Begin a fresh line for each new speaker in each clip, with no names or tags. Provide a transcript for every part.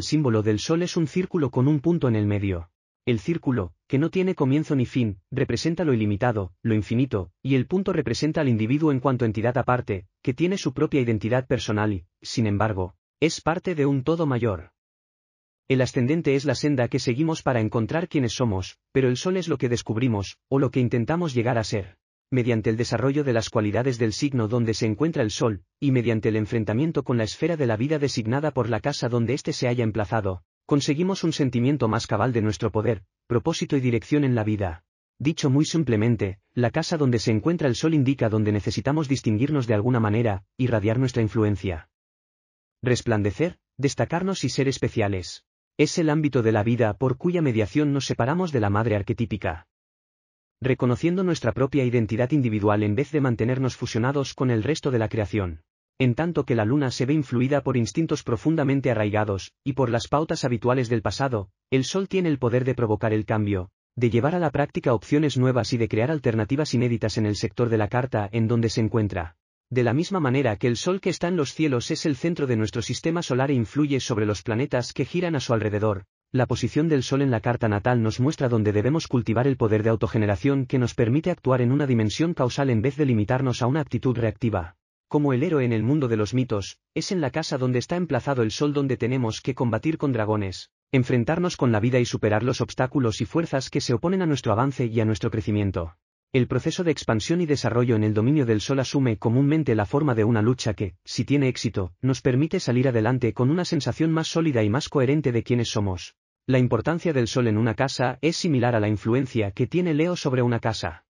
El símbolo del sol es un círculo con un punto en el medio. El círculo, que no tiene comienzo ni fin, representa lo ilimitado, lo infinito, y el punto representa al individuo en cuanto entidad aparte, que tiene su propia identidad personal y, sin embargo, es parte de un todo mayor. El ascendente es la senda que seguimos para encontrar quiénes somos, pero el sol es lo que descubrimos, o lo que intentamos llegar a ser mediante el desarrollo de las cualidades del signo donde se encuentra el Sol, y mediante el enfrentamiento con la esfera de la vida designada por la casa donde éste se haya emplazado, conseguimos un sentimiento más cabal de nuestro poder, propósito y dirección en la vida. Dicho muy simplemente, la casa donde se encuentra el Sol indica donde necesitamos distinguirnos de alguna manera, irradiar nuestra influencia. Resplandecer, destacarnos y ser especiales. Es el ámbito de la vida por cuya mediación nos separamos de la madre arquetípica reconociendo nuestra propia identidad individual en vez de mantenernos fusionados con el resto de la creación. En tanto que la luna se ve influida por instintos profundamente arraigados, y por las pautas habituales del pasado, el sol tiene el poder de provocar el cambio, de llevar a la práctica opciones nuevas y de crear alternativas inéditas en el sector de la carta en donde se encuentra. De la misma manera que el Sol que está en los cielos es el centro de nuestro sistema solar e influye sobre los planetas que giran a su alrededor, la posición del Sol en la carta natal nos muestra dónde debemos cultivar el poder de autogeneración que nos permite actuar en una dimensión causal en vez de limitarnos a una actitud reactiva. Como el héroe en el mundo de los mitos, es en la casa donde está emplazado el Sol donde tenemos que combatir con dragones, enfrentarnos con la vida y superar los obstáculos y fuerzas que se oponen a nuestro avance y a nuestro crecimiento. El proceso de expansión y desarrollo en el dominio del Sol asume comúnmente la forma de una lucha que, si tiene éxito, nos permite salir adelante con una sensación más sólida y más coherente de quienes somos. La importancia del Sol en una casa es similar a la influencia que tiene Leo sobre una casa.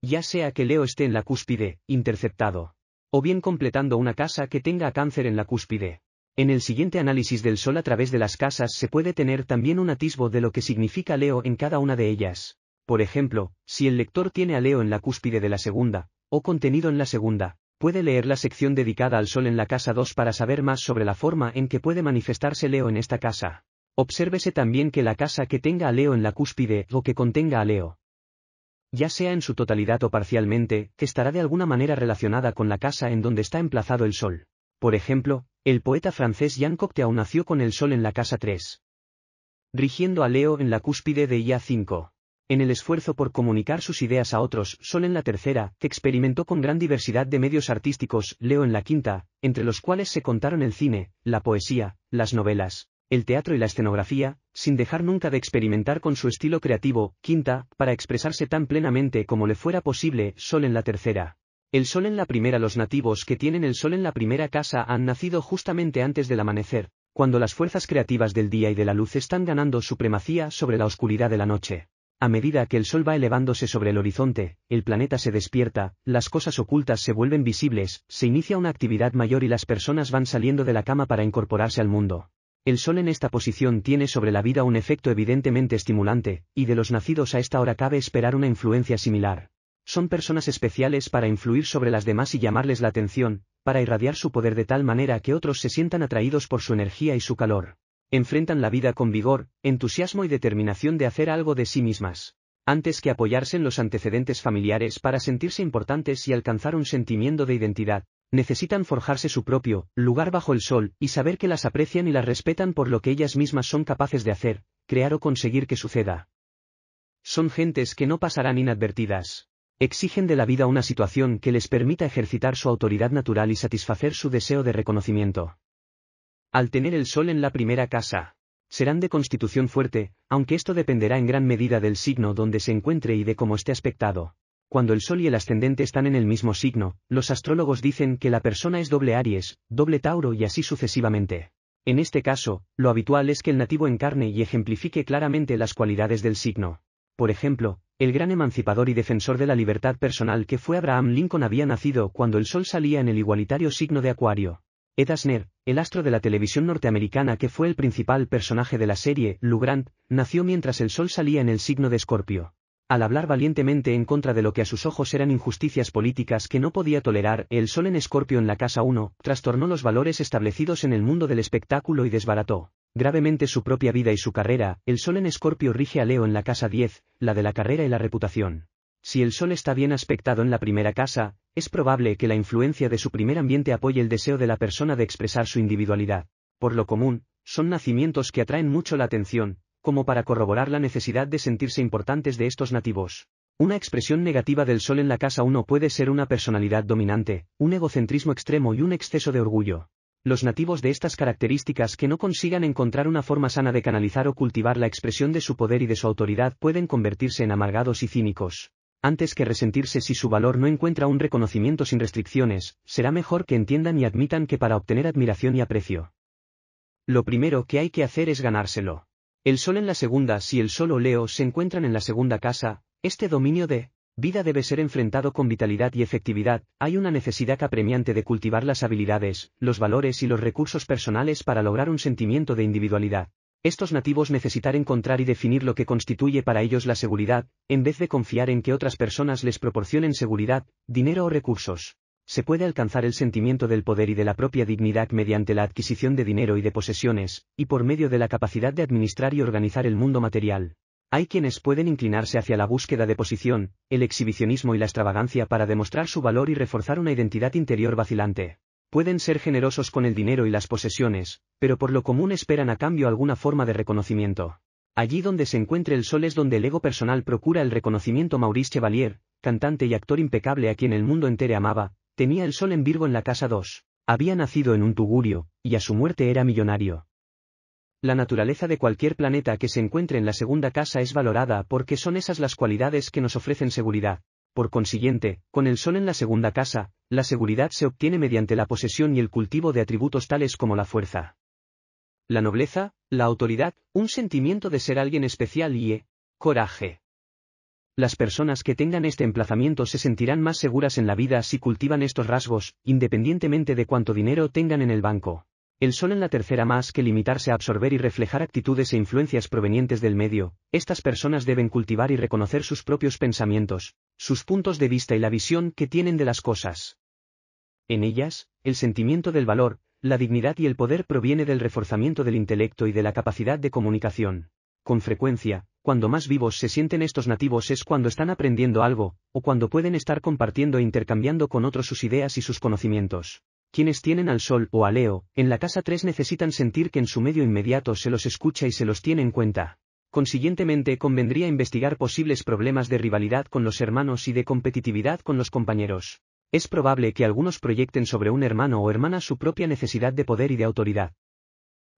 Ya sea que Leo esté en la cúspide, interceptado, o bien completando una casa que tenga cáncer en la cúspide. En el siguiente análisis del Sol a través de las casas se puede tener también un atisbo de lo que significa Leo en cada una de ellas. Por ejemplo, si el lector tiene a Leo en la cúspide de la segunda, o contenido en la segunda, puede leer la sección dedicada al Sol en la casa 2 para saber más sobre la forma en que puede manifestarse Leo en esta casa. Obsérvese también que la casa que tenga a Leo en la cúspide o que contenga a Leo, ya sea en su totalidad o parcialmente, estará de alguna manera relacionada con la casa en donde está emplazado el sol. Por ejemplo, el poeta francés Jean Cocteau nació con el sol en la casa 3. Rigiendo a Leo en la cúspide de IA 5. En el esfuerzo por comunicar sus ideas a otros, Sol en la tercera, experimentó con gran diversidad de medios artísticos, Leo en la quinta, entre los cuales se contaron el cine, la poesía, las novelas, el teatro y la escenografía, sin dejar nunca de experimentar con su estilo creativo, quinta, para expresarse tan plenamente como le fuera posible, sol en la tercera. El sol en la primera Los nativos que tienen el sol en la primera casa han nacido justamente antes del amanecer, cuando las fuerzas creativas del día y de la luz están ganando supremacía sobre la oscuridad de la noche. A medida que el sol va elevándose sobre el horizonte, el planeta se despierta, las cosas ocultas se vuelven visibles, se inicia una actividad mayor y las personas van saliendo de la cama para incorporarse al mundo. El sol en esta posición tiene sobre la vida un efecto evidentemente estimulante, y de los nacidos a esta hora cabe esperar una influencia similar. Son personas especiales para influir sobre las demás y llamarles la atención, para irradiar su poder de tal manera que otros se sientan atraídos por su energía y su calor. Enfrentan la vida con vigor, entusiasmo y determinación de hacer algo de sí mismas. Antes que apoyarse en los antecedentes familiares para sentirse importantes y alcanzar un sentimiento de identidad, necesitan forjarse su propio lugar bajo el sol y saber que las aprecian y las respetan por lo que ellas mismas son capaces de hacer, crear o conseguir que suceda. Son gentes que no pasarán inadvertidas. Exigen de la vida una situación que les permita ejercitar su autoridad natural y satisfacer su deseo de reconocimiento. Al tener el sol en la primera casa, serán de constitución fuerte, aunque esto dependerá en gran medida del signo donde se encuentre y de cómo esté aspectado cuando el Sol y el ascendente están en el mismo signo, los astrólogos dicen que la persona es doble Aries, doble Tauro y así sucesivamente. En este caso, lo habitual es que el nativo encarne y ejemplifique claramente las cualidades del signo. Por ejemplo, el gran emancipador y defensor de la libertad personal que fue Abraham Lincoln había nacido cuando el sol salía en el igualitario signo de Acuario. Ed Asner, el astro de la televisión norteamericana que fue el principal personaje de la serie, Lou nació mientras el sol salía en el signo de Escorpio. Al hablar valientemente en contra de lo que a sus ojos eran injusticias políticas que no podía tolerar, el sol en escorpio en la casa 1, trastornó los valores establecidos en el mundo del espectáculo y desbarató gravemente su propia vida y su carrera, el sol en escorpio rige a Leo en la casa 10, la de la carrera y la reputación. Si el sol está bien aspectado en la primera casa, es probable que la influencia de su primer ambiente apoye el deseo de la persona de expresar su individualidad. Por lo común, son nacimientos que atraen mucho la atención, como para corroborar la necesidad de sentirse importantes de estos nativos. Una expresión negativa del sol en la casa 1 puede ser una personalidad dominante, un egocentrismo extremo y un exceso de orgullo. Los nativos de estas características que no consigan encontrar una forma sana de canalizar o cultivar la expresión de su poder y de su autoridad pueden convertirse en amargados y cínicos. Antes que resentirse si su valor no encuentra un reconocimiento sin restricciones, será mejor que entiendan y admitan que para obtener admiración y aprecio. Lo primero que hay que hacer es ganárselo. El Sol en la segunda Si el Sol o Leo se encuentran en la segunda casa, este dominio de vida debe ser enfrentado con vitalidad y efectividad, hay una necesidad apremiante de cultivar las habilidades, los valores y los recursos personales para lograr un sentimiento de individualidad. Estos nativos necesitan encontrar y definir lo que constituye para ellos la seguridad, en vez de confiar en que otras personas les proporcionen seguridad, dinero o recursos se puede alcanzar el sentimiento del poder y de la propia dignidad mediante la adquisición de dinero y de posesiones, y por medio de la capacidad de administrar y organizar el mundo material. Hay quienes pueden inclinarse hacia la búsqueda de posición, el exhibicionismo y la extravagancia para demostrar su valor y reforzar una identidad interior vacilante. Pueden ser generosos con el dinero y las posesiones, pero por lo común esperan a cambio alguna forma de reconocimiento. Allí donde se encuentre el sol es donde el ego personal procura el reconocimiento Maurice Chevalier, cantante y actor impecable a quien el mundo entero amaba, Tenía el sol en Virgo en la casa 2. Había nacido en un tugurio, y a su muerte era millonario. La naturaleza de cualquier planeta que se encuentre en la segunda casa es valorada porque son esas las cualidades que nos ofrecen seguridad. Por consiguiente, con el Sol en la segunda casa, la seguridad se obtiene mediante la posesión y el cultivo de atributos tales como la fuerza. La nobleza, la autoridad, un sentimiento de ser alguien especial y eh, coraje. Las personas que tengan este emplazamiento se sentirán más seguras en la vida si cultivan estos rasgos, independientemente de cuánto dinero tengan en el banco. El sol en la tercera más que limitarse a absorber y reflejar actitudes e influencias provenientes del medio, estas personas deben cultivar y reconocer sus propios pensamientos, sus puntos de vista y la visión que tienen de las cosas. En ellas, el sentimiento del valor, la dignidad y el poder proviene del reforzamiento del intelecto y de la capacidad de comunicación. Con frecuencia, cuando más vivos se sienten estos nativos es cuando están aprendiendo algo, o cuando pueden estar compartiendo e intercambiando con otros sus ideas y sus conocimientos. Quienes tienen al sol o a Leo, en la casa 3 necesitan sentir que en su medio inmediato se los escucha y se los tiene en cuenta. Consiguientemente convendría investigar posibles problemas de rivalidad con los hermanos y de competitividad con los compañeros. Es probable que algunos proyecten sobre un hermano o hermana su propia necesidad de poder y de autoridad.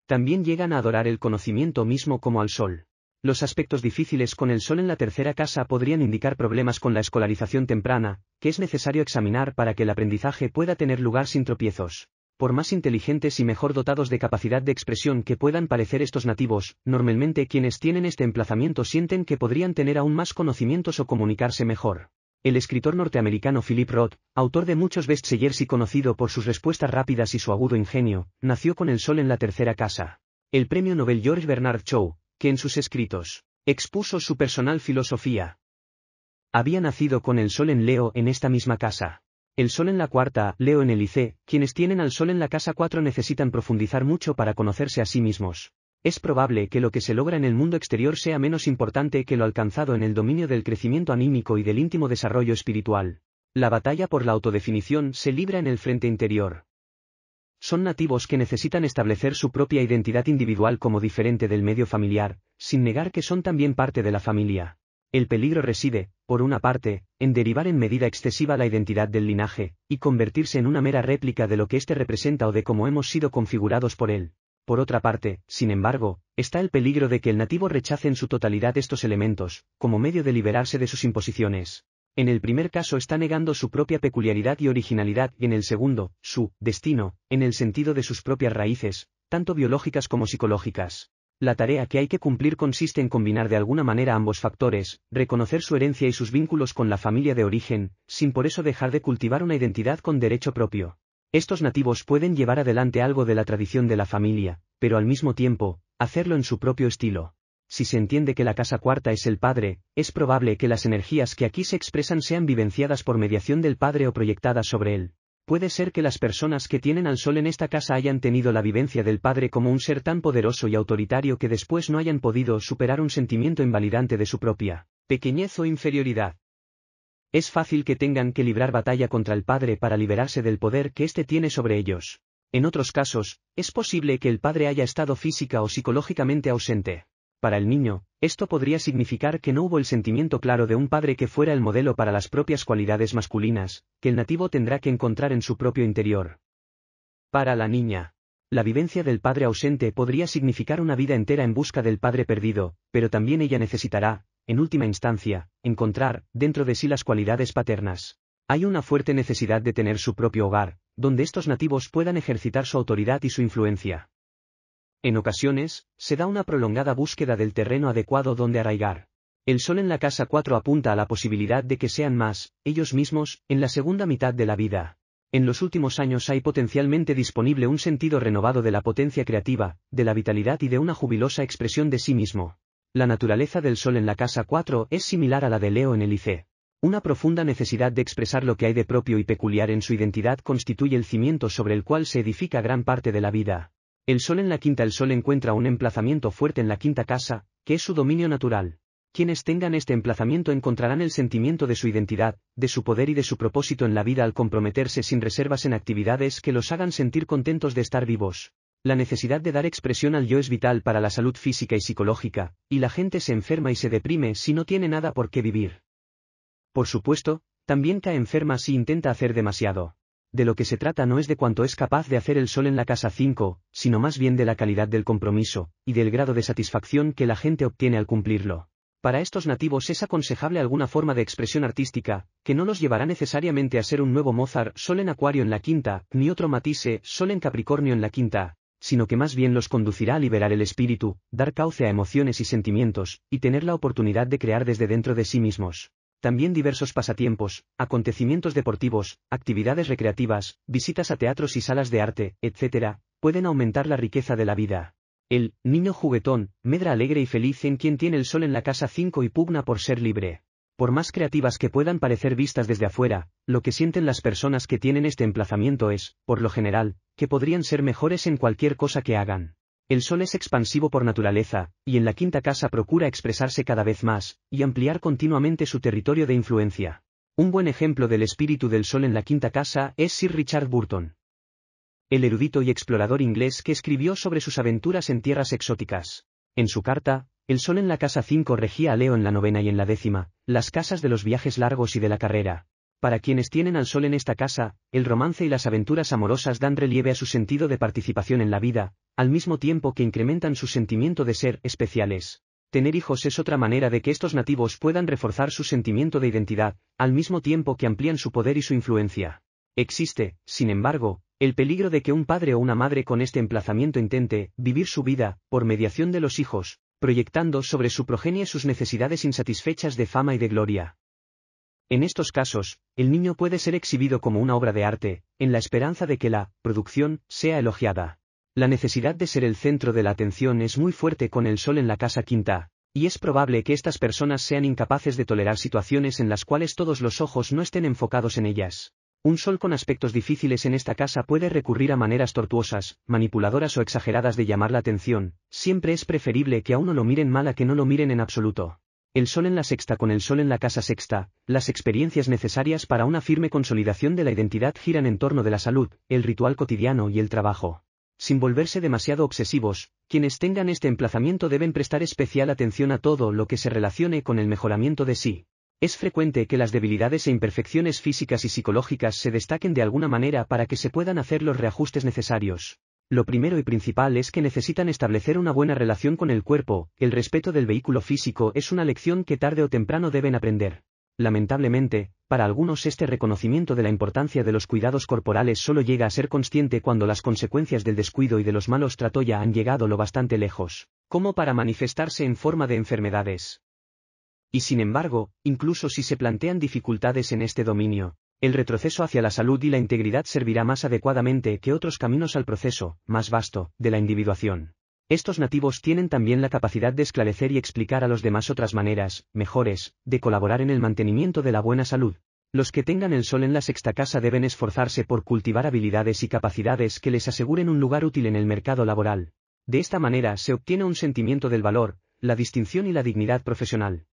También llegan a adorar el conocimiento mismo como al sol. Los aspectos difíciles con el sol en la tercera casa podrían indicar problemas con la escolarización temprana, que es necesario examinar para que el aprendizaje pueda tener lugar sin tropiezos. Por más inteligentes y mejor dotados de capacidad de expresión que puedan parecer estos nativos, normalmente quienes tienen este emplazamiento sienten que podrían tener aún más conocimientos o comunicarse mejor. El escritor norteamericano Philip Roth, autor de muchos bestsellers y conocido por sus respuestas rápidas y su agudo ingenio, nació con el sol en la tercera casa. El premio Nobel George Bernard Shaw, que en sus escritos expuso su personal filosofía. Había nacido con el sol en Leo en esta misma casa. El sol en la cuarta, Leo en el IC, quienes tienen al sol en la casa cuatro necesitan profundizar mucho para conocerse a sí mismos es probable que lo que se logra en el mundo exterior sea menos importante que lo alcanzado en el dominio del crecimiento anímico y del íntimo desarrollo espiritual. La batalla por la autodefinición se libra en el frente interior. Son nativos que necesitan establecer su propia identidad individual como diferente del medio familiar, sin negar que son también parte de la familia. El peligro reside, por una parte, en derivar en medida excesiva la identidad del linaje, y convertirse en una mera réplica de lo que éste representa o de cómo hemos sido configurados por él. Por otra parte, sin embargo, está el peligro de que el nativo rechace en su totalidad estos elementos, como medio de liberarse de sus imposiciones. En el primer caso está negando su propia peculiaridad y originalidad y en el segundo, su destino, en el sentido de sus propias raíces, tanto biológicas como psicológicas. La tarea que hay que cumplir consiste en combinar de alguna manera ambos factores, reconocer su herencia y sus vínculos con la familia de origen, sin por eso dejar de cultivar una identidad con derecho propio. Estos nativos pueden llevar adelante algo de la tradición de la familia, pero al mismo tiempo, hacerlo en su propio estilo. Si se entiende que la casa cuarta es el padre, es probable que las energías que aquí se expresan sean vivenciadas por mediación del padre o proyectadas sobre él. Puede ser que las personas que tienen al sol en esta casa hayan tenido la vivencia del padre como un ser tan poderoso y autoritario que después no hayan podido superar un sentimiento invalidante de su propia pequeñez o inferioridad. Es fácil que tengan que librar batalla contra el Padre para liberarse del poder que éste tiene sobre ellos. En otros casos, es posible que el Padre haya estado física o psicológicamente ausente. Para el niño, esto podría significar que no hubo el sentimiento claro de un padre que fuera el modelo para las propias cualidades masculinas, que el nativo tendrá que encontrar en su propio interior. Para la niña. La vivencia del padre ausente podría significar una vida entera en busca del padre perdido, pero también ella necesitará, en última instancia, encontrar, dentro de sí las cualidades paternas. Hay una fuerte necesidad de tener su propio hogar, donde estos nativos puedan ejercitar su autoridad y su influencia. En ocasiones, se da una prolongada búsqueda del terreno adecuado donde arraigar. El sol en la casa 4 apunta a la posibilidad de que sean más, ellos mismos, en la segunda mitad de la vida. En los últimos años hay potencialmente disponible un sentido renovado de la potencia creativa, de la vitalidad y de una jubilosa expresión de sí mismo. La naturaleza del Sol en la casa 4 es similar a la de Leo en el IC. Una profunda necesidad de expresar lo que hay de propio y peculiar en su identidad constituye el cimiento sobre el cual se edifica gran parte de la vida. El Sol en la quinta El Sol encuentra un emplazamiento fuerte en la quinta casa, que es su dominio natural. Quienes tengan este emplazamiento encontrarán el sentimiento de su identidad, de su poder y de su propósito en la vida al comprometerse sin reservas en actividades que los hagan sentir contentos de estar vivos. La necesidad de dar expresión al yo es vital para la salud física y psicológica, y la gente se enferma y se deprime si no tiene nada por qué vivir. Por supuesto, también cae enferma si intenta hacer demasiado. De lo que se trata no es de cuánto es capaz de hacer el sol en la casa 5, sino más bien de la calidad del compromiso, y del grado de satisfacción que la gente obtiene al cumplirlo. Para estos nativos es aconsejable alguna forma de expresión artística, que no los llevará necesariamente a ser un nuevo Mozart sol en Acuario en la quinta, ni otro Matisse sol en Capricornio en la quinta, sino que más bien los conducirá a liberar el espíritu, dar cauce a emociones y sentimientos, y tener la oportunidad de crear desde dentro de sí mismos. También diversos pasatiempos, acontecimientos deportivos, actividades recreativas, visitas a teatros y salas de arte, etc., pueden aumentar la riqueza de la vida. El niño juguetón, medra alegre y feliz en quien tiene el sol en la casa 5 y pugna por ser libre. Por más creativas que puedan parecer vistas desde afuera, lo que sienten las personas que tienen este emplazamiento es, por lo general, que podrían ser mejores en cualquier cosa que hagan. El sol es expansivo por naturaleza, y en la quinta casa procura expresarse cada vez más, y ampliar continuamente su territorio de influencia. Un buen ejemplo del espíritu del sol en la quinta casa es Sir Richard Burton. El erudito y explorador inglés que escribió sobre sus aventuras en tierras exóticas. En su carta, el sol en la casa 5 regía a Leo en la novena y en la décima, las casas de los viajes largos y de la carrera. Para quienes tienen al sol en esta casa, el romance y las aventuras amorosas dan relieve a su sentido de participación en la vida, al mismo tiempo que incrementan su sentimiento de ser especiales. Tener hijos es otra manera de que estos nativos puedan reforzar su sentimiento de identidad, al mismo tiempo que amplían su poder y su influencia. Existe, sin embargo, el peligro de que un padre o una madre con este emplazamiento intente vivir su vida, por mediación de los hijos, proyectando sobre su progenie sus necesidades insatisfechas de fama y de gloria. En estos casos, el niño puede ser exhibido como una obra de arte, en la esperanza de que la producción sea elogiada. La necesidad de ser el centro de la atención es muy fuerte con el sol en la casa quinta, y es probable que estas personas sean incapaces de tolerar situaciones en las cuales todos los ojos no estén enfocados en ellas. Un sol con aspectos difíciles en esta casa puede recurrir a maneras tortuosas, manipuladoras o exageradas de llamar la atención, siempre es preferible que a uno lo miren mal a que no lo miren en absoluto. El sol en la sexta con el sol en la casa sexta, las experiencias necesarias para una firme consolidación de la identidad giran en torno de la salud, el ritual cotidiano y el trabajo. Sin volverse demasiado obsesivos, quienes tengan este emplazamiento deben prestar especial atención a todo lo que se relacione con el mejoramiento de sí, es frecuente que las debilidades e imperfecciones físicas y psicológicas se destaquen de alguna manera para que se puedan hacer los reajustes necesarios. Lo primero y principal es que necesitan establecer una buena relación con el cuerpo, el respeto del vehículo físico es una lección que tarde o temprano deben aprender. Lamentablemente, para algunos este reconocimiento de la importancia de los cuidados corporales solo llega a ser consciente cuando las consecuencias del descuido y de los malos trato ya han llegado lo bastante lejos, como para manifestarse en forma de enfermedades. Y sin embargo, incluso si se plantean dificultades en este dominio, el retroceso hacia la salud y la integridad servirá más adecuadamente que otros caminos al proceso, más vasto, de la individuación. Estos nativos tienen también la capacidad de esclarecer y explicar a los demás otras maneras, mejores, de colaborar en el mantenimiento de la buena salud. Los que tengan el sol en la sexta casa deben esforzarse por cultivar habilidades y capacidades que les aseguren un lugar útil en el mercado laboral. De esta manera se obtiene un sentimiento del valor, la distinción y la dignidad profesional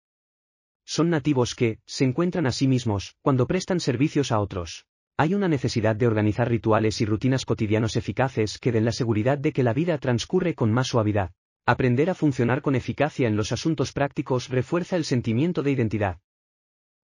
son nativos que, se encuentran a sí mismos, cuando prestan servicios a otros. Hay una necesidad de organizar rituales y rutinas cotidianos eficaces que den la seguridad de que la vida transcurre con más suavidad. Aprender a funcionar con eficacia en los asuntos prácticos refuerza el sentimiento de identidad.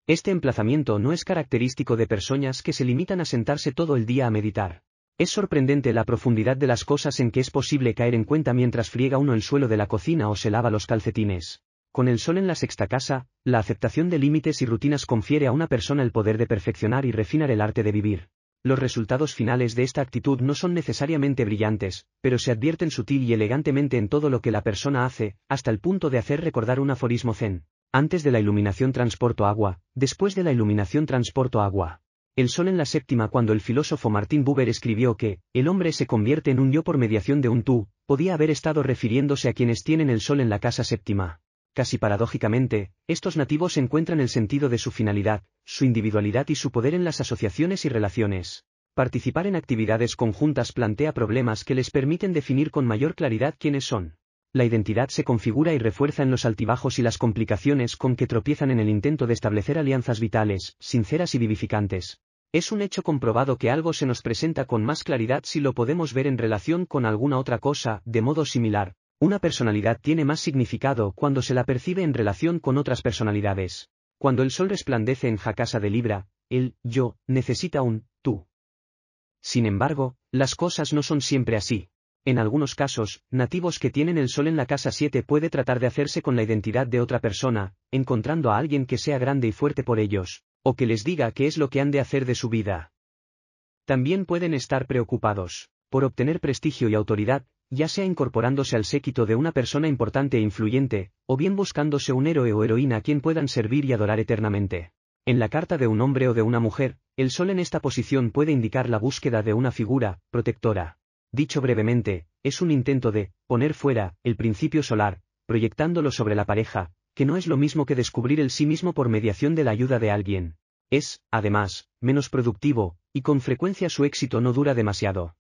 Este emplazamiento no es característico de personas que se limitan a sentarse todo el día a meditar. Es sorprendente la profundidad de las cosas en que es posible caer en cuenta mientras friega uno el suelo de la cocina o se lava los calcetines. Con el sol en la sexta casa, la aceptación de límites y rutinas confiere a una persona el poder de perfeccionar y refinar el arte de vivir. Los resultados finales de esta actitud no son necesariamente brillantes, pero se advierten sutil y elegantemente en todo lo que la persona hace, hasta el punto de hacer recordar un aforismo zen. Antes de la iluminación transporto agua, después de la iluminación transporto agua. El sol en la séptima cuando el filósofo Martín Buber escribió que, el hombre se convierte en un yo por mediación de un tú, podía haber estado refiriéndose a quienes tienen el sol en la casa séptima casi paradójicamente, estos nativos encuentran el sentido de su finalidad, su individualidad y su poder en las asociaciones y relaciones. Participar en actividades conjuntas plantea problemas que les permiten definir con mayor claridad quiénes son. La identidad se configura y refuerza en los altibajos y las complicaciones con que tropiezan en el intento de establecer alianzas vitales, sinceras y vivificantes. Es un hecho comprobado que algo se nos presenta con más claridad si lo podemos ver en relación con alguna otra cosa, de modo similar, una personalidad tiene más significado cuando se la percibe en relación con otras personalidades. Cuando el sol resplandece en jacasa de Libra, el yo necesita un tú. Sin embargo, las cosas no son siempre así. En algunos casos, nativos que tienen el sol en la casa 7 puede tratar de hacerse con la identidad de otra persona, encontrando a alguien que sea grande y fuerte por ellos, o que les diga qué es lo que han de hacer de su vida. También pueden estar preocupados por obtener prestigio y autoridad, ya sea incorporándose al séquito de una persona importante e influyente, o bien buscándose un héroe o heroína a quien puedan servir y adorar eternamente. En la carta de un hombre o de una mujer, el sol en esta posición puede indicar la búsqueda de una figura, protectora. Dicho brevemente, es un intento de, poner fuera, el principio solar, proyectándolo sobre la pareja, que no es lo mismo que descubrir el sí mismo por mediación de la ayuda de alguien. Es, además, menos productivo, y con frecuencia su éxito no dura demasiado.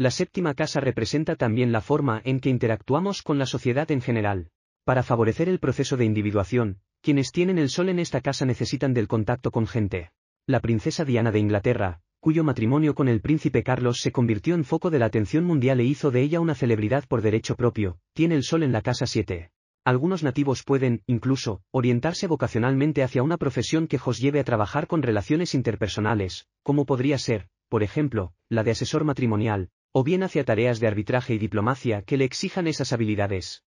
La séptima casa representa también la forma en que interactuamos con la sociedad en general. Para favorecer el proceso de individuación, quienes tienen el sol en esta casa necesitan del contacto con gente. La princesa Diana de Inglaterra, cuyo matrimonio con el príncipe Carlos se convirtió en foco de la atención mundial e hizo de ella una celebridad por derecho propio, tiene el sol en la casa 7. Algunos nativos pueden, incluso, orientarse vocacionalmente hacia una profesión que os lleve a trabajar con relaciones interpersonales, como podría ser, por ejemplo, la de asesor matrimonial, o bien hacia tareas de arbitraje y diplomacia que le exijan esas habilidades.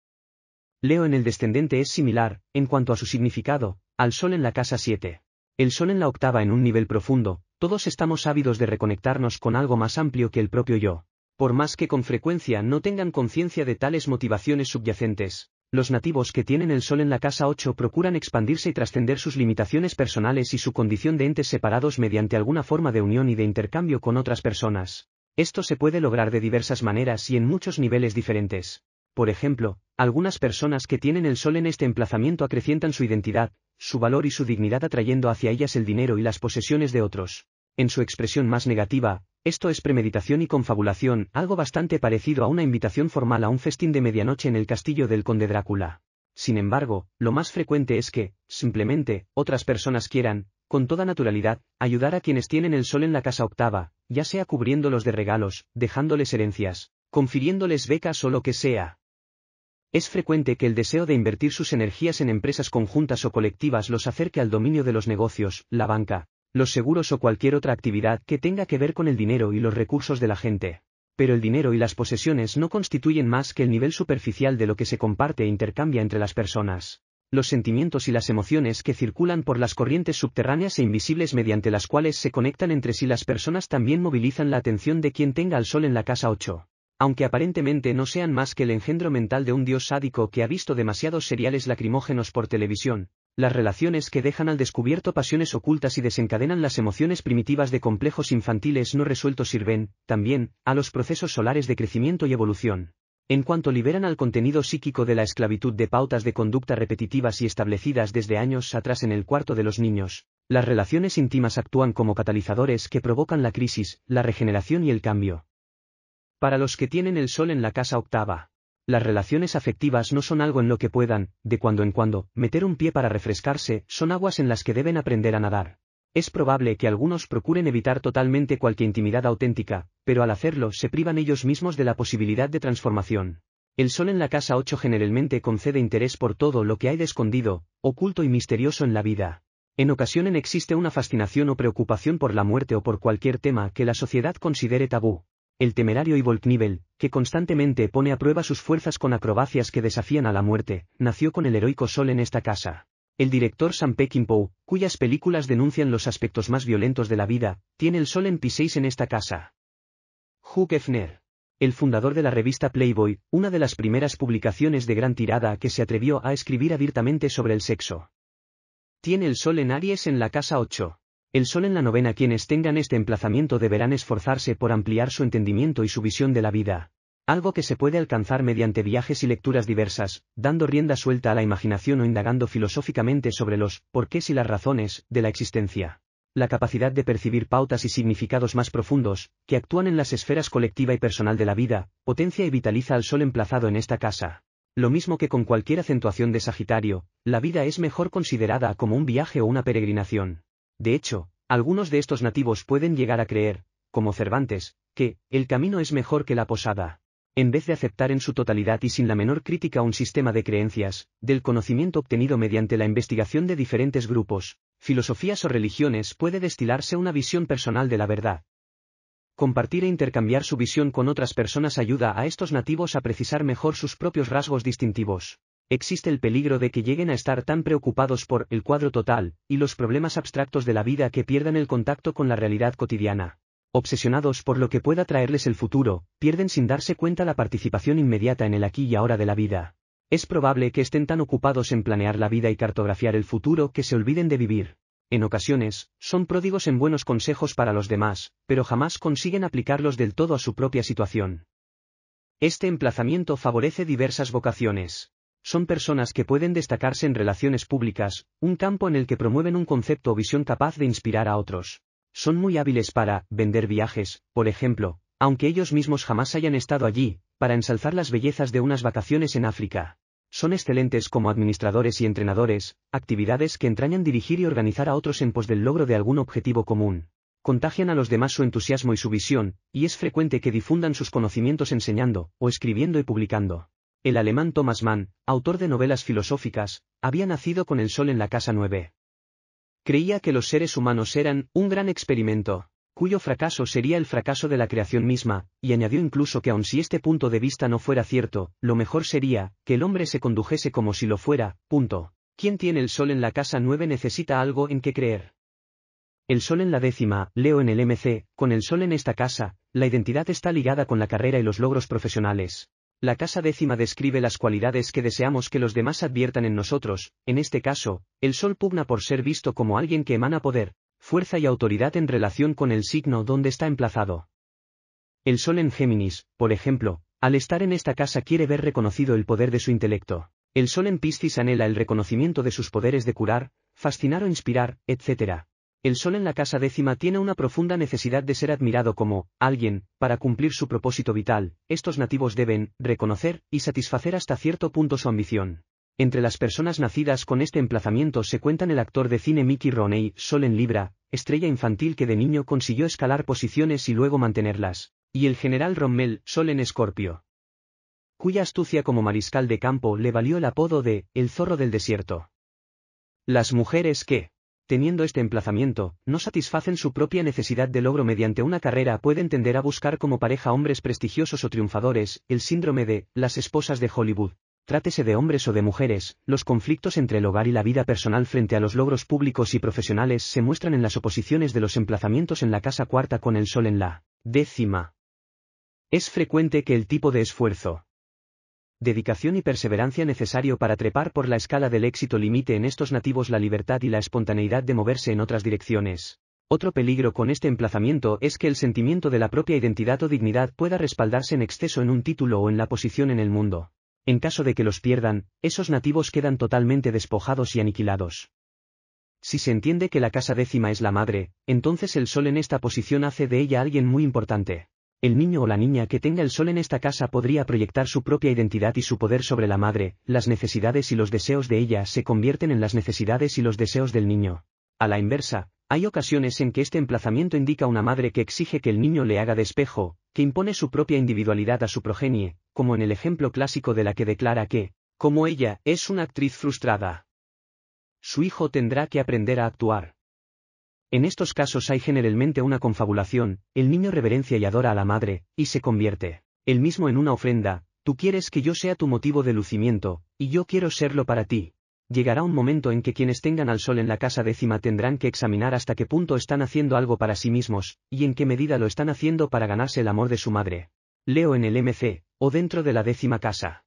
Leo en el descendente es similar, en cuanto a su significado, al Sol en la casa 7. El Sol en la octava en un nivel profundo, todos estamos ávidos de reconectarnos con algo más amplio que el propio yo. Por más que con frecuencia no tengan conciencia de tales motivaciones subyacentes, los nativos que tienen el Sol en la casa 8 procuran expandirse y trascender sus limitaciones personales y su condición de entes separados mediante alguna forma de unión y de intercambio con otras personas. Esto se puede lograr de diversas maneras y en muchos niveles diferentes. Por ejemplo, algunas personas que tienen el sol en este emplazamiento acrecientan su identidad, su valor y su dignidad atrayendo hacia ellas el dinero y las posesiones de otros. En su expresión más negativa, esto es premeditación y confabulación, algo bastante parecido a una invitación formal a un festín de medianoche en el castillo del conde Drácula. Sin embargo, lo más frecuente es que, simplemente, otras personas quieran, con toda naturalidad, ayudar a quienes tienen el sol en la casa octava, ya sea cubriéndolos de regalos, dejándoles herencias, confiriéndoles becas o lo que sea. Es frecuente que el deseo de invertir sus energías en empresas conjuntas o colectivas los acerque al dominio de los negocios, la banca, los seguros o cualquier otra actividad que tenga que ver con el dinero y los recursos de la gente. Pero el dinero y las posesiones no constituyen más que el nivel superficial de lo que se comparte e intercambia entre las personas los sentimientos y las emociones que circulan por las corrientes subterráneas e invisibles mediante las cuales se conectan entre sí las personas también movilizan la atención de quien tenga al sol en la casa 8. Aunque aparentemente no sean más que el engendro mental de un dios sádico que ha visto demasiados seriales lacrimógenos por televisión, las relaciones que dejan al descubierto pasiones ocultas y desencadenan las emociones primitivas de complejos infantiles no resueltos sirven, también, a los procesos solares de crecimiento y evolución. En cuanto liberan al contenido psíquico de la esclavitud de pautas de conducta repetitivas y establecidas desde años atrás en el cuarto de los niños, las relaciones íntimas actúan como catalizadores que provocan la crisis, la regeneración y el cambio. Para los que tienen el sol en la casa octava, las relaciones afectivas no son algo en lo que puedan, de cuando en cuando, meter un pie para refrescarse, son aguas en las que deben aprender a nadar. Es probable que algunos procuren evitar totalmente cualquier intimidad auténtica, pero al hacerlo se privan ellos mismos de la posibilidad de transformación. El sol en la casa 8 generalmente concede interés por todo lo que hay de escondido, oculto y misterioso en la vida. En ocasiones existe una fascinación o preocupación por la muerte o por cualquier tema que la sociedad considere tabú. El temerario y Volknivel, que constantemente pone a prueba sus fuerzas con acrobacias que desafían a la muerte, nació con el heroico sol en esta casa. El director Sam Peckinpah, cuyas películas denuncian los aspectos más violentos de la vida, tiene el sol en p en esta casa. Hugh Hefner. El fundador de la revista Playboy, una de las primeras publicaciones de gran tirada que se atrevió a escribir abiertamente sobre el sexo. Tiene el sol en Aries en la casa 8. El sol en la novena quienes tengan este emplazamiento deberán esforzarse por ampliar su entendimiento y su visión de la vida, algo que se puede alcanzar mediante viajes y lecturas diversas, dando rienda suelta a la imaginación o indagando filosóficamente sobre los porqués y las razones de la existencia. La capacidad de percibir pautas y significados más profundos, que actúan en las esferas colectiva y personal de la vida, potencia y vitaliza al sol emplazado en esta casa. Lo mismo que con cualquier acentuación de Sagitario, la vida es mejor considerada como un viaje o una peregrinación. De hecho, algunos de estos nativos pueden llegar a creer, como Cervantes, que, el camino es mejor que la posada en vez de aceptar en su totalidad y sin la menor crítica un sistema de creencias, del conocimiento obtenido mediante la investigación de diferentes grupos, filosofías o religiones puede destilarse una visión personal de la verdad. Compartir e intercambiar su visión con otras personas ayuda a estos nativos a precisar mejor sus propios rasgos distintivos. Existe el peligro de que lleguen a estar tan preocupados por el cuadro total y los problemas abstractos de la vida que pierdan el contacto con la realidad cotidiana obsesionados por lo que pueda traerles el futuro, pierden sin darse cuenta la participación inmediata en el aquí y ahora de la vida. Es probable que estén tan ocupados en planear la vida y cartografiar el futuro que se olviden de vivir. En ocasiones, son pródigos en buenos consejos para los demás, pero jamás consiguen aplicarlos del todo a su propia situación. Este emplazamiento favorece diversas vocaciones. Son personas que pueden destacarse en relaciones públicas, un campo en el que promueven un concepto o visión capaz de inspirar a otros son muy hábiles para vender viajes, por ejemplo, aunque ellos mismos jamás hayan estado allí, para ensalzar las bellezas de unas vacaciones en África. Son excelentes como administradores y entrenadores, actividades que entrañan dirigir y organizar a otros en pos del logro de algún objetivo común. Contagian a los demás su entusiasmo y su visión, y es frecuente que difundan sus conocimientos enseñando, o escribiendo y publicando. El alemán Thomas Mann, autor de novelas filosóficas, había nacido con el sol en la casa 9 creía que los seres humanos eran un gran experimento, cuyo fracaso sería el fracaso de la creación misma, y añadió incluso que aun si este punto de vista no fuera cierto, lo mejor sería, que el hombre se condujese como si lo fuera, punto. ¿Quién tiene el sol en la casa 9 necesita algo en que creer? El sol en la décima, leo en el MC, con el sol en esta casa, la identidad está ligada con la carrera y los logros profesionales, la casa décima describe las cualidades que deseamos que los demás adviertan en nosotros, en este caso, el sol pugna por ser visto como alguien que emana poder, fuerza y autoridad en relación con el signo donde está emplazado. El sol en Géminis, por ejemplo, al estar en esta casa quiere ver reconocido el poder de su intelecto. El sol en Piscis anhela el reconocimiento de sus poderes de curar, fascinar o inspirar, etc el sol en la casa décima tiene una profunda necesidad de ser admirado como, alguien, para cumplir su propósito vital, estos nativos deben, reconocer, y satisfacer hasta cierto punto su ambición. Entre las personas nacidas con este emplazamiento se cuentan el actor de cine Mickey Roney, Sol en Libra, estrella infantil que de niño consiguió escalar posiciones y luego mantenerlas, y el general Rommel, Sol en Escorpio, cuya astucia como mariscal de campo le valió el apodo de El zorro del desierto. Las mujeres que teniendo este emplazamiento, no satisfacen su propia necesidad de logro mediante una carrera pueden tender a buscar como pareja hombres prestigiosos o triunfadores, el síndrome de las esposas de Hollywood. Trátese de hombres o de mujeres, los conflictos entre el hogar y la vida personal frente a los logros públicos y profesionales se muestran en las oposiciones de los emplazamientos en la casa cuarta con el sol en la décima. Es frecuente que el tipo de esfuerzo dedicación y perseverancia necesario para trepar por la escala del éxito limite en estos nativos la libertad y la espontaneidad de moverse en otras direcciones. Otro peligro con este emplazamiento es que el sentimiento de la propia identidad o dignidad pueda respaldarse en exceso en un título o en la posición en el mundo. En caso de que los pierdan, esos nativos quedan totalmente despojados y aniquilados. Si se entiende que la casa décima es la madre, entonces el sol en esta posición hace de ella alguien muy importante. El niño o la niña que tenga el sol en esta casa podría proyectar su propia identidad y su poder sobre la madre, las necesidades y los deseos de ella se convierten en las necesidades y los deseos del niño. A la inversa, hay ocasiones en que este emplazamiento indica una madre que exige que el niño le haga despejo, que impone su propia individualidad a su progenie, como en el ejemplo clásico de la que declara que, como ella, es una actriz frustrada. Su hijo tendrá que aprender a actuar. En estos casos hay generalmente una confabulación, el niño reverencia y adora a la madre, y se convierte, el mismo en una ofrenda, tú quieres que yo sea tu motivo de lucimiento, y yo quiero serlo para ti. Llegará un momento en que quienes tengan al sol en la casa décima tendrán que examinar hasta qué punto están haciendo algo para sí mismos, y en qué medida lo están haciendo para ganarse el amor de su madre. Leo en el MC, o dentro de la décima casa.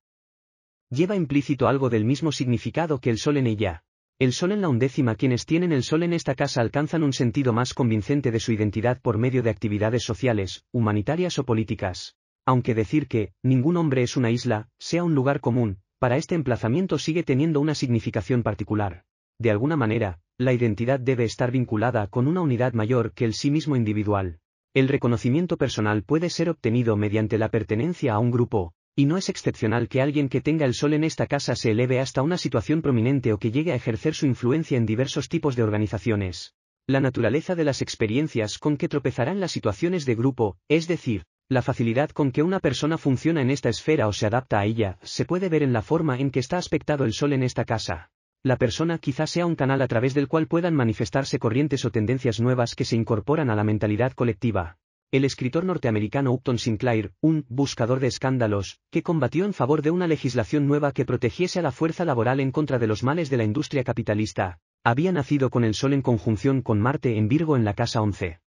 Lleva implícito algo del mismo significado que el sol en ella, el sol en la undécima Quienes tienen el sol en esta casa alcanzan un sentido más convincente de su identidad por medio de actividades sociales, humanitarias o políticas. Aunque decir que, ningún hombre es una isla, sea un lugar común, para este emplazamiento sigue teniendo una significación particular. De alguna manera, la identidad debe estar vinculada con una unidad mayor que el sí mismo individual. El reconocimiento personal puede ser obtenido mediante la pertenencia a un grupo, y no es excepcional que alguien que tenga el sol en esta casa se eleve hasta una situación prominente o que llegue a ejercer su influencia en diversos tipos de organizaciones. La naturaleza de las experiencias con que tropezarán las situaciones de grupo, es decir, la facilidad con que una persona funciona en esta esfera o se adapta a ella, se puede ver en la forma en que está aspectado el sol en esta casa. La persona quizás sea un canal a través del cual puedan manifestarse corrientes o tendencias nuevas que se incorporan a la mentalidad colectiva el escritor norteamericano Upton Sinclair, un buscador de escándalos, que combatió en favor de una legislación nueva que protegiese a la fuerza laboral en contra de los males de la industria capitalista, había nacido con el Sol en conjunción con Marte en Virgo en la casa 11.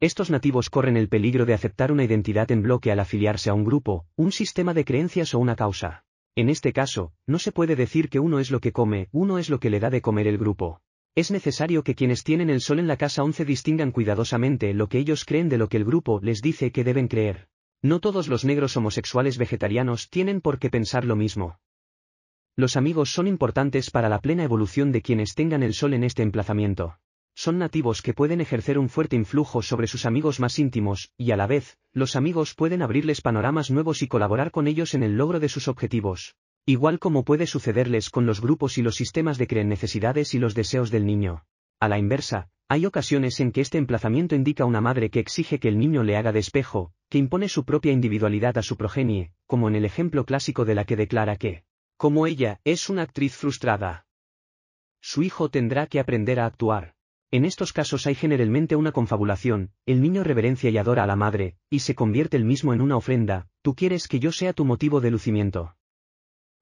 Estos nativos corren el peligro de aceptar una identidad en bloque al afiliarse a un grupo, un sistema de creencias o una causa. En este caso, no se puede decir que uno es lo que come, uno es lo que le da de comer el grupo. Es necesario que quienes tienen el sol en la casa 11 distingan cuidadosamente lo que ellos creen de lo que el grupo les dice que deben creer. No todos los negros homosexuales vegetarianos tienen por qué pensar lo mismo. Los amigos son importantes para la plena evolución de quienes tengan el sol en este emplazamiento. Son nativos que pueden ejercer un fuerte influjo sobre sus amigos más íntimos, y a la vez, los amigos pueden abrirles panoramas nuevos y colaborar con ellos en el logro de sus objetivos. Igual como puede sucederles con los grupos y los sistemas de creen necesidades y los deseos del niño. A la inversa, hay ocasiones en que este emplazamiento indica una madre que exige que el niño le haga despejo, que impone su propia individualidad a su progenie, como en el ejemplo clásico de la que declara que, como ella, es una actriz frustrada. Su hijo tendrá que aprender a actuar. En estos casos hay generalmente una confabulación, el niño reverencia y adora a la madre, y se convierte el mismo en una ofrenda, tú quieres que yo sea tu motivo de lucimiento.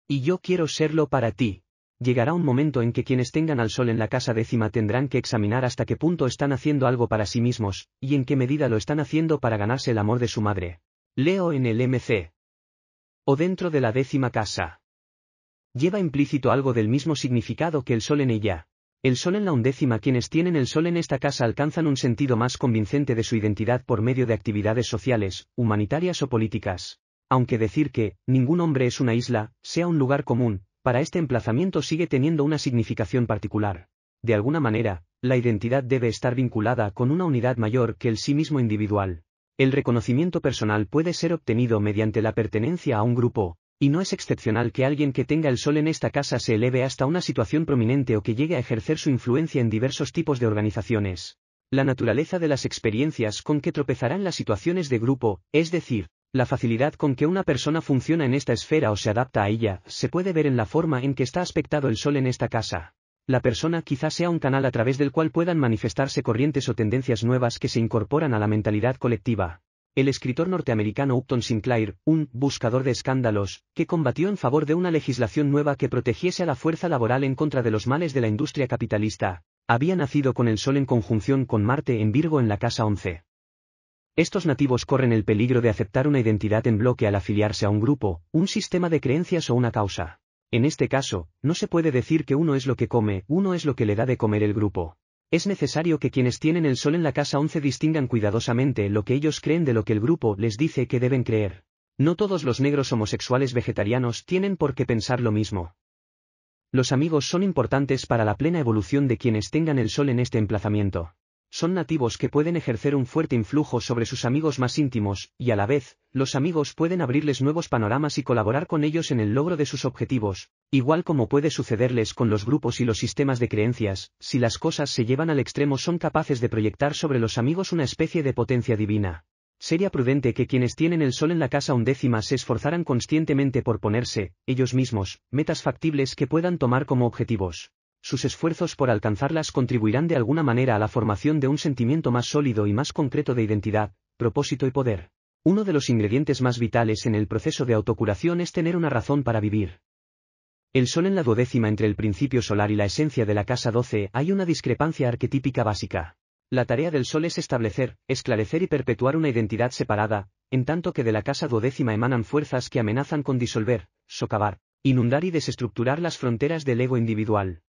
Y yo quiero serlo para ti. Llegará un momento en que quienes tengan al sol en la casa décima tendrán que examinar hasta qué punto están haciendo algo para sí mismos, y en qué medida lo están haciendo para ganarse el amor de su madre. Leo en el MC. O dentro de la décima casa. Lleva implícito algo del mismo significado que el sol en ella. El sol en la undécima quienes tienen el sol en esta casa alcanzan un sentido más convincente de su identidad por medio de actividades sociales, humanitarias o políticas. Aunque decir que, ningún hombre es una isla, sea un lugar común, para este emplazamiento sigue teniendo una significación particular. De alguna manera, la identidad debe estar vinculada con una unidad mayor que el sí mismo individual. El reconocimiento personal puede ser obtenido mediante la pertenencia a un grupo, y no es excepcional que alguien que tenga el sol en esta casa se eleve hasta una situación prominente o que llegue a ejercer su influencia en diversos tipos de organizaciones. La naturaleza de las experiencias con que tropezarán las situaciones de grupo, es decir, la facilidad con que una persona funciona en esta esfera o se adapta a ella, se puede ver en la forma en que está aspectado el sol en esta casa. La persona quizá sea un canal a través del cual puedan manifestarse corrientes o tendencias nuevas que se incorporan a la mentalidad colectiva. El escritor norteamericano Upton Sinclair, un buscador de escándalos, que combatió en favor de una legislación nueva que protegiese a la fuerza laboral en contra de los males de la industria capitalista, había nacido con el Sol en conjunción con Marte en Virgo en la casa 11. Estos nativos corren el peligro de aceptar una identidad en bloque al afiliarse a un grupo, un sistema de creencias o una causa. En este caso, no se puede decir que uno es lo que come, uno es lo que le da de comer el grupo. Es necesario que quienes tienen el sol en la casa 11 distingan cuidadosamente lo que ellos creen de lo que el grupo les dice que deben creer. No todos los negros homosexuales vegetarianos tienen por qué pensar lo mismo. Los amigos son importantes para la plena evolución de quienes tengan el sol en este emplazamiento son nativos que pueden ejercer un fuerte influjo sobre sus amigos más íntimos, y a la vez, los amigos pueden abrirles nuevos panoramas y colaborar con ellos en el logro de sus objetivos, igual como puede sucederles con los grupos y los sistemas de creencias, si las cosas se llevan al extremo son capaces de proyectar sobre los amigos una especie de potencia divina. Sería prudente que quienes tienen el sol en la casa undécima se esforzaran conscientemente por ponerse, ellos mismos, metas factibles que puedan tomar como objetivos sus esfuerzos por alcanzarlas contribuirán de alguna manera a la formación de un sentimiento más sólido y más concreto de identidad, propósito y poder. Uno de los ingredientes más vitales en el proceso de autocuración es tener una razón para vivir. El Sol en la duodécima entre el principio solar y la esencia de la casa 12 hay una discrepancia arquetípica básica. La tarea del Sol es establecer, esclarecer y perpetuar una identidad separada, en tanto que de la casa duodécima emanan fuerzas que amenazan con disolver, socavar, inundar y desestructurar las fronteras del ego individual.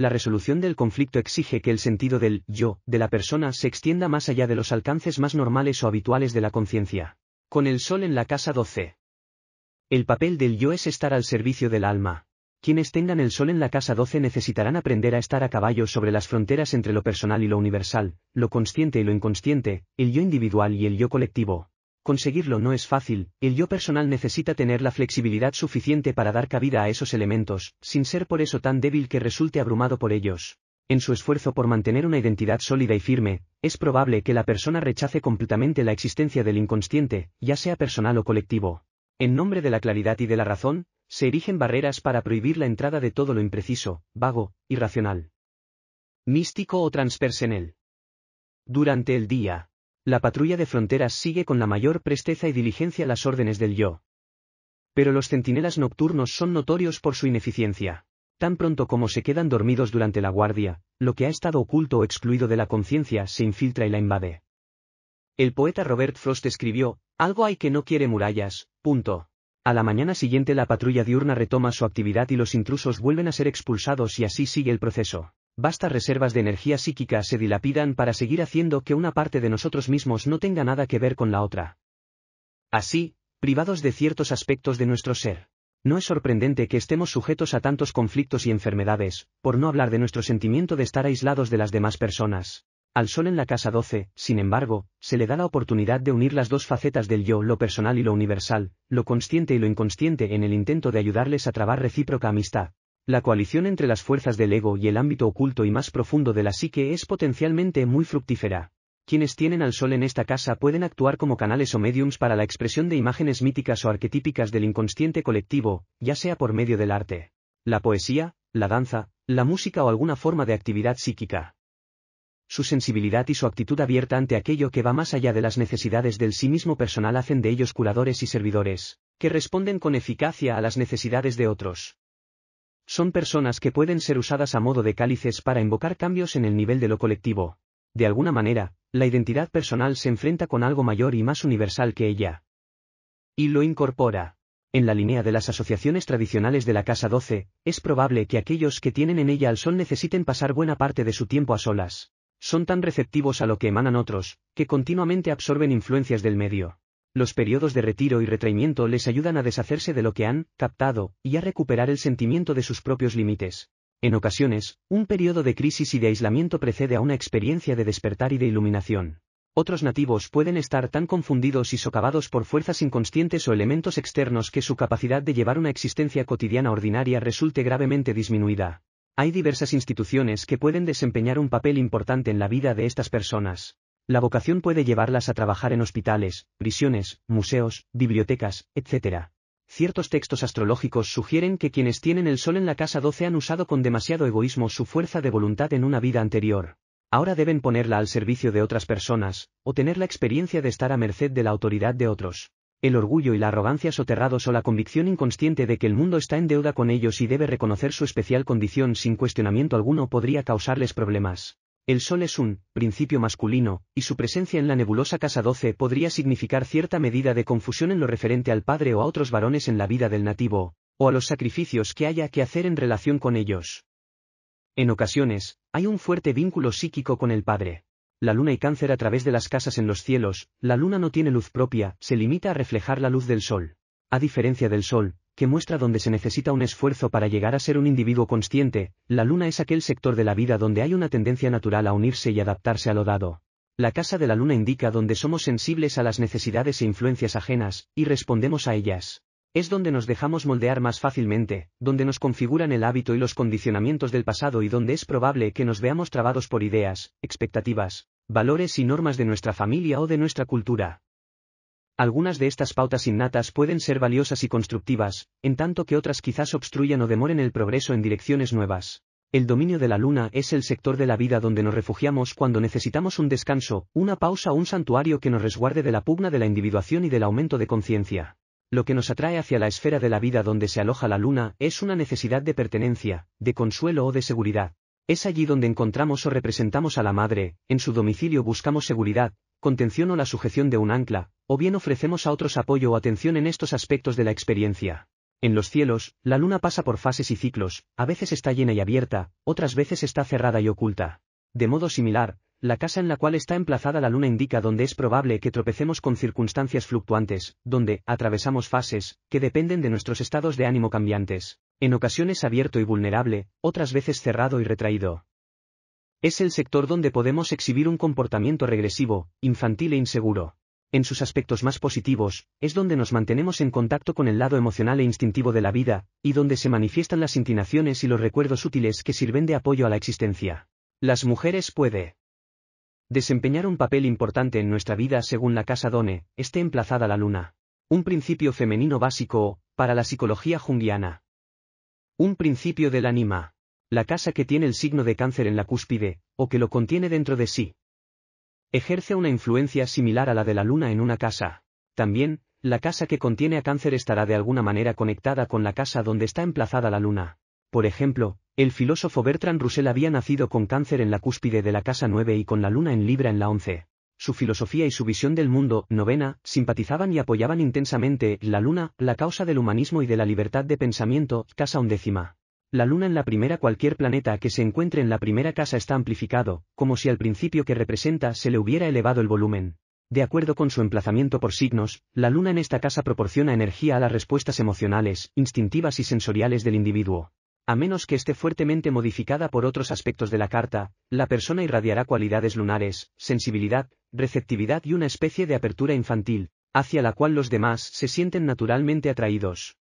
La resolución del conflicto exige que el sentido del yo de la persona se extienda más allá de los alcances más normales o habituales de la conciencia. Con el sol en la casa 12. El papel del yo es estar al servicio del alma. Quienes tengan el sol en la casa 12 necesitarán aprender a estar a caballo sobre las fronteras entre lo personal y lo universal, lo consciente y lo inconsciente, el yo individual y el yo colectivo. Conseguirlo no es fácil, el yo personal necesita tener la flexibilidad suficiente para dar cabida a esos elementos, sin ser por eso tan débil que resulte abrumado por ellos. En su esfuerzo por mantener una identidad sólida y firme, es probable que la persona rechace completamente la existencia del inconsciente, ya sea personal o colectivo. En nombre de la claridad y de la razón, se erigen barreras para prohibir la entrada de todo lo impreciso, vago, irracional. Místico o transpersonal. Durante el día, la patrulla de fronteras sigue con la mayor presteza y diligencia las órdenes del yo. Pero los centinelas nocturnos son notorios por su ineficiencia. Tan pronto como se quedan dormidos durante la guardia, lo que ha estado oculto o excluido de la conciencia se infiltra y la invade. El poeta Robert Frost escribió, Algo hay que no quiere murallas, punto. A la mañana siguiente la patrulla diurna retoma su actividad y los intrusos vuelven a ser expulsados y así sigue el proceso vastas reservas de energía psíquica se dilapidan para seguir haciendo que una parte de nosotros mismos no tenga nada que ver con la otra. Así, privados de ciertos aspectos de nuestro ser. No es sorprendente que estemos sujetos a tantos conflictos y enfermedades, por no hablar de nuestro sentimiento de estar aislados de las demás personas. Al sol en la casa 12, sin embargo, se le da la oportunidad de unir las dos facetas del yo, lo personal y lo universal, lo consciente y lo inconsciente en el intento de ayudarles a trabar recíproca amistad. La coalición entre las fuerzas del ego y el ámbito oculto y más profundo de la psique es potencialmente muy fructífera. Quienes tienen al sol en esta casa pueden actuar como canales o mediums para la expresión de imágenes míticas o arquetípicas del inconsciente colectivo, ya sea por medio del arte, la poesía, la danza, la música o alguna forma de actividad psíquica. Su sensibilidad y su actitud abierta ante aquello que va más allá de las necesidades del sí mismo personal hacen de ellos curadores y servidores, que responden con eficacia a las necesidades de otros. Son personas que pueden ser usadas a modo de cálices para invocar cambios en el nivel de lo colectivo. De alguna manera, la identidad personal se enfrenta con algo mayor y más universal que ella. Y lo incorpora. En la línea de las asociaciones tradicionales de la Casa 12, es probable que aquellos que tienen en ella al sol necesiten pasar buena parte de su tiempo a solas. Son tan receptivos a lo que emanan otros, que continuamente absorben influencias del medio. Los periodos de retiro y retraimiento les ayudan a deshacerse de lo que han captado y a recuperar el sentimiento de sus propios límites. En ocasiones, un periodo de crisis y de aislamiento precede a una experiencia de despertar y de iluminación. Otros nativos pueden estar tan confundidos y socavados por fuerzas inconscientes o elementos externos que su capacidad de llevar una existencia cotidiana ordinaria resulte gravemente disminuida. Hay diversas instituciones que pueden desempeñar un papel importante en la vida de estas personas. La vocación puede llevarlas a trabajar en hospitales, prisiones, museos, bibliotecas, etc. Ciertos textos astrológicos sugieren que quienes tienen el sol en la casa 12 han usado con demasiado egoísmo su fuerza de voluntad en una vida anterior. Ahora deben ponerla al servicio de otras personas, o tener la experiencia de estar a merced de la autoridad de otros. El orgullo y la arrogancia soterrados o la convicción inconsciente de que el mundo está en deuda con ellos y debe reconocer su especial condición sin cuestionamiento alguno podría causarles problemas. El Sol es un principio masculino, y su presencia en la nebulosa Casa 12 podría significar cierta medida de confusión en lo referente al padre o a otros varones en la vida del nativo, o a los sacrificios que haya que hacer en relación con ellos. En ocasiones, hay un fuerte vínculo psíquico con el padre. La luna y cáncer a través de las casas en los cielos, la luna no tiene luz propia, se limita a reflejar la luz del sol. A diferencia del Sol, que muestra donde se necesita un esfuerzo para llegar a ser un individuo consciente, la Luna es aquel sector de la vida donde hay una tendencia natural a unirse y adaptarse a lo dado. La casa de la Luna indica donde somos sensibles a las necesidades e influencias ajenas, y respondemos a ellas. Es donde nos dejamos moldear más fácilmente, donde nos configuran el hábito y los condicionamientos del pasado y donde es probable que nos veamos trabados por ideas, expectativas, valores y normas de nuestra familia o de nuestra cultura. Algunas de estas pautas innatas pueden ser valiosas y constructivas, en tanto que otras quizás obstruyan o demoren el progreso en direcciones nuevas. El dominio de la luna es el sector de la vida donde nos refugiamos cuando necesitamos un descanso, una pausa o un santuario que nos resguarde de la pugna de la individuación y del aumento de conciencia. Lo que nos atrae hacia la esfera de la vida donde se aloja la luna es una necesidad de pertenencia, de consuelo o de seguridad. Es allí donde encontramos o representamos a la madre, en su domicilio buscamos seguridad, contención o la sujeción de un ancla, o bien ofrecemos a otros apoyo o atención en estos aspectos de la experiencia. En los cielos, la luna pasa por fases y ciclos, a veces está llena y abierta, otras veces está cerrada y oculta. De modo similar, la casa en la cual está emplazada la luna indica donde es probable que tropecemos con circunstancias fluctuantes, donde atravesamos fases, que dependen de nuestros estados de ánimo cambiantes, en ocasiones abierto y vulnerable, otras veces cerrado y retraído. Es el sector donde podemos exhibir un comportamiento regresivo, infantil e inseguro. En sus aspectos más positivos, es donde nos mantenemos en contacto con el lado emocional e instintivo de la vida, y donde se manifiestan las intinaciones y los recuerdos útiles que sirven de apoyo a la existencia. Las mujeres puede desempeñar un papel importante en nuestra vida según la casa Done, esté emplazada la luna. Un principio femenino básico, para la psicología junguiana. Un principio del ánima la casa que tiene el signo de cáncer en la cúspide, o que lo contiene dentro de sí. Ejerce una influencia similar a la de la luna en una casa. También, la casa que contiene a cáncer estará de alguna manera conectada con la casa donde está emplazada la luna. Por ejemplo, el filósofo Bertrand Russell había nacido con cáncer en la cúspide de la casa 9 y con la luna en Libra en la 11. Su filosofía y su visión del mundo, novena, simpatizaban y apoyaban intensamente la luna, la causa del humanismo y de la libertad de pensamiento, casa undécima. La luna en la primera cualquier planeta que se encuentre en la primera casa está amplificado, como si al principio que representa se le hubiera elevado el volumen. De acuerdo con su emplazamiento por signos, la luna en esta casa proporciona energía a las respuestas emocionales, instintivas y sensoriales del individuo. A menos que esté fuertemente modificada por otros aspectos de la carta, la persona irradiará cualidades lunares, sensibilidad, receptividad y una especie de apertura infantil, hacia la cual los demás se sienten naturalmente atraídos.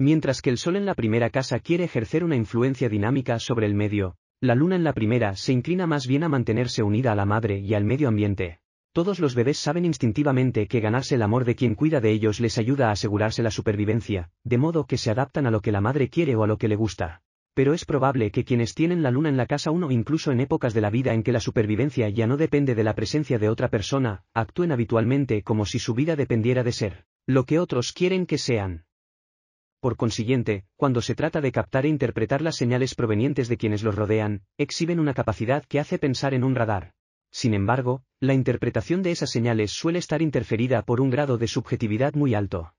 Mientras que el Sol en la primera casa quiere ejercer una influencia dinámica sobre el medio, la Luna en la primera se inclina más bien a mantenerse unida a la madre y al medio ambiente. Todos los bebés saben instintivamente que ganarse el amor de quien cuida de ellos les ayuda a asegurarse la supervivencia, de modo que se adaptan a lo que la madre quiere o a lo que le gusta. Pero es probable que quienes tienen la luna en la casa uno incluso en épocas de la vida en que la supervivencia ya no depende de la presencia de otra persona, actúen habitualmente como si su vida dependiera de ser lo que otros quieren que sean. Por consiguiente, cuando se trata de captar e interpretar las señales provenientes de quienes los rodean, exhiben una capacidad que hace pensar en un radar. Sin embargo, la interpretación de esas señales suele estar interferida por un grado de subjetividad muy alto.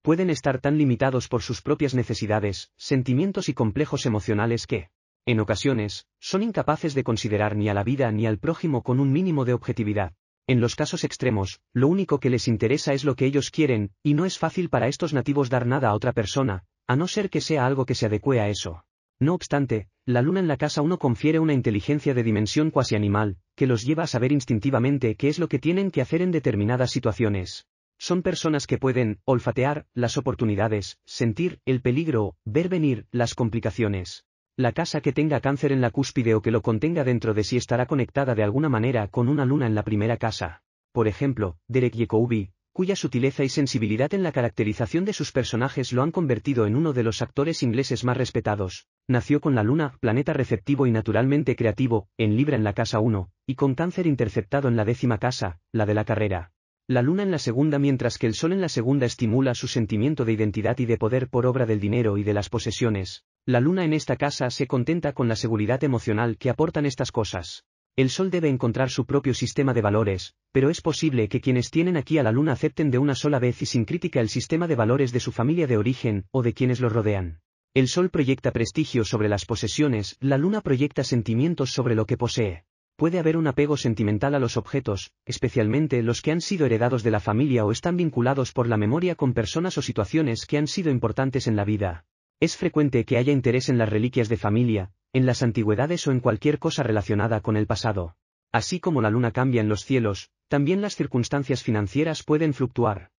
Pueden estar tan limitados por sus propias necesidades, sentimientos y complejos emocionales que, en ocasiones, son incapaces de considerar ni a la vida ni al prójimo con un mínimo de objetividad. En los casos extremos, lo único que les interesa es lo que ellos quieren, y no es fácil para estos nativos dar nada a otra persona, a no ser que sea algo que se adecue a eso. No obstante, la luna en la casa uno confiere una inteligencia de dimensión cuasi animal, que los lleva a saber instintivamente qué es lo que tienen que hacer en determinadas situaciones. Son personas que pueden olfatear las oportunidades, sentir el peligro, ver venir las complicaciones. La casa que tenga cáncer en la cúspide o que lo contenga dentro de sí estará conectada de alguna manera con una luna en la primera casa. Por ejemplo, Derek Yekoubi, cuya sutileza y sensibilidad en la caracterización de sus personajes lo han convertido en uno de los actores ingleses más respetados, nació con la luna, planeta receptivo y naturalmente creativo, en Libra en la casa 1, y con cáncer interceptado en la décima casa, la de la carrera. La luna en la segunda mientras que el sol en la segunda estimula su sentimiento de identidad y de poder por obra del dinero y de las posesiones, la luna en esta casa se contenta con la seguridad emocional que aportan estas cosas. El sol debe encontrar su propio sistema de valores, pero es posible que quienes tienen aquí a la luna acepten de una sola vez y sin crítica el sistema de valores de su familia de origen o de quienes los rodean. El sol proyecta prestigio sobre las posesiones, la luna proyecta sentimientos sobre lo que posee. Puede haber un apego sentimental a los objetos, especialmente los que han sido heredados de la familia o están vinculados por la memoria con personas o situaciones que han sido importantes en la vida. Es frecuente que haya interés en las reliquias de familia, en las antigüedades o en cualquier cosa relacionada con el pasado. Así como la luna cambia en los cielos, también las circunstancias financieras pueden fluctuar.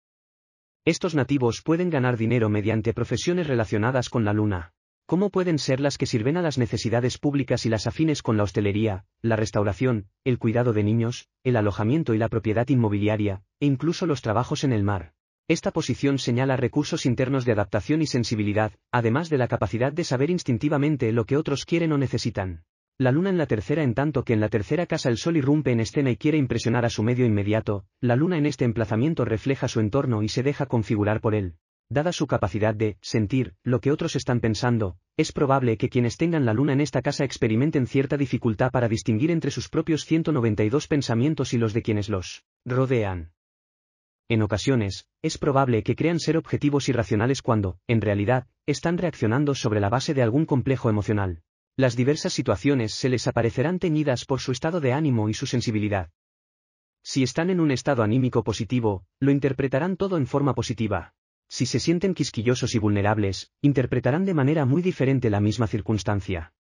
Estos nativos pueden ganar dinero mediante profesiones relacionadas con la luna. ¿Cómo pueden ser las que sirven a las necesidades públicas y las afines con la hostelería, la restauración, el cuidado de niños, el alojamiento y la propiedad inmobiliaria, e incluso los trabajos en el mar? Esta posición señala recursos internos de adaptación y sensibilidad, además de la capacidad de saber instintivamente lo que otros quieren o necesitan. La luna en la tercera en tanto que en la tercera casa el sol irrumpe en escena y quiere impresionar a su medio inmediato, la luna en este emplazamiento refleja su entorno y se deja configurar por él. Dada su capacidad de sentir lo que otros están pensando, es probable que quienes tengan la luna en esta casa experimenten cierta dificultad para distinguir entre sus propios 192 pensamientos y los de quienes los rodean en ocasiones, es probable que crean ser objetivos irracionales cuando, en realidad, están reaccionando sobre la base de algún complejo emocional. Las diversas situaciones se les aparecerán teñidas por su estado de ánimo y su sensibilidad. Si están en un estado anímico positivo, lo interpretarán todo en forma positiva. Si se sienten quisquillosos y vulnerables, interpretarán de manera muy diferente la misma circunstancia.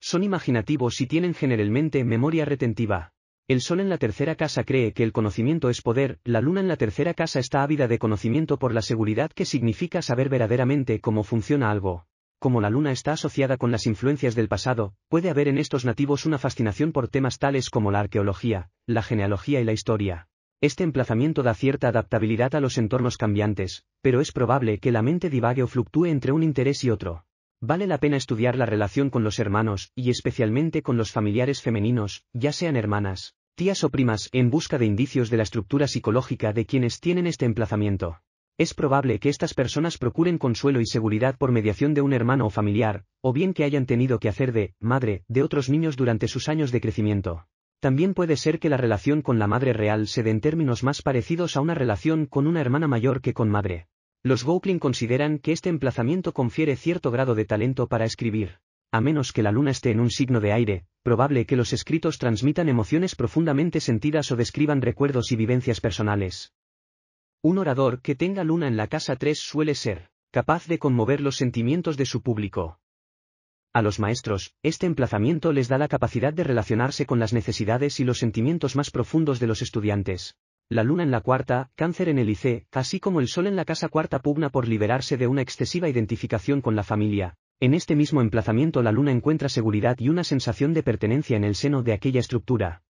Son imaginativos y tienen generalmente memoria retentiva. El Sol en la tercera casa cree que el conocimiento es poder, la Luna en la tercera casa está ávida de conocimiento por la seguridad que significa saber verdaderamente cómo funciona algo. Como la Luna está asociada con las influencias del pasado, puede haber en estos nativos una fascinación por temas tales como la arqueología, la genealogía y la historia. Este emplazamiento da cierta adaptabilidad a los entornos cambiantes, pero es probable que la mente divague o fluctúe entre un interés y otro. Vale la pena estudiar la relación con los hermanos, y especialmente con los familiares femeninos, ya sean hermanas, tías o primas en busca de indicios de la estructura psicológica de quienes tienen este emplazamiento. Es probable que estas personas procuren consuelo y seguridad por mediación de un hermano o familiar, o bien que hayan tenido que hacer de madre de otros niños durante sus años de crecimiento. También puede ser que la relación con la madre real se dé en términos más parecidos a una relación con una hermana mayor que con madre. Los Gowkling consideran que este emplazamiento confiere cierto grado de talento para escribir a menos que la luna esté en un signo de aire, probable que los escritos transmitan emociones profundamente sentidas o describan recuerdos y vivencias personales. Un orador que tenga luna en la casa 3 suele ser capaz de conmover los sentimientos de su público. A los maestros, este emplazamiento les da la capacidad de relacionarse con las necesidades y los sentimientos más profundos de los estudiantes. La luna en la cuarta, cáncer en el IC, así como el sol en la casa cuarta pugna por liberarse de una excesiva identificación con la familia, en este mismo emplazamiento la luna encuentra seguridad y una sensación de pertenencia en el seno de aquella estructura.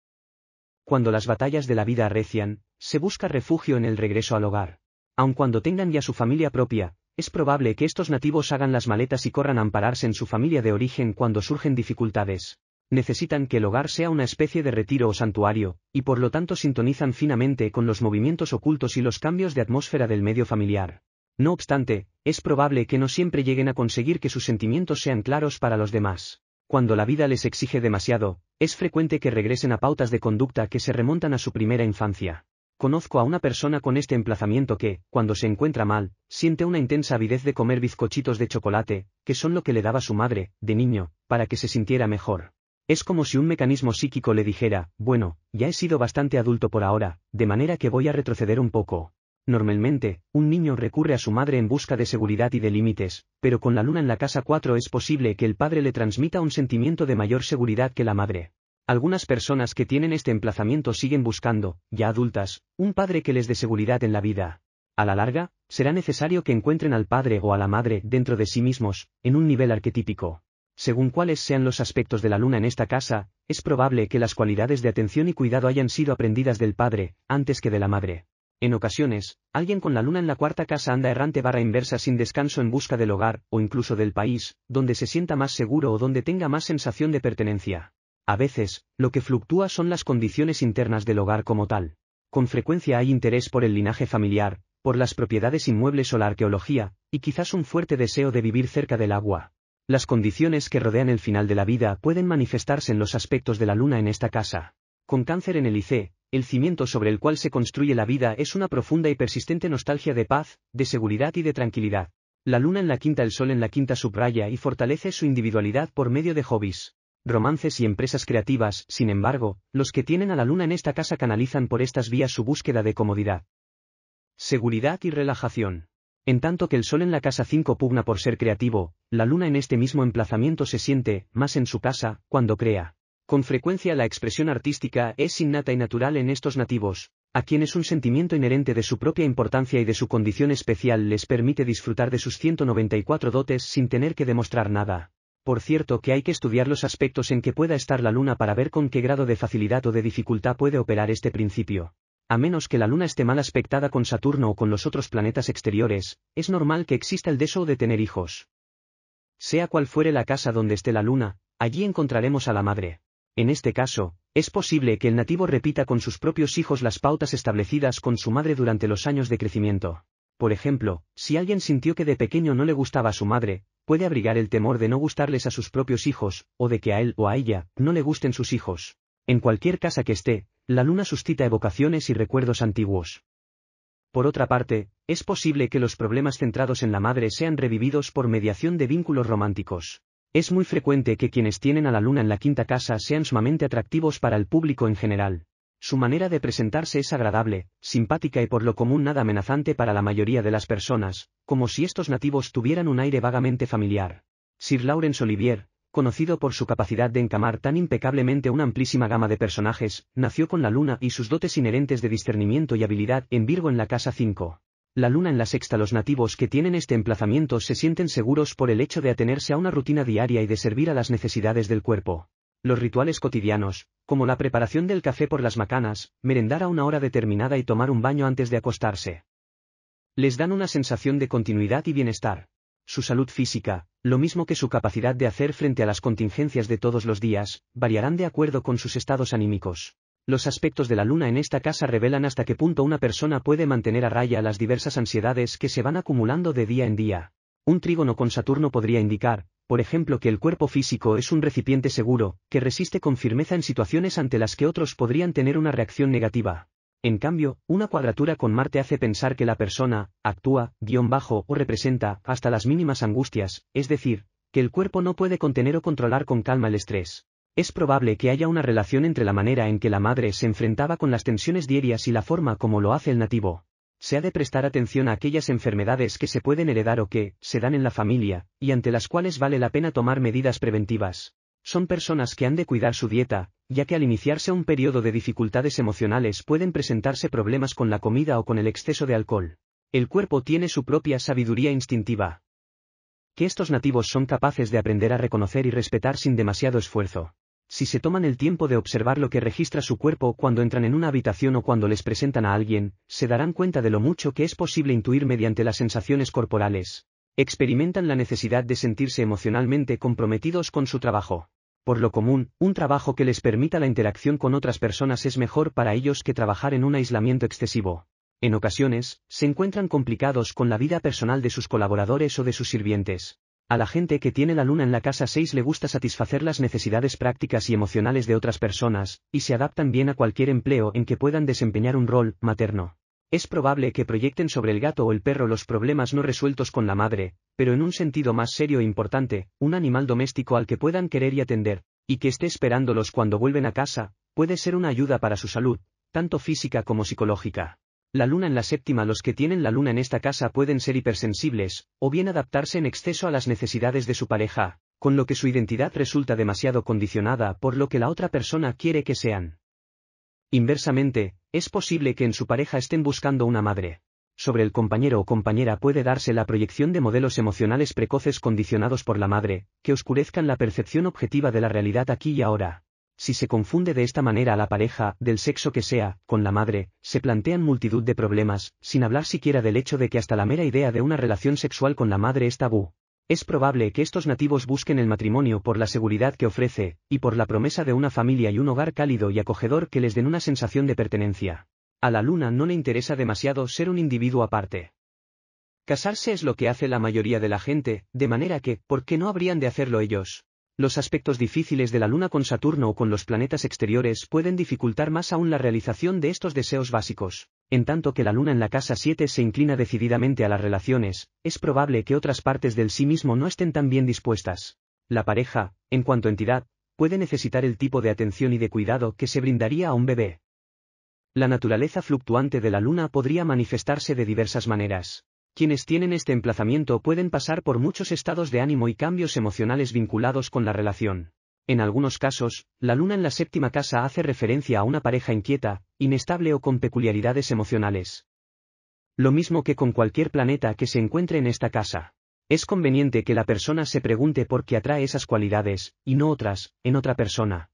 Cuando las batallas de la vida arrecian, se busca refugio en el regreso al hogar. Aun cuando tengan ya su familia propia, es probable que estos nativos hagan las maletas y corran a ampararse en su familia de origen cuando surgen dificultades. Necesitan que el hogar sea una especie de retiro o santuario, y por lo tanto sintonizan finamente con los movimientos ocultos y los cambios de atmósfera del medio familiar. No obstante, es probable que no siempre lleguen a conseguir que sus sentimientos sean claros para los demás. Cuando la vida les exige demasiado, es frecuente que regresen a pautas de conducta que se remontan a su primera infancia. Conozco a una persona con este emplazamiento que, cuando se encuentra mal, siente una intensa avidez de comer bizcochitos de chocolate, que son lo que le daba su madre, de niño, para que se sintiera mejor. Es como si un mecanismo psíquico le dijera, bueno, ya he sido bastante adulto por ahora, de manera que voy a retroceder un poco. Normalmente, un niño recurre a su madre en busca de seguridad y de límites, pero con la luna en la casa 4 es posible que el padre le transmita un sentimiento de mayor seguridad que la madre. Algunas personas que tienen este emplazamiento siguen buscando, ya adultas, un padre que les dé seguridad en la vida. A la larga, será necesario que encuentren al padre o a la madre dentro de sí mismos, en un nivel arquetípico. Según cuáles sean los aspectos de la luna en esta casa, es probable que las cualidades de atención y cuidado hayan sido aprendidas del padre, antes que de la madre. En ocasiones, alguien con la luna en la cuarta casa anda errante barra inversa sin descanso en busca del hogar, o incluso del país, donde se sienta más seguro o donde tenga más sensación de pertenencia. A veces, lo que fluctúa son las condiciones internas del hogar como tal. Con frecuencia hay interés por el linaje familiar, por las propiedades inmuebles o la arqueología, y quizás un fuerte deseo de vivir cerca del agua. Las condiciones que rodean el final de la vida pueden manifestarse en los aspectos de la luna en esta casa. Con cáncer en el IC, el cimiento sobre el cual se construye la vida es una profunda y persistente nostalgia de paz, de seguridad y de tranquilidad. La luna en la quinta, el sol en la quinta subraya y fortalece su individualidad por medio de hobbies, romances y empresas creativas, sin embargo, los que tienen a la luna en esta casa canalizan por estas vías su búsqueda de comodidad, seguridad y relajación. En tanto que el sol en la casa 5 pugna por ser creativo, la luna en este mismo emplazamiento se siente, más en su casa, cuando crea. Con frecuencia la expresión artística es innata y natural en estos nativos, a quienes un sentimiento inherente de su propia importancia y de su condición especial les permite disfrutar de sus 194 dotes sin tener que demostrar nada. Por cierto que hay que estudiar los aspectos en que pueda estar la luna para ver con qué grado de facilidad o de dificultad puede operar este principio. A menos que la luna esté mal aspectada con Saturno o con los otros planetas exteriores, es normal que exista el deseo de tener hijos. Sea cual fuere la casa donde esté la luna, allí encontraremos a la madre. En este caso, es posible que el nativo repita con sus propios hijos las pautas establecidas con su madre durante los años de crecimiento. Por ejemplo, si alguien sintió que de pequeño no le gustaba a su madre, puede abrigar el temor de no gustarles a sus propios hijos, o de que a él o a ella no le gusten sus hijos. En cualquier casa que esté, la luna suscita evocaciones y recuerdos antiguos. Por otra parte, es posible que los problemas centrados en la madre sean revividos por mediación de vínculos románticos. Es muy frecuente que quienes tienen a la luna en la quinta casa sean sumamente atractivos para el público en general. Su manera de presentarse es agradable, simpática y por lo común nada amenazante para la mayoría de las personas, como si estos nativos tuvieran un aire vagamente familiar. Sir Laurence Olivier, conocido por su capacidad de encamar tan impecablemente una amplísima gama de personajes, nació con la luna y sus dotes inherentes de discernimiento y habilidad en Virgo en la casa 5 la luna en la sexta los nativos que tienen este emplazamiento se sienten seguros por el hecho de atenerse a una rutina diaria y de servir a las necesidades del cuerpo. Los rituales cotidianos, como la preparación del café por las macanas, merendar a una hora determinada y tomar un baño antes de acostarse. Les dan una sensación de continuidad y bienestar. Su salud física, lo mismo que su capacidad de hacer frente a las contingencias de todos los días, variarán de acuerdo con sus estados anímicos. Los aspectos de la luna en esta casa revelan hasta qué punto una persona puede mantener a raya las diversas ansiedades que se van acumulando de día en día. Un trígono con Saturno podría indicar, por ejemplo, que el cuerpo físico es un recipiente seguro, que resiste con firmeza en situaciones ante las que otros podrían tener una reacción negativa. En cambio, una cuadratura con Marte hace pensar que la persona, actúa, guión bajo o representa, hasta las mínimas angustias, es decir, que el cuerpo no puede contener o controlar con calma el estrés. Es probable que haya una relación entre la manera en que la madre se enfrentaba con las tensiones diarias y la forma como lo hace el nativo. Se ha de prestar atención a aquellas enfermedades que se pueden heredar o que se dan en la familia, y ante las cuales vale la pena tomar medidas preventivas. Son personas que han de cuidar su dieta, ya que al iniciarse un periodo de dificultades emocionales pueden presentarse problemas con la comida o con el exceso de alcohol. El cuerpo tiene su propia sabiduría instintiva. Que estos nativos son capaces de aprender a reconocer y respetar sin demasiado esfuerzo si se toman el tiempo de observar lo que registra su cuerpo cuando entran en una habitación o cuando les presentan a alguien, se darán cuenta de lo mucho que es posible intuir mediante las sensaciones corporales. Experimentan la necesidad de sentirse emocionalmente comprometidos con su trabajo. Por lo común, un trabajo que les permita la interacción con otras personas es mejor para ellos que trabajar en un aislamiento excesivo. En ocasiones, se encuentran complicados con la vida personal de sus colaboradores o de sus sirvientes. A la gente que tiene la luna en la casa 6 le gusta satisfacer las necesidades prácticas y emocionales de otras personas, y se adaptan bien a cualquier empleo en que puedan desempeñar un rol materno. Es probable que proyecten sobre el gato o el perro los problemas no resueltos con la madre, pero en un sentido más serio e importante, un animal doméstico al que puedan querer y atender, y que esté esperándolos cuando vuelven a casa, puede ser una ayuda para su salud, tanto física como psicológica. La luna en la séptima Los que tienen la luna en esta casa pueden ser hipersensibles, o bien adaptarse en exceso a las necesidades de su pareja, con lo que su identidad resulta demasiado condicionada por lo que la otra persona quiere que sean. Inversamente, es posible que en su pareja estén buscando una madre. Sobre el compañero o compañera puede darse la proyección de modelos emocionales precoces condicionados por la madre, que oscurezcan la percepción objetiva de la realidad aquí y ahora. Si se confunde de esta manera a la pareja, del sexo que sea, con la madre, se plantean multitud de problemas, sin hablar siquiera del hecho de que hasta la mera idea de una relación sexual con la madre es tabú. Es probable que estos nativos busquen el matrimonio por la seguridad que ofrece, y por la promesa de una familia y un hogar cálido y acogedor que les den una sensación de pertenencia. A la luna no le interesa demasiado ser un individuo aparte. Casarse es lo que hace la mayoría de la gente, de manera que, ¿por qué no habrían de hacerlo ellos? Los aspectos difíciles de la Luna con Saturno o con los planetas exteriores pueden dificultar más aún la realización de estos deseos básicos. En tanto que la Luna en la casa 7 se inclina decididamente a las relaciones, es probable que otras partes del sí mismo no estén tan bien dispuestas. La pareja, en cuanto entidad, puede necesitar el tipo de atención y de cuidado que se brindaría a un bebé. La naturaleza fluctuante de la Luna podría manifestarse de diversas maneras. Quienes tienen este emplazamiento pueden pasar por muchos estados de ánimo y cambios emocionales vinculados con la relación. En algunos casos, la luna en la séptima casa hace referencia a una pareja inquieta, inestable o con peculiaridades emocionales. Lo mismo que con cualquier planeta que se encuentre en esta casa. Es conveniente que la persona se pregunte por qué atrae esas cualidades, y no otras, en otra persona.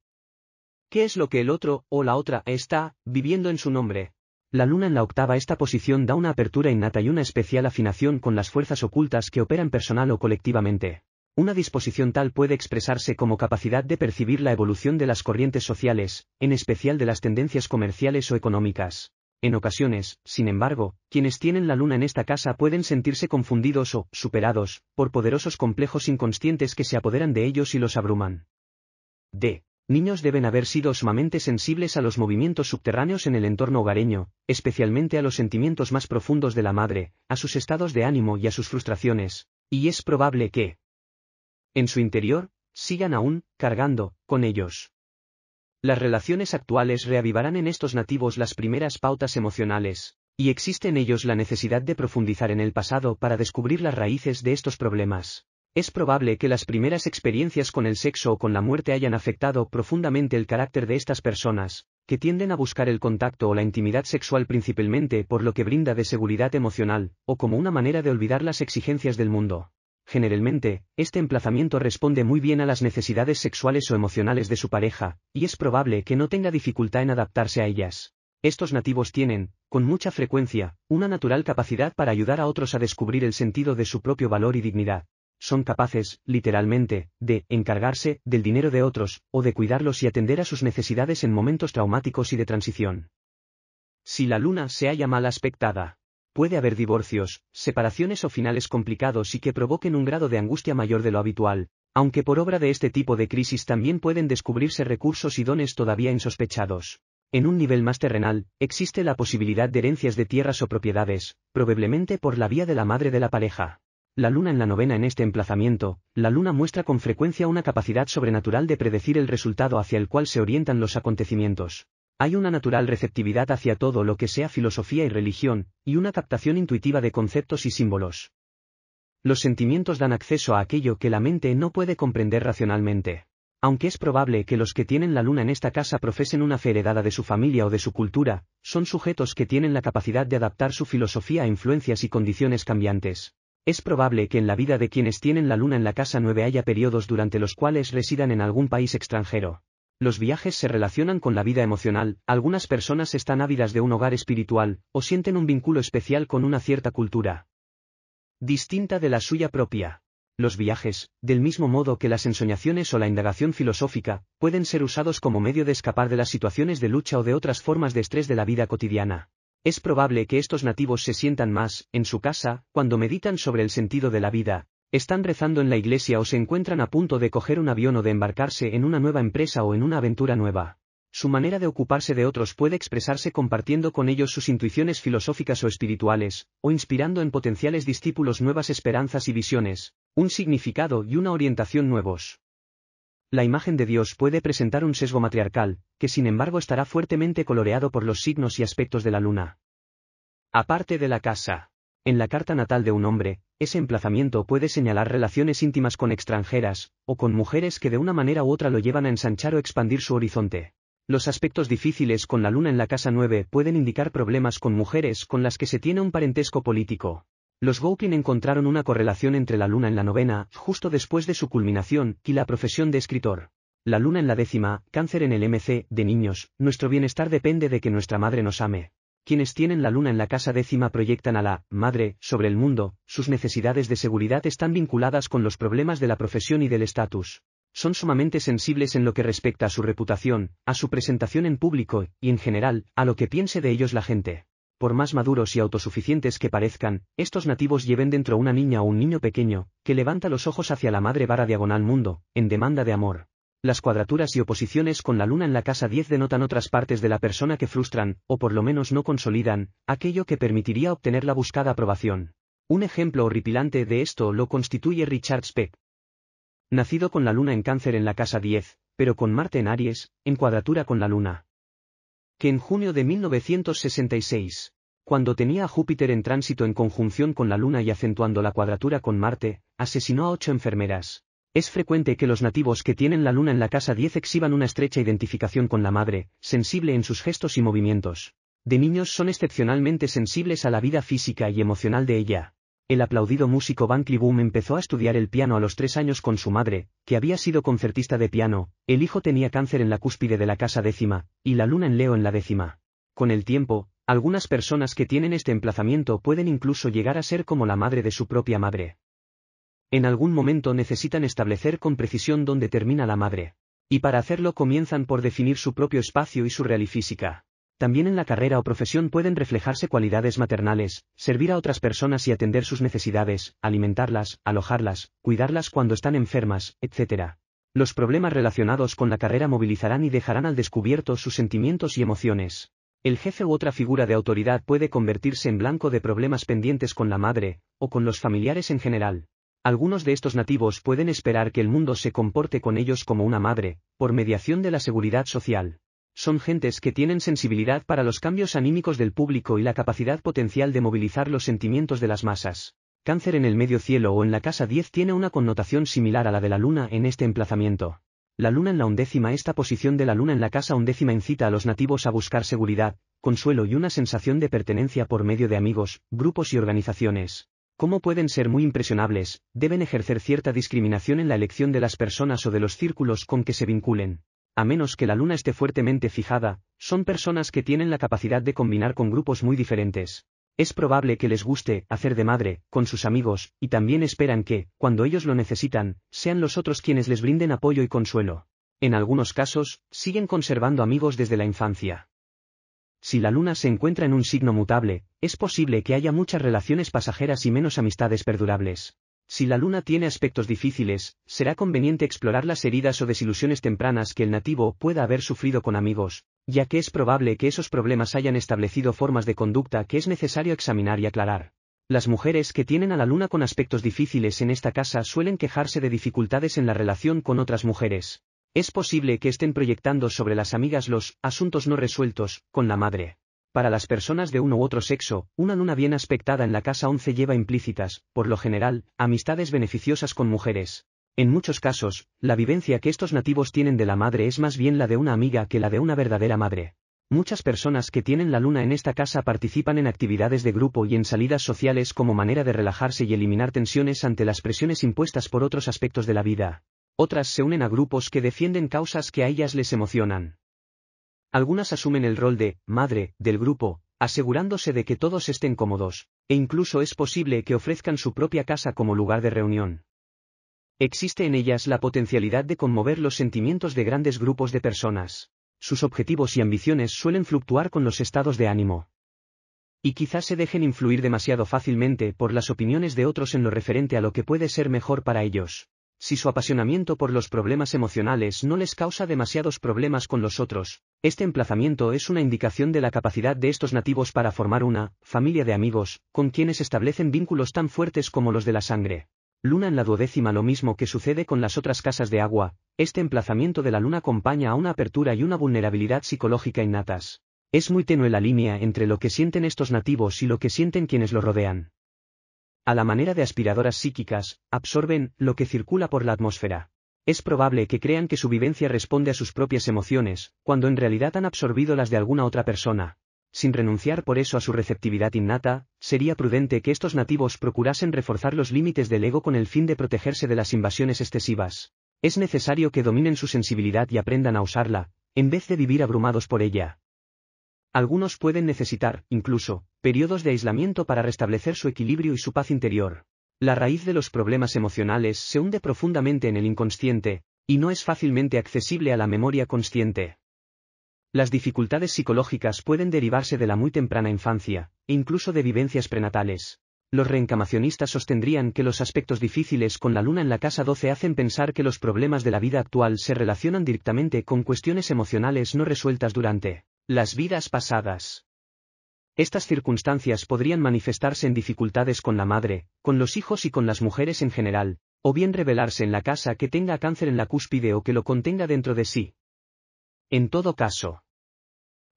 ¿Qué es lo que el otro, o la otra, está, viviendo en su nombre? La luna en la octava esta posición da una apertura innata y una especial afinación con las fuerzas ocultas que operan personal o colectivamente. Una disposición tal puede expresarse como capacidad de percibir la evolución de las corrientes sociales, en especial de las tendencias comerciales o económicas. En ocasiones, sin embargo, quienes tienen la luna en esta casa pueden sentirse confundidos o superados por poderosos complejos inconscientes que se apoderan de ellos y los abruman. D niños deben haber sido sumamente sensibles a los movimientos subterráneos en el entorno hogareño, especialmente a los sentimientos más profundos de la madre, a sus estados de ánimo y a sus frustraciones, y es probable que, en su interior, sigan aún, cargando, con ellos. Las relaciones actuales reavivarán en estos nativos las primeras pautas emocionales, y existe en ellos la necesidad de profundizar en el pasado para descubrir las raíces de estos problemas. Es probable que las primeras experiencias con el sexo o con la muerte hayan afectado profundamente el carácter de estas personas, que tienden a buscar el contacto o la intimidad sexual principalmente por lo que brinda de seguridad emocional, o como una manera de olvidar las exigencias del mundo. Generalmente, este emplazamiento responde muy bien a las necesidades sexuales o emocionales de su pareja, y es probable que no tenga dificultad en adaptarse a ellas. Estos nativos tienen, con mucha frecuencia, una natural capacidad para ayudar a otros a descubrir el sentido de su propio valor y dignidad son capaces, literalmente, de encargarse del dinero de otros, o de cuidarlos y atender a sus necesidades en momentos traumáticos y de transición. Si la luna se halla mal aspectada, puede haber divorcios, separaciones o finales complicados y que provoquen un grado de angustia mayor de lo habitual, aunque por obra de este tipo de crisis también pueden descubrirse recursos y dones todavía insospechados. En un nivel más terrenal, existe la posibilidad de herencias de tierras o propiedades, probablemente por la vía de la madre de la pareja. La luna en la novena en este emplazamiento, la luna muestra con frecuencia una capacidad sobrenatural de predecir el resultado hacia el cual se orientan los acontecimientos. Hay una natural receptividad hacia todo lo que sea filosofía y religión, y una captación intuitiva de conceptos y símbolos. Los sentimientos dan acceso a aquello que la mente no puede comprender racionalmente. Aunque es probable que los que tienen la luna en esta casa profesen una fe heredada de su familia o de su cultura, son sujetos que tienen la capacidad de adaptar su filosofía a influencias y condiciones cambiantes. Es probable que en la vida de quienes tienen la luna en la casa 9 haya periodos durante los cuales residan en algún país extranjero. Los viajes se relacionan con la vida emocional, algunas personas están ávidas de un hogar espiritual, o sienten un vínculo especial con una cierta cultura. Distinta de la suya propia. Los viajes, del mismo modo que las ensoñaciones o la indagación filosófica, pueden ser usados como medio de escapar de las situaciones de lucha o de otras formas de estrés de la vida cotidiana. Es probable que estos nativos se sientan más, en su casa, cuando meditan sobre el sentido de la vida, están rezando en la iglesia o se encuentran a punto de coger un avión o de embarcarse en una nueva empresa o en una aventura nueva. Su manera de ocuparse de otros puede expresarse compartiendo con ellos sus intuiciones filosóficas o espirituales, o inspirando en potenciales discípulos nuevas esperanzas y visiones, un significado y una orientación nuevos. La imagen de Dios puede presentar un sesgo matriarcal, que sin embargo estará fuertemente coloreado por los signos y aspectos de la luna. Aparte de la casa. En la carta natal de un hombre, ese emplazamiento puede señalar relaciones íntimas con extranjeras, o con mujeres que de una manera u otra lo llevan a ensanchar o expandir su horizonte. Los aspectos difíciles con la luna en la casa 9 pueden indicar problemas con mujeres con las que se tiene un parentesco político. Los Gauquin encontraron una correlación entre la luna en la novena, justo después de su culminación, y la profesión de escritor. La luna en la décima, cáncer en el MC, de niños, nuestro bienestar depende de que nuestra madre nos ame. Quienes tienen la luna en la casa décima proyectan a la madre sobre el mundo, sus necesidades de seguridad están vinculadas con los problemas de la profesión y del estatus. Son sumamente sensibles en lo que respecta a su reputación, a su presentación en público, y en general, a lo que piense de ellos la gente por más maduros y autosuficientes que parezcan, estos nativos lleven dentro una niña o un niño pequeño, que levanta los ojos hacia la madre vara diagonal mundo, en demanda de amor. Las cuadraturas y oposiciones con la luna en la casa 10 denotan otras partes de la persona que frustran, o por lo menos no consolidan, aquello que permitiría obtener la buscada aprobación. Un ejemplo horripilante de esto lo constituye Richard Speck. Nacido con la luna en cáncer en la casa 10, pero con Marte en Aries, en cuadratura con la luna que en junio de 1966, cuando tenía a Júpiter en tránsito en conjunción con la Luna y acentuando la cuadratura con Marte, asesinó a ocho enfermeras. Es frecuente que los nativos que tienen la Luna en la casa 10 exhiban una estrecha identificación con la madre, sensible en sus gestos y movimientos. De niños son excepcionalmente sensibles a la vida física y emocional de ella. El aplaudido músico Van Boom empezó a estudiar el piano a los tres años con su madre, que había sido concertista de piano, el hijo tenía cáncer en la cúspide de la casa décima, y la luna en Leo en la décima. Con el tiempo, algunas personas que tienen este emplazamiento pueden incluso llegar a ser como la madre de su propia madre. En algún momento necesitan establecer con precisión dónde termina la madre. Y para hacerlo comienzan por definir su propio espacio y su física también en la carrera o profesión pueden reflejarse cualidades maternales, servir a otras personas y atender sus necesidades, alimentarlas, alojarlas, cuidarlas cuando están enfermas, etc. Los problemas relacionados con la carrera movilizarán y dejarán al descubierto sus sentimientos y emociones. El jefe u otra figura de autoridad puede convertirse en blanco de problemas pendientes con la madre, o con los familiares en general. Algunos de estos nativos pueden esperar que el mundo se comporte con ellos como una madre, por mediación de la seguridad social son gentes que tienen sensibilidad para los cambios anímicos del público y la capacidad potencial de movilizar los sentimientos de las masas. Cáncer en el medio cielo o en la casa 10 tiene una connotación similar a la de la luna en este emplazamiento. La luna en la undécima Esta posición de la luna en la casa undécima incita a los nativos a buscar seguridad, consuelo y una sensación de pertenencia por medio de amigos, grupos y organizaciones. Como pueden ser muy impresionables, deben ejercer cierta discriminación en la elección de las personas o de los círculos con que se vinculen a menos que la luna esté fuertemente fijada, son personas que tienen la capacidad de combinar con grupos muy diferentes. Es probable que les guste hacer de madre, con sus amigos, y también esperan que, cuando ellos lo necesitan, sean los otros quienes les brinden apoyo y consuelo. En algunos casos, siguen conservando amigos desde la infancia. Si la luna se encuentra en un signo mutable, es posible que haya muchas relaciones pasajeras y menos amistades perdurables. Si la luna tiene aspectos difíciles, será conveniente explorar las heridas o desilusiones tempranas que el nativo pueda haber sufrido con amigos, ya que es probable que esos problemas hayan establecido formas de conducta que es necesario examinar y aclarar. Las mujeres que tienen a la luna con aspectos difíciles en esta casa suelen quejarse de dificultades en la relación con otras mujeres. Es posible que estén proyectando sobre las amigas los asuntos no resueltos con la madre. Para las personas de uno u otro sexo, una luna bien aspectada en la casa 11 lleva implícitas, por lo general, amistades beneficiosas con mujeres. En muchos casos, la vivencia que estos nativos tienen de la madre es más bien la de una amiga que la de una verdadera madre. Muchas personas que tienen la luna en esta casa participan en actividades de grupo y en salidas sociales como manera de relajarse y eliminar tensiones ante las presiones impuestas por otros aspectos de la vida. Otras se unen a grupos que defienden causas que a ellas les emocionan. Algunas asumen el rol de madre del grupo, asegurándose de que todos estén cómodos, e incluso es posible que ofrezcan su propia casa como lugar de reunión. Existe en ellas la potencialidad de conmover los sentimientos de grandes grupos de personas. Sus objetivos y ambiciones suelen fluctuar con los estados de ánimo. Y quizás se dejen influir demasiado fácilmente por las opiniones de otros en lo referente a lo que puede ser mejor para ellos si su apasionamiento por los problemas emocionales no les causa demasiados problemas con los otros, este emplazamiento es una indicación de la capacidad de estos nativos para formar una familia de amigos, con quienes establecen vínculos tan fuertes como los de la sangre. Luna en la duodécima lo mismo que sucede con las otras casas de agua, este emplazamiento de la luna acompaña a una apertura y una vulnerabilidad psicológica innatas. Es muy tenue la línea entre lo que sienten estos nativos y lo que sienten quienes los rodean a la manera de aspiradoras psíquicas, absorben lo que circula por la atmósfera. Es probable que crean que su vivencia responde a sus propias emociones, cuando en realidad han absorbido las de alguna otra persona. Sin renunciar por eso a su receptividad innata, sería prudente que estos nativos procurasen reforzar los límites del ego con el fin de protegerse de las invasiones excesivas. Es necesario que dominen su sensibilidad y aprendan a usarla, en vez de vivir abrumados por ella. Algunos pueden necesitar, incluso, periodos de aislamiento para restablecer su equilibrio y su paz interior. La raíz de los problemas emocionales se hunde profundamente en el inconsciente, y no es fácilmente accesible a la memoria consciente. Las dificultades psicológicas pueden derivarse de la muy temprana infancia, e incluso de vivencias prenatales. Los reencamacionistas sostendrían que los aspectos difíciles con la luna en la casa 12 hacen pensar que los problemas de la vida actual se relacionan directamente con cuestiones emocionales no resueltas durante las vidas pasadas. Estas circunstancias podrían manifestarse en dificultades con la madre, con los hijos y con las mujeres en general, o bien revelarse en la casa que tenga cáncer en la cúspide o que lo contenga dentro de sí. En todo caso,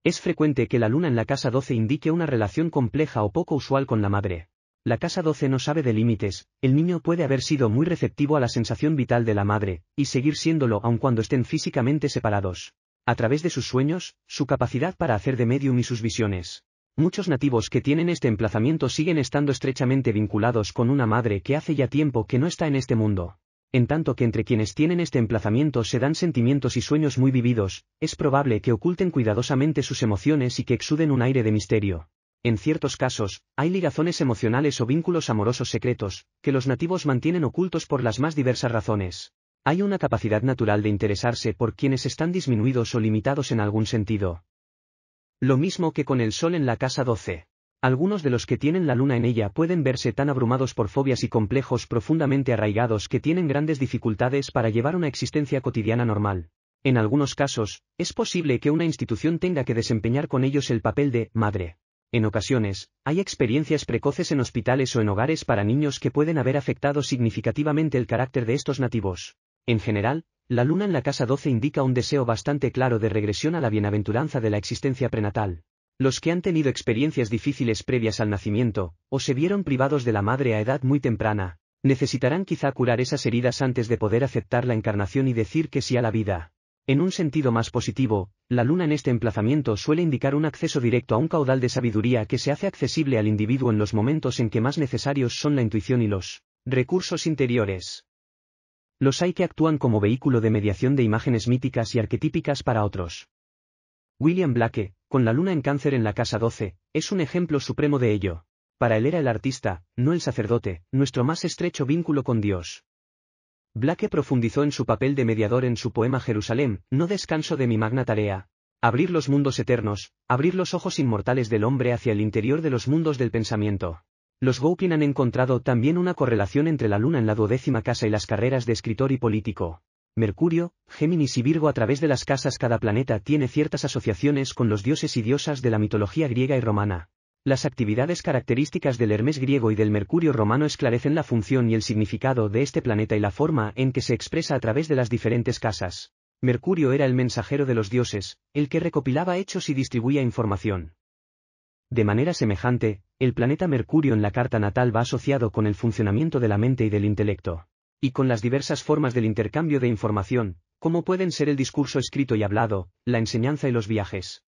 es frecuente que la luna en la casa 12 indique una relación compleja o poco usual con la madre. La casa 12 no sabe de límites, el niño puede haber sido muy receptivo a la sensación vital de la madre, y seguir siéndolo aun cuando estén físicamente separados a través de sus sueños, su capacidad para hacer de medium y sus visiones. Muchos nativos que tienen este emplazamiento siguen estando estrechamente vinculados con una madre que hace ya tiempo que no está en este mundo. En tanto que entre quienes tienen este emplazamiento se dan sentimientos y sueños muy vividos, es probable que oculten cuidadosamente sus emociones y que exuden un aire de misterio. En ciertos casos, hay ligazones emocionales o vínculos amorosos secretos, que los nativos mantienen ocultos por las más diversas razones. Hay una capacidad natural de interesarse por quienes están disminuidos o limitados en algún sentido. Lo mismo que con el sol en la casa 12. Algunos de los que tienen la luna en ella pueden verse tan abrumados por fobias y complejos profundamente arraigados que tienen grandes dificultades para llevar una existencia cotidiana normal. En algunos casos, es posible que una institución tenga que desempeñar con ellos el papel de madre. En ocasiones, hay experiencias precoces en hospitales o en hogares para niños que pueden haber afectado significativamente el carácter de estos nativos. En general, la luna en la casa 12 indica un deseo bastante claro de regresión a la bienaventuranza de la existencia prenatal. Los que han tenido experiencias difíciles previas al nacimiento, o se vieron privados de la madre a edad muy temprana, necesitarán quizá curar esas heridas antes de poder aceptar la encarnación y decir que sí a la vida. En un sentido más positivo, la luna en este emplazamiento suele indicar un acceso directo a un caudal de sabiduría que se hace accesible al individuo en los momentos en que más necesarios son la intuición y los recursos interiores. Los hay que actúan como vehículo de mediación de imágenes míticas y arquetípicas para otros. William Blake, con la luna en cáncer en la casa 12, es un ejemplo supremo de ello. Para él era el artista, no el sacerdote, nuestro más estrecho vínculo con Dios. Blake profundizó en su papel de mediador en su poema Jerusalén, No descanso de mi magna tarea. Abrir los mundos eternos, abrir los ojos inmortales del hombre hacia el interior de los mundos del pensamiento. Los Goukin han encontrado también una correlación entre la luna en la duodécima casa y las carreras de escritor y político. Mercurio, Géminis y Virgo a través de las casas cada planeta tiene ciertas asociaciones con los dioses y diosas de la mitología griega y romana. Las actividades características del Hermes griego y del Mercurio romano esclarecen la función y el significado de este planeta y la forma en que se expresa a través de las diferentes casas. Mercurio era el mensajero de los dioses, el que recopilaba hechos y distribuía información. De manera semejante, el planeta Mercurio en la carta natal va asociado con el funcionamiento de la mente y del intelecto. Y con las diversas formas del intercambio de información, como pueden ser el discurso escrito y hablado, la enseñanza y los viajes.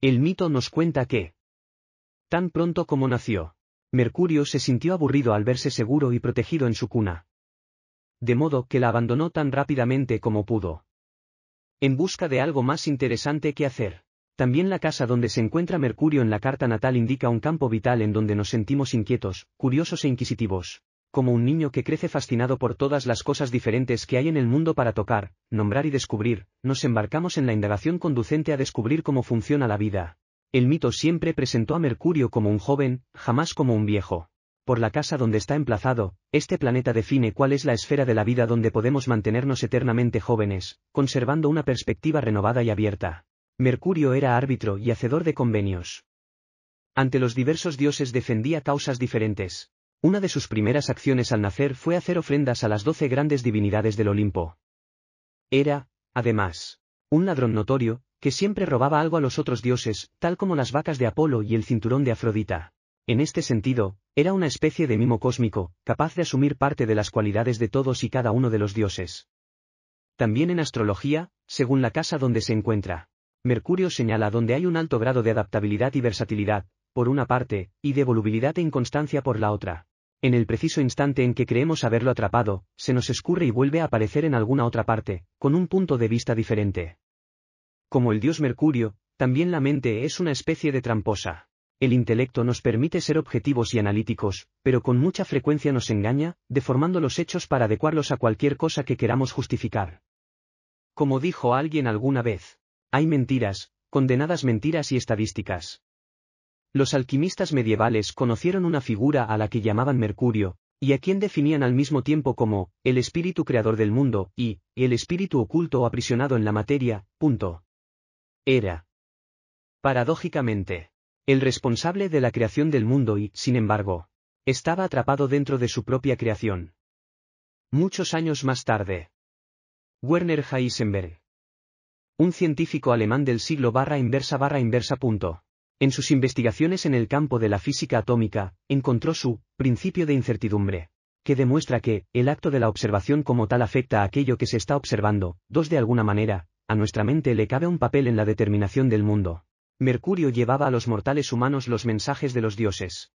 El mito nos cuenta que, tan pronto como nació, Mercurio se sintió aburrido al verse seguro y protegido en su cuna. De modo que la abandonó tan rápidamente como pudo. En busca de algo más interesante que hacer. También la casa donde se encuentra Mercurio en la carta natal indica un campo vital en donde nos sentimos inquietos, curiosos e inquisitivos. Como un niño que crece fascinado por todas las cosas diferentes que hay en el mundo para tocar, nombrar y descubrir, nos embarcamos en la indagación conducente a descubrir cómo funciona la vida. El mito siempre presentó a Mercurio como un joven, jamás como un viejo. Por la casa donde está emplazado, este planeta define cuál es la esfera de la vida donde podemos mantenernos eternamente jóvenes, conservando una perspectiva renovada y abierta. Mercurio era árbitro y hacedor de convenios. Ante los diversos dioses defendía causas diferentes. Una de sus primeras acciones al nacer fue hacer ofrendas a las doce grandes divinidades del Olimpo. Era, además, un ladrón notorio, que siempre robaba algo a los otros dioses, tal como las vacas de Apolo y el cinturón de Afrodita. En este sentido, era una especie de mimo cósmico, capaz de asumir parte de las cualidades de todos y cada uno de los dioses. También en astrología, según la casa donde se encuentra. Mercurio señala donde hay un alto grado de adaptabilidad y versatilidad, por una parte, y de volubilidad e inconstancia por la otra. En el preciso instante en que creemos haberlo atrapado, se nos escurre y vuelve a aparecer en alguna otra parte, con un punto de vista diferente. Como el dios Mercurio, también la mente es una especie de tramposa. El intelecto nos permite ser objetivos y analíticos, pero con mucha frecuencia nos engaña, deformando los hechos para adecuarlos a cualquier cosa que queramos justificar. Como dijo alguien alguna vez, hay mentiras, condenadas mentiras y estadísticas. Los alquimistas medievales conocieron una figura a la que llamaban Mercurio, y a quien definían al mismo tiempo como, el espíritu creador del mundo, y, el espíritu oculto o aprisionado en la materia, Era. Paradójicamente. El responsable de la creación del mundo y, sin embargo, estaba atrapado dentro de su propia creación. Muchos años más tarde. Werner Heisenberg un científico alemán del siglo barra inversa barra inversa punto. En sus investigaciones en el campo de la física atómica, encontró su principio de incertidumbre, que demuestra que el acto de la observación como tal afecta a aquello que se está observando, dos de alguna manera, a nuestra mente le cabe un papel en la determinación del mundo. Mercurio llevaba a los mortales humanos los mensajes de los dioses.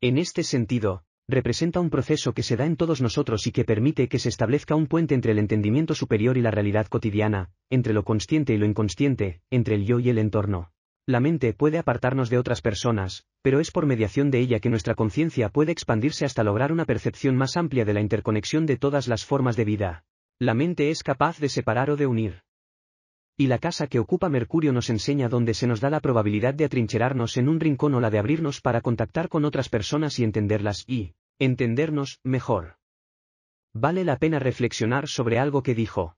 En este sentido, representa un proceso que se da en todos nosotros y que permite que se establezca un puente entre el entendimiento superior y la realidad cotidiana, entre lo consciente y lo inconsciente, entre el yo y el entorno. La mente puede apartarnos de otras personas, pero es por mediación de ella que nuestra conciencia puede expandirse hasta lograr una percepción más amplia de la interconexión de todas las formas de vida. La mente es capaz de separar o de unir. Y la casa que ocupa Mercurio nos enseña dónde se nos da la probabilidad de atrincherarnos en un rincón o la de abrirnos para contactar con otras personas y entenderlas y entendernos mejor. Vale la pena reflexionar sobre algo que dijo.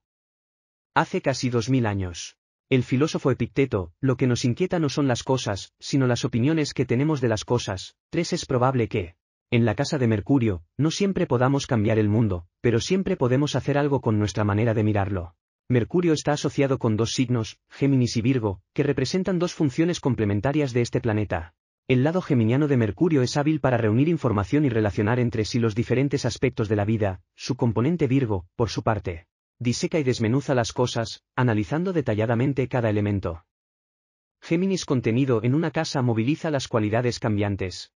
Hace casi dos mil años. El filósofo Epicteto, lo que nos inquieta no son las cosas, sino las opiniones que tenemos de las cosas. Tres es probable que, en la casa de Mercurio, no siempre podamos cambiar el mundo, pero siempre podemos hacer algo con nuestra manera de mirarlo. Mercurio está asociado con dos signos, Géminis y Virgo, que representan dos funciones complementarias de este planeta. El lado geminiano de Mercurio es hábil para reunir información y relacionar entre sí los diferentes aspectos de la vida, su componente Virgo, por su parte, diseca y desmenuza las cosas, analizando detalladamente cada elemento. Géminis contenido en una casa moviliza las cualidades cambiantes,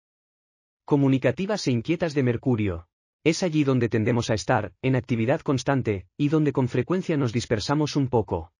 comunicativas e inquietas de Mercurio. Es allí donde tendemos a estar, en actividad constante, y donde con frecuencia nos dispersamos un poco.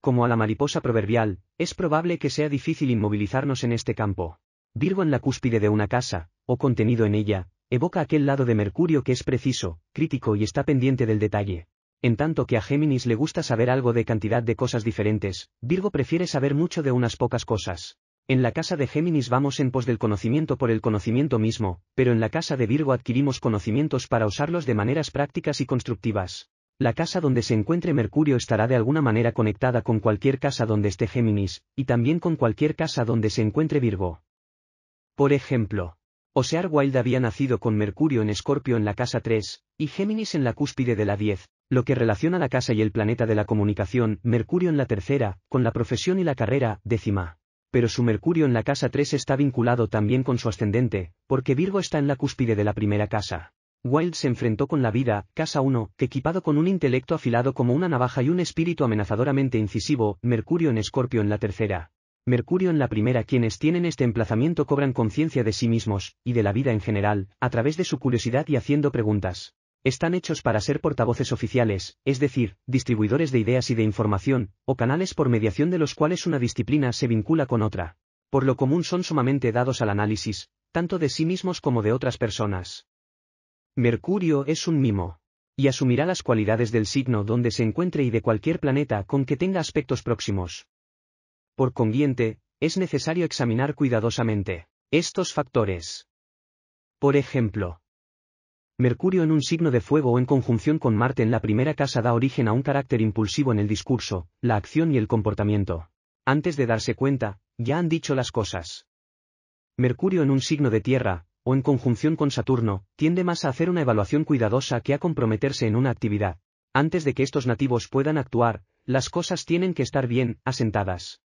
Como a la mariposa proverbial, es probable que sea difícil inmovilizarnos en este campo. Virgo en la cúspide de una casa, o contenido en ella, evoca aquel lado de Mercurio que es preciso, crítico y está pendiente del detalle. En tanto que a Géminis le gusta saber algo de cantidad de cosas diferentes, Virgo prefiere saber mucho de unas pocas cosas. En la casa de Géminis vamos en pos del conocimiento por el conocimiento mismo, pero en la casa de Virgo adquirimos conocimientos para usarlos de maneras prácticas y constructivas. La casa donde se encuentre Mercurio estará de alguna manera conectada con cualquier casa donde esté Géminis, y también con cualquier casa donde se encuentre Virgo. Por ejemplo, Osear Wilde había nacido con Mercurio en Escorpio en la casa 3, y Géminis en la cúspide de la 10, lo que relaciona la casa y el planeta de la comunicación, Mercurio en la tercera, con la profesión y la carrera, décima pero su Mercurio en la casa 3 está vinculado también con su ascendente, porque Virgo está en la cúspide de la primera casa. Wilde se enfrentó con la vida, casa 1, equipado con un intelecto afilado como una navaja y un espíritu amenazadoramente incisivo, Mercurio en Escorpio en la tercera. Mercurio en la primera quienes tienen este emplazamiento cobran conciencia de sí mismos, y de la vida en general, a través de su curiosidad y haciendo preguntas están hechos para ser portavoces oficiales, es decir, distribuidores de ideas y de información, o canales por mediación de los cuales una disciplina se vincula con otra. Por lo común son sumamente dados al análisis, tanto de sí mismos como de otras personas. Mercurio es un mimo. Y asumirá las cualidades del signo donde se encuentre y de cualquier planeta con que tenga aspectos próximos. Por consiguiente, es necesario examinar cuidadosamente estos factores. Por ejemplo, Mercurio en un signo de fuego o en conjunción con Marte en la primera casa da origen a un carácter impulsivo en el discurso, la acción y el comportamiento. Antes de darse cuenta, ya han dicho las cosas. Mercurio en un signo de tierra, o en conjunción con Saturno, tiende más a hacer una evaluación cuidadosa que a comprometerse en una actividad. Antes de que estos nativos puedan actuar, las cosas tienen que estar bien asentadas.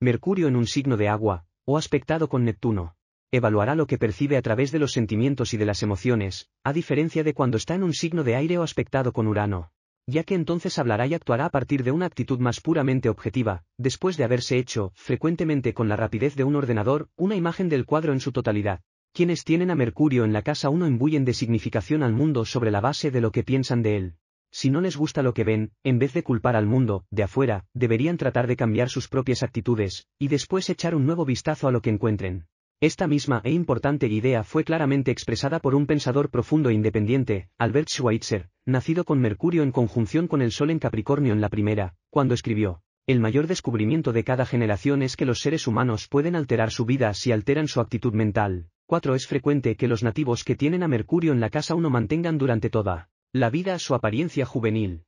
Mercurio en un signo de agua, o aspectado con Neptuno evaluará lo que percibe a través de los sentimientos y de las emociones, a diferencia de cuando está en un signo de aire o aspectado con Urano, ya que entonces hablará y actuará a partir de una actitud más puramente objetiva, después de haberse hecho, frecuentemente con la rapidez de un ordenador, una imagen del cuadro en su totalidad. Quienes tienen a Mercurio en la casa 1 embullen de significación al mundo sobre la base de lo que piensan de él. Si no les gusta lo que ven, en vez de culpar al mundo, de afuera, deberían tratar de cambiar sus propias actitudes, y después echar un nuevo vistazo a lo que encuentren. Esta misma e importante idea fue claramente expresada por un pensador profundo e independiente, Albert Schweitzer, nacido con Mercurio en conjunción con el Sol en Capricornio en la primera, cuando escribió, El mayor descubrimiento de cada generación es que los seres humanos pueden alterar su vida si alteran su actitud mental. 4. Es frecuente que los nativos que tienen a Mercurio en la casa 1 mantengan durante toda la vida su apariencia juvenil,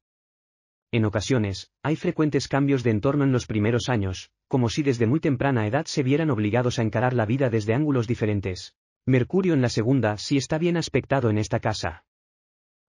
en ocasiones, hay frecuentes cambios de entorno en los primeros años, como si desde muy temprana edad se vieran obligados a encarar la vida desde ángulos diferentes. Mercurio en la segunda si está bien aspectado en esta casa.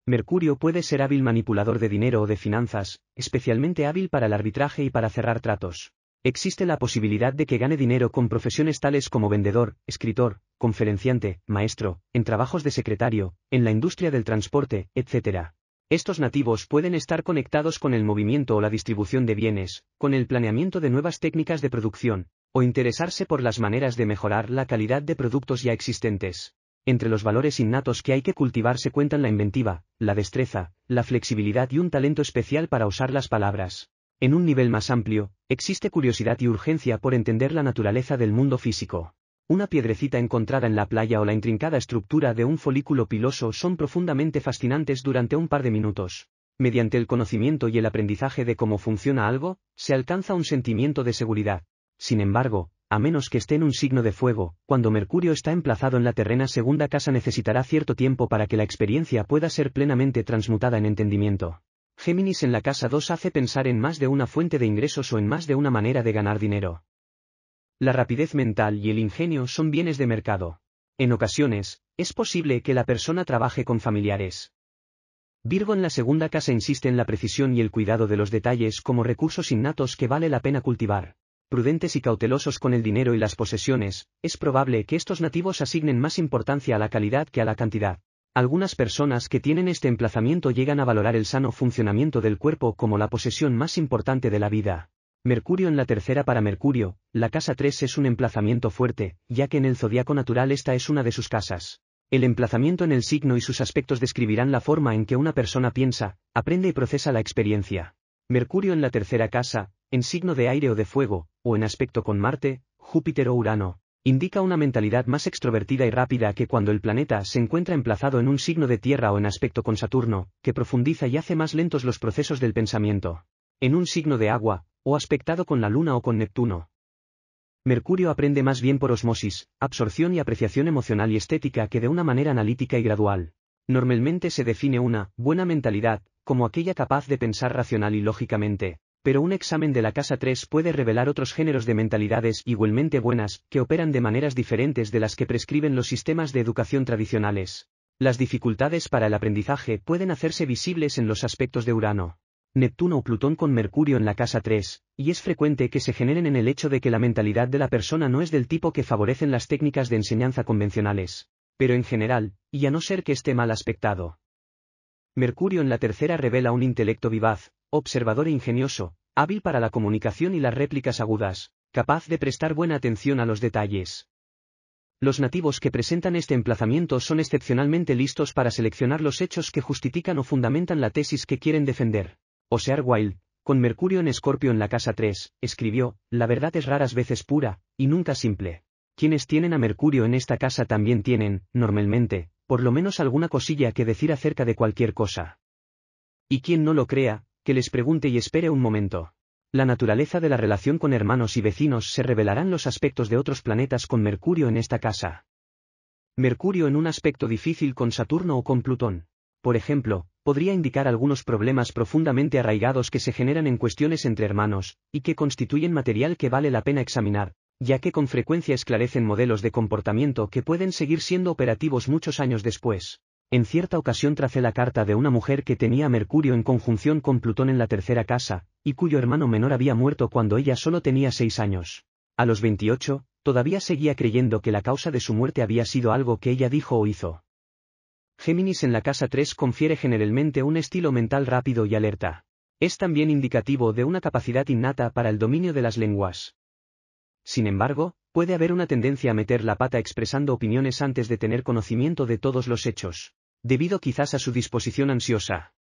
Mercurio puede ser hábil manipulador de dinero o de finanzas, especialmente hábil para el arbitraje y para cerrar tratos. Existe la posibilidad de que gane dinero con profesiones tales como vendedor, escritor, conferenciante, maestro, en trabajos de secretario, en la industria del transporte, etc. Estos nativos pueden estar conectados con el movimiento o la distribución de bienes, con el planeamiento de nuevas técnicas de producción, o interesarse por las maneras de mejorar la calidad de productos ya existentes. Entre los valores innatos que hay que cultivar se cuentan la inventiva, la destreza, la flexibilidad y un talento especial para usar las palabras. En un nivel más amplio, existe curiosidad y urgencia por entender la naturaleza del mundo físico. Una piedrecita encontrada en la playa o la intrincada estructura de un folículo piloso son profundamente fascinantes durante un par de minutos. Mediante el conocimiento y el aprendizaje de cómo funciona algo, se alcanza un sentimiento de seguridad. Sin embargo, a menos que esté en un signo de fuego, cuando Mercurio está emplazado en la terrena segunda casa necesitará cierto tiempo para que la experiencia pueda ser plenamente transmutada en entendimiento. Géminis en la casa 2 hace pensar en más de una fuente de ingresos o en más de una manera de ganar dinero. La rapidez mental y el ingenio son bienes de mercado. En ocasiones, es posible que la persona trabaje con familiares. Virgo en la segunda casa insiste en la precisión y el cuidado de los detalles como recursos innatos que vale la pena cultivar. Prudentes y cautelosos con el dinero y las posesiones, es probable que estos nativos asignen más importancia a la calidad que a la cantidad. Algunas personas que tienen este emplazamiento llegan a valorar el sano funcionamiento del cuerpo como la posesión más importante de la vida. Mercurio en la tercera para Mercurio, la casa 3 es un emplazamiento fuerte, ya que en el zodiaco natural esta es una de sus casas. El emplazamiento en el signo y sus aspectos describirán la forma en que una persona piensa, aprende y procesa la experiencia. Mercurio en la tercera casa, en signo de aire o de fuego, o en aspecto con Marte, Júpiter o Urano, indica una mentalidad más extrovertida y rápida que cuando el planeta se encuentra emplazado en un signo de tierra o en aspecto con Saturno, que profundiza y hace más lentos los procesos del pensamiento. En un signo de agua, o aspectado con la Luna o con Neptuno. Mercurio aprende más bien por osmosis, absorción y apreciación emocional y estética que de una manera analítica y gradual. Normalmente se define una buena mentalidad como aquella capaz de pensar racional y lógicamente, pero un examen de la casa 3 puede revelar otros géneros de mentalidades igualmente buenas que operan de maneras diferentes de las que prescriben los sistemas de educación tradicionales. Las dificultades para el aprendizaje pueden hacerse visibles en los aspectos de Urano. Neptuno o Plutón con Mercurio en la casa 3, y es frecuente que se generen en el hecho de que la mentalidad de la persona no es del tipo que favorecen las técnicas de enseñanza convencionales, pero en general, y a no ser que esté mal aspectado. Mercurio en la tercera revela un intelecto vivaz, observador e ingenioso, hábil para la comunicación y las réplicas agudas, capaz de prestar buena atención a los detalles. Los nativos que presentan este emplazamiento son excepcionalmente listos para seleccionar los hechos que justifican o fundamentan la tesis que quieren defender Osear Wilde, con Mercurio en Escorpio en la casa 3, escribió, La verdad es raras veces pura, y nunca simple. Quienes tienen a Mercurio en esta casa también tienen, normalmente, por lo menos alguna cosilla que decir acerca de cualquier cosa. Y quien no lo crea, que les pregunte y espere un momento. La naturaleza de la relación con hermanos y vecinos se revelarán los aspectos de otros planetas con Mercurio en esta casa. Mercurio en un aspecto difícil con Saturno o con Plutón por ejemplo, podría indicar algunos problemas profundamente arraigados que se generan en cuestiones entre hermanos, y que constituyen material que vale la pena examinar, ya que con frecuencia esclarecen modelos de comportamiento que pueden seguir siendo operativos muchos años después. En cierta ocasión tracé la carta de una mujer que tenía Mercurio en conjunción con Plutón en la tercera casa, y cuyo hermano menor había muerto cuando ella solo tenía seis años. A los 28, todavía seguía creyendo que la causa de su muerte había sido algo que ella dijo o hizo. Géminis en la casa 3 confiere generalmente un estilo mental rápido y alerta. Es también indicativo de una capacidad innata para el dominio de las lenguas. Sin embargo, puede haber una tendencia a meter la pata expresando opiniones antes de tener conocimiento de todos los hechos, debido quizás a su disposición ansiosa.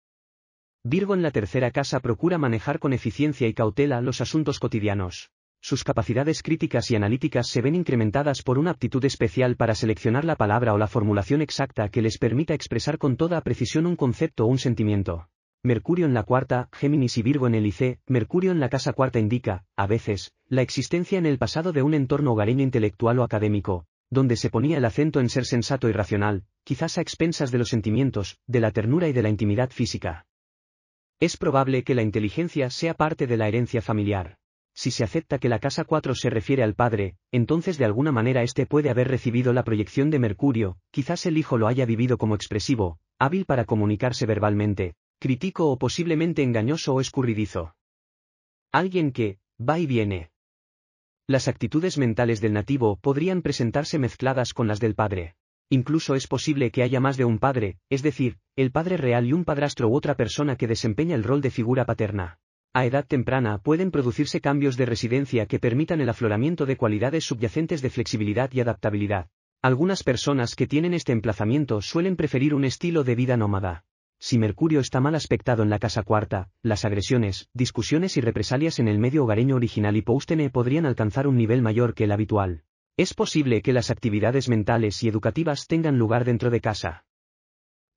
Virgo en la tercera casa procura manejar con eficiencia y cautela los asuntos cotidianos sus capacidades críticas y analíticas se ven incrementadas por una aptitud especial para seleccionar la palabra o la formulación exacta que les permita expresar con toda precisión un concepto o un sentimiento. Mercurio en la cuarta, Géminis y Virgo en el IC, Mercurio en la casa cuarta indica, a veces, la existencia en el pasado de un entorno hogareño intelectual o académico, donde se ponía el acento en ser sensato y racional, quizás a expensas de los sentimientos, de la ternura y de la intimidad física. Es probable que la inteligencia sea parte de la herencia familiar. Si se acepta que la casa 4 se refiere al padre, entonces de alguna manera éste puede haber recibido la proyección de Mercurio, quizás el hijo lo haya vivido como expresivo, hábil para comunicarse verbalmente, crítico o posiblemente engañoso o escurridizo. Alguien que, va y viene. Las actitudes mentales del nativo podrían presentarse mezcladas con las del padre. Incluso es posible que haya más de un padre, es decir, el padre real y un padrastro u otra persona que desempeña el rol de figura paterna. A edad temprana pueden producirse cambios de residencia que permitan el afloramiento de cualidades subyacentes de flexibilidad y adaptabilidad. Algunas personas que tienen este emplazamiento suelen preferir un estilo de vida nómada. Si Mercurio está mal aspectado en la casa cuarta, las agresiones, discusiones y represalias en el medio hogareño original y postene podrían alcanzar un nivel mayor que el habitual. Es posible que las actividades mentales y educativas tengan lugar dentro de casa.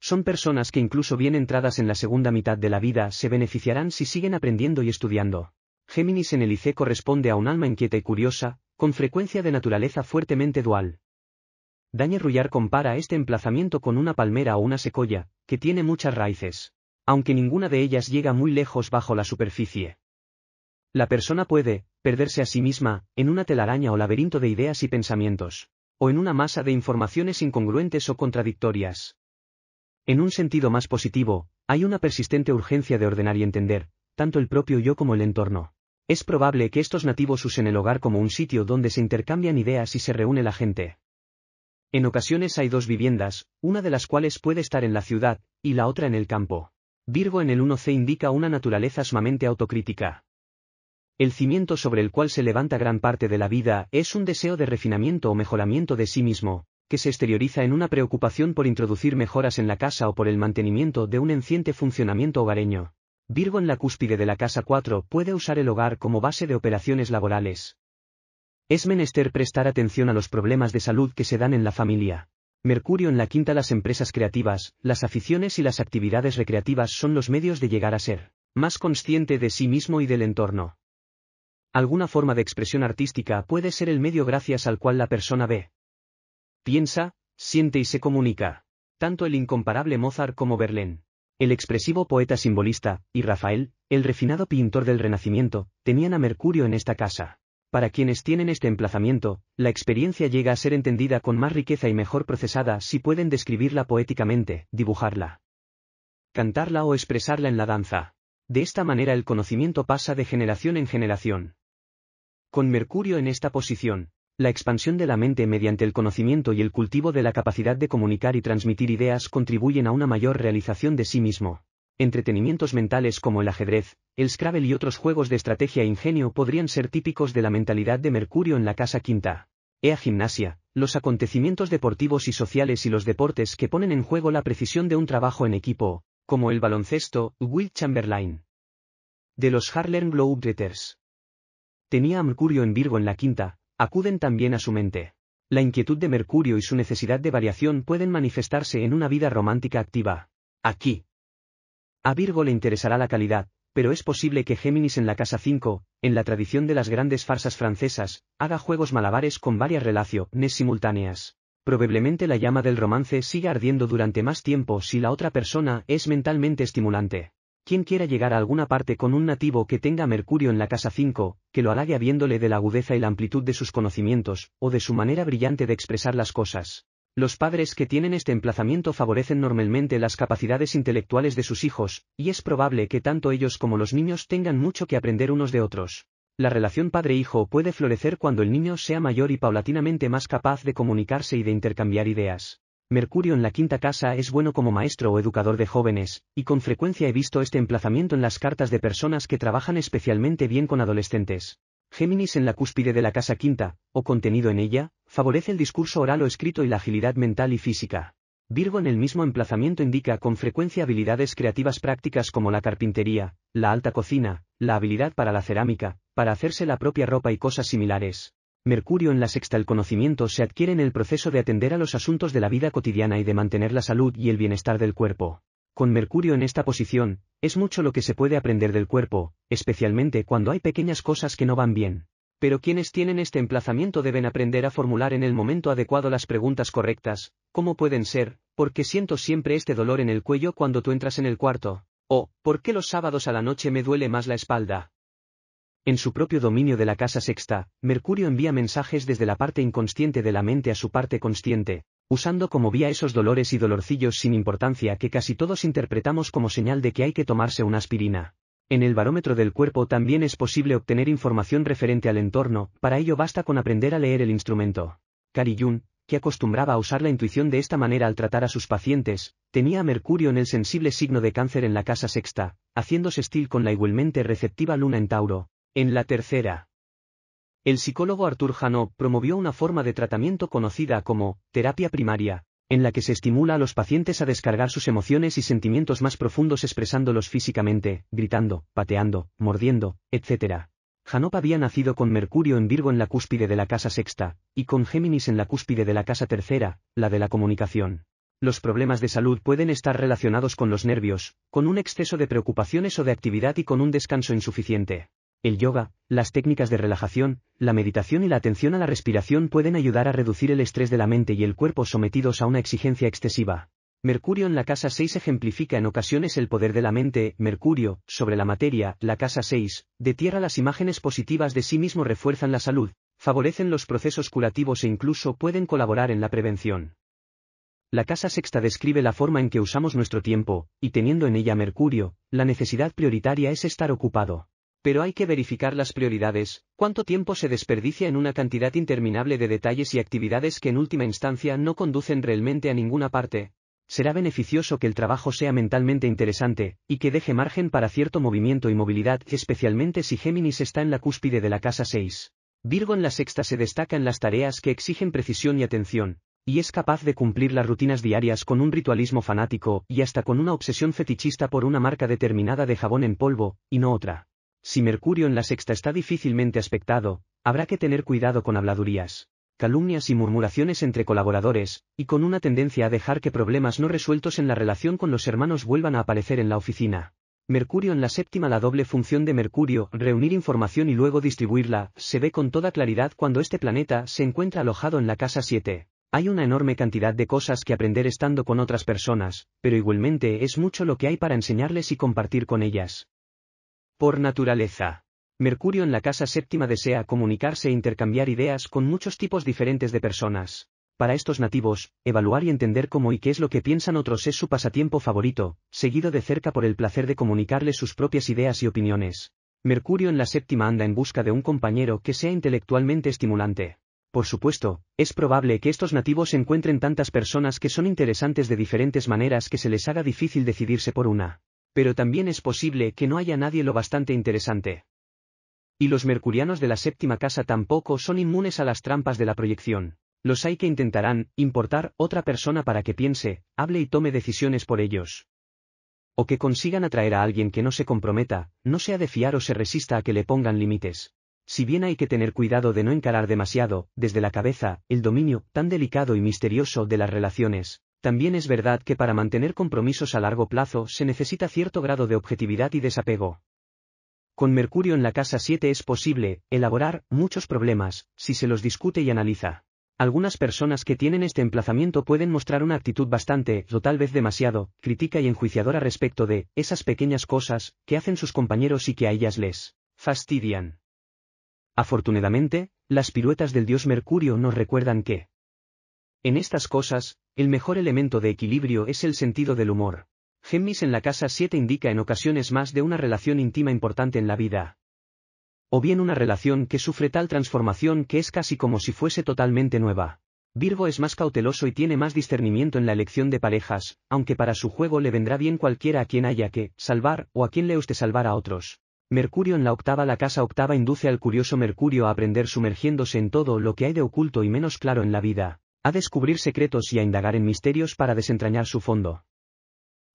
Son personas que incluso bien entradas en la segunda mitad de la vida se beneficiarán si siguen aprendiendo y estudiando. Géminis en el IC corresponde a un alma inquieta y curiosa, con frecuencia de naturaleza fuertemente dual. Dañe Rullar compara este emplazamiento con una palmera o una secoya, que tiene muchas raíces, aunque ninguna de ellas llega muy lejos bajo la superficie. La persona puede, perderse a sí misma, en una telaraña o laberinto de ideas y pensamientos, o en una masa de informaciones incongruentes o contradictorias. En un sentido más positivo, hay una persistente urgencia de ordenar y entender, tanto el propio yo como el entorno. Es probable que estos nativos usen el hogar como un sitio donde se intercambian ideas y se reúne la gente. En ocasiones hay dos viviendas, una de las cuales puede estar en la ciudad, y la otra en el campo. Virgo en el 1C indica una naturaleza sumamente autocrítica. El cimiento sobre el cual se levanta gran parte de la vida es un deseo de refinamiento o mejoramiento de sí mismo, que se exterioriza en una preocupación por introducir mejoras en la casa o por el mantenimiento de un enciente funcionamiento hogareño. Virgo en la cúspide de la casa 4 puede usar el hogar como base de operaciones laborales. Es menester prestar atención a los problemas de salud que se dan en la familia. Mercurio en la quinta las empresas creativas, las aficiones y las actividades recreativas son los medios de llegar a ser más consciente de sí mismo y del entorno. Alguna forma de expresión artística puede ser el medio gracias al cual la persona ve piensa, siente y se comunica. Tanto el incomparable Mozart como Berlín, el expresivo poeta simbolista, y Rafael, el refinado pintor del Renacimiento, tenían a Mercurio en esta casa. Para quienes tienen este emplazamiento, la experiencia llega a ser entendida con más riqueza y mejor procesada si pueden describirla poéticamente, dibujarla, cantarla o expresarla en la danza. De esta manera el conocimiento pasa de generación en generación. Con Mercurio en esta posición, la expansión de la mente mediante el conocimiento y el cultivo de la capacidad de comunicar y transmitir ideas contribuyen a una mayor realización de sí mismo. Entretenimientos mentales como el ajedrez, el Scrabble y otros juegos de estrategia e ingenio podrían ser típicos de la mentalidad de Mercurio en la casa quinta. Ea gimnasia, los acontecimientos deportivos y sociales y los deportes que ponen en juego la precisión de un trabajo en equipo, como el baloncesto, Will Chamberlain. De los Harlem Globetrotters. Tenía a Mercurio en Virgo en la quinta, Acuden también a su mente. La inquietud de Mercurio y su necesidad de variación pueden manifestarse en una vida romántica activa. Aquí. A Virgo le interesará la calidad, pero es posible que Géminis en la casa 5, en la tradición de las grandes farsas francesas, haga juegos malabares con varias relaciones simultáneas. Probablemente la llama del romance siga ardiendo durante más tiempo si la otra persona es mentalmente estimulante. Quien quiera llegar a alguna parte con un nativo que tenga Mercurio en la casa 5, que lo halague habiéndole de la agudeza y la amplitud de sus conocimientos, o de su manera brillante de expresar las cosas. Los padres que tienen este emplazamiento favorecen normalmente las capacidades intelectuales de sus hijos, y es probable que tanto ellos como los niños tengan mucho que aprender unos de otros. La relación padre-hijo puede florecer cuando el niño sea mayor y paulatinamente más capaz de comunicarse y de intercambiar ideas. Mercurio en la quinta casa es bueno como maestro o educador de jóvenes, y con frecuencia he visto este emplazamiento en las cartas de personas que trabajan especialmente bien con adolescentes. Géminis en la cúspide de la casa quinta, o contenido en ella, favorece el discurso oral o escrito y la agilidad mental y física. Virgo en el mismo emplazamiento indica con frecuencia habilidades creativas prácticas como la carpintería, la alta cocina, la habilidad para la cerámica, para hacerse la propia ropa y cosas similares. Mercurio en la sexta el conocimiento se adquiere en el proceso de atender a los asuntos de la vida cotidiana y de mantener la salud y el bienestar del cuerpo. Con Mercurio en esta posición, es mucho lo que se puede aprender del cuerpo, especialmente cuando hay pequeñas cosas que no van bien. Pero quienes tienen este emplazamiento deben aprender a formular en el momento adecuado las preguntas correctas, ¿cómo pueden ser? ¿Por qué siento siempre este dolor en el cuello cuando tú entras en el cuarto? ¿O por qué los sábados a la noche me duele más la espalda? En su propio dominio de la casa sexta, Mercurio envía mensajes desde la parte inconsciente de la mente a su parte consciente, usando como vía esos dolores y dolorcillos sin importancia que casi todos interpretamos como señal de que hay que tomarse una aspirina. En el barómetro del cuerpo también es posible obtener información referente al entorno, para ello basta con aprender a leer el instrumento. cari que acostumbraba a usar la intuición de esta manera al tratar a sus pacientes, tenía a Mercurio en el sensible signo de cáncer en la casa sexta, haciéndose estil con la igualmente receptiva luna en Tauro, en la tercera. El psicólogo Arthur Hanop promovió una forma de tratamiento conocida como terapia primaria, en la que se estimula a los pacientes a descargar sus emociones y sentimientos más profundos expresándolos físicamente, gritando, pateando, mordiendo, etc. Hanop había nacido con Mercurio en Virgo en la cúspide de la casa sexta, y con Géminis en la cúspide de la casa tercera, la de la comunicación. Los problemas de salud pueden estar relacionados con los nervios, con un exceso de preocupaciones o de actividad y con un descanso insuficiente. El yoga, las técnicas de relajación, la meditación y la atención a la respiración pueden ayudar a reducir el estrés de la mente y el cuerpo sometidos a una exigencia excesiva. Mercurio en la casa 6 ejemplifica en ocasiones el poder de la mente, Mercurio, sobre la materia, la casa 6, de tierra las imágenes positivas de sí mismo refuerzan la salud, favorecen los procesos curativos e incluso pueden colaborar en la prevención. La casa sexta describe la forma en que usamos nuestro tiempo, y teniendo en ella Mercurio, la necesidad prioritaria es estar ocupado pero hay que verificar las prioridades, cuánto tiempo se desperdicia en una cantidad interminable de detalles y actividades que en última instancia no conducen realmente a ninguna parte. Será beneficioso que el trabajo sea mentalmente interesante, y que deje margen para cierto movimiento y movilidad, especialmente si Géminis está en la cúspide de la casa 6. Virgo en la sexta se destaca en las tareas que exigen precisión y atención, y es capaz de cumplir las rutinas diarias con un ritualismo fanático y hasta con una obsesión fetichista por una marca determinada de jabón en polvo, y no otra. Si Mercurio en la sexta está difícilmente aspectado, habrá que tener cuidado con habladurías, calumnias y murmuraciones entre colaboradores, y con una tendencia a dejar que problemas no resueltos en la relación con los hermanos vuelvan a aparecer en la oficina. Mercurio en la séptima La doble función de Mercurio, reunir información y luego distribuirla, se ve con toda claridad cuando este planeta se encuentra alojado en la casa 7. Hay una enorme cantidad de cosas que aprender estando con otras personas, pero igualmente es mucho lo que hay para enseñarles y compartir con ellas. Por naturaleza. Mercurio en la casa séptima desea comunicarse e intercambiar ideas con muchos tipos diferentes de personas. Para estos nativos, evaluar y entender cómo y qué es lo que piensan otros es su pasatiempo favorito, seguido de cerca por el placer de comunicarles sus propias ideas y opiniones. Mercurio en la séptima anda en busca de un compañero que sea intelectualmente estimulante. Por supuesto, es probable que estos nativos encuentren tantas personas que son interesantes de diferentes maneras que se les haga difícil decidirse por una pero también es posible que no haya nadie lo bastante interesante. Y los mercurianos de la séptima casa tampoco son inmunes a las trampas de la proyección. Los hay que intentarán importar otra persona para que piense, hable y tome decisiones por ellos. O que consigan atraer a alguien que no se comprometa, no sea de fiar o se resista a que le pongan límites. Si bien hay que tener cuidado de no encarar demasiado, desde la cabeza, el dominio, tan delicado y misterioso de las relaciones, también es verdad que para mantener compromisos a largo plazo se necesita cierto grado de objetividad y desapego. Con Mercurio en la casa 7 es posible elaborar muchos problemas, si se los discute y analiza. Algunas personas que tienen este emplazamiento pueden mostrar una actitud bastante, o tal vez demasiado, crítica y enjuiciadora respecto de esas pequeñas cosas que hacen sus compañeros y que a ellas les fastidian. Afortunadamente, las piruetas del dios Mercurio nos recuerdan que en estas cosas, el mejor elemento de equilibrio es el sentido del humor. Gemmis en la casa 7 indica en ocasiones más de una relación íntima importante en la vida. O bien una relación que sufre tal transformación que es casi como si fuese totalmente nueva. Virgo es más cauteloso y tiene más discernimiento en la elección de parejas, aunque para su juego le vendrá bien cualquiera a quien haya que salvar o a quien le guste salvar a otros. Mercurio en la octava La casa octava induce al curioso Mercurio a aprender sumergiéndose en todo lo que hay de oculto y menos claro en la vida. A descubrir secretos y a indagar en misterios para desentrañar su fondo.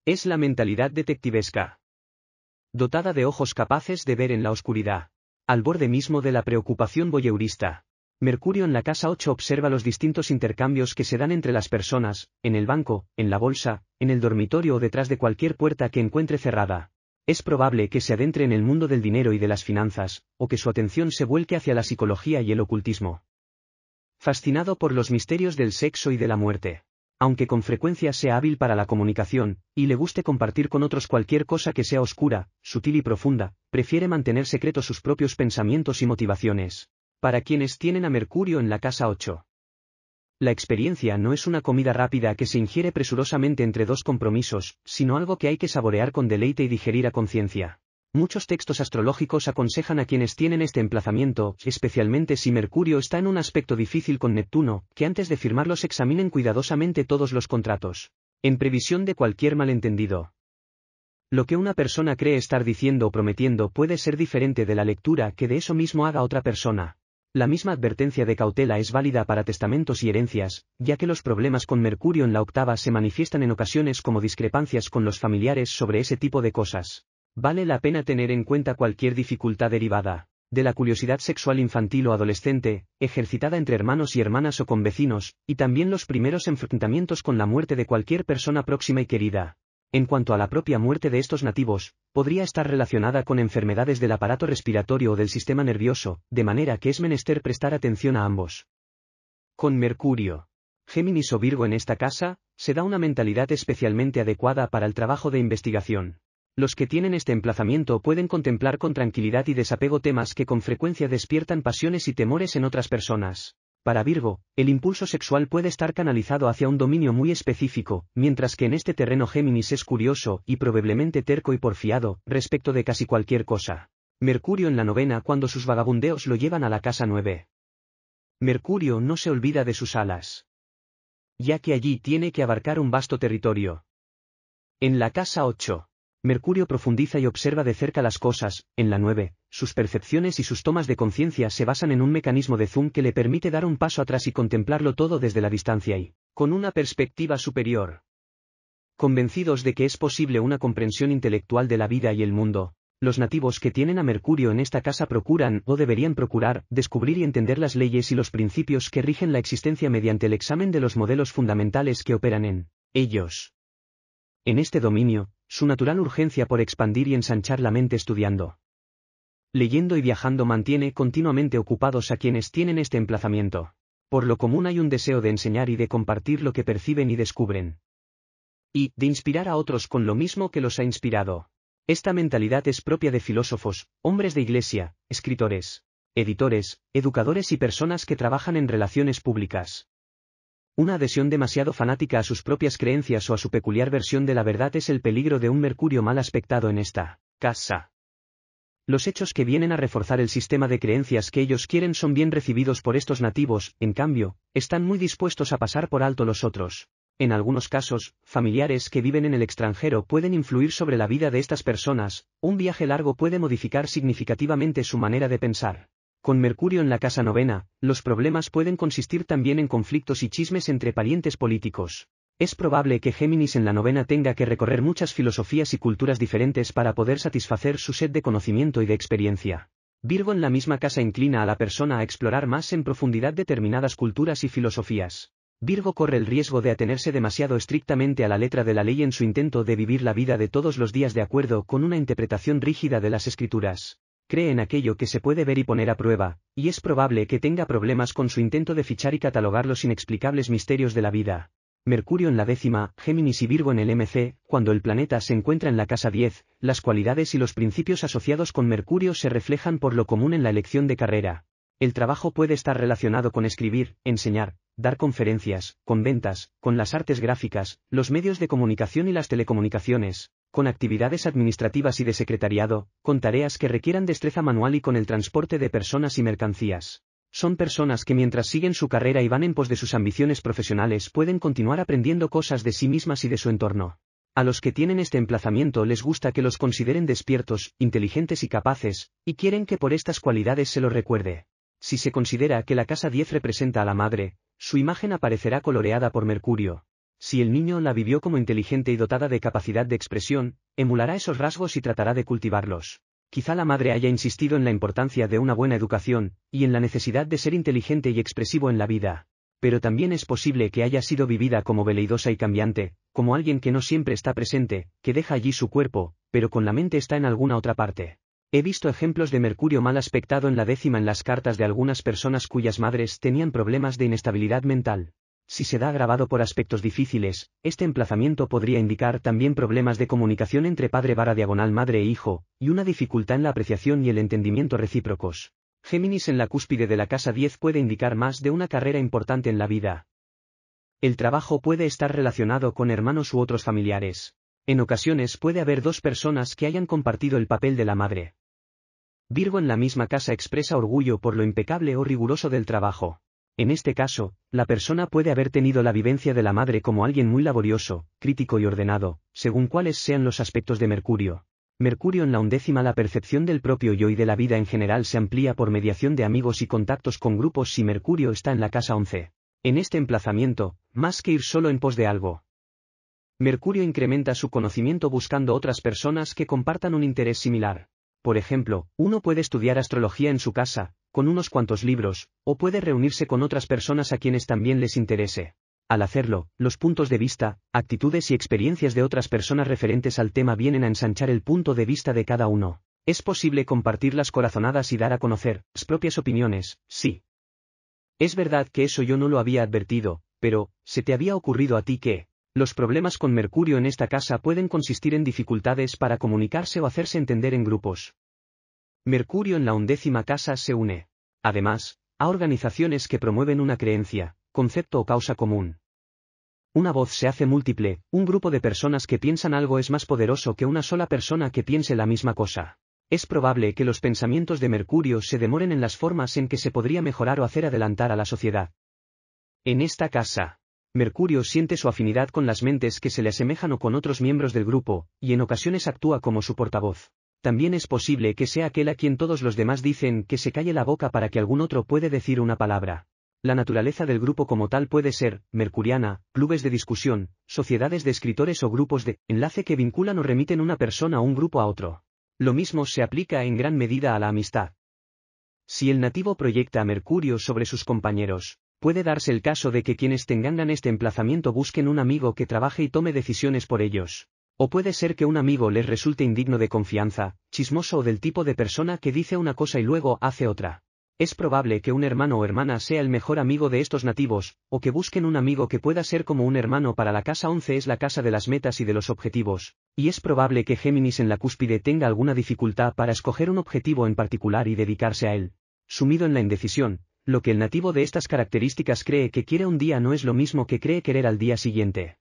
Es la mentalidad detectivesca. Dotada de ojos capaces de ver en la oscuridad. Al borde mismo de la preocupación voyeurista. Mercurio en la casa 8 observa los distintos intercambios que se dan entre las personas, en el banco, en la bolsa, en el dormitorio o detrás de cualquier puerta que encuentre cerrada. Es probable que se adentre en el mundo del dinero y de las finanzas, o que su atención se vuelque hacia la psicología y el ocultismo fascinado por los misterios del sexo y de la muerte. Aunque con frecuencia sea hábil para la comunicación, y le guste compartir con otros cualquier cosa que sea oscura, sutil y profunda, prefiere mantener secretos sus propios pensamientos y motivaciones. Para quienes tienen a Mercurio en la casa 8. La experiencia no es una comida rápida que se ingiere presurosamente entre dos compromisos, sino algo que hay que saborear con deleite y digerir a conciencia. Muchos textos astrológicos aconsejan a quienes tienen este emplazamiento, especialmente si Mercurio está en un aspecto difícil con Neptuno, que antes de firmarlos examinen cuidadosamente todos los contratos, en previsión de cualquier malentendido. Lo que una persona cree estar diciendo o prometiendo puede ser diferente de la lectura que de eso mismo haga otra persona. La misma advertencia de cautela es válida para testamentos y herencias, ya que los problemas con Mercurio en la octava se manifiestan en ocasiones como discrepancias con los familiares sobre ese tipo de cosas. Vale la pena tener en cuenta cualquier dificultad derivada de la curiosidad sexual infantil o adolescente, ejercitada entre hermanos y hermanas o con vecinos, y también los primeros enfrentamientos con la muerte de cualquier persona próxima y querida. En cuanto a la propia muerte de estos nativos, podría estar relacionada con enfermedades del aparato respiratorio o del sistema nervioso, de manera que es menester prestar atención a ambos. Con Mercurio. Géminis o Virgo en esta casa, se da una mentalidad especialmente adecuada para el trabajo de investigación. Los que tienen este emplazamiento pueden contemplar con tranquilidad y desapego temas que con frecuencia despiertan pasiones y temores en otras personas. Para Virgo, el impulso sexual puede estar canalizado hacia un dominio muy específico, mientras que en este terreno Géminis es curioso y probablemente terco y porfiado, respecto de casi cualquier cosa. Mercurio en la novena cuando sus vagabundeos lo llevan a la casa 9. Mercurio no se olvida de sus alas. Ya que allí tiene que abarcar un vasto territorio. En la casa 8. Mercurio profundiza y observa de cerca las cosas, en la 9, sus percepciones y sus tomas de conciencia se basan en un mecanismo de zoom que le permite dar un paso atrás y contemplarlo todo desde la distancia y, con una perspectiva superior. Convencidos de que es posible una comprensión intelectual de la vida y el mundo, los nativos que tienen a Mercurio en esta casa procuran, o deberían procurar, descubrir y entender las leyes y los principios que rigen la existencia mediante el examen de los modelos fundamentales que operan en ellos. En este dominio, su natural urgencia por expandir y ensanchar la mente estudiando. Leyendo y viajando mantiene continuamente ocupados a quienes tienen este emplazamiento. Por lo común hay un deseo de enseñar y de compartir lo que perciben y descubren. Y, de inspirar a otros con lo mismo que los ha inspirado. Esta mentalidad es propia de filósofos, hombres de iglesia, escritores, editores, educadores y personas que trabajan en relaciones públicas. Una adhesión demasiado fanática a sus propias creencias o a su peculiar versión de la verdad es el peligro de un Mercurio mal aspectado en esta casa. Los hechos que vienen a reforzar el sistema de creencias que ellos quieren son bien recibidos por estos nativos, en cambio, están muy dispuestos a pasar por alto los otros. En algunos casos, familiares que viven en el extranjero pueden influir sobre la vida de estas personas, un viaje largo puede modificar significativamente su manera de pensar. Con Mercurio en la casa novena, los problemas pueden consistir también en conflictos y chismes entre parientes políticos. Es probable que Géminis en la novena tenga que recorrer muchas filosofías y culturas diferentes para poder satisfacer su sed de conocimiento y de experiencia. Virgo en la misma casa inclina a la persona a explorar más en profundidad determinadas culturas y filosofías. Virgo corre el riesgo de atenerse demasiado estrictamente a la letra de la ley en su intento de vivir la vida de todos los días de acuerdo con una interpretación rígida de las escrituras cree en aquello que se puede ver y poner a prueba, y es probable que tenga problemas con su intento de fichar y catalogar los inexplicables misterios de la vida. Mercurio en la décima, Géminis y Virgo en el MC, cuando el planeta se encuentra en la casa 10, las cualidades y los principios asociados con Mercurio se reflejan por lo común en la elección de carrera. El trabajo puede estar relacionado con escribir, enseñar, dar conferencias, con ventas, con las artes gráficas, los medios de comunicación y las telecomunicaciones con actividades administrativas y de secretariado, con tareas que requieran destreza manual y con el transporte de personas y mercancías. Son personas que mientras siguen su carrera y van en pos de sus ambiciones profesionales pueden continuar aprendiendo cosas de sí mismas y de su entorno. A los que tienen este emplazamiento les gusta que los consideren despiertos, inteligentes y capaces, y quieren que por estas cualidades se los recuerde. Si se considera que la casa 10 representa a la madre, su imagen aparecerá coloreada por Mercurio. Si el niño la vivió como inteligente y dotada de capacidad de expresión, emulará esos rasgos y tratará de cultivarlos. Quizá la madre haya insistido en la importancia de una buena educación, y en la necesidad de ser inteligente y expresivo en la vida. Pero también es posible que haya sido vivida como veleidosa y cambiante, como alguien que no siempre está presente, que deja allí su cuerpo, pero con la mente está en alguna otra parte. He visto ejemplos de Mercurio mal aspectado en la décima en las cartas de algunas personas cuyas madres tenían problemas de inestabilidad mental. Si se da agravado por aspectos difíciles, este emplazamiento podría indicar también problemas de comunicación entre padre vara diagonal madre e hijo, y una dificultad en la apreciación y el entendimiento recíprocos. Géminis en la cúspide de la casa 10 puede indicar más de una carrera importante en la vida. El trabajo puede estar relacionado con hermanos u otros familiares. En ocasiones puede haber dos personas que hayan compartido el papel de la madre. Virgo en la misma casa expresa orgullo por lo impecable o riguroso del trabajo. En este caso, la persona puede haber tenido la vivencia de la madre como alguien muy laborioso, crítico y ordenado, según cuáles sean los aspectos de Mercurio. Mercurio en la undécima la percepción del propio yo y de la vida en general se amplía por mediación de amigos y contactos con grupos si Mercurio está en la casa 11. En este emplazamiento, más que ir solo en pos de algo. Mercurio incrementa su conocimiento buscando otras personas que compartan un interés similar. Por ejemplo, uno puede estudiar astrología en su casa, con unos cuantos libros, o puede reunirse con otras personas a quienes también les interese. Al hacerlo, los puntos de vista, actitudes y experiencias de otras personas referentes al tema vienen a ensanchar el punto de vista de cada uno. Es posible compartir las corazonadas y dar a conocer sus propias opiniones, sí. Es verdad que eso yo no lo había advertido, pero, ¿se te había ocurrido a ti que, los problemas con Mercurio en esta casa pueden consistir en dificultades para comunicarse o hacerse entender en grupos? Mercurio en la undécima casa se une, además, a organizaciones que promueven una creencia, concepto o causa común. Una voz se hace múltiple, un grupo de personas que piensan algo es más poderoso que una sola persona que piense la misma cosa. Es probable que los pensamientos de Mercurio se demoren en las formas en que se podría mejorar o hacer adelantar a la sociedad. En esta casa, Mercurio siente su afinidad con las mentes que se le asemejan o con otros miembros del grupo, y en ocasiones actúa como su portavoz también es posible que sea aquel a quien todos los demás dicen que se calle la boca para que algún otro puede decir una palabra. La naturaleza del grupo como tal puede ser, mercuriana, clubes de discusión, sociedades de escritores o grupos de enlace que vinculan o remiten una persona a un grupo a otro. Lo mismo se aplica en gran medida a la amistad. Si el nativo proyecta a Mercurio sobre sus compañeros, puede darse el caso de que quienes tengan este emplazamiento busquen un amigo que trabaje y tome decisiones por ellos. O puede ser que un amigo les resulte indigno de confianza, chismoso o del tipo de persona que dice una cosa y luego hace otra. Es probable que un hermano o hermana sea el mejor amigo de estos nativos, o que busquen un amigo que pueda ser como un hermano para la casa 11 es la casa de las metas y de los objetivos, y es probable que Géminis en la cúspide tenga alguna dificultad para escoger un objetivo en particular y dedicarse a él. Sumido en la indecisión, lo que el nativo de estas características cree que quiere un día no es lo mismo que cree querer al día siguiente.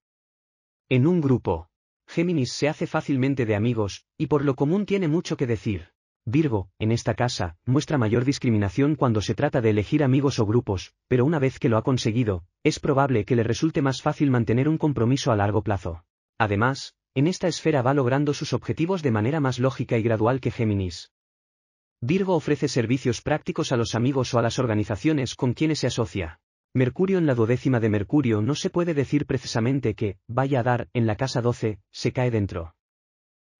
En un grupo. Géminis se hace fácilmente de amigos, y por lo común tiene mucho que decir. Virgo, en esta casa, muestra mayor discriminación cuando se trata de elegir amigos o grupos, pero una vez que lo ha conseguido, es probable que le resulte más fácil mantener un compromiso a largo plazo. Además, en esta esfera va logrando sus objetivos de manera más lógica y gradual que Géminis. Virgo ofrece servicios prácticos a los amigos o a las organizaciones con quienes se asocia. Mercurio en la dodécima de Mercurio no se puede decir precisamente que, vaya a dar, en la casa 12, se cae dentro.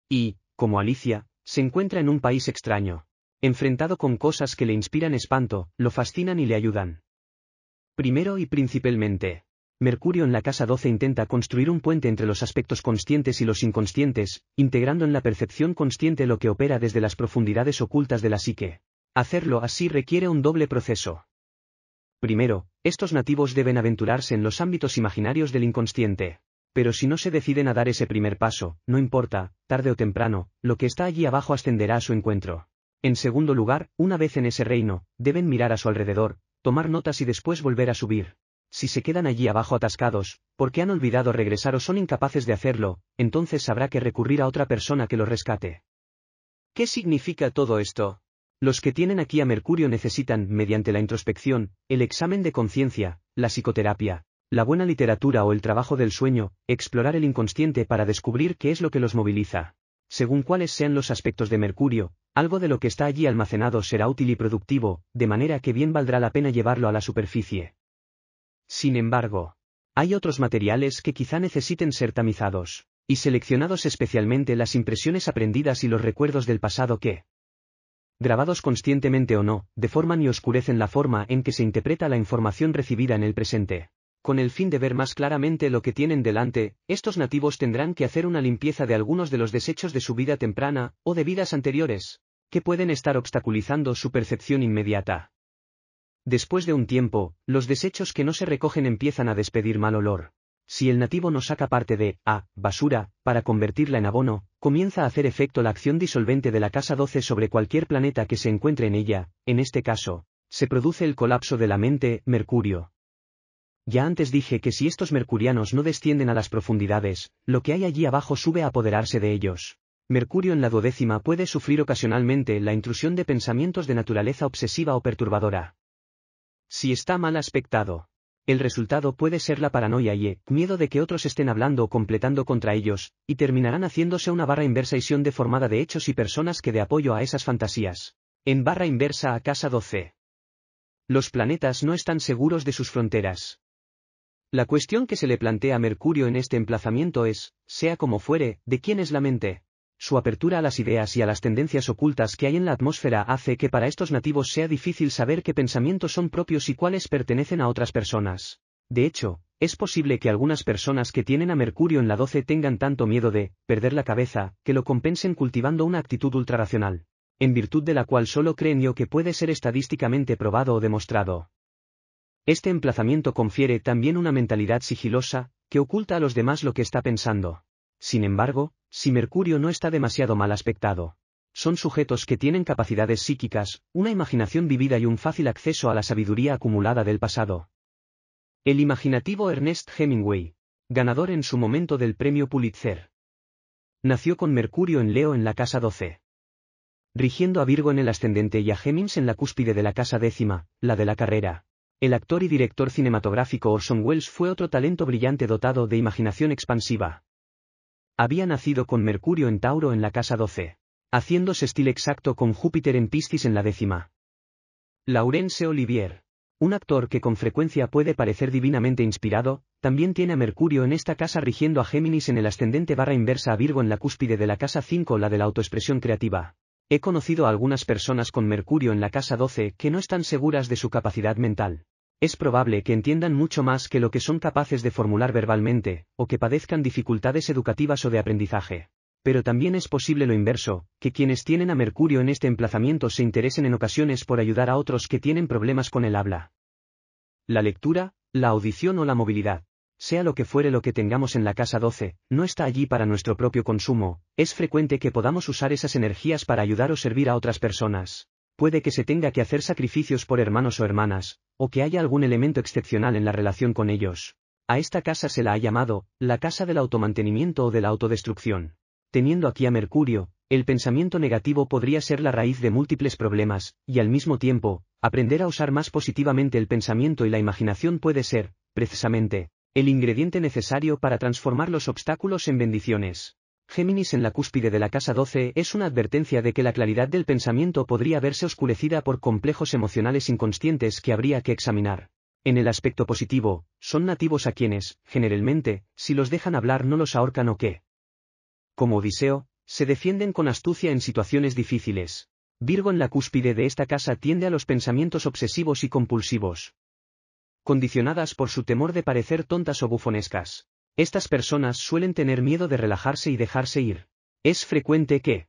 Y, como Alicia, se encuentra en un país extraño. Enfrentado con cosas que le inspiran espanto, lo fascinan y le ayudan. Primero y principalmente, Mercurio en la casa 12 intenta construir un puente entre los aspectos conscientes y los inconscientes, integrando en la percepción consciente lo que opera desde las profundidades ocultas de la psique. Hacerlo así requiere un doble proceso. Primero, estos nativos deben aventurarse en los ámbitos imaginarios del inconsciente. Pero si no se deciden a dar ese primer paso, no importa, tarde o temprano, lo que está allí abajo ascenderá a su encuentro. En segundo lugar, una vez en ese reino, deben mirar a su alrededor, tomar notas y después volver a subir. Si se quedan allí abajo atascados, porque han olvidado regresar o son incapaces de hacerlo, entonces habrá que recurrir a otra persona que los rescate. ¿Qué significa todo esto? Los que tienen aquí a Mercurio necesitan, mediante la introspección, el examen de conciencia, la psicoterapia, la buena literatura o el trabajo del sueño, explorar el inconsciente para descubrir qué es lo que los moviliza. Según cuáles sean los aspectos de Mercurio, algo de lo que está allí almacenado será útil y productivo, de manera que bien valdrá la pena llevarlo a la superficie. Sin embargo, hay otros materiales que quizá necesiten ser tamizados, y seleccionados especialmente las impresiones aprendidas y los recuerdos del pasado que, grabados conscientemente o no, deforman y oscurecen la forma en que se interpreta la información recibida en el presente. Con el fin de ver más claramente lo que tienen delante, estos nativos tendrán que hacer una limpieza de algunos de los desechos de su vida temprana, o de vidas anteriores, que pueden estar obstaculizando su percepción inmediata. Después de un tiempo, los desechos que no se recogen empiezan a despedir mal olor. Si el nativo no saca parte de A, basura, para convertirla en abono, comienza a hacer efecto la acción disolvente de la casa 12 sobre cualquier planeta que se encuentre en ella, en este caso, se produce el colapso de la mente, Mercurio. Ya antes dije que si estos mercurianos no descienden a las profundidades, lo que hay allí abajo sube a apoderarse de ellos. Mercurio en la duodécima puede sufrir ocasionalmente la intrusión de pensamientos de naturaleza obsesiva o perturbadora. Si está mal aspectado, el resultado puede ser la paranoia y eh, miedo de que otros estén hablando o completando contra ellos, y terminarán haciéndose una barra inversa y sion deformada de hechos y personas que de apoyo a esas fantasías. En barra inversa a casa 12. Los planetas no están seguros de sus fronteras. La cuestión que se le plantea a Mercurio en este emplazamiento es, sea como fuere, ¿de quién es la mente? Su apertura a las ideas y a las tendencias ocultas que hay en la atmósfera hace que para estos nativos sea difícil saber qué pensamientos son propios y cuáles pertenecen a otras personas. De hecho, es posible que algunas personas que tienen a Mercurio en la 12 tengan tanto miedo de perder la cabeza, que lo compensen cultivando una actitud ultraracional, en virtud de la cual solo creen yo que puede ser estadísticamente probado o demostrado. Este emplazamiento confiere también una mentalidad sigilosa, que oculta a los demás lo que está pensando. Sin embargo, si Mercurio no está demasiado mal aspectado. Son sujetos que tienen capacidades psíquicas, una imaginación vivida y un fácil acceso a la sabiduría acumulada del pasado. El imaginativo Ernest Hemingway, ganador en su momento del premio Pulitzer. Nació con Mercurio en Leo en la casa 12. Rigiendo a Virgo en el ascendente y a Hemings en la cúspide de la casa décima, la de la carrera. El actor y director cinematográfico Orson Welles fue otro talento brillante dotado de imaginación expansiva. Había nacido con Mercurio en Tauro en la casa 12, haciéndose estilo exacto con Júpiter en Piscis en la décima. Laurence Olivier. Un actor que con frecuencia puede parecer divinamente inspirado, también tiene a Mercurio en esta casa rigiendo a Géminis en el ascendente barra inversa a Virgo en la cúspide de la casa 5 la de la autoexpresión creativa. He conocido a algunas personas con Mercurio en la casa 12 que no están seguras de su capacidad mental. Es probable que entiendan mucho más que lo que son capaces de formular verbalmente, o que padezcan dificultades educativas o de aprendizaje. Pero también es posible lo inverso, que quienes tienen a Mercurio en este emplazamiento se interesen en ocasiones por ayudar a otros que tienen problemas con el habla. La lectura, la audición o la movilidad sea lo que fuere lo que tengamos en la casa 12, no está allí para nuestro propio consumo, es frecuente que podamos usar esas energías para ayudar o servir a otras personas puede que se tenga que hacer sacrificios por hermanos o hermanas, o que haya algún elemento excepcional en la relación con ellos. A esta casa se la ha llamado, la casa del automantenimiento o de la autodestrucción. Teniendo aquí a Mercurio, el pensamiento negativo podría ser la raíz de múltiples problemas, y al mismo tiempo, aprender a usar más positivamente el pensamiento y la imaginación puede ser, precisamente, el ingrediente necesario para transformar los obstáculos en bendiciones. Géminis en la cúspide de la casa 12 es una advertencia de que la claridad del pensamiento podría verse oscurecida por complejos emocionales inconscientes que habría que examinar. En el aspecto positivo, son nativos a quienes, generalmente, si los dejan hablar no los ahorcan o qué. Como Odiseo, se defienden con astucia en situaciones difíciles. Virgo en la cúspide de esta casa tiende a los pensamientos obsesivos y compulsivos. Condicionadas por su temor de parecer tontas o bufonescas. Estas personas suelen tener miedo de relajarse y dejarse ir. Es frecuente que,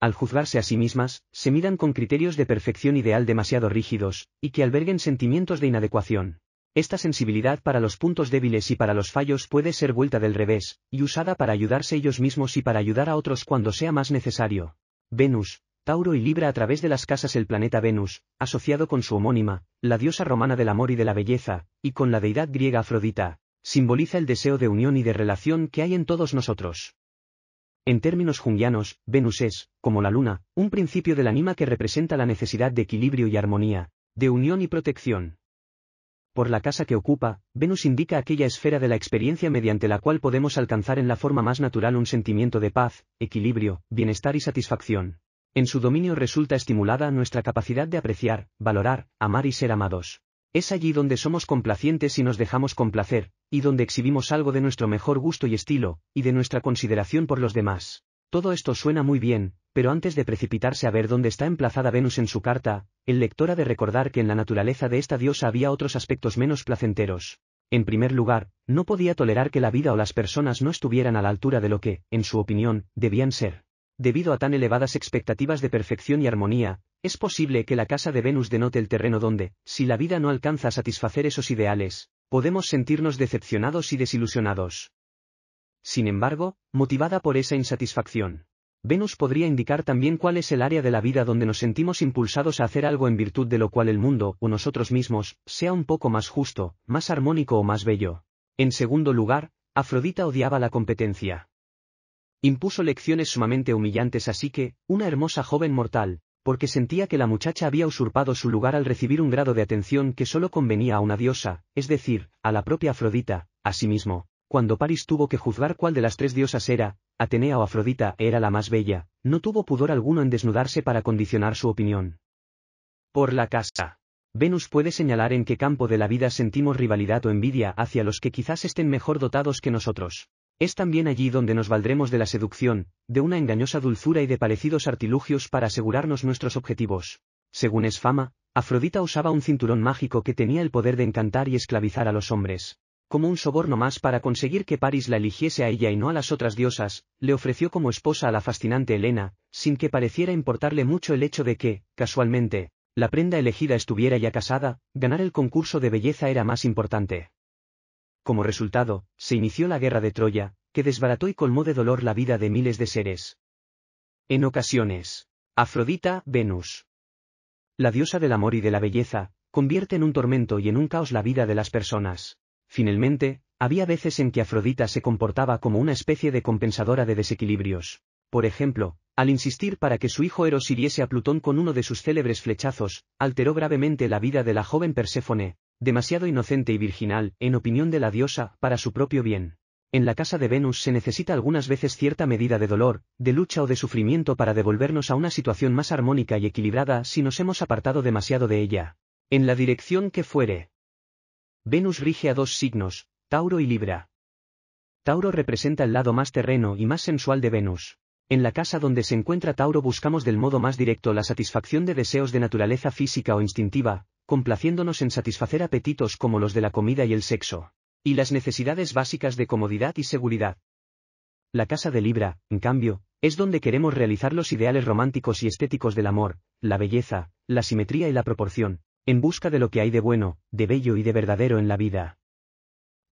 al juzgarse a sí mismas, se midan con criterios de perfección ideal demasiado rígidos, y que alberguen sentimientos de inadecuación. Esta sensibilidad para los puntos débiles y para los fallos puede ser vuelta del revés, y usada para ayudarse ellos mismos y para ayudar a otros cuando sea más necesario. Venus, Tauro y Libra a través de las casas el planeta Venus, asociado con su homónima, la diosa romana del amor y de la belleza, y con la deidad griega Afrodita, simboliza el deseo de unión y de relación que hay en todos nosotros. En términos jungianos, Venus es, como la luna, un principio del anima que representa la necesidad de equilibrio y armonía, de unión y protección. Por la casa que ocupa, Venus indica aquella esfera de la experiencia mediante la cual podemos alcanzar en la forma más natural un sentimiento de paz, equilibrio, bienestar y satisfacción. En su dominio resulta estimulada nuestra capacidad de apreciar, valorar, amar y ser amados. Es allí donde somos complacientes y nos dejamos complacer, y donde exhibimos algo de nuestro mejor gusto y estilo, y de nuestra consideración por los demás. Todo esto suena muy bien, pero antes de precipitarse a ver dónde está emplazada Venus en su carta, el lector ha de recordar que en la naturaleza de esta diosa había otros aspectos menos placenteros. En primer lugar, no podía tolerar que la vida o las personas no estuvieran a la altura de lo que, en su opinión, debían ser. Debido a tan elevadas expectativas de perfección y armonía, es posible que la casa de Venus denote el terreno donde, si la vida no alcanza a satisfacer esos ideales, podemos sentirnos decepcionados y desilusionados. Sin embargo, motivada por esa insatisfacción, Venus podría indicar también cuál es el área de la vida donde nos sentimos impulsados a hacer algo en virtud de lo cual el mundo, o nosotros mismos, sea un poco más justo, más armónico o más bello. En segundo lugar, Afrodita odiaba la competencia. Impuso lecciones sumamente humillantes así que, una hermosa joven mortal, porque sentía que la muchacha había usurpado su lugar al recibir un grado de atención que solo convenía a una diosa, es decir, a la propia Afrodita, asimismo. Cuando París tuvo que juzgar cuál de las tres diosas era, Atenea o Afrodita era la más bella, no tuvo pudor alguno en desnudarse para condicionar su opinión. Por la casa. Venus puede señalar en qué campo de la vida sentimos rivalidad o envidia hacia los que quizás estén mejor dotados que nosotros. Es también allí donde nos valdremos de la seducción, de una engañosa dulzura y de parecidos artilugios para asegurarnos nuestros objetivos. Según es fama, Afrodita usaba un cinturón mágico que tenía el poder de encantar y esclavizar a los hombres. Como un soborno más para conseguir que París la eligiese a ella y no a las otras diosas, le ofreció como esposa a la fascinante Helena, sin que pareciera importarle mucho el hecho de que, casualmente, la prenda elegida estuviera ya casada, ganar el concurso de belleza era más importante. Como resultado, se inició la guerra de Troya, que desbarató y colmó de dolor la vida de miles de seres. En ocasiones, Afrodita, Venus. La diosa del amor y de la belleza, convierte en un tormento y en un caos la vida de las personas. Finalmente, había veces en que Afrodita se comportaba como una especie de compensadora de desequilibrios. Por ejemplo, al insistir para que su hijo Eros hiriese a Plutón con uno de sus célebres flechazos, alteró gravemente la vida de la joven Perséfone, demasiado inocente y virginal, en opinión de la diosa, para su propio bien. En la casa de Venus se necesita algunas veces cierta medida de dolor, de lucha o de sufrimiento para devolvernos a una situación más armónica y equilibrada si nos hemos apartado demasiado de ella. En la dirección que fuere. Venus rige a dos signos, Tauro y Libra. Tauro representa el lado más terreno y más sensual de Venus. En la casa donde se encuentra Tauro buscamos del modo más directo la satisfacción de deseos de naturaleza física o instintiva, complaciéndonos en satisfacer apetitos como los de la comida y el sexo, y las necesidades básicas de comodidad y seguridad. La casa de Libra, en cambio, es donde queremos realizar los ideales románticos y estéticos del amor, la belleza, la simetría y la proporción, en busca de lo que hay de bueno, de bello y de verdadero en la vida.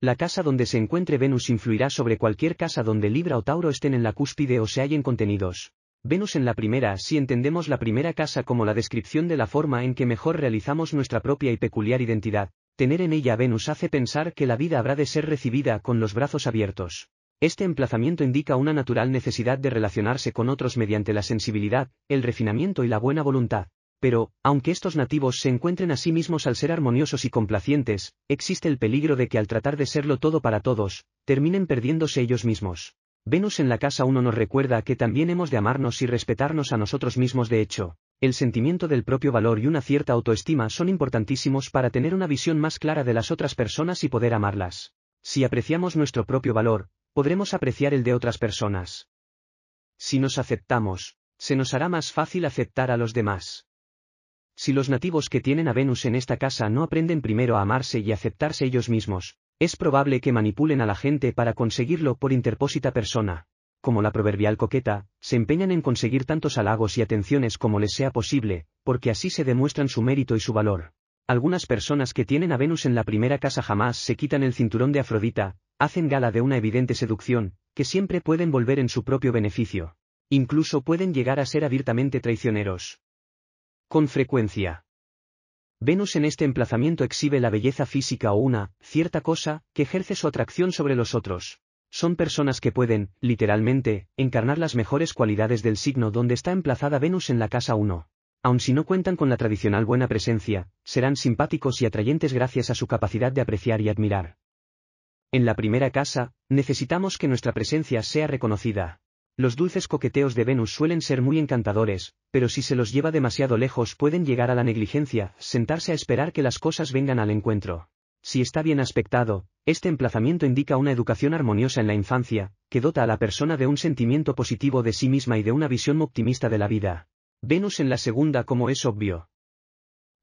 La casa donde se encuentre Venus influirá sobre cualquier casa donde Libra o Tauro estén en la cúspide o se hallen contenidos, Venus en la primera si entendemos la primera casa como la descripción de la forma en que mejor realizamos nuestra propia y peculiar identidad, tener en ella a Venus hace pensar que la vida habrá de ser recibida con los brazos abiertos. Este emplazamiento indica una natural necesidad de relacionarse con otros mediante la sensibilidad, el refinamiento y la buena voluntad. Pero, aunque estos nativos se encuentren a sí mismos al ser armoniosos y complacientes, existe el peligro de que al tratar de serlo todo para todos, terminen perdiéndose ellos mismos. Venus en la casa 1 nos recuerda que también hemos de amarnos y respetarnos a nosotros mismos. De hecho, el sentimiento del propio valor y una cierta autoestima son importantísimos para tener una visión más clara de las otras personas y poder amarlas. Si apreciamos nuestro propio valor, podremos apreciar el de otras personas. Si nos aceptamos, se nos hará más fácil aceptar a los demás. Si los nativos que tienen a Venus en esta casa no aprenden primero a amarse y aceptarse ellos mismos, es probable que manipulen a la gente para conseguirlo por interpósita persona. Como la proverbial coqueta, se empeñan en conseguir tantos halagos y atenciones como les sea posible, porque así se demuestran su mérito y su valor. Algunas personas que tienen a Venus en la primera casa jamás se quitan el cinturón de Afrodita, hacen gala de una evidente seducción, que siempre pueden volver en su propio beneficio. Incluso pueden llegar a ser abiertamente traicioneros. Con frecuencia. Venus en este emplazamiento exhibe la belleza física o una, cierta cosa, que ejerce su atracción sobre los otros. Son personas que pueden, literalmente, encarnar las mejores cualidades del signo donde está emplazada Venus en la casa 1. Aun si no cuentan con la tradicional buena presencia, serán simpáticos y atrayentes gracias a su capacidad de apreciar y admirar. En la primera casa, necesitamos que nuestra presencia sea reconocida. Los dulces coqueteos de Venus suelen ser muy encantadores, pero si se los lleva demasiado lejos pueden llegar a la negligencia, sentarse a esperar que las cosas vengan al encuentro. Si está bien aspectado, este emplazamiento indica una educación armoniosa en la infancia, que dota a la persona de un sentimiento positivo de sí misma y de una visión optimista de la vida. Venus en la segunda como es obvio.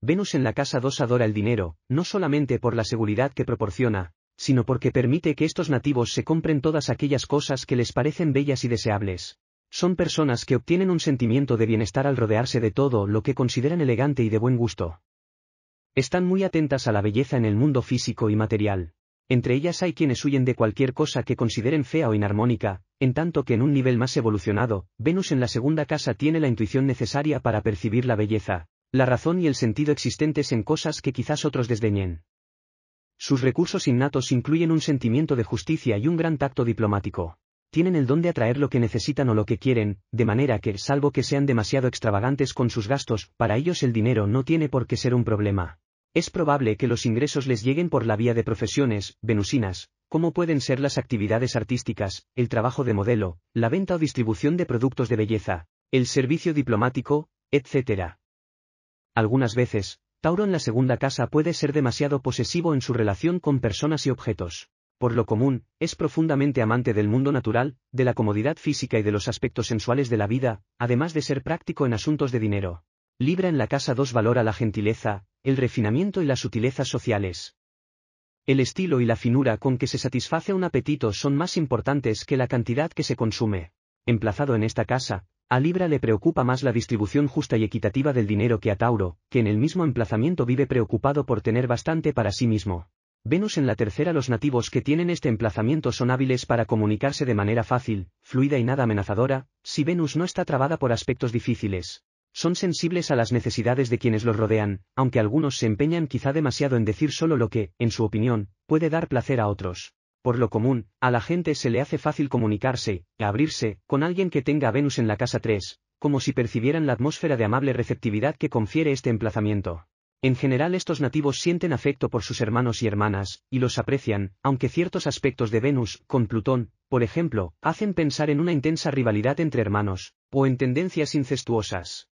Venus en la casa 2 adora el dinero, no solamente por la seguridad que proporciona, sino porque permite que estos nativos se compren todas aquellas cosas que les parecen bellas y deseables. Son personas que obtienen un sentimiento de bienestar al rodearse de todo lo que consideran elegante y de buen gusto. Están muy atentas a la belleza en el mundo físico y material. Entre ellas hay quienes huyen de cualquier cosa que consideren fea o inarmónica, en tanto que en un nivel más evolucionado, Venus en la segunda casa tiene la intuición necesaria para percibir la belleza, la razón y el sentido existentes en cosas que quizás otros desdeñen. Sus recursos innatos incluyen un sentimiento de justicia y un gran tacto diplomático. Tienen el don de atraer lo que necesitan o lo que quieren, de manera que, salvo que sean demasiado extravagantes con sus gastos, para ellos el dinero no tiene por qué ser un problema. Es probable que los ingresos les lleguen por la vía de profesiones, venusinas, como pueden ser las actividades artísticas, el trabajo de modelo, la venta o distribución de productos de belleza, el servicio diplomático, etc. Algunas veces, Tauro en la segunda casa puede ser demasiado posesivo en su relación con personas y objetos. Por lo común, es profundamente amante del mundo natural, de la comodidad física y de los aspectos sensuales de la vida, además de ser práctico en asuntos de dinero. Libra en la casa dos valora la gentileza, el refinamiento y las sutilezas sociales. El estilo y la finura con que se satisface un apetito son más importantes que la cantidad que se consume. Emplazado en esta casa, a Libra le preocupa más la distribución justa y equitativa del dinero que a Tauro, que en el mismo emplazamiento vive preocupado por tener bastante para sí mismo. Venus en la tercera Los nativos que tienen este emplazamiento son hábiles para comunicarse de manera fácil, fluida y nada amenazadora, si Venus no está trabada por aspectos difíciles. Son sensibles a las necesidades de quienes los rodean, aunque algunos se empeñan quizá demasiado en decir solo lo que, en su opinión, puede dar placer a otros. Por lo común, a la gente se le hace fácil comunicarse, abrirse, con alguien que tenga a Venus en la casa 3, como si percibieran la atmósfera de amable receptividad que confiere este emplazamiento. En general estos nativos sienten afecto por sus hermanos y hermanas, y los aprecian, aunque ciertos aspectos de Venus, con Plutón, por ejemplo, hacen pensar en una intensa rivalidad entre hermanos, o en tendencias incestuosas.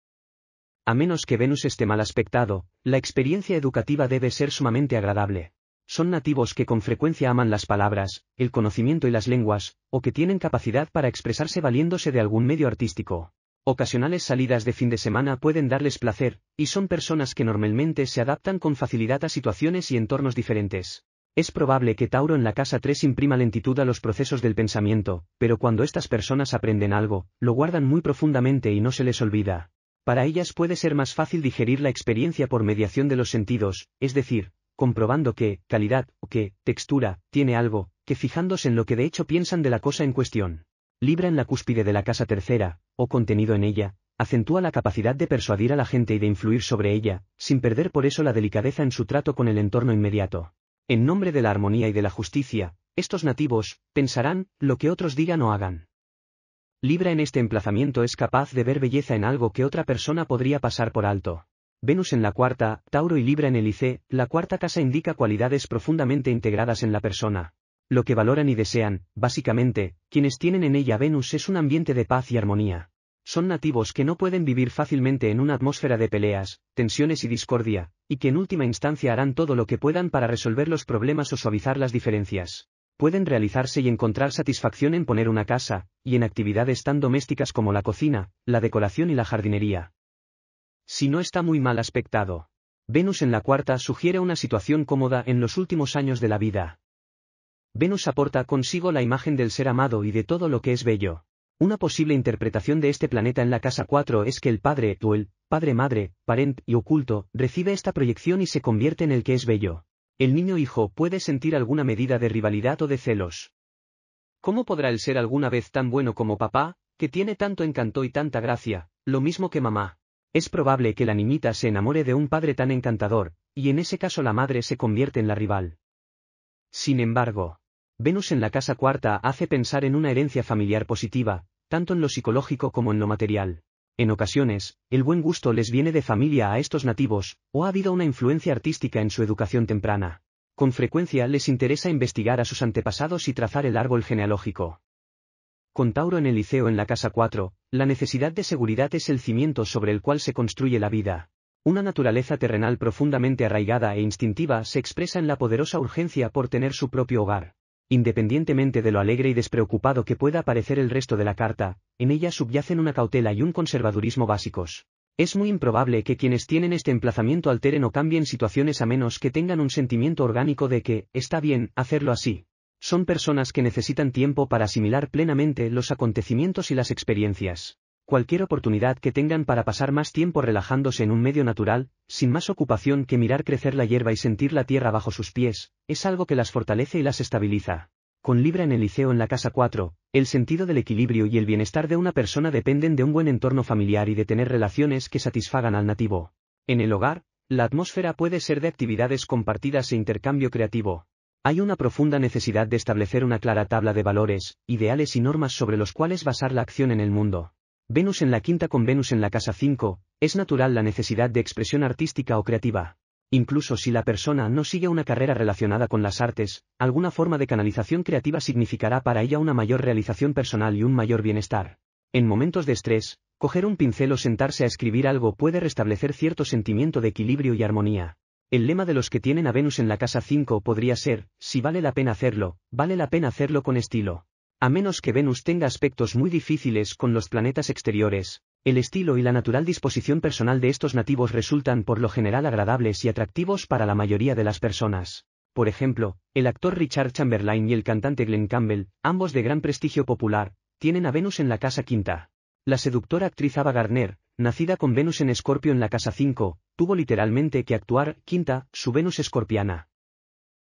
A menos que Venus esté mal aspectado, la experiencia educativa debe ser sumamente agradable son nativos que con frecuencia aman las palabras, el conocimiento y las lenguas, o que tienen capacidad para expresarse valiéndose de algún medio artístico. Ocasionales salidas de fin de semana pueden darles placer, y son personas que normalmente se adaptan con facilidad a situaciones y entornos diferentes. Es probable que Tauro en la casa 3 imprima lentitud a los procesos del pensamiento, pero cuando estas personas aprenden algo, lo guardan muy profundamente y no se les olvida. Para ellas puede ser más fácil digerir la experiencia por mediación de los sentidos, es decir, comprobando que, calidad, o que, textura, tiene algo, que fijándose en lo que de hecho piensan de la cosa en cuestión. Libra en la cúspide de la casa tercera, o contenido en ella, acentúa la capacidad de persuadir a la gente y de influir sobre ella, sin perder por eso la delicadeza en su trato con el entorno inmediato. En nombre de la armonía y de la justicia, estos nativos, pensarán, lo que otros digan o hagan. Libra en este emplazamiento es capaz de ver belleza en algo que otra persona podría pasar por alto. Venus en la cuarta, Tauro y Libra en el IC, la cuarta casa indica cualidades profundamente integradas en la persona. Lo que valoran y desean, básicamente, quienes tienen en ella Venus es un ambiente de paz y armonía. Son nativos que no pueden vivir fácilmente en una atmósfera de peleas, tensiones y discordia, y que en última instancia harán todo lo que puedan para resolver los problemas o suavizar las diferencias. Pueden realizarse y encontrar satisfacción en poner una casa, y en actividades tan domésticas como la cocina, la decoración y la jardinería si no está muy mal aspectado. Venus en la cuarta sugiere una situación cómoda en los últimos años de la vida. Venus aporta consigo la imagen del ser amado y de todo lo que es bello. Una posible interpretación de este planeta en la casa 4 es que el padre o el padre-madre, parent y oculto, recibe esta proyección y se convierte en el que es bello. El niño hijo puede sentir alguna medida de rivalidad o de celos. ¿Cómo podrá el ser alguna vez tan bueno como papá, que tiene tanto encanto y tanta gracia, lo mismo que mamá? Es probable que la niñita se enamore de un padre tan encantador, y en ese caso la madre se convierte en la rival. Sin embargo, Venus en la casa cuarta hace pensar en una herencia familiar positiva, tanto en lo psicológico como en lo material. En ocasiones, el buen gusto les viene de familia a estos nativos, o ha habido una influencia artística en su educación temprana. Con frecuencia les interesa investigar a sus antepasados y trazar el árbol genealógico. Con Tauro en el Liceo en la Casa 4, la necesidad de seguridad es el cimiento sobre el cual se construye la vida. Una naturaleza terrenal profundamente arraigada e instintiva se expresa en la poderosa urgencia por tener su propio hogar. Independientemente de lo alegre y despreocupado que pueda parecer el resto de la carta, en ella subyacen una cautela y un conservadurismo básicos. Es muy improbable que quienes tienen este emplazamiento alteren o cambien situaciones a menos que tengan un sentimiento orgánico de que, está bien, hacerlo así. Son personas que necesitan tiempo para asimilar plenamente los acontecimientos y las experiencias. Cualquier oportunidad que tengan para pasar más tiempo relajándose en un medio natural, sin más ocupación que mirar crecer la hierba y sentir la tierra bajo sus pies, es algo que las fortalece y las estabiliza. Con Libra en el liceo en la casa 4, el sentido del equilibrio y el bienestar de una persona dependen de un buen entorno familiar y de tener relaciones que satisfagan al nativo. En el hogar, la atmósfera puede ser de actividades compartidas e intercambio creativo. Hay una profunda necesidad de establecer una clara tabla de valores, ideales y normas sobre los cuales basar la acción en el mundo. Venus en la quinta con Venus en la casa 5, es natural la necesidad de expresión artística o creativa. Incluso si la persona no sigue una carrera relacionada con las artes, alguna forma de canalización creativa significará para ella una mayor realización personal y un mayor bienestar. En momentos de estrés, coger un pincel o sentarse a escribir algo puede restablecer cierto sentimiento de equilibrio y armonía. El lema de los que tienen a Venus en la casa 5 podría ser, si vale la pena hacerlo, vale la pena hacerlo con estilo. A menos que Venus tenga aspectos muy difíciles con los planetas exteriores, el estilo y la natural disposición personal de estos nativos resultan por lo general agradables y atractivos para la mayoría de las personas. Por ejemplo, el actor Richard Chamberlain y el cantante Glenn Campbell, ambos de gran prestigio popular, tienen a Venus en la casa quinta. La seductora actriz Ava Gardner, nacida con Venus en Escorpio en la casa 5, tuvo literalmente que actuar, quinta, su Venus escorpiana.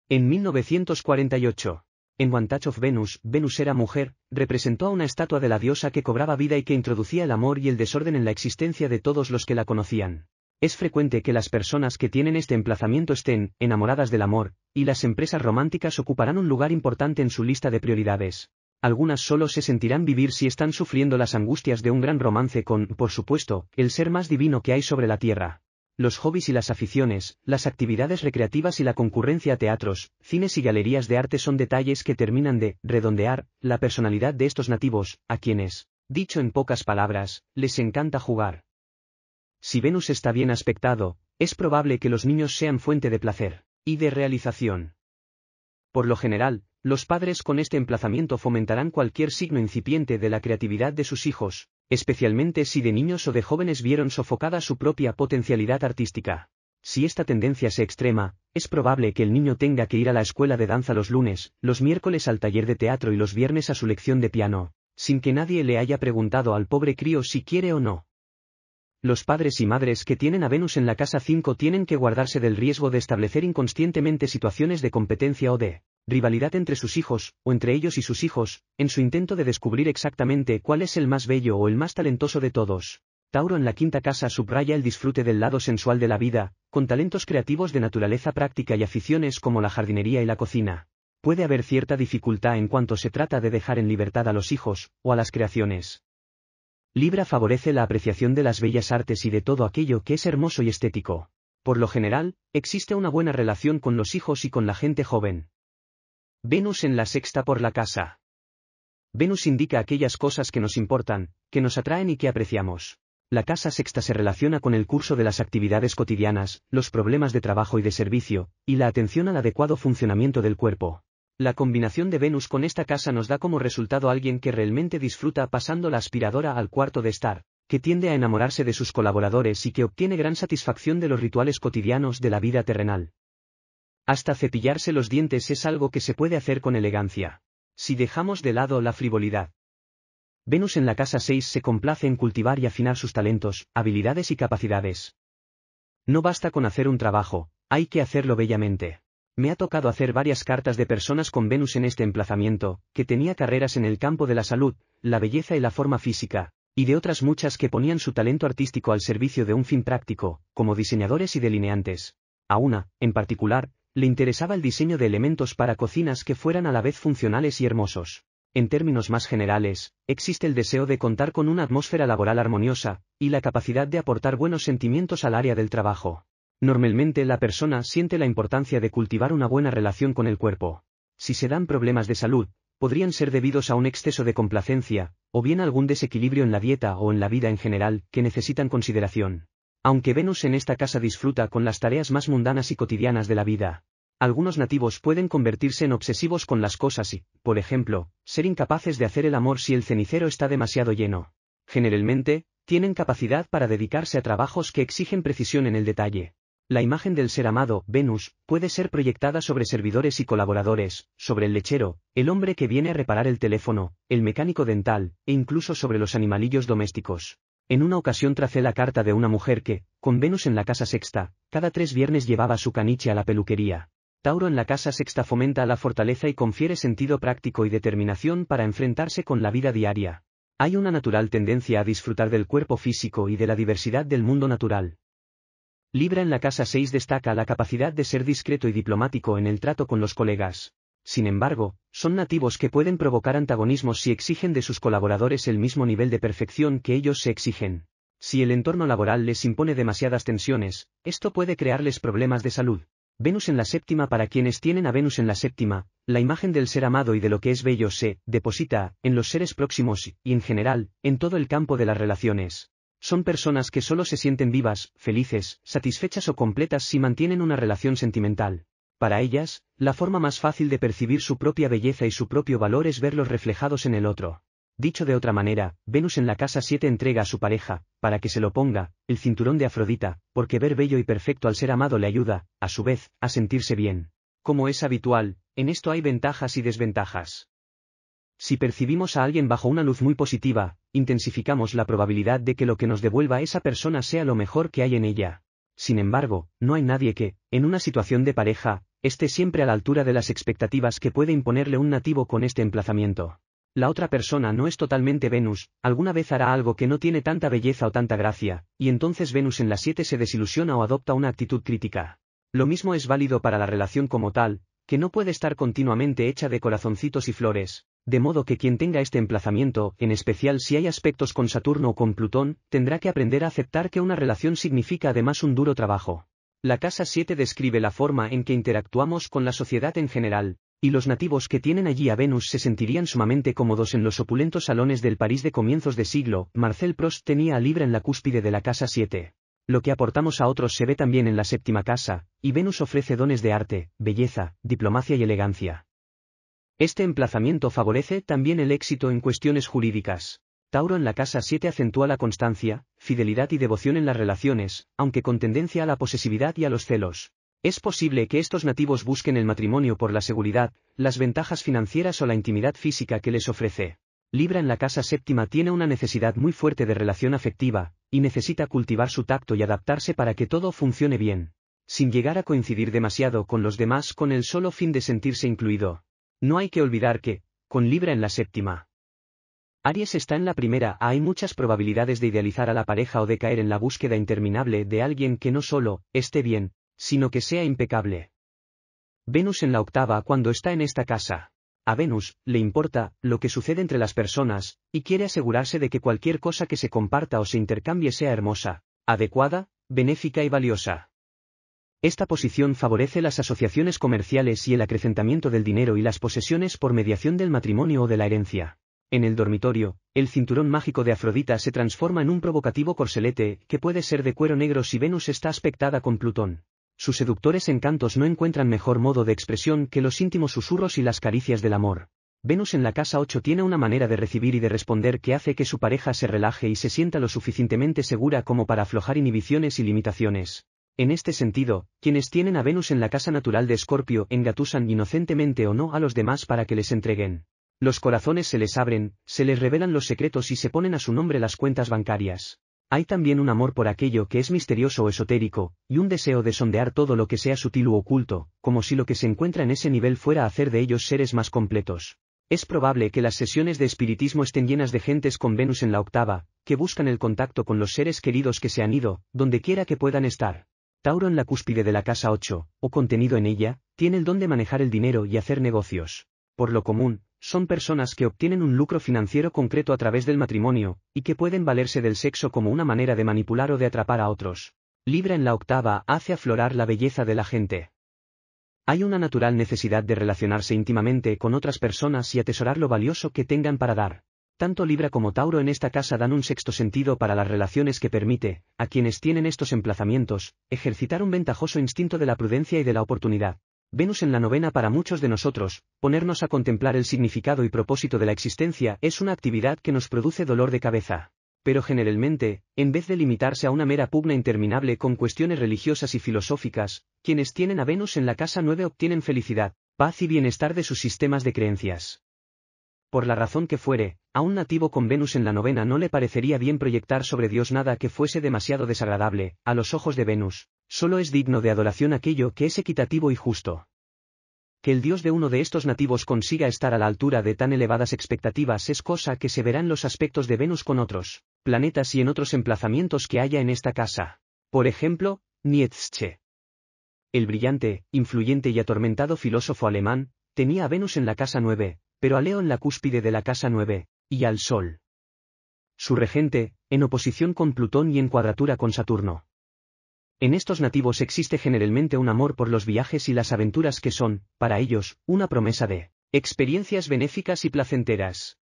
En 1948, en One Touch of Venus, Venus era mujer, representó a una estatua de la diosa que cobraba vida y que introducía el amor y el desorden en la existencia de todos los que la conocían. Es frecuente que las personas que tienen este emplazamiento estén enamoradas del amor, y las empresas románticas ocuparán un lugar importante en su lista de prioridades algunas solo se sentirán vivir si están sufriendo las angustias de un gran romance con, por supuesto, el ser más divino que hay sobre la Tierra. Los hobbies y las aficiones, las actividades recreativas y la concurrencia a teatros, cines y galerías de arte son detalles que terminan de redondear la personalidad de estos nativos, a quienes, dicho en pocas palabras, les encanta jugar. Si Venus está bien aspectado, es probable que los niños sean fuente de placer y de realización. Por lo general, los padres con este emplazamiento fomentarán cualquier signo incipiente de la creatividad de sus hijos, especialmente si de niños o de jóvenes vieron sofocada su propia potencialidad artística. Si esta tendencia se extrema, es probable que el niño tenga que ir a la escuela de danza los lunes, los miércoles al taller de teatro y los viernes a su lección de piano, sin que nadie le haya preguntado al pobre crío si quiere o no. Los padres y madres que tienen a Venus en la casa 5 tienen que guardarse del riesgo de establecer inconscientemente situaciones de competencia o de rivalidad entre sus hijos, o entre ellos y sus hijos, en su intento de descubrir exactamente cuál es el más bello o el más talentoso de todos. Tauro en la quinta casa subraya el disfrute del lado sensual de la vida, con talentos creativos de naturaleza práctica y aficiones como la jardinería y la cocina. Puede haber cierta dificultad en cuanto se trata de dejar en libertad a los hijos, o a las creaciones. Libra favorece la apreciación de las bellas artes y de todo aquello que es hermoso y estético. Por lo general, existe una buena relación con los hijos y con la gente joven. Venus en la sexta por la casa. Venus indica aquellas cosas que nos importan, que nos atraen y que apreciamos. La casa sexta se relaciona con el curso de las actividades cotidianas, los problemas de trabajo y de servicio, y la atención al adecuado funcionamiento del cuerpo. La combinación de Venus con esta casa nos da como resultado alguien que realmente disfruta pasando la aspiradora al cuarto de estar, que tiende a enamorarse de sus colaboradores y que obtiene gran satisfacción de los rituales cotidianos de la vida terrenal. Hasta cepillarse los dientes es algo que se puede hacer con elegancia. Si dejamos de lado la frivolidad. Venus en la casa 6 se complace en cultivar y afinar sus talentos, habilidades y capacidades. No basta con hacer un trabajo, hay que hacerlo bellamente. Me ha tocado hacer varias cartas de personas con Venus en este emplazamiento, que tenía carreras en el campo de la salud, la belleza y la forma física, y de otras muchas que ponían su talento artístico al servicio de un fin práctico, como diseñadores y delineantes. A una, en particular, le interesaba el diseño de elementos para cocinas que fueran a la vez funcionales y hermosos. En términos más generales, existe el deseo de contar con una atmósfera laboral armoniosa, y la capacidad de aportar buenos sentimientos al área del trabajo. Normalmente la persona siente la importancia de cultivar una buena relación con el cuerpo. Si se dan problemas de salud, podrían ser debidos a un exceso de complacencia, o bien algún desequilibrio en la dieta o en la vida en general, que necesitan consideración. Aunque Venus en esta casa disfruta con las tareas más mundanas y cotidianas de la vida, algunos nativos pueden convertirse en obsesivos con las cosas y, por ejemplo, ser incapaces de hacer el amor si el cenicero está demasiado lleno. Generalmente, tienen capacidad para dedicarse a trabajos que exigen precisión en el detalle. La imagen del ser amado, Venus, puede ser proyectada sobre servidores y colaboradores, sobre el lechero, el hombre que viene a reparar el teléfono, el mecánico dental, e incluso sobre los animalillos domésticos. En una ocasión tracé la carta de una mujer que, con Venus en la casa sexta, cada tres viernes llevaba su caniche a la peluquería. Tauro en la casa sexta fomenta la fortaleza y confiere sentido práctico y determinación para enfrentarse con la vida diaria. Hay una natural tendencia a disfrutar del cuerpo físico y de la diversidad del mundo natural. Libra en la casa seis destaca la capacidad de ser discreto y diplomático en el trato con los colegas. Sin embargo, son nativos que pueden provocar antagonismos si exigen de sus colaboradores el mismo nivel de perfección que ellos se exigen. Si el entorno laboral les impone demasiadas tensiones, esto puede crearles problemas de salud. Venus en la séptima Para quienes tienen a Venus en la séptima, la imagen del ser amado y de lo que es bello se deposita en los seres próximos y, en general, en todo el campo de las relaciones. Son personas que solo se sienten vivas, felices, satisfechas o completas si mantienen una relación sentimental. Para ellas, la forma más fácil de percibir su propia belleza y su propio valor es verlos reflejados en el otro. Dicho de otra manera, Venus en la casa 7 entrega a su pareja, para que se lo ponga, el cinturón de Afrodita, porque ver bello y perfecto al ser amado le ayuda, a su vez, a sentirse bien. Como es habitual, en esto hay ventajas y desventajas. Si percibimos a alguien bajo una luz muy positiva, intensificamos la probabilidad de que lo que nos devuelva esa persona sea lo mejor que hay en ella. Sin embargo, no hay nadie que, en una situación de pareja, esté siempre a la altura de las expectativas que puede imponerle un nativo con este emplazamiento. La otra persona no es totalmente Venus, alguna vez hará algo que no tiene tanta belleza o tanta gracia, y entonces Venus en la 7 se desilusiona o adopta una actitud crítica. Lo mismo es válido para la relación como tal, que no puede estar continuamente hecha de corazoncitos y flores, de modo que quien tenga este emplazamiento, en especial si hay aspectos con Saturno o con Plutón, tendrá que aprender a aceptar que una relación significa además un duro trabajo. La casa 7 describe la forma en que interactuamos con la sociedad en general, y los nativos que tienen allí a Venus se sentirían sumamente cómodos en los opulentos salones del París de comienzos de siglo. Marcel Prost tenía a Libra en la cúspide de la casa 7. Lo que aportamos a otros se ve también en la séptima casa, y Venus ofrece dones de arte, belleza, diplomacia y elegancia. Este emplazamiento favorece también el éxito en cuestiones jurídicas. Tauro en la casa 7 acentúa la constancia, fidelidad y devoción en las relaciones, aunque con tendencia a la posesividad y a los celos. Es posible que estos nativos busquen el matrimonio por la seguridad, las ventajas financieras o la intimidad física que les ofrece. Libra en la casa séptima tiene una necesidad muy fuerte de relación afectiva, y necesita cultivar su tacto y adaptarse para que todo funcione bien. Sin llegar a coincidir demasiado con los demás con el solo fin de sentirse incluido. No hay que olvidar que, con Libra en la séptima, Aries está en la primera, hay muchas probabilidades de idealizar a la pareja o de caer en la búsqueda interminable de alguien que no solo esté bien, sino que sea impecable. Venus en la octava cuando está en esta casa. A Venus, le importa, lo que sucede entre las personas, y quiere asegurarse de que cualquier cosa que se comparta o se intercambie sea hermosa, adecuada, benéfica y valiosa. Esta posición favorece las asociaciones comerciales y el acrecentamiento del dinero y las posesiones por mediación del matrimonio o de la herencia. En el dormitorio, el cinturón mágico de Afrodita se transforma en un provocativo corselete, que puede ser de cuero negro si Venus está aspectada con Plutón. Sus seductores encantos no encuentran mejor modo de expresión que los íntimos susurros y las caricias del amor. Venus en la casa 8 tiene una manera de recibir y de responder que hace que su pareja se relaje y se sienta lo suficientemente segura como para aflojar inhibiciones y limitaciones. En este sentido, quienes tienen a Venus en la casa natural de Escorpio engatusan inocentemente o no a los demás para que les entreguen. Los corazones se les abren, se les revelan los secretos y se ponen a su nombre las cuentas bancarias. Hay también un amor por aquello que es misterioso o esotérico, y un deseo de sondear todo lo que sea sutil u oculto, como si lo que se encuentra en ese nivel fuera hacer de ellos seres más completos. Es probable que las sesiones de espiritismo estén llenas de gentes con Venus en la octava, que buscan el contacto con los seres queridos que se han ido, donde quiera que puedan estar. Tauro en la cúspide de la casa 8, o contenido en ella, tiene el don de manejar el dinero y hacer negocios. Por lo común, son personas que obtienen un lucro financiero concreto a través del matrimonio, y que pueden valerse del sexo como una manera de manipular o de atrapar a otros. Libra en la octava hace aflorar la belleza de la gente. Hay una natural necesidad de relacionarse íntimamente con otras personas y atesorar lo valioso que tengan para dar. Tanto Libra como Tauro en esta casa dan un sexto sentido para las relaciones que permite, a quienes tienen estos emplazamientos, ejercitar un ventajoso instinto de la prudencia y de la oportunidad. Venus en la novena para muchos de nosotros, ponernos a contemplar el significado y propósito de la existencia es una actividad que nos produce dolor de cabeza. Pero generalmente, en vez de limitarse a una mera pugna interminable con cuestiones religiosas y filosóficas, quienes tienen a Venus en la casa 9 obtienen felicidad, paz y bienestar de sus sistemas de creencias. Por la razón que fuere, a un nativo con Venus en la novena no le parecería bien proyectar sobre Dios nada que fuese demasiado desagradable, a los ojos de Venus, Solo es digno de adoración aquello que es equitativo y justo. Que el Dios de uno de estos nativos consiga estar a la altura de tan elevadas expectativas es cosa que se verán los aspectos de Venus con otros planetas y en otros emplazamientos que haya en esta casa. Por ejemplo, Nietzsche. El brillante, influyente y atormentado filósofo alemán, tenía a Venus en la casa 9, pero a Leo en la cúspide de la casa 9, y al Sol. Su regente, en oposición con Plutón y en cuadratura con Saturno. En estos nativos existe generalmente un amor por los viajes y las aventuras que son, para ellos, una promesa de experiencias benéficas y placenteras.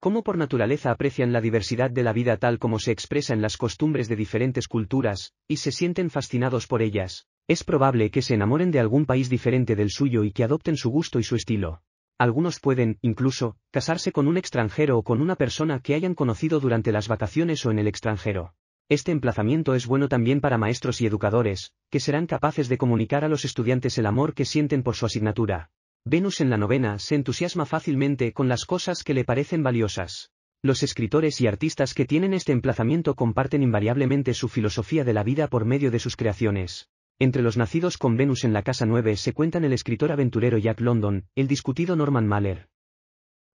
Como por naturaleza aprecian la diversidad de la vida tal como se expresa en las costumbres de diferentes culturas, y se sienten fascinados por ellas, es probable que se enamoren de algún país diferente del suyo y que adopten su gusto y su estilo. Algunos pueden, incluso, casarse con un extranjero o con una persona que hayan conocido durante las vacaciones o en el extranjero. Este emplazamiento es bueno también para maestros y educadores, que serán capaces de comunicar a los estudiantes el amor que sienten por su asignatura. Venus en la novena se entusiasma fácilmente con las cosas que le parecen valiosas. Los escritores y artistas que tienen este emplazamiento comparten invariablemente su filosofía de la vida por medio de sus creaciones. Entre los nacidos con Venus en la casa 9 se cuentan el escritor aventurero Jack London, el discutido Norman Mahler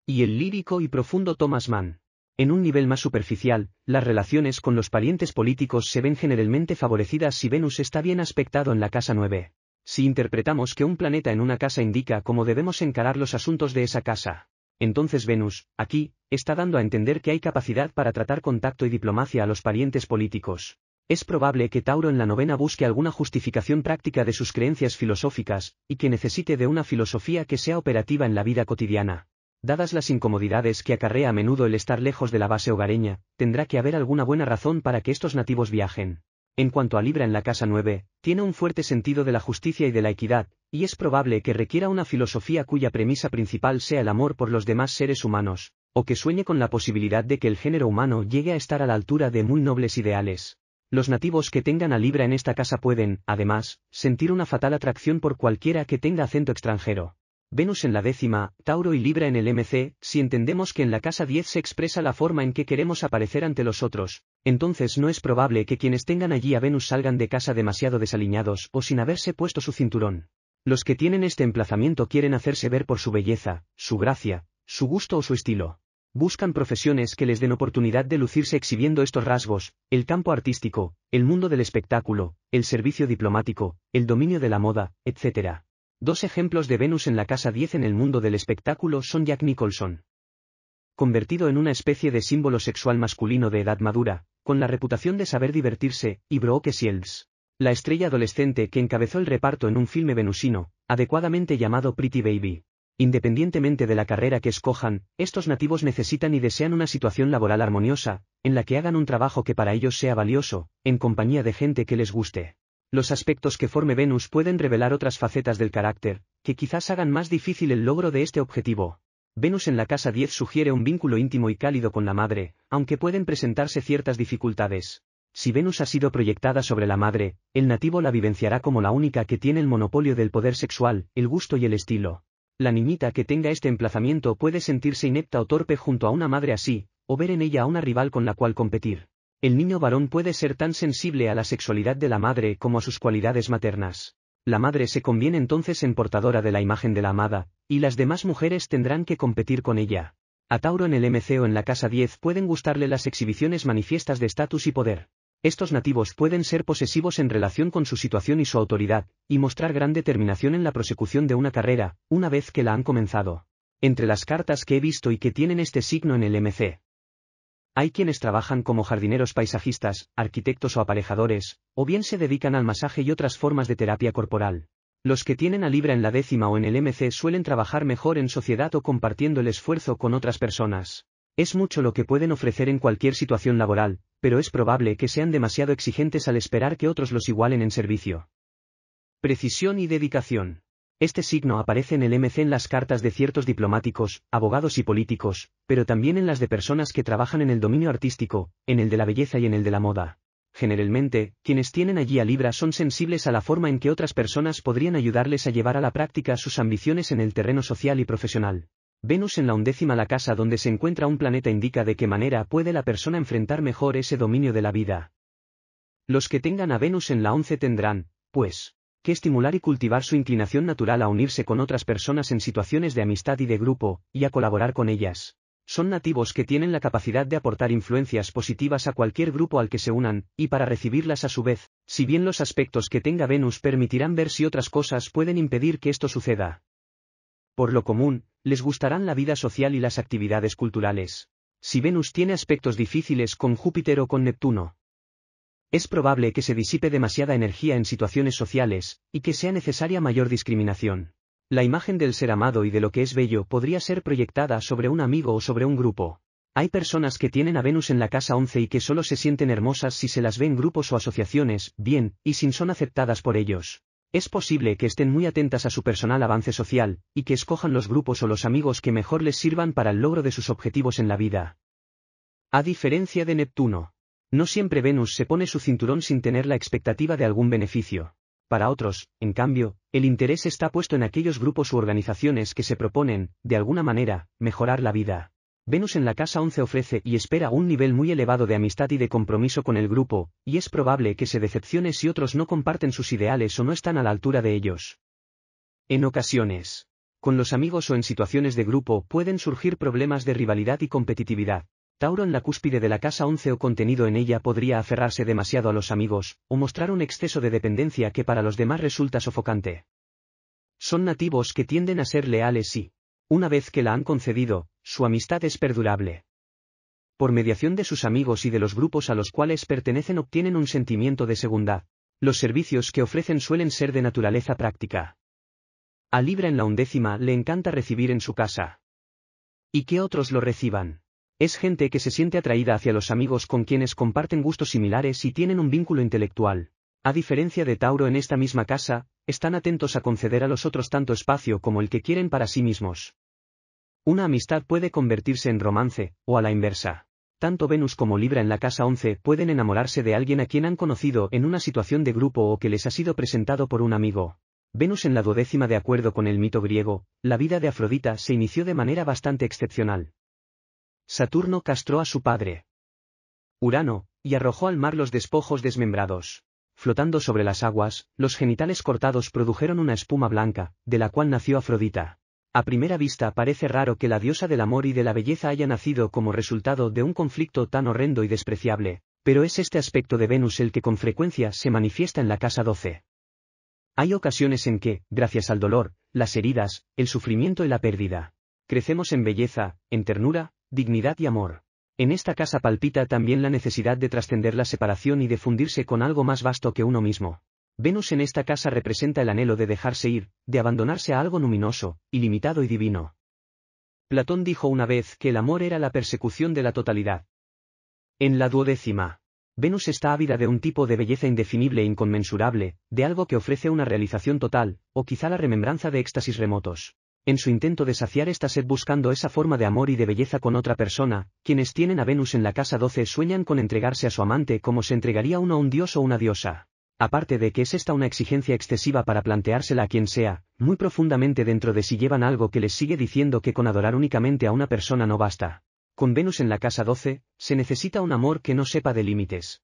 y el lírico y profundo Thomas Mann. En un nivel más superficial, las relaciones con los parientes políticos se ven generalmente favorecidas si Venus está bien aspectado en la casa 9. Si interpretamos que un planeta en una casa indica cómo debemos encarar los asuntos de esa casa, entonces Venus, aquí, está dando a entender que hay capacidad para tratar contacto y diplomacia a los parientes políticos. Es probable que Tauro en la novena busque alguna justificación práctica de sus creencias filosóficas, y que necesite de una filosofía que sea operativa en la vida cotidiana. Dadas las incomodidades que acarrea a menudo el estar lejos de la base hogareña, tendrá que haber alguna buena razón para que estos nativos viajen. En cuanto a Libra en la Casa 9, tiene un fuerte sentido de la justicia y de la equidad, y es probable que requiera una filosofía cuya premisa principal sea el amor por los demás seres humanos, o que sueñe con la posibilidad de que el género humano llegue a estar a la altura de muy nobles ideales. Los nativos que tengan a Libra en esta casa pueden, además, sentir una fatal atracción por cualquiera que tenga acento extranjero. Venus en la décima, Tauro y Libra en el MC, si entendemos que en la casa 10 se expresa la forma en que queremos aparecer ante los otros, entonces no es probable que quienes tengan allí a Venus salgan de casa demasiado desaliñados o sin haberse puesto su cinturón. Los que tienen este emplazamiento quieren hacerse ver por su belleza, su gracia, su gusto o su estilo. Buscan profesiones que les den oportunidad de lucirse exhibiendo estos rasgos, el campo artístico, el mundo del espectáculo, el servicio diplomático, el dominio de la moda, etc. Dos ejemplos de Venus en la casa 10 en el mundo del espectáculo son Jack Nicholson. Convertido en una especie de símbolo sexual masculino de edad madura, con la reputación de saber divertirse, y Brooke Shields. La estrella adolescente que encabezó el reparto en un filme venusino, adecuadamente llamado Pretty Baby. Independientemente de la carrera que escojan, estos nativos necesitan y desean una situación laboral armoniosa, en la que hagan un trabajo que para ellos sea valioso, en compañía de gente que les guste. Los aspectos que forme Venus pueden revelar otras facetas del carácter, que quizás hagan más difícil el logro de este objetivo. Venus en la casa 10 sugiere un vínculo íntimo y cálido con la madre, aunque pueden presentarse ciertas dificultades. Si Venus ha sido proyectada sobre la madre, el nativo la vivenciará como la única que tiene el monopolio del poder sexual, el gusto y el estilo. La niñita que tenga este emplazamiento puede sentirse inepta o torpe junto a una madre así, o ver en ella a una rival con la cual competir. El niño varón puede ser tan sensible a la sexualidad de la madre como a sus cualidades maternas. La madre se conviene entonces en portadora de la imagen de la amada, y las demás mujeres tendrán que competir con ella. A Tauro en el MC o en la Casa 10 pueden gustarle las exhibiciones manifiestas de estatus y poder. Estos nativos pueden ser posesivos en relación con su situación y su autoridad, y mostrar gran determinación en la prosecución de una carrera, una vez que la han comenzado. Entre las cartas que he visto y que tienen este signo en el MC, hay quienes trabajan como jardineros paisajistas, arquitectos o aparejadores, o bien se dedican al masaje y otras formas de terapia corporal. Los que tienen a Libra en la décima o en el MC suelen trabajar mejor en sociedad o compartiendo el esfuerzo con otras personas. Es mucho lo que pueden ofrecer en cualquier situación laboral, pero es probable que sean demasiado exigentes al esperar que otros los igualen en servicio. Precisión y dedicación. Este signo aparece en el MC en las cartas de ciertos diplomáticos, abogados y políticos, pero también en las de personas que trabajan en el dominio artístico, en el de la belleza y en el de la moda. Generalmente, quienes tienen allí a Libra son sensibles a la forma en que otras personas podrían ayudarles a llevar a la práctica sus ambiciones en el terreno social y profesional. Venus en la undécima la casa donde se encuentra un planeta indica de qué manera puede la persona enfrentar mejor ese dominio de la vida. Los que tengan a Venus en la once tendrán, pues, que estimular y cultivar su inclinación natural a unirse con otras personas en situaciones de amistad y de grupo, y a colaborar con ellas. Son nativos que tienen la capacidad de aportar influencias positivas a cualquier grupo al que se unan, y para recibirlas a su vez, si bien los aspectos que tenga Venus permitirán ver si otras cosas pueden impedir que esto suceda. Por lo común, les gustarán la vida social y las actividades culturales. Si Venus tiene aspectos difíciles con Júpiter o con Neptuno, es probable que se disipe demasiada energía en situaciones sociales, y que sea necesaria mayor discriminación. La imagen del ser amado y de lo que es bello podría ser proyectada sobre un amigo o sobre un grupo. Hay personas que tienen a Venus en la casa 11 y que solo se sienten hermosas si se las ven grupos o asociaciones, bien, y sin son aceptadas por ellos. Es posible que estén muy atentas a su personal avance social, y que escojan los grupos o los amigos que mejor les sirvan para el logro de sus objetivos en la vida. A diferencia de Neptuno. No siempre Venus se pone su cinturón sin tener la expectativa de algún beneficio. Para otros, en cambio, el interés está puesto en aquellos grupos u organizaciones que se proponen, de alguna manera, mejorar la vida. Venus en la casa 11 ofrece y espera un nivel muy elevado de amistad y de compromiso con el grupo, y es probable que se decepcione si otros no comparten sus ideales o no están a la altura de ellos. En ocasiones, con los amigos o en situaciones de grupo pueden surgir problemas de rivalidad y competitividad. Tauro en la cúspide de la casa 11 o contenido en ella podría aferrarse demasiado a los amigos, o mostrar un exceso de dependencia que para los demás resulta sofocante. Son nativos que tienden a ser leales y, una vez que la han concedido, su amistad es perdurable. Por mediación de sus amigos y de los grupos a los cuales pertenecen obtienen un sentimiento de seguridad. Los servicios que ofrecen suelen ser de naturaleza práctica. A Libra en la undécima le encanta recibir en su casa. Y que otros lo reciban. Es gente que se siente atraída hacia los amigos con quienes comparten gustos similares y tienen un vínculo intelectual. A diferencia de Tauro en esta misma casa, están atentos a conceder a los otros tanto espacio como el que quieren para sí mismos. Una amistad puede convertirse en romance, o a la inversa. Tanto Venus como Libra en la casa 11 pueden enamorarse de alguien a quien han conocido en una situación de grupo o que les ha sido presentado por un amigo. Venus en la duodécima de acuerdo con el mito griego, la vida de Afrodita se inició de manera bastante excepcional. Saturno castró a su padre. Urano, y arrojó al mar los despojos desmembrados. Flotando sobre las aguas, los genitales cortados produjeron una espuma blanca, de la cual nació Afrodita. A primera vista parece raro que la diosa del amor y de la belleza haya nacido como resultado de un conflicto tan horrendo y despreciable, pero es este aspecto de Venus el que con frecuencia se manifiesta en la casa 12. Hay ocasiones en que, gracias al dolor, las heridas, el sufrimiento y la pérdida, crecemos en belleza, en ternura, dignidad y amor. En esta casa palpita también la necesidad de trascender la separación y de fundirse con algo más vasto que uno mismo. Venus en esta casa representa el anhelo de dejarse ir, de abandonarse a algo luminoso, ilimitado y divino. Platón dijo una vez que el amor era la persecución de la totalidad. En la duodécima, Venus está ávida de un tipo de belleza indefinible e inconmensurable, de algo que ofrece una realización total, o quizá la remembranza de éxtasis remotos en su intento de saciar esta sed buscando esa forma de amor y de belleza con otra persona, quienes tienen a Venus en la casa 12 sueñan con entregarse a su amante como se entregaría uno a un dios o una diosa. Aparte de que es esta una exigencia excesiva para planteársela a quien sea, muy profundamente dentro de sí llevan algo que les sigue diciendo que con adorar únicamente a una persona no basta. Con Venus en la casa 12, se necesita un amor que no sepa de límites.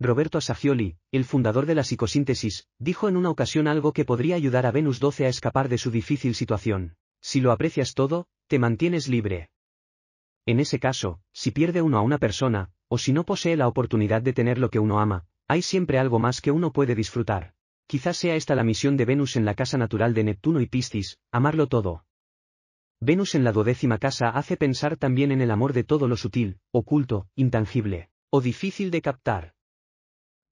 Roberto Asafioli, el fundador de la psicosíntesis, dijo en una ocasión algo que podría ayudar a Venus 12 a escapar de su difícil situación. Si lo aprecias todo, te mantienes libre. En ese caso, si pierde uno a una persona, o si no posee la oportunidad de tener lo que uno ama, hay siempre algo más que uno puede disfrutar. Quizás sea esta la misión de Venus en la casa natural de Neptuno y Piscis, amarlo todo. Venus en la dodécima casa hace pensar también en el amor de todo lo sutil, oculto, intangible, o difícil de captar.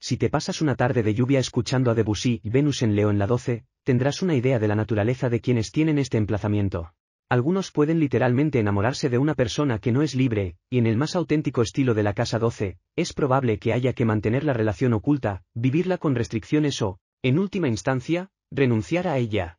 Si te pasas una tarde de lluvia escuchando a Debussy y Venus en Leo en la 12, tendrás una idea de la naturaleza de quienes tienen este emplazamiento. Algunos pueden literalmente enamorarse de una persona que no es libre, y en el más auténtico estilo de la Casa 12, es probable que haya que mantener la relación oculta, vivirla con restricciones o, en última instancia, renunciar a ella.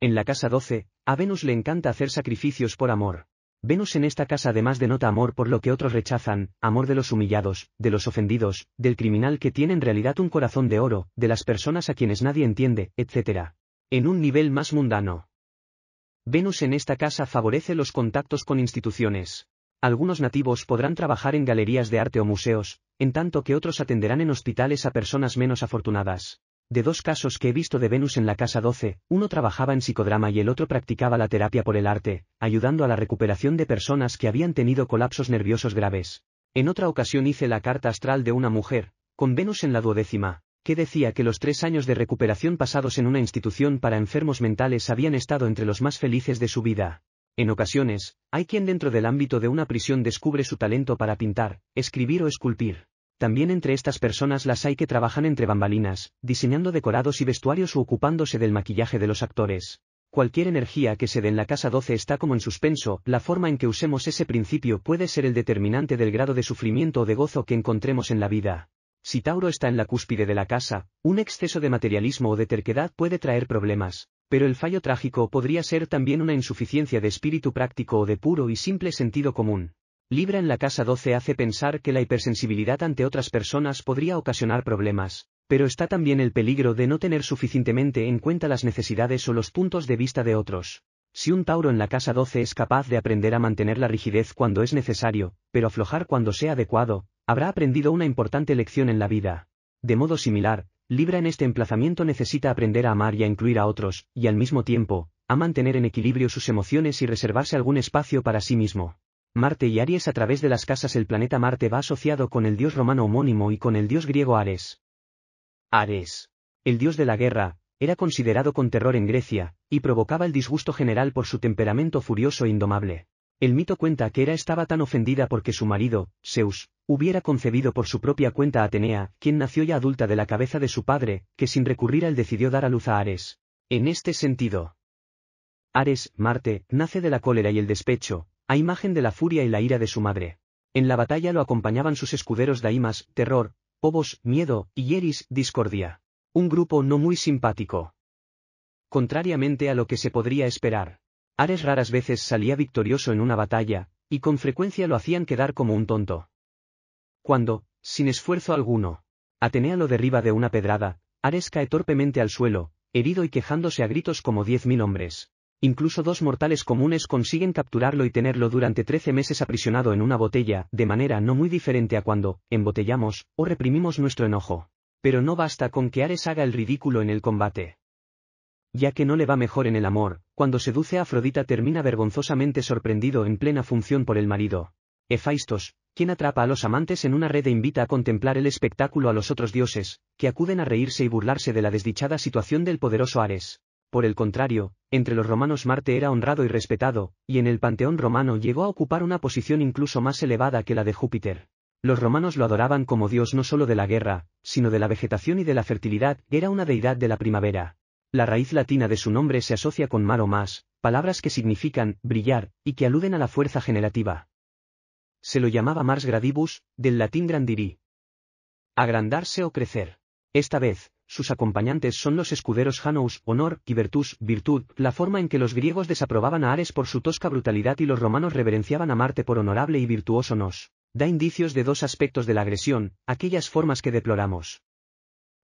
En la Casa 12, a Venus le encanta hacer sacrificios por amor. Venus en esta casa además denota amor por lo que otros rechazan, amor de los humillados, de los ofendidos, del criminal que tiene en realidad un corazón de oro, de las personas a quienes nadie entiende, etc. En un nivel más mundano. Venus en esta casa favorece los contactos con instituciones. Algunos nativos podrán trabajar en galerías de arte o museos, en tanto que otros atenderán en hospitales a personas menos afortunadas. De dos casos que he visto de Venus en la Casa 12, uno trabajaba en psicodrama y el otro practicaba la terapia por el arte, ayudando a la recuperación de personas que habían tenido colapsos nerviosos graves. En otra ocasión hice la carta astral de una mujer, con Venus en la duodécima, que decía que los tres años de recuperación pasados en una institución para enfermos mentales habían estado entre los más felices de su vida. En ocasiones, hay quien dentro del ámbito de una prisión descubre su talento para pintar, escribir o esculpir. También entre estas personas las hay que trabajan entre bambalinas, diseñando decorados y vestuarios o ocupándose del maquillaje de los actores. Cualquier energía que se dé en la casa 12 está como en suspenso, la forma en que usemos ese principio puede ser el determinante del grado de sufrimiento o de gozo que encontremos en la vida. Si Tauro está en la cúspide de la casa, un exceso de materialismo o de terquedad puede traer problemas, pero el fallo trágico podría ser también una insuficiencia de espíritu práctico o de puro y simple sentido común. Libra en la casa 12 hace pensar que la hipersensibilidad ante otras personas podría ocasionar problemas, pero está también el peligro de no tener suficientemente en cuenta las necesidades o los puntos de vista de otros. Si un Tauro en la casa 12 es capaz de aprender a mantener la rigidez cuando es necesario, pero aflojar cuando sea adecuado, habrá aprendido una importante lección en la vida. De modo similar, Libra en este emplazamiento necesita aprender a amar y a incluir a otros, y al mismo tiempo, a mantener en equilibrio sus emociones y reservarse algún espacio para sí mismo. Marte y Aries a través de las casas el planeta Marte va asociado con el dios romano homónimo y con el dios griego Ares. Ares, el dios de la guerra, era considerado con terror en Grecia, y provocaba el disgusto general por su temperamento furioso e indomable. El mito cuenta que Era estaba tan ofendida porque su marido, Zeus, hubiera concebido por su propia cuenta a Atenea, quien nació ya adulta de la cabeza de su padre, que sin recurrir al decidió dar a luz a Ares. En este sentido, Ares, Marte, nace de la cólera y el despecho, a imagen de la furia y la ira de su madre. En la batalla lo acompañaban sus escuderos daimas, terror, Pobos, Miedo, y eris, Discordia. Un grupo no muy simpático. Contrariamente a lo que se podría esperar, Ares raras veces salía victorioso en una batalla, y con frecuencia lo hacían quedar como un tonto. Cuando, sin esfuerzo alguno, Atenea lo derriba de una pedrada, Ares cae torpemente al suelo, herido y quejándose a gritos como diez mil hombres. Incluso dos mortales comunes consiguen capturarlo y tenerlo durante 13 meses aprisionado en una botella, de manera no muy diferente a cuando, embotellamos, o reprimimos nuestro enojo. Pero no basta con que Ares haga el ridículo en el combate. Ya que no le va mejor en el amor, cuando seduce a Afrodita termina vergonzosamente sorprendido en plena función por el marido. Hefaistos, quien atrapa a los amantes en una red e invita a contemplar el espectáculo a los otros dioses, que acuden a reírse y burlarse de la desdichada situación del poderoso Ares. Por el contrario, entre los romanos Marte era honrado y respetado, y en el panteón romano llegó a ocupar una posición incluso más elevada que la de Júpiter. Los romanos lo adoraban como dios no solo de la guerra, sino de la vegetación y de la fertilidad, era una deidad de la primavera. La raíz latina de su nombre se asocia con mar o más, palabras que significan brillar, y que aluden a la fuerza generativa. Se lo llamaba Mars Gradibus, del latín grandiri. Agrandarse o crecer. Esta vez, sus acompañantes son los escuderos Janus, honor, y Virtus, virtud, la forma en que los griegos desaprobaban a Ares por su tosca brutalidad y los romanos reverenciaban a Marte por honorable y virtuoso nos, da indicios de dos aspectos de la agresión, aquellas formas que deploramos.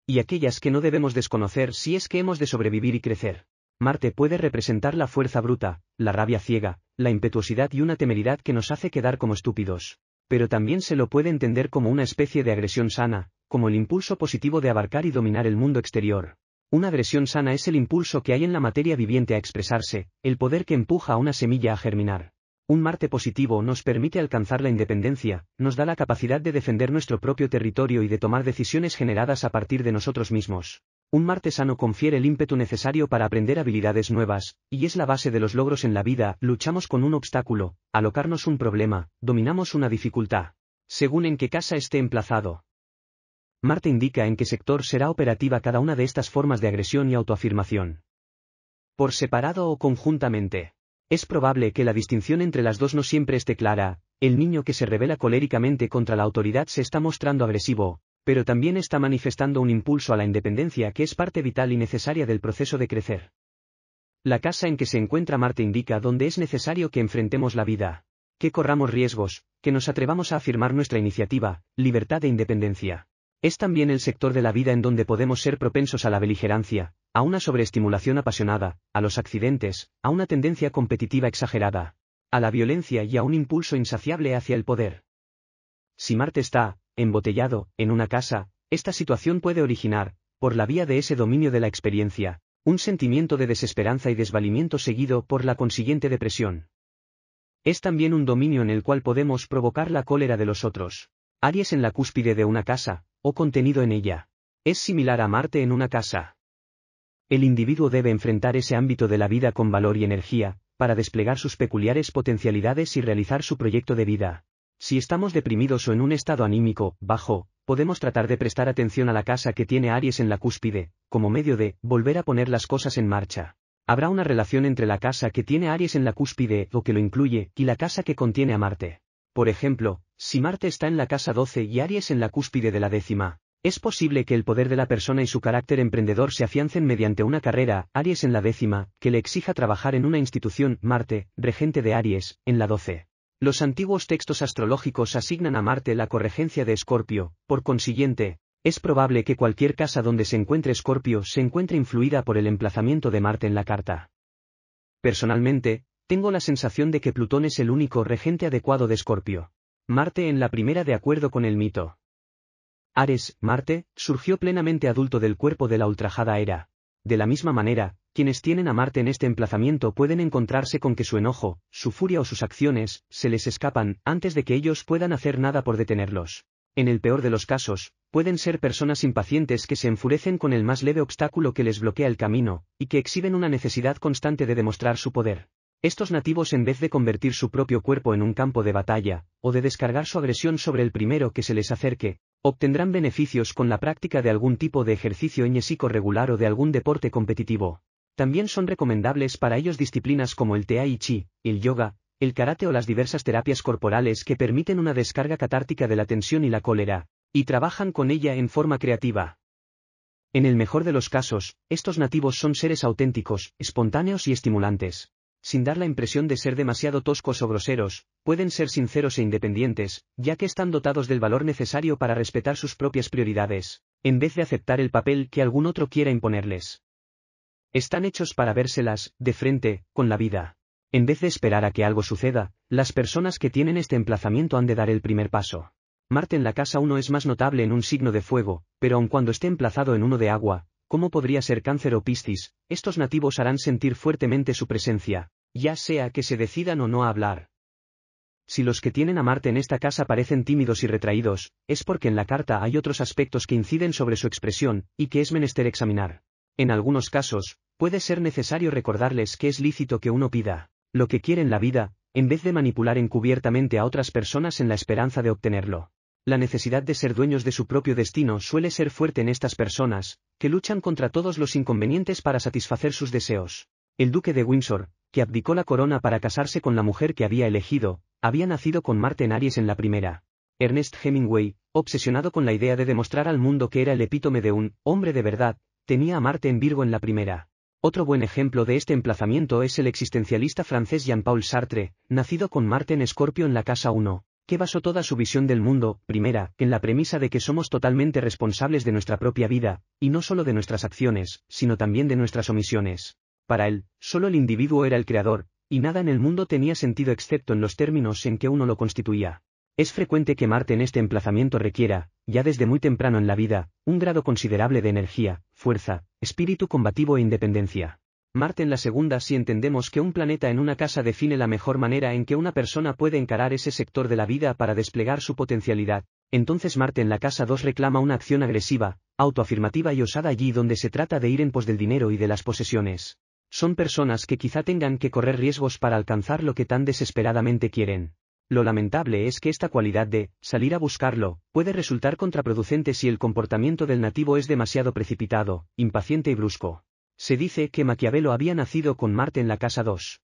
Y aquellas que no debemos desconocer si es que hemos de sobrevivir y crecer. Marte puede representar la fuerza bruta, la rabia ciega, la impetuosidad y una temeridad que nos hace quedar como estúpidos. Pero también se lo puede entender como una especie de agresión sana, como el impulso positivo de abarcar y dominar el mundo exterior. Una agresión sana es el impulso que hay en la materia viviente a expresarse, el poder que empuja a una semilla a germinar. Un Marte positivo nos permite alcanzar la independencia, nos da la capacidad de defender nuestro propio territorio y de tomar decisiones generadas a partir de nosotros mismos. Un Marte sano confiere el ímpetu necesario para aprender habilidades nuevas, y es la base de los logros en la vida, luchamos con un obstáculo, alocarnos un problema, dominamos una dificultad. Según en qué casa esté emplazado. Marte indica en qué sector será operativa cada una de estas formas de agresión y autoafirmación. Por separado o conjuntamente. Es probable que la distinción entre las dos no siempre esté clara, el niño que se revela coléricamente contra la autoridad se está mostrando agresivo, pero también está manifestando un impulso a la independencia que es parte vital y necesaria del proceso de crecer. La casa en que se encuentra Marte indica dónde es necesario que enfrentemos la vida, que corramos riesgos, que nos atrevamos a afirmar nuestra iniciativa, libertad e independencia. Es también el sector de la vida en donde podemos ser propensos a la beligerancia, a una sobreestimulación apasionada, a los accidentes, a una tendencia competitiva exagerada, a la violencia y a un impulso insaciable hacia el poder. Si Marte está, embotellado, en una casa, esta situación puede originar, por la vía de ese dominio de la experiencia, un sentimiento de desesperanza y desvalimiento seguido por la consiguiente depresión. Es también un dominio en el cual podemos provocar la cólera de los otros. Aries en la cúspide de una casa, o contenido en ella. Es similar a Marte en una casa. El individuo debe enfrentar ese ámbito de la vida con valor y energía, para desplegar sus peculiares potencialidades y realizar su proyecto de vida. Si estamos deprimidos o en un estado anímico, bajo, podemos tratar de prestar atención a la casa que tiene Aries en la cúspide, como medio de volver a poner las cosas en marcha. Habrá una relación entre la casa que tiene Aries en la cúspide o que lo incluye, y la casa que contiene a Marte. Por ejemplo, si Marte está en la casa 12 y Aries en la cúspide de la décima, es posible que el poder de la persona y su carácter emprendedor se afiancen mediante una carrera, Aries en la décima, que le exija trabajar en una institución, Marte, regente de Aries, en la 12. Los antiguos textos astrológicos asignan a Marte la corregencia de Escorpio, por consiguiente, es probable que cualquier casa donde se encuentre Escorpio se encuentre influida por el emplazamiento de Marte en la carta. Personalmente, tengo la sensación de que Plutón es el único regente adecuado de Escorpio. Marte en la primera de acuerdo con el mito. Ares, Marte, surgió plenamente adulto del cuerpo de la ultrajada era. De la misma manera, quienes tienen a Marte en este emplazamiento pueden encontrarse con que su enojo, su furia o sus acciones, se les escapan antes de que ellos puedan hacer nada por detenerlos. En el peor de los casos, pueden ser personas impacientes que se enfurecen con el más leve obstáculo que les bloquea el camino, y que exhiben una necesidad constante de demostrar su poder. Estos nativos en vez de convertir su propio cuerpo en un campo de batalla, o de descargar su agresión sobre el primero que se les acerque, obtendrán beneficios con la práctica de algún tipo de ejercicio ñesico regular o de algún deporte competitivo. También son recomendables para ellos disciplinas como el Tai Chi, el yoga, el karate o las diversas terapias corporales que permiten una descarga catártica de la tensión y la cólera, y trabajan con ella en forma creativa. En el mejor de los casos, estos nativos son seres auténticos, espontáneos y estimulantes sin dar la impresión de ser demasiado toscos o groseros, pueden ser sinceros e independientes, ya que están dotados del valor necesario para respetar sus propias prioridades, en vez de aceptar el papel que algún otro quiera imponerles. Están hechos para vérselas, de frente, con la vida. En vez de esperar a que algo suceda, las personas que tienen este emplazamiento han de dar el primer paso. Marte en la casa uno es más notable en un signo de fuego, pero aun cuando esté emplazado en uno de agua, ¿cómo podría ser cáncer o piscis? Estos nativos harán sentir fuertemente su presencia, ya sea que se decidan o no a hablar. Si los que tienen a Marte en esta casa parecen tímidos y retraídos, es porque en la carta hay otros aspectos que inciden sobre su expresión, y que es menester examinar. En algunos casos, puede ser necesario recordarles que es lícito que uno pida lo que quiere en la vida, en vez de manipular encubiertamente a otras personas en la esperanza de obtenerlo. La necesidad de ser dueños de su propio destino suele ser fuerte en estas personas, que luchan contra todos los inconvenientes para satisfacer sus deseos. El duque de Windsor, que abdicó la corona para casarse con la mujer que había elegido, había nacido con Marte en Aries en la primera. Ernest Hemingway, obsesionado con la idea de demostrar al mundo que era el epítome de un hombre de verdad, tenía a Marte en Virgo en la primera. Otro buen ejemplo de este emplazamiento es el existencialista francés Jean-Paul Sartre, nacido con Marte en Escorpio en la casa 1 que basó toda su visión del mundo, primera, en la premisa de que somos totalmente responsables de nuestra propia vida, y no solo de nuestras acciones, sino también de nuestras omisiones. Para él, solo el individuo era el creador, y nada en el mundo tenía sentido excepto en los términos en que uno lo constituía. Es frecuente que Marte en este emplazamiento requiera, ya desde muy temprano en la vida, un grado considerable de energía, fuerza, espíritu combativo e independencia. Marte en la segunda si entendemos que un planeta en una casa define la mejor manera en que una persona puede encarar ese sector de la vida para desplegar su potencialidad, entonces Marte en la casa 2 reclama una acción agresiva, autoafirmativa y osada allí donde se trata de ir en pos del dinero y de las posesiones. Son personas que quizá tengan que correr riesgos para alcanzar lo que tan desesperadamente quieren. Lo lamentable es que esta cualidad de salir a buscarlo puede resultar contraproducente si el comportamiento del nativo es demasiado precipitado, impaciente y brusco. Se dice que Maquiavelo había nacido con Marte en la casa 2.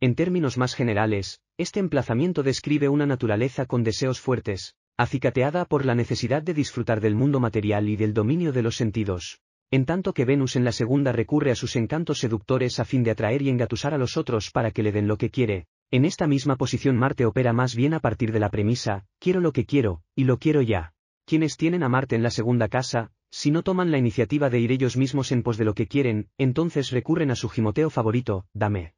En términos más generales, este emplazamiento describe una naturaleza con deseos fuertes, acicateada por la necesidad de disfrutar del mundo material y del dominio de los sentidos, en tanto que Venus en la segunda recurre a sus encantos seductores a fin de atraer y engatusar a los otros para que le den lo que quiere. En esta misma posición Marte opera más bien a partir de la premisa, quiero lo que quiero, y lo quiero ya. Quienes tienen a Marte en la segunda casa, si no toman la iniciativa de ir ellos mismos en pos de lo que quieren, entonces recurren a su gimoteo favorito, dame.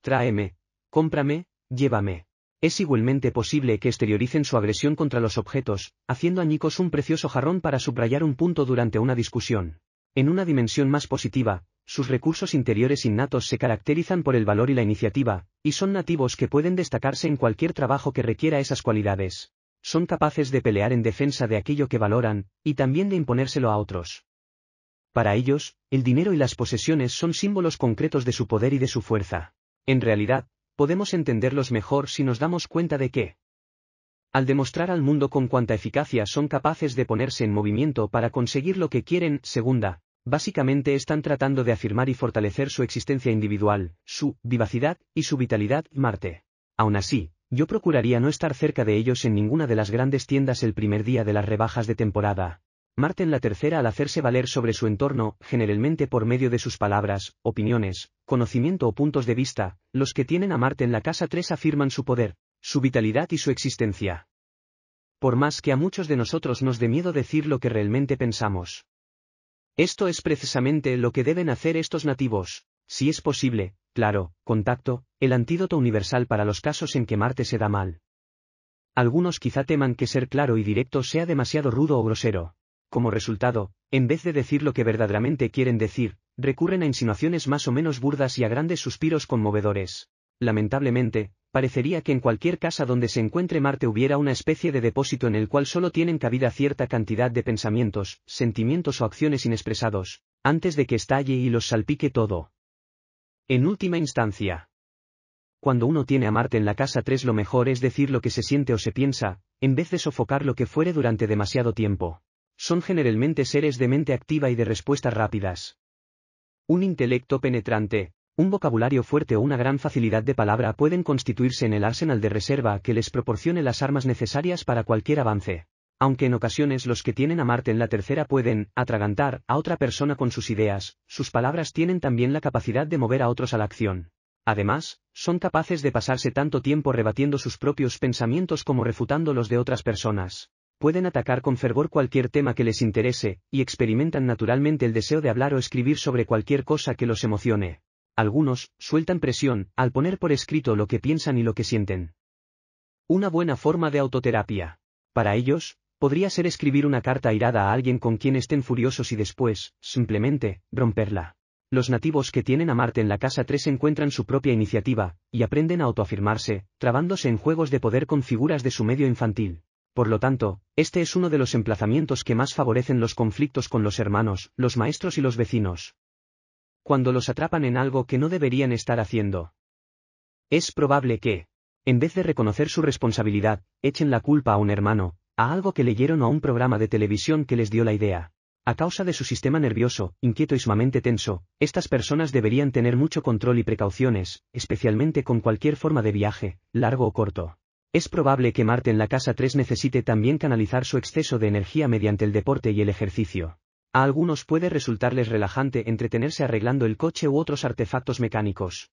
Tráeme. Cómprame, llévame. Es igualmente posible que exterioricen su agresión contra los objetos, haciendo añicos un precioso jarrón para subrayar un punto durante una discusión. En una dimensión más positiva, sus recursos interiores innatos se caracterizan por el valor y la iniciativa, y son nativos que pueden destacarse en cualquier trabajo que requiera esas cualidades son capaces de pelear en defensa de aquello que valoran, y también de imponérselo a otros. Para ellos, el dinero y las posesiones son símbolos concretos de su poder y de su fuerza. En realidad, podemos entenderlos mejor si nos damos cuenta de que, al demostrar al mundo con cuánta eficacia son capaces de ponerse en movimiento para conseguir lo que quieren, segunda, básicamente están tratando de afirmar y fortalecer su existencia individual, su vivacidad y su vitalidad, Marte. Aún así, yo procuraría no estar cerca de ellos en ninguna de las grandes tiendas el primer día de las rebajas de temporada. Marten la tercera al hacerse valer sobre su entorno, generalmente por medio de sus palabras, opiniones, conocimiento o puntos de vista, los que tienen a Marten la casa 3 afirman su poder, su vitalidad y su existencia. Por más que a muchos de nosotros nos dé miedo decir lo que realmente pensamos. Esto es precisamente lo que deben hacer estos nativos, si es posible, claro, contacto, el antídoto universal para los casos en que Marte se da mal. Algunos quizá teman que ser claro y directo sea demasiado rudo o grosero. Como resultado, en vez de decir lo que verdaderamente quieren decir, recurren a insinuaciones más o menos burdas y a grandes suspiros conmovedores. Lamentablemente, parecería que en cualquier casa donde se encuentre Marte hubiera una especie de depósito en el cual solo tienen cabida cierta cantidad de pensamientos, sentimientos o acciones inexpresados, antes de que estalle y los salpique todo. En última instancia. Cuando uno tiene a Marte en la casa 3 lo mejor es decir lo que se siente o se piensa, en vez de sofocar lo que fuere durante demasiado tiempo. Son generalmente seres de mente activa y de respuestas rápidas. Un intelecto penetrante, un vocabulario fuerte o una gran facilidad de palabra pueden constituirse en el arsenal de reserva que les proporcione las armas necesarias para cualquier avance aunque en ocasiones los que tienen a Marte en la tercera pueden atragantar a otra persona con sus ideas, sus palabras tienen también la capacidad de mover a otros a la acción. Además, son capaces de pasarse tanto tiempo rebatiendo sus propios pensamientos como refutando los de otras personas. Pueden atacar con fervor cualquier tema que les interese, y experimentan naturalmente el deseo de hablar o escribir sobre cualquier cosa que los emocione. Algunos, sueltan presión, al poner por escrito lo que piensan y lo que sienten. Una buena forma de autoterapia. Para ellos, podría ser escribir una carta irada a alguien con quien estén furiosos y después, simplemente, romperla. Los nativos que tienen a Marte en la casa 3 encuentran su propia iniciativa, y aprenden a autoafirmarse, trabándose en juegos de poder con figuras de su medio infantil. Por lo tanto, este es uno de los emplazamientos que más favorecen los conflictos con los hermanos, los maestros y los vecinos. Cuando los atrapan en algo que no deberían estar haciendo. Es probable que, en vez de reconocer su responsabilidad, echen la culpa a un hermano, a algo que leyeron a un programa de televisión que les dio la idea. A causa de su sistema nervioso, inquieto y sumamente tenso, estas personas deberían tener mucho control y precauciones, especialmente con cualquier forma de viaje, largo o corto. Es probable que Marte en la casa 3 necesite también canalizar su exceso de energía mediante el deporte y el ejercicio. A algunos puede resultarles relajante entretenerse arreglando el coche u otros artefactos mecánicos.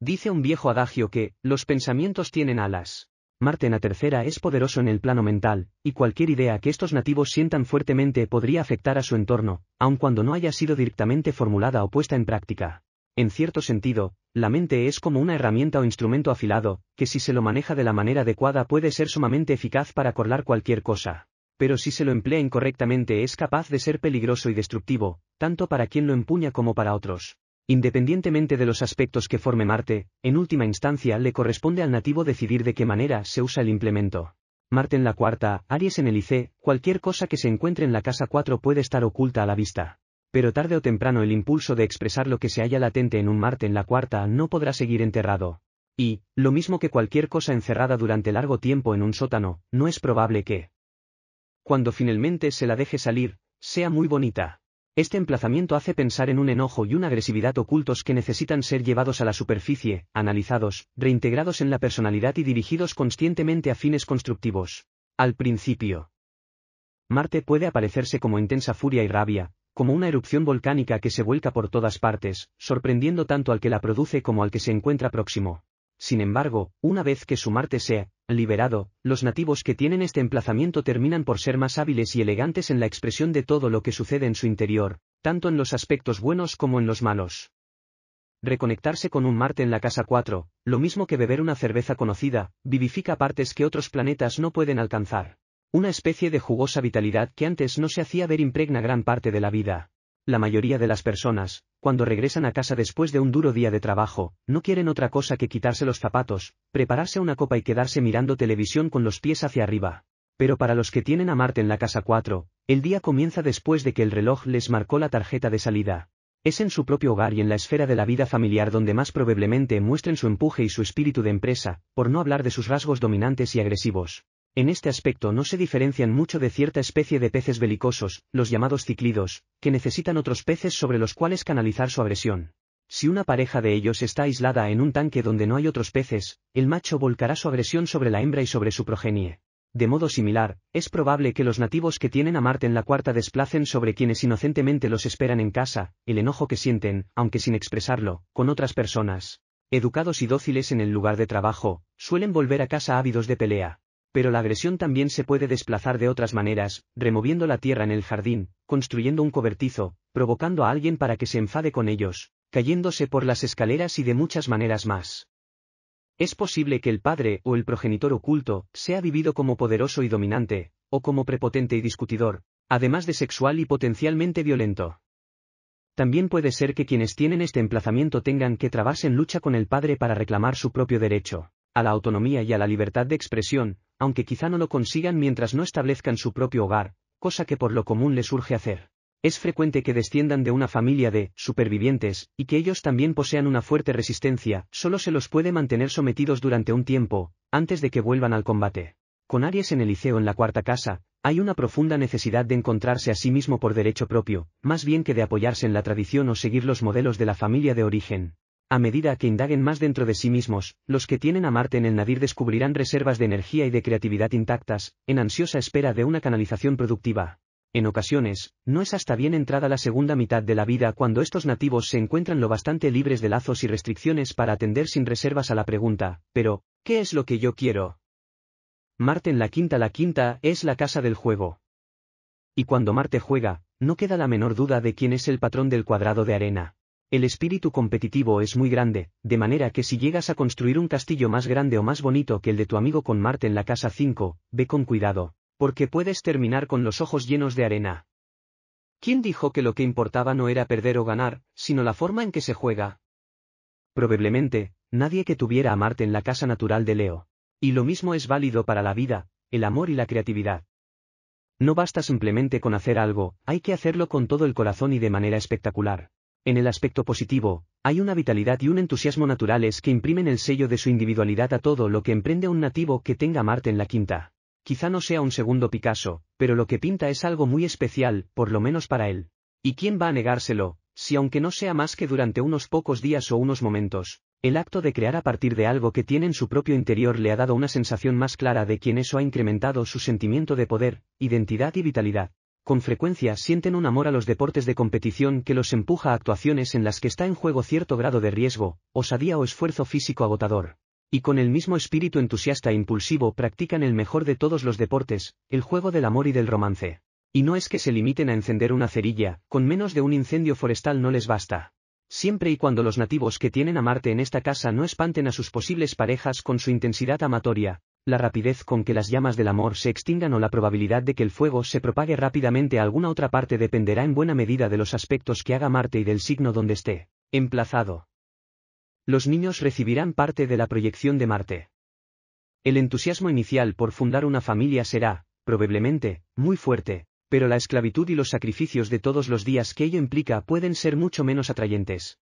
Dice un viejo adagio que, los pensamientos tienen alas. Marte en tercera es poderoso en el plano mental, y cualquier idea que estos nativos sientan fuertemente podría afectar a su entorno, aun cuando no haya sido directamente formulada o puesta en práctica. En cierto sentido, la mente es como una herramienta o instrumento afilado, que si se lo maneja de la manera adecuada puede ser sumamente eficaz para corlar cualquier cosa. Pero si se lo emplea incorrectamente es capaz de ser peligroso y destructivo, tanto para quien lo empuña como para otros. Independientemente de los aspectos que forme Marte, en última instancia le corresponde al nativo decidir de qué manera se usa el implemento. Marte en la cuarta, Aries en el IC, cualquier cosa que se encuentre en la casa 4 puede estar oculta a la vista. Pero tarde o temprano el impulso de expresar lo que se halla latente en un Marte en la cuarta no podrá seguir enterrado. Y, lo mismo que cualquier cosa encerrada durante largo tiempo en un sótano, no es probable que, cuando finalmente se la deje salir, sea muy bonita. Este emplazamiento hace pensar en un enojo y una agresividad ocultos que necesitan ser llevados a la superficie, analizados, reintegrados en la personalidad y dirigidos conscientemente a fines constructivos. Al principio. Marte puede aparecerse como intensa furia y rabia, como una erupción volcánica que se vuelca por todas partes, sorprendiendo tanto al que la produce como al que se encuentra próximo. Sin embargo, una vez que su Marte sea liberado, los nativos que tienen este emplazamiento terminan por ser más hábiles y elegantes en la expresión de todo lo que sucede en su interior, tanto en los aspectos buenos como en los malos. Reconectarse con un Marte en la casa 4, lo mismo que beber una cerveza conocida, vivifica partes que otros planetas no pueden alcanzar. Una especie de jugosa vitalidad que antes no se hacía ver impregna gran parte de la vida. La mayoría de las personas, cuando regresan a casa después de un duro día de trabajo, no quieren otra cosa que quitarse los zapatos, prepararse una copa y quedarse mirando televisión con los pies hacia arriba. Pero para los que tienen a Marte en la casa 4, el día comienza después de que el reloj les marcó la tarjeta de salida. Es en su propio hogar y en la esfera de la vida familiar donde más probablemente muestren su empuje y su espíritu de empresa, por no hablar de sus rasgos dominantes y agresivos. En este aspecto no se diferencian mucho de cierta especie de peces belicosos, los llamados ciclidos, que necesitan otros peces sobre los cuales canalizar su agresión. Si una pareja de ellos está aislada en un tanque donde no hay otros peces, el macho volcará su agresión sobre la hembra y sobre su progenie. De modo similar, es probable que los nativos que tienen a Marte en la cuarta desplacen sobre quienes inocentemente los esperan en casa, el enojo que sienten, aunque sin expresarlo, con otras personas. Educados y dóciles en el lugar de trabajo, suelen volver a casa ávidos de pelea, pero la agresión también se puede desplazar de otras maneras, removiendo la tierra en el jardín, construyendo un cobertizo, provocando a alguien para que se enfade con ellos, cayéndose por las escaleras y de muchas maneras más. Es posible que el padre o el progenitor oculto sea vivido como poderoso y dominante, o como prepotente y discutidor, además de sexual y potencialmente violento. También puede ser que quienes tienen este emplazamiento tengan que trabarse en lucha con el padre para reclamar su propio derecho, a la autonomía y a la libertad de expresión, aunque quizá no lo consigan mientras no establezcan su propio hogar, cosa que por lo común les urge hacer. Es frecuente que desciendan de una familia de supervivientes, y que ellos también posean una fuerte resistencia, solo se los puede mantener sometidos durante un tiempo, antes de que vuelvan al combate. Con Aries en el liceo en la cuarta casa, hay una profunda necesidad de encontrarse a sí mismo por derecho propio, más bien que de apoyarse en la tradición o seguir los modelos de la familia de origen. A medida que indaguen más dentro de sí mismos, los que tienen a Marte en el nadir descubrirán reservas de energía y de creatividad intactas, en ansiosa espera de una canalización productiva. En ocasiones, no es hasta bien entrada la segunda mitad de la vida cuando estos nativos se encuentran lo bastante libres de lazos y restricciones para atender sin reservas a la pregunta, pero, ¿qué es lo que yo quiero? Marte en la quinta la quinta es la casa del juego. Y cuando Marte juega, no queda la menor duda de quién es el patrón del cuadrado de arena. El espíritu competitivo es muy grande, de manera que si llegas a construir un castillo más grande o más bonito que el de tu amigo con Marte en la casa 5, ve con cuidado, porque puedes terminar con los ojos llenos de arena. ¿Quién dijo que lo que importaba no era perder o ganar, sino la forma en que se juega? Probablemente, nadie que tuviera a Marte en la casa natural de Leo. Y lo mismo es válido para la vida, el amor y la creatividad. No basta simplemente con hacer algo, hay que hacerlo con todo el corazón y de manera espectacular. En el aspecto positivo, hay una vitalidad y un entusiasmo naturales que imprimen el sello de su individualidad a todo lo que emprende un nativo que tenga Marte en la quinta. Quizá no sea un segundo Picasso, pero lo que pinta es algo muy especial, por lo menos para él. ¿Y quién va a negárselo, si aunque no sea más que durante unos pocos días o unos momentos, el acto de crear a partir de algo que tiene en su propio interior le ha dado una sensación más clara de quien eso ha incrementado su sentimiento de poder, identidad y vitalidad? con frecuencia sienten un amor a los deportes de competición que los empuja a actuaciones en las que está en juego cierto grado de riesgo, osadía o esfuerzo físico agotador. Y con el mismo espíritu entusiasta e impulsivo practican el mejor de todos los deportes, el juego del amor y del romance. Y no es que se limiten a encender una cerilla, con menos de un incendio forestal no les basta. Siempre y cuando los nativos que tienen a Marte en esta casa no espanten a sus posibles parejas con su intensidad amatoria, la rapidez con que las llamas del amor se extingan o la probabilidad de que el fuego se propague rápidamente a alguna otra parte dependerá en buena medida de los aspectos que haga Marte y del signo donde esté emplazado. Los niños recibirán parte de la proyección de Marte. El entusiasmo inicial por fundar una familia será, probablemente, muy fuerte, pero la esclavitud y los sacrificios de todos los días que ello implica pueden ser mucho menos atrayentes.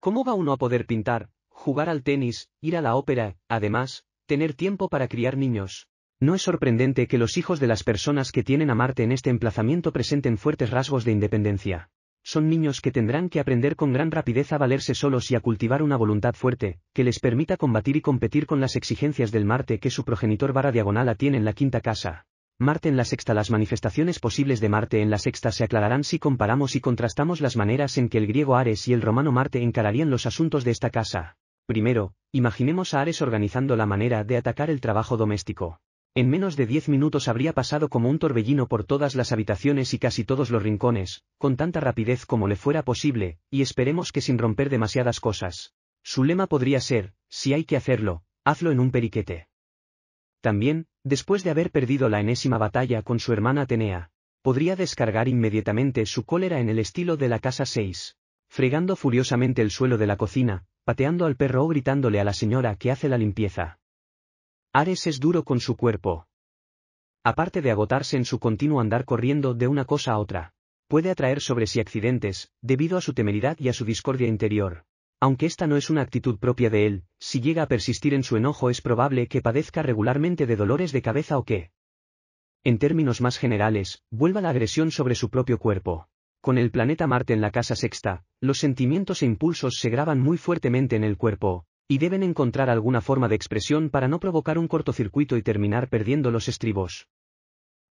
¿Cómo va uno a poder pintar, jugar al tenis, ir a la ópera, además, Tener tiempo para criar niños. No es sorprendente que los hijos de las personas que tienen a Marte en este emplazamiento presenten fuertes rasgos de independencia. Son niños que tendrán que aprender con gran rapidez a valerse solos y a cultivar una voluntad fuerte, que les permita combatir y competir con las exigencias del Marte que su progenitor vara diagonal a tiene en la quinta casa. Marte en la sexta Las manifestaciones posibles de Marte en la sexta se aclararán si comparamos y contrastamos las maneras en que el griego Ares y el romano Marte encararían los asuntos de esta casa. Primero, imaginemos a Ares organizando la manera de atacar el trabajo doméstico. En menos de diez minutos habría pasado como un torbellino por todas las habitaciones y casi todos los rincones, con tanta rapidez como le fuera posible, y esperemos que sin romper demasiadas cosas. Su lema podría ser, si hay que hacerlo, hazlo en un periquete. También, después de haber perdido la enésima batalla con su hermana Atenea, podría descargar inmediatamente su cólera en el estilo de la casa 6, fregando furiosamente el suelo de la cocina, pateando al perro o gritándole a la señora que hace la limpieza. Ares es duro con su cuerpo. Aparte de agotarse en su continuo andar corriendo de una cosa a otra, puede atraer sobre sí accidentes, debido a su temeridad y a su discordia interior. Aunque esta no es una actitud propia de él, si llega a persistir en su enojo es probable que padezca regularmente de dolores de cabeza o que, en términos más generales, vuelva la agresión sobre su propio cuerpo con el planeta Marte en la casa sexta, los sentimientos e impulsos se graban muy fuertemente en el cuerpo, y deben encontrar alguna forma de expresión para no provocar un cortocircuito y terminar perdiendo los estribos.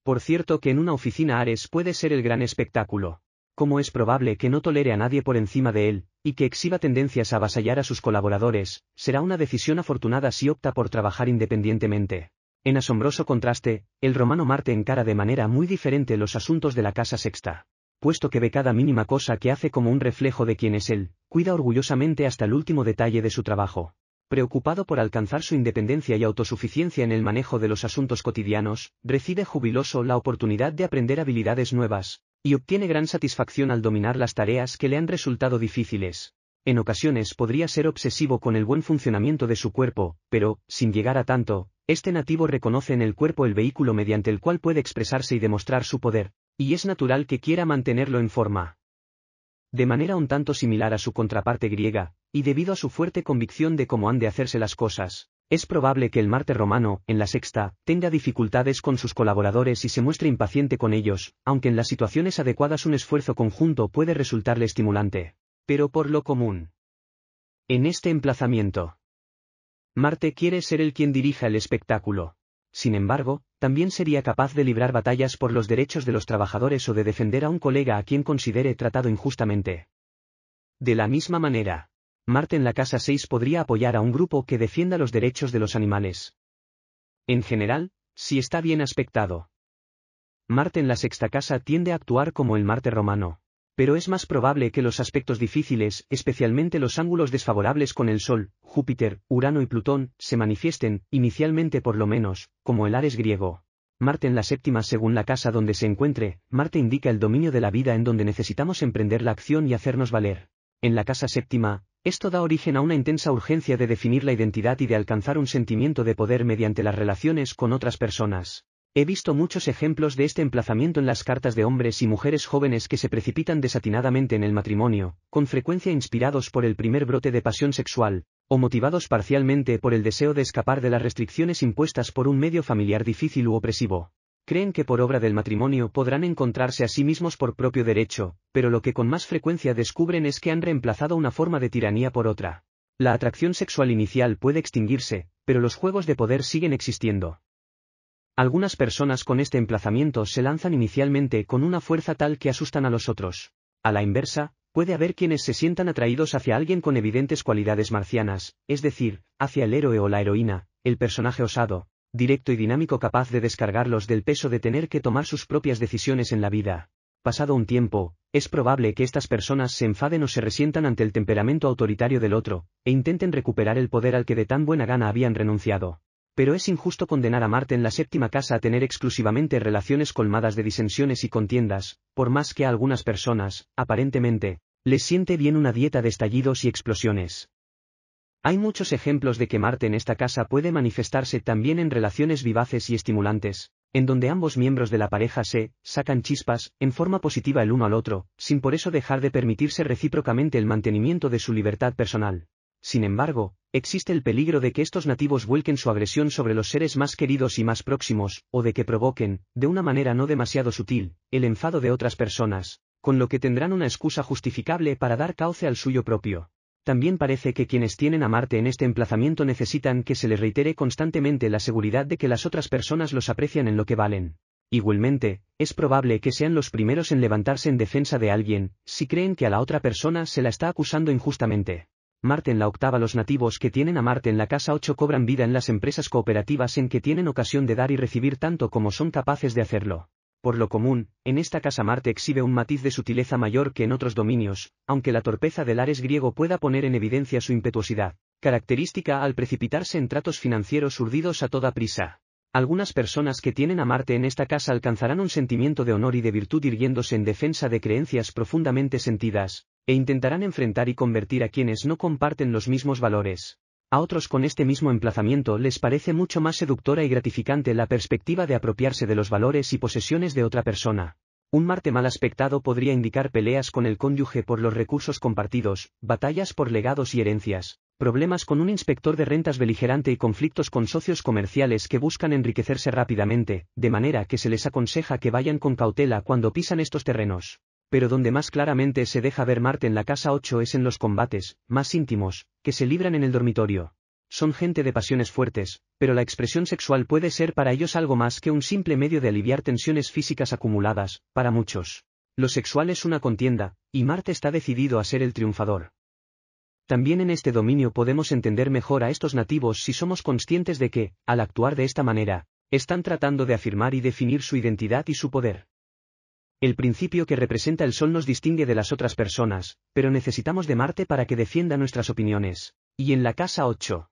Por cierto que en una oficina Ares puede ser el gran espectáculo. Como es probable que no tolere a nadie por encima de él, y que exhiba tendencias a avasallar a sus colaboradores, será una decisión afortunada si opta por trabajar independientemente. En asombroso contraste, el romano Marte encara de manera muy diferente los asuntos de la casa sexta puesto que ve cada mínima cosa que hace como un reflejo de quién es él, cuida orgullosamente hasta el último detalle de su trabajo. Preocupado por alcanzar su independencia y autosuficiencia en el manejo de los asuntos cotidianos, recibe jubiloso la oportunidad de aprender habilidades nuevas, y obtiene gran satisfacción al dominar las tareas que le han resultado difíciles. En ocasiones podría ser obsesivo con el buen funcionamiento de su cuerpo, pero, sin llegar a tanto, este nativo reconoce en el cuerpo el vehículo mediante el cual puede expresarse y demostrar su poder. Y es natural que quiera mantenerlo en forma. De manera un tanto similar a su contraparte griega, y debido a su fuerte convicción de cómo han de hacerse las cosas, es probable que el Marte romano, en la sexta, tenga dificultades con sus colaboradores y se muestre impaciente con ellos, aunque en las situaciones adecuadas un esfuerzo conjunto puede resultarle estimulante. Pero por lo común. En este emplazamiento. Marte quiere ser el quien dirija el espectáculo. Sin embargo, también sería capaz de librar batallas por los derechos de los trabajadores o de defender a un colega a quien considere tratado injustamente. De la misma manera, Marte en la Casa 6 podría apoyar a un grupo que defienda los derechos de los animales. En general, si está bien aspectado. Marte en la sexta casa tiende a actuar como el Marte romano pero es más probable que los aspectos difíciles, especialmente los ángulos desfavorables con el Sol, Júpiter, Urano y Plutón, se manifiesten, inicialmente por lo menos, como el Ares griego. Marte en la séptima según la casa donde se encuentre, Marte indica el dominio de la vida en donde necesitamos emprender la acción y hacernos valer. En la casa séptima, esto da origen a una intensa urgencia de definir la identidad y de alcanzar un sentimiento de poder mediante las relaciones con otras personas. He visto muchos ejemplos de este emplazamiento en las cartas de hombres y mujeres jóvenes que se precipitan desatinadamente en el matrimonio, con frecuencia inspirados por el primer brote de pasión sexual, o motivados parcialmente por el deseo de escapar de las restricciones impuestas por un medio familiar difícil u opresivo. Creen que por obra del matrimonio podrán encontrarse a sí mismos por propio derecho, pero lo que con más frecuencia descubren es que han reemplazado una forma de tiranía por otra. La atracción sexual inicial puede extinguirse, pero los juegos de poder siguen existiendo. Algunas personas con este emplazamiento se lanzan inicialmente con una fuerza tal que asustan a los otros. A la inversa, puede haber quienes se sientan atraídos hacia alguien con evidentes cualidades marcianas, es decir, hacia el héroe o la heroína, el personaje osado, directo y dinámico capaz de descargarlos del peso de tener que tomar sus propias decisiones en la vida. Pasado un tiempo, es probable que estas personas se enfaden o se resientan ante el temperamento autoritario del otro, e intenten recuperar el poder al que de tan buena gana habían renunciado pero es injusto condenar a Marte en la séptima casa a tener exclusivamente relaciones colmadas de disensiones y contiendas, por más que a algunas personas, aparentemente, les siente bien una dieta de estallidos y explosiones. Hay muchos ejemplos de que Marte en esta casa puede manifestarse también en relaciones vivaces y estimulantes, en donde ambos miembros de la pareja se sacan chispas en forma positiva el uno al otro, sin por eso dejar de permitirse recíprocamente el mantenimiento de su libertad personal. Sin embargo, existe el peligro de que estos nativos vuelquen su agresión sobre los seres más queridos y más próximos, o de que provoquen, de una manera no demasiado sutil, el enfado de otras personas, con lo que tendrán una excusa justificable para dar cauce al suyo propio. También parece que quienes tienen a Marte en este emplazamiento necesitan que se les reitere constantemente la seguridad de que las otras personas los aprecian en lo que valen. Igualmente, es probable que sean los primeros en levantarse en defensa de alguien, si creen que a la otra persona se la está acusando injustamente. Marte en la octava Los nativos que tienen a Marte en la casa 8 cobran vida en las empresas cooperativas en que tienen ocasión de dar y recibir tanto como son capaces de hacerlo. Por lo común, en esta casa Marte exhibe un matiz de sutileza mayor que en otros dominios, aunque la torpeza del Ares griego pueda poner en evidencia su impetuosidad, característica al precipitarse en tratos financieros urdidos a toda prisa. Algunas personas que tienen a Marte en esta casa alcanzarán un sentimiento de honor y de virtud irguiéndose en defensa de creencias profundamente sentidas, e intentarán enfrentar y convertir a quienes no comparten los mismos valores. A otros con este mismo emplazamiento les parece mucho más seductora y gratificante la perspectiva de apropiarse de los valores y posesiones de otra persona. Un Marte mal aspectado podría indicar peleas con el cónyuge por los recursos compartidos, batallas por legados y herencias, problemas con un inspector de rentas beligerante y conflictos con socios comerciales que buscan enriquecerse rápidamente, de manera que se les aconseja que vayan con cautela cuando pisan estos terrenos. Pero donde más claramente se deja ver Marte en la casa 8 es en los combates, más íntimos, que se libran en el dormitorio. Son gente de pasiones fuertes, pero la expresión sexual puede ser para ellos algo más que un simple medio de aliviar tensiones físicas acumuladas, para muchos. Lo sexual es una contienda, y Marte está decidido a ser el triunfador. También en este dominio podemos entender mejor a estos nativos si somos conscientes de que, al actuar de esta manera, están tratando de afirmar y definir su identidad y su poder. El principio que representa el Sol nos distingue de las otras personas, pero necesitamos de Marte para que defienda nuestras opiniones. Y en la casa 8.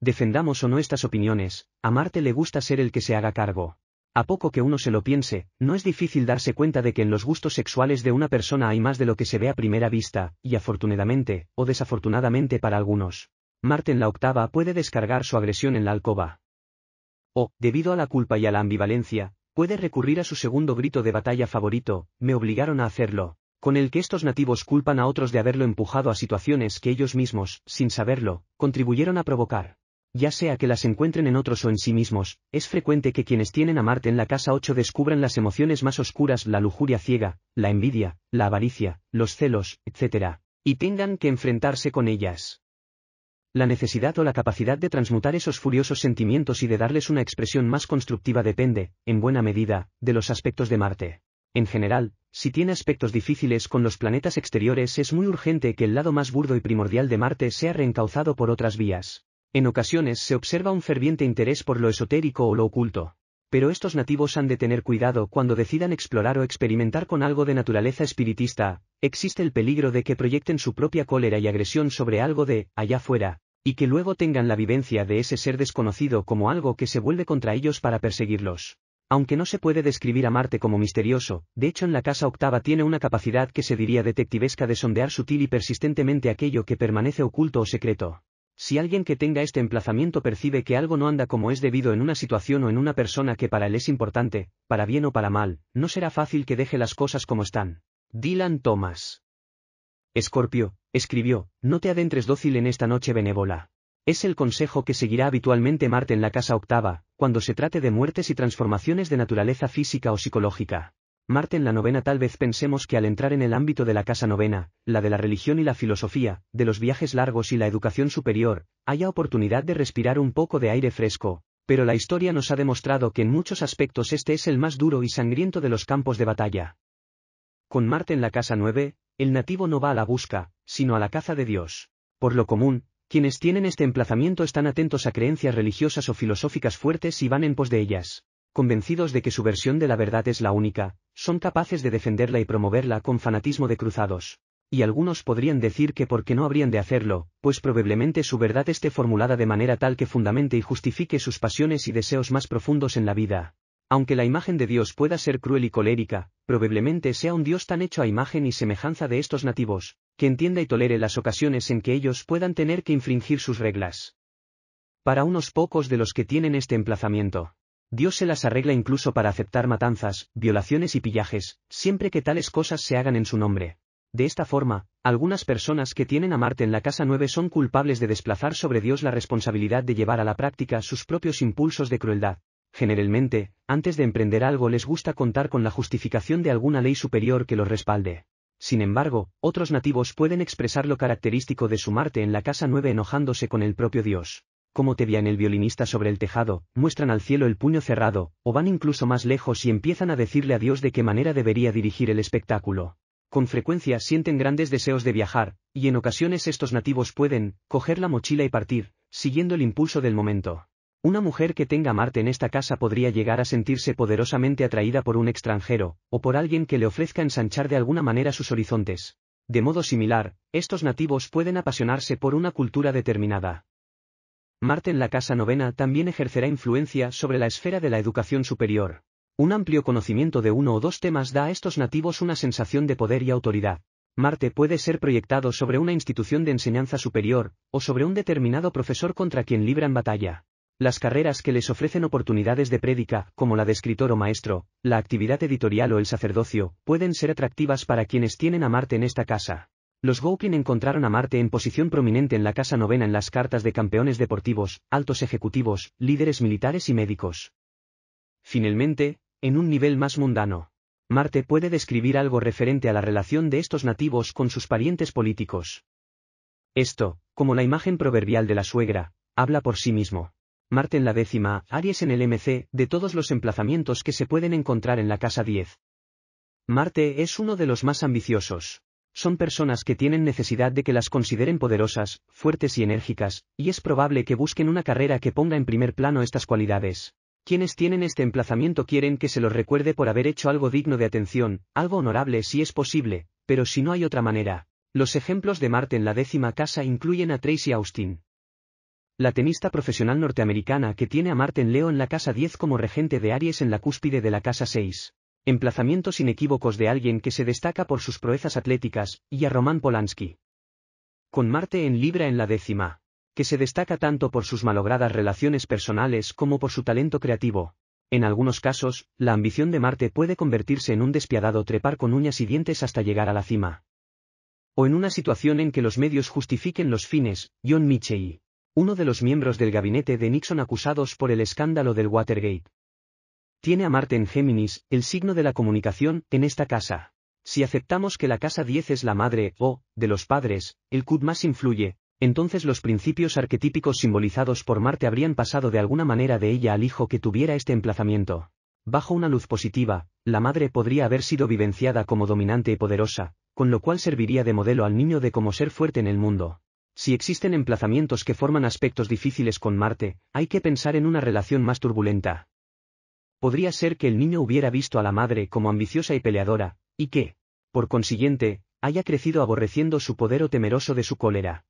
Defendamos o no estas opiniones, a Marte le gusta ser el que se haga cargo. A poco que uno se lo piense, no es difícil darse cuenta de que en los gustos sexuales de una persona hay más de lo que se ve a primera vista, y afortunadamente, o desafortunadamente para algunos. Marte en la octava puede descargar su agresión en la alcoba. O, debido a la culpa y a la ambivalencia, puede recurrir a su segundo grito de batalla favorito, me obligaron a hacerlo, con el que estos nativos culpan a otros de haberlo empujado a situaciones que ellos mismos, sin saberlo, contribuyeron a provocar. Ya sea que las encuentren en otros o en sí mismos, es frecuente que quienes tienen a Marte en la casa 8 descubran las emociones más oscuras, la lujuria ciega, la envidia, la avaricia, los celos, etc., y tengan que enfrentarse con ellas. La necesidad o la capacidad de transmutar esos furiosos sentimientos y de darles una expresión más constructiva depende, en buena medida, de los aspectos de Marte. En general, si tiene aspectos difíciles con los planetas exteriores es muy urgente que el lado más burdo y primordial de Marte sea reencauzado por otras vías. En ocasiones se observa un ferviente interés por lo esotérico o lo oculto. Pero estos nativos han de tener cuidado cuando decidan explorar o experimentar con algo de naturaleza espiritista, existe el peligro de que proyecten su propia cólera y agresión sobre algo de, allá fuera, y que luego tengan la vivencia de ese ser desconocido como algo que se vuelve contra ellos para perseguirlos. Aunque no se puede describir a Marte como misterioso, de hecho en la casa octava tiene una capacidad que se diría detectivesca de sondear sutil y persistentemente aquello que permanece oculto o secreto. Si alguien que tenga este emplazamiento percibe que algo no anda como es debido en una situación o en una persona que para él es importante, para bien o para mal, no será fácil que deje las cosas como están. Dylan Thomas. Escorpio, escribió, no te adentres dócil en esta noche benévola. Es el consejo que seguirá habitualmente Marte en la casa octava, cuando se trate de muertes y transformaciones de naturaleza física o psicológica. Marte en la novena tal vez pensemos que al entrar en el ámbito de la casa novena, la de la religión y la filosofía, de los viajes largos y la educación superior, haya oportunidad de respirar un poco de aire fresco, pero la historia nos ha demostrado que en muchos aspectos este es el más duro y sangriento de los campos de batalla. Con Marte en la casa nueve, el nativo no va a la busca, sino a la caza de Dios. Por lo común, quienes tienen este emplazamiento están atentos a creencias religiosas o filosóficas fuertes y van en pos de ellas convencidos de que su versión de la verdad es la única, son capaces de defenderla y promoverla con fanatismo de cruzados. Y algunos podrían decir que porque no habrían de hacerlo, pues probablemente su verdad esté formulada de manera tal que fundamente y justifique sus pasiones y deseos más profundos en la vida. Aunque la imagen de Dios pueda ser cruel y colérica, probablemente sea un Dios tan hecho a imagen y semejanza de estos nativos, que entienda y tolere las ocasiones en que ellos puedan tener que infringir sus reglas. Para unos pocos de los que tienen este emplazamiento Dios se las arregla incluso para aceptar matanzas, violaciones y pillajes, siempre que tales cosas se hagan en su nombre. De esta forma, algunas personas que tienen a Marte en la casa 9 son culpables de desplazar sobre Dios la responsabilidad de llevar a la práctica sus propios impulsos de crueldad. Generalmente, antes de emprender algo les gusta contar con la justificación de alguna ley superior que los respalde. Sin embargo, otros nativos pueden expresar lo característico de su Marte en la casa 9 enojándose con el propio Dios como te en el violinista sobre el tejado, muestran al cielo el puño cerrado, o van incluso más lejos y empiezan a decirle a Dios de qué manera debería dirigir el espectáculo. Con frecuencia sienten grandes deseos de viajar, y en ocasiones estos nativos pueden, coger la mochila y partir, siguiendo el impulso del momento. Una mujer que tenga Marte en esta casa podría llegar a sentirse poderosamente atraída por un extranjero, o por alguien que le ofrezca ensanchar de alguna manera sus horizontes. De modo similar, estos nativos pueden apasionarse por una cultura determinada. Marte en la Casa Novena también ejercerá influencia sobre la esfera de la educación superior. Un amplio conocimiento de uno o dos temas da a estos nativos una sensación de poder y autoridad. Marte puede ser proyectado sobre una institución de enseñanza superior, o sobre un determinado profesor contra quien libran batalla. Las carreras que les ofrecen oportunidades de prédica, como la de escritor o maestro, la actividad editorial o el sacerdocio, pueden ser atractivas para quienes tienen a Marte en esta casa. Los Goukin encontraron a Marte en posición prominente en la casa novena en las cartas de campeones deportivos, altos ejecutivos, líderes militares y médicos. Finalmente, en un nivel más mundano. Marte puede describir algo referente a la relación de estos nativos con sus parientes políticos. Esto, como la imagen proverbial de la suegra, habla por sí mismo. Marte en la décima, Aries en el MC, de todos los emplazamientos que se pueden encontrar en la casa 10. Marte es uno de los más ambiciosos son personas que tienen necesidad de que las consideren poderosas, fuertes y enérgicas, y es probable que busquen una carrera que ponga en primer plano estas cualidades. Quienes tienen este emplazamiento quieren que se los recuerde por haber hecho algo digno de atención, algo honorable si es posible, pero si no hay otra manera. Los ejemplos de Marte en la décima casa incluyen a Tracy Austin. La tenista profesional norteamericana que tiene a Marte en Leo en la casa 10 como regente de Aries en la cúspide de la casa 6. Emplazamientos inequívocos de alguien que se destaca por sus proezas atléticas, y a Román Polanski. Con Marte en Libra en la décima. Que se destaca tanto por sus malogradas relaciones personales como por su talento creativo. En algunos casos, la ambición de Marte puede convertirse en un despiadado trepar con uñas y dientes hasta llegar a la cima. O en una situación en que los medios justifiquen los fines, John Mitchell, uno de los miembros del gabinete de Nixon acusados por el escándalo del Watergate, tiene a Marte en Géminis, el signo de la comunicación, en esta casa. Si aceptamos que la casa 10 es la madre, o, de los padres, el CUD más influye, entonces los principios arquetípicos simbolizados por Marte habrían pasado de alguna manera de ella al hijo que tuviera este emplazamiento. Bajo una luz positiva, la madre podría haber sido vivenciada como dominante y poderosa, con lo cual serviría de modelo al niño de cómo ser fuerte en el mundo. Si existen emplazamientos que forman aspectos difíciles con Marte, hay que pensar en una relación más turbulenta. Podría ser que el niño hubiera visto a la madre como ambiciosa y peleadora, y que, por consiguiente, haya crecido aborreciendo su poder o temeroso de su cólera.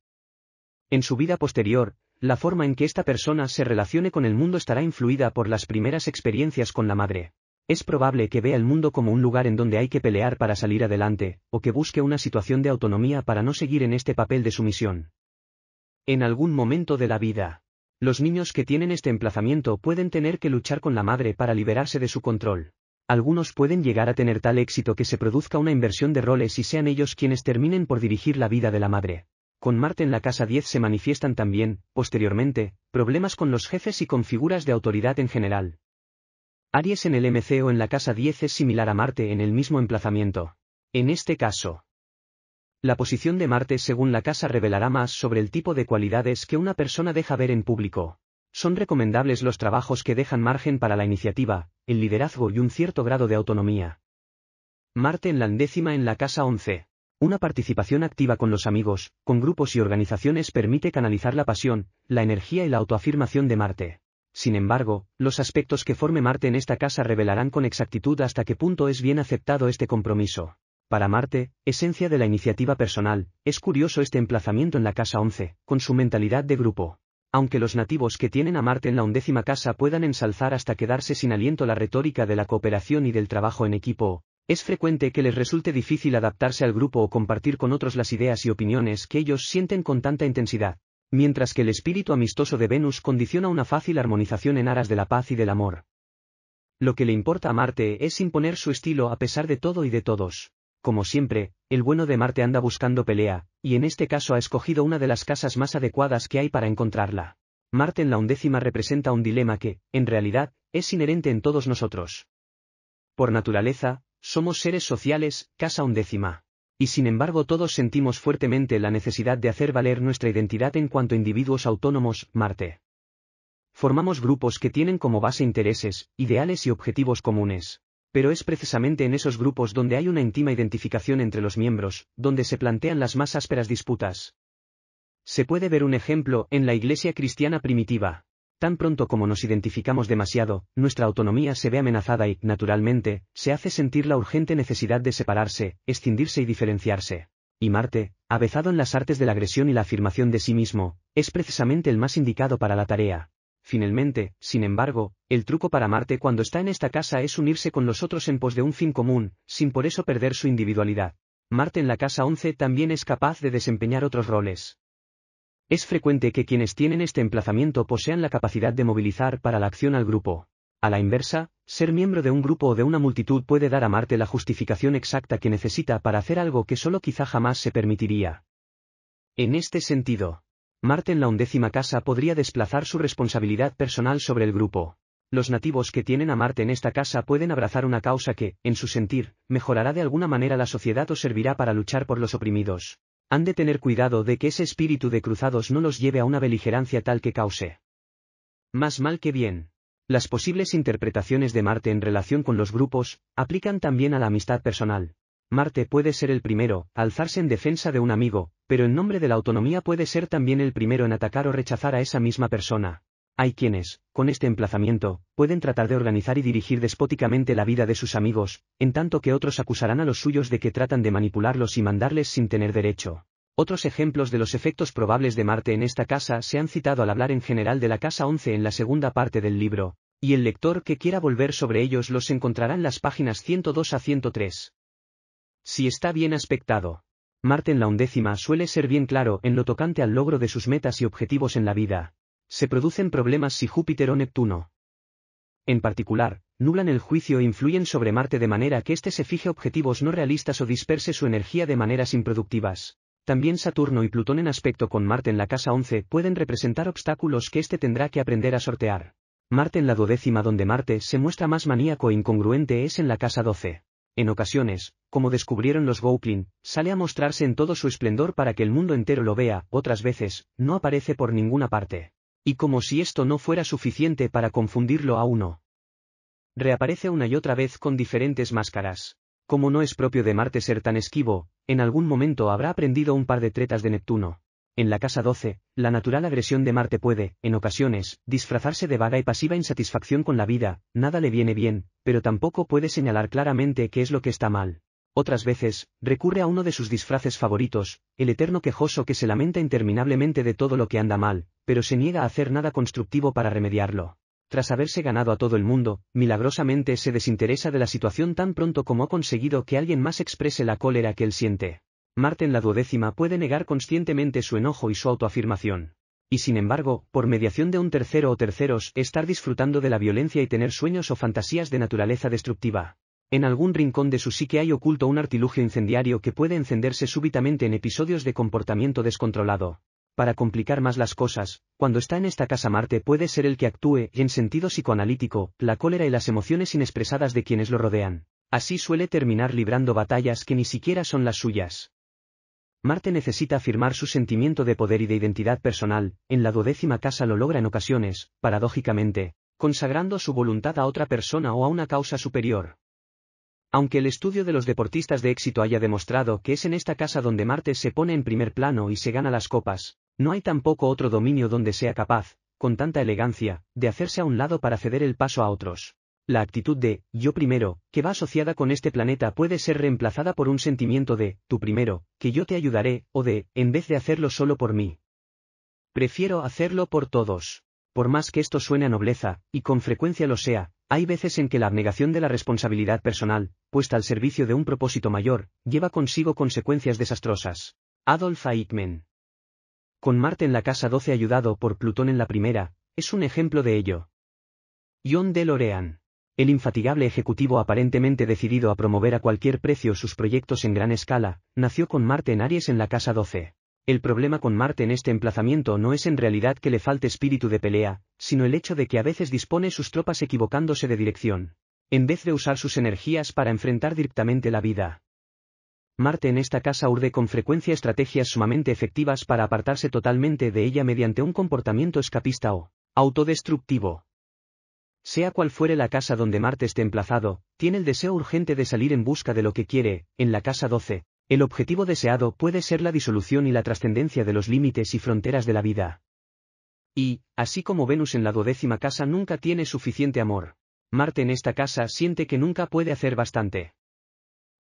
En su vida posterior, la forma en que esta persona se relacione con el mundo estará influida por las primeras experiencias con la madre. Es probable que vea el mundo como un lugar en donde hay que pelear para salir adelante, o que busque una situación de autonomía para no seguir en este papel de sumisión. En algún momento de la vida. Los niños que tienen este emplazamiento pueden tener que luchar con la madre para liberarse de su control. Algunos pueden llegar a tener tal éxito que se produzca una inversión de roles y sean ellos quienes terminen por dirigir la vida de la madre. Con Marte en la casa 10 se manifiestan también, posteriormente, problemas con los jefes y con figuras de autoridad en general. Aries en el MC o en la casa 10 es similar a Marte en el mismo emplazamiento. En este caso, la posición de Marte según la casa revelará más sobre el tipo de cualidades que una persona deja ver en público. Son recomendables los trabajos que dejan margen para la iniciativa, el liderazgo y un cierto grado de autonomía. Marte en la undécima en la casa 11. Una participación activa con los amigos, con grupos y organizaciones permite canalizar la pasión, la energía y la autoafirmación de Marte. Sin embargo, los aspectos que forme Marte en esta casa revelarán con exactitud hasta qué punto es bien aceptado este compromiso. Para Marte, esencia de la iniciativa personal, es curioso este emplazamiento en la casa 11, con su mentalidad de grupo. Aunque los nativos que tienen a Marte en la undécima casa puedan ensalzar hasta quedarse sin aliento la retórica de la cooperación y del trabajo en equipo, es frecuente que les resulte difícil adaptarse al grupo o compartir con otros las ideas y opiniones que ellos sienten con tanta intensidad, mientras que el espíritu amistoso de Venus condiciona una fácil armonización en aras de la paz y del amor. Lo que le importa a Marte es imponer su estilo a pesar de todo y de todos como siempre, el bueno de Marte anda buscando pelea, y en este caso ha escogido una de las casas más adecuadas que hay para encontrarla. Marte en la undécima representa un dilema que, en realidad, es inherente en todos nosotros. Por naturaleza, somos seres sociales, casa undécima. Y sin embargo todos sentimos fuertemente la necesidad de hacer valer nuestra identidad en cuanto individuos autónomos, Marte. Formamos grupos que tienen como base intereses, ideales y objetivos comunes pero es precisamente en esos grupos donde hay una íntima identificación entre los miembros, donde se plantean las más ásperas disputas. Se puede ver un ejemplo en la Iglesia cristiana primitiva. Tan pronto como nos identificamos demasiado, nuestra autonomía se ve amenazada y, naturalmente, se hace sentir la urgente necesidad de separarse, escindirse y diferenciarse. Y Marte, avezado en las artes de la agresión y la afirmación de sí mismo, es precisamente el más indicado para la tarea. Finalmente, sin embargo, el truco para Marte cuando está en esta casa es unirse con los otros en pos de un fin común, sin por eso perder su individualidad. Marte en la casa 11 también es capaz de desempeñar otros roles. Es frecuente que quienes tienen este emplazamiento posean la capacidad de movilizar para la acción al grupo. A la inversa, ser miembro de un grupo o de una multitud puede dar a Marte la justificación exacta que necesita para hacer algo que solo quizá jamás se permitiría. En este sentido, Marte en la undécima casa podría desplazar su responsabilidad personal sobre el grupo. Los nativos que tienen a Marte en esta casa pueden abrazar una causa que, en su sentir, mejorará de alguna manera la sociedad o servirá para luchar por los oprimidos. Han de tener cuidado de que ese espíritu de cruzados no los lleve a una beligerancia tal que cause. Más mal que bien. Las posibles interpretaciones de Marte en relación con los grupos, aplican también a la amistad personal. Marte puede ser el primero, alzarse en defensa de un amigo, pero en nombre de la autonomía puede ser también el primero en atacar o rechazar a esa misma persona. Hay quienes, con este emplazamiento, pueden tratar de organizar y dirigir despóticamente la vida de sus amigos, en tanto que otros acusarán a los suyos de que tratan de manipularlos y mandarles sin tener derecho. Otros ejemplos de los efectos probables de Marte en esta casa se han citado al hablar en general de la casa 11 en la segunda parte del libro, y el lector que quiera volver sobre ellos los encontrará en las páginas 102 a 103. Si está bien aspectado. Marte en la undécima suele ser bien claro en lo tocante al logro de sus metas y objetivos en la vida. Se producen problemas si Júpiter o Neptuno. En particular, nublan el juicio e influyen sobre Marte de manera que éste se fije objetivos no realistas o disperse su energía de maneras improductivas. También Saturno y Plutón en aspecto con Marte en la casa 11 pueden representar obstáculos que éste tendrá que aprender a sortear. Marte en la duodécima donde Marte se muestra más maníaco e incongruente es en la casa 12. En ocasiones, como descubrieron los Goplin, sale a mostrarse en todo su esplendor para que el mundo entero lo vea, otras veces, no aparece por ninguna parte. Y como si esto no fuera suficiente para confundirlo a uno. Reaparece una y otra vez con diferentes máscaras. Como no es propio de Marte ser tan esquivo, en algún momento habrá aprendido un par de tretas de Neptuno. En la casa 12, la natural agresión de Marte puede, en ocasiones, disfrazarse de vaga y pasiva insatisfacción con la vida, nada le viene bien, pero tampoco puede señalar claramente qué es lo que está mal. Otras veces, recurre a uno de sus disfraces favoritos, el eterno quejoso que se lamenta interminablemente de todo lo que anda mal, pero se niega a hacer nada constructivo para remediarlo. Tras haberse ganado a todo el mundo, milagrosamente se desinteresa de la situación tan pronto como ha conseguido que alguien más exprese la cólera que él siente. Marte en la duodécima puede negar conscientemente su enojo y su autoafirmación. Y sin embargo, por mediación de un tercero o terceros, estar disfrutando de la violencia y tener sueños o fantasías de naturaleza destructiva. En algún rincón de su psique hay oculto un artilugio incendiario que puede encenderse súbitamente en episodios de comportamiento descontrolado. Para complicar más las cosas, cuando está en esta casa Marte puede ser el que actúe, y en sentido psicoanalítico, la cólera y las emociones inexpresadas de quienes lo rodean. Así suele terminar librando batallas que ni siquiera son las suyas. Marte necesita afirmar su sentimiento de poder y de identidad personal, en la duodécima casa lo logra en ocasiones, paradójicamente, consagrando su voluntad a otra persona o a una causa superior. Aunque el estudio de los deportistas de éxito haya demostrado que es en esta casa donde Marte se pone en primer plano y se gana las copas, no hay tampoco otro dominio donde sea capaz, con tanta elegancia, de hacerse a un lado para ceder el paso a otros. La actitud de yo primero, que va asociada con este planeta puede ser reemplazada por un sentimiento de tú primero, que yo te ayudaré, o de en vez de hacerlo solo por mí. Prefiero hacerlo por todos. Por más que esto suene a nobleza, y con frecuencia lo sea, hay veces en que la abnegación de la responsabilidad personal, puesta al servicio de un propósito mayor, lleva consigo consecuencias desastrosas. Adolf Eichmann. Con Marte en la casa 12 ayudado por Plutón en la primera, es un ejemplo de ello. John de Lorean el infatigable ejecutivo aparentemente decidido a promover a cualquier precio sus proyectos en gran escala, nació con Marte en Aries en la casa 12. El problema con Marte en este emplazamiento no es en realidad que le falte espíritu de pelea, sino el hecho de que a veces dispone sus tropas equivocándose de dirección, en vez de usar sus energías para enfrentar directamente la vida. Marte en esta casa urde con frecuencia estrategias sumamente efectivas para apartarse totalmente de ella mediante un comportamiento escapista o autodestructivo. Sea cual fuere la casa donde Marte esté emplazado, tiene el deseo urgente de salir en busca de lo que quiere, en la casa 12. El objetivo deseado puede ser la disolución y la trascendencia de los límites y fronteras de la vida. Y, así como Venus en la duodécima casa nunca tiene suficiente amor, Marte en esta casa siente que nunca puede hacer bastante.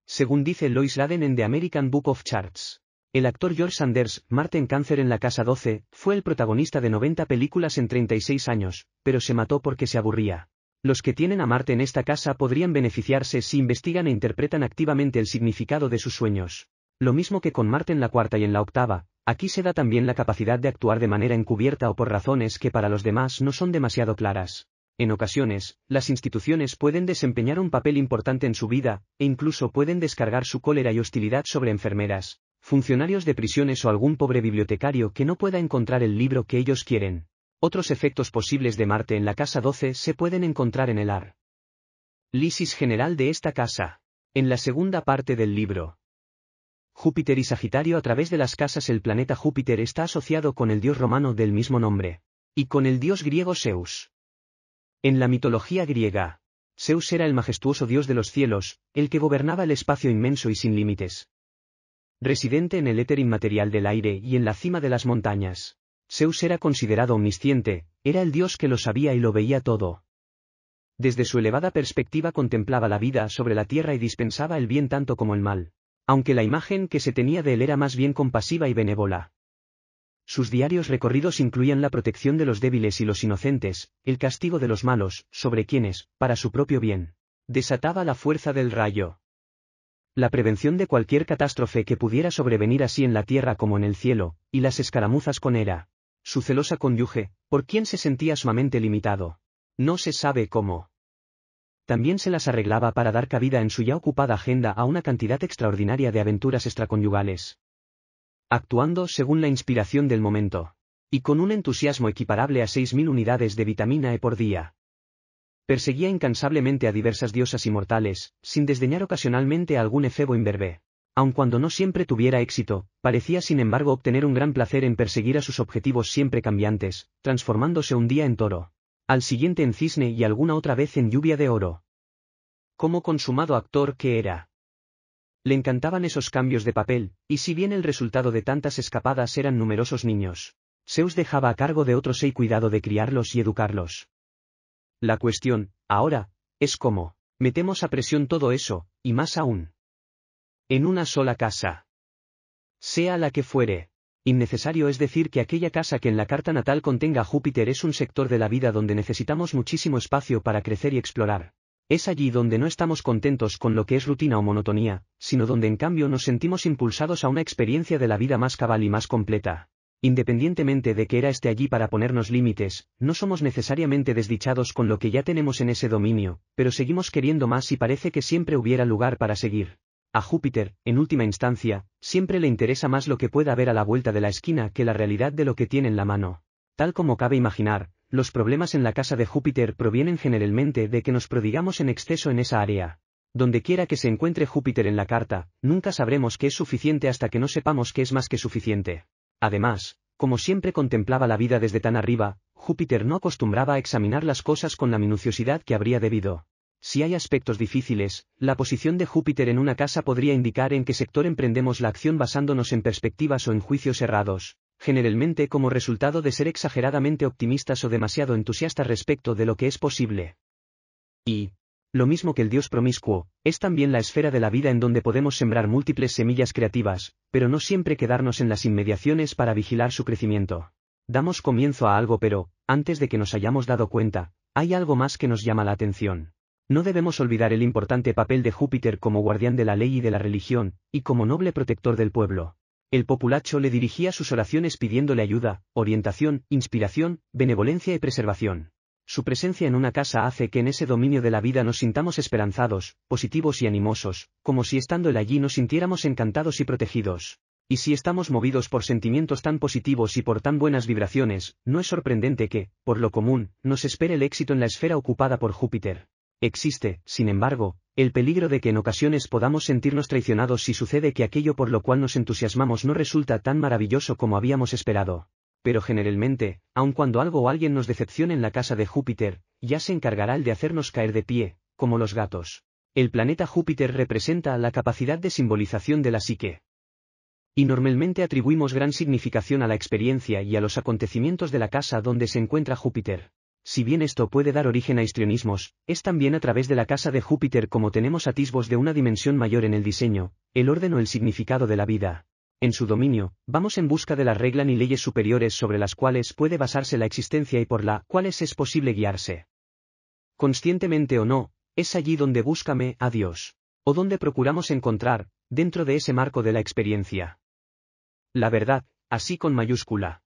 Según dice Lois Laden en The American Book of Charts. El actor George Sanders, en Cáncer en la Casa 12, fue el protagonista de 90 películas en 36 años, pero se mató porque se aburría. Los que tienen a Marte en esta casa podrían beneficiarse si investigan e interpretan activamente el significado de sus sueños. Lo mismo que con Marte en la cuarta y en la octava, aquí se da también la capacidad de actuar de manera encubierta o por razones que para los demás no son demasiado claras. En ocasiones, las instituciones pueden desempeñar un papel importante en su vida, e incluso pueden descargar su cólera y hostilidad sobre enfermeras, funcionarios de prisiones o algún pobre bibliotecario que no pueda encontrar el libro que ellos quieren. Otros efectos posibles de Marte en la casa 12 se pueden encontrar en el AR. Lisis general de esta casa. En la segunda parte del libro. Júpiter y Sagitario a través de las casas el planeta Júpiter está asociado con el dios romano del mismo nombre. Y con el dios griego Zeus. En la mitología griega, Zeus era el majestuoso dios de los cielos, el que gobernaba el espacio inmenso y sin límites residente en el éter inmaterial del aire y en la cima de las montañas. Zeus era considerado omnisciente, era el dios que lo sabía y lo veía todo. Desde su elevada perspectiva contemplaba la vida sobre la tierra y dispensaba el bien tanto como el mal, aunque la imagen que se tenía de él era más bien compasiva y benévola. Sus diarios recorridos incluían la protección de los débiles y los inocentes, el castigo de los malos, sobre quienes, para su propio bien, desataba la fuerza del rayo la prevención de cualquier catástrofe que pudiera sobrevenir así en la tierra como en el cielo, y las escaramuzas con Era, su celosa cónyuge, por quien se sentía sumamente limitado. No se sabe cómo. También se las arreglaba para dar cabida en su ya ocupada agenda a una cantidad extraordinaria de aventuras extraconyugales. Actuando según la inspiración del momento. Y con un entusiasmo equiparable a 6.000 unidades de vitamina E por día. Perseguía incansablemente a diversas diosas inmortales, sin desdeñar ocasionalmente a algún efebo imberbe. Aun cuando no siempre tuviera éxito, parecía sin embargo obtener un gran placer en perseguir a sus objetivos siempre cambiantes, transformándose un día en toro, al siguiente en cisne y alguna otra vez en lluvia de oro. Como consumado actor que era. Le encantaban esos cambios de papel, y si bien el resultado de tantas escapadas eran numerosos niños, Zeus dejaba a cargo de otros y cuidado de criarlos y educarlos. La cuestión, ahora, es cómo metemos a presión todo eso, y más aún. En una sola casa. Sea la que fuere. Innecesario es decir que aquella casa que en la carta natal contenga Júpiter es un sector de la vida donde necesitamos muchísimo espacio para crecer y explorar. Es allí donde no estamos contentos con lo que es rutina o monotonía, sino donde en cambio nos sentimos impulsados a una experiencia de la vida más cabal y más completa. Independientemente de que era este allí para ponernos límites, no somos necesariamente desdichados con lo que ya tenemos en ese dominio, pero seguimos queriendo más y parece que siempre hubiera lugar para seguir. A Júpiter, en última instancia, siempre le interesa más lo que pueda haber a la vuelta de la esquina que la realidad de lo que tiene en la mano. Tal como cabe imaginar, los problemas en la casa de Júpiter provienen generalmente de que nos prodigamos en exceso en esa área. Donde quiera que se encuentre Júpiter en la carta, nunca sabremos que es suficiente hasta que no sepamos que es más que suficiente. Además, como siempre contemplaba la vida desde tan arriba, Júpiter no acostumbraba a examinar las cosas con la minuciosidad que habría debido. Si hay aspectos difíciles, la posición de Júpiter en una casa podría indicar en qué sector emprendemos la acción basándonos en perspectivas o en juicios errados, generalmente como resultado de ser exageradamente optimistas o demasiado entusiastas respecto de lo que es posible. Y, lo mismo que el Dios promiscuo, es también la esfera de la vida en donde podemos sembrar múltiples semillas creativas, pero no siempre quedarnos en las inmediaciones para vigilar su crecimiento. Damos comienzo a algo pero, antes de que nos hayamos dado cuenta, hay algo más que nos llama la atención. No debemos olvidar el importante papel de Júpiter como guardián de la ley y de la religión, y como noble protector del pueblo. El populacho le dirigía sus oraciones pidiéndole ayuda, orientación, inspiración, benevolencia y preservación. Su presencia en una casa hace que en ese dominio de la vida nos sintamos esperanzados, positivos y animosos, como si estando él allí nos sintiéramos encantados y protegidos. Y si estamos movidos por sentimientos tan positivos y por tan buenas vibraciones, no es sorprendente que, por lo común, nos espere el éxito en la esfera ocupada por Júpiter. Existe, sin embargo, el peligro de que en ocasiones podamos sentirnos traicionados si sucede que aquello por lo cual nos entusiasmamos no resulta tan maravilloso como habíamos esperado pero generalmente, aun cuando algo o alguien nos decepcione en la casa de Júpiter, ya se encargará el de hacernos caer de pie, como los gatos. El planeta Júpiter representa la capacidad de simbolización de la psique. Y normalmente atribuimos gran significación a la experiencia y a los acontecimientos de la casa donde se encuentra Júpiter. Si bien esto puede dar origen a histrionismos, es también a través de la casa de Júpiter como tenemos atisbos de una dimensión mayor en el diseño, el orden o el significado de la vida, en su dominio, vamos en busca de la regla ni leyes superiores sobre las cuales puede basarse la existencia y por la cuales es posible guiarse. Conscientemente o no, es allí donde búscame a Dios. O donde procuramos encontrar, dentro de ese marco de la experiencia. La verdad, así con mayúscula.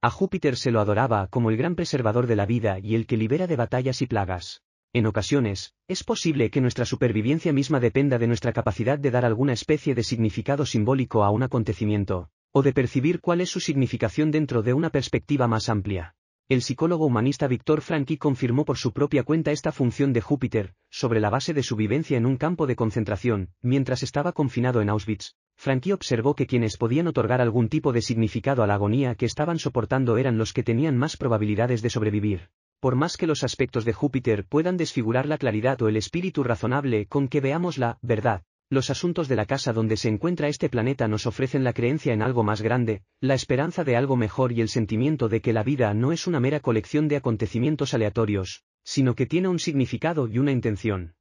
A Júpiter se lo adoraba como el gran preservador de la vida y el que libera de batallas y plagas. En ocasiones, es posible que nuestra supervivencia misma dependa de nuestra capacidad de dar alguna especie de significado simbólico a un acontecimiento, o de percibir cuál es su significación dentro de una perspectiva más amplia. El psicólogo humanista Víctor Frankl confirmó por su propia cuenta esta función de Júpiter, sobre la base de su vivencia en un campo de concentración, mientras estaba confinado en Auschwitz. Franqui observó que quienes podían otorgar algún tipo de significado a la agonía que estaban soportando eran los que tenían más probabilidades de sobrevivir por más que los aspectos de Júpiter puedan desfigurar la claridad o el espíritu razonable con que veamos la verdad, los asuntos de la casa donde se encuentra este planeta nos ofrecen la creencia en algo más grande, la esperanza de algo mejor y el sentimiento de que la vida no es una mera colección de acontecimientos aleatorios, sino que tiene un significado y una intención.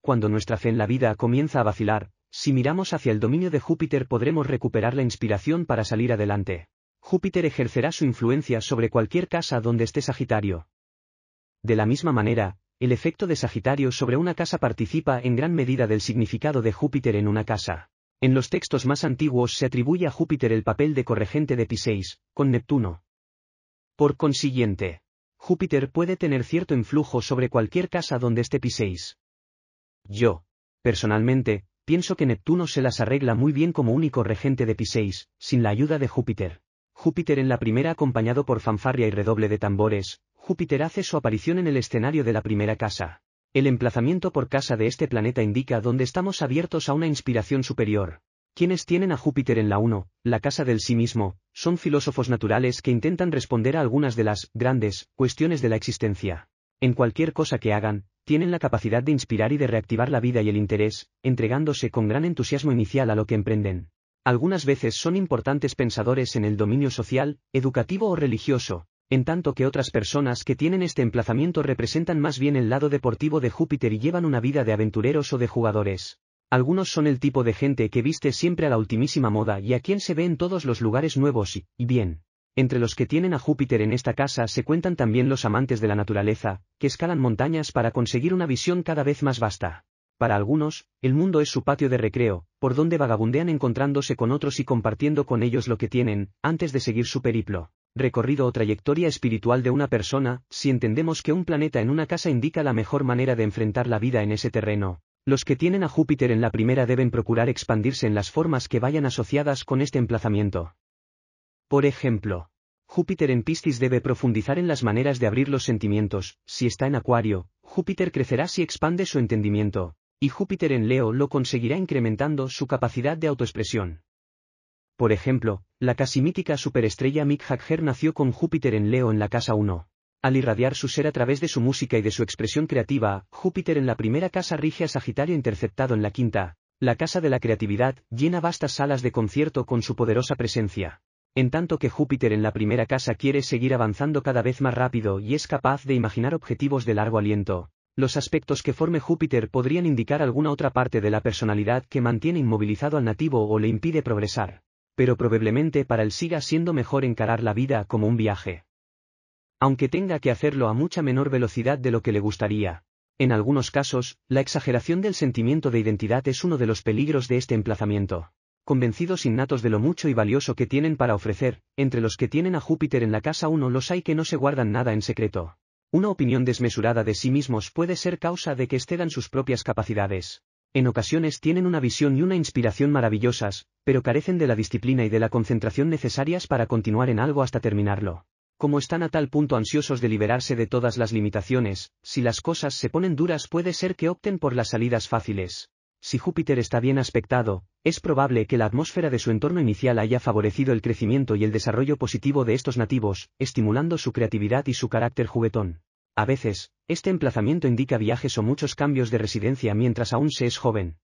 Cuando nuestra fe en la vida comienza a vacilar, si miramos hacia el dominio de Júpiter podremos recuperar la inspiración para salir adelante. Júpiter ejercerá su influencia sobre cualquier casa donde esté Sagitario. De la misma manera, el efecto de Sagitario sobre una casa participa en gran medida del significado de Júpiter en una casa. En los textos más antiguos se atribuye a Júpiter el papel de corregente de Piseis con Neptuno. Por consiguiente, Júpiter puede tener cierto influjo sobre cualquier casa donde esté Piseis. Yo, personalmente, pienso que Neptuno se las arregla muy bien como único regente de Piseis, sin la ayuda de Júpiter. Júpiter en la primera acompañado por fanfarria y redoble de tambores, Júpiter hace su aparición en el escenario de la primera casa. El emplazamiento por casa de este planeta indica donde estamos abiertos a una inspiración superior. Quienes tienen a Júpiter en la 1, la casa del sí mismo, son filósofos naturales que intentan responder a algunas de las grandes cuestiones de la existencia. En cualquier cosa que hagan, tienen la capacidad de inspirar y de reactivar la vida y el interés, entregándose con gran entusiasmo inicial a lo que emprenden. Algunas veces son importantes pensadores en el dominio social, educativo o religioso, en tanto que otras personas que tienen este emplazamiento representan más bien el lado deportivo de Júpiter y llevan una vida de aventureros o de jugadores. Algunos son el tipo de gente que viste siempre a la ultimísima moda y a quien se ve en todos los lugares nuevos y, y bien. Entre los que tienen a Júpiter en esta casa se cuentan también los amantes de la naturaleza, que escalan montañas para conseguir una visión cada vez más vasta. Para algunos, el mundo es su patio de recreo, por donde vagabundean encontrándose con otros y compartiendo con ellos lo que tienen, antes de seguir su periplo. Recorrido o trayectoria espiritual de una persona, si entendemos que un planeta en una casa indica la mejor manera de enfrentar la vida en ese terreno. Los que tienen a Júpiter en la primera deben procurar expandirse en las formas que vayan asociadas con este emplazamiento. Por ejemplo, Júpiter en Piscis debe profundizar en las maneras de abrir los sentimientos, si está en Acuario, Júpiter crecerá si expande su entendimiento, y Júpiter en Leo lo conseguirá incrementando su capacidad de autoexpresión. Por ejemplo, la casi mítica superestrella Mick Jagger nació con Júpiter en Leo en la casa 1. Al irradiar su ser a través de su música y de su expresión creativa, Júpiter en la primera casa rige a Sagitario interceptado en la quinta, la casa de la creatividad, llena vastas salas de concierto con su poderosa presencia. En tanto que Júpiter en la primera casa quiere seguir avanzando cada vez más rápido y es capaz de imaginar objetivos de largo aliento, los aspectos que forme Júpiter podrían indicar alguna otra parte de la personalidad que mantiene inmovilizado al nativo o le impide progresar. Pero probablemente para él siga siendo mejor encarar la vida como un viaje. Aunque tenga que hacerlo a mucha menor velocidad de lo que le gustaría. En algunos casos, la exageración del sentimiento de identidad es uno de los peligros de este emplazamiento. Convencidos innatos de lo mucho y valioso que tienen para ofrecer, entre los que tienen a Júpiter en la casa uno los hay que no se guardan nada en secreto. Una opinión desmesurada de sí mismos puede ser causa de que excedan sus propias capacidades. En ocasiones tienen una visión y una inspiración maravillosas, pero carecen de la disciplina y de la concentración necesarias para continuar en algo hasta terminarlo. Como están a tal punto ansiosos de liberarse de todas las limitaciones, si las cosas se ponen duras puede ser que opten por las salidas fáciles si Júpiter está bien aspectado, es probable que la atmósfera de su entorno inicial haya favorecido el crecimiento y el desarrollo positivo de estos nativos, estimulando su creatividad y su carácter juguetón. A veces, este emplazamiento indica viajes o muchos cambios de residencia mientras aún se es joven.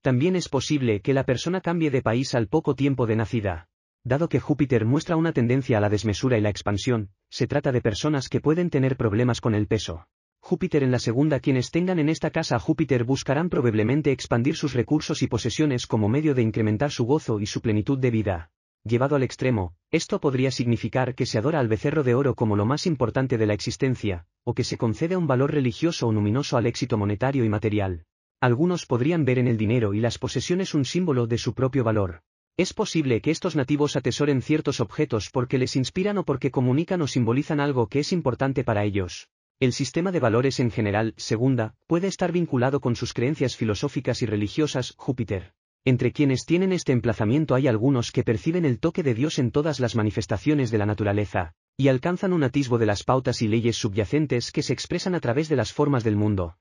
También es posible que la persona cambie de país al poco tiempo de nacida. Dado que Júpiter muestra una tendencia a la desmesura y la expansión, se trata de personas que pueden tener problemas con el peso. Júpiter en la segunda quienes tengan en esta casa a Júpiter buscarán probablemente expandir sus recursos y posesiones como medio de incrementar su gozo y su plenitud de vida. Llevado al extremo, esto podría significar que se adora al becerro de oro como lo más importante de la existencia, o que se concede un valor religioso o luminoso al éxito monetario y material. Algunos podrían ver en el dinero y las posesiones un símbolo de su propio valor. Es posible que estos nativos atesoren ciertos objetos porque les inspiran o porque comunican o simbolizan algo que es importante para ellos. El sistema de valores en general, segunda, puede estar vinculado con sus creencias filosóficas y religiosas, Júpiter. Entre quienes tienen este emplazamiento hay algunos que perciben el toque de Dios en todas las manifestaciones de la naturaleza, y alcanzan un atisbo de las pautas y leyes subyacentes que se expresan a través de las formas del mundo.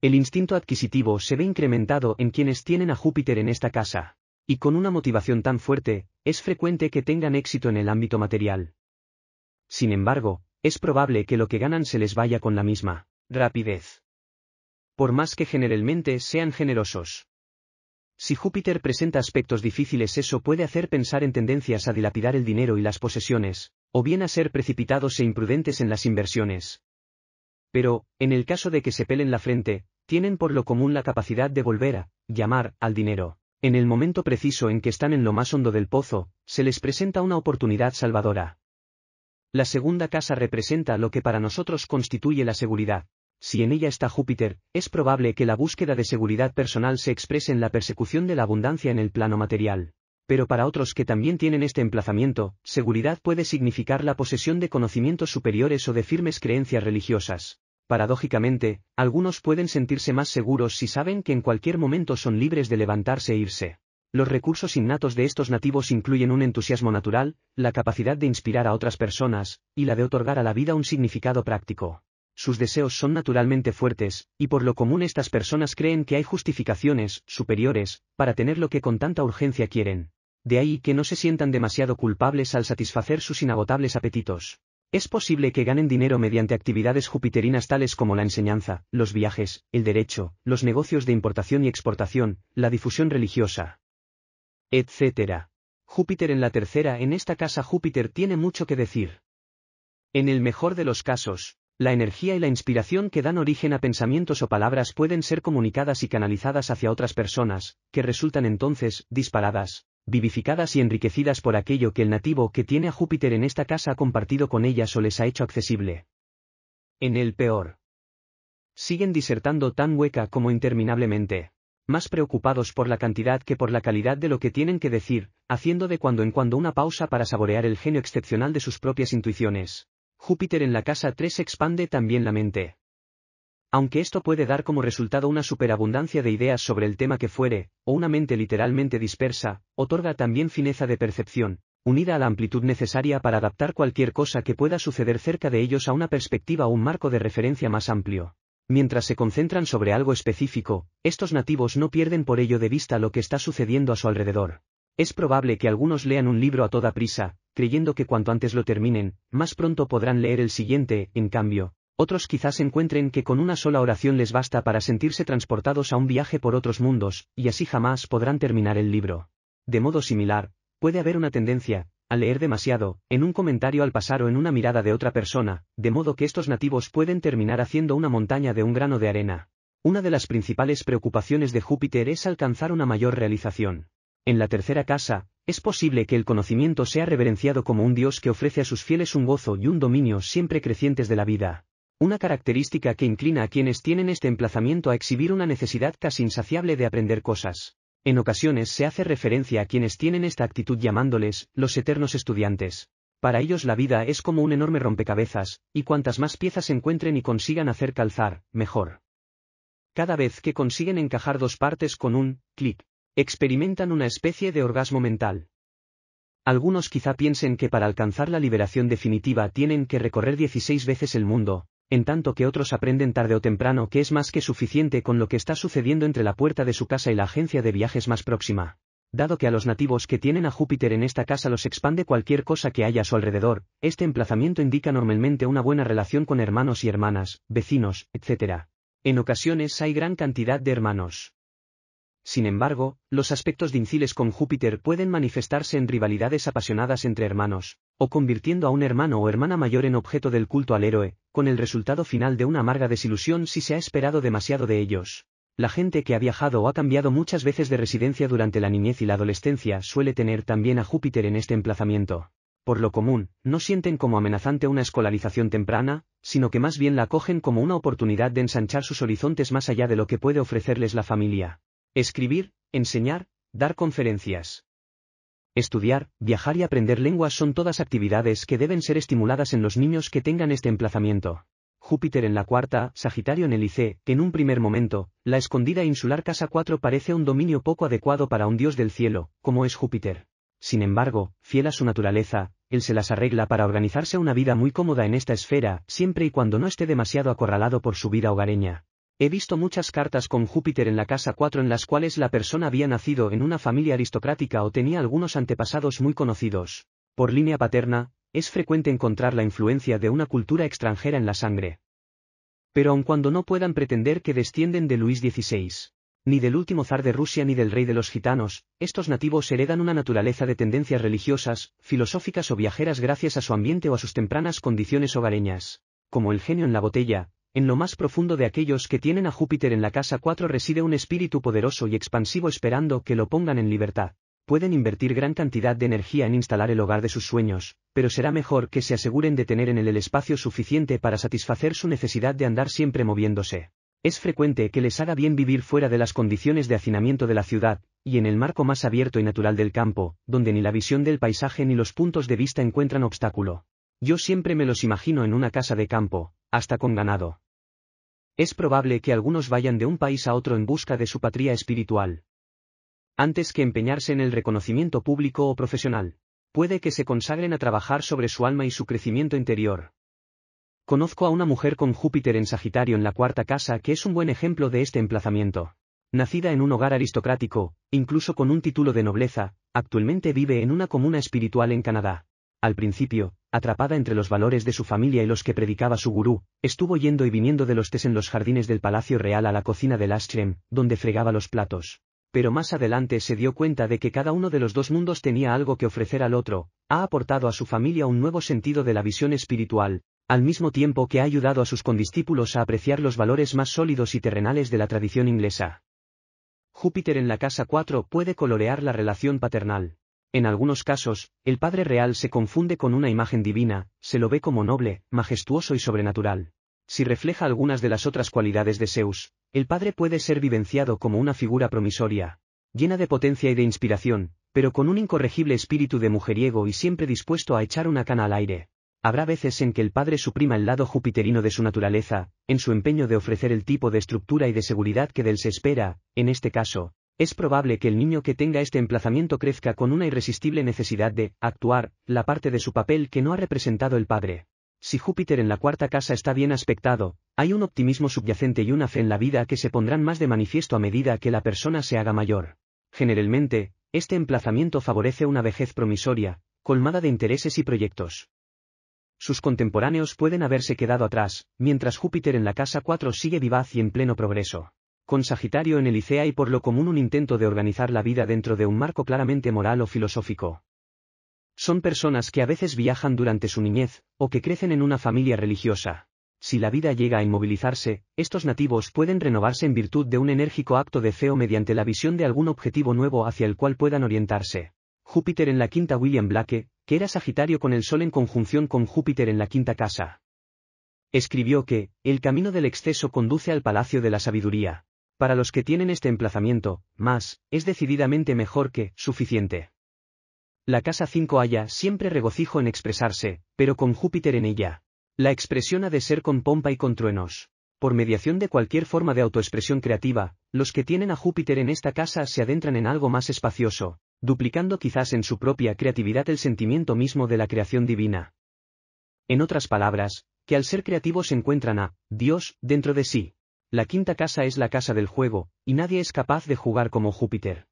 El instinto adquisitivo se ve incrementado en quienes tienen a Júpiter en esta casa, y con una motivación tan fuerte, es frecuente que tengan éxito en el ámbito material. Sin embargo, es probable que lo que ganan se les vaya con la misma rapidez. Por más que generalmente sean generosos. Si Júpiter presenta aspectos difíciles eso puede hacer pensar en tendencias a dilapidar el dinero y las posesiones, o bien a ser precipitados e imprudentes en las inversiones. Pero, en el caso de que se pelen la frente, tienen por lo común la capacidad de volver a, llamar, al dinero. En el momento preciso en que están en lo más hondo del pozo, se les presenta una oportunidad salvadora. La segunda casa representa lo que para nosotros constituye la seguridad. Si en ella está Júpiter, es probable que la búsqueda de seguridad personal se exprese en la persecución de la abundancia en el plano material. Pero para otros que también tienen este emplazamiento, seguridad puede significar la posesión de conocimientos superiores o de firmes creencias religiosas. Paradójicamente, algunos pueden sentirse más seguros si saben que en cualquier momento son libres de levantarse e irse. Los recursos innatos de estos nativos incluyen un entusiasmo natural, la capacidad de inspirar a otras personas, y la de otorgar a la vida un significado práctico. Sus deseos son naturalmente fuertes, y por lo común estas personas creen que hay justificaciones, superiores, para tener lo que con tanta urgencia quieren. De ahí que no se sientan demasiado culpables al satisfacer sus inagotables apetitos. Es posible que ganen dinero mediante actividades jupiterinas tales como la enseñanza, los viajes, el derecho, los negocios de importación y exportación, la difusión religiosa, etc. Júpiter en la tercera, en esta casa Júpiter tiene mucho que decir. En el mejor de los casos, la energía y la inspiración que dan origen a pensamientos o palabras pueden ser comunicadas y canalizadas hacia otras personas, que resultan entonces disparadas, vivificadas y enriquecidas por aquello que el nativo que tiene a Júpiter en esta casa ha compartido con ellas o les ha hecho accesible. En el peor. Siguen disertando tan hueca como interminablemente más preocupados por la cantidad que por la calidad de lo que tienen que decir, haciendo de cuando en cuando una pausa para saborear el genio excepcional de sus propias intuiciones. Júpiter en la casa 3 expande también la mente. Aunque esto puede dar como resultado una superabundancia de ideas sobre el tema que fuere, o una mente literalmente dispersa, otorga también fineza de percepción, unida a la amplitud necesaria para adaptar cualquier cosa que pueda suceder cerca de ellos a una perspectiva o un marco de referencia más amplio. Mientras se concentran sobre algo específico, estos nativos no pierden por ello de vista lo que está sucediendo a su alrededor. Es probable que algunos lean un libro a toda prisa, creyendo que cuanto antes lo terminen, más pronto podrán leer el siguiente, en cambio, otros quizás encuentren que con una sola oración les basta para sentirse transportados a un viaje por otros mundos, y así jamás podrán terminar el libro. De modo similar, puede haber una tendencia, al leer demasiado, en un comentario al pasar o en una mirada de otra persona, de modo que estos nativos pueden terminar haciendo una montaña de un grano de arena. Una de las principales preocupaciones de Júpiter es alcanzar una mayor realización. En la tercera casa, es posible que el conocimiento sea reverenciado como un dios que ofrece a sus fieles un gozo y un dominio siempre crecientes de la vida. Una característica que inclina a quienes tienen este emplazamiento a exhibir una necesidad casi insaciable de aprender cosas. En ocasiones se hace referencia a quienes tienen esta actitud llamándoles los eternos estudiantes. Para ellos la vida es como un enorme rompecabezas, y cuantas más piezas encuentren y consigan hacer calzar, mejor. Cada vez que consiguen encajar dos partes con un clic, experimentan una especie de orgasmo mental. Algunos quizá piensen que para alcanzar la liberación definitiva tienen que recorrer 16 veces el mundo, en tanto que otros aprenden tarde o temprano que es más que suficiente con lo que está sucediendo entre la puerta de su casa y la agencia de viajes más próxima. Dado que a los nativos que tienen a Júpiter en esta casa los expande cualquier cosa que haya a su alrededor, este emplazamiento indica normalmente una buena relación con hermanos y hermanas, vecinos, etc. En ocasiones hay gran cantidad de hermanos. Sin embargo, los aspectos dinciles con Júpiter pueden manifestarse en rivalidades apasionadas entre hermanos, o convirtiendo a un hermano o hermana mayor en objeto del culto al héroe, con el resultado final de una amarga desilusión si se ha esperado demasiado de ellos. La gente que ha viajado o ha cambiado muchas veces de residencia durante la niñez y la adolescencia suele tener también a Júpiter en este emplazamiento. Por lo común, no sienten como amenazante una escolarización temprana, sino que más bien la acogen como una oportunidad de ensanchar sus horizontes más allá de lo que puede ofrecerles la familia. Escribir, enseñar, dar conferencias. Estudiar, viajar y aprender lenguas son todas actividades que deben ser estimuladas en los niños que tengan este emplazamiento. Júpiter en la cuarta, Sagitario en el IC, en un primer momento, la escondida e insular casa 4 parece un dominio poco adecuado para un dios del cielo, como es Júpiter. Sin embargo, fiel a su naturaleza, él se las arregla para organizarse una vida muy cómoda en esta esfera, siempre y cuando no esté demasiado acorralado por su vida hogareña. He visto muchas cartas con Júpiter en la casa 4 en las cuales la persona había nacido en una familia aristocrática o tenía algunos antepasados muy conocidos. Por línea paterna, es frecuente encontrar la influencia de una cultura extranjera en la sangre. Pero aun cuando no puedan pretender que descienden de Luis XVI, ni del último zar de Rusia ni del rey de los gitanos, estos nativos heredan una naturaleza de tendencias religiosas, filosóficas o viajeras gracias a su ambiente o a sus tempranas condiciones hogareñas. Como el genio en la botella, en lo más profundo de aquellos que tienen a Júpiter en la casa 4 reside un espíritu poderoso y expansivo esperando que lo pongan en libertad. Pueden invertir gran cantidad de energía en instalar el hogar de sus sueños, pero será mejor que se aseguren de tener en él el espacio suficiente para satisfacer su necesidad de andar siempre moviéndose. Es frecuente que les haga bien vivir fuera de las condiciones de hacinamiento de la ciudad, y en el marco más abierto y natural del campo, donde ni la visión del paisaje ni los puntos de vista encuentran obstáculo. Yo siempre me los imagino en una casa de campo, hasta con ganado. Es probable que algunos vayan de un país a otro en busca de su patria espiritual. Antes que empeñarse en el reconocimiento público o profesional, puede que se consagren a trabajar sobre su alma y su crecimiento interior. Conozco a una mujer con Júpiter en Sagitario en la cuarta casa que es un buen ejemplo de este emplazamiento. Nacida en un hogar aristocrático, incluso con un título de nobleza, actualmente vive en una comuna espiritual en Canadá. Al principio, atrapada entre los valores de su familia y los que predicaba su gurú, estuvo yendo y viniendo de los tés en los jardines del Palacio Real a la cocina del Ashram, donde fregaba los platos. Pero más adelante se dio cuenta de que cada uno de los dos mundos tenía algo que ofrecer al otro, ha aportado a su familia un nuevo sentido de la visión espiritual, al mismo tiempo que ha ayudado a sus condiscípulos a apreciar los valores más sólidos y terrenales de la tradición inglesa. Júpiter en la casa 4 puede colorear la relación paternal. En algunos casos, el Padre Real se confunde con una imagen divina, se lo ve como noble, majestuoso y sobrenatural. Si refleja algunas de las otras cualidades de Zeus, el Padre puede ser vivenciado como una figura promisoria, llena de potencia y de inspiración, pero con un incorregible espíritu de mujeriego y siempre dispuesto a echar una cana al aire. Habrá veces en que el padre suprima el lado jupiterino de su naturaleza, en su empeño de ofrecer el tipo de estructura y de seguridad que del se espera, en este caso, es probable que el niño que tenga este emplazamiento crezca con una irresistible necesidad de actuar, la parte de su papel que no ha representado el padre. Si Júpiter en la cuarta casa está bien aspectado, hay un optimismo subyacente y una fe en la vida que se pondrán más de manifiesto a medida que la persona se haga mayor. Generalmente, este emplazamiento favorece una vejez promisoria, colmada de intereses y proyectos. Sus contemporáneos pueden haberse quedado atrás, mientras Júpiter en la casa 4 sigue vivaz y en pleno progreso con Sagitario en el y y por lo común un intento de organizar la vida dentro de un marco claramente moral o filosófico. Son personas que a veces viajan durante su niñez, o que crecen en una familia religiosa. Si la vida llega a inmovilizarse, estos nativos pueden renovarse en virtud de un enérgico acto de feo mediante la visión de algún objetivo nuevo hacia el cual puedan orientarse. Júpiter en la quinta William Blake, que era Sagitario con el Sol en conjunción con Júpiter en la quinta casa. Escribió que, el camino del exceso conduce al palacio de la sabiduría, para los que tienen este emplazamiento, más, es decididamente mejor que suficiente. La casa 5 haya siempre regocijo en expresarse, pero con Júpiter en ella. La expresión ha de ser con pompa y con truenos. Por mediación de cualquier forma de autoexpresión creativa, los que tienen a Júpiter en esta casa se adentran en algo más espacioso, duplicando quizás en su propia creatividad el sentimiento mismo de la creación divina. En otras palabras, que al ser creativos encuentran a Dios dentro de sí la quinta casa es la casa del juego, y nadie es capaz de jugar como Júpiter.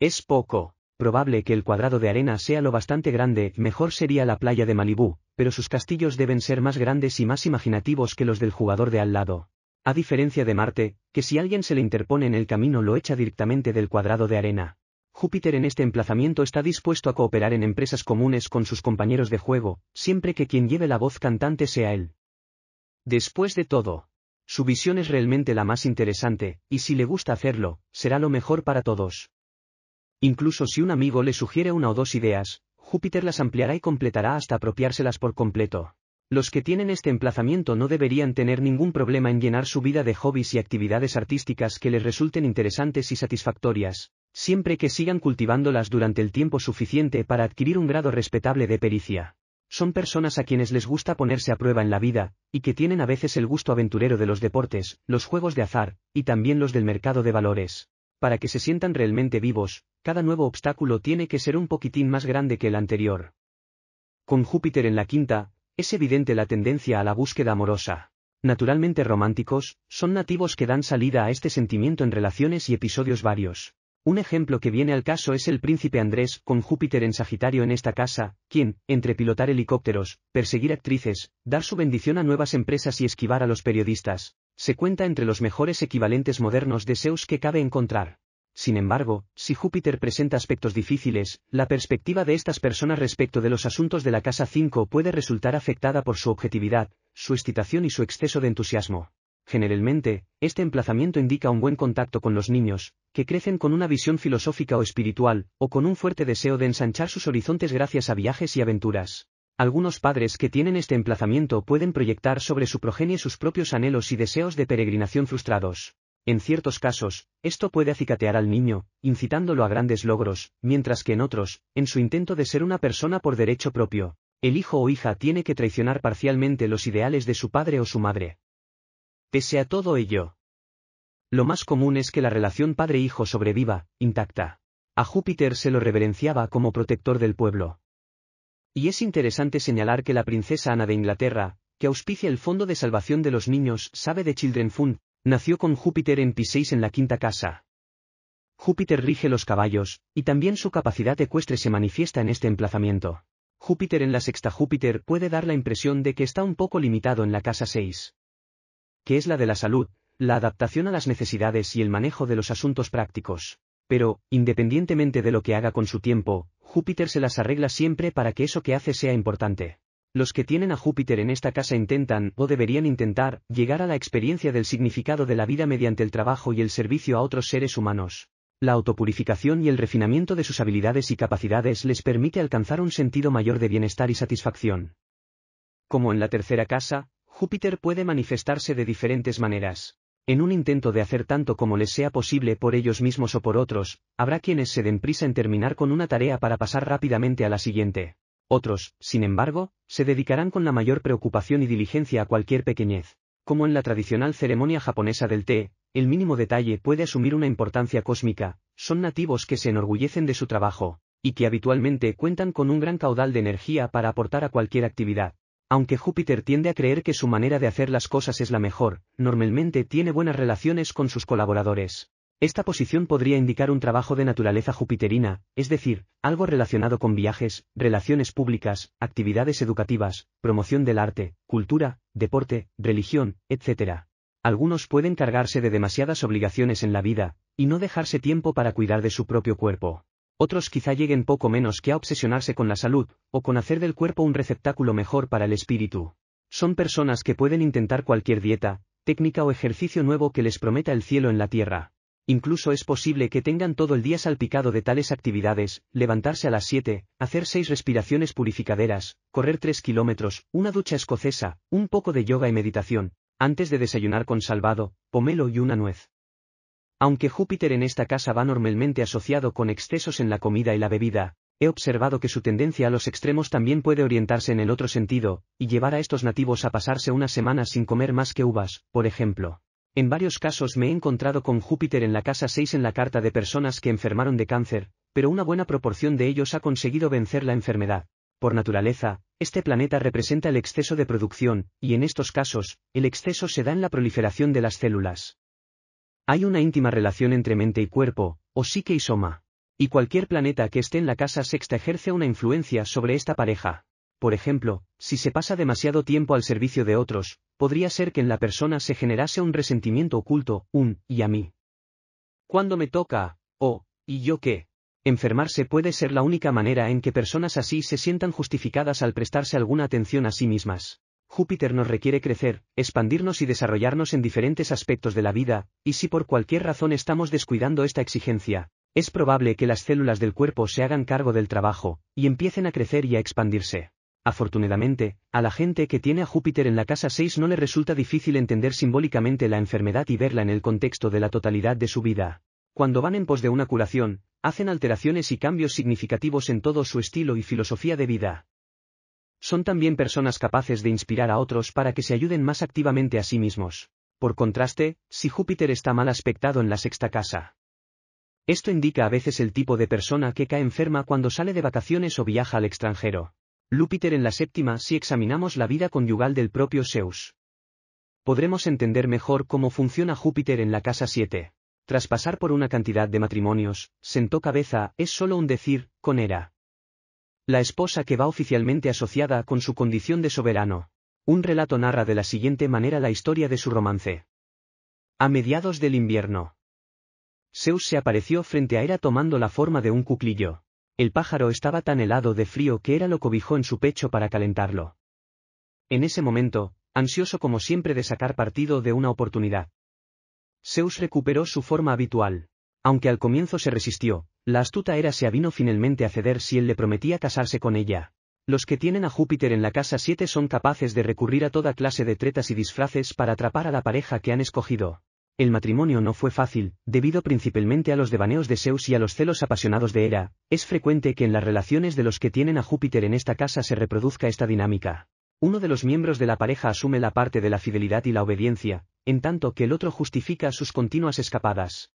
Es poco, probable que el cuadrado de arena sea lo bastante grande, mejor sería la playa de Malibú, pero sus castillos deben ser más grandes y más imaginativos que los del jugador de al lado. A diferencia de Marte, que si alguien se le interpone en el camino lo echa directamente del cuadrado de arena. Júpiter en este emplazamiento está dispuesto a cooperar en empresas comunes con sus compañeros de juego, siempre que quien lleve la voz cantante sea él. Después de todo, su visión es realmente la más interesante, y si le gusta hacerlo, será lo mejor para todos. Incluso si un amigo le sugiere una o dos ideas, Júpiter las ampliará y completará hasta apropiárselas por completo. Los que tienen este emplazamiento no deberían tener ningún problema en llenar su vida de hobbies y actividades artísticas que les resulten interesantes y satisfactorias, siempre que sigan cultivándolas durante el tiempo suficiente para adquirir un grado respetable de pericia son personas a quienes les gusta ponerse a prueba en la vida, y que tienen a veces el gusto aventurero de los deportes, los juegos de azar, y también los del mercado de valores. Para que se sientan realmente vivos, cada nuevo obstáculo tiene que ser un poquitín más grande que el anterior. Con Júpiter en la quinta, es evidente la tendencia a la búsqueda amorosa. Naturalmente románticos, son nativos que dan salida a este sentimiento en relaciones y episodios varios. Un ejemplo que viene al caso es el príncipe Andrés, con Júpiter en Sagitario en esta casa, quien, entre pilotar helicópteros, perseguir actrices, dar su bendición a nuevas empresas y esquivar a los periodistas, se cuenta entre los mejores equivalentes modernos de Zeus que cabe encontrar. Sin embargo, si Júpiter presenta aspectos difíciles, la perspectiva de estas personas respecto de los asuntos de la casa 5 puede resultar afectada por su objetividad, su excitación y su exceso de entusiasmo. Generalmente, este emplazamiento indica un buen contacto con los niños, que crecen con una visión filosófica o espiritual, o con un fuerte deseo de ensanchar sus horizontes gracias a viajes y aventuras. Algunos padres que tienen este emplazamiento pueden proyectar sobre su progenie sus propios anhelos y deseos de peregrinación frustrados. En ciertos casos, esto puede acicatear al niño, incitándolo a grandes logros, mientras que en otros, en su intento de ser una persona por derecho propio, el hijo o hija tiene que traicionar parcialmente los ideales de su padre o su madre. Pese a todo ello, lo más común es que la relación padre-hijo sobreviva, intacta. A Júpiter se lo reverenciaba como protector del pueblo. Y es interesante señalar que la princesa Ana de Inglaterra, que auspicia el Fondo de Salvación de los Niños, sabe de Children Fund, nació con Júpiter en P6 en la quinta casa. Júpiter rige los caballos, y también su capacidad ecuestre se manifiesta en este emplazamiento. Júpiter en la sexta Júpiter puede dar la impresión de que está un poco limitado en la casa 6 que es la de la salud, la adaptación a las necesidades y el manejo de los asuntos prácticos. Pero, independientemente de lo que haga con su tiempo, Júpiter se las arregla siempre para que eso que hace sea importante. Los que tienen a Júpiter en esta casa intentan, o deberían intentar, llegar a la experiencia del significado de la vida mediante el trabajo y el servicio a otros seres humanos. La autopurificación y el refinamiento de sus habilidades y capacidades les permite alcanzar un sentido mayor de bienestar y satisfacción. Como en la tercera casa, Júpiter puede manifestarse de diferentes maneras. En un intento de hacer tanto como les sea posible por ellos mismos o por otros, habrá quienes se den prisa en terminar con una tarea para pasar rápidamente a la siguiente. Otros, sin embargo, se dedicarán con la mayor preocupación y diligencia a cualquier pequeñez. Como en la tradicional ceremonia japonesa del té, el mínimo detalle puede asumir una importancia cósmica, son nativos que se enorgullecen de su trabajo, y que habitualmente cuentan con un gran caudal de energía para aportar a cualquier actividad. Aunque Júpiter tiende a creer que su manera de hacer las cosas es la mejor, normalmente tiene buenas relaciones con sus colaboradores. Esta posición podría indicar un trabajo de naturaleza jupiterina, es decir, algo relacionado con viajes, relaciones públicas, actividades educativas, promoción del arte, cultura, deporte, religión, etc. Algunos pueden cargarse de demasiadas obligaciones en la vida, y no dejarse tiempo para cuidar de su propio cuerpo. Otros quizá lleguen poco menos que a obsesionarse con la salud, o con hacer del cuerpo un receptáculo mejor para el espíritu. Son personas que pueden intentar cualquier dieta, técnica o ejercicio nuevo que les prometa el cielo en la tierra. Incluso es posible que tengan todo el día salpicado de tales actividades, levantarse a las 7, hacer seis respiraciones purificaderas, correr tres kilómetros, una ducha escocesa, un poco de yoga y meditación, antes de desayunar con salvado, pomelo y una nuez. Aunque Júpiter en esta casa va normalmente asociado con excesos en la comida y la bebida, he observado que su tendencia a los extremos también puede orientarse en el otro sentido, y llevar a estos nativos a pasarse unas semanas sin comer más que uvas, por ejemplo. En varios casos me he encontrado con Júpiter en la casa 6 en la carta de personas que enfermaron de cáncer, pero una buena proporción de ellos ha conseguido vencer la enfermedad. Por naturaleza, este planeta representa el exceso de producción, y en estos casos, el exceso se da en la proliferación de las células. Hay una íntima relación entre mente y cuerpo, o psique y soma. Y cualquier planeta que esté en la casa sexta ejerce una influencia sobre esta pareja. Por ejemplo, si se pasa demasiado tiempo al servicio de otros, podría ser que en la persona se generase un resentimiento oculto, un, y a mí. Cuando me toca, o, y yo qué. Enfermarse puede ser la única manera en que personas así se sientan justificadas al prestarse alguna atención a sí mismas. Júpiter nos requiere crecer, expandirnos y desarrollarnos en diferentes aspectos de la vida, y si por cualquier razón estamos descuidando esta exigencia, es probable que las células del cuerpo se hagan cargo del trabajo, y empiecen a crecer y a expandirse. Afortunadamente, a la gente que tiene a Júpiter en la casa 6 no le resulta difícil entender simbólicamente la enfermedad y verla en el contexto de la totalidad de su vida. Cuando van en pos de una curación, hacen alteraciones y cambios significativos en todo su estilo y filosofía de vida son también personas capaces de inspirar a otros para que se ayuden más activamente a sí mismos. Por contraste, si Júpiter está mal aspectado en la sexta casa. Esto indica a veces el tipo de persona que cae enferma cuando sale de vacaciones o viaja al extranjero. Lúpiter en la séptima si examinamos la vida conyugal del propio Zeus. Podremos entender mejor cómo funciona Júpiter en la casa 7. Tras pasar por una cantidad de matrimonios, sentó cabeza, es solo un decir, con era. La esposa que va oficialmente asociada con su condición de soberano. Un relato narra de la siguiente manera la historia de su romance. A mediados del invierno. Zeus se apareció frente a Era tomando la forma de un cuclillo. El pájaro estaba tan helado de frío que era lo cobijó en su pecho para calentarlo. En ese momento, ansioso como siempre de sacar partido de una oportunidad. Zeus recuperó su forma habitual. Aunque al comienzo se resistió, la astuta era se avino finalmente a ceder si él le prometía casarse con ella. Los que tienen a Júpiter en la casa 7 son capaces de recurrir a toda clase de tretas y disfraces para atrapar a la pareja que han escogido. El matrimonio no fue fácil, debido principalmente a los devaneos de Zeus y a los celos apasionados de Hera, es frecuente que en las relaciones de los que tienen a Júpiter en esta casa se reproduzca esta dinámica. Uno de los miembros de la pareja asume la parte de la fidelidad y la obediencia, en tanto que el otro justifica sus continuas escapadas.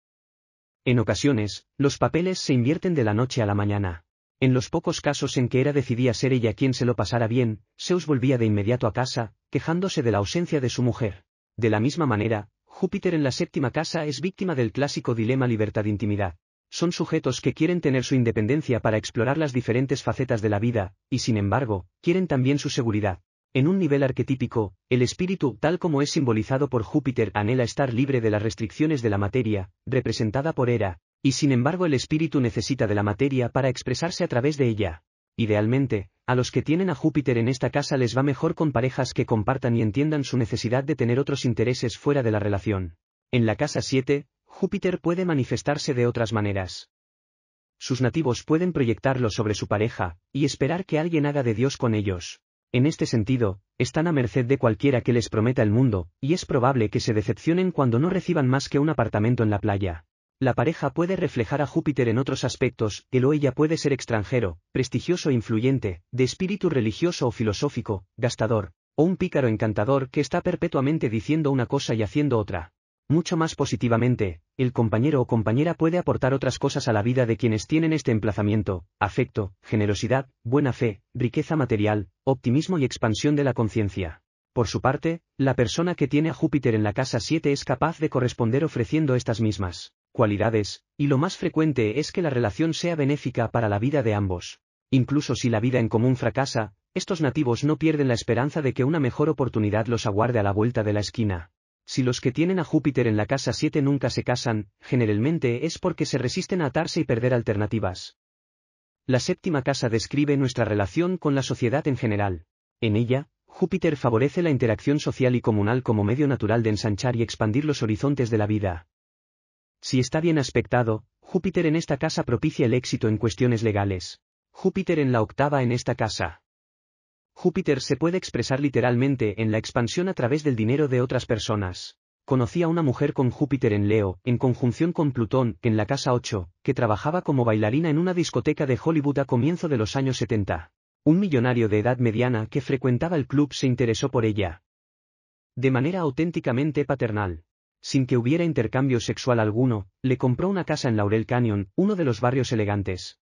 En ocasiones, los papeles se invierten de la noche a la mañana. En los pocos casos en que Era decidía ser ella quien se lo pasara bien, Zeus volvía de inmediato a casa, quejándose de la ausencia de su mujer. De la misma manera, Júpiter en la séptima casa es víctima del clásico dilema libertad-intimidad. Son sujetos que quieren tener su independencia para explorar las diferentes facetas de la vida, y sin embargo, quieren también su seguridad. En un nivel arquetípico, el espíritu, tal como es simbolizado por Júpiter, anhela estar libre de las restricciones de la materia, representada por Hera, y sin embargo el espíritu necesita de la materia para expresarse a través de ella. Idealmente, a los que tienen a Júpiter en esta casa les va mejor con parejas que compartan y entiendan su necesidad de tener otros intereses fuera de la relación. En la casa 7, Júpiter puede manifestarse de otras maneras. Sus nativos pueden proyectarlo sobre su pareja, y esperar que alguien haga de Dios con ellos. En este sentido, están a merced de cualquiera que les prometa el mundo, y es probable que se decepcionen cuando no reciban más que un apartamento en la playa. La pareja puede reflejar a Júpiter en otros aspectos, el o ella puede ser extranjero, prestigioso e influyente, de espíritu religioso o filosófico, gastador, o un pícaro encantador que está perpetuamente diciendo una cosa y haciendo otra mucho más positivamente, el compañero o compañera puede aportar otras cosas a la vida de quienes tienen este emplazamiento, afecto, generosidad, buena fe, riqueza material, optimismo y expansión de la conciencia. Por su parte, la persona que tiene a Júpiter en la casa 7 es capaz de corresponder ofreciendo estas mismas cualidades, y lo más frecuente es que la relación sea benéfica para la vida de ambos. Incluso si la vida en común fracasa, estos nativos no pierden la esperanza de que una mejor oportunidad los aguarde a la vuelta de la esquina. Si los que tienen a Júpiter en la casa 7 nunca se casan, generalmente es porque se resisten a atarse y perder alternativas. La séptima casa describe nuestra relación con la sociedad en general. En ella, Júpiter favorece la interacción social y comunal como medio natural de ensanchar y expandir los horizontes de la vida. Si está bien aspectado, Júpiter en esta casa propicia el éxito en cuestiones legales. Júpiter en la octava en esta casa Júpiter se puede expresar literalmente en la expansión a través del dinero de otras personas. Conocí a una mujer con Júpiter en Leo, en conjunción con Plutón, en la Casa 8, que trabajaba como bailarina en una discoteca de Hollywood a comienzo de los años 70. Un millonario de edad mediana que frecuentaba el club se interesó por ella. De manera auténticamente paternal. Sin que hubiera intercambio sexual alguno, le compró una casa en Laurel Canyon, uno de los barrios elegantes.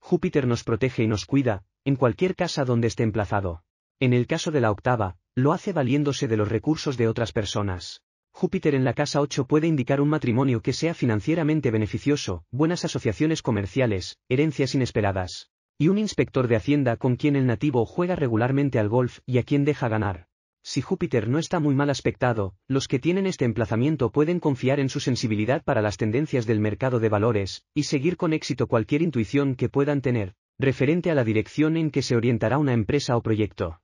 Júpiter nos protege y nos cuida, en cualquier casa donde esté emplazado. En el caso de la octava, lo hace valiéndose de los recursos de otras personas. Júpiter en la casa 8 puede indicar un matrimonio que sea financieramente beneficioso, buenas asociaciones comerciales, herencias inesperadas. Y un inspector de Hacienda con quien el nativo juega regularmente al golf y a quien deja ganar. Si Júpiter no está muy mal aspectado, los que tienen este emplazamiento pueden confiar en su sensibilidad para las tendencias del mercado de valores, y seguir con éxito cualquier intuición que puedan tener, referente a la dirección en que se orientará una empresa o proyecto.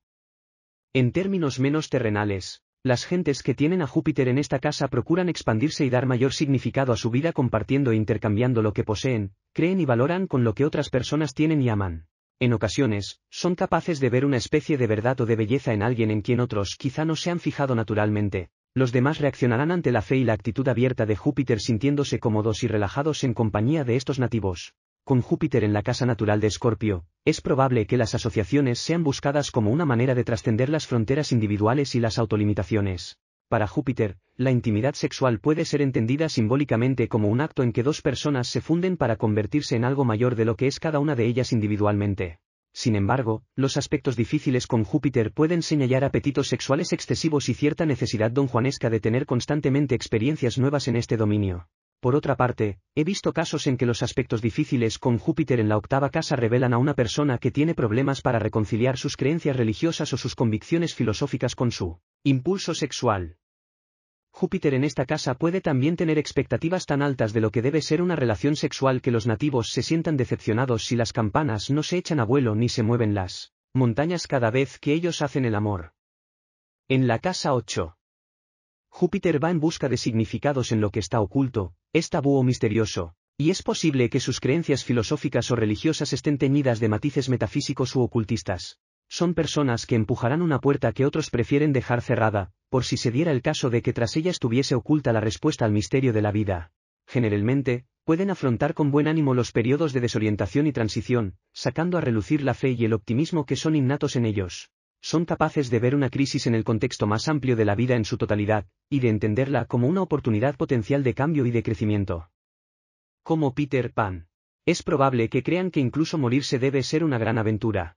En términos menos terrenales, las gentes que tienen a Júpiter en esta casa procuran expandirse y dar mayor significado a su vida compartiendo e intercambiando lo que poseen, creen y valoran con lo que otras personas tienen y aman. En ocasiones, son capaces de ver una especie de verdad o de belleza en alguien en quien otros quizá no se han fijado naturalmente. Los demás reaccionarán ante la fe y la actitud abierta de Júpiter sintiéndose cómodos y relajados en compañía de estos nativos con Júpiter en la casa natural de Escorpio, es probable que las asociaciones sean buscadas como una manera de trascender las fronteras individuales y las autolimitaciones. Para Júpiter, la intimidad sexual puede ser entendida simbólicamente como un acto en que dos personas se funden para convertirse en algo mayor de lo que es cada una de ellas individualmente. Sin embargo, los aspectos difíciles con Júpiter pueden señalar apetitos sexuales excesivos y cierta necesidad donjuanesca de tener constantemente experiencias nuevas en este dominio. Por otra parte, he visto casos en que los aspectos difíciles con Júpiter en la octava casa revelan a una persona que tiene problemas para reconciliar sus creencias religiosas o sus convicciones filosóficas con su impulso sexual. Júpiter en esta casa puede también tener expectativas tan altas de lo que debe ser una relación sexual que los nativos se sientan decepcionados si las campanas no se echan a vuelo ni se mueven las montañas cada vez que ellos hacen el amor. En la casa 8. Júpiter va en busca de significados en lo que está oculto, es tabú o misterioso, y es posible que sus creencias filosóficas o religiosas estén teñidas de matices metafísicos u ocultistas. Son personas que empujarán una puerta que otros prefieren dejar cerrada, por si se diera el caso de que tras ella estuviese oculta la respuesta al misterio de la vida. Generalmente, pueden afrontar con buen ánimo los periodos de desorientación y transición, sacando a relucir la fe y el optimismo que son innatos en ellos son capaces de ver una crisis en el contexto más amplio de la vida en su totalidad, y de entenderla como una oportunidad potencial de cambio y de crecimiento. Como Peter Pan. Es probable que crean que incluso morirse debe ser una gran aventura.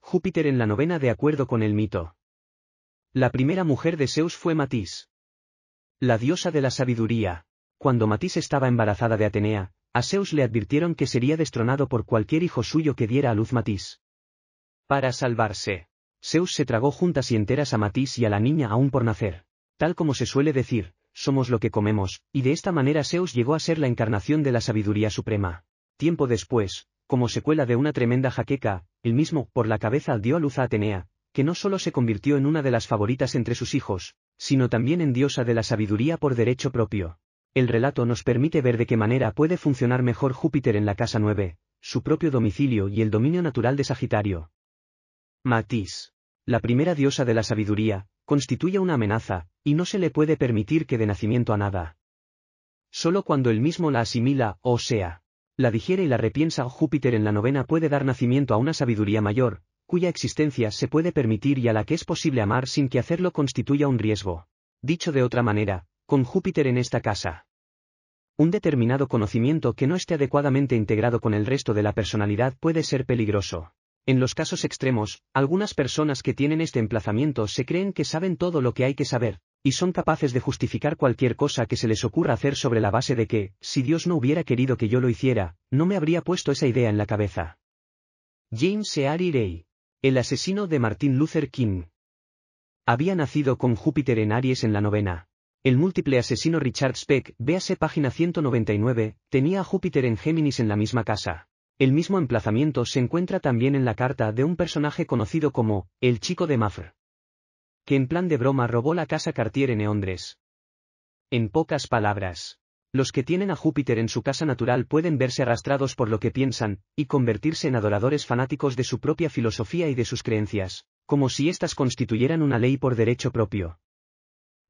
Júpiter en la novena de acuerdo con el mito. La primera mujer de Zeus fue Matisse. La diosa de la sabiduría. Cuando Matis estaba embarazada de Atenea, a Zeus le advirtieron que sería destronado por cualquier hijo suyo que diera a luz Matis. Para salvarse. Zeus se tragó juntas y enteras a Matis y a la niña aún por nacer. Tal como se suele decir, somos lo que comemos, y de esta manera Zeus llegó a ser la encarnación de la sabiduría suprema. Tiempo después, como secuela de una tremenda jaqueca, el mismo, por la cabeza, dio a luz a Atenea, que no solo se convirtió en una de las favoritas entre sus hijos, sino también en diosa de la sabiduría por derecho propio. El relato nos permite ver de qué manera puede funcionar mejor Júpiter en la casa 9, su propio domicilio y el dominio natural de Sagitario. Matiz. La primera diosa de la sabiduría, constituye una amenaza, y no se le puede permitir que dé nacimiento a nada. Solo cuando él mismo la asimila, o sea, la digiere y la repiensa Júpiter en la novena puede dar nacimiento a una sabiduría mayor, cuya existencia se puede permitir y a la que es posible amar sin que hacerlo constituya un riesgo. Dicho de otra manera, con Júpiter en esta casa. Un determinado conocimiento que no esté adecuadamente integrado con el resto de la personalidad puede ser peligroso. En los casos extremos, algunas personas que tienen este emplazamiento se creen que saben todo lo que hay que saber, y son capaces de justificar cualquier cosa que se les ocurra hacer sobre la base de que, si Dios no hubiera querido que yo lo hiciera, no me habría puesto esa idea en la cabeza. James Seari Ray. El asesino de Martin Luther King. Había nacido con Júpiter en Aries en la novena. El múltiple asesino Richard Speck, véase página 199, tenía a Júpiter en Géminis en la misma casa. El mismo emplazamiento se encuentra también en la carta de un personaje conocido como el chico de Mafre, que en plan de broma robó la casa Cartier en Eondres. En pocas palabras, los que tienen a Júpiter en su casa natural pueden verse arrastrados por lo que piensan, y convertirse en adoradores fanáticos de su propia filosofía y de sus creencias, como si éstas constituyeran una ley por derecho propio.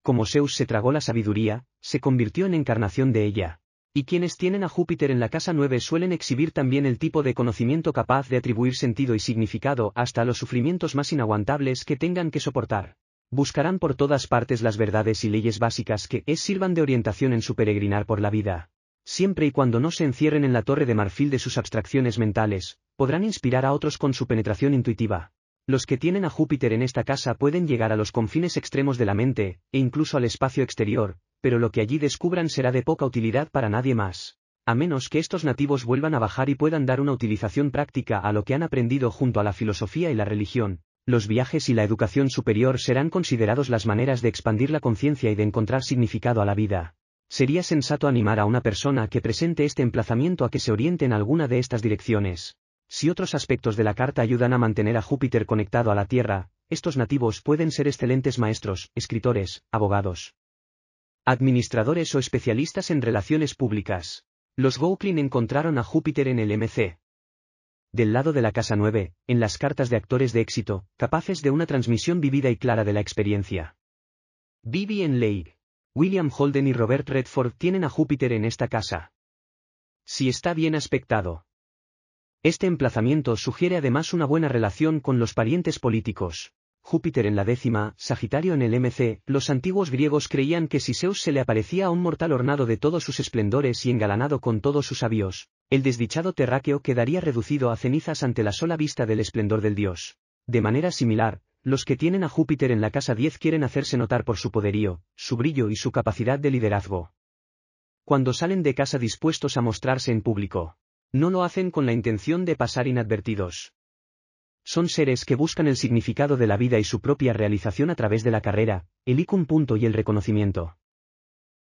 Como Zeus se tragó la sabiduría, se convirtió en encarnación de ella. Y quienes tienen a Júpiter en la casa 9 suelen exhibir también el tipo de conocimiento capaz de atribuir sentido y significado hasta los sufrimientos más inaguantables que tengan que soportar. Buscarán por todas partes las verdades y leyes básicas que es sirvan de orientación en su peregrinar por la vida. Siempre y cuando no se encierren en la torre de marfil de sus abstracciones mentales, podrán inspirar a otros con su penetración intuitiva. Los que tienen a Júpiter en esta casa pueden llegar a los confines extremos de la mente, e incluso al espacio exterior, pero lo que allí descubran será de poca utilidad para nadie más. A menos que estos nativos vuelvan a bajar y puedan dar una utilización práctica a lo que han aprendido junto a la filosofía y la religión, los viajes y la educación superior serán considerados las maneras de expandir la conciencia y de encontrar significado a la vida. Sería sensato animar a una persona que presente este emplazamiento a que se oriente en alguna de estas direcciones. Si otros aspectos de la carta ayudan a mantener a Júpiter conectado a la Tierra, estos nativos pueden ser excelentes maestros, escritores, abogados, administradores o especialistas en relaciones públicas. Los Gouklin encontraron a Júpiter en el MC. Del lado de la Casa 9, en las cartas de actores de éxito, capaces de una transmisión vivida y clara de la experiencia. Vivian Leigh, William Holden y Robert Redford tienen a Júpiter en esta casa. Si está bien aspectado. Este emplazamiento sugiere además una buena relación con los parientes políticos. Júpiter en la décima, Sagitario en el MC, los antiguos griegos creían que si Zeus se le aparecía a un mortal ornado de todos sus esplendores y engalanado con todos sus avíos, el desdichado terráqueo quedaría reducido a cenizas ante la sola vista del esplendor del dios. De manera similar, los que tienen a Júpiter en la casa 10 quieren hacerse notar por su poderío, su brillo y su capacidad de liderazgo. Cuando salen de casa dispuestos a mostrarse en público, no lo hacen con la intención de pasar inadvertidos son seres que buscan el significado de la vida y su propia realización a través de la carrera, el icum punto y el reconocimiento.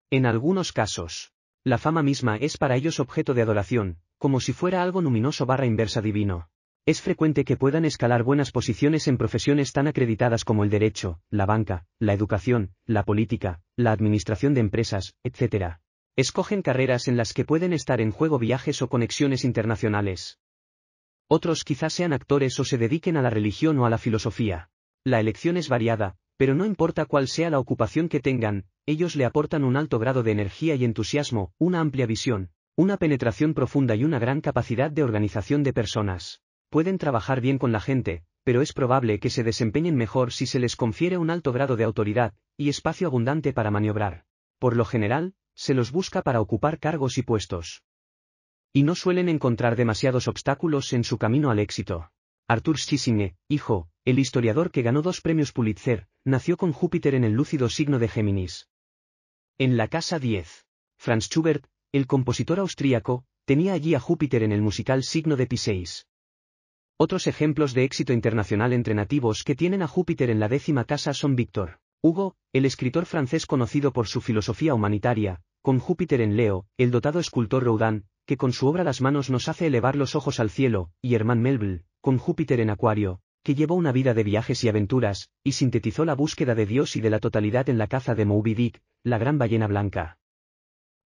En algunos casos, la fama misma es para ellos objeto de adoración, como si fuera algo luminoso barra inversa divino. Es frecuente que puedan escalar buenas posiciones en profesiones tan acreditadas como el derecho, la banca, la educación, la política, la administración de empresas, etc. Escogen carreras en las que pueden estar en juego viajes o conexiones internacionales. Otros quizás sean actores o se dediquen a la religión o a la filosofía. La elección es variada, pero no importa cuál sea la ocupación que tengan, ellos le aportan un alto grado de energía y entusiasmo, una amplia visión, una penetración profunda y una gran capacidad de organización de personas. Pueden trabajar bien con la gente, pero es probable que se desempeñen mejor si se les confiere un alto grado de autoridad, y espacio abundante para maniobrar. Por lo general, se los busca para ocupar cargos y puestos. Y no suelen encontrar demasiados obstáculos en su camino al éxito. Arthur Schlesinger, hijo, el historiador que ganó dos premios Pulitzer, nació con Júpiter en el lúcido signo de Géminis. En la casa 10. Franz Schubert, el compositor austríaco, tenía allí a Júpiter en el musical signo de Piseis. Otros ejemplos de éxito internacional entre nativos que tienen a Júpiter en la décima casa son Víctor, Hugo, el escritor francés conocido por su filosofía humanitaria, con Júpiter en Leo, el dotado escultor Rodin, que con su obra Las manos nos hace elevar los ojos al cielo, y Herman Melville, con Júpiter en Acuario, que llevó una vida de viajes y aventuras, y sintetizó la búsqueda de Dios y de la totalidad en la caza de Moby Dick, la gran ballena blanca.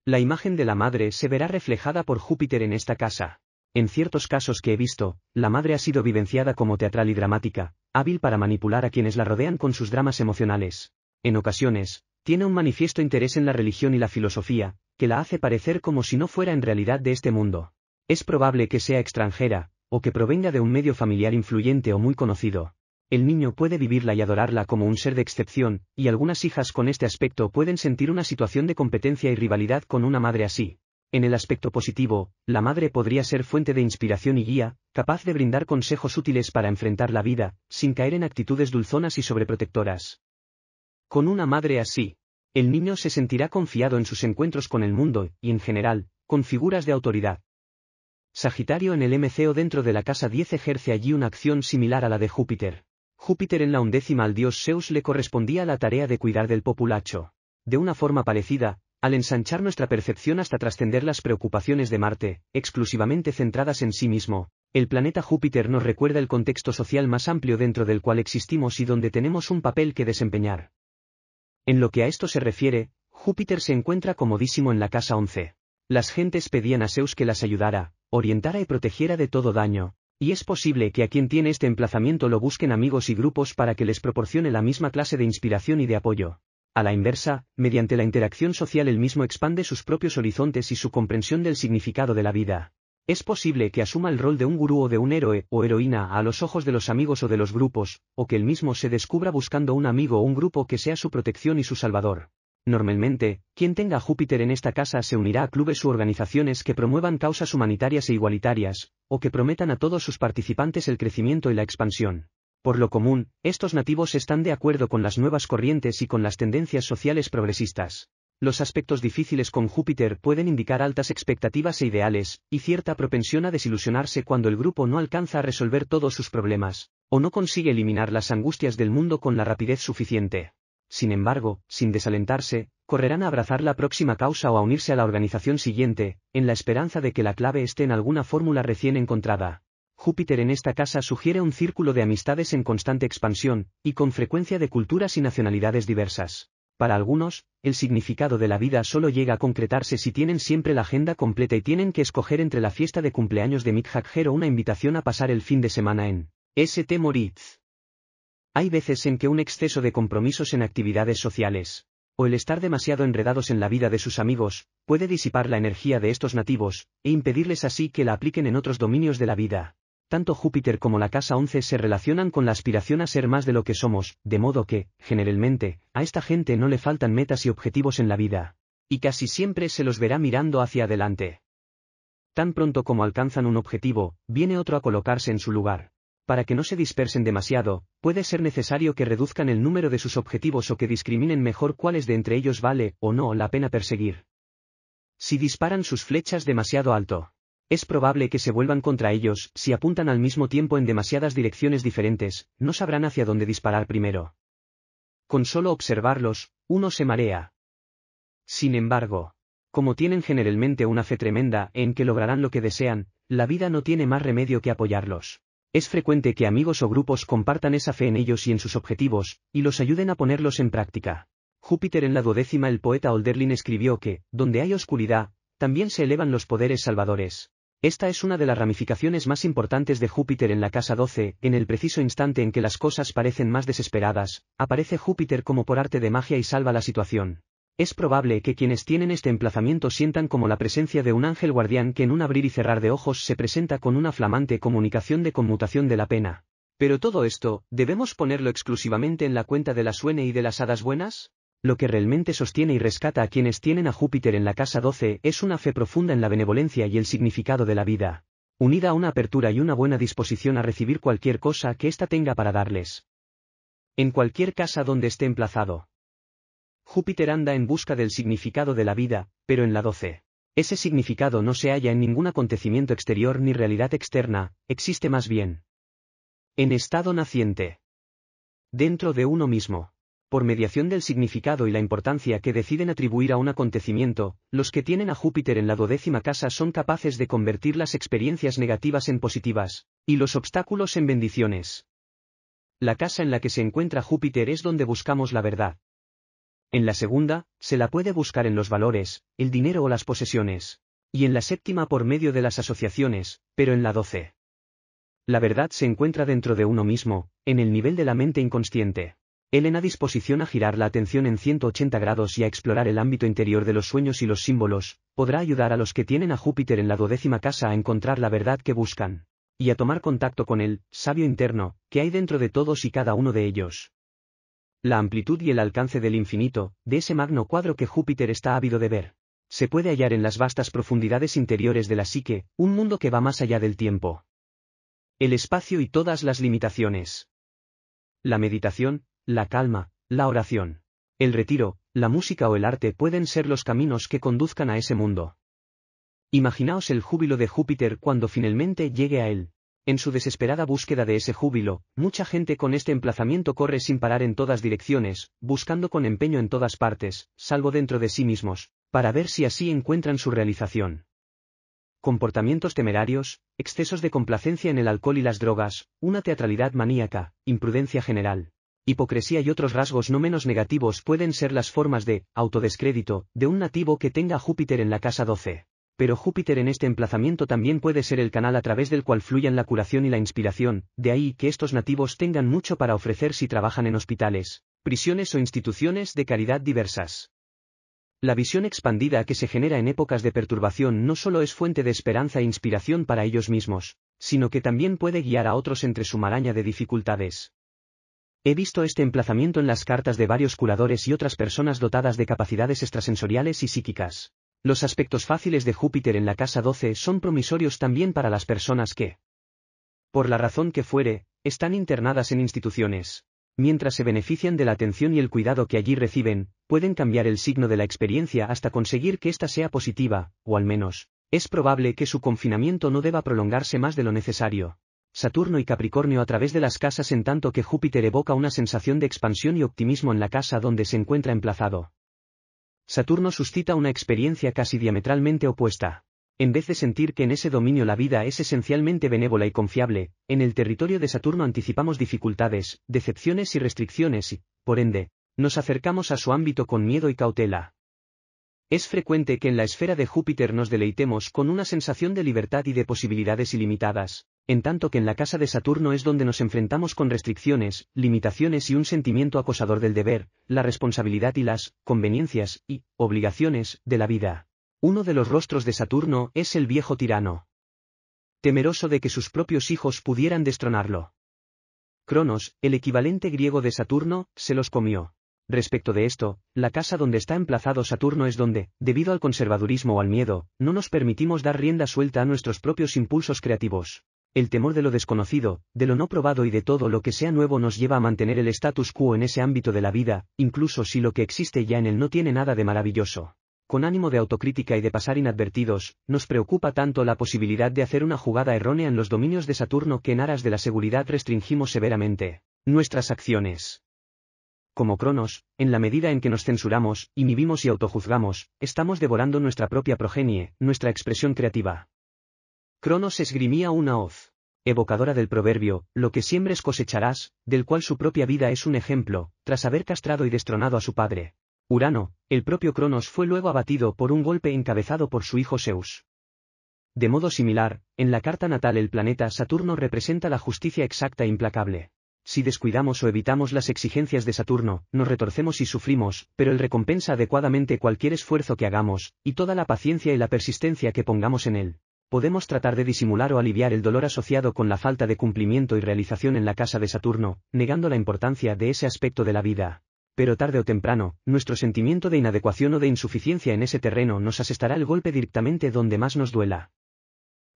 La imagen de la madre se verá reflejada por Júpiter en esta casa. En ciertos casos que he visto, la madre ha sido vivenciada como teatral y dramática, hábil para manipular a quienes la rodean con sus dramas emocionales. En ocasiones, tiene un manifiesto interés en la religión y la filosofía, que la hace parecer como si no fuera en realidad de este mundo. Es probable que sea extranjera, o que provenga de un medio familiar influyente o muy conocido. El niño puede vivirla y adorarla como un ser de excepción, y algunas hijas con este aspecto pueden sentir una situación de competencia y rivalidad con una madre así. En el aspecto positivo, la madre podría ser fuente de inspiración y guía, capaz de brindar consejos útiles para enfrentar la vida, sin caer en actitudes dulzonas y sobreprotectoras. Con una madre así, el niño se sentirá confiado en sus encuentros con el mundo, y en general, con figuras de autoridad. Sagitario en el MCO dentro de la casa 10 ejerce allí una acción similar a la de Júpiter. Júpiter en la undécima al dios Zeus le correspondía la tarea de cuidar del populacho. De una forma parecida, al ensanchar nuestra percepción hasta trascender las preocupaciones de Marte, exclusivamente centradas en sí mismo, el planeta Júpiter nos recuerda el contexto social más amplio dentro del cual existimos y donde tenemos un papel que desempeñar. En lo que a esto se refiere, Júpiter se encuentra comodísimo en la casa 11. Las gentes pedían a Zeus que las ayudara, orientara y protegiera de todo daño, y es posible que a quien tiene este emplazamiento lo busquen amigos y grupos para que les proporcione la misma clase de inspiración y de apoyo. A la inversa, mediante la interacción social él mismo expande sus propios horizontes y su comprensión del significado de la vida. Es posible que asuma el rol de un gurú o de un héroe o heroína a los ojos de los amigos o de los grupos, o que el mismo se descubra buscando un amigo o un grupo que sea su protección y su salvador. Normalmente, quien tenga a Júpiter en esta casa se unirá a clubes u organizaciones que promuevan causas humanitarias e igualitarias, o que prometan a todos sus participantes el crecimiento y la expansión. Por lo común, estos nativos están de acuerdo con las nuevas corrientes y con las tendencias sociales progresistas. Los aspectos difíciles con Júpiter pueden indicar altas expectativas e ideales, y cierta propensión a desilusionarse cuando el grupo no alcanza a resolver todos sus problemas, o no consigue eliminar las angustias del mundo con la rapidez suficiente. Sin embargo, sin desalentarse, correrán a abrazar la próxima causa o a unirse a la organización siguiente, en la esperanza de que la clave esté en alguna fórmula recién encontrada. Júpiter en esta casa sugiere un círculo de amistades en constante expansión, y con frecuencia de culturas y nacionalidades diversas. Para algunos, el significado de la vida solo llega a concretarse si tienen siempre la agenda completa y tienen que escoger entre la fiesta de cumpleaños de Mick o una invitación a pasar el fin de semana en St. Moritz. Hay veces en que un exceso de compromisos en actividades sociales, o el estar demasiado enredados en la vida de sus amigos, puede disipar la energía de estos nativos, e impedirles así que la apliquen en otros dominios de la vida tanto Júpiter como la casa 11 se relacionan con la aspiración a ser más de lo que somos, de modo que, generalmente, a esta gente no le faltan metas y objetivos en la vida. Y casi siempre se los verá mirando hacia adelante. Tan pronto como alcanzan un objetivo, viene otro a colocarse en su lugar. Para que no se dispersen demasiado, puede ser necesario que reduzcan el número de sus objetivos o que discriminen mejor cuáles de entre ellos vale o no la pena perseguir. Si disparan sus flechas demasiado alto, es probable que se vuelvan contra ellos, si apuntan al mismo tiempo en demasiadas direcciones diferentes, no sabrán hacia dónde disparar primero. Con solo observarlos, uno se marea. Sin embargo, como tienen generalmente una fe tremenda en que lograrán lo que desean, la vida no tiene más remedio que apoyarlos. Es frecuente que amigos o grupos compartan esa fe en ellos y en sus objetivos, y los ayuden a ponerlos en práctica. Júpiter en la duodécima el poeta Olderlin escribió que, donde hay oscuridad, también se elevan los poderes salvadores. Esta es una de las ramificaciones más importantes de Júpiter en la casa 12, en el preciso instante en que las cosas parecen más desesperadas, aparece Júpiter como por arte de magia y salva la situación. Es probable que quienes tienen este emplazamiento sientan como la presencia de un ángel guardián que en un abrir y cerrar de ojos se presenta con una flamante comunicación de conmutación de la pena. Pero todo esto, ¿debemos ponerlo exclusivamente en la cuenta de la suene y de las hadas buenas? Lo que realmente sostiene y rescata a quienes tienen a Júpiter en la casa 12 es una fe profunda en la benevolencia y el significado de la vida, unida a una apertura y una buena disposición a recibir cualquier cosa que ésta tenga para darles. En cualquier casa donde esté emplazado. Júpiter anda en busca del significado de la vida, pero en la 12. Ese significado no se halla en ningún acontecimiento exterior ni realidad externa, existe más bien. En estado naciente. Dentro de uno mismo por mediación del significado y la importancia que deciden atribuir a un acontecimiento, los que tienen a Júpiter en la dodécima casa son capaces de convertir las experiencias negativas en positivas, y los obstáculos en bendiciones. La casa en la que se encuentra Júpiter es donde buscamos la verdad. En la segunda, se la puede buscar en los valores, el dinero o las posesiones. Y en la séptima por medio de las asociaciones, pero en la doce. La verdad se encuentra dentro de uno mismo, en el nivel de la mente inconsciente. Elena disposición a girar la atención en 180 grados y a explorar el ámbito interior de los sueños y los símbolos, podrá ayudar a los que tienen a Júpiter en la duodécima casa a encontrar la verdad que buscan. Y a tomar contacto con el sabio interno, que hay dentro de todos y cada uno de ellos. La amplitud y el alcance del infinito, de ese magno cuadro que Júpiter está ávido de ver. Se puede hallar en las vastas profundidades interiores de la psique, un mundo que va más allá del tiempo. El espacio y todas las limitaciones. La meditación, la calma, la oración, el retiro, la música o el arte pueden ser los caminos que conduzcan a ese mundo. Imaginaos el júbilo de Júpiter cuando finalmente llegue a él. En su desesperada búsqueda de ese júbilo, mucha gente con este emplazamiento corre sin parar en todas direcciones, buscando con empeño en todas partes, salvo dentro de sí mismos, para ver si así encuentran su realización. Comportamientos temerarios, excesos de complacencia en el alcohol y las drogas, una teatralidad maníaca, imprudencia general, hipocresía y otros rasgos no menos negativos pueden ser las formas de autodescrédito de un nativo que tenga Júpiter en la casa 12. Pero Júpiter en este emplazamiento también puede ser el canal a través del cual fluyan la curación y la inspiración, de ahí que estos nativos tengan mucho para ofrecer si trabajan en hospitales, prisiones o instituciones de caridad diversas. La visión expandida que se genera en épocas de perturbación no solo es fuente de esperanza e inspiración para ellos mismos, sino que también puede guiar a otros entre su maraña de dificultades. He visto este emplazamiento en las cartas de varios curadores y otras personas dotadas de capacidades extrasensoriales y psíquicas. Los aspectos fáciles de Júpiter en la casa 12 son promisorios también para las personas que, por la razón que fuere, están internadas en instituciones. Mientras se benefician de la atención y el cuidado que allí reciben, pueden cambiar el signo de la experiencia hasta conseguir que ésta sea positiva, o al menos, es probable que su confinamiento no deba prolongarse más de lo necesario. Saturno y Capricornio a través de las casas en tanto que Júpiter evoca una sensación de expansión y optimismo en la casa donde se encuentra emplazado. Saturno suscita una experiencia casi diametralmente opuesta. En vez de sentir que en ese dominio la vida es esencialmente benévola y confiable, en el territorio de Saturno anticipamos dificultades, decepciones y restricciones y, por ende, nos acercamos a su ámbito con miedo y cautela. Es frecuente que en la esfera de Júpiter nos deleitemos con una sensación de libertad y de posibilidades ilimitadas, en tanto que en la casa de Saturno es donde nos enfrentamos con restricciones, limitaciones y un sentimiento acosador del deber, la responsabilidad y las conveniencias y obligaciones de la vida. Uno de los rostros de Saturno es el viejo tirano. Temeroso de que sus propios hijos pudieran destronarlo. Cronos, el equivalente griego de Saturno, se los comió. Respecto de esto, la casa donde está emplazado Saturno es donde, debido al conservadurismo o al miedo, no nos permitimos dar rienda suelta a nuestros propios impulsos creativos. El temor de lo desconocido, de lo no probado y de todo lo que sea nuevo nos lleva a mantener el status quo en ese ámbito de la vida, incluso si lo que existe ya en él no tiene nada de maravilloso. Con ánimo de autocrítica y de pasar inadvertidos, nos preocupa tanto la posibilidad de hacer una jugada errónea en los dominios de Saturno que en aras de la seguridad restringimos severamente nuestras acciones. Como Cronos, en la medida en que nos censuramos, inhibimos y autojuzgamos, estamos devorando nuestra propia progenie, nuestra expresión creativa. Cronos esgrimía una hoz, evocadora del proverbio, lo que siembres cosecharás, del cual su propia vida es un ejemplo, tras haber castrado y destronado a su padre. Urano, el propio Cronos fue luego abatido por un golpe encabezado por su hijo Zeus. De modo similar, en la carta natal el planeta Saturno representa la justicia exacta e implacable. Si descuidamos o evitamos las exigencias de Saturno, nos retorcemos y sufrimos, pero él recompensa adecuadamente cualquier esfuerzo que hagamos, y toda la paciencia y la persistencia que pongamos en él podemos tratar de disimular o aliviar el dolor asociado con la falta de cumplimiento y realización en la casa de Saturno, negando la importancia de ese aspecto de la vida. Pero tarde o temprano, nuestro sentimiento de inadecuación o de insuficiencia en ese terreno nos asestará el golpe directamente donde más nos duela.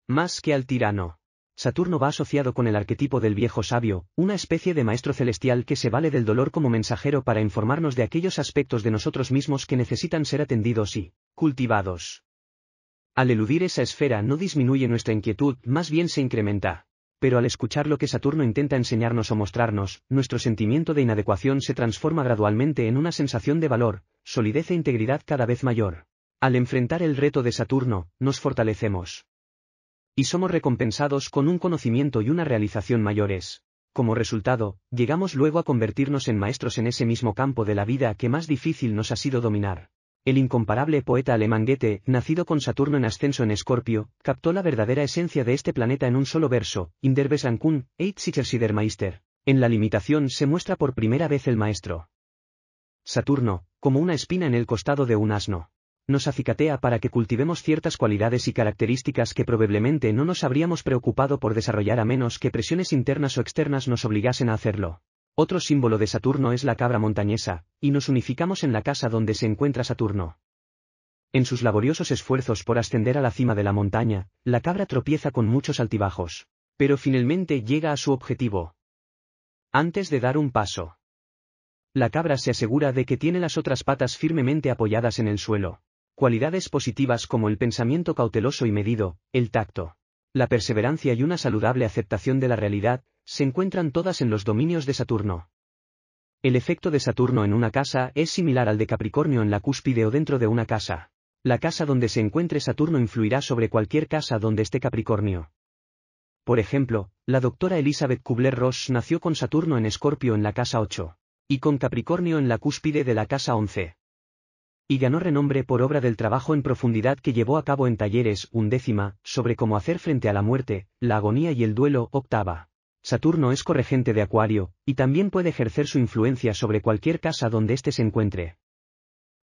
Más que al tirano. Saturno va asociado con el arquetipo del viejo sabio, una especie de maestro celestial que se vale del dolor como mensajero para informarnos de aquellos aspectos de nosotros mismos que necesitan ser atendidos y cultivados. Al eludir esa esfera no disminuye nuestra inquietud, más bien se incrementa. Pero al escuchar lo que Saturno intenta enseñarnos o mostrarnos, nuestro sentimiento de inadecuación se transforma gradualmente en una sensación de valor, solidez e integridad cada vez mayor. Al enfrentar el reto de Saturno, nos fortalecemos. Y somos recompensados con un conocimiento y una realización mayores. Como resultado, llegamos luego a convertirnos en maestros en ese mismo campo de la vida que más difícil nos ha sido dominar. El incomparable poeta alemanguete, nacido con Saturno en ascenso en Escorpio, captó la verdadera esencia de este planeta en un solo verso, In der Besankun, En la limitación se muestra por primera vez el maestro. Saturno, como una espina en el costado de un asno. Nos acicatea para que cultivemos ciertas cualidades y características que probablemente no nos habríamos preocupado por desarrollar a menos que presiones internas o externas nos obligasen a hacerlo. Otro símbolo de Saturno es la cabra montañesa, y nos unificamos en la casa donde se encuentra Saturno. En sus laboriosos esfuerzos por ascender a la cima de la montaña, la cabra tropieza con muchos altibajos, pero finalmente llega a su objetivo. Antes de dar un paso, la cabra se asegura de que tiene las otras patas firmemente apoyadas en el suelo. Cualidades positivas como el pensamiento cauteloso y medido, el tacto, la perseverancia y una saludable aceptación de la realidad, se encuentran todas en los dominios de Saturno. El efecto de Saturno en una casa es similar al de Capricornio en la cúspide o dentro de una casa. La casa donde se encuentre Saturno influirá sobre cualquier casa donde esté Capricornio. Por ejemplo, la doctora Elizabeth Kubler-Ross nació con Saturno en Escorpio en la casa 8, y con Capricornio en la cúspide de la casa 11. Y ganó renombre por obra del trabajo en profundidad que llevó a cabo en talleres, undécima, sobre cómo hacer frente a la muerte, la agonía y el duelo, octava. Saturno es corregente de Acuario, y también puede ejercer su influencia sobre cualquier casa donde éste se encuentre.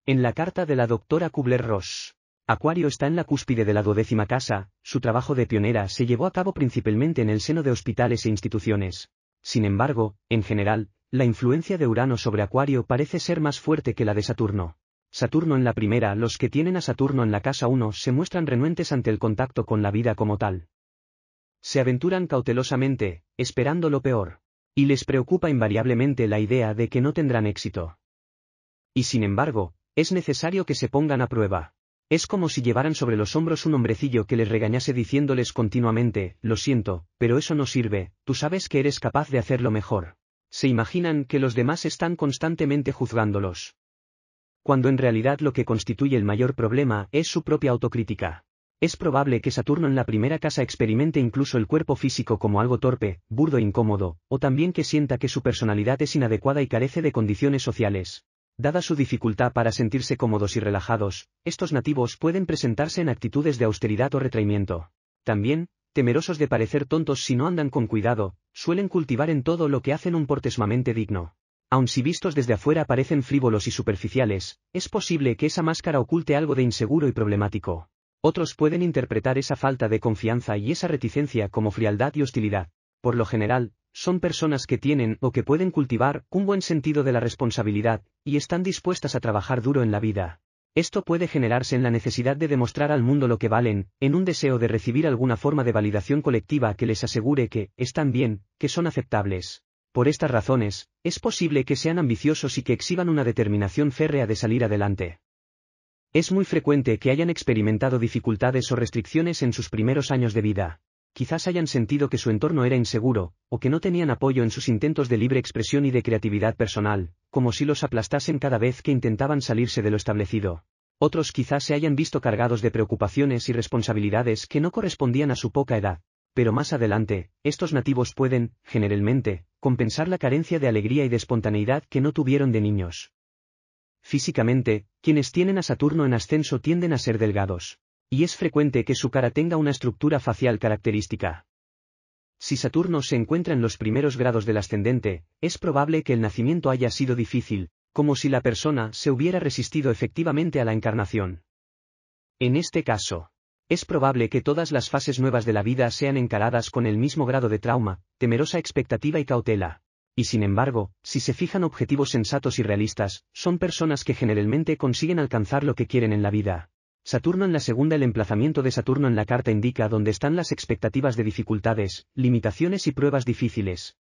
En la carta de la doctora Kubler-Ross. Acuario está en la cúspide de la duodécima casa, su trabajo de pionera se llevó a cabo principalmente en el seno de hospitales e instituciones. Sin embargo, en general, la influencia de Urano sobre Acuario parece ser más fuerte que la de Saturno. Saturno en la primera, los que tienen a Saturno en la casa 1 se muestran renuentes ante el contacto con la vida como tal. Se aventuran cautelosamente, esperando lo peor. Y les preocupa invariablemente la idea de que no tendrán éxito. Y sin embargo, es necesario que se pongan a prueba. Es como si llevaran sobre los hombros un hombrecillo que les regañase diciéndoles continuamente, lo siento, pero eso no sirve, tú sabes que eres capaz de hacerlo mejor. Se imaginan que los demás están constantemente juzgándolos. Cuando en realidad lo que constituye el mayor problema es su propia autocrítica. Es probable que Saturno en la primera casa experimente incluso el cuerpo físico como algo torpe, burdo e incómodo, o también que sienta que su personalidad es inadecuada y carece de condiciones sociales. Dada su dificultad para sentirse cómodos y relajados, estos nativos pueden presentarse en actitudes de austeridad o retraimiento. También, temerosos de parecer tontos si no andan con cuidado, suelen cultivar en todo lo que hacen un portesmamente digno. Aun si vistos desde afuera parecen frívolos y superficiales, es posible que esa máscara oculte algo de inseguro y problemático. Otros pueden interpretar esa falta de confianza y esa reticencia como frialdad y hostilidad. Por lo general, son personas que tienen o que pueden cultivar un buen sentido de la responsabilidad, y están dispuestas a trabajar duro en la vida. Esto puede generarse en la necesidad de demostrar al mundo lo que valen, en un deseo de recibir alguna forma de validación colectiva que les asegure que, están bien, que son aceptables. Por estas razones, es posible que sean ambiciosos y que exhiban una determinación férrea de salir adelante. Es muy frecuente que hayan experimentado dificultades o restricciones en sus primeros años de vida. Quizás hayan sentido que su entorno era inseguro, o que no tenían apoyo en sus intentos de libre expresión y de creatividad personal, como si los aplastasen cada vez que intentaban salirse de lo establecido. Otros quizás se hayan visto cargados de preocupaciones y responsabilidades que no correspondían a su poca edad. Pero más adelante, estos nativos pueden, generalmente, compensar la carencia de alegría y de espontaneidad que no tuvieron de niños. Físicamente, quienes tienen a Saturno en ascenso tienden a ser delgados. Y es frecuente que su cara tenga una estructura facial característica. Si Saturno se encuentra en los primeros grados del ascendente, es probable que el nacimiento haya sido difícil, como si la persona se hubiera resistido efectivamente a la encarnación. En este caso, es probable que todas las fases nuevas de la vida sean encaradas con el mismo grado de trauma, temerosa expectativa y cautela. Y sin embargo, si se fijan objetivos sensatos y realistas, son personas que generalmente consiguen alcanzar lo que quieren en la vida. Saturno en la segunda El emplazamiento de Saturno en la carta indica dónde están las expectativas de dificultades, limitaciones y pruebas difíciles.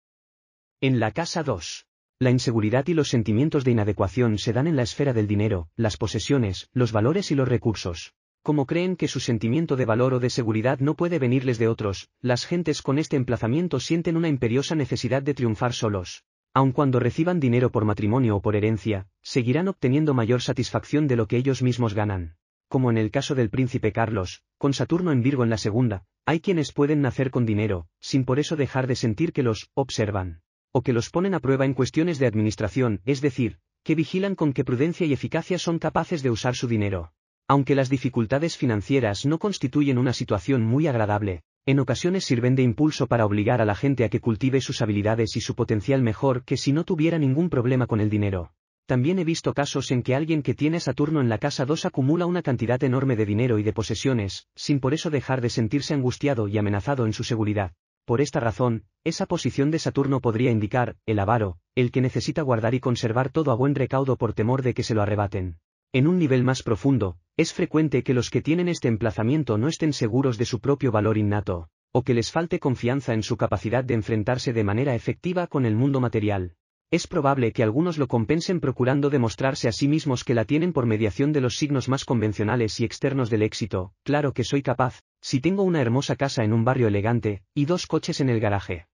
En la casa 2. La inseguridad y los sentimientos de inadecuación se dan en la esfera del dinero, las posesiones, los valores y los recursos como creen que su sentimiento de valor o de seguridad no puede venirles de otros, las gentes con este emplazamiento sienten una imperiosa necesidad de triunfar solos. Aun cuando reciban dinero por matrimonio o por herencia, seguirán obteniendo mayor satisfacción de lo que ellos mismos ganan. Como en el caso del príncipe Carlos, con Saturno en Virgo en la segunda, hay quienes pueden nacer con dinero, sin por eso dejar de sentir que los observan. O que los ponen a prueba en cuestiones de administración, es decir, que vigilan con qué prudencia y eficacia son capaces de usar su dinero. Aunque las dificultades financieras no constituyen una situación muy agradable, en ocasiones sirven de impulso para obligar a la gente a que cultive sus habilidades y su potencial mejor que si no tuviera ningún problema con el dinero. También he visto casos en que alguien que tiene Saturno en la casa 2 acumula una cantidad enorme de dinero y de posesiones, sin por eso dejar de sentirse angustiado y amenazado en su seguridad. Por esta razón, esa posición de Saturno podría indicar, el avaro, el que necesita guardar y conservar todo a buen recaudo por temor de que se lo arrebaten. En un nivel más profundo, es frecuente que los que tienen este emplazamiento no estén seguros de su propio valor innato, o que les falte confianza en su capacidad de enfrentarse de manera efectiva con el mundo material. Es probable que algunos lo compensen procurando demostrarse a sí mismos que la tienen por mediación de los signos más convencionales y externos del éxito, claro que soy capaz, si tengo una hermosa casa en un barrio elegante, y dos coches en el garaje.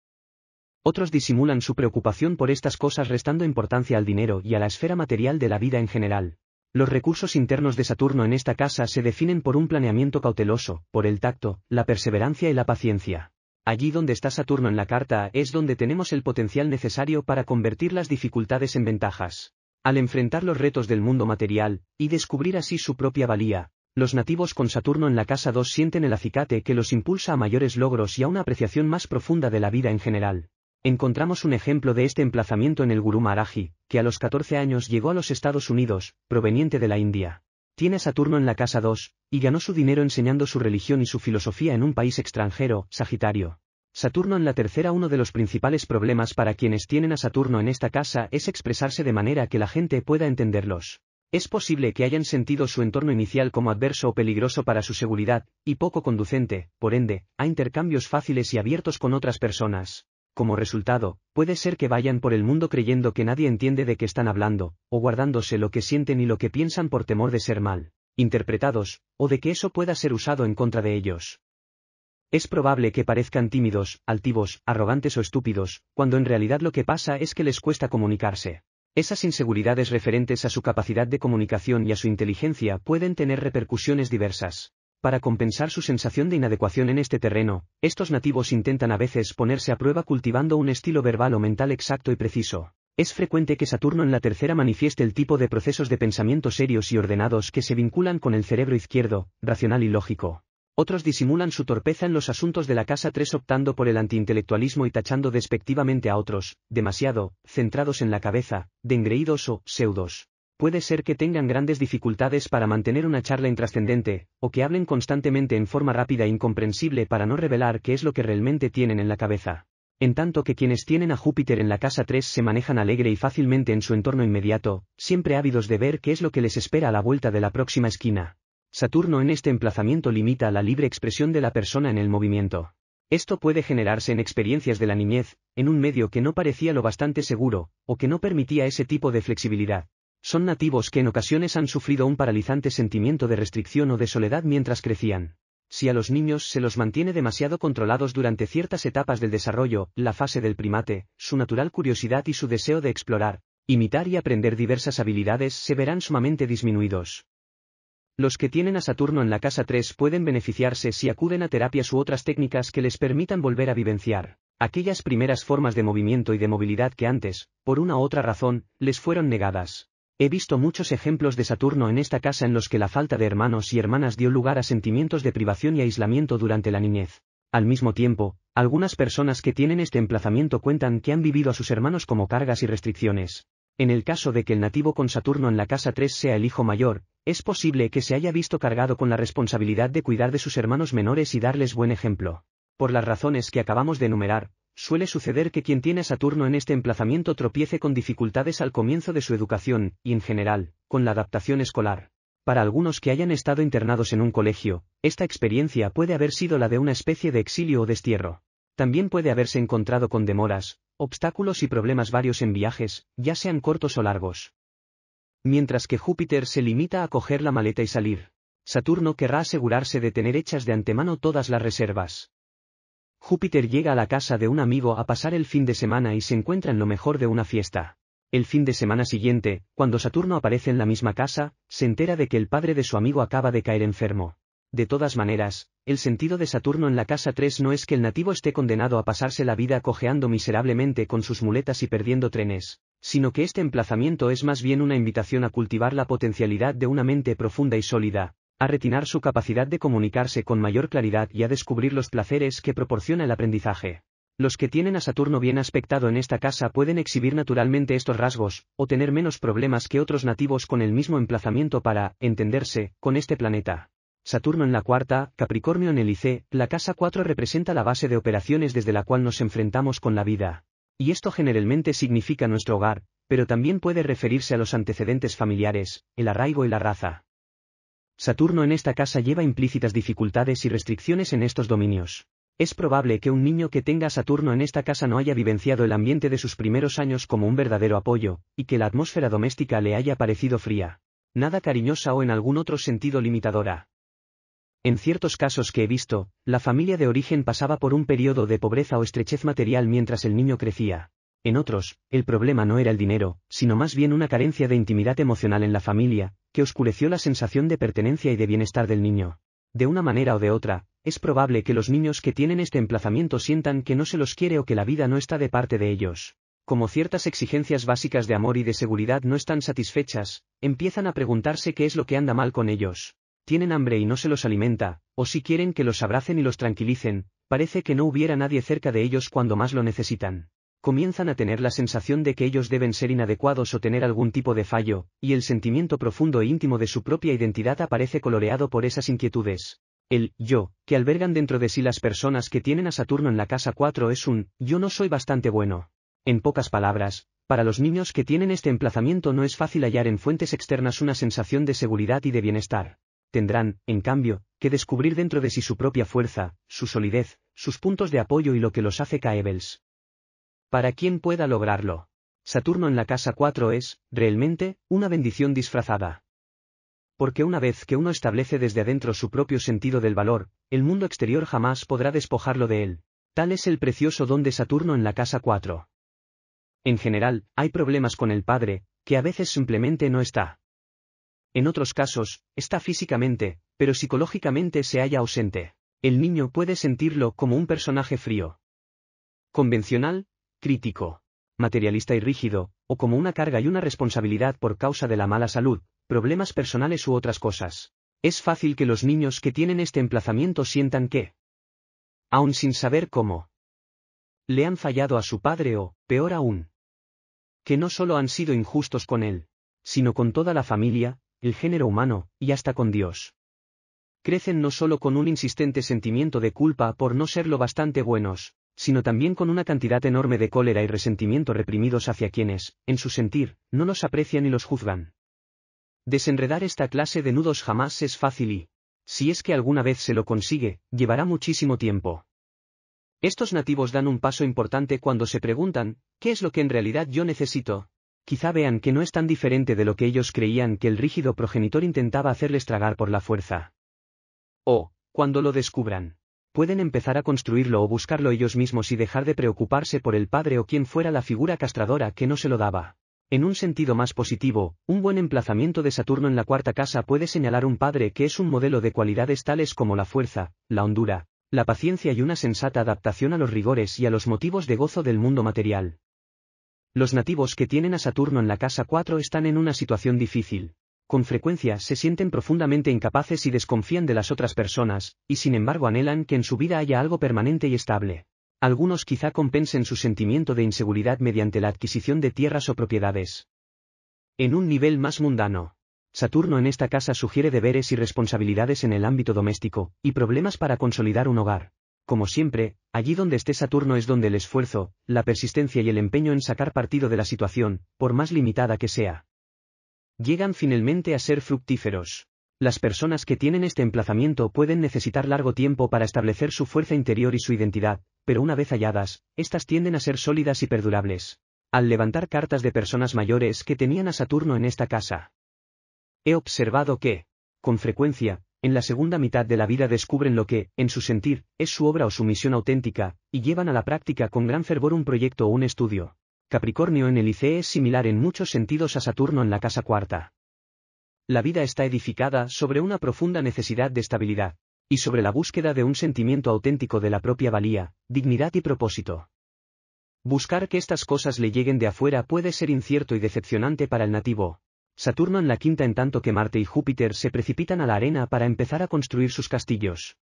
Otros disimulan su preocupación por estas cosas restando importancia al dinero y a la esfera material de la vida en general. Los recursos internos de Saturno en esta casa se definen por un planeamiento cauteloso, por el tacto, la perseverancia y la paciencia. Allí donde está Saturno en la carta es donde tenemos el potencial necesario para convertir las dificultades en ventajas. Al enfrentar los retos del mundo material, y descubrir así su propia valía, los nativos con Saturno en la casa 2 sienten el acicate que los impulsa a mayores logros y a una apreciación más profunda de la vida en general. Encontramos un ejemplo de este emplazamiento en el Guru Maharaji, que a los 14 años llegó a los Estados Unidos, proveniente de la India. Tiene a Saturno en la casa 2, y ganó su dinero enseñando su religión y su filosofía en un país extranjero, Sagitario. Saturno en la tercera Uno de los principales problemas para quienes tienen a Saturno en esta casa es expresarse de manera que la gente pueda entenderlos. Es posible que hayan sentido su entorno inicial como adverso o peligroso para su seguridad, y poco conducente, por ende, a intercambios fáciles y abiertos con otras personas. Como resultado, puede ser que vayan por el mundo creyendo que nadie entiende de qué están hablando, o guardándose lo que sienten y lo que piensan por temor de ser mal interpretados, o de que eso pueda ser usado en contra de ellos. Es probable que parezcan tímidos, altivos, arrogantes o estúpidos, cuando en realidad lo que pasa es que les cuesta comunicarse. Esas inseguridades referentes a su capacidad de comunicación y a su inteligencia pueden tener repercusiones diversas. Para compensar su sensación de inadecuación en este terreno, estos nativos intentan a veces ponerse a prueba cultivando un estilo verbal o mental exacto y preciso. Es frecuente que Saturno en la tercera manifieste el tipo de procesos de pensamiento serios y ordenados que se vinculan con el cerebro izquierdo, racional y lógico. Otros disimulan su torpeza en los asuntos de la casa 3 optando por el antiintelectualismo y tachando despectivamente a otros, demasiado, centrados en la cabeza, de o pseudos. Puede ser que tengan grandes dificultades para mantener una charla intrascendente, o que hablen constantemente en forma rápida e incomprensible para no revelar qué es lo que realmente tienen en la cabeza. En tanto que quienes tienen a Júpiter en la casa 3 se manejan alegre y fácilmente en su entorno inmediato, siempre ávidos de ver qué es lo que les espera a la vuelta de la próxima esquina. Saturno en este emplazamiento limita la libre expresión de la persona en el movimiento. Esto puede generarse en experiencias de la niñez, en un medio que no parecía lo bastante seguro, o que no permitía ese tipo de flexibilidad son nativos que en ocasiones han sufrido un paralizante sentimiento de restricción o de soledad mientras crecían. Si a los niños se los mantiene demasiado controlados durante ciertas etapas del desarrollo, la fase del primate, su natural curiosidad y su deseo de explorar, imitar y aprender diversas habilidades se verán sumamente disminuidos. Los que tienen a Saturno en la casa 3 pueden beneficiarse si acuden a terapias u otras técnicas que les permitan volver a vivenciar aquellas primeras formas de movimiento y de movilidad que antes, por una u otra razón, les fueron negadas. He visto muchos ejemplos de Saturno en esta casa en los que la falta de hermanos y hermanas dio lugar a sentimientos de privación y aislamiento durante la niñez. Al mismo tiempo, algunas personas que tienen este emplazamiento cuentan que han vivido a sus hermanos como cargas y restricciones. En el caso de que el nativo con Saturno en la casa 3 sea el hijo mayor, es posible que se haya visto cargado con la responsabilidad de cuidar de sus hermanos menores y darles buen ejemplo. Por las razones que acabamos de enumerar, Suele suceder que quien tiene a Saturno en este emplazamiento tropiece con dificultades al comienzo de su educación, y en general, con la adaptación escolar. Para algunos que hayan estado internados en un colegio, esta experiencia puede haber sido la de una especie de exilio o destierro. También puede haberse encontrado con demoras, obstáculos y problemas varios en viajes, ya sean cortos o largos. Mientras que Júpiter se limita a coger la maleta y salir, Saturno querrá asegurarse de tener hechas de antemano todas las reservas. Júpiter llega a la casa de un amigo a pasar el fin de semana y se encuentra en lo mejor de una fiesta. El fin de semana siguiente, cuando Saturno aparece en la misma casa, se entera de que el padre de su amigo acaba de caer enfermo. De todas maneras, el sentido de Saturno en la casa 3 no es que el nativo esté condenado a pasarse la vida cojeando miserablemente con sus muletas y perdiendo trenes, sino que este emplazamiento es más bien una invitación a cultivar la potencialidad de una mente profunda y sólida, a retinar su capacidad de comunicarse con mayor claridad y a descubrir los placeres que proporciona el aprendizaje. Los que tienen a Saturno bien aspectado en esta casa pueden exhibir naturalmente estos rasgos, o tener menos problemas que otros nativos con el mismo emplazamiento para, entenderse, con este planeta. Saturno en la cuarta, Capricornio en el IC, la casa 4 representa la base de operaciones desde la cual nos enfrentamos con la vida. Y esto generalmente significa nuestro hogar, pero también puede referirse a los antecedentes familiares, el arraigo y la raza. Saturno en esta casa lleva implícitas dificultades y restricciones en estos dominios. Es probable que un niño que tenga a Saturno en esta casa no haya vivenciado el ambiente de sus primeros años como un verdadero apoyo, y que la atmósfera doméstica le haya parecido fría, nada cariñosa o en algún otro sentido limitadora. En ciertos casos que he visto, la familia de origen pasaba por un periodo de pobreza o estrechez material mientras el niño crecía, en otros, el problema no era el dinero, sino más bien una carencia de intimidad emocional en la familia, que oscureció la sensación de pertenencia y de bienestar del niño. De una manera o de otra, es probable que los niños que tienen este emplazamiento sientan que no se los quiere o que la vida no está de parte de ellos. Como ciertas exigencias básicas de amor y de seguridad no están satisfechas, empiezan a preguntarse qué es lo que anda mal con ellos. Tienen hambre y no se los alimenta, o si quieren que los abracen y los tranquilicen, parece que no hubiera nadie cerca de ellos cuando más lo necesitan comienzan a tener la sensación de que ellos deben ser inadecuados o tener algún tipo de fallo, y el sentimiento profundo e íntimo de su propia identidad aparece coloreado por esas inquietudes. El yo, que albergan dentro de sí las personas que tienen a Saturno en la casa 4 es un yo no soy bastante bueno. En pocas palabras, para los niños que tienen este emplazamiento no es fácil hallar en fuentes externas una sensación de seguridad y de bienestar. Tendrán, en cambio, que descubrir dentro de sí su propia fuerza, su solidez, sus puntos de apoyo y lo que los hace caebels. Para quien pueda lograrlo. Saturno en la casa 4 es, realmente, una bendición disfrazada. Porque una vez que uno establece desde adentro su propio sentido del valor, el mundo exterior jamás podrá despojarlo de él. Tal es el precioso don de Saturno en la casa 4. En general, hay problemas con el padre, que a veces simplemente no está. En otros casos, está físicamente, pero psicológicamente se halla ausente. El niño puede sentirlo como un personaje frío. Convencional, crítico, materialista y rígido, o como una carga y una responsabilidad por causa de la mala salud, problemas personales u otras cosas. Es fácil que los niños que tienen este emplazamiento sientan que, aun sin saber cómo, le han fallado a su padre o, peor aún, que no solo han sido injustos con él, sino con toda la familia, el género humano, y hasta con Dios. Crecen no solo con un insistente sentimiento de culpa por no serlo bastante buenos, sino también con una cantidad enorme de cólera y resentimiento reprimidos hacia quienes, en su sentir, no los aprecian y los juzgan. Desenredar esta clase de nudos jamás es fácil y, si es que alguna vez se lo consigue, llevará muchísimo tiempo. Estos nativos dan un paso importante cuando se preguntan, ¿qué es lo que en realidad yo necesito? Quizá vean que no es tan diferente de lo que ellos creían que el rígido progenitor intentaba hacerles tragar por la fuerza. O, cuando lo descubran pueden empezar a construirlo o buscarlo ellos mismos y dejar de preocuparse por el padre o quien fuera la figura castradora que no se lo daba. En un sentido más positivo, un buen emplazamiento de Saturno en la cuarta casa puede señalar un padre que es un modelo de cualidades tales como la fuerza, la hondura, la paciencia y una sensata adaptación a los rigores y a los motivos de gozo del mundo material. Los nativos que tienen a Saturno en la casa 4 están en una situación difícil con frecuencia se sienten profundamente incapaces y desconfían de las otras personas, y sin embargo anhelan que en su vida haya algo permanente y estable. Algunos quizá compensen su sentimiento de inseguridad mediante la adquisición de tierras o propiedades. En un nivel más mundano, Saturno en esta casa sugiere deberes y responsabilidades en el ámbito doméstico, y problemas para consolidar un hogar. Como siempre, allí donde esté Saturno es donde el esfuerzo, la persistencia y el empeño en sacar partido de la situación, por más limitada que sea, llegan finalmente a ser fructíferos. Las personas que tienen este emplazamiento pueden necesitar largo tiempo para establecer su fuerza interior y su identidad, pero una vez halladas, estas tienden a ser sólidas y perdurables. Al levantar cartas de personas mayores que tenían a Saturno en esta casa. He observado que, con frecuencia, en la segunda mitad de la vida descubren lo que, en su sentir, es su obra o su misión auténtica, y llevan a la práctica con gran fervor un proyecto o un estudio. Capricornio en el ICE es similar en muchos sentidos a Saturno en la casa cuarta. La vida está edificada sobre una profunda necesidad de estabilidad, y sobre la búsqueda de un sentimiento auténtico de la propia valía, dignidad y propósito. Buscar que estas cosas le lleguen de afuera puede ser incierto y decepcionante para el nativo. Saturno en la quinta en tanto que Marte y Júpiter se precipitan a la arena para empezar a construir sus castillos.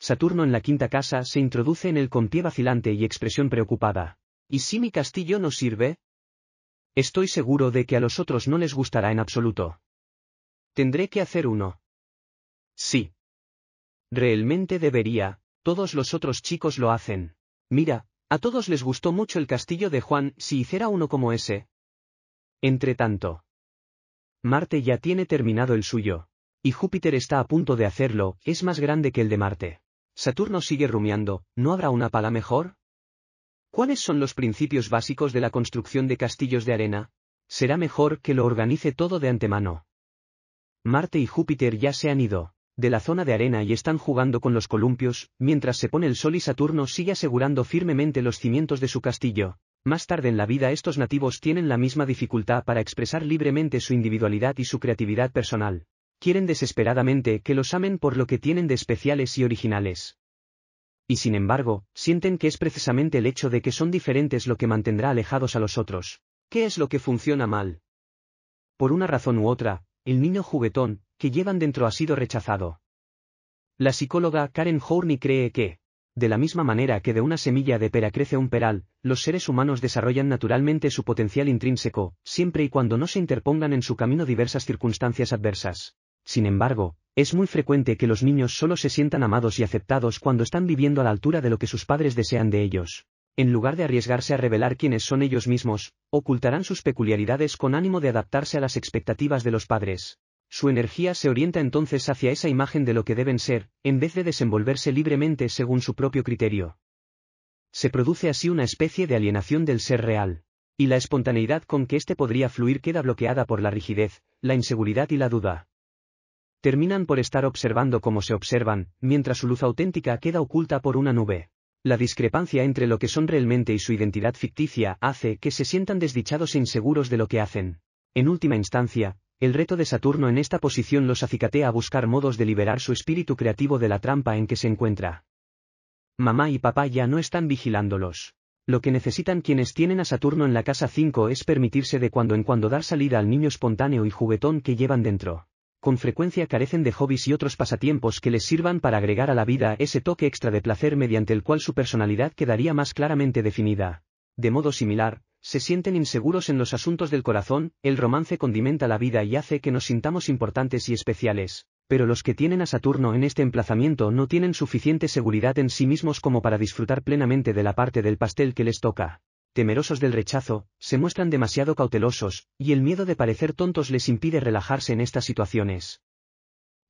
Saturno en la quinta casa se introduce en el con pie vacilante y expresión preocupada. ¿Y si mi castillo no sirve? Estoy seguro de que a los otros no les gustará en absoluto. Tendré que hacer uno. Sí. Realmente debería, todos los otros chicos lo hacen. Mira, a todos les gustó mucho el castillo de Juan si hiciera uno como ese. Entre tanto, Marte ya tiene terminado el suyo. Y Júpiter está a punto de hacerlo, es más grande que el de Marte. Saturno sigue rumiando, ¿no habrá una pala mejor? ¿Cuáles son los principios básicos de la construcción de castillos de arena? Será mejor que lo organice todo de antemano. Marte y Júpiter ya se han ido de la zona de arena y están jugando con los columpios, mientras se pone el sol y Saturno sigue asegurando firmemente los cimientos de su castillo. Más tarde en la vida estos nativos tienen la misma dificultad para expresar libremente su individualidad y su creatividad personal. Quieren desesperadamente que los amen por lo que tienen de especiales y originales y sin embargo, sienten que es precisamente el hecho de que son diferentes lo que mantendrá alejados a los otros. ¿Qué es lo que funciona mal? Por una razón u otra, el niño juguetón, que llevan dentro ha sido rechazado. La psicóloga Karen Horney cree que, de la misma manera que de una semilla de pera crece un peral, los seres humanos desarrollan naturalmente su potencial intrínseco, siempre y cuando no se interpongan en su camino diversas circunstancias adversas. Sin embargo, es muy frecuente que los niños solo se sientan amados y aceptados cuando están viviendo a la altura de lo que sus padres desean de ellos. En lugar de arriesgarse a revelar quiénes son ellos mismos, ocultarán sus peculiaridades con ánimo de adaptarse a las expectativas de los padres. Su energía se orienta entonces hacia esa imagen de lo que deben ser, en vez de desenvolverse libremente según su propio criterio. Se produce así una especie de alienación del ser real. Y la espontaneidad con que éste podría fluir queda bloqueada por la rigidez, la inseguridad y la duda terminan por estar observando como se observan, mientras su luz auténtica queda oculta por una nube. La discrepancia entre lo que son realmente y su identidad ficticia hace que se sientan desdichados e inseguros de lo que hacen. En última instancia, el reto de Saturno en esta posición los acicatea a buscar modos de liberar su espíritu creativo de la trampa en que se encuentra. Mamá y papá ya no están vigilándolos. Lo que necesitan quienes tienen a Saturno en la casa 5 es permitirse de cuando en cuando dar salida al niño espontáneo y juguetón que llevan dentro con frecuencia carecen de hobbies y otros pasatiempos que les sirvan para agregar a la vida ese toque extra de placer mediante el cual su personalidad quedaría más claramente definida. De modo similar, se sienten inseguros en los asuntos del corazón, el romance condimenta la vida y hace que nos sintamos importantes y especiales, pero los que tienen a Saturno en este emplazamiento no tienen suficiente seguridad en sí mismos como para disfrutar plenamente de la parte del pastel que les toca temerosos del rechazo, se muestran demasiado cautelosos, y el miedo de parecer tontos les impide relajarse en estas situaciones.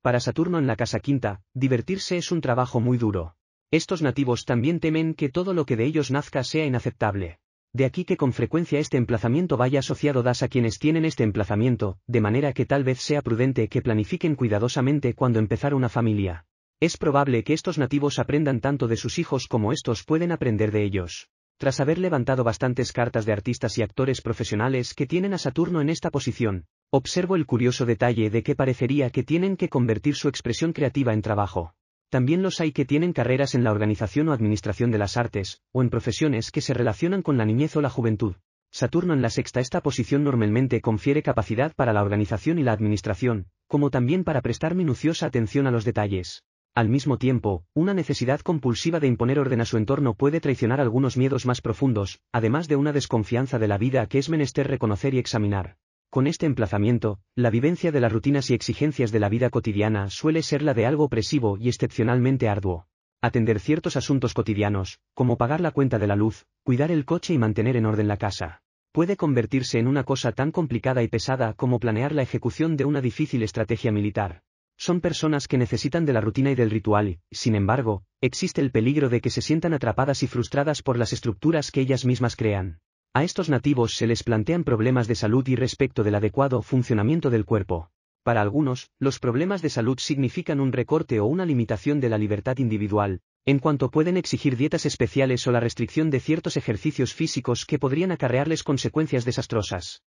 Para Saturno en la casa quinta, divertirse es un trabajo muy duro. Estos nativos también temen que todo lo que de ellos nazca sea inaceptable. De aquí que con frecuencia este emplazamiento vaya asociado das a quienes tienen este emplazamiento, de manera que tal vez sea prudente que planifiquen cuidadosamente cuando empezar una familia. Es probable que estos nativos aprendan tanto de sus hijos como estos pueden aprender de ellos tras haber levantado bastantes cartas de artistas y actores profesionales que tienen a Saturno en esta posición, observo el curioso detalle de que parecería que tienen que convertir su expresión creativa en trabajo. También los hay que tienen carreras en la organización o administración de las artes, o en profesiones que se relacionan con la niñez o la juventud. Saturno en la sexta esta posición normalmente confiere capacidad para la organización y la administración, como también para prestar minuciosa atención a los detalles. Al mismo tiempo, una necesidad compulsiva de imponer orden a su entorno puede traicionar algunos miedos más profundos, además de una desconfianza de la vida que es menester reconocer y examinar. Con este emplazamiento, la vivencia de las rutinas y exigencias de la vida cotidiana suele ser la de algo opresivo y excepcionalmente arduo. Atender ciertos asuntos cotidianos, como pagar la cuenta de la luz, cuidar el coche y mantener en orden la casa, puede convertirse en una cosa tan complicada y pesada como planear la ejecución de una difícil estrategia militar. Son personas que necesitan de la rutina y del ritual, sin embargo, existe el peligro de que se sientan atrapadas y frustradas por las estructuras que ellas mismas crean. A estos nativos se les plantean problemas de salud y respecto del adecuado funcionamiento del cuerpo. Para algunos, los problemas de salud significan un recorte o una limitación de la libertad individual, en cuanto pueden exigir dietas especiales o la restricción de ciertos ejercicios físicos que podrían acarrearles consecuencias desastrosas.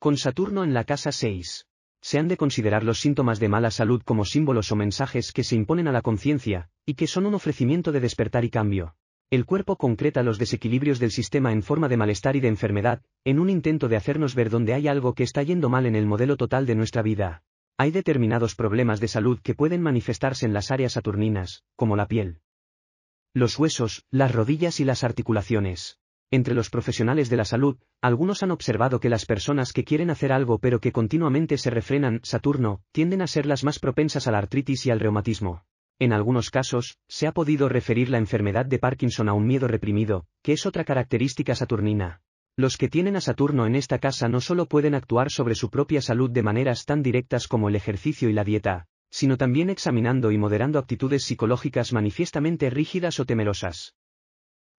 Con Saturno en la casa 6 se han de considerar los síntomas de mala salud como símbolos o mensajes que se imponen a la conciencia, y que son un ofrecimiento de despertar y cambio. El cuerpo concreta los desequilibrios del sistema en forma de malestar y de enfermedad, en un intento de hacernos ver dónde hay algo que está yendo mal en el modelo total de nuestra vida. Hay determinados problemas de salud que pueden manifestarse en las áreas saturninas, como la piel, los huesos, las rodillas y las articulaciones. Entre los profesionales de la salud, algunos han observado que las personas que quieren hacer algo pero que continuamente se refrenan, Saturno, tienden a ser las más propensas a la artritis y al reumatismo. En algunos casos, se ha podido referir la enfermedad de Parkinson a un miedo reprimido, que es otra característica saturnina. Los que tienen a Saturno en esta casa no solo pueden actuar sobre su propia salud de maneras tan directas como el ejercicio y la dieta, sino también examinando y moderando actitudes psicológicas manifiestamente rígidas o temerosas.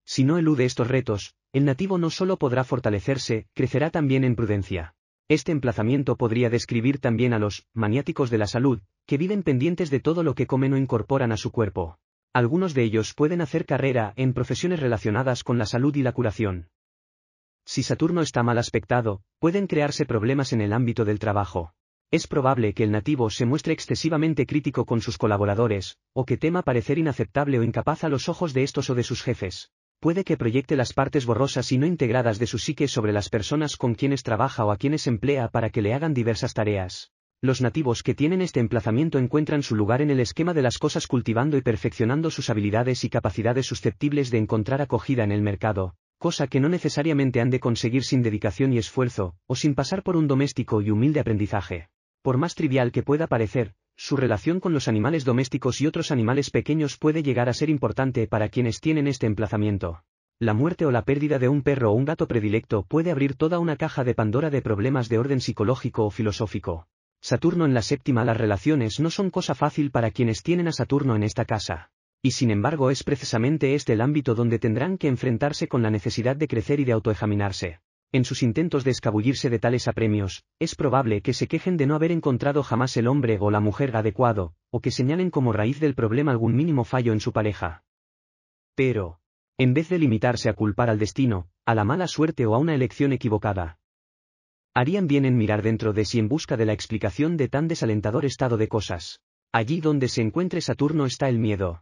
Si no elude estos retos, el nativo no solo podrá fortalecerse, crecerá también en prudencia. Este emplazamiento podría describir también a los maniáticos de la salud, que viven pendientes de todo lo que comen o incorporan a su cuerpo. Algunos de ellos pueden hacer carrera en profesiones relacionadas con la salud y la curación. Si Saturno está mal aspectado, pueden crearse problemas en el ámbito del trabajo. Es probable que el nativo se muestre excesivamente crítico con sus colaboradores, o que tema parecer inaceptable o incapaz a los ojos de estos o de sus jefes puede que proyecte las partes borrosas y no integradas de su psique sobre las personas con quienes trabaja o a quienes emplea para que le hagan diversas tareas. Los nativos que tienen este emplazamiento encuentran su lugar en el esquema de las cosas cultivando y perfeccionando sus habilidades y capacidades susceptibles de encontrar acogida en el mercado, cosa que no necesariamente han de conseguir sin dedicación y esfuerzo, o sin pasar por un doméstico y humilde aprendizaje. Por más trivial que pueda parecer, su relación con los animales domésticos y otros animales pequeños puede llegar a ser importante para quienes tienen este emplazamiento. La muerte o la pérdida de un perro o un gato predilecto puede abrir toda una caja de Pandora de problemas de orden psicológico o filosófico. Saturno en la séptima Las relaciones no son cosa fácil para quienes tienen a Saturno en esta casa. Y sin embargo es precisamente este el ámbito donde tendrán que enfrentarse con la necesidad de crecer y de autoexaminarse. En sus intentos de escabullirse de tales apremios, es probable que se quejen de no haber encontrado jamás el hombre o la mujer adecuado, o que señalen como raíz del problema algún mínimo fallo en su pareja. Pero, en vez de limitarse a culpar al destino, a la mala suerte o a una elección equivocada, harían bien en mirar dentro de sí en busca de la explicación de tan desalentador estado de cosas. Allí donde se encuentre Saturno está el miedo.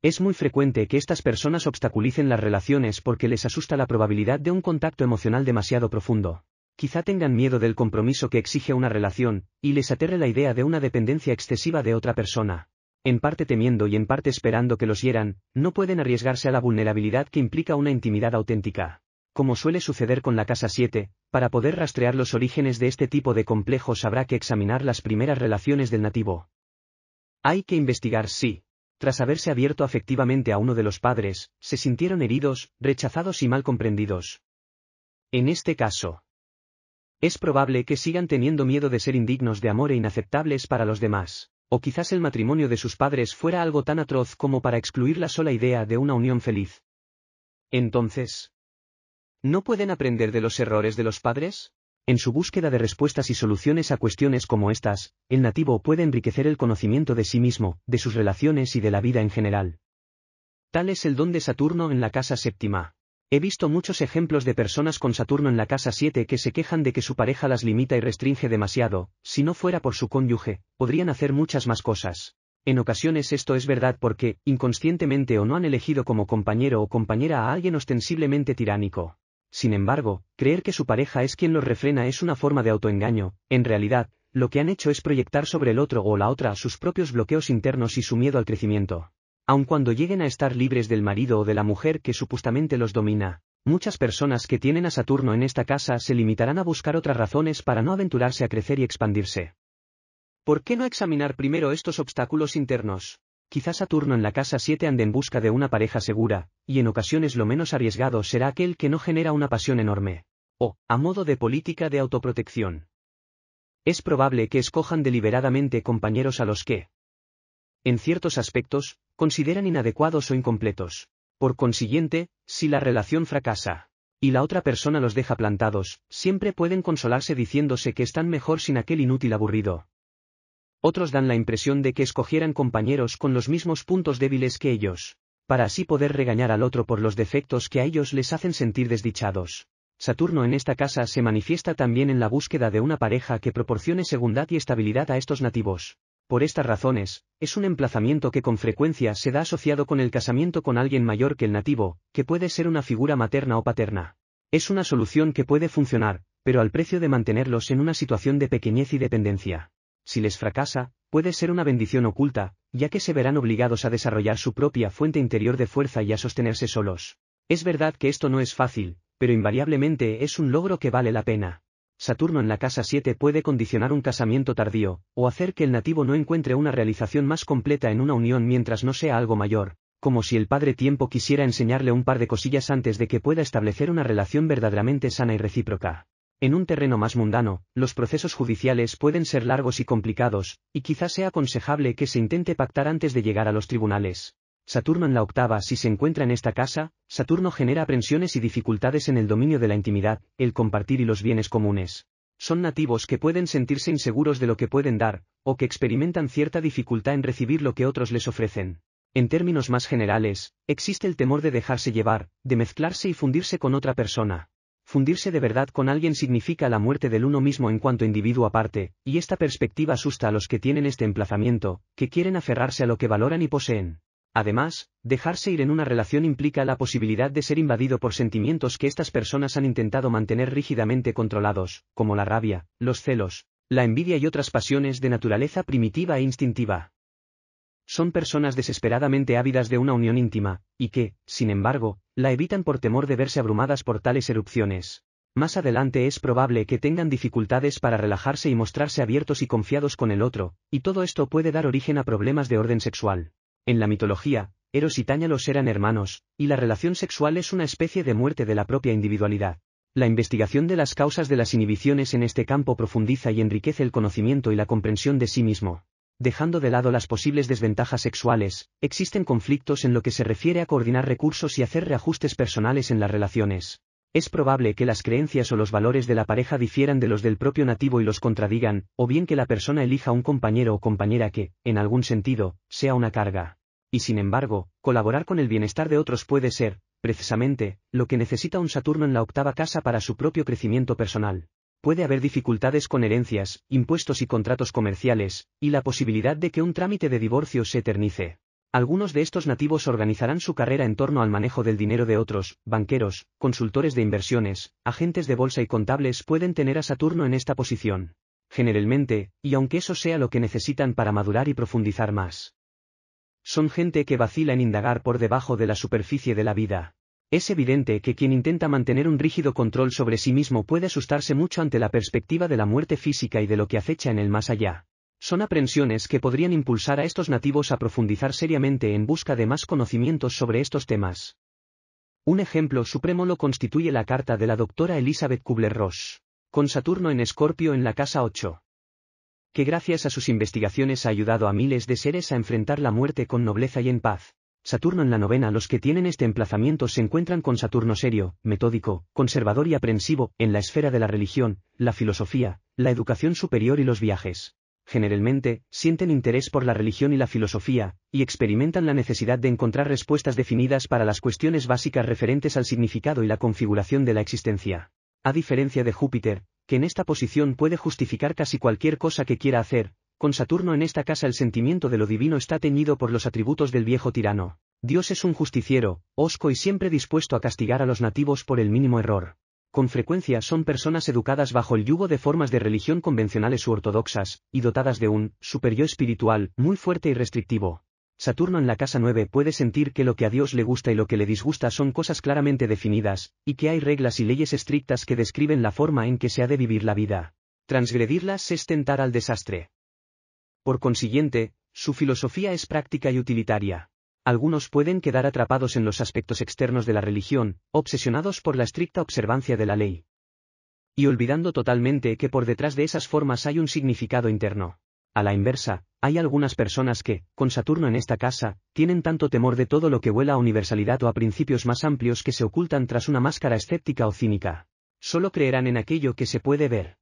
Es muy frecuente que estas personas obstaculicen las relaciones porque les asusta la probabilidad de un contacto emocional demasiado profundo. Quizá tengan miedo del compromiso que exige una relación, y les aterre la idea de una dependencia excesiva de otra persona. En parte temiendo y en parte esperando que los hieran, no pueden arriesgarse a la vulnerabilidad que implica una intimidad auténtica. Como suele suceder con la casa 7, para poder rastrear los orígenes de este tipo de complejos habrá que examinar las primeras relaciones del nativo. Hay que investigar si, tras haberse abierto afectivamente a uno de los padres, se sintieron heridos, rechazados y mal comprendidos. En este caso, es probable que sigan teniendo miedo de ser indignos de amor e inaceptables para los demás, o quizás el matrimonio de sus padres fuera algo tan atroz como para excluir la sola idea de una unión feliz. Entonces, ¿no pueden aprender de los errores de los padres? En su búsqueda de respuestas y soluciones a cuestiones como estas, el nativo puede enriquecer el conocimiento de sí mismo, de sus relaciones y de la vida en general. Tal es el don de Saturno en la casa séptima. He visto muchos ejemplos de personas con Saturno en la casa siete que se quejan de que su pareja las limita y restringe demasiado, si no fuera por su cónyuge, podrían hacer muchas más cosas. En ocasiones esto es verdad porque, inconscientemente o no han elegido como compañero o compañera a alguien ostensiblemente tiránico. Sin embargo, creer que su pareja es quien los refrena es una forma de autoengaño, en realidad, lo que han hecho es proyectar sobre el otro o la otra sus propios bloqueos internos y su miedo al crecimiento. Aun cuando lleguen a estar libres del marido o de la mujer que supuestamente los domina, muchas personas que tienen a Saturno en esta casa se limitarán a buscar otras razones para no aventurarse a crecer y expandirse. ¿Por qué no examinar primero estos obstáculos internos? Quizás Saturno en la casa 7 ande en busca de una pareja segura, y en ocasiones lo menos arriesgado será aquel que no genera una pasión enorme. O, a modo de política de autoprotección. Es probable que escojan deliberadamente compañeros a los que, en ciertos aspectos, consideran inadecuados o incompletos. Por consiguiente, si la relación fracasa, y la otra persona los deja plantados, siempre pueden consolarse diciéndose que están mejor sin aquel inútil aburrido, otros dan la impresión de que escogieran compañeros con los mismos puntos débiles que ellos, para así poder regañar al otro por los defectos que a ellos les hacen sentir desdichados. Saturno en esta casa se manifiesta también en la búsqueda de una pareja que proporcione segundad y estabilidad a estos nativos. Por estas razones, es un emplazamiento que con frecuencia se da asociado con el casamiento con alguien mayor que el nativo, que puede ser una figura materna o paterna. Es una solución que puede funcionar, pero al precio de mantenerlos en una situación de pequeñez y dependencia si les fracasa, puede ser una bendición oculta, ya que se verán obligados a desarrollar su propia fuente interior de fuerza y a sostenerse solos. Es verdad que esto no es fácil, pero invariablemente es un logro que vale la pena. Saturno en la casa 7 puede condicionar un casamiento tardío, o hacer que el nativo no encuentre una realización más completa en una unión mientras no sea algo mayor, como si el padre tiempo quisiera enseñarle un par de cosillas antes de que pueda establecer una relación verdaderamente sana y recíproca. En un terreno más mundano, los procesos judiciales pueden ser largos y complicados, y quizás sea aconsejable que se intente pactar antes de llegar a los tribunales. Saturno en la octava Si se encuentra en esta casa, Saturno genera aprensiones y dificultades en el dominio de la intimidad, el compartir y los bienes comunes. Son nativos que pueden sentirse inseguros de lo que pueden dar, o que experimentan cierta dificultad en recibir lo que otros les ofrecen. En términos más generales, existe el temor de dejarse llevar, de mezclarse y fundirse con otra persona. Fundirse de verdad con alguien significa la muerte del uno mismo en cuanto individuo aparte, y esta perspectiva asusta a los que tienen este emplazamiento, que quieren aferrarse a lo que valoran y poseen. Además, dejarse ir en una relación implica la posibilidad de ser invadido por sentimientos que estas personas han intentado mantener rígidamente controlados, como la rabia, los celos, la envidia y otras pasiones de naturaleza primitiva e instintiva son personas desesperadamente ávidas de una unión íntima, y que, sin embargo, la evitan por temor de verse abrumadas por tales erupciones. Más adelante es probable que tengan dificultades para relajarse y mostrarse abiertos y confiados con el otro, y todo esto puede dar origen a problemas de orden sexual. En la mitología, Eros y Táñalos eran hermanos, y la relación sexual es una especie de muerte de la propia individualidad. La investigación de las causas de las inhibiciones en este campo profundiza y enriquece el conocimiento y la comprensión de sí mismo. Dejando de lado las posibles desventajas sexuales, existen conflictos en lo que se refiere a coordinar recursos y hacer reajustes personales en las relaciones. Es probable que las creencias o los valores de la pareja difieran de los del propio nativo y los contradigan, o bien que la persona elija un compañero o compañera que, en algún sentido, sea una carga. Y sin embargo, colaborar con el bienestar de otros puede ser, precisamente, lo que necesita un Saturno en la octava casa para su propio crecimiento personal. Puede haber dificultades con herencias, impuestos y contratos comerciales, y la posibilidad de que un trámite de divorcio se eternice. Algunos de estos nativos organizarán su carrera en torno al manejo del dinero de otros, banqueros, consultores de inversiones, agentes de bolsa y contables pueden tener a Saturno en esta posición. Generalmente, y aunque eso sea lo que necesitan para madurar y profundizar más. Son gente que vacila en indagar por debajo de la superficie de la vida. Es evidente que quien intenta mantener un rígido control sobre sí mismo puede asustarse mucho ante la perspectiva de la muerte física y de lo que acecha en el más allá. Son aprensiones que podrían impulsar a estos nativos a profundizar seriamente en busca de más conocimientos sobre estos temas. Un ejemplo supremo lo constituye la carta de la doctora Elizabeth Kubler-Ross, con Saturno en Escorpio en la casa 8 que gracias a sus investigaciones ha ayudado a miles de seres a enfrentar la muerte con nobleza y en paz. Saturno en la novena Los que tienen este emplazamiento se encuentran con Saturno serio, metódico, conservador y aprensivo, en la esfera de la religión, la filosofía, la educación superior y los viajes. Generalmente, sienten interés por la religión y la filosofía, y experimentan la necesidad de encontrar respuestas definidas para las cuestiones básicas referentes al significado y la configuración de la existencia. A diferencia de Júpiter, que en esta posición puede justificar casi cualquier cosa que quiera hacer, con Saturno en esta casa el sentimiento de lo divino está teñido por los atributos del viejo tirano. Dios es un justiciero, osco y siempre dispuesto a castigar a los nativos por el mínimo error. Con frecuencia son personas educadas bajo el yugo de formas de religión convencionales u ortodoxas, y dotadas de un superior espiritual muy fuerte y restrictivo. Saturno en la casa 9 puede sentir que lo que a Dios le gusta y lo que le disgusta son cosas claramente definidas, y que hay reglas y leyes estrictas que describen la forma en que se ha de vivir la vida. Transgredirlas es tentar al desastre. Por consiguiente, su filosofía es práctica y utilitaria. Algunos pueden quedar atrapados en los aspectos externos de la religión, obsesionados por la estricta observancia de la ley. Y olvidando totalmente que por detrás de esas formas hay un significado interno. A la inversa, hay algunas personas que, con Saturno en esta casa, tienen tanto temor de todo lo que vuela a universalidad o a principios más amplios que se ocultan tras una máscara escéptica o cínica. Solo creerán en aquello que se puede ver.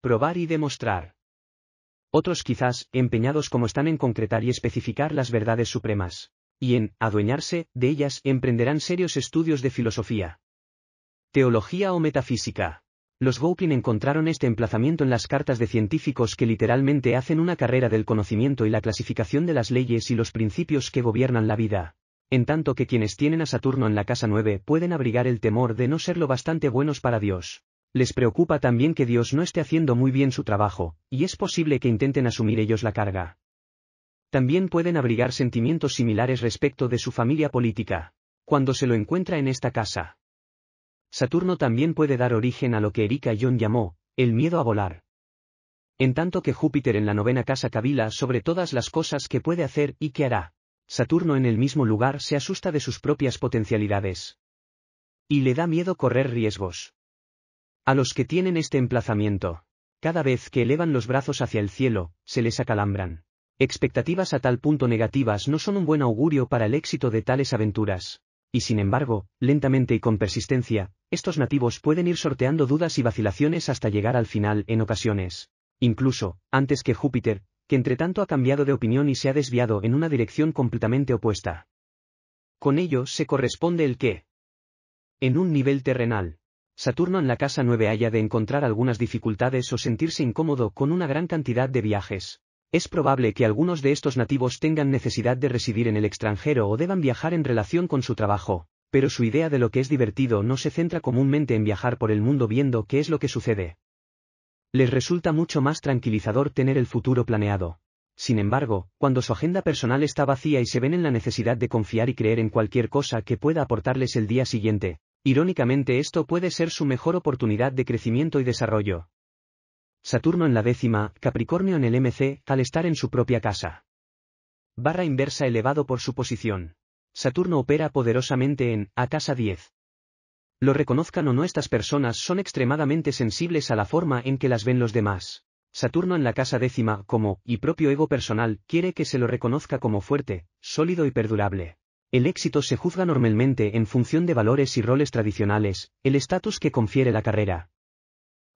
Probar y demostrar. Otros quizás, empeñados como están en concretar y especificar las verdades supremas. Y en, adueñarse, de ellas, emprenderán serios estudios de filosofía. Teología o metafísica. Los Gopin encontraron este emplazamiento en las cartas de científicos que literalmente hacen una carrera del conocimiento y la clasificación de las leyes y los principios que gobiernan la vida. En tanto que quienes tienen a Saturno en la casa 9 pueden abrigar el temor de no ser lo bastante buenos para Dios. Les preocupa también que Dios no esté haciendo muy bien su trabajo, y es posible que intenten asumir ellos la carga. También pueden abrigar sentimientos similares respecto de su familia política, cuando se lo encuentra en esta casa. Saturno también puede dar origen a lo que Erika John llamó, el miedo a volar. En tanto que Júpiter en la novena casa cavila sobre todas las cosas que puede hacer y que hará, Saturno en el mismo lugar se asusta de sus propias potencialidades. Y le da miedo correr riesgos. A los que tienen este emplazamiento. Cada vez que elevan los brazos hacia el cielo, se les acalambran. Expectativas a tal punto negativas no son un buen augurio para el éxito de tales aventuras. Y sin embargo, lentamente y con persistencia, estos nativos pueden ir sorteando dudas y vacilaciones hasta llegar al final en ocasiones. Incluso, antes que Júpiter, que entre tanto ha cambiado de opinión y se ha desviado en una dirección completamente opuesta. Con ello se corresponde el que. En un nivel terrenal, Saturno en la casa 9 haya de encontrar algunas dificultades o sentirse incómodo con una gran cantidad de viajes. Es probable que algunos de estos nativos tengan necesidad de residir en el extranjero o deban viajar en relación con su trabajo, pero su idea de lo que es divertido no se centra comúnmente en viajar por el mundo viendo qué es lo que sucede. Les resulta mucho más tranquilizador tener el futuro planeado. Sin embargo, cuando su agenda personal está vacía y se ven en la necesidad de confiar y creer en cualquier cosa que pueda aportarles el día siguiente, Irónicamente esto puede ser su mejor oportunidad de crecimiento y desarrollo. Saturno en la décima, Capricornio en el MC, al estar en su propia casa. Barra inversa elevado por su posición. Saturno opera poderosamente en, a casa 10. Lo reconozcan o no estas personas son extremadamente sensibles a la forma en que las ven los demás. Saturno en la casa décima, como, y propio ego personal, quiere que se lo reconozca como fuerte, sólido y perdurable. El éxito se juzga normalmente en función de valores y roles tradicionales, el estatus que confiere la carrera.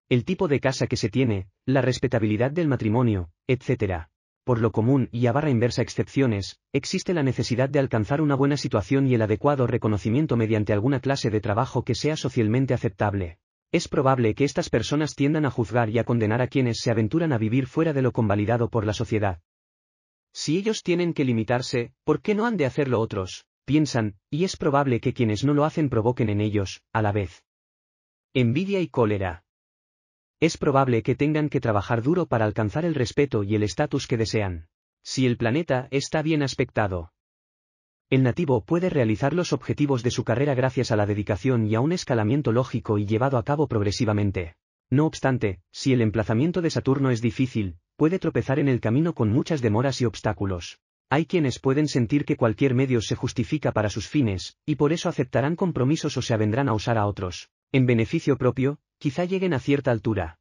El tipo de casa que se tiene, la respetabilidad del matrimonio, etc. Por lo común y a barra inversa excepciones, existe la necesidad de alcanzar una buena situación y el adecuado reconocimiento mediante alguna clase de trabajo que sea socialmente aceptable. Es probable que estas personas tiendan a juzgar y a condenar a quienes se aventuran a vivir fuera de lo convalidado por la sociedad. Si ellos tienen que limitarse, ¿por qué no han de hacerlo otros? Piensan, y es probable que quienes no lo hacen provoquen en ellos, a la vez. Envidia y cólera. Es probable que tengan que trabajar duro para alcanzar el respeto y el estatus que desean. Si el planeta está bien aspectado, el nativo puede realizar los objetivos de su carrera gracias a la dedicación y a un escalamiento lógico y llevado a cabo progresivamente. No obstante, si el emplazamiento de Saturno es difícil, puede tropezar en el camino con muchas demoras y obstáculos. Hay quienes pueden sentir que cualquier medio se justifica para sus fines, y por eso aceptarán compromisos o se avendrán a usar a otros. En beneficio propio, quizá lleguen a cierta altura.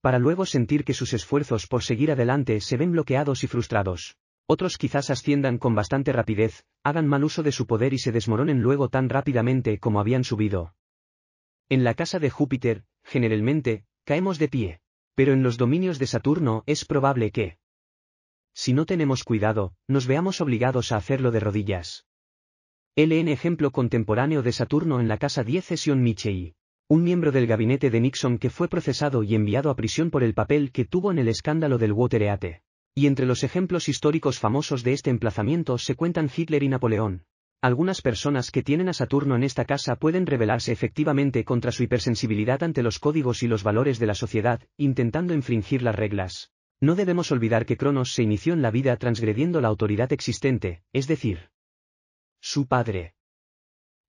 Para luego sentir que sus esfuerzos por seguir adelante se ven bloqueados y frustrados. Otros quizás asciendan con bastante rapidez, hagan mal uso de su poder y se desmoronen luego tan rápidamente como habían subido. En la casa de Júpiter, generalmente, caemos de pie. Pero en los dominios de Saturno es probable que, si no tenemos cuidado, nos veamos obligados a hacerlo de rodillas. en ejemplo contemporáneo de Saturno en la Casa 10 Sion Un miembro del gabinete de Nixon que fue procesado y enviado a prisión por el papel que tuvo en el escándalo del Watergate. Y entre los ejemplos históricos famosos de este emplazamiento se cuentan Hitler y Napoleón. Algunas personas que tienen a Saturno en esta casa pueden rebelarse efectivamente contra su hipersensibilidad ante los códigos y los valores de la sociedad, intentando infringir las reglas. No debemos olvidar que Cronos se inició en la vida transgrediendo la autoridad existente, es decir, su padre.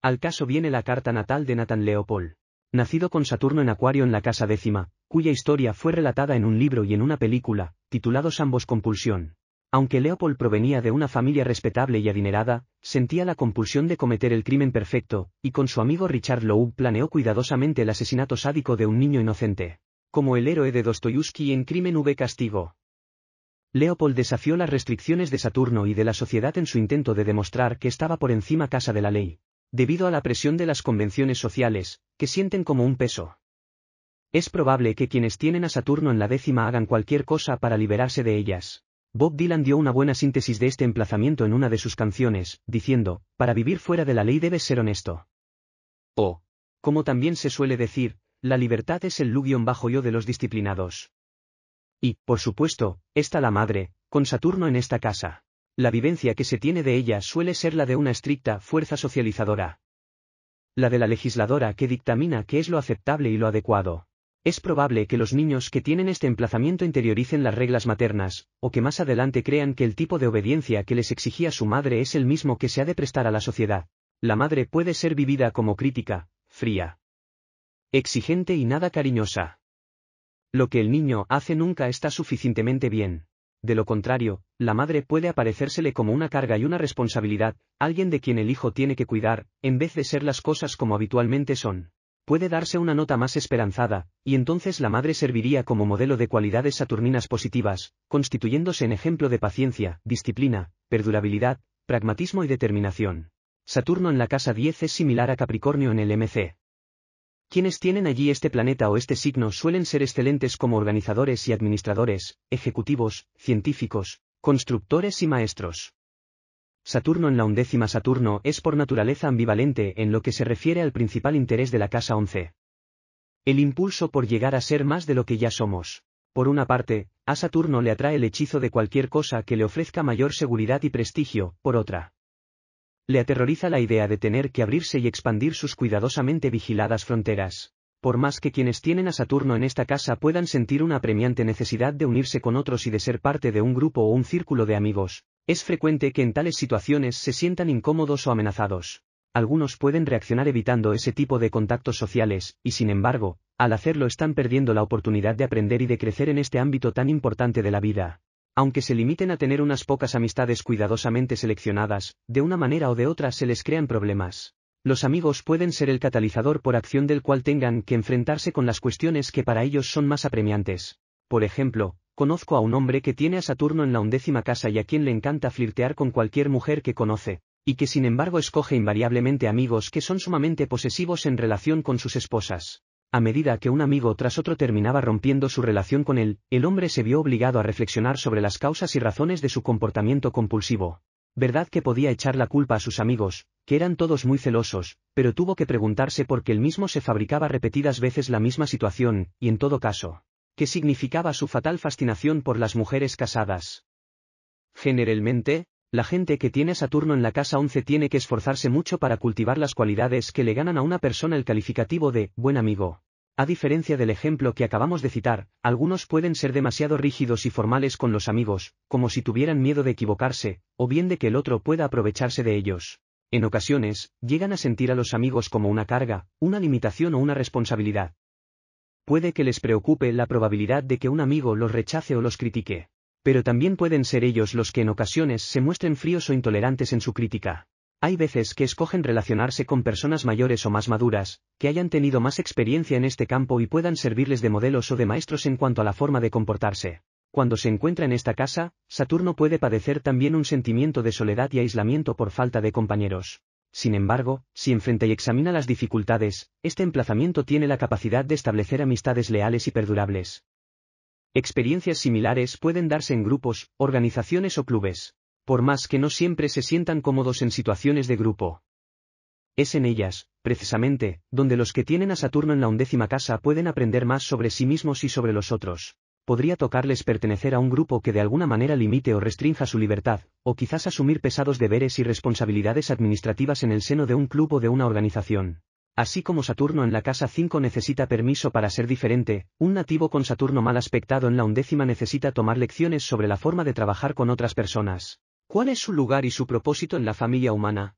Al caso viene la carta natal de Nathan Leopold. Nacido con Saturno en Acuario en la casa décima, cuya historia fue relatada en un libro y en una película, titulados ambos Compulsión. Aunque Leopold provenía de una familia respetable y adinerada, sentía la compulsión de cometer el crimen perfecto, y con su amigo Richard Loeb planeó cuidadosamente el asesinato sádico de un niño inocente. Como el héroe de Dostoyevsky en Crimen V Castigo. Leopold desafió las restricciones de Saturno y de la sociedad en su intento de demostrar que estaba por encima casa de la ley, debido a la presión de las convenciones sociales, que sienten como un peso. Es probable que quienes tienen a Saturno en la décima hagan cualquier cosa para liberarse de ellas. Bob Dylan dio una buena síntesis de este emplazamiento en una de sus canciones, diciendo, para vivir fuera de la ley debes ser honesto. O, como también se suele decir, la libertad es el lugión bajo yo de los disciplinados. Y, por supuesto, está la madre, con Saturno en esta casa. La vivencia que se tiene de ella suele ser la de una estricta fuerza socializadora. La de la legisladora que dictamina qué es lo aceptable y lo adecuado. Es probable que los niños que tienen este emplazamiento interioricen las reglas maternas, o que más adelante crean que el tipo de obediencia que les exigía su madre es el mismo que se ha de prestar a la sociedad. La madre puede ser vivida como crítica, fría, exigente y nada cariñosa. Lo que el niño hace nunca está suficientemente bien. De lo contrario, la madre puede aparecérsele como una carga y una responsabilidad, alguien de quien el hijo tiene que cuidar, en vez de ser las cosas como habitualmente son puede darse una nota más esperanzada, y entonces la madre serviría como modelo de cualidades saturninas positivas, constituyéndose en ejemplo de paciencia, disciplina, perdurabilidad, pragmatismo y determinación. Saturno en la casa 10 es similar a Capricornio en el MC. Quienes tienen allí este planeta o este signo suelen ser excelentes como organizadores y administradores, ejecutivos, científicos, constructores y maestros. Saturno en la undécima Saturno es por naturaleza ambivalente en lo que se refiere al principal interés de la casa 11. El impulso por llegar a ser más de lo que ya somos. Por una parte, a Saturno le atrae el hechizo de cualquier cosa que le ofrezca mayor seguridad y prestigio, por otra. Le aterroriza la idea de tener que abrirse y expandir sus cuidadosamente vigiladas fronteras. Por más que quienes tienen a Saturno en esta casa puedan sentir una apremiante necesidad de unirse con otros y de ser parte de un grupo o un círculo de amigos, es frecuente que en tales situaciones se sientan incómodos o amenazados. Algunos pueden reaccionar evitando ese tipo de contactos sociales, y sin embargo, al hacerlo están perdiendo la oportunidad de aprender y de crecer en este ámbito tan importante de la vida. Aunque se limiten a tener unas pocas amistades cuidadosamente seleccionadas, de una manera o de otra se les crean problemas. Los amigos pueden ser el catalizador por acción del cual tengan que enfrentarse con las cuestiones que para ellos son más apremiantes. Por ejemplo, conozco a un hombre que tiene a Saturno en la undécima casa y a quien le encanta flirtear con cualquier mujer que conoce, y que sin embargo escoge invariablemente amigos que son sumamente posesivos en relación con sus esposas. A medida que un amigo tras otro terminaba rompiendo su relación con él, el hombre se vio obligado a reflexionar sobre las causas y razones de su comportamiento compulsivo. Verdad que podía echar la culpa a sus amigos, que eran todos muy celosos, pero tuvo que preguntarse por qué él mismo se fabricaba repetidas veces la misma situación, y en todo caso, que significaba su fatal fascinación por las mujeres casadas. Generalmente, la gente que tiene Saturno en la casa 11 tiene que esforzarse mucho para cultivar las cualidades que le ganan a una persona el calificativo de buen amigo. A diferencia del ejemplo que acabamos de citar, algunos pueden ser demasiado rígidos y formales con los amigos, como si tuvieran miedo de equivocarse, o bien de que el otro pueda aprovecharse de ellos. En ocasiones, llegan a sentir a los amigos como una carga, una limitación o una responsabilidad. Puede que les preocupe la probabilidad de que un amigo los rechace o los critique. Pero también pueden ser ellos los que en ocasiones se muestren fríos o intolerantes en su crítica. Hay veces que escogen relacionarse con personas mayores o más maduras, que hayan tenido más experiencia en este campo y puedan servirles de modelos o de maestros en cuanto a la forma de comportarse. Cuando se encuentra en esta casa, Saturno puede padecer también un sentimiento de soledad y aislamiento por falta de compañeros. Sin embargo, si enfrenta y examina las dificultades, este emplazamiento tiene la capacidad de establecer amistades leales y perdurables. Experiencias similares pueden darse en grupos, organizaciones o clubes, por más que no siempre se sientan cómodos en situaciones de grupo. Es en ellas, precisamente, donde los que tienen a Saturno en la undécima casa pueden aprender más sobre sí mismos y sobre los otros podría tocarles pertenecer a un grupo que de alguna manera limite o restrinja su libertad, o quizás asumir pesados deberes y responsabilidades administrativas en el seno de un club o de una organización. Así como Saturno en la casa 5 necesita permiso para ser diferente, un nativo con Saturno mal aspectado en la undécima necesita tomar lecciones sobre la forma de trabajar con otras personas. ¿Cuál es su lugar y su propósito en la familia humana?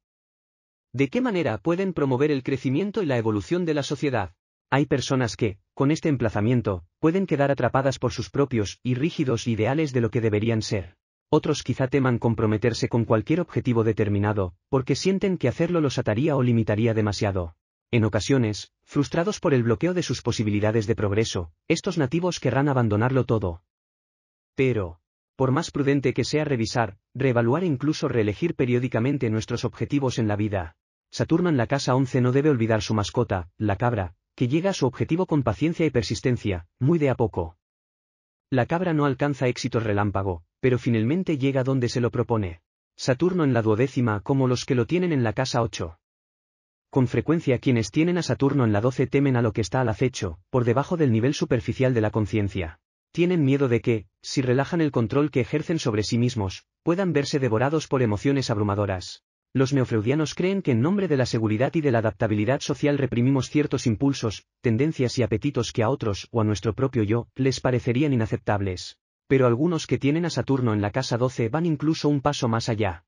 ¿De qué manera pueden promover el crecimiento y la evolución de la sociedad? Hay personas que, con este emplazamiento, pueden quedar atrapadas por sus propios y rígidos ideales de lo que deberían ser. Otros quizá teman comprometerse con cualquier objetivo determinado, porque sienten que hacerlo los ataría o limitaría demasiado. En ocasiones, frustrados por el bloqueo de sus posibilidades de progreso, estos nativos querrán abandonarlo todo. Pero, por más prudente que sea revisar, reevaluar e incluso reelegir periódicamente nuestros objetivos en la vida, Saturno en la casa 11 no debe olvidar su mascota, la cabra, que llega a su objetivo con paciencia y persistencia, muy de a poco. La cabra no alcanza éxito relámpago, pero finalmente llega donde se lo propone. Saturno en la duodécima como los que lo tienen en la casa 8. Con frecuencia quienes tienen a Saturno en la 12 temen a lo que está al acecho, por debajo del nivel superficial de la conciencia. Tienen miedo de que, si relajan el control que ejercen sobre sí mismos, puedan verse devorados por emociones abrumadoras. Los neofreudianos creen que en nombre de la seguridad y de la adaptabilidad social reprimimos ciertos impulsos, tendencias y apetitos que a otros o a nuestro propio yo les parecerían inaceptables. Pero algunos que tienen a Saturno en la casa 12 van incluso un paso más allá.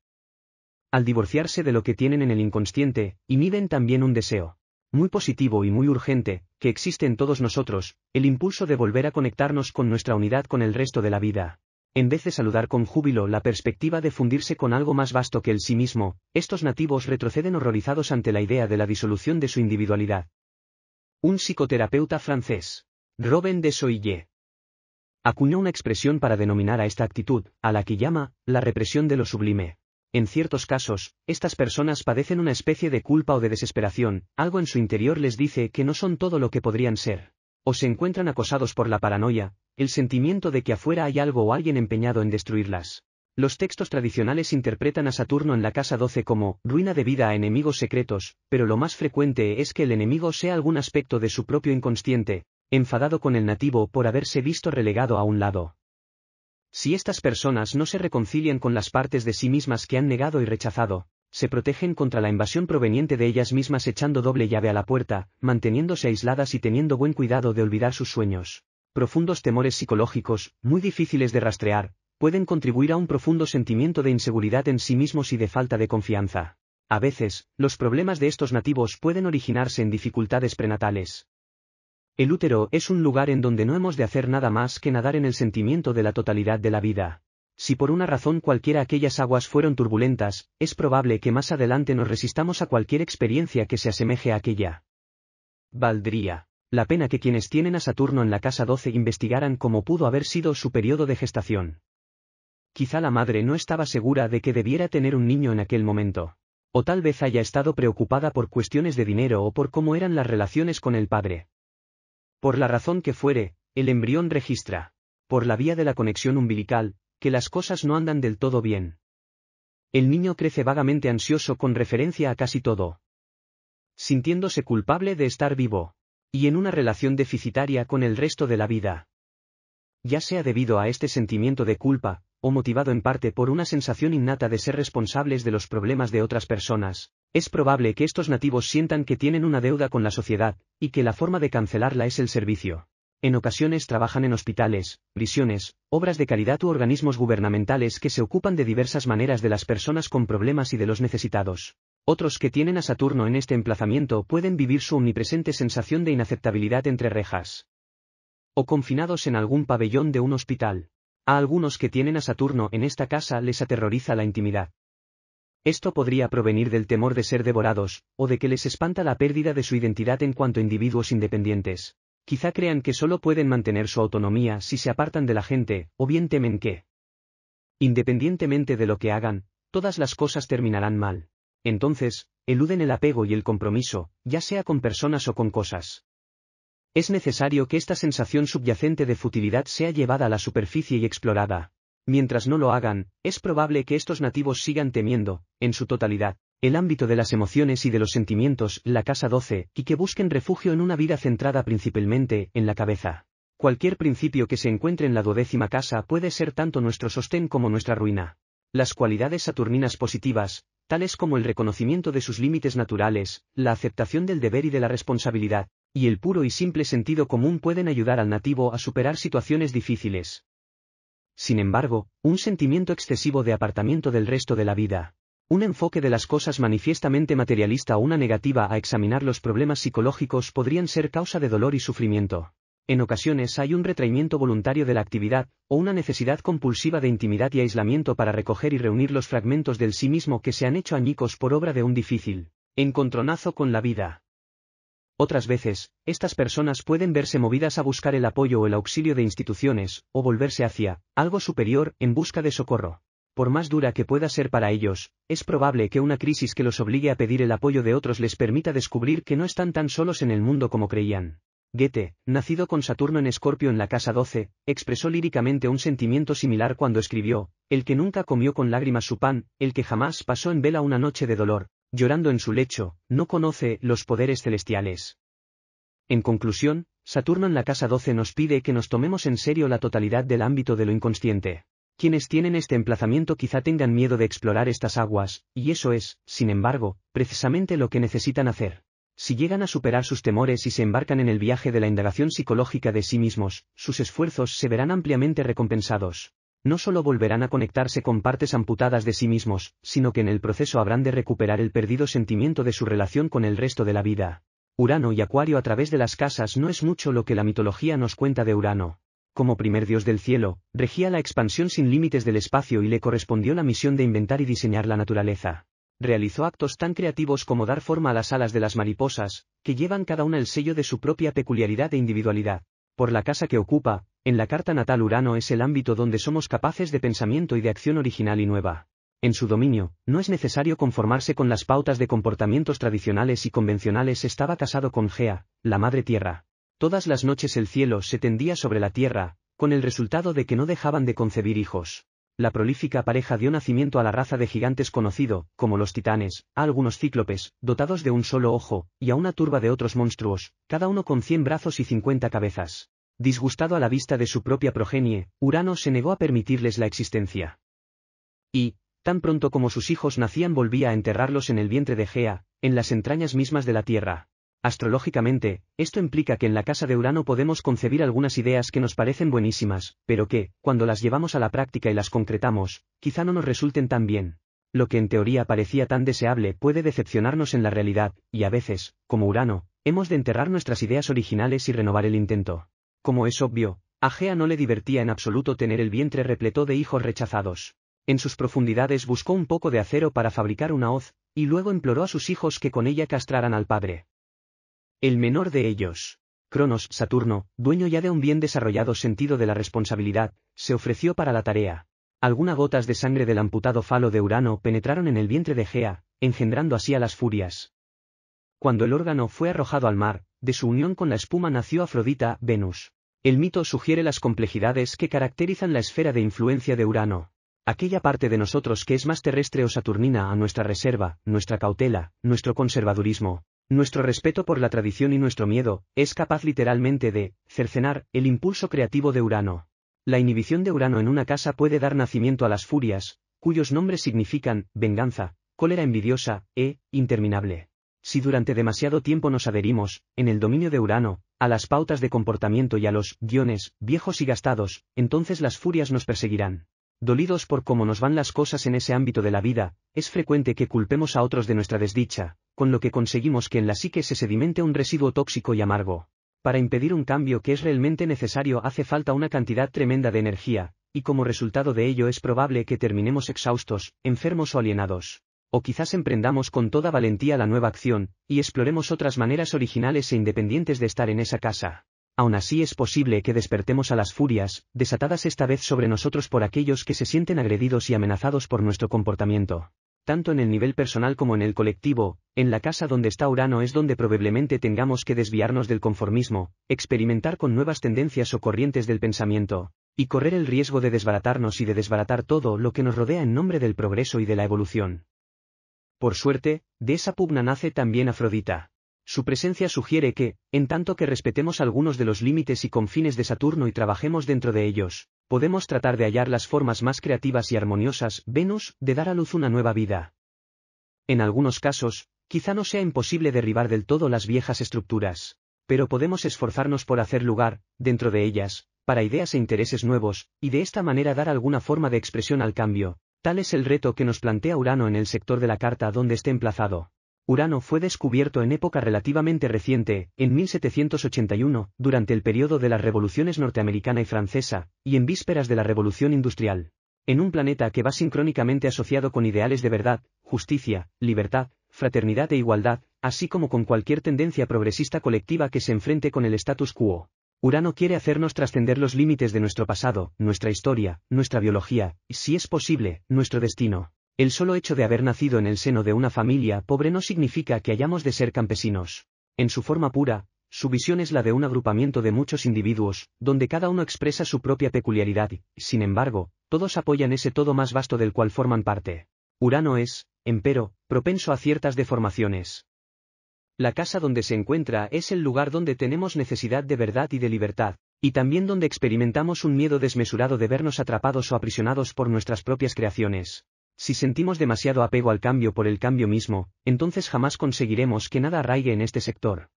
Al divorciarse de lo que tienen en el inconsciente, y también un deseo, muy positivo y muy urgente, que existe en todos nosotros, el impulso de volver a conectarnos con nuestra unidad con el resto de la vida. En vez de saludar con júbilo la perspectiva de fundirse con algo más vasto que el sí mismo, estos nativos retroceden horrorizados ante la idea de la disolución de su individualidad. Un psicoterapeuta francés, Robin de Soille, acuñó una expresión para denominar a esta actitud, a la que llama, la represión de lo sublime. En ciertos casos, estas personas padecen una especie de culpa o de desesperación, algo en su interior les dice que no son todo lo que podrían ser o se encuentran acosados por la paranoia, el sentimiento de que afuera hay algo o alguien empeñado en destruirlas. Los textos tradicionales interpretan a Saturno en la casa 12 como ruina de vida a enemigos secretos, pero lo más frecuente es que el enemigo sea algún aspecto de su propio inconsciente, enfadado con el nativo por haberse visto relegado a un lado. Si estas personas no se reconcilian con las partes de sí mismas que han negado y rechazado, se protegen contra la invasión proveniente de ellas mismas echando doble llave a la puerta, manteniéndose aisladas y teniendo buen cuidado de olvidar sus sueños. Profundos temores psicológicos, muy difíciles de rastrear, pueden contribuir a un profundo sentimiento de inseguridad en sí mismos y de falta de confianza. A veces, los problemas de estos nativos pueden originarse en dificultades prenatales. El útero es un lugar en donde no hemos de hacer nada más que nadar en el sentimiento de la totalidad de la vida. Si por una razón cualquiera aquellas aguas fueron turbulentas, es probable que más adelante nos resistamos a cualquier experiencia que se asemeje a aquella. Valdría la pena que quienes tienen a Saturno en la casa 12 investigaran cómo pudo haber sido su periodo de gestación. Quizá la madre no estaba segura de que debiera tener un niño en aquel momento. O tal vez haya estado preocupada por cuestiones de dinero o por cómo eran las relaciones con el padre. Por la razón que fuere, el embrión registra, por la vía de la conexión umbilical, que las cosas no andan del todo bien. El niño crece vagamente ansioso con referencia a casi todo. Sintiéndose culpable de estar vivo. Y en una relación deficitaria con el resto de la vida. Ya sea debido a este sentimiento de culpa, o motivado en parte por una sensación innata de ser responsables de los problemas de otras personas, es probable que estos nativos sientan que tienen una deuda con la sociedad, y que la forma de cancelarla es el servicio. En ocasiones trabajan en hospitales, prisiones, obras de caridad u organismos gubernamentales que se ocupan de diversas maneras de las personas con problemas y de los necesitados. Otros que tienen a Saturno en este emplazamiento pueden vivir su omnipresente sensación de inaceptabilidad entre rejas. O confinados en algún pabellón de un hospital. A algunos que tienen a Saturno en esta casa les aterroriza la intimidad. Esto podría provenir del temor de ser devorados, o de que les espanta la pérdida de su identidad en cuanto individuos independientes quizá crean que solo pueden mantener su autonomía si se apartan de la gente, o bien temen que, independientemente de lo que hagan, todas las cosas terminarán mal. Entonces, eluden el apego y el compromiso, ya sea con personas o con cosas. Es necesario que esta sensación subyacente de futilidad sea llevada a la superficie y explorada. Mientras no lo hagan, es probable que estos nativos sigan temiendo, en su totalidad, el ámbito de las emociones y de los sentimientos, la casa 12, y que busquen refugio en una vida centrada principalmente en la cabeza. Cualquier principio que se encuentre en la duodécima casa puede ser tanto nuestro sostén como nuestra ruina. Las cualidades saturninas positivas, tales como el reconocimiento de sus límites naturales, la aceptación del deber y de la responsabilidad, y el puro y simple sentido común pueden ayudar al nativo a superar situaciones difíciles. Sin embargo, un sentimiento excesivo de apartamiento del resto de la vida, un enfoque de las cosas manifiestamente materialista o una negativa a examinar los problemas psicológicos podrían ser causa de dolor y sufrimiento. En ocasiones hay un retraimiento voluntario de la actividad, o una necesidad compulsiva de intimidad y aislamiento para recoger y reunir los fragmentos del sí mismo que se han hecho añicos por obra de un difícil encontronazo con la vida. Otras veces, estas personas pueden verse movidas a buscar el apoyo o el auxilio de instituciones, o volverse hacia algo superior en busca de socorro por más dura que pueda ser para ellos, es probable que una crisis que los obligue a pedir el apoyo de otros les permita descubrir que no están tan solos en el mundo como creían. Goethe, nacido con Saturno en Escorpio en la casa 12, expresó líricamente un sentimiento similar cuando escribió, el que nunca comió con lágrimas su pan, el que jamás pasó en vela una noche de dolor, llorando en su lecho, no conoce los poderes celestiales. En conclusión, Saturno en la casa 12 nos pide que nos tomemos en serio la totalidad del ámbito de lo inconsciente. Quienes tienen este emplazamiento quizá tengan miedo de explorar estas aguas, y eso es, sin embargo, precisamente lo que necesitan hacer. Si llegan a superar sus temores y se embarcan en el viaje de la indagación psicológica de sí mismos, sus esfuerzos se verán ampliamente recompensados. No solo volverán a conectarse con partes amputadas de sí mismos, sino que en el proceso habrán de recuperar el perdido sentimiento de su relación con el resto de la vida. Urano y Acuario a través de las casas no es mucho lo que la mitología nos cuenta de Urano como primer dios del cielo, regía la expansión sin límites del espacio y le correspondió la misión de inventar y diseñar la naturaleza. Realizó actos tan creativos como dar forma a las alas de las mariposas, que llevan cada una el sello de su propia peculiaridad e individualidad. Por la casa que ocupa, en la carta natal Urano es el ámbito donde somos capaces de pensamiento y de acción original y nueva. En su dominio, no es necesario conformarse con las pautas de comportamientos tradicionales y convencionales. Estaba casado con Gea, la madre tierra. Todas las noches el cielo se tendía sobre la tierra, con el resultado de que no dejaban de concebir hijos. La prolífica pareja dio nacimiento a la raza de gigantes conocido, como los titanes, a algunos cíclopes, dotados de un solo ojo, y a una turba de otros monstruos, cada uno con cien brazos y cincuenta cabezas. Disgustado a la vista de su propia progenie, Urano se negó a permitirles la existencia. Y, tan pronto como sus hijos nacían volvía a enterrarlos en el vientre de Gea, en las entrañas mismas de la tierra. Astrológicamente, esto implica que en la casa de Urano podemos concebir algunas ideas que nos parecen buenísimas, pero que, cuando las llevamos a la práctica y las concretamos, quizá no nos resulten tan bien. Lo que en teoría parecía tan deseable puede decepcionarnos en la realidad, y a veces, como Urano, hemos de enterrar nuestras ideas originales y renovar el intento. Como es obvio, a Gea no le divertía en absoluto tener el vientre repleto de hijos rechazados. En sus profundidades buscó un poco de acero para fabricar una hoz, y luego imploró a sus hijos que con ella castraran al padre. El menor de ellos. Cronos, Saturno, dueño ya de un bien desarrollado sentido de la responsabilidad, se ofreció para la tarea. Algunas gotas de sangre del amputado falo de Urano penetraron en el vientre de Gea, engendrando así a las furias. Cuando el órgano fue arrojado al mar, de su unión con la espuma nació Afrodita, Venus. El mito sugiere las complejidades que caracterizan la esfera de influencia de Urano. Aquella parte de nosotros que es más terrestre o saturnina a nuestra reserva, nuestra cautela, nuestro conservadurismo, nuestro respeto por la tradición y nuestro miedo, es capaz literalmente de cercenar el impulso creativo de Urano. La inhibición de Urano en una casa puede dar nacimiento a las furias, cuyos nombres significan venganza, cólera envidiosa, e interminable. Si durante demasiado tiempo nos adherimos, en el dominio de Urano, a las pautas de comportamiento y a los guiones viejos y gastados, entonces las furias nos perseguirán. Dolidos por cómo nos van las cosas en ese ámbito de la vida, es frecuente que culpemos a otros de nuestra desdicha, con lo que conseguimos que en la psique se sedimente un residuo tóxico y amargo. Para impedir un cambio que es realmente necesario hace falta una cantidad tremenda de energía, y como resultado de ello es probable que terminemos exhaustos, enfermos o alienados. O quizás emprendamos con toda valentía la nueva acción, y exploremos otras maneras originales e independientes de estar en esa casa aún así es posible que despertemos a las furias, desatadas esta vez sobre nosotros por aquellos que se sienten agredidos y amenazados por nuestro comportamiento. Tanto en el nivel personal como en el colectivo, en la casa donde está Urano es donde probablemente tengamos que desviarnos del conformismo, experimentar con nuevas tendencias o corrientes del pensamiento, y correr el riesgo de desbaratarnos y de desbaratar todo lo que nos rodea en nombre del progreso y de la evolución. Por suerte, de esa pugna nace también Afrodita. Su presencia sugiere que, en tanto que respetemos algunos de los límites y confines de Saturno y trabajemos dentro de ellos, podemos tratar de hallar las formas más creativas y armoniosas, Venus, de dar a luz una nueva vida. En algunos casos, quizá no sea imposible derribar del todo las viejas estructuras, pero podemos esforzarnos por hacer lugar, dentro de ellas, para ideas e intereses nuevos, y de esta manera dar alguna forma de expresión al cambio. Tal es el reto que nos plantea Urano en el sector de la carta donde esté emplazado. Urano fue descubierto en época relativamente reciente, en 1781, durante el periodo de las revoluciones norteamericana y francesa, y en vísperas de la revolución industrial. En un planeta que va sincrónicamente asociado con ideales de verdad, justicia, libertad, fraternidad e igualdad, así como con cualquier tendencia progresista colectiva que se enfrente con el status quo. Urano quiere hacernos trascender los límites de nuestro pasado, nuestra historia, nuestra biología, y si es posible, nuestro destino. El solo hecho de haber nacido en el seno de una familia pobre no significa que hayamos de ser campesinos. En su forma pura, su visión es la de un agrupamiento de muchos individuos, donde cada uno expresa su propia peculiaridad, sin embargo, todos apoyan ese todo más vasto del cual forman parte. Urano es, empero, propenso a ciertas deformaciones. La casa donde se encuentra es el lugar donde tenemos necesidad de verdad y de libertad, y también donde experimentamos un miedo desmesurado de vernos atrapados o aprisionados por nuestras propias creaciones. Si sentimos demasiado apego al cambio por el cambio mismo, entonces jamás conseguiremos que nada arraigue en este sector.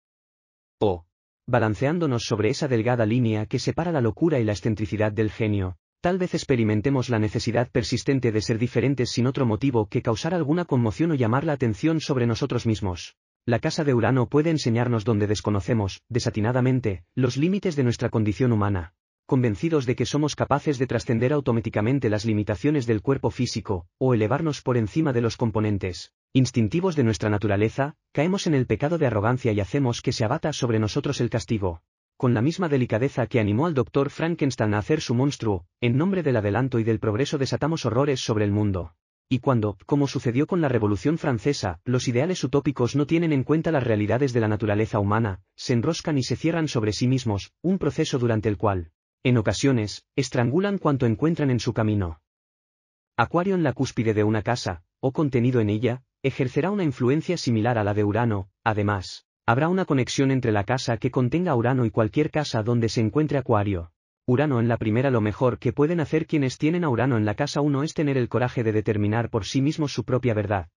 O, balanceándonos sobre esa delgada línea que separa la locura y la excentricidad del genio, tal vez experimentemos la necesidad persistente de ser diferentes sin otro motivo que causar alguna conmoción o llamar la atención sobre nosotros mismos. La casa de Urano puede enseñarnos donde desconocemos, desatinadamente, los límites de nuestra condición humana convencidos de que somos capaces de trascender automáticamente las limitaciones del cuerpo físico, o elevarnos por encima de los componentes instintivos de nuestra naturaleza, caemos en el pecado de arrogancia y hacemos que se abata sobre nosotros el castigo. Con la misma delicadeza que animó al doctor Frankenstein a hacer su monstruo, en nombre del adelanto y del progreso desatamos horrores sobre el mundo. Y cuando, como sucedió con la Revolución Francesa, los ideales utópicos no tienen en cuenta las realidades de la naturaleza humana, se enroscan y se cierran sobre sí mismos, un proceso durante el cual en ocasiones, estrangulan cuanto encuentran en su camino. Acuario en la cúspide de una casa, o contenido en ella, ejercerá una influencia similar a la de Urano, además, habrá una conexión entre la casa que contenga Urano y cualquier casa donde se encuentre Acuario. Urano en la primera lo mejor que pueden hacer quienes tienen a Urano en la casa 1 es tener el coraje de determinar por sí mismos su propia verdad.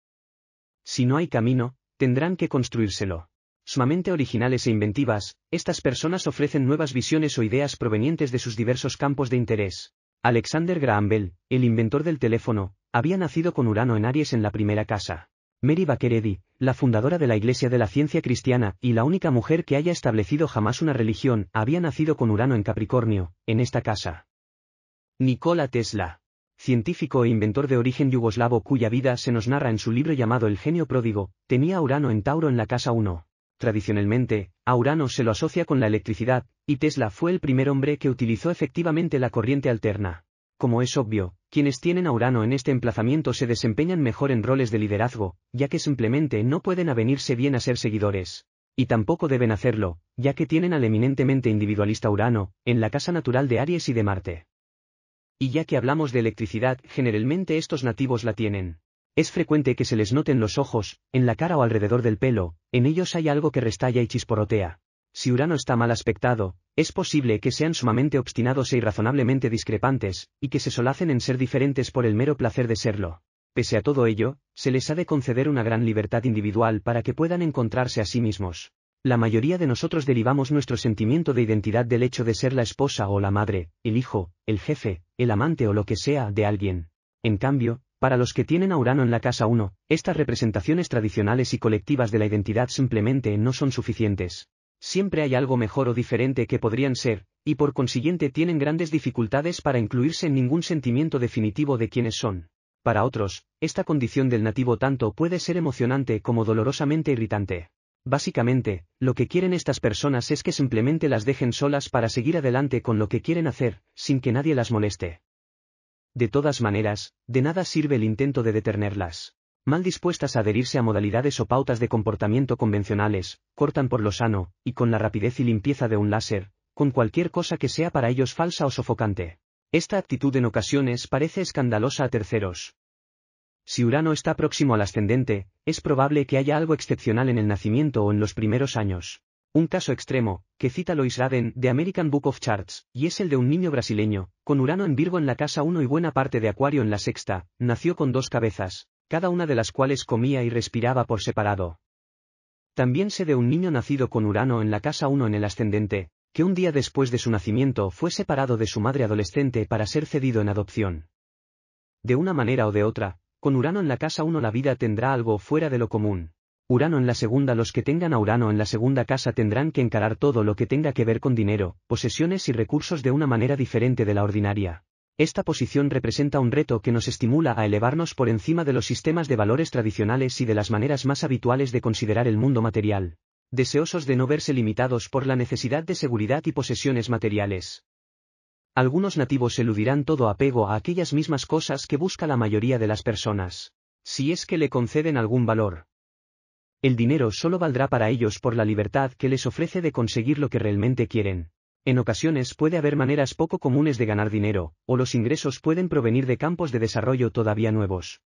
Si no hay camino, tendrán que construírselo. Sumamente originales e inventivas, estas personas ofrecen nuevas visiones o ideas provenientes de sus diversos campos de interés. Alexander Graham Bell, el inventor del teléfono, había nacido con Urano en Aries en la primera casa. Mary Baker Eddy, la fundadora de la Iglesia de la Ciencia Cristiana y la única mujer que haya establecido jamás una religión, había nacido con Urano en Capricornio, en esta casa. Nikola Tesla. Científico e inventor de origen yugoslavo cuya vida se nos narra en su libro llamado El genio pródigo, tenía Urano en Tauro en la casa 1. Tradicionalmente, a Urano se lo asocia con la electricidad, y Tesla fue el primer hombre que utilizó efectivamente la corriente alterna. Como es obvio, quienes tienen a Urano en este emplazamiento se desempeñan mejor en roles de liderazgo, ya que simplemente no pueden avenirse bien a ser seguidores. Y tampoco deben hacerlo, ya que tienen al eminentemente individualista Urano, en la casa natural de Aries y de Marte. Y ya que hablamos de electricidad, generalmente estos nativos la tienen. Es frecuente que se les noten los ojos, en la cara o alrededor del pelo, en ellos hay algo que restalla y chisporotea. Si Urano está mal aspectado, es posible que sean sumamente obstinados e irrazonablemente discrepantes, y que se solacen en ser diferentes por el mero placer de serlo. Pese a todo ello, se les ha de conceder una gran libertad individual para que puedan encontrarse a sí mismos. La mayoría de nosotros derivamos nuestro sentimiento de identidad del hecho de ser la esposa o la madre, el hijo, el jefe, el amante o lo que sea de alguien. En cambio, para los que tienen a Urano en la casa 1, estas representaciones tradicionales y colectivas de la identidad simplemente no son suficientes. Siempre hay algo mejor o diferente que podrían ser, y por consiguiente tienen grandes dificultades para incluirse en ningún sentimiento definitivo de quiénes son. Para otros, esta condición del nativo tanto puede ser emocionante como dolorosamente irritante. Básicamente, lo que quieren estas personas es que simplemente las dejen solas para seguir adelante con lo que quieren hacer, sin que nadie las moleste. De todas maneras, de nada sirve el intento de detenerlas. Mal dispuestas a adherirse a modalidades o pautas de comportamiento convencionales, cortan por lo sano, y con la rapidez y limpieza de un láser, con cualquier cosa que sea para ellos falsa o sofocante. Esta actitud en ocasiones parece escandalosa a terceros. Si Urano está próximo al ascendente, es probable que haya algo excepcional en el nacimiento o en los primeros años. Un caso extremo, que cita Lois Raden de American Book of Charts, y es el de un niño brasileño, con Urano en Virgo en la casa 1 y buena parte de Acuario en la sexta, nació con dos cabezas, cada una de las cuales comía y respiraba por separado. También sé de un niño nacido con Urano en la casa 1 en el ascendente, que un día después de su nacimiento fue separado de su madre adolescente para ser cedido en adopción. De una manera o de otra, con Urano en la casa 1 la vida tendrá algo fuera de lo común. Urano en la segunda Los que tengan a Urano en la segunda casa tendrán que encarar todo lo que tenga que ver con dinero, posesiones y recursos de una manera diferente de la ordinaria. Esta posición representa un reto que nos estimula a elevarnos por encima de los sistemas de valores tradicionales y de las maneras más habituales de considerar el mundo material. Deseosos de no verse limitados por la necesidad de seguridad y posesiones materiales. Algunos nativos eludirán todo apego a aquellas mismas cosas que busca la mayoría de las personas. Si es que le conceden algún valor. El dinero solo valdrá para ellos por la libertad que les ofrece de conseguir lo que realmente quieren. En ocasiones puede haber maneras poco comunes de ganar dinero, o los ingresos pueden provenir de campos de desarrollo todavía nuevos.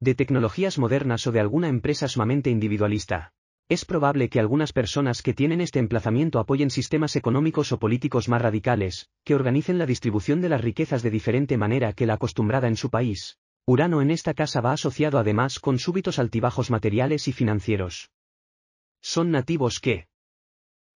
De tecnologías modernas o de alguna empresa sumamente individualista. Es probable que algunas personas que tienen este emplazamiento apoyen sistemas económicos o políticos más radicales, que organicen la distribución de las riquezas de diferente manera que la acostumbrada en su país, Urano en esta casa va asociado además con súbitos altibajos materiales y financieros. Son nativos que,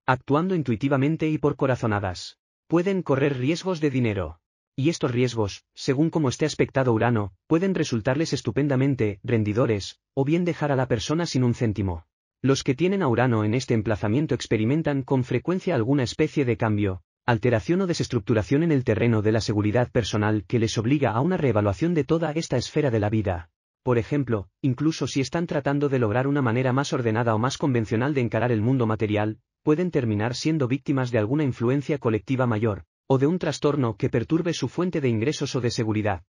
actuando intuitivamente y por corazonadas, pueden correr riesgos de dinero. Y estos riesgos, según como esté aspectado Urano, pueden resultarles estupendamente rendidores, o bien dejar a la persona sin un céntimo. Los que tienen a Urano en este emplazamiento experimentan con frecuencia alguna especie de cambio, alteración o desestructuración en el terreno de la seguridad personal que les obliga a una reevaluación de toda esta esfera de la vida. Por ejemplo, incluso si están tratando de lograr una manera más ordenada o más convencional de encarar el mundo material, pueden terminar siendo víctimas de alguna influencia colectiva mayor, o de un trastorno que perturbe su fuente de ingresos o de seguridad.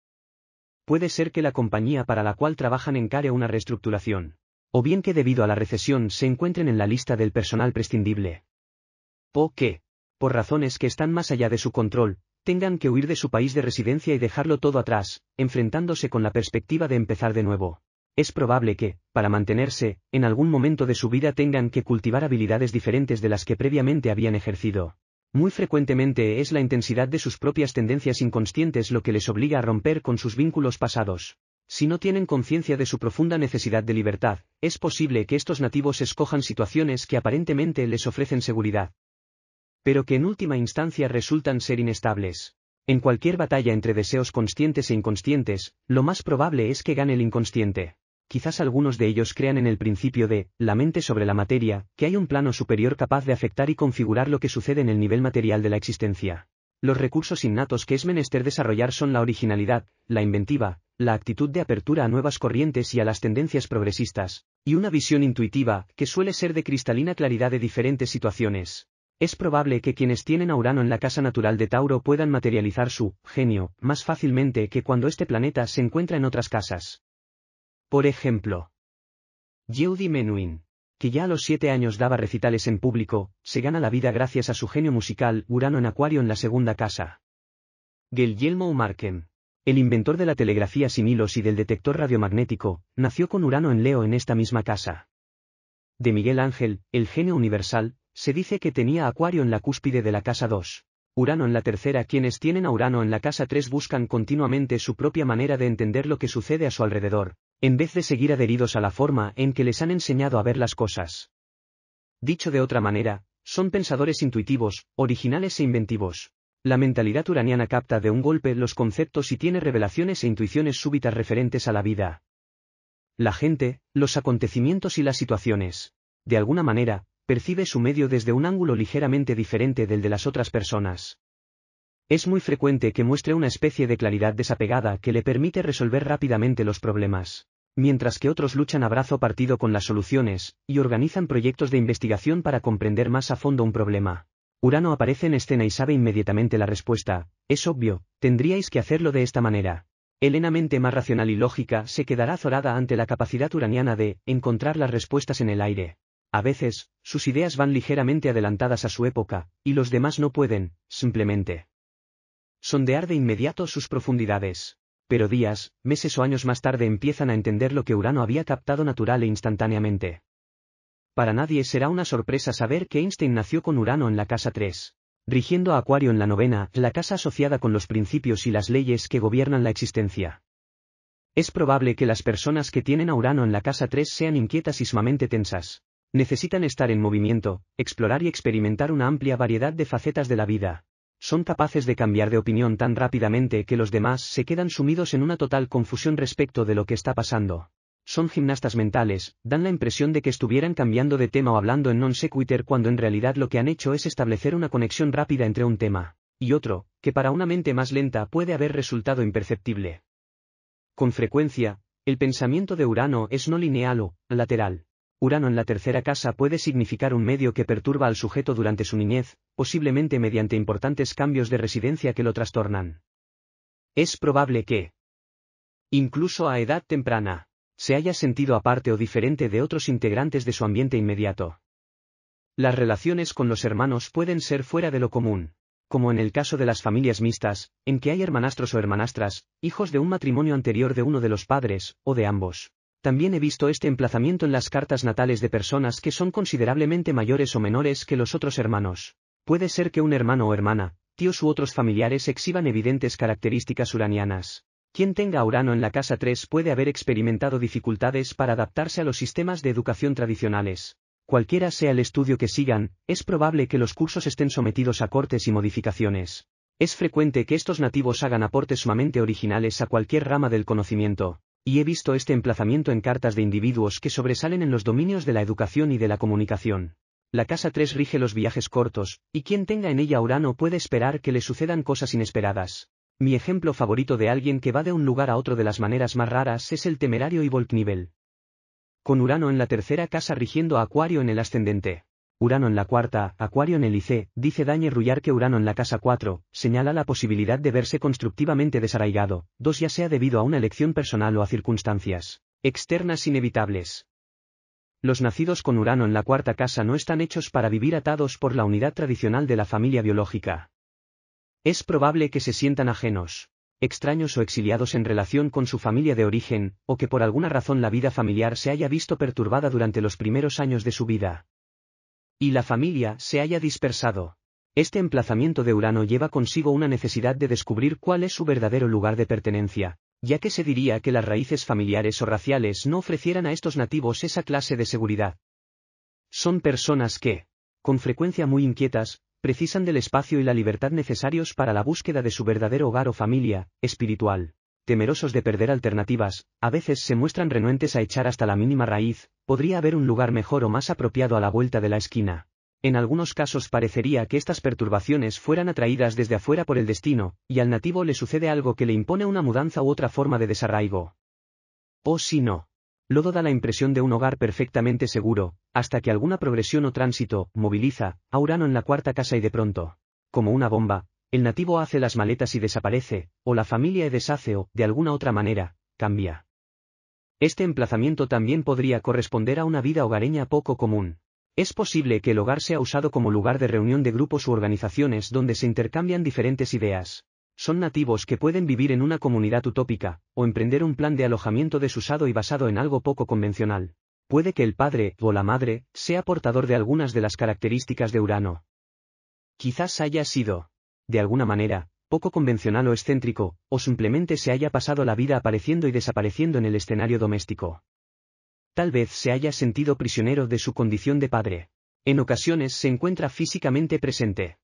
Puede ser que la compañía para la cual trabajan encare una reestructuración, o bien que debido a la recesión se encuentren en la lista del personal prescindible. O que, por razones que están más allá de su control, tengan que huir de su país de residencia y dejarlo todo atrás, enfrentándose con la perspectiva de empezar de nuevo. Es probable que, para mantenerse, en algún momento de su vida tengan que cultivar habilidades diferentes de las que previamente habían ejercido. Muy frecuentemente es la intensidad de sus propias tendencias inconscientes lo que les obliga a romper con sus vínculos pasados. Si no tienen conciencia de su profunda necesidad de libertad, es posible que estos nativos escojan situaciones que aparentemente les ofrecen seguridad, pero que en última instancia resultan ser inestables. En cualquier batalla entre deseos conscientes e inconscientes, lo más probable es que gane el inconsciente. Quizás algunos de ellos crean en el principio de, la mente sobre la materia, que hay un plano superior capaz de afectar y configurar lo que sucede en el nivel material de la existencia. Los recursos innatos que es menester desarrollar son la originalidad, la inventiva, la actitud de apertura a nuevas corrientes y a las tendencias progresistas, y una visión intuitiva, que suele ser de cristalina claridad de diferentes situaciones. Es probable que quienes tienen a Urano en la casa natural de Tauro puedan materializar su genio más fácilmente que cuando este planeta se encuentra en otras casas. Por ejemplo, Judy Menuhin, que ya a los siete años daba recitales en público, se gana la vida gracias a su genio musical Urano en Acuario en la segunda casa. Guillermo Marken, el inventor de la telegrafía sin hilos y del detector radiomagnético, nació con Urano en Leo en esta misma casa. De Miguel Ángel, el genio universal, se dice que tenía Acuario en la cúspide de la casa 2. Urano en la tercera quienes tienen a Urano en la casa 3 buscan continuamente su propia manera de entender lo que sucede a su alrededor, en vez de seguir adheridos a la forma en que les han enseñado a ver las cosas. Dicho de otra manera, son pensadores intuitivos, originales e inventivos. La mentalidad uraniana capta de un golpe los conceptos y tiene revelaciones e intuiciones súbitas referentes a la vida. La gente, los acontecimientos y las situaciones. De alguna manera, percibe su medio desde un ángulo ligeramente diferente del de las otras personas. Es muy frecuente que muestre una especie de claridad desapegada que le permite resolver rápidamente los problemas, mientras que otros luchan a brazo partido con las soluciones, y organizan proyectos de investigación para comprender más a fondo un problema. Urano aparece en escena y sabe inmediatamente la respuesta, es obvio, tendríais que hacerlo de esta manera. Elena mente más racional y lógica se quedará azorada ante la capacidad uraniana de encontrar las respuestas en el aire. A veces, sus ideas van ligeramente adelantadas a su época, y los demás no pueden, simplemente, sondear de inmediato sus profundidades. Pero días, meses o años más tarde empiezan a entender lo que Urano había captado natural e instantáneamente. Para nadie será una sorpresa saber que Einstein nació con Urano en la casa 3, rigiendo a Acuario en la novena, la casa asociada con los principios y las leyes que gobiernan la existencia. Es probable que las personas que tienen a Urano en la casa 3 sean inquietas y sumamente tensas. Necesitan estar en movimiento, explorar y experimentar una amplia variedad de facetas de la vida. Son capaces de cambiar de opinión tan rápidamente que los demás se quedan sumidos en una total confusión respecto de lo que está pasando. Son gimnastas mentales, dan la impresión de que estuvieran cambiando de tema o hablando en non sequitur cuando en realidad lo que han hecho es establecer una conexión rápida entre un tema y otro, que para una mente más lenta puede haber resultado imperceptible. Con frecuencia, el pensamiento de Urano es no lineal o lateral Urano en la tercera casa puede significar un medio que perturba al sujeto durante su niñez, posiblemente mediante importantes cambios de residencia que lo trastornan. Es probable que, incluso a edad temprana, se haya sentido aparte o diferente de otros integrantes de su ambiente inmediato. Las relaciones con los hermanos pueden ser fuera de lo común, como en el caso de las familias mixtas, en que hay hermanastros o hermanastras, hijos de un matrimonio anterior de uno de los padres, o de ambos. También he visto este emplazamiento en las cartas natales de personas que son considerablemente mayores o menores que los otros hermanos. Puede ser que un hermano o hermana, tíos u otros familiares exhiban evidentes características uranianas. Quien tenga Urano en la casa 3 puede haber experimentado dificultades para adaptarse a los sistemas de educación tradicionales. Cualquiera sea el estudio que sigan, es probable que los cursos estén sometidos a cortes y modificaciones. Es frecuente que estos nativos hagan aportes sumamente originales a cualquier rama del conocimiento y he visto este emplazamiento en cartas de individuos que sobresalen en los dominios de la educación y de la comunicación. La casa 3 rige los viajes cortos, y quien tenga en ella Urano puede esperar que le sucedan cosas inesperadas. Mi ejemplo favorito de alguien que va de un lugar a otro de las maneras más raras es el temerario y Volknivel. Con Urano en la tercera casa rigiendo a Acuario en el ascendente. Urano en la cuarta, Acuario en el IC, dice Dañe Rullar que Urano en la casa 4, señala la posibilidad de verse constructivamente desarraigado, dos ya sea debido a una elección personal o a circunstancias externas inevitables. Los nacidos con Urano en la cuarta casa no están hechos para vivir atados por la unidad tradicional de la familia biológica. Es probable que se sientan ajenos, extraños o exiliados en relación con su familia de origen, o que por alguna razón la vida familiar se haya visto perturbada durante los primeros años de su vida y la familia se haya dispersado. Este emplazamiento de Urano lleva consigo una necesidad de descubrir cuál es su verdadero lugar de pertenencia, ya que se diría que las raíces familiares o raciales no ofrecieran a estos nativos esa clase de seguridad. Son personas que, con frecuencia muy inquietas, precisan del espacio y la libertad necesarios para la búsqueda de su verdadero hogar o familia, espiritual temerosos de perder alternativas, a veces se muestran renuentes a echar hasta la mínima raíz, podría haber un lugar mejor o más apropiado a la vuelta de la esquina. En algunos casos parecería que estas perturbaciones fueran atraídas desde afuera por el destino, y al nativo le sucede algo que le impone una mudanza u otra forma de desarraigo. O oh, si no. Lodo da la impresión de un hogar perfectamente seguro, hasta que alguna progresión o tránsito, moviliza, a Urano en la cuarta casa y de pronto, como una bomba, el nativo hace las maletas y desaparece, o la familia deshace o, de alguna otra manera, cambia. Este emplazamiento también podría corresponder a una vida hogareña poco común. Es posible que el hogar sea usado como lugar de reunión de grupos u organizaciones donde se intercambian diferentes ideas. Son nativos que pueden vivir en una comunidad utópica, o emprender un plan de alojamiento desusado y basado en algo poco convencional. Puede que el padre, o la madre, sea portador de algunas de las características de Urano. Quizás haya sido de alguna manera, poco convencional o excéntrico, o simplemente se haya pasado la vida apareciendo y desapareciendo en el escenario doméstico. Tal vez se haya sentido prisionero de su condición de padre. En ocasiones se encuentra físicamente presente.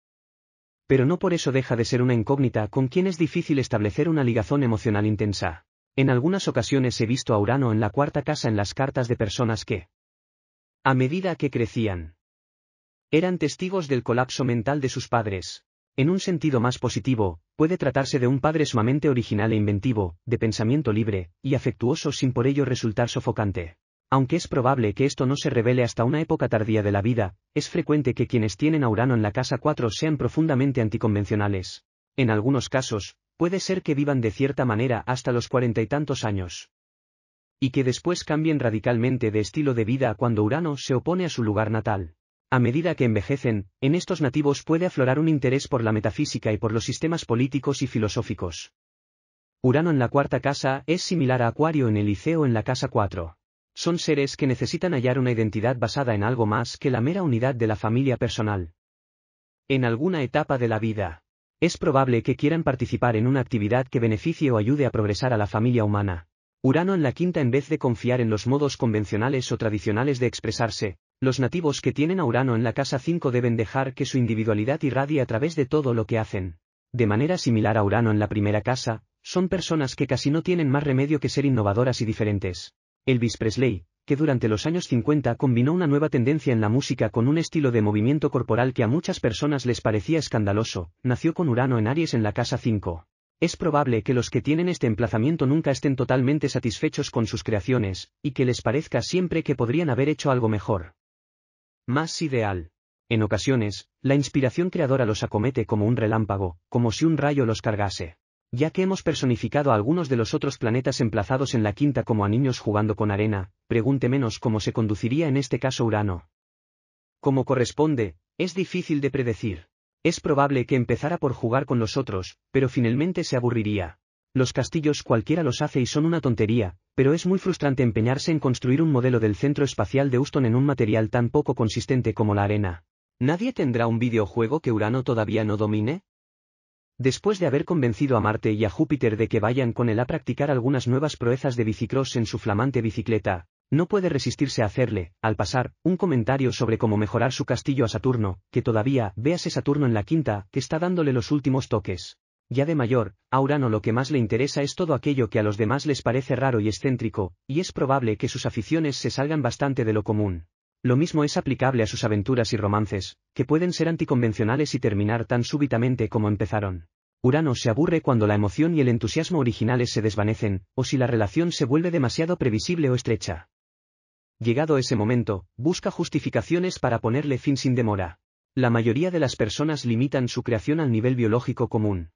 Pero no por eso deja de ser una incógnita con quien es difícil establecer una ligazón emocional intensa. En algunas ocasiones he visto a Urano en la cuarta casa en las cartas de personas que, a medida que crecían, eran testigos del colapso mental de sus padres, en un sentido más positivo, puede tratarse de un padre sumamente original e inventivo, de pensamiento libre, y afectuoso sin por ello resultar sofocante. Aunque es probable que esto no se revele hasta una época tardía de la vida, es frecuente que quienes tienen a Urano en la casa 4 sean profundamente anticonvencionales. En algunos casos, puede ser que vivan de cierta manera hasta los cuarenta y tantos años. Y que después cambien radicalmente de estilo de vida cuando Urano se opone a su lugar natal. A medida que envejecen, en estos nativos puede aflorar un interés por la metafísica y por los sistemas políticos y filosóficos. Urano en la cuarta casa es similar a Acuario en el Liceo en la casa 4. Son seres que necesitan hallar una identidad basada en algo más que la mera unidad de la familia personal. En alguna etapa de la vida, es probable que quieran participar en una actividad que beneficie o ayude a progresar a la familia humana. Urano en la quinta en vez de confiar en los modos convencionales o tradicionales de expresarse, los nativos que tienen a Urano en la casa 5 deben dejar que su individualidad irradie a través de todo lo que hacen. De manera similar a Urano en la primera casa, son personas que casi no tienen más remedio que ser innovadoras y diferentes. Elvis Presley, que durante los años 50 combinó una nueva tendencia en la música con un estilo de movimiento corporal que a muchas personas les parecía escandaloso, nació con Urano en Aries en la casa 5. Es probable que los que tienen este emplazamiento nunca estén totalmente satisfechos con sus creaciones, y que les parezca siempre que podrían haber hecho algo mejor más ideal. En ocasiones, la inspiración creadora los acomete como un relámpago, como si un rayo los cargase. Ya que hemos personificado a algunos de los otros planetas emplazados en la quinta como a niños jugando con arena, menos cómo se conduciría en este caso Urano. Como corresponde, es difícil de predecir. Es probable que empezara por jugar con los otros, pero finalmente se aburriría. Los castillos cualquiera los hace y son una tontería, pero es muy frustrante empeñarse en construir un modelo del centro espacial de Houston en un material tan poco consistente como la arena. ¿Nadie tendrá un videojuego que Urano todavía no domine? Después de haber convencido a Marte y a Júpiter de que vayan con él a practicar algunas nuevas proezas de bicicross en su flamante bicicleta, no puede resistirse a hacerle, al pasar, un comentario sobre cómo mejorar su castillo a Saturno, que todavía, véase Saturno en la quinta, que está dándole los últimos toques. Ya de mayor, a Urano lo que más le interesa es todo aquello que a los demás les parece raro y excéntrico, y es probable que sus aficiones se salgan bastante de lo común. Lo mismo es aplicable a sus aventuras y romances, que pueden ser anticonvencionales y terminar tan súbitamente como empezaron. Urano se aburre cuando la emoción y el entusiasmo originales se desvanecen, o si la relación se vuelve demasiado previsible o estrecha. Llegado ese momento, busca justificaciones para ponerle fin sin demora. La mayoría de las personas limitan su creación al nivel biológico común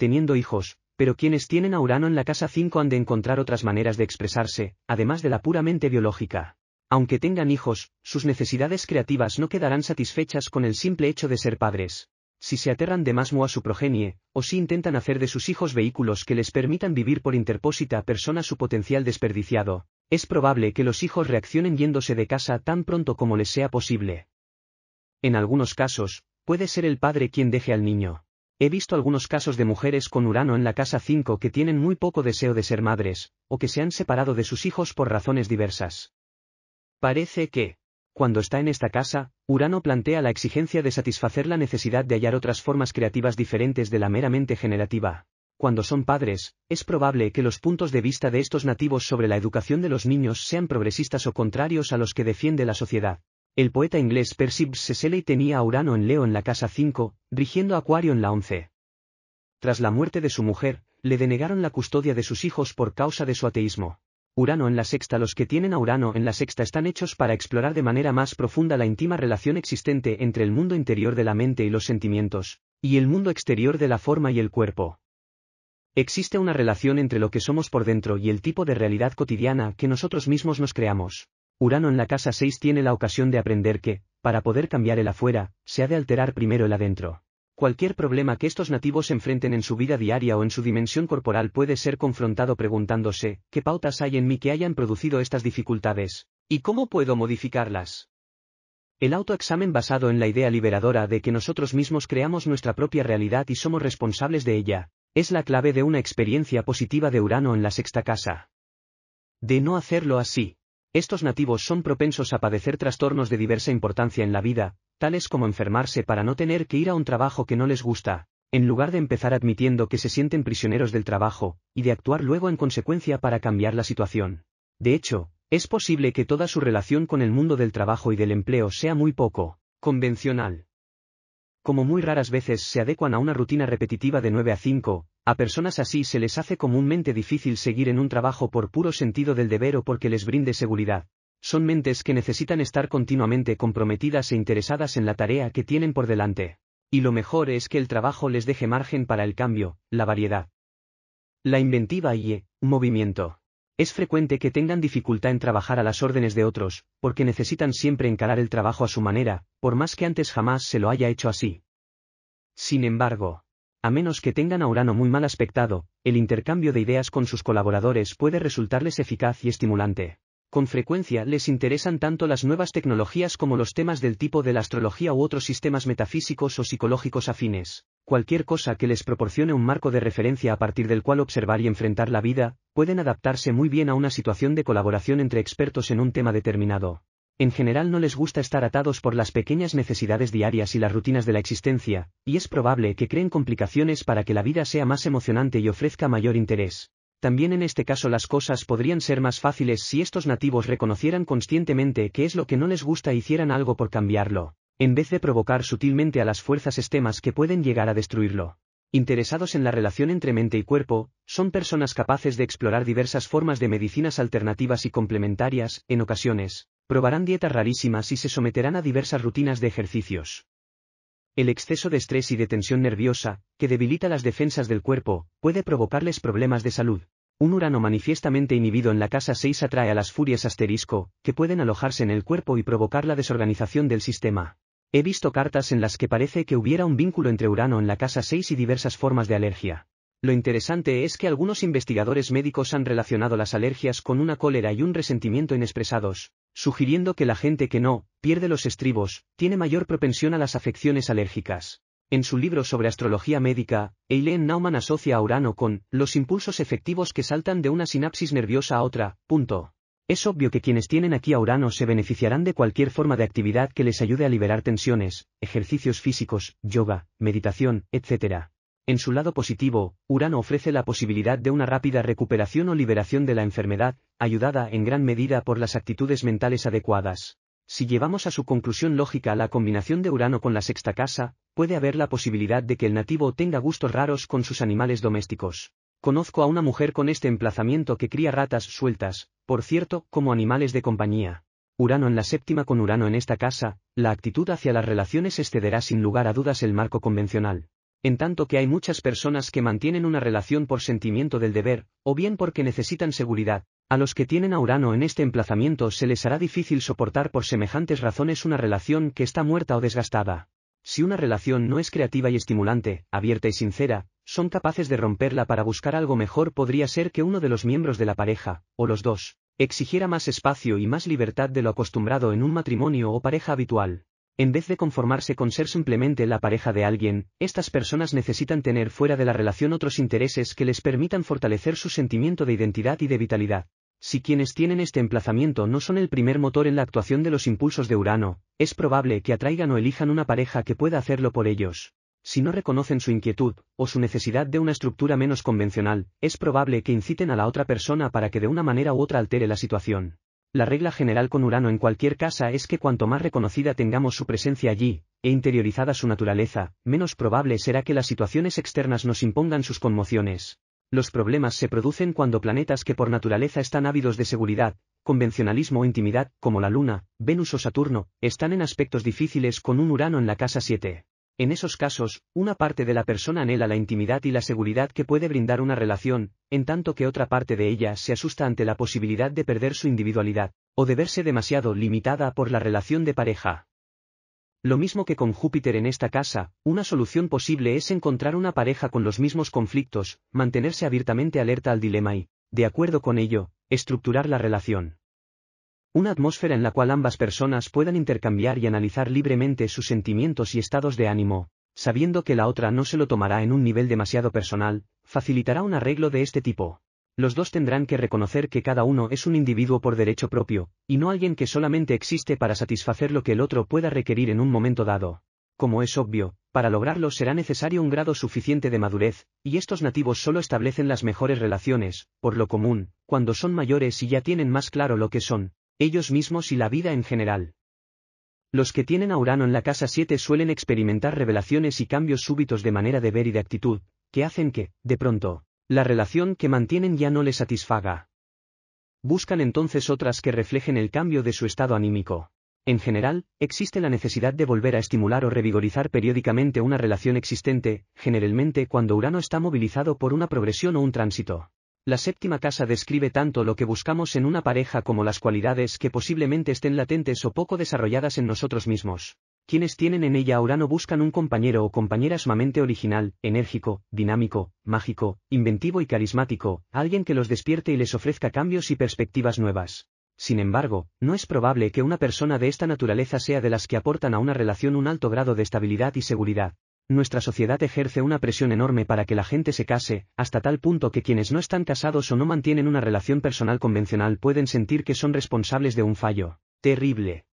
teniendo hijos, pero quienes tienen a Urano en la casa 5 han de encontrar otras maneras de expresarse, además de la puramente biológica. Aunque tengan hijos, sus necesidades creativas no quedarán satisfechas con el simple hecho de ser padres. Si se aterran de más a su progenie, o si intentan hacer de sus hijos vehículos que les permitan vivir por interpósita persona su potencial desperdiciado, es probable que los hijos reaccionen yéndose de casa tan pronto como les sea posible. En algunos casos, puede ser el padre quien deje al niño. He visto algunos casos de mujeres con Urano en la casa 5 que tienen muy poco deseo de ser madres, o que se han separado de sus hijos por razones diversas. Parece que, cuando está en esta casa, Urano plantea la exigencia de satisfacer la necesidad de hallar otras formas creativas diferentes de la meramente generativa. Cuando son padres, es probable que los puntos de vista de estos nativos sobre la educación de los niños sean progresistas o contrarios a los que defiende la sociedad. El poeta inglés Percy Shelley tenía a Urano en Leo en la casa 5, rigiendo a Acuario en la 11. Tras la muerte de su mujer, le denegaron la custodia de sus hijos por causa de su ateísmo. Urano en la sexta Los que tienen a Urano en la sexta están hechos para explorar de manera más profunda la íntima relación existente entre el mundo interior de la mente y los sentimientos, y el mundo exterior de la forma y el cuerpo. Existe una relación entre lo que somos por dentro y el tipo de realidad cotidiana que nosotros mismos nos creamos. Urano en la casa 6 tiene la ocasión de aprender que, para poder cambiar el afuera, se ha de alterar primero el adentro. Cualquier problema que estos nativos enfrenten en su vida diaria o en su dimensión corporal puede ser confrontado preguntándose, ¿qué pautas hay en mí que hayan producido estas dificultades? ¿Y cómo puedo modificarlas? El autoexamen basado en la idea liberadora de que nosotros mismos creamos nuestra propia realidad y somos responsables de ella, es la clave de una experiencia positiva de Urano en la sexta casa. De no hacerlo así, estos nativos son propensos a padecer trastornos de diversa importancia en la vida, tales como enfermarse para no tener que ir a un trabajo que no les gusta, en lugar de empezar admitiendo que se sienten prisioneros del trabajo, y de actuar luego en consecuencia para cambiar la situación. De hecho, es posible que toda su relación con el mundo del trabajo y del empleo sea muy poco convencional. Como muy raras veces se adecuan a una rutina repetitiva de 9 a 5, a personas así se les hace comúnmente difícil seguir en un trabajo por puro sentido del deber o porque les brinde seguridad. Son mentes que necesitan estar continuamente comprometidas e interesadas en la tarea que tienen por delante. Y lo mejor es que el trabajo les deje margen para el cambio, la variedad. La inventiva y el movimiento. Es frecuente que tengan dificultad en trabajar a las órdenes de otros, porque necesitan siempre encarar el trabajo a su manera, por más que antes jamás se lo haya hecho así. Sin embargo, a menos que tengan a Urano muy mal aspectado, el intercambio de ideas con sus colaboradores puede resultarles eficaz y estimulante. Con frecuencia les interesan tanto las nuevas tecnologías como los temas del tipo de la astrología u otros sistemas metafísicos o psicológicos afines. Cualquier cosa que les proporcione un marco de referencia a partir del cual observar y enfrentar la vida, pueden adaptarse muy bien a una situación de colaboración entre expertos en un tema determinado. En general no les gusta estar atados por las pequeñas necesidades diarias y las rutinas de la existencia, y es probable que creen complicaciones para que la vida sea más emocionante y ofrezca mayor interés. También en este caso las cosas podrían ser más fáciles si estos nativos reconocieran conscientemente qué es lo que no les gusta y hicieran algo por cambiarlo, en vez de provocar sutilmente a las fuerzas extremas que pueden llegar a destruirlo interesados en la relación entre mente y cuerpo, son personas capaces de explorar diversas formas de medicinas alternativas y complementarias, en ocasiones, probarán dietas rarísimas y se someterán a diversas rutinas de ejercicios. El exceso de estrés y de tensión nerviosa, que debilita las defensas del cuerpo, puede provocarles problemas de salud. Un urano manifiestamente inhibido en la casa 6 atrae a las furias asterisco, que pueden alojarse en el cuerpo y provocar la desorganización del sistema. He visto cartas en las que parece que hubiera un vínculo entre urano en la casa 6 y diversas formas de alergia. Lo interesante es que algunos investigadores médicos han relacionado las alergias con una cólera y un resentimiento inexpresados, sugiriendo que la gente que no, pierde los estribos, tiene mayor propensión a las afecciones alérgicas. En su libro sobre astrología médica, Eileen Naumann asocia a Urano con los impulsos efectivos que saltan de una sinapsis nerviosa a otra, punto. Es obvio que quienes tienen aquí a Urano se beneficiarán de cualquier forma de actividad que les ayude a liberar tensiones, ejercicios físicos, yoga, meditación, etc. En su lado positivo, Urano ofrece la posibilidad de una rápida recuperación o liberación de la enfermedad, ayudada en gran medida por las actitudes mentales adecuadas. Si llevamos a su conclusión lógica la combinación de Urano con la sexta casa, puede haber la posibilidad de que el nativo tenga gustos raros con sus animales domésticos. Conozco a una mujer con este emplazamiento que cría ratas sueltas, por cierto, como animales de compañía. Urano en la séptima con Urano en esta casa, la actitud hacia las relaciones excederá sin lugar a dudas el marco convencional en tanto que hay muchas personas que mantienen una relación por sentimiento del deber, o bien porque necesitan seguridad, a los que tienen a Urano en este emplazamiento se les hará difícil soportar por semejantes razones una relación que está muerta o desgastada. Si una relación no es creativa y estimulante, abierta y sincera, son capaces de romperla para buscar algo mejor podría ser que uno de los miembros de la pareja, o los dos, exigiera más espacio y más libertad de lo acostumbrado en un matrimonio o pareja habitual. En vez de conformarse con ser simplemente la pareja de alguien, estas personas necesitan tener fuera de la relación otros intereses que les permitan fortalecer su sentimiento de identidad y de vitalidad. Si quienes tienen este emplazamiento no son el primer motor en la actuación de los impulsos de Urano, es probable que atraigan o elijan una pareja que pueda hacerlo por ellos. Si no reconocen su inquietud, o su necesidad de una estructura menos convencional, es probable que inciten a la otra persona para que de una manera u otra altere la situación. La regla general con Urano en cualquier casa es que cuanto más reconocida tengamos su presencia allí, e interiorizada su naturaleza, menos probable será que las situaciones externas nos impongan sus conmociones. Los problemas se producen cuando planetas que por naturaleza están ávidos de seguridad, convencionalismo o intimidad, como la Luna, Venus o Saturno, están en aspectos difíciles con un Urano en la casa 7. En esos casos, una parte de la persona anhela la intimidad y la seguridad que puede brindar una relación, en tanto que otra parte de ella se asusta ante la posibilidad de perder su individualidad, o de verse demasiado limitada por la relación de pareja. Lo mismo que con Júpiter en esta casa, una solución posible es encontrar una pareja con los mismos conflictos, mantenerse abiertamente alerta al dilema y, de acuerdo con ello, estructurar la relación. Una atmósfera en la cual ambas personas puedan intercambiar y analizar libremente sus sentimientos y estados de ánimo, sabiendo que la otra no se lo tomará en un nivel demasiado personal, facilitará un arreglo de este tipo. Los dos tendrán que reconocer que cada uno es un individuo por derecho propio, y no alguien que solamente existe para satisfacer lo que el otro pueda requerir en un momento dado. Como es obvio, para lograrlo será necesario un grado suficiente de madurez, y estos nativos solo establecen las mejores relaciones, por lo común, cuando son mayores y ya tienen más claro lo que son, ellos mismos y la vida en general. Los que tienen a Urano en la casa 7 suelen experimentar revelaciones y cambios súbitos de manera de ver y de actitud, que hacen que, de pronto, la relación que mantienen ya no les satisfaga. Buscan entonces otras que reflejen el cambio de su estado anímico. En general, existe la necesidad de volver a estimular o revigorizar periódicamente una relación existente, generalmente cuando Urano está movilizado por una progresión o un tránsito. La séptima casa describe tanto lo que buscamos en una pareja como las cualidades que posiblemente estén latentes o poco desarrolladas en nosotros mismos. Quienes tienen en ella a Urano buscan un compañero o compañera sumamente original, enérgico, dinámico, mágico, inventivo y carismático, alguien que los despierte y les ofrezca cambios y perspectivas nuevas. Sin embargo, no es probable que una persona de esta naturaleza sea de las que aportan a una relación un alto grado de estabilidad y seguridad nuestra sociedad ejerce una presión enorme para que la gente se case, hasta tal punto que quienes no están casados o no mantienen una relación personal convencional pueden sentir que son responsables de un fallo. Terrible.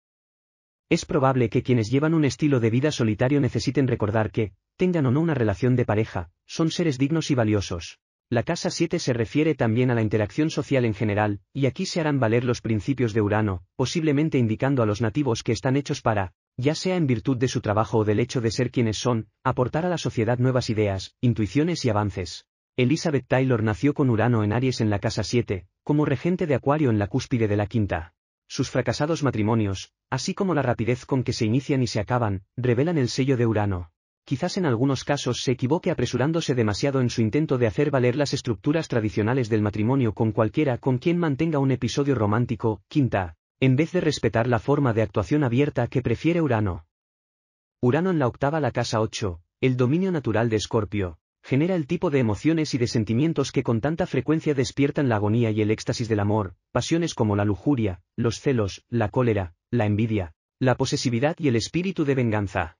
Es probable que quienes llevan un estilo de vida solitario necesiten recordar que, tengan o no una relación de pareja, son seres dignos y valiosos. La casa 7 se refiere también a la interacción social en general, y aquí se harán valer los principios de Urano, posiblemente indicando a los nativos que están hechos para ya sea en virtud de su trabajo o del hecho de ser quienes son, aportar a la sociedad nuevas ideas, intuiciones y avances. Elizabeth Taylor nació con Urano en Aries en la casa 7, como regente de Acuario en la cúspide de la quinta. Sus fracasados matrimonios, así como la rapidez con que se inician y se acaban, revelan el sello de Urano. Quizás en algunos casos se equivoque apresurándose demasiado en su intento de hacer valer las estructuras tradicionales del matrimonio con cualquiera con quien mantenga un episodio romántico, quinta, en vez de respetar la forma de actuación abierta que prefiere Urano. Urano en la octava la casa 8, el dominio natural de Escorpio, genera el tipo de emociones y de sentimientos que con tanta frecuencia despiertan la agonía y el éxtasis del amor, pasiones como la lujuria, los celos, la cólera, la envidia, la posesividad y el espíritu de venganza.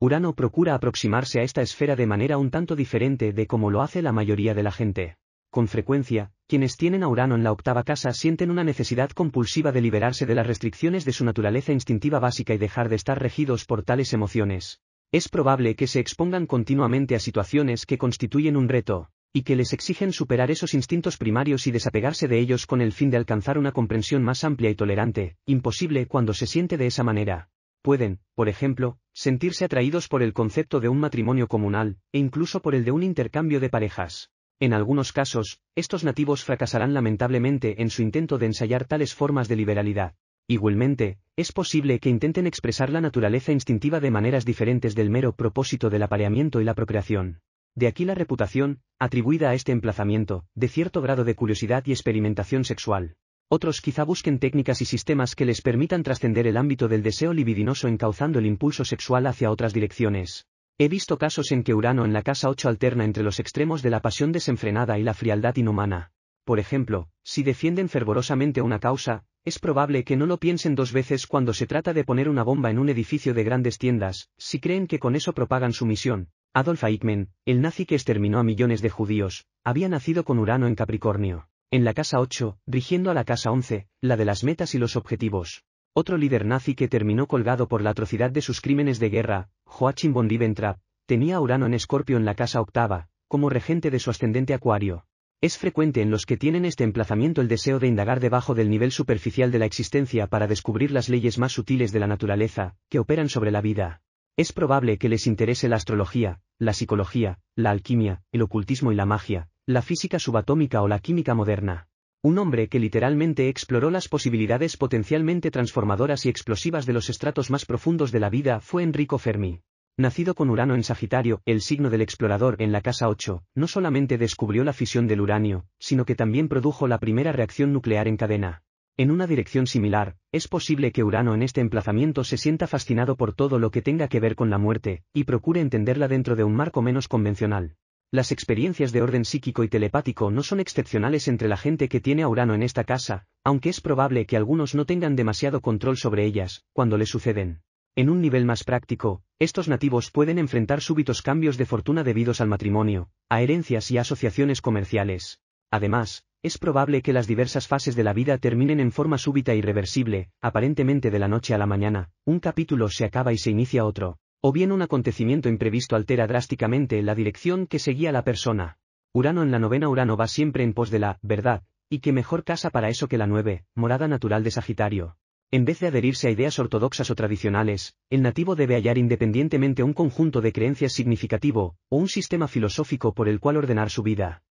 Urano procura aproximarse a esta esfera de manera un tanto diferente de como lo hace la mayoría de la gente. Con frecuencia, quienes tienen a Urano en la octava casa sienten una necesidad compulsiva de liberarse de las restricciones de su naturaleza instintiva básica y dejar de estar regidos por tales emociones. Es probable que se expongan continuamente a situaciones que constituyen un reto, y que les exigen superar esos instintos primarios y desapegarse de ellos con el fin de alcanzar una comprensión más amplia y tolerante, imposible cuando se siente de esa manera. Pueden, por ejemplo, sentirse atraídos por el concepto de un matrimonio comunal, e incluso por el de un intercambio de parejas. En algunos casos, estos nativos fracasarán lamentablemente en su intento de ensayar tales formas de liberalidad. Igualmente, es posible que intenten expresar la naturaleza instintiva de maneras diferentes del mero propósito del apareamiento y la procreación. De aquí la reputación, atribuida a este emplazamiento, de cierto grado de curiosidad y experimentación sexual. Otros quizá busquen técnicas y sistemas que les permitan trascender el ámbito del deseo libidinoso encauzando el impulso sexual hacia otras direcciones. He visto casos en que Urano en la casa 8 alterna entre los extremos de la pasión desenfrenada y la frialdad inhumana. Por ejemplo, si defienden fervorosamente una causa, es probable que no lo piensen dos veces cuando se trata de poner una bomba en un edificio de grandes tiendas, si creen que con eso propagan su misión. Adolf Eichmann, el nazi que exterminó a millones de judíos, había nacido con Urano en Capricornio, en la casa 8, rigiendo a la casa 11, la de las metas y los objetivos. Otro líder nazi que terminó colgado por la atrocidad de sus crímenes de guerra, Joachim von Ribbentrop, tenía a Urano en Escorpio en la casa octava, como regente de su ascendente Acuario. Es frecuente en los que tienen este emplazamiento el deseo de indagar debajo del nivel superficial de la existencia para descubrir las leyes más sutiles de la naturaleza, que operan sobre la vida. Es probable que les interese la astrología, la psicología, la alquimia, el ocultismo y la magia, la física subatómica o la química moderna un hombre que literalmente exploró las posibilidades potencialmente transformadoras y explosivas de los estratos más profundos de la vida fue Enrico Fermi. Nacido con Urano en Sagitario, el signo del explorador en la casa 8, no solamente descubrió la fisión del uranio, sino que también produjo la primera reacción nuclear en cadena. En una dirección similar, es posible que Urano en este emplazamiento se sienta fascinado por todo lo que tenga que ver con la muerte, y procure entenderla dentro de un marco menos convencional. Las experiencias de orden psíquico y telepático no son excepcionales entre la gente que tiene a Urano en esta casa, aunque es probable que algunos no tengan demasiado control sobre ellas, cuando le suceden. En un nivel más práctico, estos nativos pueden enfrentar súbitos cambios de fortuna debidos al matrimonio, a herencias y asociaciones comerciales. Además, es probable que las diversas fases de la vida terminen en forma súbita y e irreversible, aparentemente de la noche a la mañana, un capítulo se acaba y se inicia otro o bien un acontecimiento imprevisto altera drásticamente la dirección que seguía la persona. Urano en la novena Urano va siempre en pos de la verdad, y que mejor casa para eso que la nueve, morada natural de Sagitario. En vez de adherirse a ideas ortodoxas o tradicionales, el nativo debe hallar independientemente un conjunto de creencias significativo, o un sistema filosófico por el cual ordenar su vida.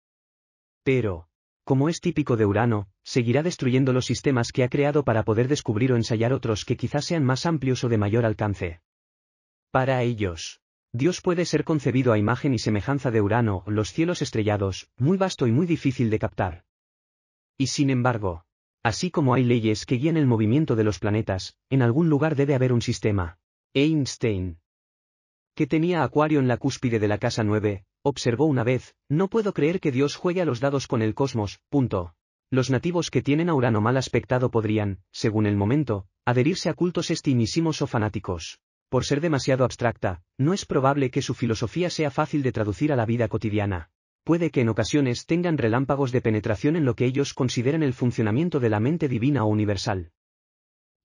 Pero, como es típico de Urano, seguirá destruyendo los sistemas que ha creado para poder descubrir o ensayar otros que quizás sean más amplios o de mayor alcance. Para ellos. Dios puede ser concebido a imagen y semejanza de Urano, los cielos estrellados, muy vasto y muy difícil de captar. Y sin embargo, así como hay leyes que guían el movimiento de los planetas, en algún lugar debe haber un sistema. Einstein, que tenía Acuario en la cúspide de la casa 9, observó una vez, no puedo creer que Dios juegue a los dados con el cosmos, Los nativos que tienen a Urano mal aspectado podrían, según el momento, adherirse a cultos estinísimos o fanáticos por ser demasiado abstracta, no es probable que su filosofía sea fácil de traducir a la vida cotidiana. Puede que en ocasiones tengan relámpagos de penetración en lo que ellos consideran el funcionamiento de la mente divina o universal.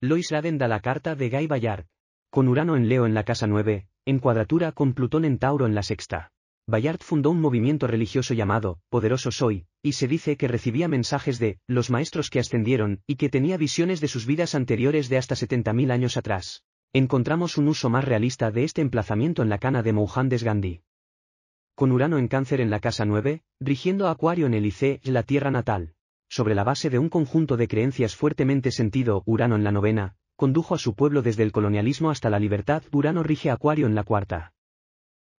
Lois Raden da la carta de Guy Bayard. Con Urano en Leo en la casa 9, en cuadratura con Plutón en Tauro en la sexta. Bayard fundó un movimiento religioso llamado Poderoso Soy, y se dice que recibía mensajes de los maestros que ascendieron y que tenía visiones de sus vidas anteriores de hasta 70.000 años atrás encontramos un uso más realista de este emplazamiento en la cana de Mohandes Gandhi. Con Urano en cáncer en la casa 9, rigiendo a Acuario en el IC, la tierra natal, sobre la base de un conjunto de creencias fuertemente sentido, Urano en la novena, condujo a su pueblo desde el colonialismo hasta la libertad, Urano rige Acuario en la cuarta.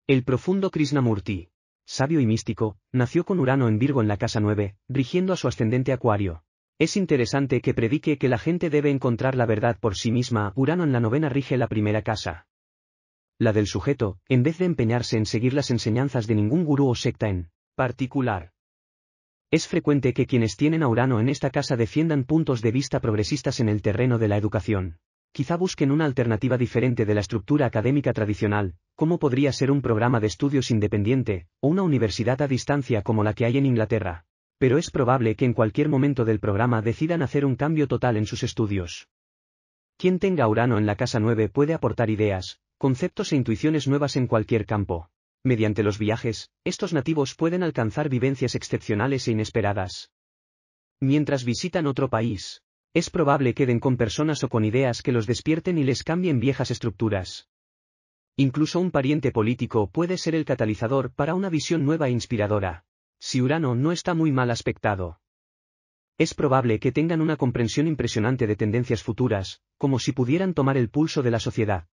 El profundo Krishnamurti, sabio y místico, nació con Urano en Virgo en la casa 9, rigiendo a su ascendente Acuario. Es interesante que predique que la gente debe encontrar la verdad por sí misma. Urano en la novena rige la primera casa. La del sujeto, en vez de empeñarse en seguir las enseñanzas de ningún gurú o secta en particular. Es frecuente que quienes tienen a Urano en esta casa defiendan puntos de vista progresistas en el terreno de la educación. Quizá busquen una alternativa diferente de la estructura académica tradicional, como podría ser un programa de estudios independiente, o una universidad a distancia como la que hay en Inglaterra pero es probable que en cualquier momento del programa decidan hacer un cambio total en sus estudios. Quien tenga Urano en la casa 9 puede aportar ideas, conceptos e intuiciones nuevas en cualquier campo. Mediante los viajes, estos nativos pueden alcanzar vivencias excepcionales e inesperadas. Mientras visitan otro país, es probable queden con personas o con ideas que los despierten y les cambien viejas estructuras. Incluso un pariente político puede ser el catalizador para una visión nueva e inspiradora si Urano no está muy mal aspectado. Es probable que tengan una comprensión impresionante de tendencias futuras, como si pudieran tomar el pulso de la sociedad.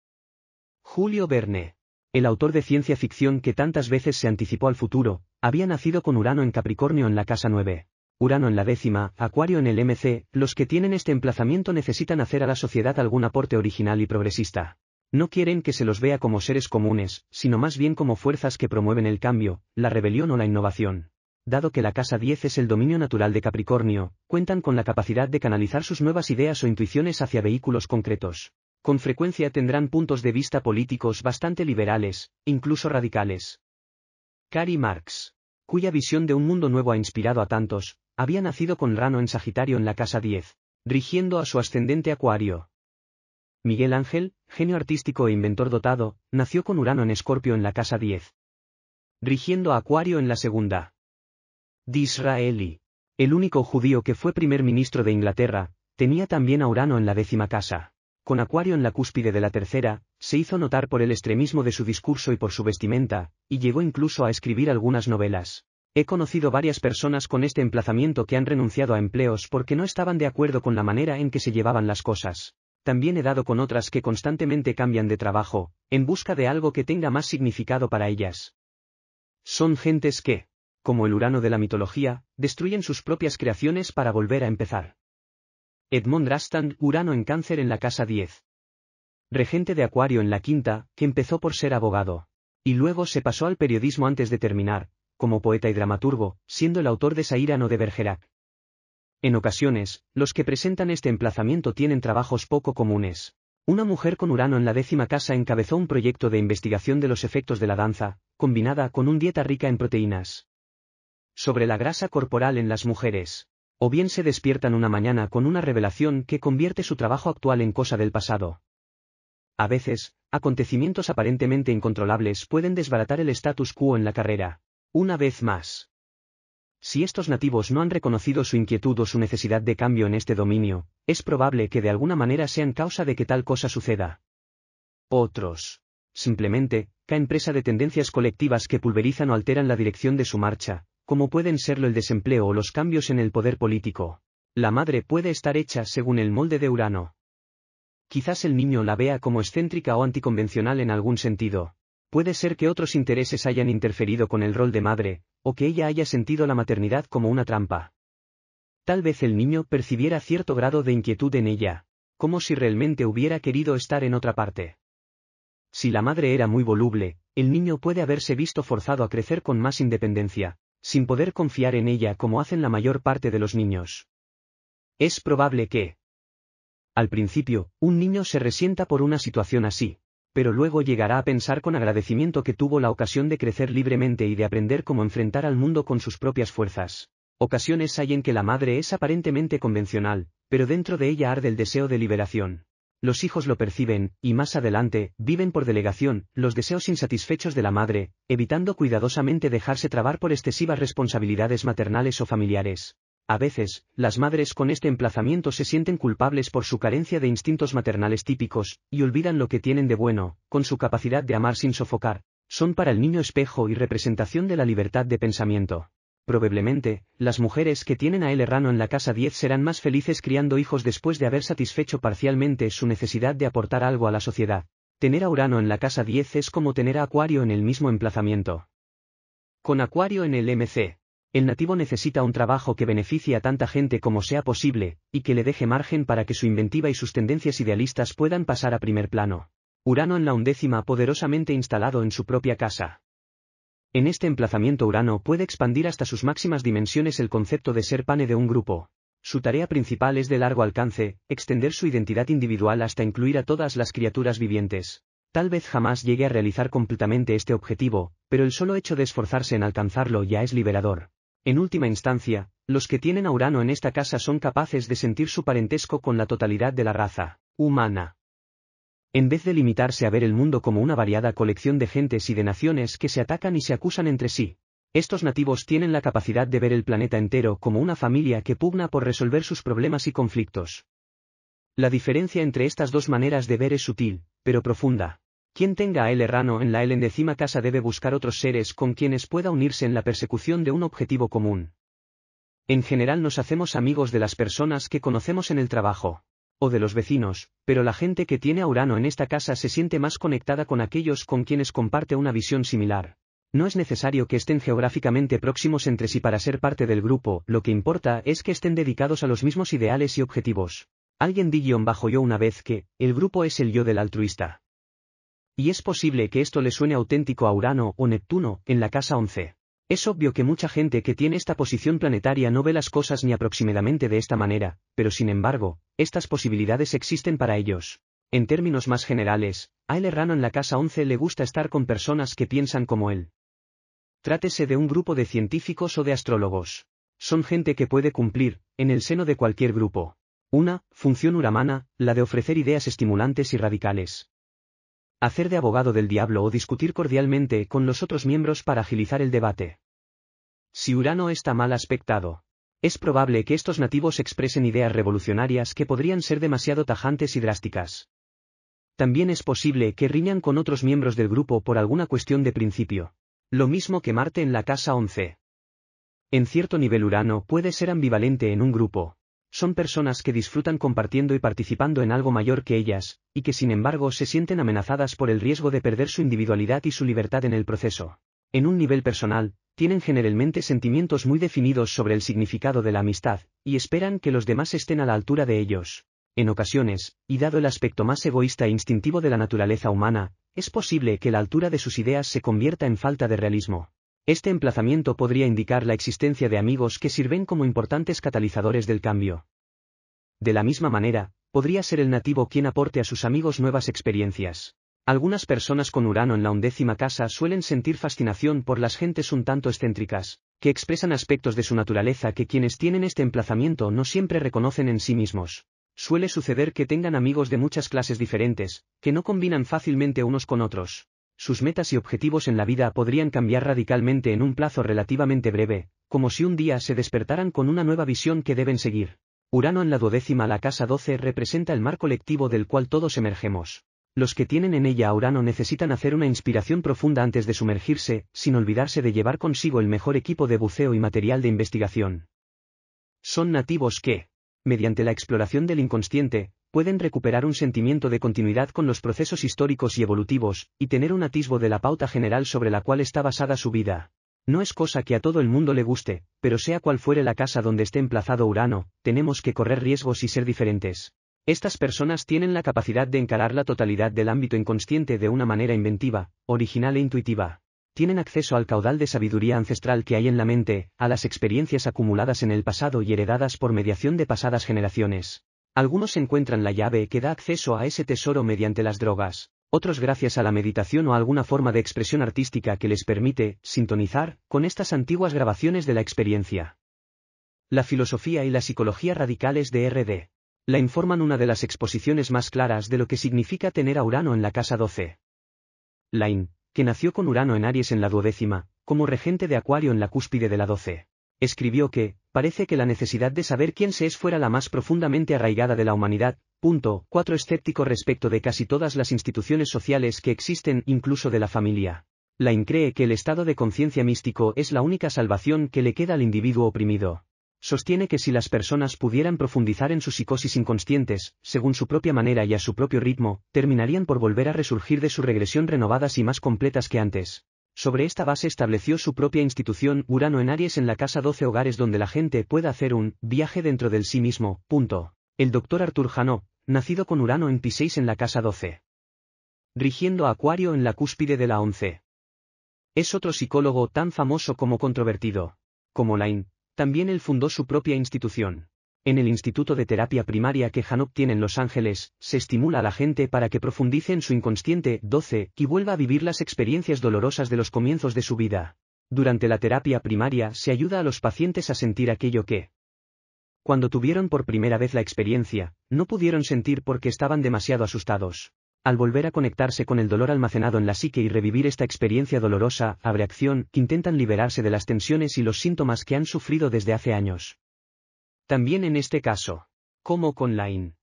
Julio Verne, el autor de ciencia ficción que tantas veces se anticipó al futuro, había nacido con Urano en Capricornio en la casa 9. Urano en la décima, Acuario en el MC, los que tienen este emplazamiento necesitan hacer a la sociedad algún aporte original y progresista. No quieren que se los vea como seres comunes, sino más bien como fuerzas que promueven el cambio, la rebelión o la innovación dado que la casa 10 es el dominio natural de Capricornio, cuentan con la capacidad de canalizar sus nuevas ideas o intuiciones hacia vehículos concretos. Con frecuencia tendrán puntos de vista políticos bastante liberales, incluso radicales. Kari Marx, cuya visión de un mundo nuevo ha inspirado a tantos, había nacido con Rano en Sagitario en la casa 10, rigiendo a su ascendente Acuario. Miguel Ángel, genio artístico e inventor dotado, nació con Urano en Escorpio en la casa 10, rigiendo a Acuario en la segunda. Disraeli, el único judío que fue primer ministro de Inglaterra, tenía también a Urano en la décima casa. Con Acuario en la cúspide de la tercera, se hizo notar por el extremismo de su discurso y por su vestimenta, y llegó incluso a escribir algunas novelas. He conocido varias personas con este emplazamiento que han renunciado a empleos porque no estaban de acuerdo con la manera en que se llevaban las cosas. También he dado con otras que constantemente cambian de trabajo, en busca de algo que tenga más significado para ellas. Son gentes que, como el Urano de la mitología, destruyen sus propias creaciones para volver a empezar. Edmond Rastand, Urano en cáncer en la casa 10. Regente de Acuario en la quinta, que empezó por ser abogado. Y luego se pasó al periodismo antes de terminar, como poeta y dramaturgo, siendo el autor de Sairano de Bergerac. En ocasiones, los que presentan este emplazamiento tienen trabajos poco comunes. Una mujer con Urano en la décima casa encabezó un proyecto de investigación de los efectos de la danza, combinada con un dieta rica en proteínas sobre la grasa corporal en las mujeres. O bien se despiertan una mañana con una revelación que convierte su trabajo actual en cosa del pasado. A veces, acontecimientos aparentemente incontrolables pueden desbaratar el status quo en la carrera. Una vez más. Si estos nativos no han reconocido su inquietud o su necesidad de cambio en este dominio, es probable que de alguna manera sean causa de que tal cosa suceda. Otros. Simplemente, caen presa de tendencias colectivas que pulverizan o alteran la dirección de su marcha, como pueden serlo el desempleo o los cambios en el poder político. La madre puede estar hecha según el molde de Urano. Quizás el niño la vea como excéntrica o anticonvencional en algún sentido. Puede ser que otros intereses hayan interferido con el rol de madre, o que ella haya sentido la maternidad como una trampa. Tal vez el niño percibiera cierto grado de inquietud en ella, como si realmente hubiera querido estar en otra parte. Si la madre era muy voluble, el niño puede haberse visto forzado a crecer con más independencia, sin poder confiar en ella como hacen la mayor parte de los niños. Es probable que, al principio, un niño se resienta por una situación así, pero luego llegará a pensar con agradecimiento que tuvo la ocasión de crecer libremente y de aprender cómo enfrentar al mundo con sus propias fuerzas. Ocasiones hay en que la madre es aparentemente convencional, pero dentro de ella arde el deseo de liberación los hijos lo perciben, y más adelante, viven por delegación, los deseos insatisfechos de la madre, evitando cuidadosamente dejarse trabar por excesivas responsabilidades maternales o familiares. A veces, las madres con este emplazamiento se sienten culpables por su carencia de instintos maternales típicos, y olvidan lo que tienen de bueno, con su capacidad de amar sin sofocar. Son para el niño espejo y representación de la libertad de pensamiento. Probablemente, las mujeres que tienen a L. Rano en la casa 10 serán más felices criando hijos después de haber satisfecho parcialmente su necesidad de aportar algo a la sociedad. Tener a Urano en la casa 10 es como tener a Acuario en el mismo emplazamiento. Con Acuario en el MC. El nativo necesita un trabajo que beneficie a tanta gente como sea posible, y que le deje margen para que su inventiva y sus tendencias idealistas puedan pasar a primer plano. Urano en la undécima poderosamente instalado en su propia casa. En este emplazamiento Urano puede expandir hasta sus máximas dimensiones el concepto de ser pane de un grupo. Su tarea principal es de largo alcance, extender su identidad individual hasta incluir a todas las criaturas vivientes. Tal vez jamás llegue a realizar completamente este objetivo, pero el solo hecho de esforzarse en alcanzarlo ya es liberador. En última instancia, los que tienen a Urano en esta casa son capaces de sentir su parentesco con la totalidad de la raza humana. En vez de limitarse a ver el mundo como una variada colección de gentes y de naciones que se atacan y se acusan entre sí, estos nativos tienen la capacidad de ver el planeta entero como una familia que pugna por resolver sus problemas y conflictos. La diferencia entre estas dos maneras de ver es sutil, pero profunda. Quien tenga a él errano en la L casa debe buscar otros seres con quienes pueda unirse en la persecución de un objetivo común. En general nos hacemos amigos de las personas que conocemos en el trabajo o de los vecinos, pero la gente que tiene a Urano en esta casa se siente más conectada con aquellos con quienes comparte una visión similar. No es necesario que estén geográficamente próximos entre sí para ser parte del grupo, lo que importa es que estén dedicados a los mismos ideales y objetivos. Alguien di guión bajo yo una vez que, el grupo es el yo del altruista. Y es posible que esto le suene auténtico a Urano o Neptuno, en la casa 11. Es obvio que mucha gente que tiene esta posición planetaria no ve las cosas ni aproximadamente de esta manera, pero sin embargo, estas posibilidades existen para ellos. En términos más generales, a L. Rano en la Casa 11 le gusta estar con personas que piensan como él. Trátese de un grupo de científicos o de astrólogos. Son gente que puede cumplir, en el seno de cualquier grupo. Una, función uramana, la de ofrecer ideas estimulantes y radicales hacer de abogado del diablo o discutir cordialmente con los otros miembros para agilizar el debate. Si Urano está mal aspectado, es probable que estos nativos expresen ideas revolucionarias que podrían ser demasiado tajantes y drásticas. También es posible que riñan con otros miembros del grupo por alguna cuestión de principio, lo mismo que Marte en la casa 11. En cierto nivel Urano puede ser ambivalente en un grupo, son personas que disfrutan compartiendo y participando en algo mayor que ellas, y que sin embargo se sienten amenazadas por el riesgo de perder su individualidad y su libertad en el proceso. En un nivel personal, tienen generalmente sentimientos muy definidos sobre el significado de la amistad, y esperan que los demás estén a la altura de ellos. En ocasiones, y dado el aspecto más egoísta e instintivo de la naturaleza humana, es posible que la altura de sus ideas se convierta en falta de realismo. Este emplazamiento podría indicar la existencia de amigos que sirven como importantes catalizadores del cambio. De la misma manera, podría ser el nativo quien aporte a sus amigos nuevas experiencias. Algunas personas con Urano en la undécima casa suelen sentir fascinación por las gentes un tanto excéntricas, que expresan aspectos de su naturaleza que quienes tienen este emplazamiento no siempre reconocen en sí mismos. Suele suceder que tengan amigos de muchas clases diferentes, que no combinan fácilmente unos con otros sus metas y objetivos en la vida podrían cambiar radicalmente en un plazo relativamente breve, como si un día se despertaran con una nueva visión que deben seguir. Urano en la duodécima la casa 12 representa el mar colectivo del cual todos emergemos. Los que tienen en ella a Urano necesitan hacer una inspiración profunda antes de sumergirse, sin olvidarse de llevar consigo el mejor equipo de buceo y material de investigación. Son nativos que, mediante la exploración del inconsciente, pueden recuperar un sentimiento de continuidad con los procesos históricos y evolutivos, y tener un atisbo de la pauta general sobre la cual está basada su vida. No es cosa que a todo el mundo le guste, pero sea cual fuere la casa donde esté emplazado Urano, tenemos que correr riesgos y ser diferentes. Estas personas tienen la capacidad de encarar la totalidad del ámbito inconsciente de una manera inventiva, original e intuitiva. Tienen acceso al caudal de sabiduría ancestral que hay en la mente, a las experiencias acumuladas en el pasado y heredadas por mediación de pasadas generaciones. Algunos encuentran la llave que da acceso a ese tesoro mediante las drogas, otros gracias a la meditación o alguna forma de expresión artística que les permite sintonizar con estas antiguas grabaciones de la experiencia. La filosofía y la psicología radicales de RD. La informan una de las exposiciones más claras de lo que significa tener a Urano en la casa 12. Lain, que nació con Urano en Aries en la duodécima, como regente de Acuario en la cúspide de la 12, escribió que, parece que la necesidad de saber quién se es fuera la más profundamente arraigada de la humanidad. Punto 4. Escéptico respecto de casi todas las instituciones sociales que existen, incluso de la familia. Lain cree que el estado de conciencia místico es la única salvación que le queda al individuo oprimido. Sostiene que si las personas pudieran profundizar en sus psicosis inconscientes, según su propia manera y a su propio ritmo, terminarían por volver a resurgir de su regresión renovadas y más completas que antes. Sobre esta base estableció su propia institución Urano en Aries en la Casa 12 Hogares donde la gente pueda hacer un viaje dentro del sí mismo. El doctor Artur Janó, nacido con Urano en Piseis, en la Casa 12. Rigiendo Acuario en la cúspide de la 11. Es otro psicólogo tan famoso como controvertido. Como Lain, también él fundó su propia institución. En el Instituto de Terapia Primaria que Hanok tiene en Los Ángeles, se estimula a la gente para que profundice en su inconsciente 12 y vuelva a vivir las experiencias dolorosas de los comienzos de su vida. Durante la terapia primaria se ayuda a los pacientes a sentir aquello que, cuando tuvieron por primera vez la experiencia, no pudieron sentir porque estaban demasiado asustados. Al volver a conectarse con el dolor almacenado en la psique y revivir esta experiencia dolorosa, abre acción, intentan liberarse de las tensiones y los síntomas que han sufrido desde hace años. También en este caso. Como con line.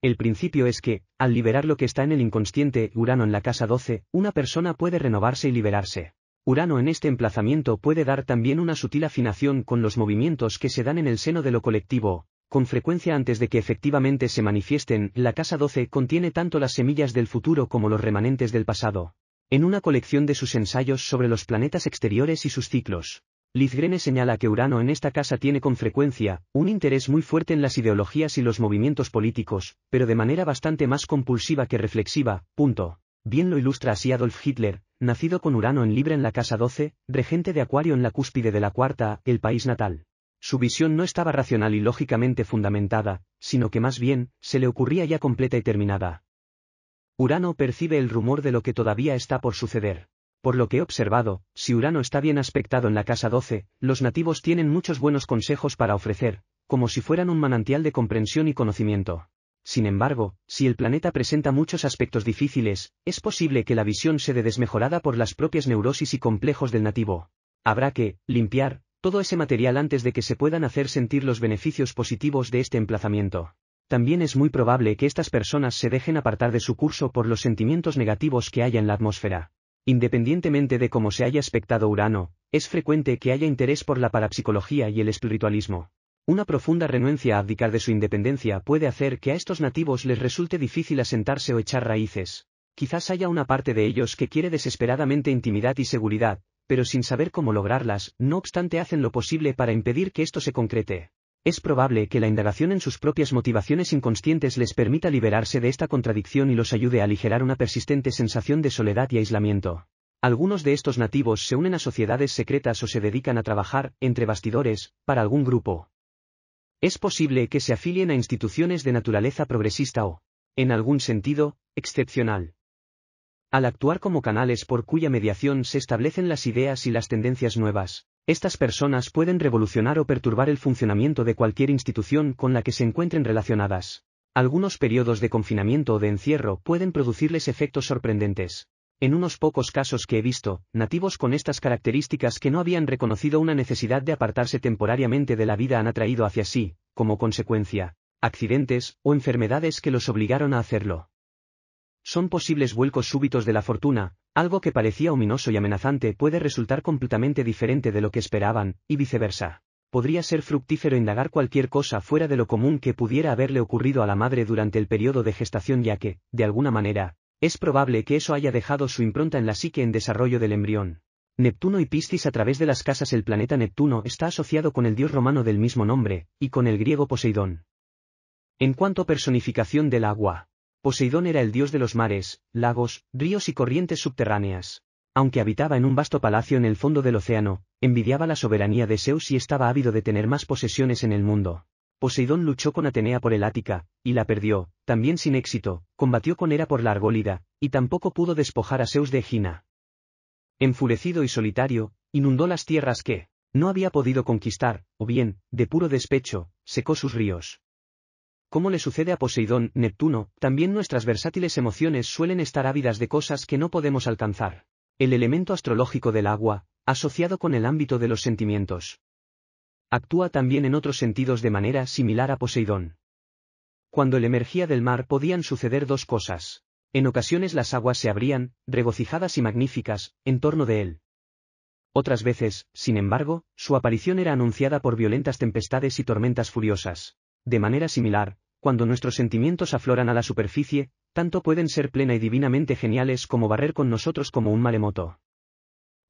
El principio es que, al liberar lo que está en el inconsciente, Urano en la casa 12, una persona puede renovarse y liberarse. Urano en este emplazamiento puede dar también una sutil afinación con los movimientos que se dan en el seno de lo colectivo, con frecuencia antes de que efectivamente se manifiesten, la casa 12 contiene tanto las semillas del futuro como los remanentes del pasado. En una colección de sus ensayos sobre los planetas exteriores y sus ciclos, Lizgrene señala que Urano en esta casa tiene con frecuencia un interés muy fuerte en las ideologías y los movimientos políticos, pero de manera bastante más compulsiva que reflexiva. Punto. Bien lo ilustra así Adolf Hitler, nacido con Urano en Libra en la casa 12, regente de Acuario en la cúspide de la cuarta, el país natal. Su visión no estaba racional y lógicamente fundamentada, sino que más bien, se le ocurría ya completa y terminada. Urano percibe el rumor de lo que todavía está por suceder. Por lo que he observado, si Urano está bien aspectado en la casa 12, los nativos tienen muchos buenos consejos para ofrecer, como si fueran un manantial de comprensión y conocimiento. Sin embargo, si el planeta presenta muchos aspectos difíciles, es posible que la visión se dé desmejorada por las propias neurosis y complejos del nativo. Habrá que, limpiar, todo ese material antes de que se puedan hacer sentir los beneficios positivos de este emplazamiento. También es muy probable que estas personas se dejen apartar de su curso por los sentimientos negativos que haya en la atmósfera. Independientemente de cómo se haya aspectado Urano, es frecuente que haya interés por la parapsicología y el espiritualismo. Una profunda renuencia a abdicar de su independencia puede hacer que a estos nativos les resulte difícil asentarse o echar raíces. Quizás haya una parte de ellos que quiere desesperadamente intimidad y seguridad, pero sin saber cómo lograrlas, no obstante hacen lo posible para impedir que esto se concrete. Es probable que la indagación en sus propias motivaciones inconscientes les permita liberarse de esta contradicción y los ayude a aligerar una persistente sensación de soledad y aislamiento. Algunos de estos nativos se unen a sociedades secretas o se dedican a trabajar, entre bastidores, para algún grupo. Es posible que se afilien a instituciones de naturaleza progresista o, en algún sentido, excepcional. Al actuar como canales por cuya mediación se establecen las ideas y las tendencias nuevas, estas personas pueden revolucionar o perturbar el funcionamiento de cualquier institución con la que se encuentren relacionadas. Algunos periodos de confinamiento o de encierro pueden producirles efectos sorprendentes. En unos pocos casos que he visto, nativos con estas características que no habían reconocido una necesidad de apartarse temporariamente de la vida han atraído hacia sí, como consecuencia, accidentes o enfermedades que los obligaron a hacerlo. Son posibles vuelcos súbitos de la fortuna, algo que parecía ominoso y amenazante puede resultar completamente diferente de lo que esperaban, y viceversa. Podría ser fructífero indagar cualquier cosa fuera de lo común que pudiera haberle ocurrido a la madre durante el periodo de gestación ya que, de alguna manera, es probable que eso haya dejado su impronta en la psique en desarrollo del embrión. Neptuno y Piscis a través de las casas el planeta Neptuno está asociado con el dios romano del mismo nombre, y con el griego Poseidón. En cuanto a personificación del agua, Poseidón era el dios de los mares, lagos, ríos y corrientes subterráneas. Aunque habitaba en un vasto palacio en el fondo del océano, envidiaba la soberanía de Zeus y estaba ávido de tener más posesiones en el mundo. Poseidón luchó con Atenea por el Ática, y la perdió, también sin éxito, combatió con Hera por la Argólida, y tampoco pudo despojar a Zeus de Egina. Enfurecido y solitario, inundó las tierras que, no había podido conquistar, o bien, de puro despecho, secó sus ríos como le sucede a Poseidón, Neptuno, también nuestras versátiles emociones suelen estar ávidas de cosas que no podemos alcanzar. El elemento astrológico del agua, asociado con el ámbito de los sentimientos. Actúa también en otros sentidos de manera similar a Poseidón. Cuando la emergía del mar podían suceder dos cosas. En ocasiones las aguas se abrían, regocijadas y magníficas, en torno de él. Otras veces, sin embargo, su aparición era anunciada por violentas tempestades y tormentas furiosas. De manera similar, cuando nuestros sentimientos afloran a la superficie, tanto pueden ser plena y divinamente geniales como barrer con nosotros como un malemoto.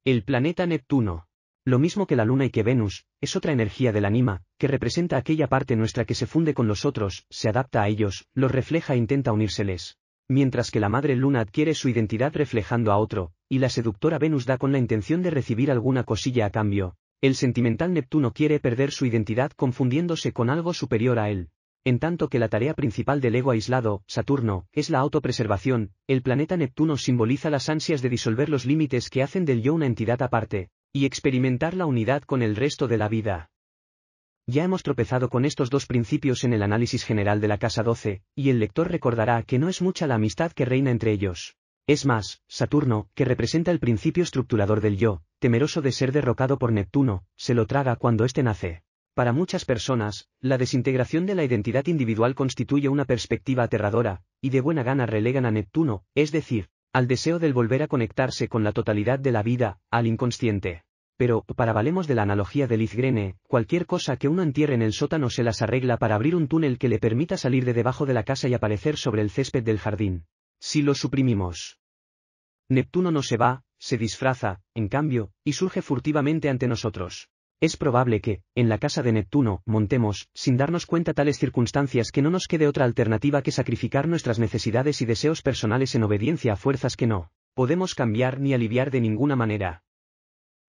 El planeta Neptuno. Lo mismo que la Luna y que Venus, es otra energía del anima, que representa aquella parte nuestra que se funde con los otros, se adapta a ellos, los refleja e intenta unírseles. Mientras que la Madre Luna adquiere su identidad reflejando a otro, y la seductora Venus da con la intención de recibir alguna cosilla a cambio, el sentimental Neptuno quiere perder su identidad confundiéndose con algo superior a él en tanto que la tarea principal del ego aislado, Saturno, es la autopreservación, el planeta Neptuno simboliza las ansias de disolver los límites que hacen del yo una entidad aparte, y experimentar la unidad con el resto de la vida. Ya hemos tropezado con estos dos principios en el análisis general de la Casa 12, y el lector recordará que no es mucha la amistad que reina entre ellos. Es más, Saturno, que representa el principio estructurador del yo, temeroso de ser derrocado por Neptuno, se lo traga cuando éste nace. Para muchas personas, la desintegración de la identidad individual constituye una perspectiva aterradora, y de buena gana relegan a Neptuno, es decir, al deseo del volver a conectarse con la totalidad de la vida, al inconsciente. Pero, para valemos de la analogía de Lizgrene, cualquier cosa que uno entierre en el sótano se las arregla para abrir un túnel que le permita salir de debajo de la casa y aparecer sobre el césped del jardín. Si lo suprimimos. Neptuno no se va, se disfraza, en cambio, y surge furtivamente ante nosotros. Es probable que, en la casa de Neptuno, montemos, sin darnos cuenta tales circunstancias que no nos quede otra alternativa que sacrificar nuestras necesidades y deseos personales en obediencia a fuerzas que no podemos cambiar ni aliviar de ninguna manera.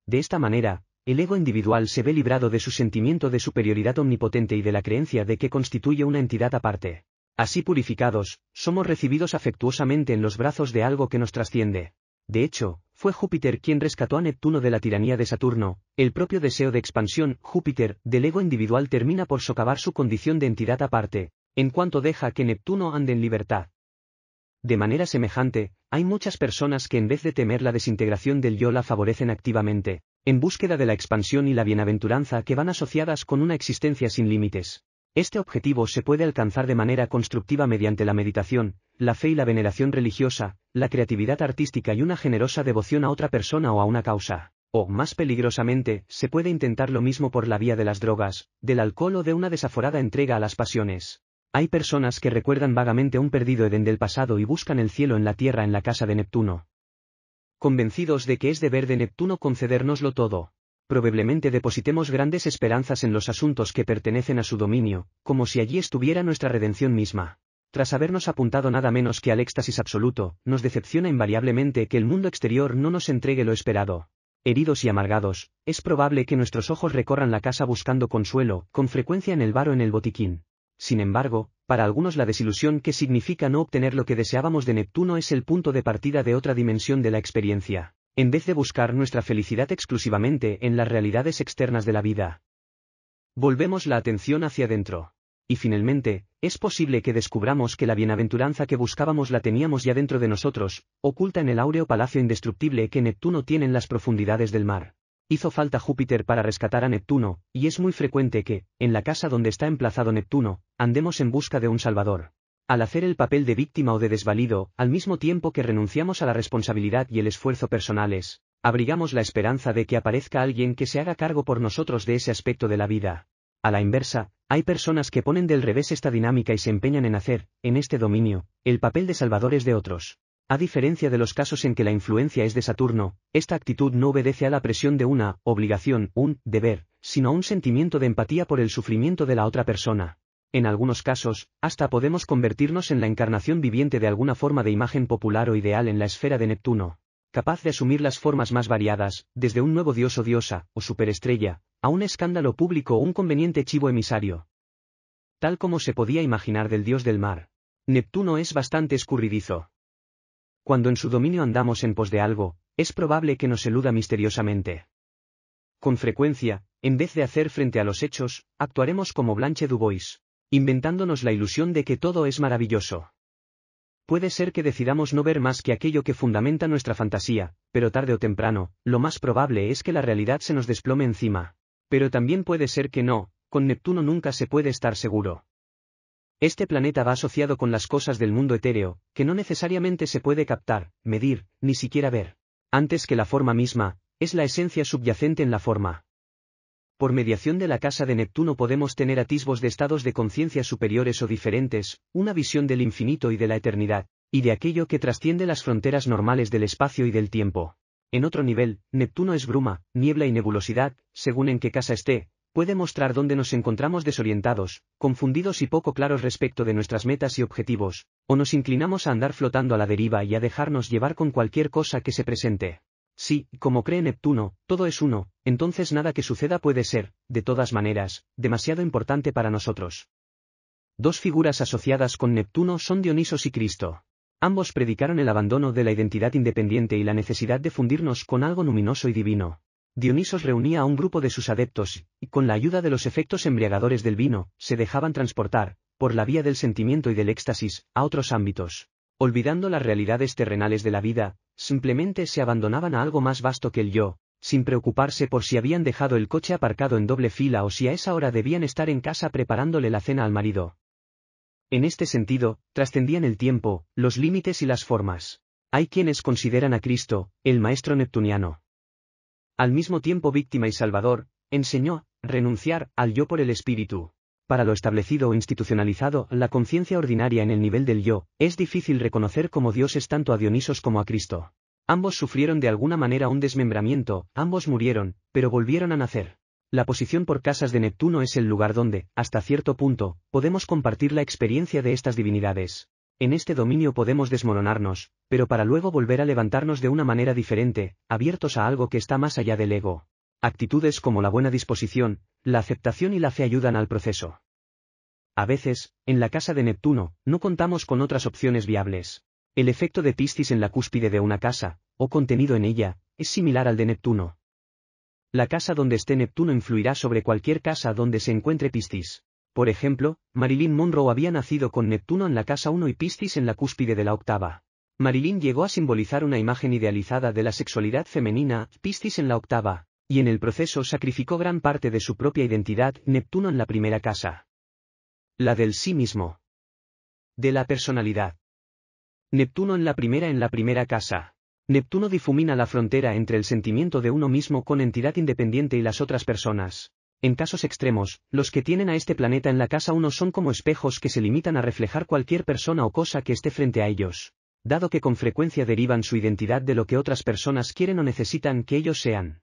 De esta manera, el ego individual se ve librado de su sentimiento de superioridad omnipotente y de la creencia de que constituye una entidad aparte. Así purificados, somos recibidos afectuosamente en los brazos de algo que nos trasciende. De hecho, fue Júpiter quien rescató a Neptuno de la tiranía de Saturno, el propio deseo de expansión, Júpiter, del ego individual termina por socavar su condición de entidad aparte, en cuanto deja que Neptuno ande en libertad. De manera semejante, hay muchas personas que en vez de temer la desintegración del yo la favorecen activamente, en búsqueda de la expansión y la bienaventuranza que van asociadas con una existencia sin límites. Este objetivo se puede alcanzar de manera constructiva mediante la meditación, la fe y la veneración religiosa, la creatividad artística y una generosa devoción a otra persona o a una causa. O, más peligrosamente, se puede intentar lo mismo por la vía de las drogas, del alcohol o de una desaforada entrega a las pasiones. Hay personas que recuerdan vagamente un perdido Edén del pasado y buscan el cielo en la tierra en la casa de Neptuno. Convencidos de que es deber de Neptuno concedérnoslo todo probablemente depositemos grandes esperanzas en los asuntos que pertenecen a su dominio, como si allí estuviera nuestra redención misma. Tras habernos apuntado nada menos que al éxtasis absoluto, nos decepciona invariablemente que el mundo exterior no nos entregue lo esperado. Heridos y amargados, es probable que nuestros ojos recorran la casa buscando consuelo, con frecuencia en el bar o en el botiquín. Sin embargo, para algunos la desilusión que significa no obtener lo que deseábamos de Neptuno es el punto de partida de otra dimensión de la experiencia en vez de buscar nuestra felicidad exclusivamente en las realidades externas de la vida. Volvemos la atención hacia adentro. Y finalmente, es posible que descubramos que la bienaventuranza que buscábamos la teníamos ya dentro de nosotros, oculta en el áureo palacio indestructible que Neptuno tiene en las profundidades del mar. Hizo falta Júpiter para rescatar a Neptuno, y es muy frecuente que, en la casa donde está emplazado Neptuno, andemos en busca de un Salvador. Al hacer el papel de víctima o de desvalido, al mismo tiempo que renunciamos a la responsabilidad y el esfuerzo personales, abrigamos la esperanza de que aparezca alguien que se haga cargo por nosotros de ese aspecto de la vida. A la inversa, hay personas que ponen del revés esta dinámica y se empeñan en hacer, en este dominio, el papel de salvadores de otros. A diferencia de los casos en que la influencia es de Saturno, esta actitud no obedece a la presión de una obligación, un deber, sino a un sentimiento de empatía por el sufrimiento de la otra persona en algunos casos, hasta podemos convertirnos en la encarnación viviente de alguna forma de imagen popular o ideal en la esfera de Neptuno, capaz de asumir las formas más variadas, desde un nuevo dios o diosa, o superestrella, a un escándalo público o un conveniente chivo emisario. Tal como se podía imaginar del dios del mar. Neptuno es bastante escurridizo. Cuando en su dominio andamos en pos de algo, es probable que nos eluda misteriosamente. Con frecuencia, en vez de hacer frente a los hechos, actuaremos como Blanche Dubois inventándonos la ilusión de que todo es maravilloso. Puede ser que decidamos no ver más que aquello que fundamenta nuestra fantasía, pero tarde o temprano, lo más probable es que la realidad se nos desplome encima. Pero también puede ser que no, con Neptuno nunca se puede estar seguro. Este planeta va asociado con las cosas del mundo etéreo, que no necesariamente se puede captar, medir, ni siquiera ver. Antes que la forma misma, es la esencia subyacente en la forma por mediación de la casa de Neptuno podemos tener atisbos de estados de conciencia superiores o diferentes, una visión del infinito y de la eternidad, y de aquello que trasciende las fronteras normales del espacio y del tiempo. En otro nivel, Neptuno es bruma, niebla y nebulosidad, según en qué casa esté, puede mostrar dónde nos encontramos desorientados, confundidos y poco claros respecto de nuestras metas y objetivos, o nos inclinamos a andar flotando a la deriva y a dejarnos llevar con cualquier cosa que se presente. Si, como cree Neptuno, todo es uno, entonces nada que suceda puede ser, de todas maneras, demasiado importante para nosotros. Dos figuras asociadas con Neptuno son Dionisos y Cristo. Ambos predicaron el abandono de la identidad independiente y la necesidad de fundirnos con algo luminoso y divino. Dionisos reunía a un grupo de sus adeptos, y con la ayuda de los efectos embriagadores del vino, se dejaban transportar, por la vía del sentimiento y del éxtasis, a otros ámbitos. Olvidando las realidades terrenales de la vida, simplemente se abandonaban a algo más vasto que el yo, sin preocuparse por si habían dejado el coche aparcado en doble fila o si a esa hora debían estar en casa preparándole la cena al marido. En este sentido, trascendían el tiempo, los límites y las formas. Hay quienes consideran a Cristo, el maestro neptuniano. Al mismo tiempo víctima y salvador, enseñó renunciar al yo por el espíritu. Para lo establecido o institucionalizado, la conciencia ordinaria en el nivel del yo, es difícil reconocer como dioses tanto a Dionisos como a Cristo. Ambos sufrieron de alguna manera un desmembramiento, ambos murieron, pero volvieron a nacer. La posición por casas de Neptuno es el lugar donde, hasta cierto punto, podemos compartir la experiencia de estas divinidades. En este dominio podemos desmoronarnos, pero para luego volver a levantarnos de una manera diferente, abiertos a algo que está más allá del ego. Actitudes como la buena disposición, la aceptación y la fe ayudan al proceso. A veces, en la casa de Neptuno, no contamos con otras opciones viables. El efecto de Piscis en la cúspide de una casa, o contenido en ella, es similar al de Neptuno. La casa donde esté Neptuno influirá sobre cualquier casa donde se encuentre Piscis. Por ejemplo, Marilyn Monroe había nacido con Neptuno en la casa 1 y Piscis en la cúspide de la octava. Marilyn llegó a simbolizar una imagen idealizada de la sexualidad femenina, Piscis en la octava y en el proceso sacrificó gran parte de su propia identidad Neptuno en la primera casa. La del sí mismo. De la personalidad. Neptuno en la primera en la primera casa. Neptuno difumina la frontera entre el sentimiento de uno mismo con entidad independiente y las otras personas. En casos extremos, los que tienen a este planeta en la casa uno son como espejos que se limitan a reflejar cualquier persona o cosa que esté frente a ellos, dado que con frecuencia derivan su identidad de lo que otras personas quieren o necesitan que ellos sean.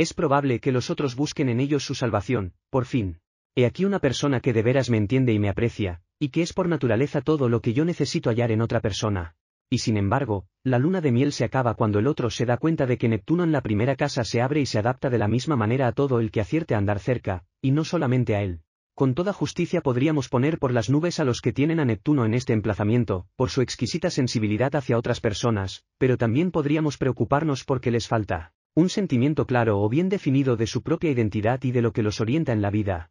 Es probable que los otros busquen en ellos su salvación, por fin. He aquí una persona que de veras me entiende y me aprecia, y que es por naturaleza todo lo que yo necesito hallar en otra persona. Y sin embargo, la luna de miel se acaba cuando el otro se da cuenta de que Neptuno en la primera casa se abre y se adapta de la misma manera a todo el que acierte a andar cerca, y no solamente a él. Con toda justicia podríamos poner por las nubes a los que tienen a Neptuno en este emplazamiento, por su exquisita sensibilidad hacia otras personas, pero también podríamos preocuparnos porque les falta un sentimiento claro o bien definido de su propia identidad y de lo que los orienta en la vida.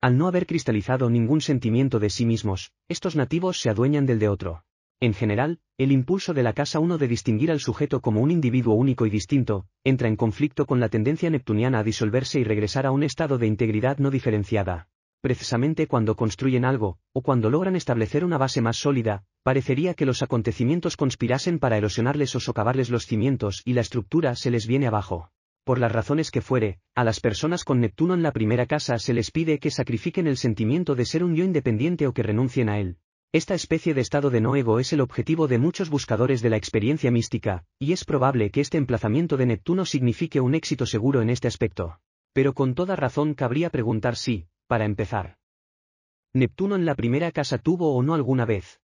Al no haber cristalizado ningún sentimiento de sí mismos, estos nativos se adueñan del de otro. En general, el impulso de la casa 1 de distinguir al sujeto como un individuo único y distinto, entra en conflicto con la tendencia neptuniana a disolverse y regresar a un estado de integridad no diferenciada precisamente cuando construyen algo, o cuando logran establecer una base más sólida, parecería que los acontecimientos conspirasen para erosionarles o socavarles los cimientos y la estructura se les viene abajo. Por las razones que fuere, a las personas con Neptuno en la primera casa se les pide que sacrifiquen el sentimiento de ser un yo independiente o que renuncien a él. Esta especie de estado de no ego es el objetivo de muchos buscadores de la experiencia mística, y es probable que este emplazamiento de Neptuno signifique un éxito seguro en este aspecto. Pero con toda razón cabría preguntar si, para empezar. Neptuno en la primera casa tuvo o no alguna vez.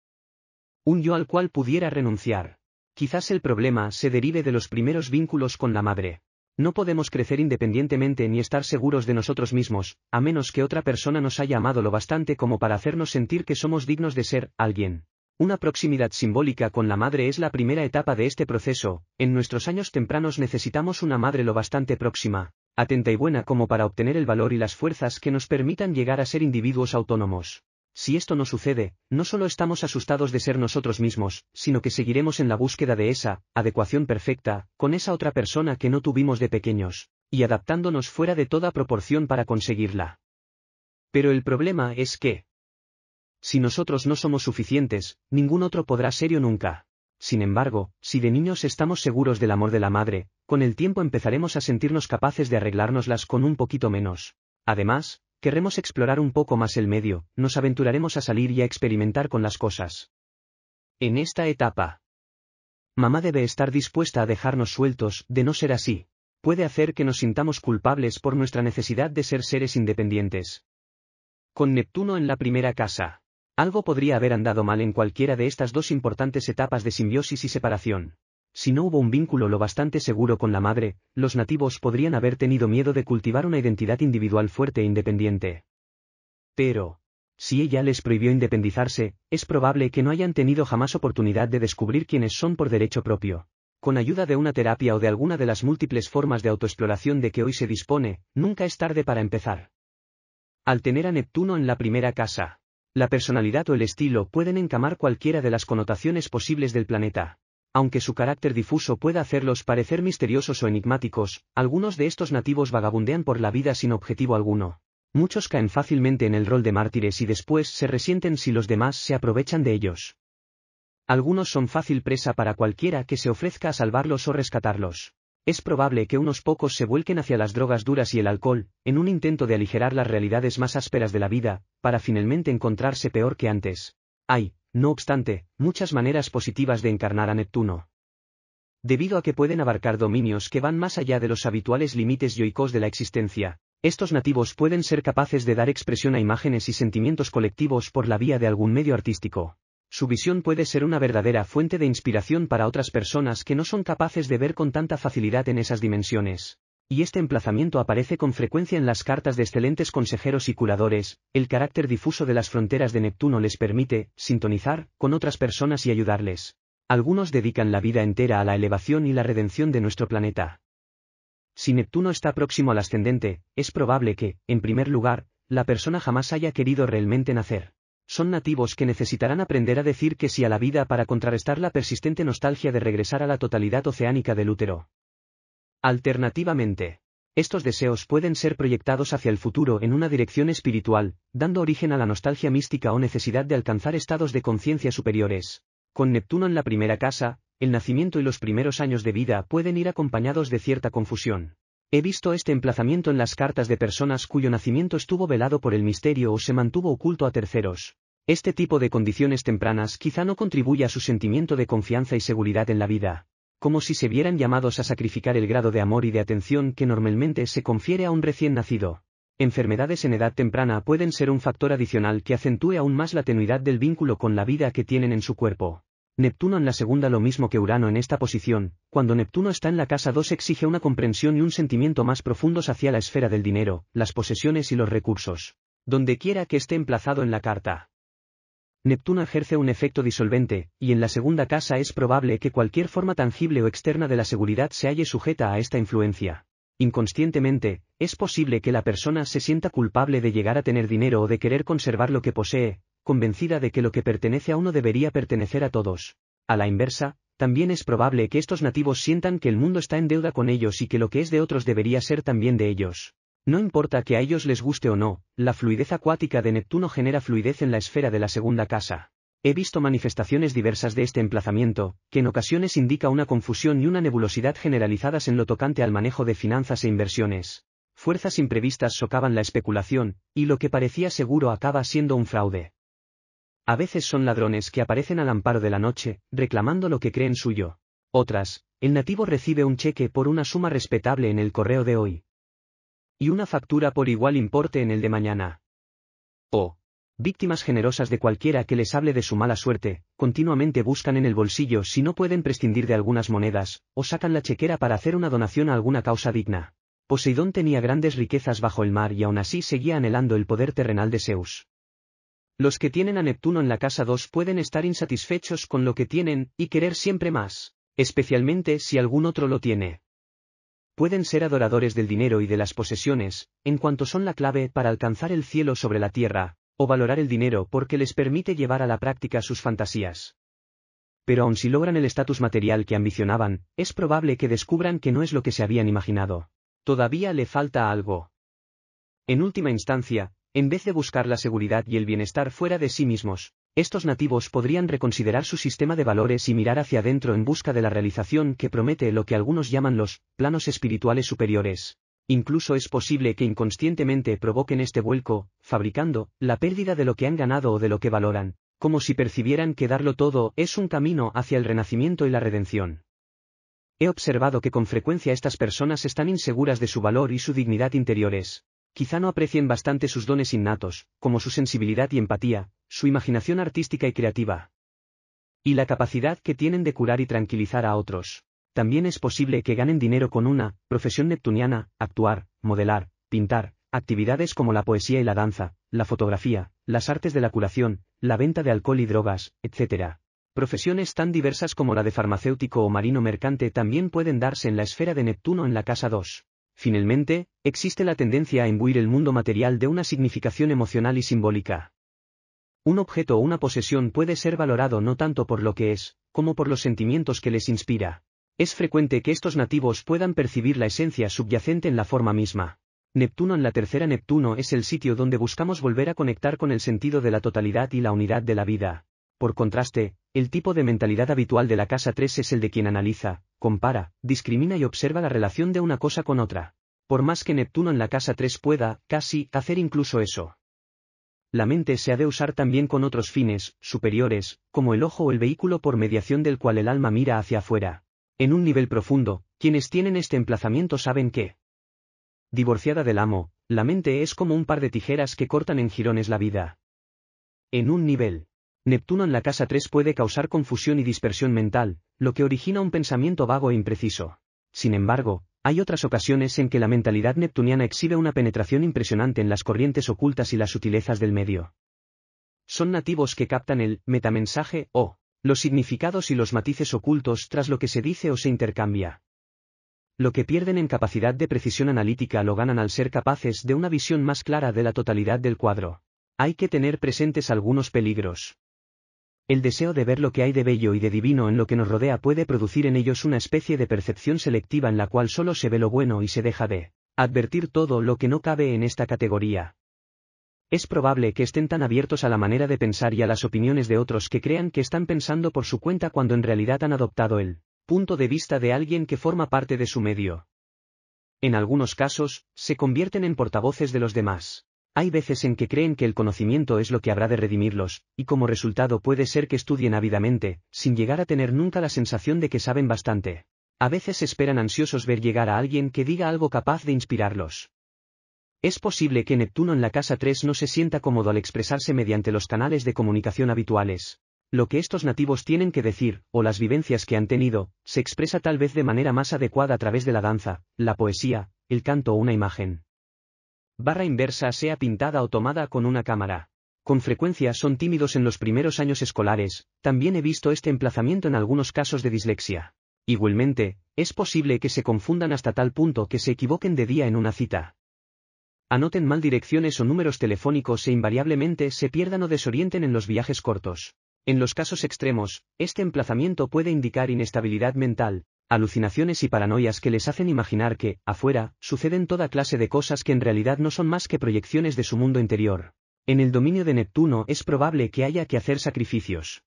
Un yo al cual pudiera renunciar. Quizás el problema se derive de los primeros vínculos con la madre. No podemos crecer independientemente ni estar seguros de nosotros mismos, a menos que otra persona nos haya amado lo bastante como para hacernos sentir que somos dignos de ser alguien. Una proximidad simbólica con la madre es la primera etapa de este proceso, en nuestros años tempranos necesitamos una madre lo bastante próxima, atenta y buena como para obtener el valor y las fuerzas que nos permitan llegar a ser individuos autónomos. Si esto no sucede, no solo estamos asustados de ser nosotros mismos, sino que seguiremos en la búsqueda de esa, adecuación perfecta, con esa otra persona que no tuvimos de pequeños, y adaptándonos fuera de toda proporción para conseguirla. Pero el problema es que, si nosotros no somos suficientes, ningún otro podrá serio nunca. Sin embargo, si de niños estamos seguros del amor de la madre, con el tiempo empezaremos a sentirnos capaces de arreglárnoslas con un poquito menos. Además, querremos explorar un poco más el medio, nos aventuraremos a salir y a experimentar con las cosas. En esta etapa, mamá debe estar dispuesta a dejarnos sueltos, de no ser así. Puede hacer que nos sintamos culpables por nuestra necesidad de ser seres independientes. Con Neptuno en la primera casa. Algo podría haber andado mal en cualquiera de estas dos importantes etapas de simbiosis y separación. Si no hubo un vínculo lo bastante seguro con la madre, los nativos podrían haber tenido miedo de cultivar una identidad individual fuerte e independiente. Pero, si ella les prohibió independizarse, es probable que no hayan tenido jamás oportunidad de descubrir quiénes son por derecho propio. Con ayuda de una terapia o de alguna de las múltiples formas de autoexploración de que hoy se dispone, nunca es tarde para empezar. Al tener a Neptuno en la primera casa, la personalidad o el estilo pueden encamar cualquiera de las connotaciones posibles del planeta. Aunque su carácter difuso pueda hacerlos parecer misteriosos o enigmáticos, algunos de estos nativos vagabundean por la vida sin objetivo alguno. Muchos caen fácilmente en el rol de mártires y después se resienten si los demás se aprovechan de ellos. Algunos son fácil presa para cualquiera que se ofrezca a salvarlos o rescatarlos es probable que unos pocos se vuelquen hacia las drogas duras y el alcohol, en un intento de aligerar las realidades más ásperas de la vida, para finalmente encontrarse peor que antes. Hay, no obstante, muchas maneras positivas de encarnar a Neptuno. Debido a que pueden abarcar dominios que van más allá de los habituales límites yoicos de la existencia, estos nativos pueden ser capaces de dar expresión a imágenes y sentimientos colectivos por la vía de algún medio artístico su visión puede ser una verdadera fuente de inspiración para otras personas que no son capaces de ver con tanta facilidad en esas dimensiones. Y este emplazamiento aparece con frecuencia en las cartas de excelentes consejeros y curadores, el carácter difuso de las fronteras de Neptuno les permite, sintonizar, con otras personas y ayudarles. Algunos dedican la vida entera a la elevación y la redención de nuestro planeta. Si Neptuno está próximo al ascendente, es probable que, en primer lugar, la persona jamás haya querido realmente nacer son nativos que necesitarán aprender a decir que sí a la vida para contrarrestar la persistente nostalgia de regresar a la totalidad oceánica del útero. Alternativamente, estos deseos pueden ser proyectados hacia el futuro en una dirección espiritual, dando origen a la nostalgia mística o necesidad de alcanzar estados de conciencia superiores. Con Neptuno en la primera casa, el nacimiento y los primeros años de vida pueden ir acompañados de cierta confusión. He visto este emplazamiento en las cartas de personas cuyo nacimiento estuvo velado por el misterio o se mantuvo oculto a terceros. Este tipo de condiciones tempranas quizá no contribuye a su sentimiento de confianza y seguridad en la vida, como si se vieran llamados a sacrificar el grado de amor y de atención que normalmente se confiere a un recién nacido. Enfermedades en edad temprana pueden ser un factor adicional que acentúe aún más la tenuidad del vínculo con la vida que tienen en su cuerpo. Neptuno en la segunda lo mismo que Urano en esta posición, cuando Neptuno está en la casa 2 exige una comprensión y un sentimiento más profundos hacia la esfera del dinero, las posesiones y los recursos. Donde quiera que esté emplazado en la carta. Neptuno ejerce un efecto disolvente, y en la segunda casa es probable que cualquier forma tangible o externa de la seguridad se halle sujeta a esta influencia. Inconscientemente, es posible que la persona se sienta culpable de llegar a tener dinero o de querer conservar lo que posee, convencida de que lo que pertenece a uno debería pertenecer a todos. A la inversa, también es probable que estos nativos sientan que el mundo está en deuda con ellos y que lo que es de otros debería ser también de ellos. No importa que a ellos les guste o no, la fluidez acuática de Neptuno genera fluidez en la esfera de la segunda casa. He visto manifestaciones diversas de este emplazamiento, que en ocasiones indica una confusión y una nebulosidad generalizadas en lo tocante al manejo de finanzas e inversiones. Fuerzas imprevistas socavan la especulación, y lo que parecía seguro acaba siendo un fraude. A veces son ladrones que aparecen al amparo de la noche, reclamando lo que creen suyo. Otras, el nativo recibe un cheque por una suma respetable en el correo de hoy. Y una factura por igual importe en el de mañana. O. Víctimas generosas de cualquiera que les hable de su mala suerte, continuamente buscan en el bolsillo si no pueden prescindir de algunas monedas, o sacan la chequera para hacer una donación a alguna causa digna. Poseidón tenía grandes riquezas bajo el mar y aún así seguía anhelando el poder terrenal de Zeus. Los que tienen a Neptuno en la casa 2 pueden estar insatisfechos con lo que tienen, y querer siempre más, especialmente si algún otro lo tiene. Pueden ser adoradores del dinero y de las posesiones, en cuanto son la clave para alcanzar el cielo sobre la tierra, o valorar el dinero porque les permite llevar a la práctica sus fantasías. Pero aun si logran el estatus material que ambicionaban, es probable que descubran que no es lo que se habían imaginado. Todavía le falta algo. En última instancia, en vez de buscar la seguridad y el bienestar fuera de sí mismos, estos nativos podrían reconsiderar su sistema de valores y mirar hacia adentro en busca de la realización que promete lo que algunos llaman los planos espirituales superiores. Incluso es posible que inconscientemente provoquen este vuelco, fabricando la pérdida de lo que han ganado o de lo que valoran, como si percibieran que darlo todo es un camino hacia el renacimiento y la redención. He observado que con frecuencia estas personas están inseguras de su valor y su dignidad interiores, quizá no aprecien bastante sus dones innatos, como su sensibilidad y empatía, su imaginación artística y creativa. Y la capacidad que tienen de curar y tranquilizar a otros. También es posible que ganen dinero con una profesión neptuniana, actuar, modelar, pintar, actividades como la poesía y la danza, la fotografía, las artes de la curación, la venta de alcohol y drogas, etc. Profesiones tan diversas como la de farmacéutico o marino mercante también pueden darse en la esfera de Neptuno en la casa 2. Finalmente, existe la tendencia a imbuir el mundo material de una significación emocional y simbólica. Un objeto o una posesión puede ser valorado no tanto por lo que es, como por los sentimientos que les inspira. Es frecuente que estos nativos puedan percibir la esencia subyacente en la forma misma. Neptuno en la tercera Neptuno es el sitio donde buscamos volver a conectar con el sentido de la totalidad y la unidad de la vida. Por contraste, el tipo de mentalidad habitual de la casa 3 es el de quien analiza, compara, discrimina y observa la relación de una cosa con otra. Por más que Neptuno en la casa 3 pueda, casi, hacer incluso eso. La mente se ha de usar también con otros fines, superiores, como el ojo o el vehículo por mediación del cual el alma mira hacia afuera. En un nivel profundo, quienes tienen este emplazamiento saben que, divorciada del amo, la mente es como un par de tijeras que cortan en jirones la vida. En un nivel Neptuno en la casa 3 puede causar confusión y dispersión mental, lo que origina un pensamiento vago e impreciso. Sin embargo, hay otras ocasiones en que la mentalidad neptuniana exhibe una penetración impresionante en las corrientes ocultas y las sutilezas del medio. Son nativos que captan el metamensaje o los significados y los matices ocultos tras lo que se dice o se intercambia. Lo que pierden en capacidad de precisión analítica lo ganan al ser capaces de una visión más clara de la totalidad del cuadro. Hay que tener presentes algunos peligros. El deseo de ver lo que hay de bello y de divino en lo que nos rodea puede producir en ellos una especie de percepción selectiva en la cual solo se ve lo bueno y se deja de advertir todo lo que no cabe en esta categoría. Es probable que estén tan abiertos a la manera de pensar y a las opiniones de otros que crean que están pensando por su cuenta cuando en realidad han adoptado el punto de vista de alguien que forma parte de su medio. En algunos casos, se convierten en portavoces de los demás. Hay veces en que creen que el conocimiento es lo que habrá de redimirlos, y como resultado puede ser que estudien ávidamente, sin llegar a tener nunca la sensación de que saben bastante. A veces esperan ansiosos ver llegar a alguien que diga algo capaz de inspirarlos. Es posible que Neptuno en la casa 3 no se sienta cómodo al expresarse mediante los canales de comunicación habituales. Lo que estos nativos tienen que decir, o las vivencias que han tenido, se expresa tal vez de manera más adecuada a través de la danza, la poesía, el canto o una imagen barra inversa sea pintada o tomada con una cámara. Con frecuencia son tímidos en los primeros años escolares, también he visto este emplazamiento en algunos casos de dislexia. Igualmente, es posible que se confundan hasta tal punto que se equivoquen de día en una cita. Anoten mal direcciones o números telefónicos e invariablemente se pierdan o desorienten en los viajes cortos. En los casos extremos, este emplazamiento puede indicar inestabilidad mental, alucinaciones y paranoias que les hacen imaginar que, afuera, suceden toda clase de cosas que en realidad no son más que proyecciones de su mundo interior. En el dominio de Neptuno es probable que haya que hacer sacrificios.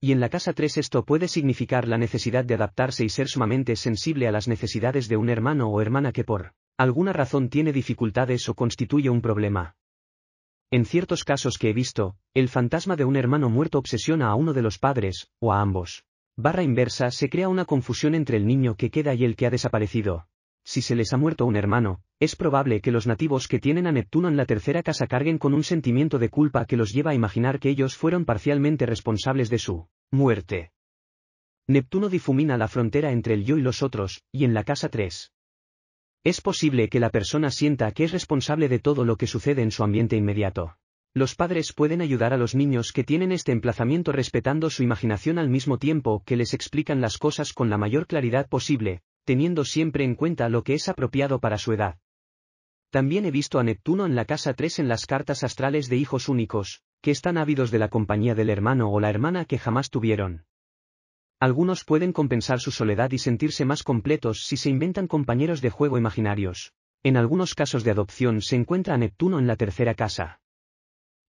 Y en la casa 3 esto puede significar la necesidad de adaptarse y ser sumamente sensible a las necesidades de un hermano o hermana que por alguna razón tiene dificultades o constituye un problema. En ciertos casos que he visto, el fantasma de un hermano muerto obsesiona a uno de los padres, o a ambos barra inversa se crea una confusión entre el niño que queda y el que ha desaparecido. Si se les ha muerto un hermano, es probable que los nativos que tienen a Neptuno en la tercera casa carguen con un sentimiento de culpa que los lleva a imaginar que ellos fueron parcialmente responsables de su muerte. Neptuno difumina la frontera entre el yo y los otros, y en la casa 3. Es posible que la persona sienta que es responsable de todo lo que sucede en su ambiente inmediato. Los padres pueden ayudar a los niños que tienen este emplazamiento respetando su imaginación al mismo tiempo que les explican las cosas con la mayor claridad posible, teniendo siempre en cuenta lo que es apropiado para su edad. También he visto a Neptuno en la casa 3 en las cartas astrales de hijos únicos, que están ávidos de la compañía del hermano o la hermana que jamás tuvieron. Algunos pueden compensar su soledad y sentirse más completos si se inventan compañeros de juego imaginarios. En algunos casos de adopción se encuentra a Neptuno en la tercera casa.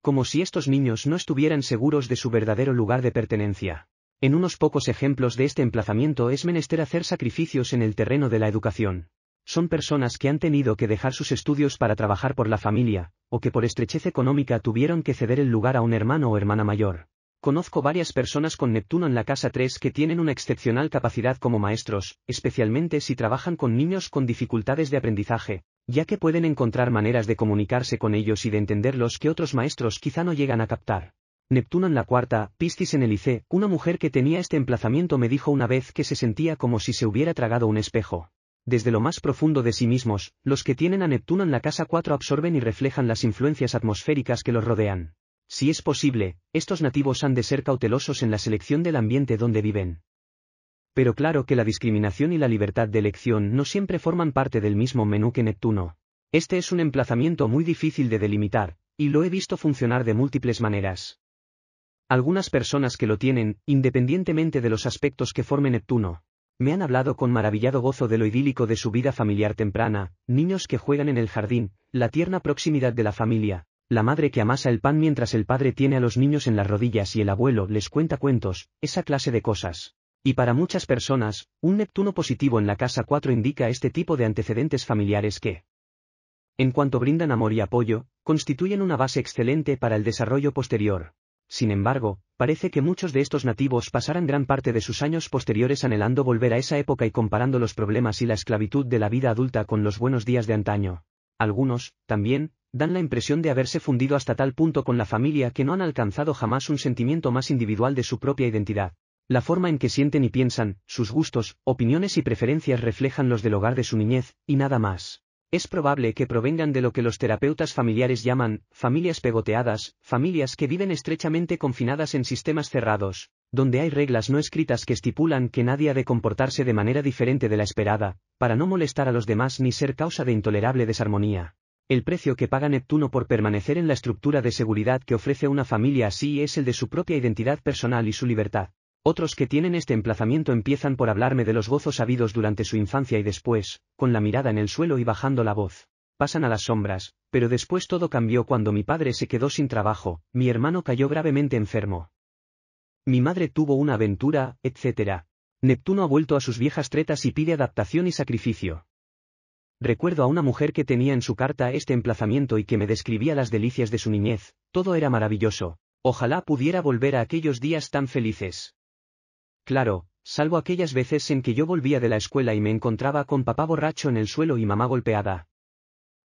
Como si estos niños no estuvieran seguros de su verdadero lugar de pertenencia. En unos pocos ejemplos de este emplazamiento es menester hacer sacrificios en el terreno de la educación. Son personas que han tenido que dejar sus estudios para trabajar por la familia, o que por estrechez económica tuvieron que ceder el lugar a un hermano o hermana mayor. Conozco varias personas con Neptuno en la casa 3 que tienen una excepcional capacidad como maestros, especialmente si trabajan con niños con dificultades de aprendizaje, ya que pueden encontrar maneras de comunicarse con ellos y de entenderlos que otros maestros quizá no llegan a captar. Neptuno en la cuarta, Piscis en el IC, una mujer que tenía este emplazamiento me dijo una vez que se sentía como si se hubiera tragado un espejo. Desde lo más profundo de sí mismos, los que tienen a Neptuno en la casa 4 absorben y reflejan las influencias atmosféricas que los rodean. Si es posible, estos nativos han de ser cautelosos en la selección del ambiente donde viven. Pero claro que la discriminación y la libertad de elección no siempre forman parte del mismo menú que Neptuno. Este es un emplazamiento muy difícil de delimitar, y lo he visto funcionar de múltiples maneras. Algunas personas que lo tienen, independientemente de los aspectos que forme Neptuno, me han hablado con maravillado gozo de lo idílico de su vida familiar temprana, niños que juegan en el jardín, la tierna proximidad de la familia, la madre que amasa el pan mientras el padre tiene a los niños en las rodillas y el abuelo les cuenta cuentos, esa clase de cosas. Y para muchas personas, un Neptuno positivo en la casa 4 indica este tipo de antecedentes familiares que, en cuanto brindan amor y apoyo, constituyen una base excelente para el desarrollo posterior. Sin embargo, parece que muchos de estos nativos pasarán gran parte de sus años posteriores anhelando volver a esa época y comparando los problemas y la esclavitud de la vida adulta con los buenos días de antaño. Algunos, también, dan la impresión de haberse fundido hasta tal punto con la familia que no han alcanzado jamás un sentimiento más individual de su propia identidad. La forma en que sienten y piensan, sus gustos, opiniones y preferencias reflejan los del hogar de su niñez, y nada más. Es probable que provengan de lo que los terapeutas familiares llaman familias pegoteadas, familias que viven estrechamente confinadas en sistemas cerrados, donde hay reglas no escritas que estipulan que nadie ha de comportarse de manera diferente de la esperada, para no molestar a los demás ni ser causa de intolerable desarmonía. El precio que paga Neptuno por permanecer en la estructura de seguridad que ofrece una familia así es el de su propia identidad personal y su libertad. Otros que tienen este emplazamiento empiezan por hablarme de los gozos habidos durante su infancia y después, con la mirada en el suelo y bajando la voz, pasan a las sombras, pero después todo cambió cuando mi padre se quedó sin trabajo, mi hermano cayó gravemente enfermo. Mi madre tuvo una aventura, etc. Neptuno ha vuelto a sus viejas tretas y pide adaptación y sacrificio. Recuerdo a una mujer que tenía en su carta este emplazamiento y que me describía las delicias de su niñez, todo era maravilloso, ojalá pudiera volver a aquellos días tan felices. Claro, salvo aquellas veces en que yo volvía de la escuela y me encontraba con papá borracho en el suelo y mamá golpeada.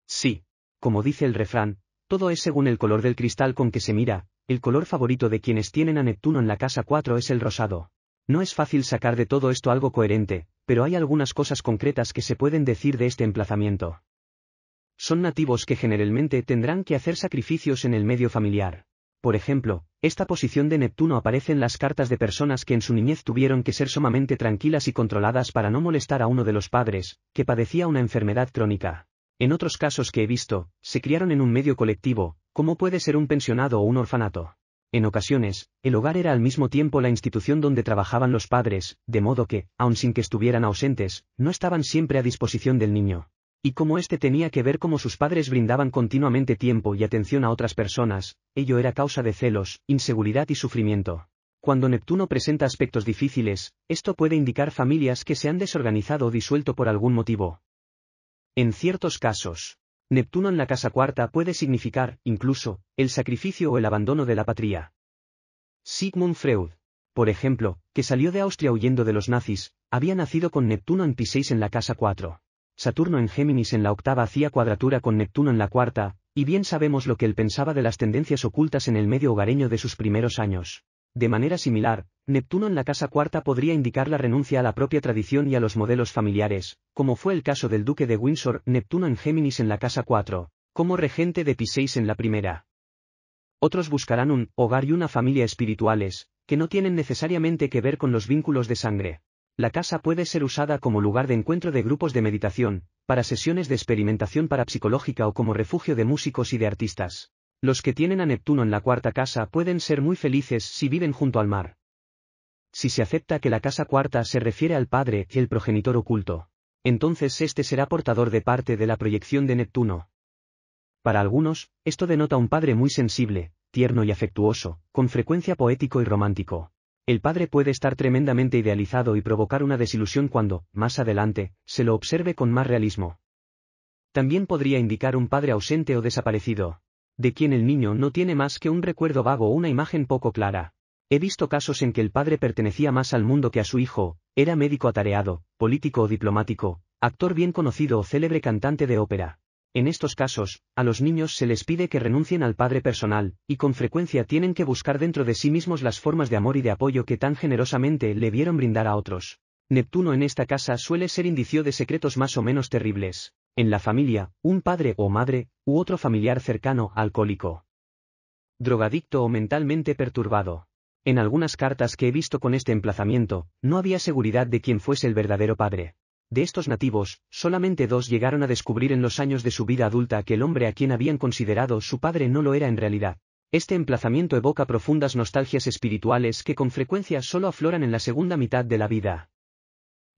Sí. Como dice el refrán, todo es según el color del cristal con que se mira, el color favorito de quienes tienen a Neptuno en la casa 4 es el rosado. No es fácil sacar de todo esto algo coherente, pero hay algunas cosas concretas que se pueden decir de este emplazamiento. Son nativos que generalmente tendrán que hacer sacrificios en el medio familiar. Por ejemplo, esta posición de Neptuno aparece en las cartas de personas que en su niñez tuvieron que ser sumamente tranquilas y controladas para no molestar a uno de los padres, que padecía una enfermedad crónica. En otros casos que he visto, se criaron en un medio colectivo, como puede ser un pensionado o un orfanato. En ocasiones, el hogar era al mismo tiempo la institución donde trabajaban los padres, de modo que, aun sin que estuvieran ausentes, no estaban siempre a disposición del niño. Y como éste tenía que ver cómo sus padres brindaban continuamente tiempo y atención a otras personas, ello era causa de celos, inseguridad y sufrimiento. Cuando Neptuno presenta aspectos difíciles, esto puede indicar familias que se han desorganizado o disuelto por algún motivo. En ciertos casos, Neptuno en la casa cuarta puede significar, incluso, el sacrificio o el abandono de la patria. Sigmund Freud, por ejemplo, que salió de Austria huyendo de los nazis, había nacido con Neptuno en Pisces en la casa cuatro. Saturno en Géminis en la octava hacía cuadratura con Neptuno en la cuarta, y bien sabemos lo que él pensaba de las tendencias ocultas en el medio hogareño de sus primeros años. De manera similar, Neptuno en la casa cuarta podría indicar la renuncia a la propia tradición y a los modelos familiares, como fue el caso del duque de Windsor, Neptuno en Géminis en la casa cuatro, como regente de Pisces en la primera. Otros buscarán un hogar y una familia espirituales, que no tienen necesariamente que ver con los vínculos de sangre. La casa puede ser usada como lugar de encuentro de grupos de meditación, para sesiones de experimentación parapsicológica o como refugio de músicos y de artistas. Los que tienen a Neptuno en la cuarta casa pueden ser muy felices si viven junto al mar. Si se acepta que la casa cuarta se refiere al padre, y el progenitor oculto, entonces este será portador de parte de la proyección de Neptuno. Para algunos, esto denota un padre muy sensible, tierno y afectuoso, con frecuencia poético y romántico. El padre puede estar tremendamente idealizado y provocar una desilusión cuando, más adelante, se lo observe con más realismo. También podría indicar un padre ausente o desaparecido de quien el niño no tiene más que un recuerdo vago o una imagen poco clara. He visto casos en que el padre pertenecía más al mundo que a su hijo, era médico atareado, político o diplomático, actor bien conocido o célebre cantante de ópera. En estos casos, a los niños se les pide que renuncien al padre personal, y con frecuencia tienen que buscar dentro de sí mismos las formas de amor y de apoyo que tan generosamente le vieron brindar a otros. Neptuno en esta casa suele ser indicio de secretos más o menos terribles. En la familia, un padre o madre, u otro familiar cercano alcohólico. Drogadicto o mentalmente perturbado. En algunas cartas que he visto con este emplazamiento, no había seguridad de quién fuese el verdadero padre. De estos nativos, solamente dos llegaron a descubrir en los años de su vida adulta que el hombre a quien habían considerado su padre no lo era en realidad. Este emplazamiento evoca profundas nostalgias espirituales que con frecuencia solo afloran en la segunda mitad de la vida.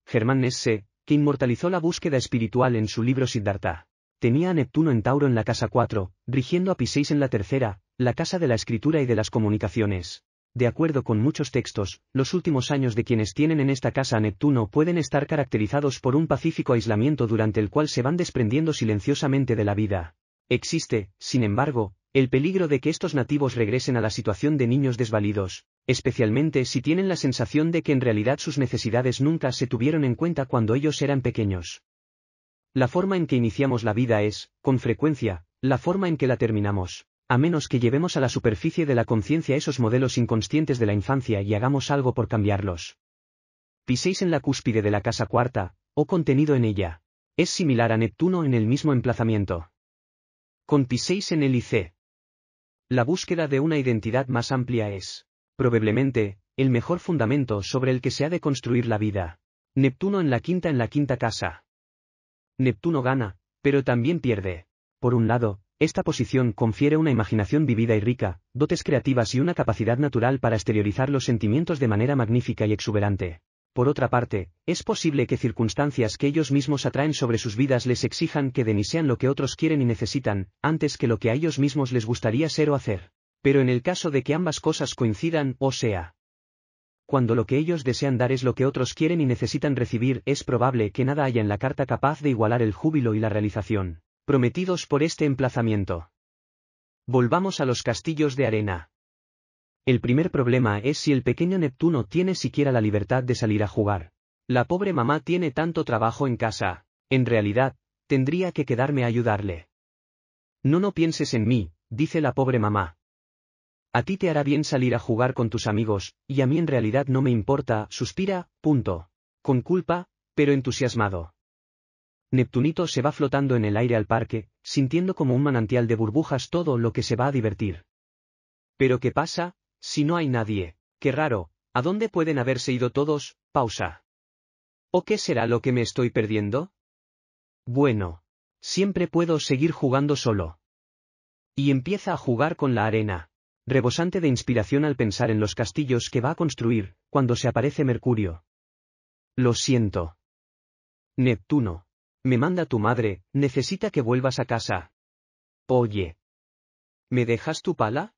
Germán Nesse, inmortalizó la búsqueda espiritual en su libro Siddhartha. Tenía a Neptuno en Tauro en la casa 4, rigiendo a Pisces en la tercera, la casa de la escritura y de las comunicaciones. De acuerdo con muchos textos, los últimos años de quienes tienen en esta casa a Neptuno pueden estar caracterizados por un pacífico aislamiento durante el cual se van desprendiendo silenciosamente de la vida. Existe, sin embargo, el peligro de que estos nativos regresen a la situación de niños desvalidos, especialmente si tienen la sensación de que en realidad sus necesidades nunca se tuvieron en cuenta cuando ellos eran pequeños. La forma en que iniciamos la vida es, con frecuencia, la forma en que la terminamos, a menos que llevemos a la superficie de la conciencia esos modelos inconscientes de la infancia y hagamos algo por cambiarlos. Piséis en la cúspide de la casa cuarta, o contenido en ella. Es similar a Neptuno en el mismo emplazamiento. Con en el IC. La búsqueda de una identidad más amplia es probablemente, el mejor fundamento sobre el que se ha de construir la vida. Neptuno en la quinta en la quinta casa. Neptuno gana, pero también pierde. Por un lado, esta posición confiere una imaginación vivida y rica, dotes creativas y una capacidad natural para exteriorizar los sentimientos de manera magnífica y exuberante. Por otra parte, es posible que circunstancias que ellos mismos atraen sobre sus vidas les exijan que denisean lo que otros quieren y necesitan, antes que lo que a ellos mismos les gustaría ser o hacer pero en el caso de que ambas cosas coincidan, o sea, cuando lo que ellos desean dar es lo que otros quieren y necesitan recibir, es probable que nada haya en la carta capaz de igualar el júbilo y la realización, prometidos por este emplazamiento. Volvamos a los castillos de arena. El primer problema es si el pequeño Neptuno tiene siquiera la libertad de salir a jugar. La pobre mamá tiene tanto trabajo en casa. En realidad, tendría que quedarme a ayudarle. No no pienses en mí, dice la pobre mamá. A ti te hará bien salir a jugar con tus amigos, y a mí en realidad no me importa, suspira, punto. Con culpa, pero entusiasmado. Neptunito se va flotando en el aire al parque, sintiendo como un manantial de burbujas todo lo que se va a divertir. Pero ¿qué pasa, si no hay nadie? Qué raro, ¿a dónde pueden haberse ido todos? Pausa. ¿O qué será lo que me estoy perdiendo? Bueno. Siempre puedo seguir jugando solo. Y empieza a jugar con la arena rebosante de inspiración al pensar en los castillos que va a construir, cuando se aparece Mercurio. Lo siento. Neptuno. Me manda tu madre, necesita que vuelvas a casa. Oye. ¿Me dejas tu pala?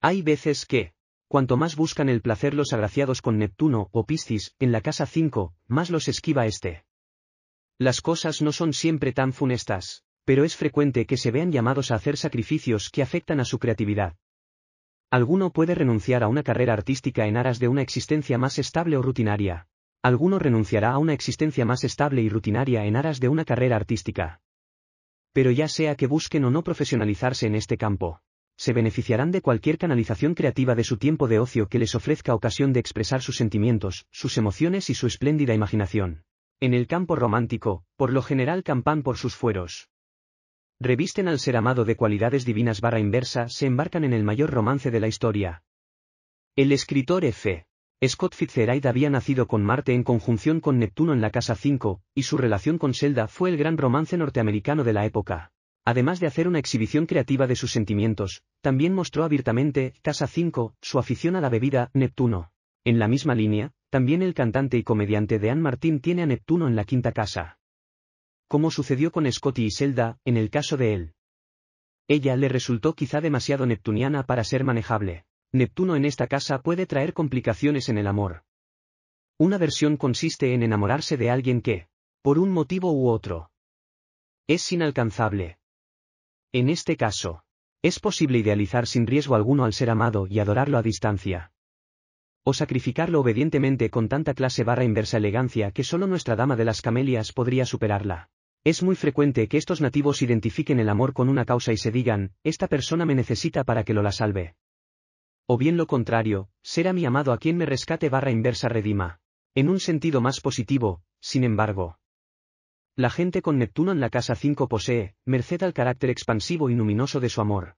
Hay veces que, cuanto más buscan el placer los agraciados con Neptuno o Piscis, en la casa 5, más los esquiva este. Las cosas no son siempre tan funestas, pero es frecuente que se vean llamados a hacer sacrificios que afectan a su creatividad. Alguno puede renunciar a una carrera artística en aras de una existencia más estable o rutinaria. Alguno renunciará a una existencia más estable y rutinaria en aras de una carrera artística. Pero ya sea que busquen o no profesionalizarse en este campo, se beneficiarán de cualquier canalización creativa de su tiempo de ocio que les ofrezca ocasión de expresar sus sentimientos, sus emociones y su espléndida imaginación. En el campo romántico, por lo general campan por sus fueros revisten al ser amado de cualidades divinas barra inversa, se embarcan en el mayor romance de la historia. El escritor F. Scott Fitzgerald había nacido con Marte en conjunción con Neptuno en la casa 5, y su relación con Zelda fue el gran romance norteamericano de la época. Además de hacer una exhibición creativa de sus sentimientos, también mostró abiertamente, Casa 5, su afición a la bebida, Neptuno. En la misma línea, también el cantante y comediante de Anne Martín tiene a Neptuno en la quinta casa como sucedió con Scotty y Zelda, en el caso de él. Ella le resultó quizá demasiado neptuniana para ser manejable. Neptuno en esta casa puede traer complicaciones en el amor. Una versión consiste en enamorarse de alguien que, por un motivo u otro, es inalcanzable. En este caso, es posible idealizar sin riesgo alguno al ser amado y adorarlo a distancia. O sacrificarlo obedientemente con tanta clase barra inversa elegancia que solo nuestra dama de las camelias podría superarla. Es muy frecuente que estos nativos identifiquen el amor con una causa y se digan, esta persona me necesita para que lo la salve. O bien lo contrario, será mi amado a quien me rescate barra inversa redima. En un sentido más positivo, sin embargo. La gente con Neptuno en la casa 5 posee, merced al carácter expansivo y luminoso de su amor.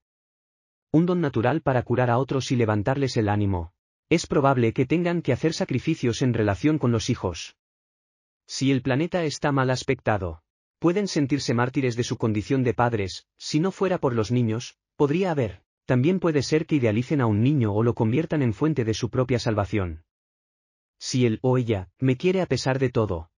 Un don natural para curar a otros y levantarles el ánimo. Es probable que tengan que hacer sacrificios en relación con los hijos. Si el planeta está mal aspectado, pueden sentirse mártires de su condición de padres, si no fuera por los niños, podría haber. También puede ser que idealicen a un niño o lo conviertan en fuente de su propia salvación. Si él o ella me quiere a pesar de todo.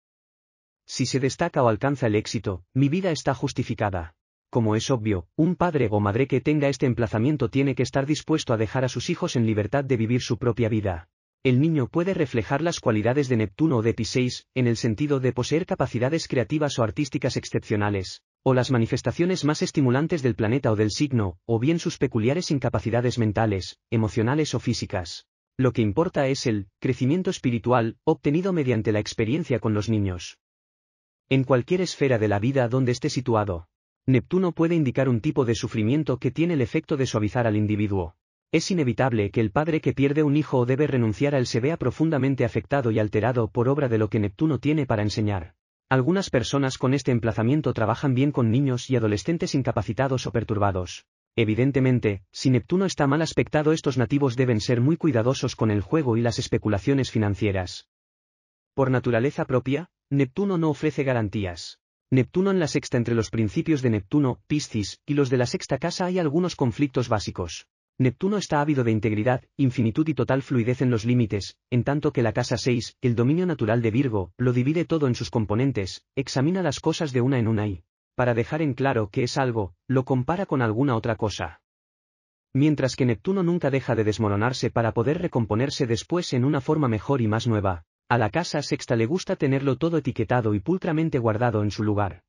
Si se destaca o alcanza el éxito, mi vida está justificada. Como es obvio, un padre o madre que tenga este emplazamiento tiene que estar dispuesto a dejar a sus hijos en libertad de vivir su propia vida. El niño puede reflejar las cualidades de Neptuno o de Pisces, en el sentido de poseer capacidades creativas o artísticas excepcionales, o las manifestaciones más estimulantes del planeta o del signo, o bien sus peculiares incapacidades mentales, emocionales o físicas. Lo que importa es el crecimiento espiritual obtenido mediante la experiencia con los niños. En cualquier esfera de la vida donde esté situado, Neptuno puede indicar un tipo de sufrimiento que tiene el efecto de suavizar al individuo. Es inevitable que el padre que pierde un hijo o debe renunciar a él se vea profundamente afectado y alterado por obra de lo que Neptuno tiene para enseñar. Algunas personas con este emplazamiento trabajan bien con niños y adolescentes incapacitados o perturbados. Evidentemente, si Neptuno está mal aspectado estos nativos deben ser muy cuidadosos con el juego y las especulaciones financieras. Por naturaleza propia, Neptuno no ofrece garantías. Neptuno en la sexta entre los principios de Neptuno, Piscis, y los de la sexta casa hay algunos conflictos básicos. Neptuno está ávido de integridad, infinitud y total fluidez en los límites, en tanto que la casa 6, el dominio natural de Virgo, lo divide todo en sus componentes, examina las cosas de una en una y, para dejar en claro que es algo, lo compara con alguna otra cosa. Mientras que Neptuno nunca deja de desmoronarse para poder recomponerse después en una forma mejor y más nueva, a la casa sexta le gusta tenerlo todo etiquetado y pulcramente guardado en su lugar.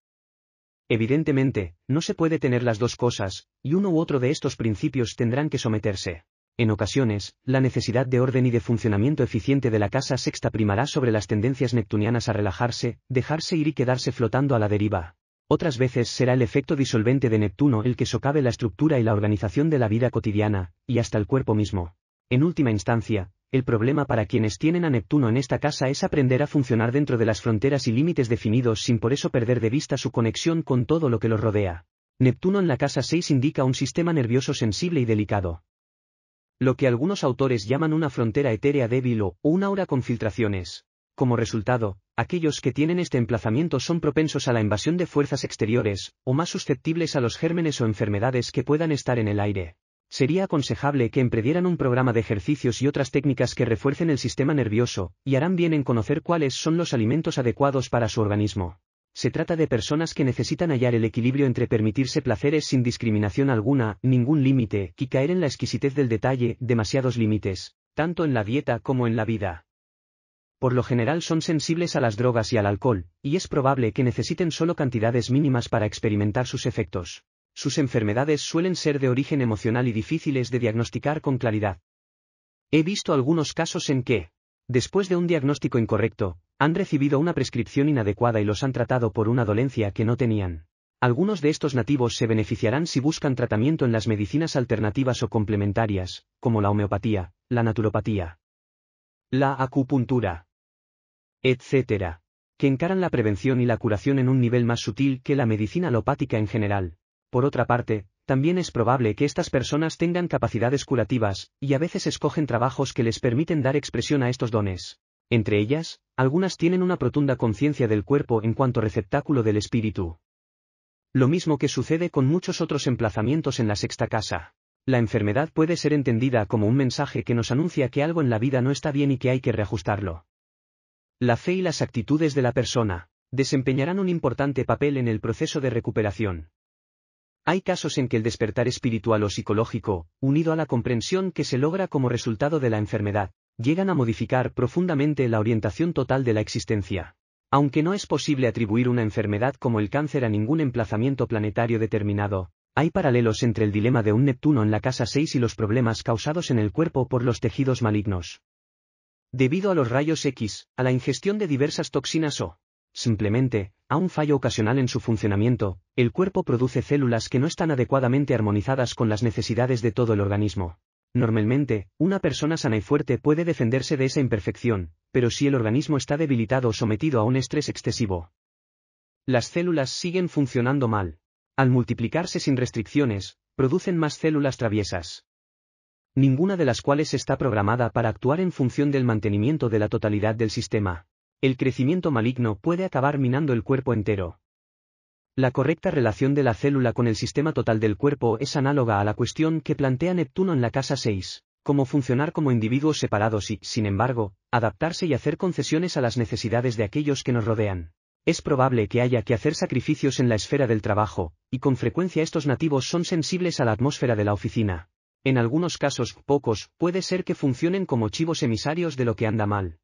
Evidentemente, no se puede tener las dos cosas, y uno u otro de estos principios tendrán que someterse. En ocasiones, la necesidad de orden y de funcionamiento eficiente de la casa sexta primará sobre las tendencias neptunianas a relajarse, dejarse ir y quedarse flotando a la deriva. Otras veces será el efecto disolvente de Neptuno el que socave la estructura y la organización de la vida cotidiana, y hasta el cuerpo mismo. En última instancia, el problema para quienes tienen a Neptuno en esta casa es aprender a funcionar dentro de las fronteras y límites definidos sin por eso perder de vista su conexión con todo lo que los rodea. Neptuno en la casa 6 indica un sistema nervioso sensible y delicado. Lo que algunos autores llaman una frontera etérea débil o una aura con filtraciones. Como resultado, aquellos que tienen este emplazamiento son propensos a la invasión de fuerzas exteriores, o más susceptibles a los gérmenes o enfermedades que puedan estar en el aire sería aconsejable que emprendieran un programa de ejercicios y otras técnicas que refuercen el sistema nervioso, y harán bien en conocer cuáles son los alimentos adecuados para su organismo. Se trata de personas que necesitan hallar el equilibrio entre permitirse placeres sin discriminación alguna, ningún límite, y caer en la exquisitez del detalle, demasiados límites, tanto en la dieta como en la vida. Por lo general son sensibles a las drogas y al alcohol, y es probable que necesiten solo cantidades mínimas para experimentar sus efectos sus enfermedades suelen ser de origen emocional y difíciles de diagnosticar con claridad. He visto algunos casos en que, después de un diagnóstico incorrecto, han recibido una prescripción inadecuada y los han tratado por una dolencia que no tenían. Algunos de estos nativos se beneficiarán si buscan tratamiento en las medicinas alternativas o complementarias, como la homeopatía, la naturopatía, la acupuntura, etc., que encaran la prevención y la curación en un nivel más sutil que la medicina alopática en general. Por otra parte, también es probable que estas personas tengan capacidades curativas, y a veces escogen trabajos que les permiten dar expresión a estos dones. Entre ellas, algunas tienen una profunda conciencia del cuerpo en cuanto receptáculo del espíritu. Lo mismo que sucede con muchos otros emplazamientos en la sexta casa. La enfermedad puede ser entendida como un mensaje que nos anuncia que algo en la vida no está bien y que hay que reajustarlo. La fe y las actitudes de la persona desempeñarán un importante papel en el proceso de recuperación. Hay casos en que el despertar espiritual o psicológico, unido a la comprensión que se logra como resultado de la enfermedad, llegan a modificar profundamente la orientación total de la existencia. Aunque no es posible atribuir una enfermedad como el cáncer a ningún emplazamiento planetario determinado, hay paralelos entre el dilema de un Neptuno en la casa 6 y los problemas causados en el cuerpo por los tejidos malignos. Debido a los rayos X, a la ingestión de diversas toxinas o Simplemente, a un fallo ocasional en su funcionamiento, el cuerpo produce células que no están adecuadamente armonizadas con las necesidades de todo el organismo. Normalmente, una persona sana y fuerte puede defenderse de esa imperfección, pero si el organismo está debilitado o sometido a un estrés excesivo, las células siguen funcionando mal. Al multiplicarse sin restricciones, producen más células traviesas. Ninguna de las cuales está programada para actuar en función del mantenimiento de la totalidad del sistema. El crecimiento maligno puede acabar minando el cuerpo entero. La correcta relación de la célula con el sistema total del cuerpo es análoga a la cuestión que plantea Neptuno en la casa 6, cómo funcionar como individuos separados y, sin embargo, adaptarse y hacer concesiones a las necesidades de aquellos que nos rodean. Es probable que haya que hacer sacrificios en la esfera del trabajo, y con frecuencia estos nativos son sensibles a la atmósfera de la oficina. En algunos casos, pocos, puede ser que funcionen como chivos emisarios de lo que anda mal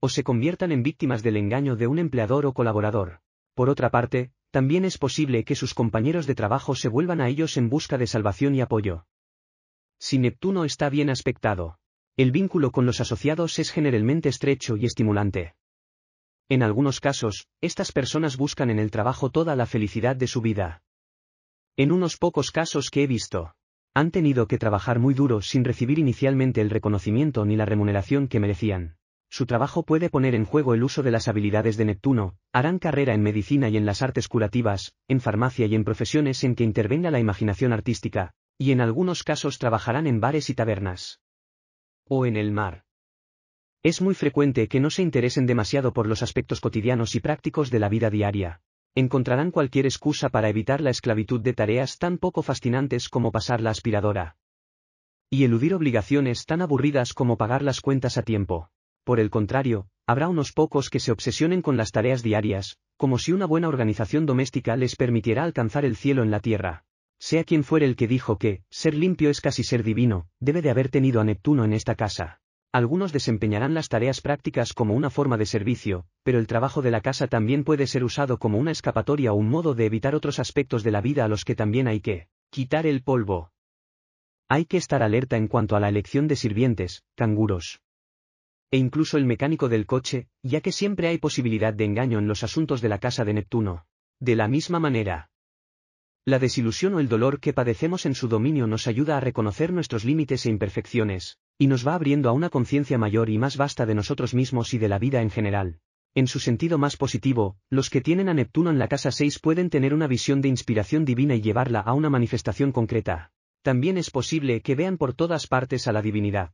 o se conviertan en víctimas del engaño de un empleador o colaborador. Por otra parte, también es posible que sus compañeros de trabajo se vuelvan a ellos en busca de salvación y apoyo. Si Neptuno está bien aspectado, el vínculo con los asociados es generalmente estrecho y estimulante. En algunos casos, estas personas buscan en el trabajo toda la felicidad de su vida. En unos pocos casos que he visto, han tenido que trabajar muy duro sin recibir inicialmente el reconocimiento ni la remuneración que merecían su trabajo puede poner en juego el uso de las habilidades de Neptuno, harán carrera en medicina y en las artes curativas, en farmacia y en profesiones en que intervenga la imaginación artística, y en algunos casos trabajarán en bares y tabernas. O en el mar. Es muy frecuente que no se interesen demasiado por los aspectos cotidianos y prácticos de la vida diaria. Encontrarán cualquier excusa para evitar la esclavitud de tareas tan poco fascinantes como pasar la aspiradora. Y eludir obligaciones tan aburridas como pagar las cuentas a tiempo. Por el contrario, habrá unos pocos que se obsesionen con las tareas diarias, como si una buena organización doméstica les permitiera alcanzar el cielo en la tierra. Sea quien fuere el que dijo que, ser limpio es casi ser divino, debe de haber tenido a Neptuno en esta casa. Algunos desempeñarán las tareas prácticas como una forma de servicio, pero el trabajo de la casa también puede ser usado como una escapatoria o un modo de evitar otros aspectos de la vida a los que también hay que quitar el polvo. Hay que estar alerta en cuanto a la elección de sirvientes, canguros e incluso el mecánico del coche, ya que siempre hay posibilidad de engaño en los asuntos de la casa de Neptuno. De la misma manera. La desilusión o el dolor que padecemos en su dominio nos ayuda a reconocer nuestros límites e imperfecciones, y nos va abriendo a una conciencia mayor y más vasta de nosotros mismos y de la vida en general. En su sentido más positivo, los que tienen a Neptuno en la casa 6 pueden tener una visión de inspiración divina y llevarla a una manifestación concreta. También es posible que vean por todas partes a la divinidad.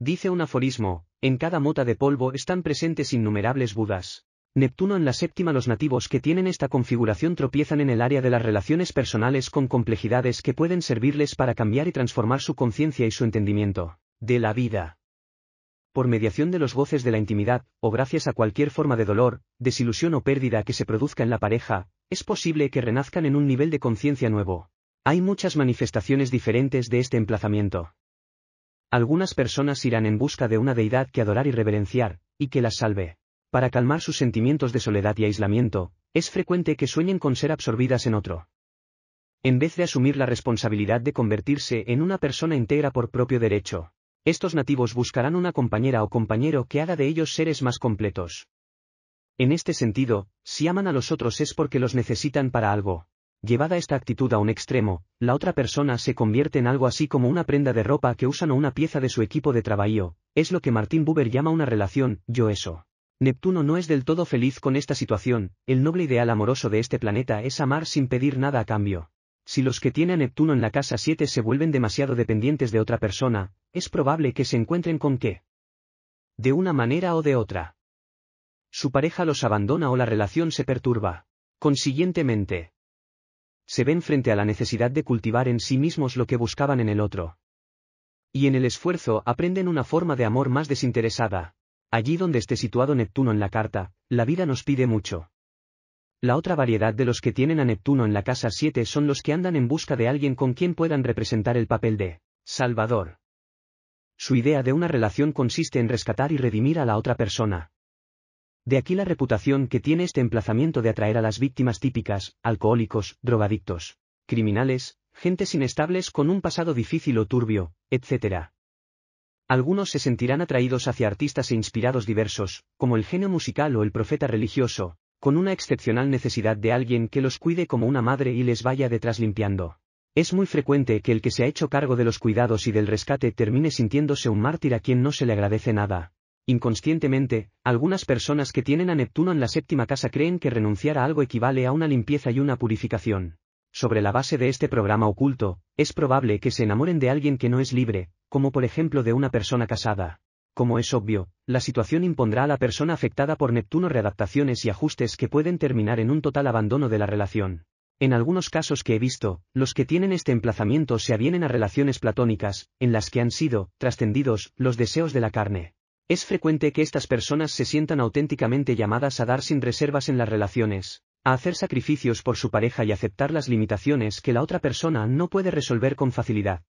Dice un aforismo, en cada mota de polvo están presentes innumerables Budas. Neptuno en la séptima Los nativos que tienen esta configuración tropiezan en el área de las relaciones personales con complejidades que pueden servirles para cambiar y transformar su conciencia y su entendimiento de la vida. Por mediación de los goces de la intimidad, o gracias a cualquier forma de dolor, desilusión o pérdida que se produzca en la pareja, es posible que renazcan en un nivel de conciencia nuevo. Hay muchas manifestaciones diferentes de este emplazamiento. Algunas personas irán en busca de una deidad que adorar y reverenciar, y que las salve. Para calmar sus sentimientos de soledad y aislamiento, es frecuente que sueñen con ser absorbidas en otro. En vez de asumir la responsabilidad de convertirse en una persona íntegra por propio derecho, estos nativos buscarán una compañera o compañero que haga de ellos seres más completos. En este sentido, si aman a los otros es porque los necesitan para algo. Llevada esta actitud a un extremo, la otra persona se convierte en algo así como una prenda de ropa que usan o una pieza de su equipo de trabajo, es lo que Martin Buber llama una relación yo-eso. Neptuno no es del todo feliz con esta situación, el noble ideal amoroso de este planeta es amar sin pedir nada a cambio. Si los que tienen a Neptuno en la casa 7 se vuelven demasiado dependientes de otra persona, es probable que se encuentren con que. De una manera o de otra. Su pareja los abandona o la relación se perturba. Consiguientemente, se ven frente a la necesidad de cultivar en sí mismos lo que buscaban en el otro. Y en el esfuerzo aprenden una forma de amor más desinteresada. Allí donde esté situado Neptuno en la carta, la vida nos pide mucho. La otra variedad de los que tienen a Neptuno en la casa 7 son los que andan en busca de alguien con quien puedan representar el papel de Salvador. Su idea de una relación consiste en rescatar y redimir a la otra persona. De aquí la reputación que tiene este emplazamiento de atraer a las víctimas típicas, alcohólicos, drogadictos, criminales, gentes inestables con un pasado difícil o turbio, etc. Algunos se sentirán atraídos hacia artistas e inspirados diversos, como el genio musical o el profeta religioso, con una excepcional necesidad de alguien que los cuide como una madre y les vaya detrás limpiando. Es muy frecuente que el que se ha hecho cargo de los cuidados y del rescate termine sintiéndose un mártir a quien no se le agradece nada, Inconscientemente, algunas personas que tienen a Neptuno en la séptima casa creen que renunciar a algo equivale a una limpieza y una purificación. Sobre la base de este programa oculto, es probable que se enamoren de alguien que no es libre, como por ejemplo de una persona casada. Como es obvio, la situación impondrá a la persona afectada por Neptuno readaptaciones y ajustes que pueden terminar en un total abandono de la relación. En algunos casos que he visto, los que tienen este emplazamiento se avienen a relaciones platónicas, en las que han sido, trascendidos, los deseos de la carne. Es frecuente que estas personas se sientan auténticamente llamadas a dar sin reservas en las relaciones, a hacer sacrificios por su pareja y aceptar las limitaciones que la otra persona no puede resolver con facilidad.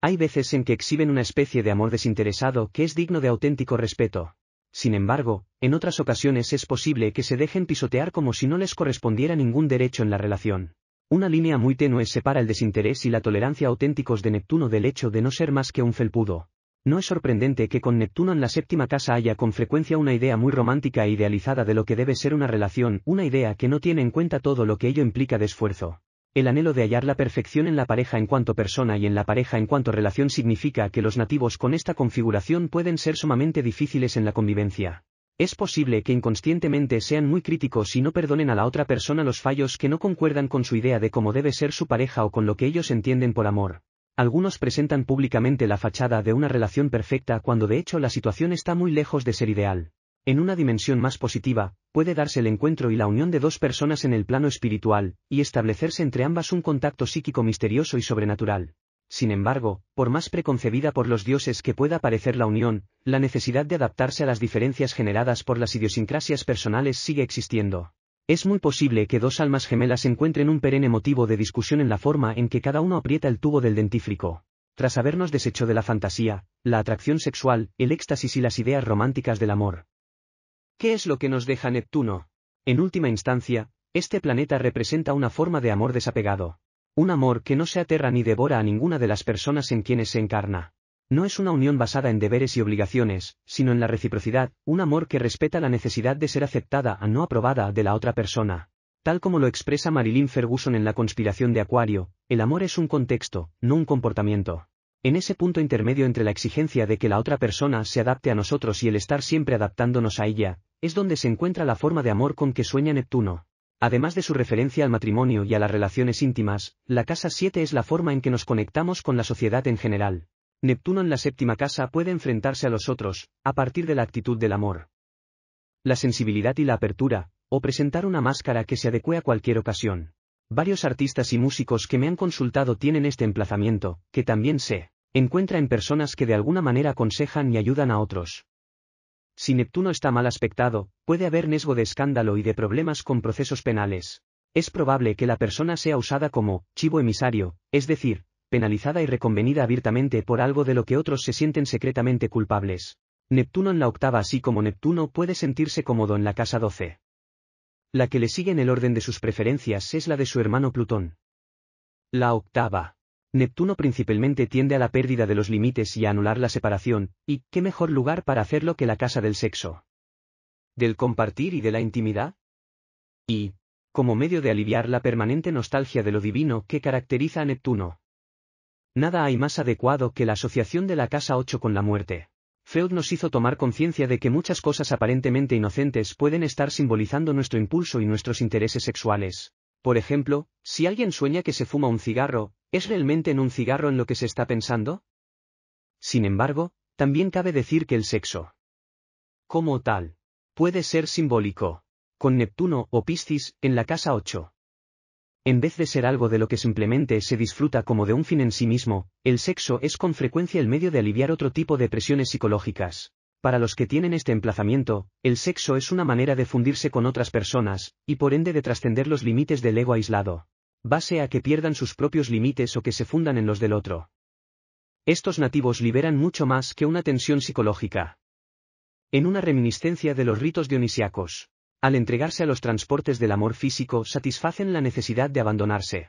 Hay veces en que exhiben una especie de amor desinteresado que es digno de auténtico respeto. Sin embargo, en otras ocasiones es posible que se dejen pisotear como si no les correspondiera ningún derecho en la relación. Una línea muy tenue separa el desinterés y la tolerancia auténticos de Neptuno del hecho de no ser más que un felpudo. No es sorprendente que con Neptuno en la séptima casa haya con frecuencia una idea muy romántica e idealizada de lo que debe ser una relación, una idea que no tiene en cuenta todo lo que ello implica de esfuerzo. El anhelo de hallar la perfección en la pareja en cuanto persona y en la pareja en cuanto relación significa que los nativos con esta configuración pueden ser sumamente difíciles en la convivencia. Es posible que inconscientemente sean muy críticos y no perdonen a la otra persona los fallos que no concuerdan con su idea de cómo debe ser su pareja o con lo que ellos entienden por amor. Algunos presentan públicamente la fachada de una relación perfecta cuando de hecho la situación está muy lejos de ser ideal. En una dimensión más positiva, puede darse el encuentro y la unión de dos personas en el plano espiritual, y establecerse entre ambas un contacto psíquico misterioso y sobrenatural. Sin embargo, por más preconcebida por los dioses que pueda parecer la unión, la necesidad de adaptarse a las diferencias generadas por las idiosincrasias personales sigue existiendo. Es muy posible que dos almas gemelas encuentren un perenne motivo de discusión en la forma en que cada uno aprieta el tubo del dentífrico. Tras habernos deshecho de la fantasía, la atracción sexual, el éxtasis y las ideas románticas del amor. ¿Qué es lo que nos deja Neptuno? En última instancia, este planeta representa una forma de amor desapegado. Un amor que no se aterra ni devora a ninguna de las personas en quienes se encarna. No es una unión basada en deberes y obligaciones, sino en la reciprocidad, un amor que respeta la necesidad de ser aceptada a no aprobada de la otra persona. Tal como lo expresa Marilyn Ferguson en La conspiración de Acuario, el amor es un contexto, no un comportamiento. En ese punto intermedio entre la exigencia de que la otra persona se adapte a nosotros y el estar siempre adaptándonos a ella, es donde se encuentra la forma de amor con que sueña Neptuno. Además de su referencia al matrimonio y a las relaciones íntimas, la casa 7 es la forma en que nos conectamos con la sociedad en general. Neptuno en la séptima casa puede enfrentarse a los otros, a partir de la actitud del amor. La sensibilidad y la apertura, o presentar una máscara que se adecue a cualquier ocasión. Varios artistas y músicos que me han consultado tienen este emplazamiento, que también se encuentra en personas que de alguna manera aconsejan y ayudan a otros. Si Neptuno está mal aspectado, puede haber riesgo de escándalo y de problemas con procesos penales. Es probable que la persona sea usada como chivo emisario, es decir, penalizada y reconvenida abiertamente por algo de lo que otros se sienten secretamente culpables. Neptuno en la octava así como Neptuno puede sentirse cómodo en la casa 12. La que le sigue en el orden de sus preferencias es la de su hermano Plutón. La octava. Neptuno principalmente tiende a la pérdida de los límites y a anular la separación, y qué mejor lugar para hacerlo que la casa del sexo. Del compartir y de la intimidad. Y, como medio de aliviar la permanente nostalgia de lo divino que caracteriza a Neptuno. Nada hay más adecuado que la asociación de la Casa 8 con la muerte. Freud nos hizo tomar conciencia de que muchas cosas aparentemente inocentes pueden estar simbolizando nuestro impulso y nuestros intereses sexuales. Por ejemplo, si alguien sueña que se fuma un cigarro, ¿es realmente en un cigarro en lo que se está pensando? Sin embargo, también cabe decir que el sexo, como tal, puede ser simbólico. Con Neptuno o Piscis, en la casa 8. En vez de ser algo de lo que simplemente se disfruta como de un fin en sí mismo, el sexo es con frecuencia el medio de aliviar otro tipo de presiones psicológicas. Para los que tienen este emplazamiento, el sexo es una manera de fundirse con otras personas, y por ende de trascender los límites del ego aislado. Base a que pierdan sus propios límites o que se fundan en los del otro. Estos nativos liberan mucho más que una tensión psicológica. En una reminiscencia de los ritos dionisíacos. Al entregarse a los transportes del amor físico satisfacen la necesidad de abandonarse.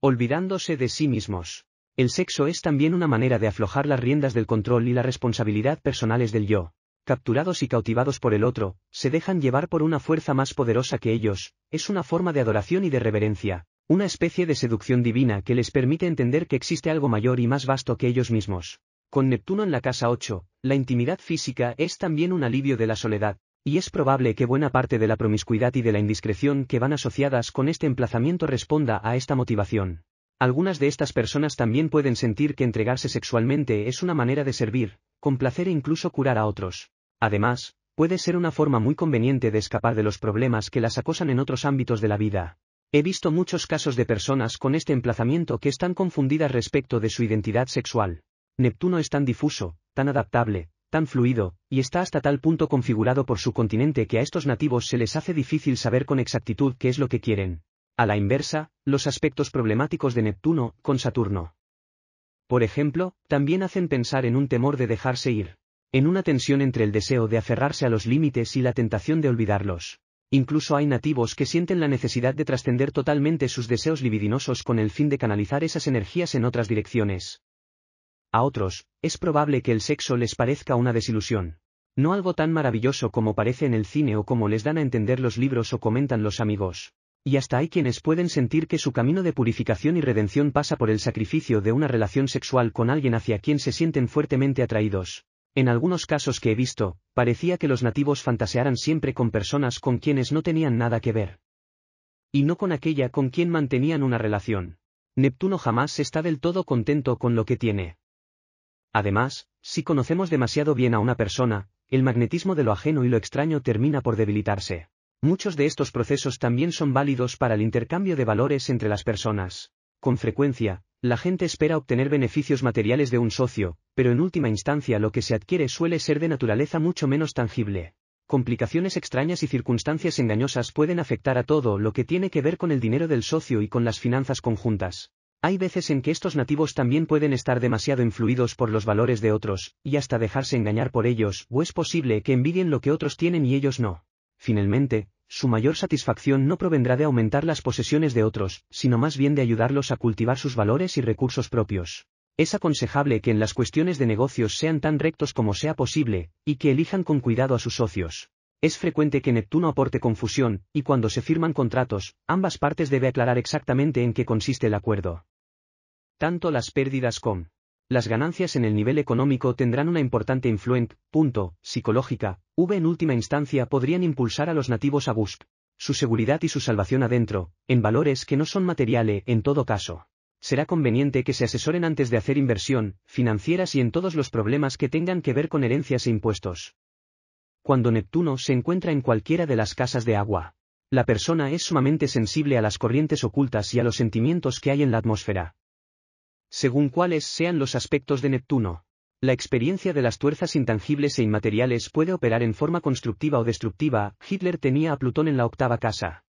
Olvidándose de sí mismos. El sexo es también una manera de aflojar las riendas del control y la responsabilidad personales del yo. Capturados y cautivados por el otro, se dejan llevar por una fuerza más poderosa que ellos, es una forma de adoración y de reverencia, una especie de seducción divina que les permite entender que existe algo mayor y más vasto que ellos mismos. Con Neptuno en la casa 8, la intimidad física es también un alivio de la soledad, y es probable que buena parte de la promiscuidad y de la indiscreción que van asociadas con este emplazamiento responda a esta motivación. Algunas de estas personas también pueden sentir que entregarse sexualmente es una manera de servir, complacer e incluso curar a otros. Además, puede ser una forma muy conveniente de escapar de los problemas que las acosan en otros ámbitos de la vida. He visto muchos casos de personas con este emplazamiento que están confundidas respecto de su identidad sexual. Neptuno es tan difuso, tan adaptable, tan fluido, y está hasta tal punto configurado por su continente que a estos nativos se les hace difícil saber con exactitud qué es lo que quieren. A la inversa, los aspectos problemáticos de Neptuno, con Saturno. Por ejemplo, también hacen pensar en un temor de dejarse ir, en una tensión entre el deseo de aferrarse a los límites y la tentación de olvidarlos. Incluso hay nativos que sienten la necesidad de trascender totalmente sus deseos libidinosos con el fin de canalizar esas energías en otras direcciones. A otros, es probable que el sexo les parezca una desilusión. No algo tan maravilloso como parece en el cine o como les dan a entender los libros o comentan los amigos. Y hasta hay quienes pueden sentir que su camino de purificación y redención pasa por el sacrificio de una relación sexual con alguien hacia quien se sienten fuertemente atraídos. En algunos casos que he visto, parecía que los nativos fantasearan siempre con personas con quienes no tenían nada que ver. Y no con aquella con quien mantenían una relación. Neptuno jamás está del todo contento con lo que tiene. Además, si conocemos demasiado bien a una persona, el magnetismo de lo ajeno y lo extraño termina por debilitarse. Muchos de estos procesos también son válidos para el intercambio de valores entre las personas. Con frecuencia, la gente espera obtener beneficios materiales de un socio, pero en última instancia lo que se adquiere suele ser de naturaleza mucho menos tangible. Complicaciones extrañas y circunstancias engañosas pueden afectar a todo lo que tiene que ver con el dinero del socio y con las finanzas conjuntas. Hay veces en que estos nativos también pueden estar demasiado influidos por los valores de otros, y hasta dejarse engañar por ellos, o es posible que envidien lo que otros tienen y ellos no. Finalmente, su mayor satisfacción no provendrá de aumentar las posesiones de otros, sino más bien de ayudarlos a cultivar sus valores y recursos propios. Es aconsejable que en las cuestiones de negocios sean tan rectos como sea posible, y que elijan con cuidado a sus socios. Es frecuente que Neptuno aporte confusión, y cuando se firman contratos, ambas partes debe aclarar exactamente en qué consiste el acuerdo tanto las pérdidas como las ganancias en el nivel económico tendrán una importante influencia, punto, psicológica, V en última instancia podrían impulsar a los nativos a buscar su seguridad y su salvación adentro, en valores que no son materiales, en todo caso. Será conveniente que se asesoren antes de hacer inversión, financieras y en todos los problemas que tengan que ver con herencias e impuestos. Cuando Neptuno se encuentra en cualquiera de las casas de agua, la persona es sumamente sensible a las corrientes ocultas y a los sentimientos que hay en la atmósfera según cuáles sean los aspectos de Neptuno. La experiencia de las tuerzas intangibles e inmateriales puede operar en forma constructiva o destructiva, Hitler tenía a Plutón en la octava casa.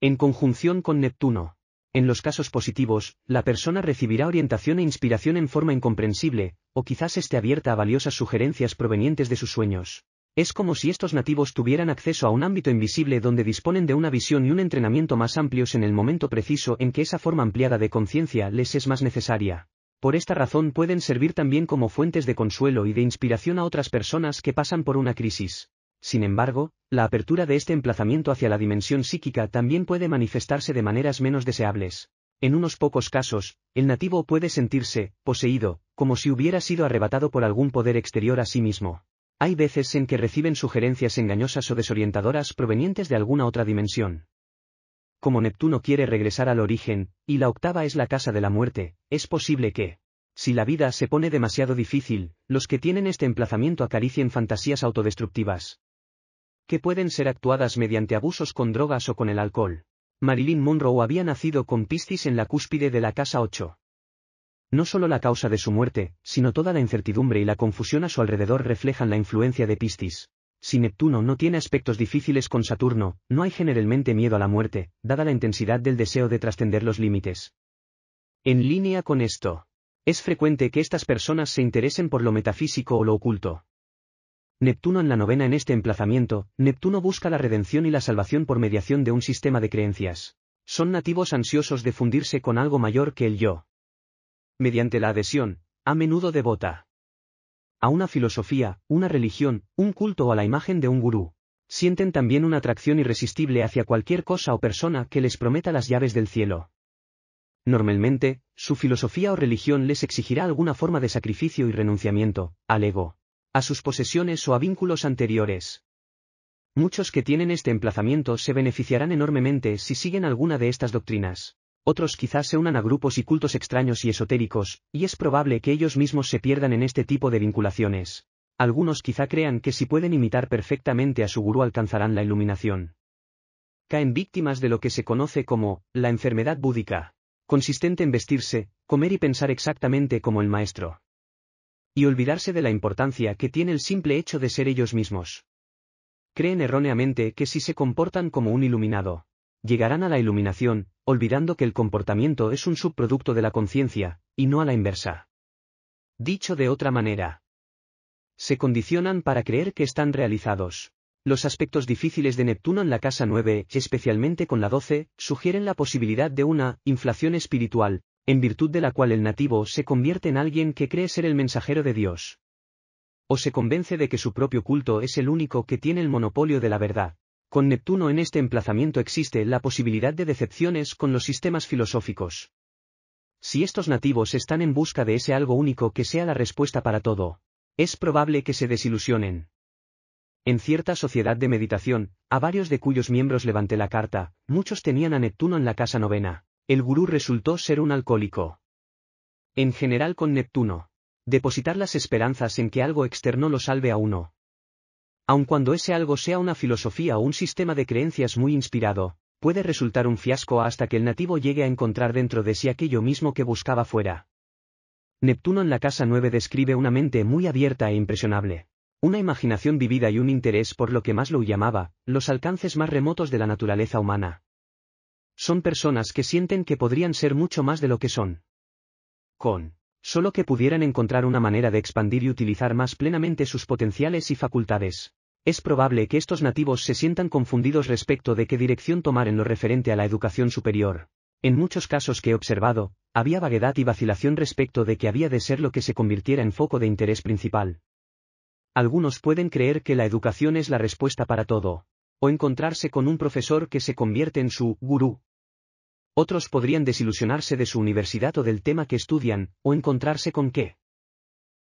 En conjunción con Neptuno. En los casos positivos, la persona recibirá orientación e inspiración en forma incomprensible, o quizás esté abierta a valiosas sugerencias provenientes de sus sueños. Es como si estos nativos tuvieran acceso a un ámbito invisible donde disponen de una visión y un entrenamiento más amplios en el momento preciso en que esa forma ampliada de conciencia les es más necesaria. Por esta razón pueden servir también como fuentes de consuelo y de inspiración a otras personas que pasan por una crisis. Sin embargo, la apertura de este emplazamiento hacia la dimensión psíquica también puede manifestarse de maneras menos deseables. En unos pocos casos, el nativo puede sentirse, poseído, como si hubiera sido arrebatado por algún poder exterior a sí mismo. Hay veces en que reciben sugerencias engañosas o desorientadoras provenientes de alguna otra dimensión. Como Neptuno quiere regresar al origen, y la octava es la casa de la muerte, es posible que, si la vida se pone demasiado difícil, los que tienen este emplazamiento acaricien fantasías autodestructivas. Que pueden ser actuadas mediante abusos con drogas o con el alcohol. Marilyn Monroe había nacido con Piscis en la cúspide de la casa 8. No solo la causa de su muerte, sino toda la incertidumbre y la confusión a su alrededor reflejan la influencia de Pistis. Si Neptuno no tiene aspectos difíciles con Saturno, no hay generalmente miedo a la muerte, dada la intensidad del deseo de trascender los límites. En línea con esto, es frecuente que estas personas se interesen por lo metafísico o lo oculto. Neptuno en la novena en este emplazamiento, Neptuno busca la redención y la salvación por mediación de un sistema de creencias. Son nativos ansiosos de fundirse con algo mayor que el yo mediante la adhesión, a menudo devota, a una filosofía, una religión, un culto o a la imagen de un gurú. Sienten también una atracción irresistible hacia cualquier cosa o persona que les prometa las llaves del cielo. Normalmente, su filosofía o religión les exigirá alguna forma de sacrificio y renunciamiento, al ego, a sus posesiones o a vínculos anteriores. Muchos que tienen este emplazamiento se beneficiarán enormemente si siguen alguna de estas doctrinas otros quizás se unan a grupos y cultos extraños y esotéricos, y es probable que ellos mismos se pierdan en este tipo de vinculaciones. Algunos quizá crean que si pueden imitar perfectamente a su gurú alcanzarán la iluminación. Caen víctimas de lo que se conoce como la enfermedad búdica, consistente en vestirse, comer y pensar exactamente como el maestro. Y olvidarse de la importancia que tiene el simple hecho de ser ellos mismos. Creen erróneamente que si se comportan como un iluminado, llegarán a la iluminación, olvidando que el comportamiento es un subproducto de la conciencia, y no a la inversa. Dicho de otra manera, se condicionan para creer que están realizados. Los aspectos difíciles de Neptuno en la casa 9, especialmente con la 12, sugieren la posibilidad de una inflación espiritual, en virtud de la cual el nativo se convierte en alguien que cree ser el mensajero de Dios. O se convence de que su propio culto es el único que tiene el monopolio de la verdad. Con Neptuno en este emplazamiento existe la posibilidad de decepciones con los sistemas filosóficos. Si estos nativos están en busca de ese algo único que sea la respuesta para todo, es probable que se desilusionen. En cierta sociedad de meditación, a varios de cuyos miembros levanté la carta, muchos tenían a Neptuno en la casa novena. El gurú resultó ser un alcohólico. En general con Neptuno. Depositar las esperanzas en que algo externo lo salve a uno, Aun cuando ese algo sea una filosofía o un sistema de creencias muy inspirado, puede resultar un fiasco hasta que el nativo llegue a encontrar dentro de sí aquello mismo que buscaba fuera. Neptuno en la casa 9 describe una mente muy abierta e impresionable. Una imaginación vivida y un interés por lo que Maslow llamaba, los alcances más remotos de la naturaleza humana. Son personas que sienten que podrían ser mucho más de lo que son. Con solo que pudieran encontrar una manera de expandir y utilizar más plenamente sus potenciales y facultades. Es probable que estos nativos se sientan confundidos respecto de qué dirección tomar en lo referente a la educación superior. En muchos casos que he observado, había vaguedad y vacilación respecto de que había de ser lo que se convirtiera en foco de interés principal. Algunos pueden creer que la educación es la respuesta para todo, o encontrarse con un profesor que se convierte en su gurú. Otros podrían desilusionarse de su universidad o del tema que estudian, o encontrarse con que,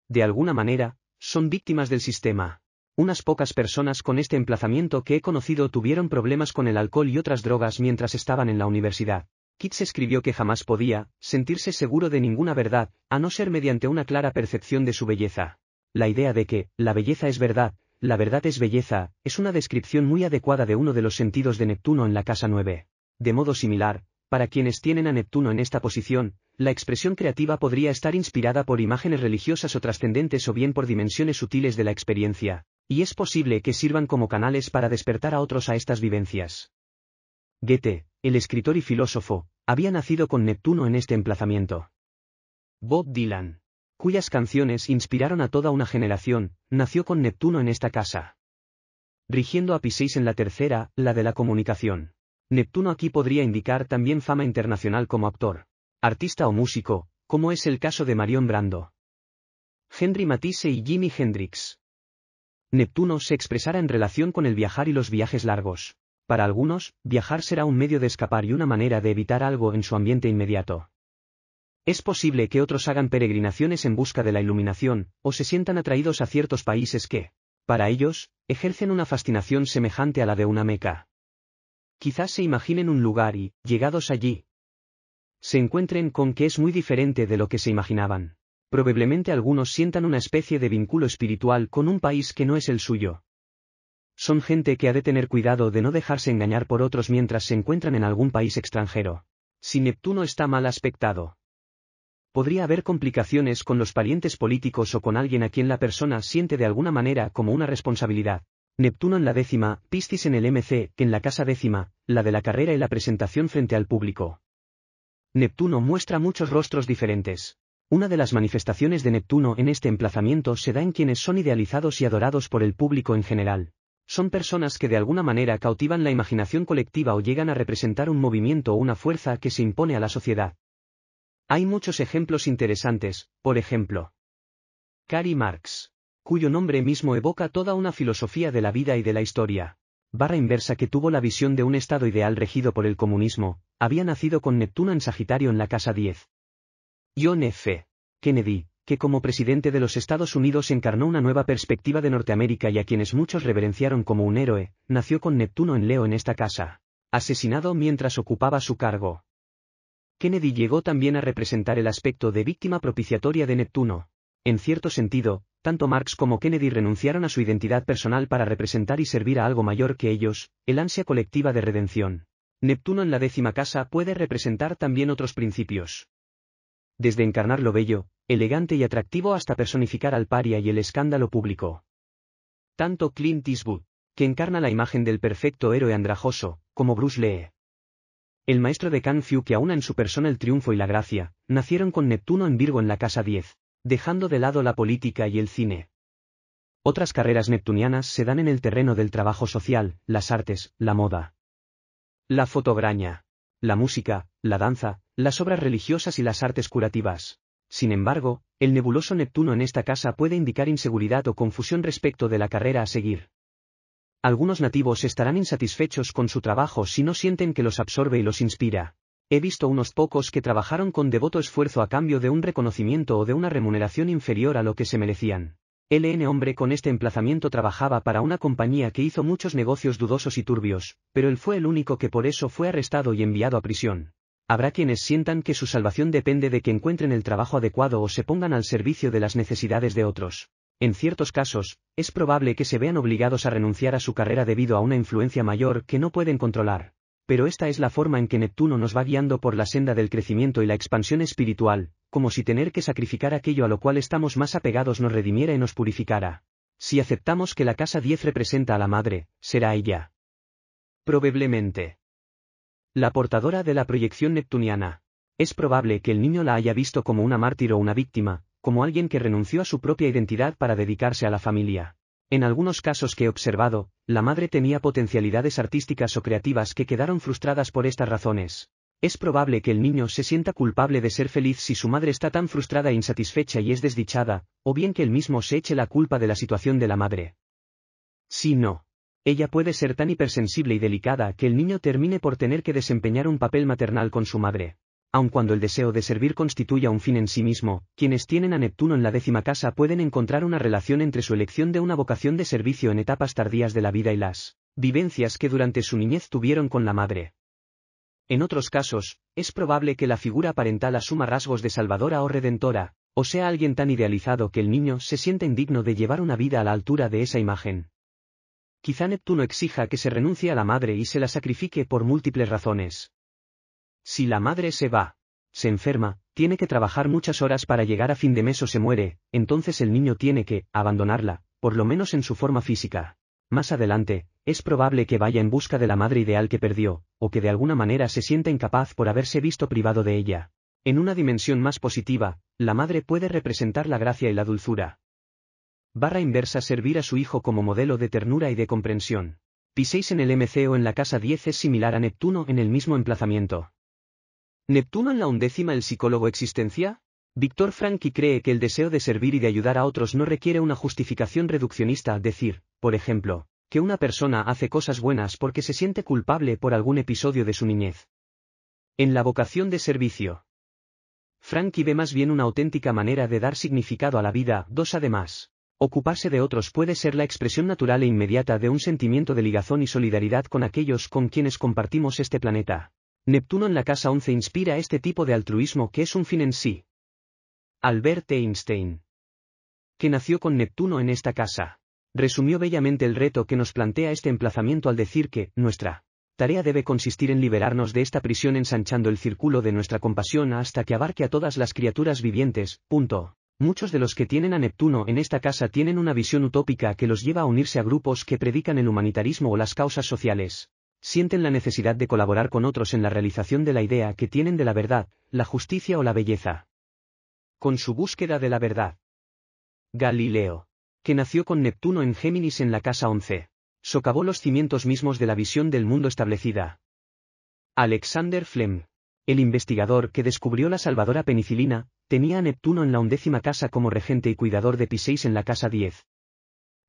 de alguna manera, son víctimas del sistema. Unas pocas personas con este emplazamiento que he conocido tuvieron problemas con el alcohol y otras drogas mientras estaban en la universidad. Kitts escribió que jamás podía sentirse seguro de ninguna verdad, a no ser mediante una clara percepción de su belleza. La idea de que, la belleza es verdad, la verdad es belleza, es una descripción muy adecuada de uno de los sentidos de Neptuno en la casa 9. De modo similar, para quienes tienen a Neptuno en esta posición, la expresión creativa podría estar inspirada por imágenes religiosas o trascendentes o bien por dimensiones sutiles de la experiencia. Y es posible que sirvan como canales para despertar a otros a estas vivencias. Goethe, el escritor y filósofo, había nacido con Neptuno en este emplazamiento. Bob Dylan, cuyas canciones inspiraron a toda una generación, nació con Neptuno en esta casa. Rigiendo a Pisces en la tercera, la de la comunicación. Neptuno aquí podría indicar también fama internacional como actor, artista o músico, como es el caso de Marion Brando. Henry Matisse y Jimi Hendrix. Neptuno se expresará en relación con el viajar y los viajes largos. Para algunos, viajar será un medio de escapar y una manera de evitar algo en su ambiente inmediato. Es posible que otros hagan peregrinaciones en busca de la iluminación, o se sientan atraídos a ciertos países que, para ellos, ejercen una fascinación semejante a la de una meca. Quizás se imaginen un lugar y, llegados allí, se encuentren con que es muy diferente de lo que se imaginaban probablemente algunos sientan una especie de vínculo espiritual con un país que no es el suyo. Son gente que ha de tener cuidado de no dejarse engañar por otros mientras se encuentran en algún país extranjero. Si Neptuno está mal aspectado. Podría haber complicaciones con los parientes políticos o con alguien a quien la persona siente de alguna manera como una responsabilidad. Neptuno en la décima, Piscis en el MC, que en la casa décima, la de la carrera y la presentación frente al público. Neptuno muestra muchos rostros diferentes. Una de las manifestaciones de Neptuno en este emplazamiento se da en quienes son idealizados y adorados por el público en general. Son personas que de alguna manera cautivan la imaginación colectiva o llegan a representar un movimiento o una fuerza que se impone a la sociedad. Hay muchos ejemplos interesantes, por ejemplo. Karl Marx, cuyo nombre mismo evoca toda una filosofía de la vida y de la historia. Barra inversa que tuvo la visión de un estado ideal regido por el comunismo, había nacido con Neptuno en Sagitario en la casa 10. John F. Kennedy, que como presidente de los Estados Unidos encarnó una nueva perspectiva de Norteamérica y a quienes muchos reverenciaron como un héroe, nació con Neptuno en Leo en esta casa, asesinado mientras ocupaba su cargo. Kennedy llegó también a representar el aspecto de víctima propiciatoria de Neptuno. En cierto sentido, tanto Marx como Kennedy renunciaron a su identidad personal para representar y servir a algo mayor que ellos, el ansia colectiva de redención. Neptuno en la décima casa puede representar también otros principios desde encarnar lo bello, elegante y atractivo hasta personificar al paria y el escándalo público. Tanto Clint Eastwood, que encarna la imagen del perfecto héroe andrajoso, como Bruce Lee. El maestro de Kung Fu que aúna en su persona el triunfo y la gracia, nacieron con Neptuno en Virgo en la casa 10, dejando de lado la política y el cine. Otras carreras neptunianas se dan en el terreno del trabajo social, las artes, la moda. La fotograña. La música, la danza, las obras religiosas y las artes curativas. Sin embargo, el nebuloso Neptuno en esta casa puede indicar inseguridad o confusión respecto de la carrera a seguir. Algunos nativos estarán insatisfechos con su trabajo si no sienten que los absorbe y los inspira. He visto unos pocos que trabajaron con devoto esfuerzo a cambio de un reconocimiento o de una remuneración inferior a lo que se merecían. LN hombre con este emplazamiento trabajaba para una compañía que hizo muchos negocios dudosos y turbios, pero él fue el único que por eso fue arrestado y enviado a prisión. Habrá quienes sientan que su salvación depende de que encuentren el trabajo adecuado o se pongan al servicio de las necesidades de otros. En ciertos casos, es probable que se vean obligados a renunciar a su carrera debido a una influencia mayor que no pueden controlar. Pero esta es la forma en que Neptuno nos va guiando por la senda del crecimiento y la expansión espiritual, como si tener que sacrificar aquello a lo cual estamos más apegados nos redimiera y nos purificara. Si aceptamos que la casa 10 representa a la madre, será ella. Probablemente. La portadora de la proyección neptuniana. Es probable que el niño la haya visto como una mártir o una víctima, como alguien que renunció a su propia identidad para dedicarse a la familia. En algunos casos que he observado, la madre tenía potencialidades artísticas o creativas que quedaron frustradas por estas razones. Es probable que el niño se sienta culpable de ser feliz si su madre está tan frustrada e insatisfecha y es desdichada, o bien que él mismo se eche la culpa de la situación de la madre. Si no. Ella puede ser tan hipersensible y delicada que el niño termine por tener que desempeñar un papel maternal con su madre. Aun cuando el deseo de servir constituya un fin en sí mismo, quienes tienen a Neptuno en la décima casa pueden encontrar una relación entre su elección de una vocación de servicio en etapas tardías de la vida y las vivencias que durante su niñez tuvieron con la madre. En otros casos, es probable que la figura parental asuma rasgos de salvadora o redentora, o sea alguien tan idealizado que el niño se siente indigno de llevar una vida a la altura de esa imagen quizá Neptuno exija que se renuncie a la madre y se la sacrifique por múltiples razones. Si la madre se va, se enferma, tiene que trabajar muchas horas para llegar a fin de mes o se muere, entonces el niño tiene que abandonarla, por lo menos en su forma física. Más adelante, es probable que vaya en busca de la madre ideal que perdió, o que de alguna manera se sienta incapaz por haberse visto privado de ella. En una dimensión más positiva, la madre puede representar la gracia y la dulzura. Barra inversa servir a su hijo como modelo de ternura y de comprensión. Piséis en el MC o en la casa 10 es similar a Neptuno en el mismo emplazamiento. ¿Neptuno en la undécima el psicólogo existencia? Víctor Franqui cree que el deseo de servir y de ayudar a otros no requiere una justificación reduccionista, decir, por ejemplo, que una persona hace cosas buenas porque se siente culpable por algún episodio de su niñez. En la vocación de servicio. Frankie ve más bien una auténtica manera de dar significado a la vida, dos además. Ocuparse de otros puede ser la expresión natural e inmediata de un sentimiento de ligazón y solidaridad con aquellos con quienes compartimos este planeta. Neptuno en la casa 11 inspira este tipo de altruismo que es un fin en sí. Albert Einstein. Que nació con Neptuno en esta casa. Resumió bellamente el reto que nos plantea este emplazamiento al decir que, nuestra tarea debe consistir en liberarnos de esta prisión ensanchando el círculo de nuestra compasión hasta que abarque a todas las criaturas vivientes, punto. Muchos de los que tienen a Neptuno en esta casa tienen una visión utópica que los lleva a unirse a grupos que predican el humanitarismo o las causas sociales. Sienten la necesidad de colaborar con otros en la realización de la idea que tienen de la verdad, la justicia o la belleza. Con su búsqueda de la verdad. Galileo. Que nació con Neptuno en Géminis en la casa 11. Socavó los cimientos mismos de la visión del mundo establecida. Alexander Flem el investigador que descubrió la salvadora penicilina, tenía a Neptuno en la undécima casa como regente y cuidador de Piseis en la casa 10.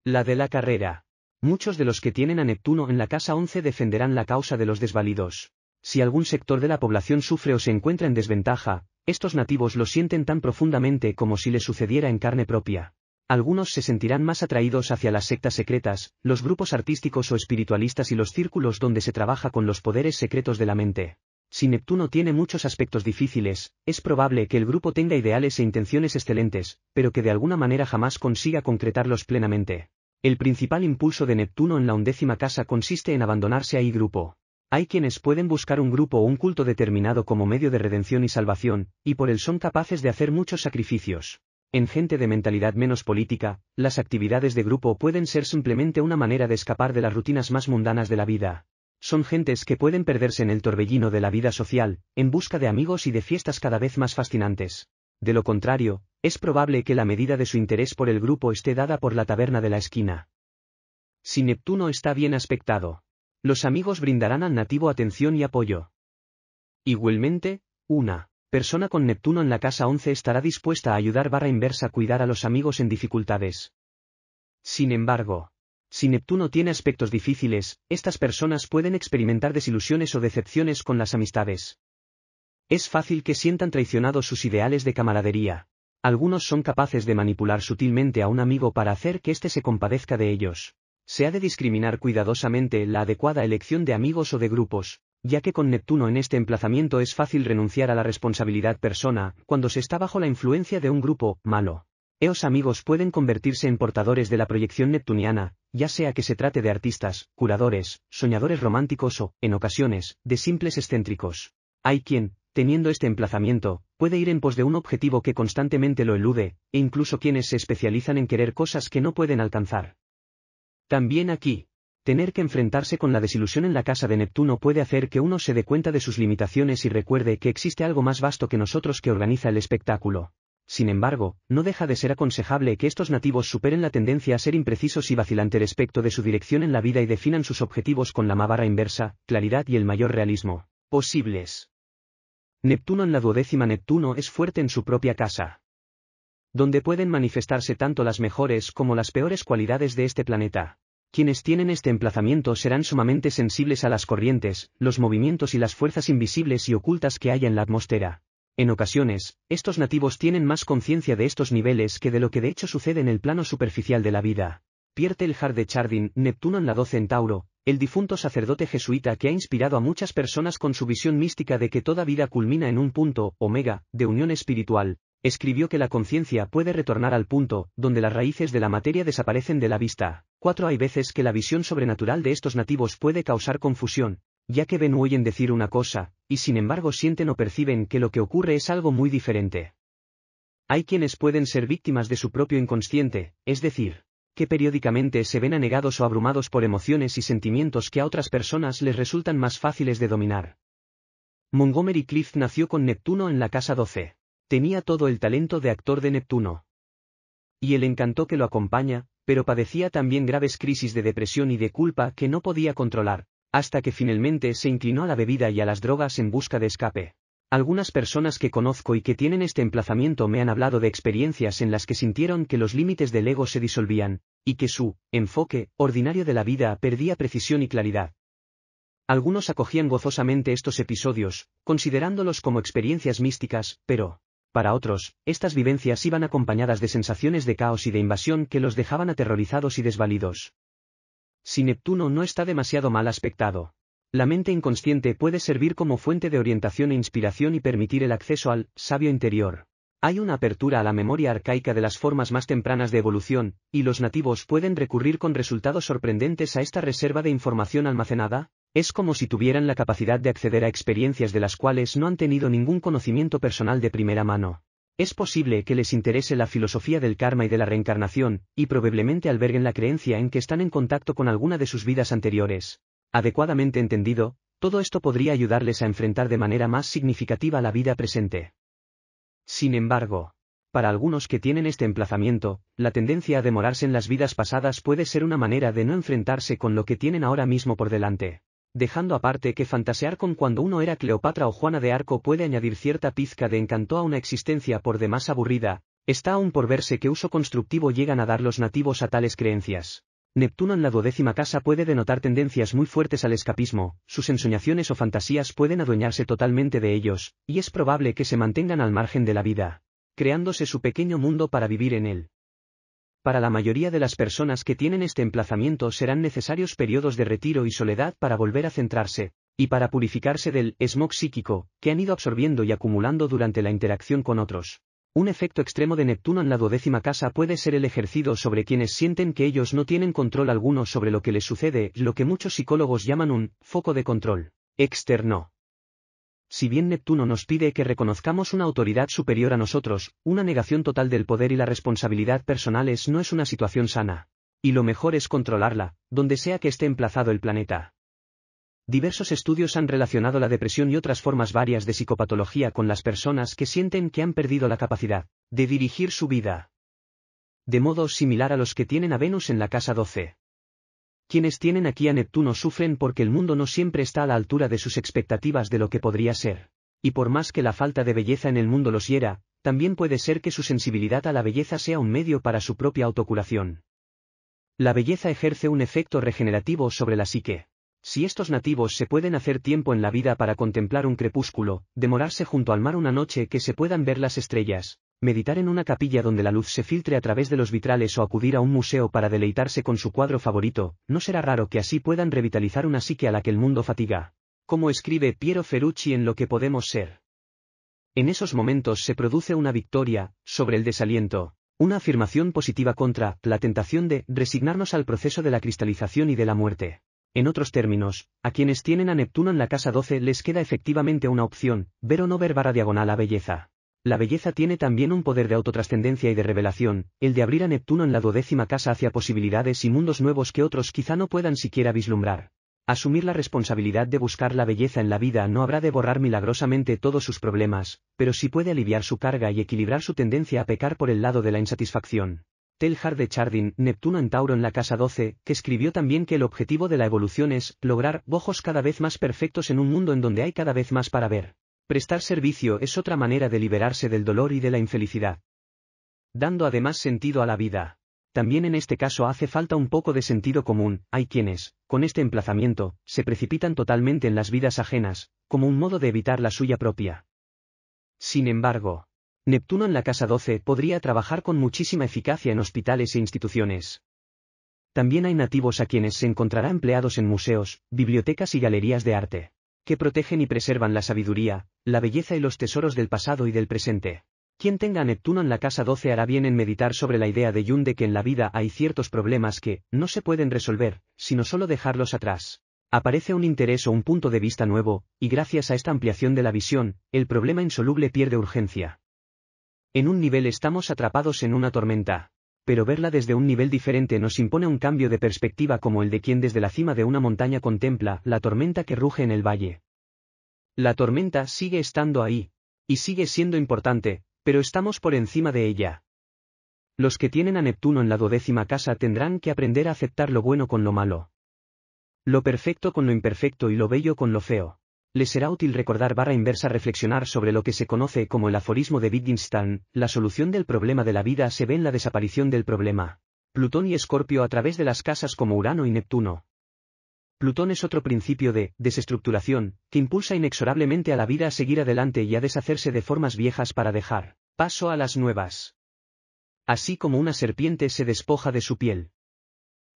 La de la carrera. Muchos de los que tienen a Neptuno en la casa 11 defenderán la causa de los desvalidos. Si algún sector de la población sufre o se encuentra en desventaja, estos nativos lo sienten tan profundamente como si le sucediera en carne propia. Algunos se sentirán más atraídos hacia las sectas secretas, los grupos artísticos o espiritualistas y los círculos donde se trabaja con los poderes secretos de la mente. Si Neptuno tiene muchos aspectos difíciles, es probable que el grupo tenga ideales e intenciones excelentes, pero que de alguna manera jamás consiga concretarlos plenamente. El principal impulso de Neptuno en la undécima casa consiste en abandonarse a grupo. Hay quienes pueden buscar un grupo o un culto determinado como medio de redención y salvación, y por él son capaces de hacer muchos sacrificios. En gente de mentalidad menos política, las actividades de grupo pueden ser simplemente una manera de escapar de las rutinas más mundanas de la vida. Son gentes que pueden perderse en el torbellino de la vida social, en busca de amigos y de fiestas cada vez más fascinantes. De lo contrario, es probable que la medida de su interés por el grupo esté dada por la taberna de la esquina. Si Neptuno está bien aspectado, los amigos brindarán al nativo atención y apoyo. Igualmente, una persona con Neptuno en la casa 11 estará dispuesta a ayudar barra inversa a cuidar a los amigos en dificultades. Sin embargo, si Neptuno tiene aspectos difíciles, estas personas pueden experimentar desilusiones o decepciones con las amistades. Es fácil que sientan traicionados sus ideales de camaradería. Algunos son capaces de manipular sutilmente a un amigo para hacer que éste se compadezca de ellos. Se ha de discriminar cuidadosamente la adecuada elección de amigos o de grupos, ya que con Neptuno en este emplazamiento es fácil renunciar a la responsabilidad persona, cuando se está bajo la influencia de un grupo malo. EOS amigos pueden convertirse en portadores de la proyección neptuniana, ya sea que se trate de artistas, curadores, soñadores románticos o, en ocasiones, de simples excéntricos. Hay quien, teniendo este emplazamiento, puede ir en pos de un objetivo que constantemente lo elude, e incluso quienes se especializan en querer cosas que no pueden alcanzar. También aquí, tener que enfrentarse con la desilusión en la casa de Neptuno puede hacer que uno se dé cuenta de sus limitaciones y recuerde que existe algo más vasto que nosotros que organiza el espectáculo. Sin embargo, no deja de ser aconsejable que estos nativos superen la tendencia a ser imprecisos y vacilantes respecto de su dirección en la vida y definan sus objetivos con la mávara inversa, claridad y el mayor realismo posibles. Neptuno en la duodécima Neptuno es fuerte en su propia casa. Donde pueden manifestarse tanto las mejores como las peores cualidades de este planeta. Quienes tienen este emplazamiento serán sumamente sensibles a las corrientes, los movimientos y las fuerzas invisibles y ocultas que hay en la atmósfera, en ocasiones, estos nativos tienen más conciencia de estos niveles que de lo que de hecho sucede en el plano superficial de la vida. Pierre Teilhard de Chardin, Neptuno en la 12 en Tauro, el difunto sacerdote jesuita que ha inspirado a muchas personas con su visión mística de que toda vida culmina en un punto, omega, de unión espiritual, escribió que la conciencia puede retornar al punto, donde las raíces de la materia desaparecen de la vista. Cuatro Hay veces que la visión sobrenatural de estos nativos puede causar confusión, ya que ven o oyen decir una cosa, y sin embargo sienten o perciben que lo que ocurre es algo muy diferente. Hay quienes pueden ser víctimas de su propio inconsciente, es decir, que periódicamente se ven anegados o abrumados por emociones y sentimientos que a otras personas les resultan más fáciles de dominar. Montgomery Clift nació con Neptuno en la casa 12. Tenía todo el talento de actor de Neptuno. Y el encanto que lo acompaña, pero padecía también graves crisis de depresión y de culpa que no podía controlar, hasta que finalmente se inclinó a la bebida y a las drogas en busca de escape. Algunas personas que conozco y que tienen este emplazamiento me han hablado de experiencias en las que sintieron que los límites del ego se disolvían, y que su enfoque ordinario de la vida perdía precisión y claridad. Algunos acogían gozosamente estos episodios, considerándolos como experiencias místicas, pero, para otros, estas vivencias iban acompañadas de sensaciones de caos y de invasión que los dejaban aterrorizados y desvalidos si Neptuno no está demasiado mal aspectado. La mente inconsciente puede servir como fuente de orientación e inspiración y permitir el acceso al sabio interior. Hay una apertura a la memoria arcaica de las formas más tempranas de evolución, y los nativos pueden recurrir con resultados sorprendentes a esta reserva de información almacenada, es como si tuvieran la capacidad de acceder a experiencias de las cuales no han tenido ningún conocimiento personal de primera mano. Es posible que les interese la filosofía del karma y de la reencarnación, y probablemente alberguen la creencia en que están en contacto con alguna de sus vidas anteriores. Adecuadamente entendido, todo esto podría ayudarles a enfrentar de manera más significativa la vida presente. Sin embargo, para algunos que tienen este emplazamiento, la tendencia a demorarse en las vidas pasadas puede ser una manera de no enfrentarse con lo que tienen ahora mismo por delante dejando aparte que fantasear con cuando uno era Cleopatra o Juana de Arco puede añadir cierta pizca de encanto a una existencia por demás aburrida, está aún por verse qué uso constructivo llegan a dar los nativos a tales creencias. Neptuno en la duodécima casa puede denotar tendencias muy fuertes al escapismo, sus ensoñaciones o fantasías pueden adueñarse totalmente de ellos, y es probable que se mantengan al margen de la vida, creándose su pequeño mundo para vivir en él. Para la mayoría de las personas que tienen este emplazamiento serán necesarios periodos de retiro y soledad para volver a centrarse, y para purificarse del smog psíquico, que han ido absorbiendo y acumulando durante la interacción con otros. Un efecto extremo de Neptuno en la duodécima casa puede ser el ejercido sobre quienes sienten que ellos no tienen control alguno sobre lo que les sucede, lo que muchos psicólogos llaman un foco de control externo. Si bien Neptuno nos pide que reconozcamos una autoridad superior a nosotros, una negación total del poder y la responsabilidad personales no es una situación sana. Y lo mejor es controlarla, donde sea que esté emplazado el planeta. Diversos estudios han relacionado la depresión y otras formas varias de psicopatología con las personas que sienten que han perdido la capacidad de dirigir su vida. De modo similar a los que tienen a Venus en la casa 12. Quienes tienen aquí a Neptuno sufren porque el mundo no siempre está a la altura de sus expectativas de lo que podría ser. Y por más que la falta de belleza en el mundo los hiera, también puede ser que su sensibilidad a la belleza sea un medio para su propia autocuración. La belleza ejerce un efecto regenerativo sobre la psique. Si estos nativos se pueden hacer tiempo en la vida para contemplar un crepúsculo, demorarse junto al mar una noche que se puedan ver las estrellas, Meditar en una capilla donde la luz se filtre a través de los vitrales o acudir a un museo para deleitarse con su cuadro favorito, no será raro que así puedan revitalizar una psique a la que el mundo fatiga. Como escribe Piero Ferrucci en Lo que podemos ser. En esos momentos se produce una victoria, sobre el desaliento, una afirmación positiva contra la tentación de resignarnos al proceso de la cristalización y de la muerte. En otros términos, a quienes tienen a Neptuno en la casa 12 les queda efectivamente una opción, ver o no ver barra diagonal a belleza. La belleza tiene también un poder de autotrascendencia y de revelación, el de abrir a Neptuno en la duodécima casa hacia posibilidades y mundos nuevos que otros quizá no puedan siquiera vislumbrar. Asumir la responsabilidad de buscar la belleza en la vida no habrá de borrar milagrosamente todos sus problemas, pero sí puede aliviar su carga y equilibrar su tendencia a pecar por el lado de la insatisfacción. Telhard de Chardin, Neptuno en Tauro en la casa 12, que escribió también que el objetivo de la evolución es lograr ojos cada vez más perfectos en un mundo en donde hay cada vez más para ver. Prestar servicio es otra manera de liberarse del dolor y de la infelicidad. Dando además sentido a la vida. También en este caso hace falta un poco de sentido común, hay quienes, con este emplazamiento, se precipitan totalmente en las vidas ajenas, como un modo de evitar la suya propia. Sin embargo, Neptuno en la Casa 12 podría trabajar con muchísima eficacia en hospitales e instituciones. También hay nativos a quienes se encontrará empleados en museos, bibliotecas y galerías de arte que protegen y preservan la sabiduría, la belleza y los tesoros del pasado y del presente. Quien tenga a Neptuno en la casa 12 hará bien en meditar sobre la idea de Jung de que en la vida hay ciertos problemas que, no se pueden resolver, sino solo dejarlos atrás. Aparece un interés o un punto de vista nuevo, y gracias a esta ampliación de la visión, el problema insoluble pierde urgencia. En un nivel estamos atrapados en una tormenta pero verla desde un nivel diferente nos impone un cambio de perspectiva como el de quien desde la cima de una montaña contempla la tormenta que ruge en el valle. La tormenta sigue estando ahí, y sigue siendo importante, pero estamos por encima de ella. Los que tienen a Neptuno en la dodécima casa tendrán que aprender a aceptar lo bueno con lo malo. Lo perfecto con lo imperfecto y lo bello con lo feo. Les será útil recordar barra inversa reflexionar sobre lo que se conoce como el aforismo de Wittgenstein, la solución del problema de la vida se ve en la desaparición del problema. Plutón y Escorpio a través de las casas como Urano y Neptuno. Plutón es otro principio de desestructuración, que impulsa inexorablemente a la vida a seguir adelante y a deshacerse de formas viejas para dejar paso a las nuevas. Así como una serpiente se despoja de su piel.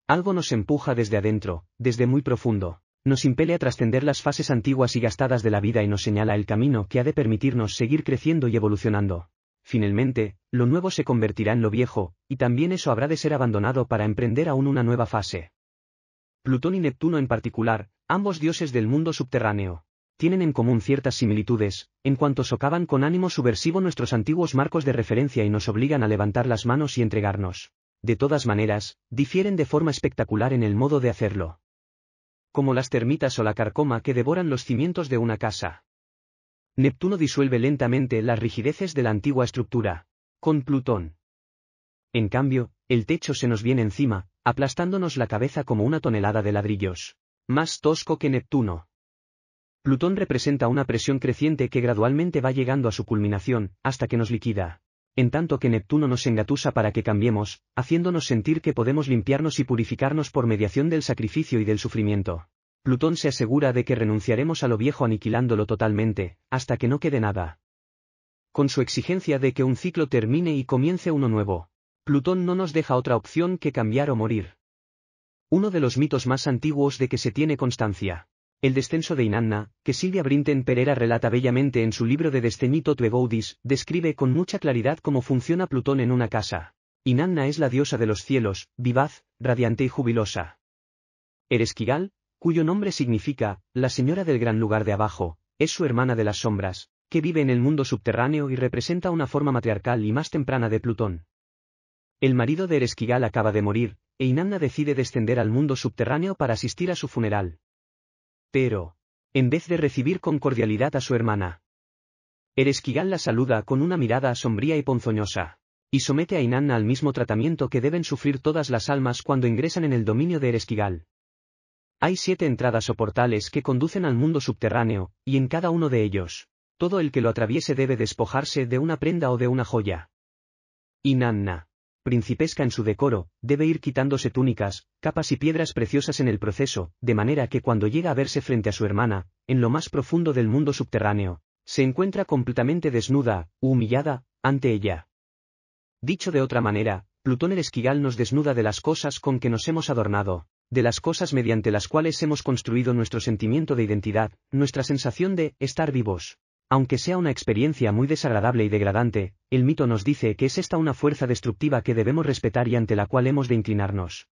Algo nos empuja desde adentro, desde muy profundo nos impele a trascender las fases antiguas y gastadas de la vida y nos señala el camino que ha de permitirnos seguir creciendo y evolucionando. Finalmente, lo nuevo se convertirá en lo viejo, y también eso habrá de ser abandonado para emprender aún una nueva fase. Plutón y Neptuno en particular, ambos dioses del mundo subterráneo, tienen en común ciertas similitudes, en cuanto socavan con ánimo subversivo nuestros antiguos marcos de referencia y nos obligan a levantar las manos y entregarnos. De todas maneras, difieren de forma espectacular en el modo de hacerlo como las termitas o la carcoma que devoran los cimientos de una casa. Neptuno disuelve lentamente las rigideces de la antigua estructura, con Plutón. En cambio, el techo se nos viene encima, aplastándonos la cabeza como una tonelada de ladrillos. Más tosco que Neptuno. Plutón representa una presión creciente que gradualmente va llegando a su culminación, hasta que nos liquida en tanto que Neptuno nos engatusa para que cambiemos, haciéndonos sentir que podemos limpiarnos y purificarnos por mediación del sacrificio y del sufrimiento. Plutón se asegura de que renunciaremos a lo viejo aniquilándolo totalmente, hasta que no quede nada. Con su exigencia de que un ciclo termine y comience uno nuevo, Plutón no nos deja otra opción que cambiar o morir. Uno de los mitos más antiguos de que se tiene constancia. El descenso de Inanna, que Silvia Brinten Pereira relata bellamente en su libro de Desceñito Tuegoudis, describe con mucha claridad cómo funciona Plutón en una casa. Inanna es la diosa de los cielos, vivaz, radiante y jubilosa. Eresquigal, cuyo nombre significa, la señora del gran lugar de abajo, es su hermana de las sombras, que vive en el mundo subterráneo y representa una forma matriarcal y más temprana de Plutón. El marido de Eresquigal acaba de morir, e Inanna decide descender al mundo subterráneo para asistir a su funeral. Pero, en vez de recibir con cordialidad a su hermana, Eresquigal la saluda con una mirada sombría y ponzoñosa, y somete a Inanna al mismo tratamiento que deben sufrir todas las almas cuando ingresan en el dominio de Eresquigal. Hay siete entradas o portales que conducen al mundo subterráneo, y en cada uno de ellos, todo el que lo atraviese debe despojarse de una prenda o de una joya. Inanna, principesca en su decoro, debe ir quitándose túnicas, capas y piedras preciosas en el proceso, de manera que cuando llega a verse frente a su hermana, en lo más profundo del mundo subterráneo, se encuentra completamente desnuda, humillada, ante ella. Dicho de otra manera, Plutón el Esquigal nos desnuda de las cosas con que nos hemos adornado, de las cosas mediante las cuales hemos construido nuestro sentimiento de identidad, nuestra sensación de estar vivos. Aunque sea una experiencia muy desagradable y degradante, el mito nos dice que es esta una fuerza destructiva que debemos respetar y ante la cual hemos de inclinarnos.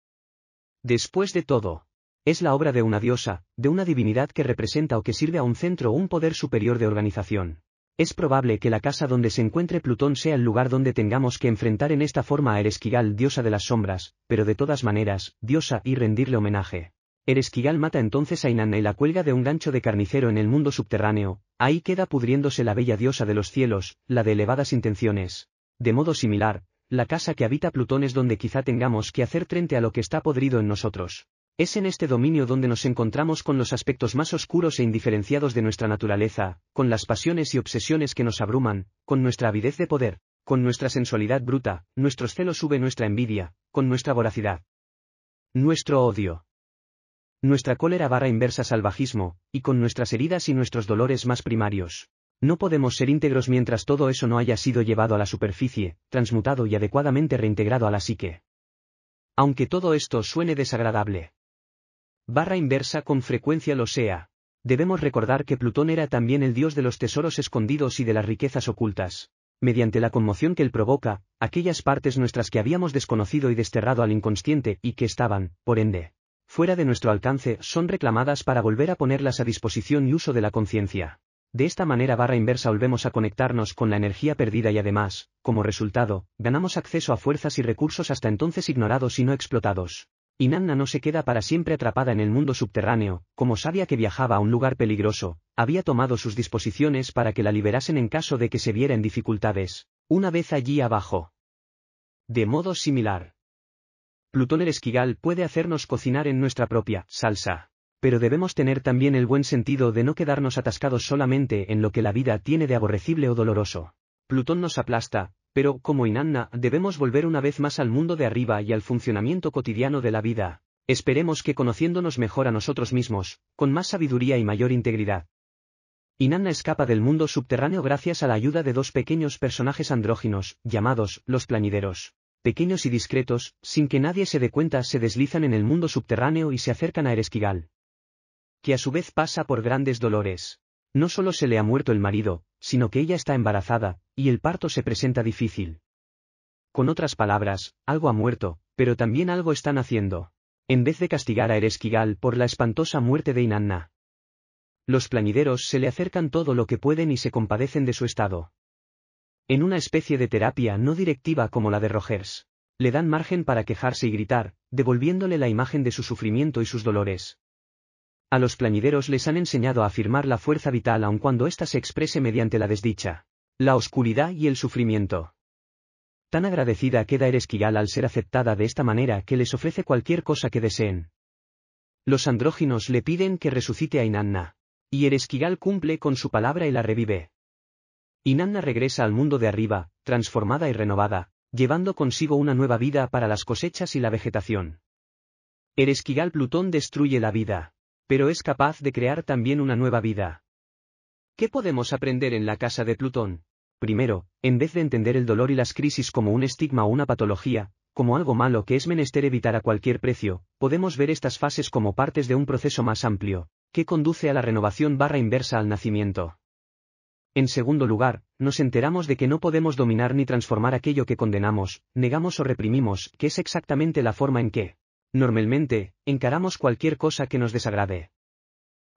Después de todo, es la obra de una diosa, de una divinidad que representa o que sirve a un centro o un poder superior de organización. Es probable que la casa donde se encuentre Plutón sea el lugar donde tengamos que enfrentar en esta forma a Eresquigal, diosa de las sombras, pero de todas maneras, diosa y rendirle homenaje. Eresquigal mata entonces a Inanna y la cuelga de un gancho de carnicero en el mundo subterráneo, ahí queda pudriéndose la bella diosa de los cielos, la de elevadas intenciones. De modo similar, la casa que habita Plutón es donde quizá tengamos que hacer frente a lo que está podrido en nosotros. Es en este dominio donde nos encontramos con los aspectos más oscuros e indiferenciados de nuestra naturaleza, con las pasiones y obsesiones que nos abruman, con nuestra avidez de poder, con nuestra sensualidad bruta, nuestros celos sube nuestra envidia, con nuestra voracidad. Nuestro odio nuestra cólera barra inversa salvajismo, y con nuestras heridas y nuestros dolores más primarios. No podemos ser íntegros mientras todo eso no haya sido llevado a la superficie, transmutado y adecuadamente reintegrado a la psique. Aunque todo esto suene desagradable. Barra inversa con frecuencia lo sea. Debemos recordar que Plutón era también el dios de los tesoros escondidos y de las riquezas ocultas. Mediante la conmoción que él provoca, aquellas partes nuestras que habíamos desconocido y desterrado al inconsciente y que estaban, por ende, fuera de nuestro alcance, son reclamadas para volver a ponerlas a disposición y uso de la conciencia. De esta manera barra inversa volvemos a conectarnos con la energía perdida y además, como resultado, ganamos acceso a fuerzas y recursos hasta entonces ignorados y no explotados. Inanna no se queda para siempre atrapada en el mundo subterráneo, como sabía que viajaba a un lugar peligroso, había tomado sus disposiciones para que la liberasen en caso de que se viera en dificultades, una vez allí abajo. De modo similar, Plutón el Esquigal puede hacernos cocinar en nuestra propia salsa. Pero debemos tener también el buen sentido de no quedarnos atascados solamente en lo que la vida tiene de aborrecible o doloroso. Plutón nos aplasta, pero, como Inanna, debemos volver una vez más al mundo de arriba y al funcionamiento cotidiano de la vida. Esperemos que conociéndonos mejor a nosotros mismos, con más sabiduría y mayor integridad. Inanna escapa del mundo subterráneo gracias a la ayuda de dos pequeños personajes andróginos, llamados los planideros pequeños y discretos, sin que nadie se dé cuenta, se deslizan en el mundo subterráneo y se acercan a Eresquigal. Que a su vez pasa por grandes dolores. No solo se le ha muerto el marido, sino que ella está embarazada, y el parto se presenta difícil. Con otras palabras, algo ha muerto, pero también algo están haciendo. En vez de castigar a Eresquigal por la espantosa muerte de Inanna. Los planideros se le acercan todo lo que pueden y se compadecen de su estado. En una especie de terapia no directiva como la de Rogers, le dan margen para quejarse y gritar, devolviéndole la imagen de su sufrimiento y sus dolores. A los plañideros les han enseñado a afirmar la fuerza vital aun cuando ésta se exprese mediante la desdicha, la oscuridad y el sufrimiento. Tan agradecida queda Eresquigal al ser aceptada de esta manera que les ofrece cualquier cosa que deseen. Los andróginos le piden que resucite a Inanna. Y Eresquigal cumple con su palabra y la revive. Y Nanna regresa al mundo de arriba, transformada y renovada, llevando consigo una nueva vida para las cosechas y la vegetación. Eresquigal Plutón destruye la vida, pero es capaz de crear también una nueva vida. ¿Qué podemos aprender en la casa de Plutón? Primero, en vez de entender el dolor y las crisis como un estigma o una patología, como algo malo que es menester evitar a cualquier precio, podemos ver estas fases como partes de un proceso más amplio, que conduce a la renovación barra inversa al nacimiento. En segundo lugar, nos enteramos de que no podemos dominar ni transformar aquello que condenamos, negamos o reprimimos, que es exactamente la forma en que, normalmente, encaramos cualquier cosa que nos desagrade.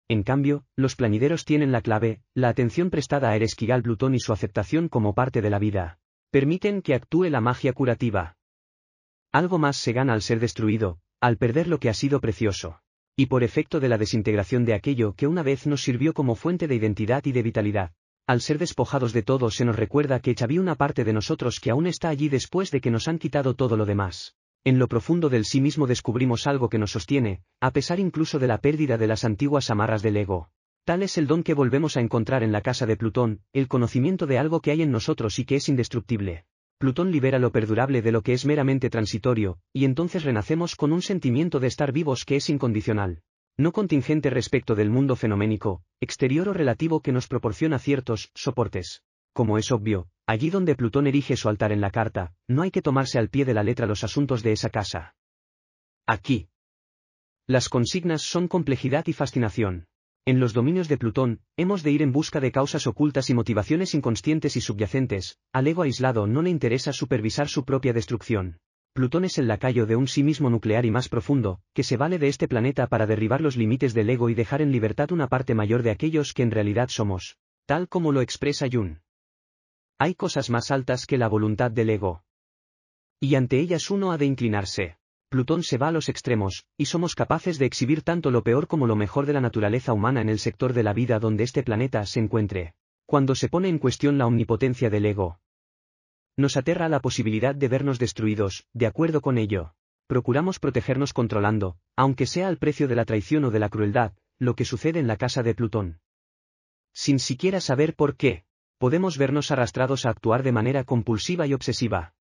En cambio, los planideros tienen la clave, la atención prestada a Ereskigal Plutón y su aceptación como parte de la vida. Permiten que actúe la magia curativa. Algo más se gana al ser destruido, al perder lo que ha sido precioso. Y por efecto de la desintegración de aquello que una vez nos sirvió como fuente de identidad y de vitalidad. Al ser despojados de todo se nos recuerda que había una parte de nosotros que aún está allí después de que nos han quitado todo lo demás. En lo profundo del sí mismo descubrimos algo que nos sostiene, a pesar incluso de la pérdida de las antiguas amarras del ego. Tal es el don que volvemos a encontrar en la casa de Plutón, el conocimiento de algo que hay en nosotros y que es indestructible. Plutón libera lo perdurable de lo que es meramente transitorio, y entonces renacemos con un sentimiento de estar vivos que es incondicional no contingente respecto del mundo fenoménico, exterior o relativo que nos proporciona ciertos soportes. Como es obvio, allí donde Plutón erige su altar en la carta, no hay que tomarse al pie de la letra los asuntos de esa casa. Aquí. Las consignas son complejidad y fascinación. En los dominios de Plutón, hemos de ir en busca de causas ocultas y motivaciones inconscientes y subyacentes, al ego aislado no le interesa supervisar su propia destrucción. Plutón es el lacayo de un sí mismo nuclear y más profundo, que se vale de este planeta para derribar los límites del ego y dejar en libertad una parte mayor de aquellos que en realidad somos, tal como lo expresa Jung. Hay cosas más altas que la voluntad del ego. Y ante ellas uno ha de inclinarse. Plutón se va a los extremos, y somos capaces de exhibir tanto lo peor como lo mejor de la naturaleza humana en el sector de la vida donde este planeta se encuentre. Cuando se pone en cuestión la omnipotencia del ego, nos aterra la posibilidad de vernos destruidos, de acuerdo con ello. Procuramos protegernos controlando, aunque sea al precio de la traición o de la crueldad, lo que sucede en la casa de Plutón. Sin siquiera saber por qué, podemos vernos arrastrados a actuar de manera compulsiva y obsesiva.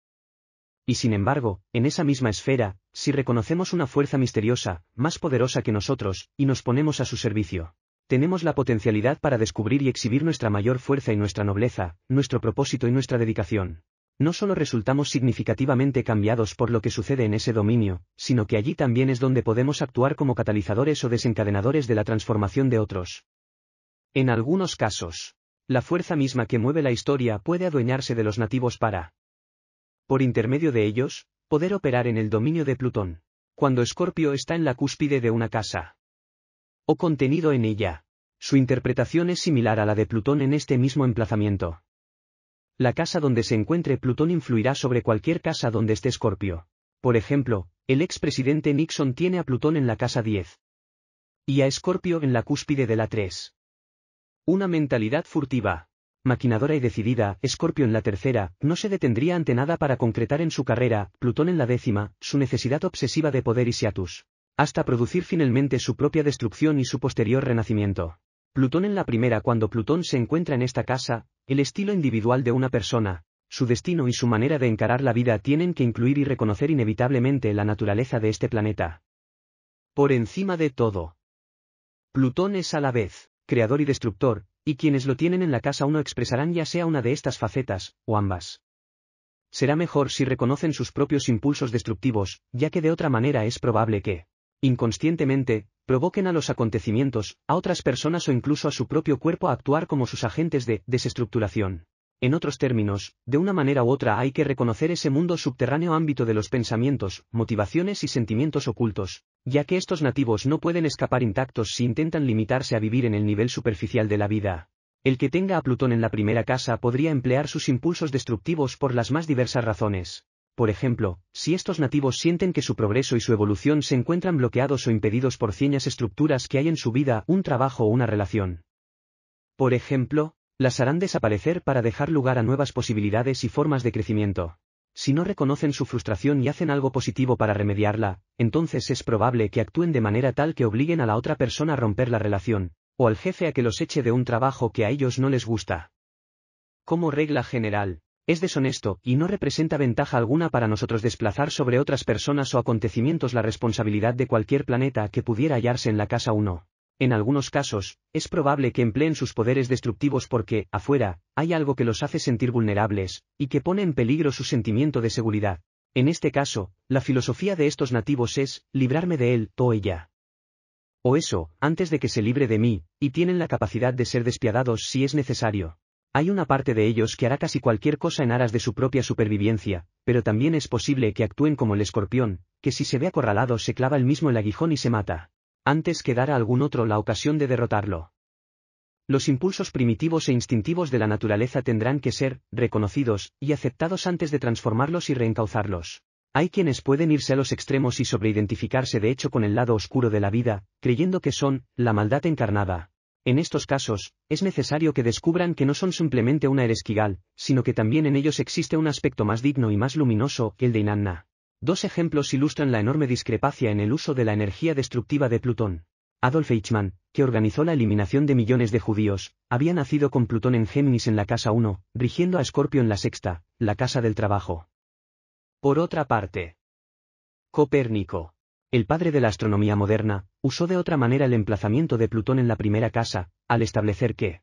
Y sin embargo, en esa misma esfera, si reconocemos una fuerza misteriosa, más poderosa que nosotros, y nos ponemos a su servicio, tenemos la potencialidad para descubrir y exhibir nuestra mayor fuerza y nuestra nobleza, nuestro propósito y nuestra dedicación no solo resultamos significativamente cambiados por lo que sucede en ese dominio, sino que allí también es donde podemos actuar como catalizadores o desencadenadores de la transformación de otros. En algunos casos, la fuerza misma que mueve la historia puede adueñarse de los nativos para, por intermedio de ellos, poder operar en el dominio de Plutón, cuando Escorpio está en la cúspide de una casa o contenido en ella. Su interpretación es similar a la de Plutón en este mismo emplazamiento. La casa donde se encuentre Plutón influirá sobre cualquier casa donde esté Escorpio. Por ejemplo, el expresidente Nixon tiene a Plutón en la casa 10. Y a Escorpio en la cúspide de la 3. Una mentalidad furtiva. Maquinadora y decidida, Escorpio en la tercera, no se detendría ante nada para concretar en su carrera, Plutón en la décima, su necesidad obsesiva de poder y siatus. Hasta producir finalmente su propia destrucción y su posterior renacimiento. Plutón en la primera Cuando Plutón se encuentra en esta casa, el estilo individual de una persona, su destino y su manera de encarar la vida tienen que incluir y reconocer inevitablemente la naturaleza de este planeta. Por encima de todo. Plutón es a la vez, creador y destructor, y quienes lo tienen en la casa uno expresarán ya sea una de estas facetas, o ambas. Será mejor si reconocen sus propios impulsos destructivos, ya que de otra manera es probable que, inconscientemente, provoquen a los acontecimientos, a otras personas o incluso a su propio cuerpo a actuar como sus agentes de desestructuración. En otros términos, de una manera u otra hay que reconocer ese mundo subterráneo ámbito de los pensamientos, motivaciones y sentimientos ocultos, ya que estos nativos no pueden escapar intactos si intentan limitarse a vivir en el nivel superficial de la vida. El que tenga a Plutón en la primera casa podría emplear sus impulsos destructivos por las más diversas razones por ejemplo, si estos nativos sienten que su progreso y su evolución se encuentran bloqueados o impedidos por ciñas estructuras que hay en su vida, un trabajo o una relación. Por ejemplo, las harán desaparecer para dejar lugar a nuevas posibilidades y formas de crecimiento. Si no reconocen su frustración y hacen algo positivo para remediarla, entonces es probable que actúen de manera tal que obliguen a la otra persona a romper la relación, o al jefe a que los eche de un trabajo que a ellos no les gusta. Como regla general, es deshonesto, y no representa ventaja alguna para nosotros desplazar sobre otras personas o acontecimientos la responsabilidad de cualquier planeta que pudiera hallarse en la casa 1. En algunos casos, es probable que empleen sus poderes destructivos porque, afuera, hay algo que los hace sentir vulnerables, y que pone en peligro su sentimiento de seguridad. En este caso, la filosofía de estos nativos es, librarme de él, o ella. O eso, antes de que se libre de mí, y tienen la capacidad de ser despiadados si es necesario. Hay una parte de ellos que hará casi cualquier cosa en aras de su propia supervivencia, pero también es posible que actúen como el escorpión, que si se ve acorralado se clava el mismo el aguijón y se mata, antes que dar a algún otro la ocasión de derrotarlo. Los impulsos primitivos e instintivos de la naturaleza tendrán que ser reconocidos y aceptados antes de transformarlos y reencauzarlos. Hay quienes pueden irse a los extremos y sobreidentificarse de hecho con el lado oscuro de la vida, creyendo que son la maldad encarnada. En estos casos, es necesario que descubran que no son simplemente una eresquigal, sino que también en ellos existe un aspecto más digno y más luminoso, que el de Inanna. Dos ejemplos ilustran la enorme discrepancia en el uso de la energía destructiva de Plutón. Adolf Eichmann, que organizó la eliminación de millones de judíos, había nacido con Plutón en Géminis en la casa 1, rigiendo a Escorpio en la sexta, la casa del trabajo. Por otra parte, Copérnico, el padre de la astronomía moderna, usó de otra manera el emplazamiento de Plutón en la primera casa, al establecer que,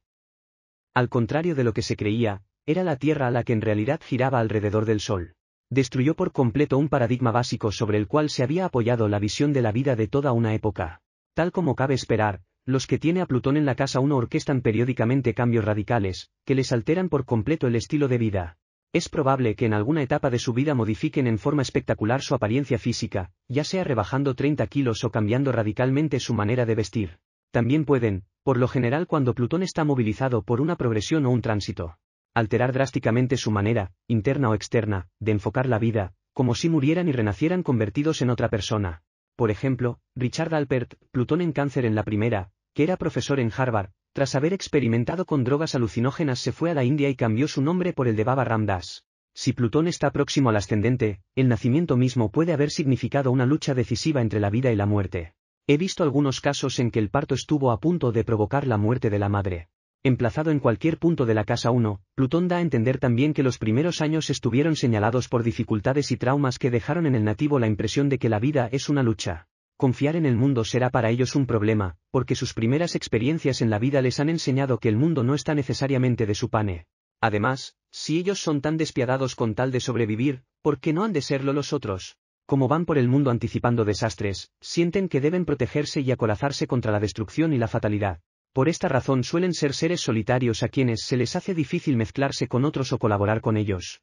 al contrario de lo que se creía, era la Tierra a la que en realidad giraba alrededor del Sol. Destruyó por completo un paradigma básico sobre el cual se había apoyado la visión de la vida de toda una época. Tal como cabe esperar, los que tiene a Plutón en la casa 1 orquestan periódicamente cambios radicales, que les alteran por completo el estilo de vida. Es probable que en alguna etapa de su vida modifiquen en forma espectacular su apariencia física, ya sea rebajando 30 kilos o cambiando radicalmente su manera de vestir. También pueden, por lo general cuando Plutón está movilizado por una progresión o un tránsito, alterar drásticamente su manera, interna o externa, de enfocar la vida, como si murieran y renacieran convertidos en otra persona. Por ejemplo, Richard Alpert, Plutón en cáncer en la primera, que era profesor en Harvard, tras haber experimentado con drogas alucinógenas se fue a la India y cambió su nombre por el de Baba Ramdas. Si Plutón está próximo al ascendente, el nacimiento mismo puede haber significado una lucha decisiva entre la vida y la muerte. He visto algunos casos en que el parto estuvo a punto de provocar la muerte de la madre. Emplazado en cualquier punto de la casa 1, Plutón da a entender también que los primeros años estuvieron señalados por dificultades y traumas que dejaron en el nativo la impresión de que la vida es una lucha. Confiar en el mundo será para ellos un problema, porque sus primeras experiencias en la vida les han enseñado que el mundo no está necesariamente de su pane. Además, si ellos son tan despiadados con tal de sobrevivir, ¿por qué no han de serlo los otros? Como van por el mundo anticipando desastres, sienten que deben protegerse y acolazarse contra la destrucción y la fatalidad. Por esta razón suelen ser seres solitarios a quienes se les hace difícil mezclarse con otros o colaborar con ellos.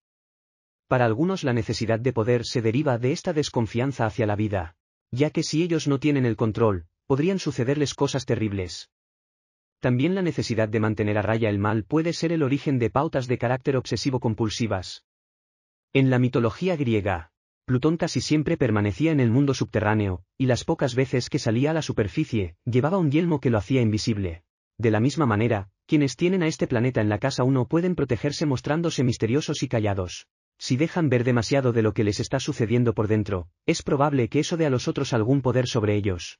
Para algunos la necesidad de poder se deriva de esta desconfianza hacia la vida ya que si ellos no tienen el control, podrían sucederles cosas terribles. También la necesidad de mantener a raya el mal puede ser el origen de pautas de carácter obsesivo-compulsivas. En la mitología griega, Plutón casi siempre permanecía en el mundo subterráneo, y las pocas veces que salía a la superficie, llevaba un yelmo que lo hacía invisible. De la misma manera, quienes tienen a este planeta en la casa uno pueden protegerse mostrándose misteriosos y callados. Si dejan ver demasiado de lo que les está sucediendo por dentro, es probable que eso dé a los otros algún poder sobre ellos.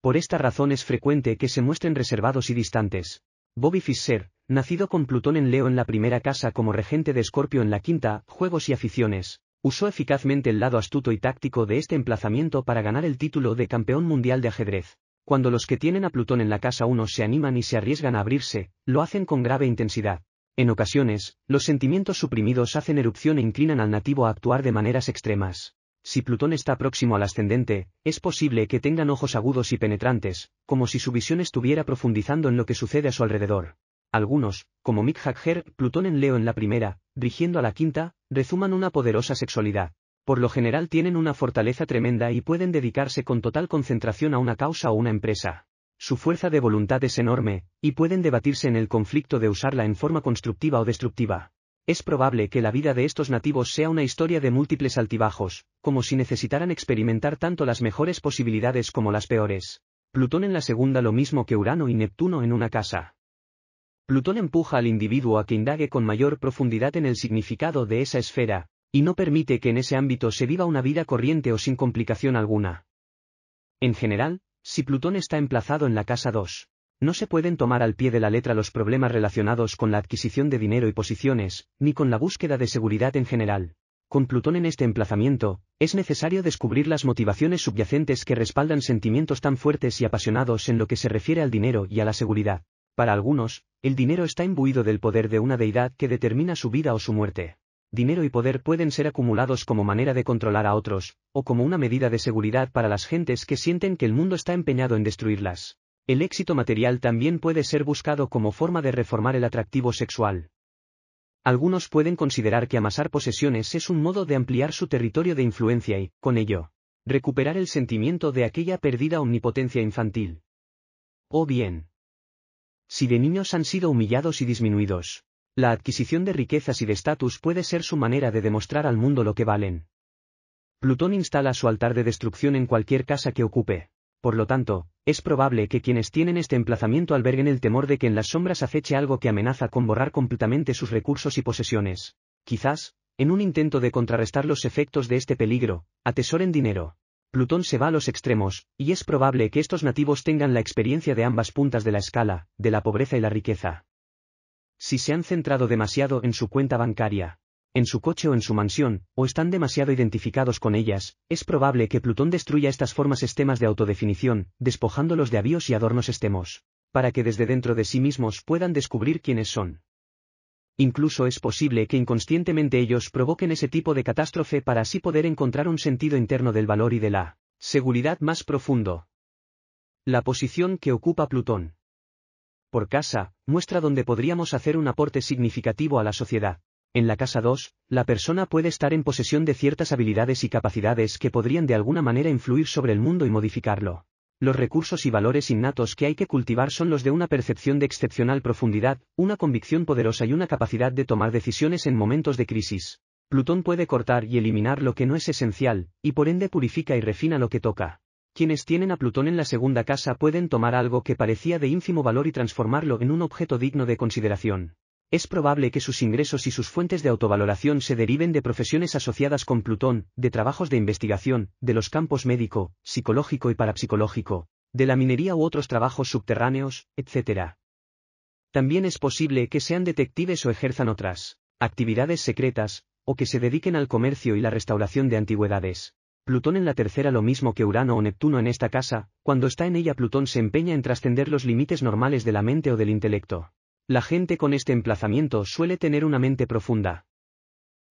Por esta razón es frecuente que se muestren reservados y distantes. Bobby Fischer, nacido con Plutón en Leo en la primera casa como regente de Escorpio en la quinta, juegos y aficiones, usó eficazmente el lado astuto y táctico de este emplazamiento para ganar el título de campeón mundial de ajedrez. Cuando los que tienen a Plutón en la casa 1 se animan y se arriesgan a abrirse, lo hacen con grave intensidad. En ocasiones, los sentimientos suprimidos hacen erupción e inclinan al nativo a actuar de maneras extremas. Si Plutón está próximo al ascendente, es posible que tengan ojos agudos y penetrantes, como si su visión estuviera profundizando en lo que sucede a su alrededor. Algunos, como Mick Jagger, Plutón en Leo en la primera, rigiendo a la quinta, rezuman una poderosa sexualidad. Por lo general tienen una fortaleza tremenda y pueden dedicarse con total concentración a una causa o una empresa su fuerza de voluntad es enorme, y pueden debatirse en el conflicto de usarla en forma constructiva o destructiva. Es probable que la vida de estos nativos sea una historia de múltiples altibajos, como si necesitaran experimentar tanto las mejores posibilidades como las peores. Plutón en la segunda lo mismo que Urano y Neptuno en una casa. Plutón empuja al individuo a que indague con mayor profundidad en el significado de esa esfera, y no permite que en ese ámbito se viva una vida corriente o sin complicación alguna. En general, si Plutón está emplazado en la casa 2, no se pueden tomar al pie de la letra los problemas relacionados con la adquisición de dinero y posiciones, ni con la búsqueda de seguridad en general. Con Plutón en este emplazamiento, es necesario descubrir las motivaciones subyacentes que respaldan sentimientos tan fuertes y apasionados en lo que se refiere al dinero y a la seguridad. Para algunos, el dinero está imbuido del poder de una deidad que determina su vida o su muerte dinero y poder pueden ser acumulados como manera de controlar a otros, o como una medida de seguridad para las gentes que sienten que el mundo está empeñado en destruirlas. El éxito material también puede ser buscado como forma de reformar el atractivo sexual. Algunos pueden considerar que amasar posesiones es un modo de ampliar su territorio de influencia y, con ello, recuperar el sentimiento de aquella perdida omnipotencia infantil. O bien, si de niños han sido humillados y disminuidos, la adquisición de riquezas y de estatus puede ser su manera de demostrar al mundo lo que valen. Plutón instala su altar de destrucción en cualquier casa que ocupe. Por lo tanto, es probable que quienes tienen este emplazamiento alberguen el temor de que en las sombras aceche algo que amenaza con borrar completamente sus recursos y posesiones. Quizás, en un intento de contrarrestar los efectos de este peligro, atesoren dinero. Plutón se va a los extremos, y es probable que estos nativos tengan la experiencia de ambas puntas de la escala, de la pobreza y la riqueza si se han centrado demasiado en su cuenta bancaria, en su coche o en su mansión, o están demasiado identificados con ellas, es probable que Plutón destruya estas formas estemas de autodefinición, despojándolos de avíos y adornos estemos, para que desde dentro de sí mismos puedan descubrir quiénes son. Incluso es posible que inconscientemente ellos provoquen ese tipo de catástrofe para así poder encontrar un sentido interno del valor y de la seguridad más profundo. La posición que ocupa Plutón por casa, muestra donde podríamos hacer un aporte significativo a la sociedad. En la casa 2, la persona puede estar en posesión de ciertas habilidades y capacidades que podrían de alguna manera influir sobre el mundo y modificarlo. Los recursos y valores innatos que hay que cultivar son los de una percepción de excepcional profundidad, una convicción poderosa y una capacidad de tomar decisiones en momentos de crisis. Plutón puede cortar y eliminar lo que no es esencial, y por ende purifica y refina lo que toca. Quienes tienen a Plutón en la segunda casa pueden tomar algo que parecía de ínfimo valor y transformarlo en un objeto digno de consideración. Es probable que sus ingresos y sus fuentes de autovaloración se deriven de profesiones asociadas con Plutón, de trabajos de investigación, de los campos médico, psicológico y parapsicológico, de la minería u otros trabajos subterráneos, etc. También es posible que sean detectives o ejerzan otras actividades secretas, o que se dediquen al comercio y la restauración de antigüedades. Plutón en la tercera lo mismo que Urano o Neptuno en esta casa, cuando está en ella Plutón se empeña en trascender los límites normales de la mente o del intelecto. La gente con este emplazamiento suele tener una mente profunda.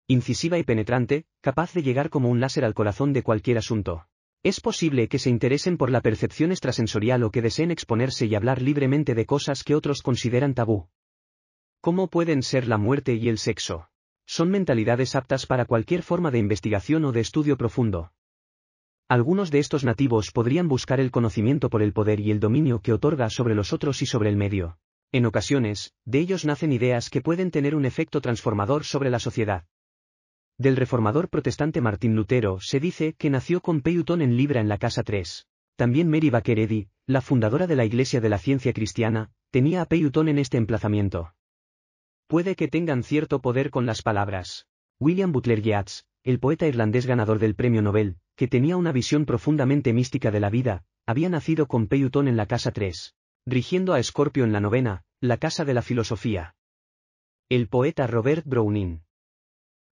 Incisiva y penetrante, capaz de llegar como un láser al corazón de cualquier asunto. Es posible que se interesen por la percepción extrasensorial o que deseen exponerse y hablar libremente de cosas que otros consideran tabú. ¿Cómo pueden ser la muerte y el sexo? Son mentalidades aptas para cualquier forma de investigación o de estudio profundo. Algunos de estos nativos podrían buscar el conocimiento por el poder y el dominio que otorga sobre los otros y sobre el medio. En ocasiones, de ellos nacen ideas que pueden tener un efecto transformador sobre la sociedad. Del reformador protestante Martín Lutero se dice que nació con Peyton en Libra en la Casa 3. También Mary Baker Eddy, la fundadora de la Iglesia de la Ciencia Cristiana, tenía a Peyton en este emplazamiento. Puede que tengan cierto poder con las palabras. William Butler Yeats, el poeta irlandés ganador del Premio Nobel, que tenía una visión profundamente mística de la vida, había nacido con Peyutón en la casa 3, dirigiendo a Escorpio en la novena, la casa de la filosofía. El poeta Robert Browning.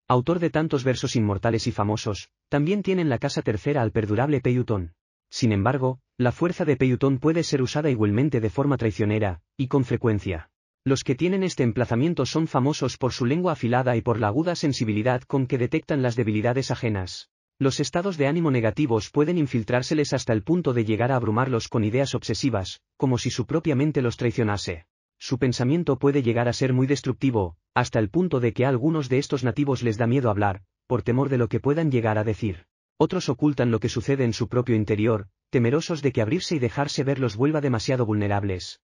Autor de tantos versos inmortales y famosos, también tiene en la casa tercera al perdurable Peyutón. Sin embargo, la fuerza de Peyutón puede ser usada igualmente de forma traicionera, y con frecuencia. Los que tienen este emplazamiento son famosos por su lengua afilada y por la aguda sensibilidad con que detectan las debilidades ajenas. Los estados de ánimo negativos pueden infiltrárseles hasta el punto de llegar a abrumarlos con ideas obsesivas, como si su propia mente los traicionase. Su pensamiento puede llegar a ser muy destructivo, hasta el punto de que a algunos de estos nativos les da miedo hablar, por temor de lo que puedan llegar a decir. Otros ocultan lo que sucede en su propio interior, temerosos de que abrirse y dejarse ver los vuelva demasiado vulnerables.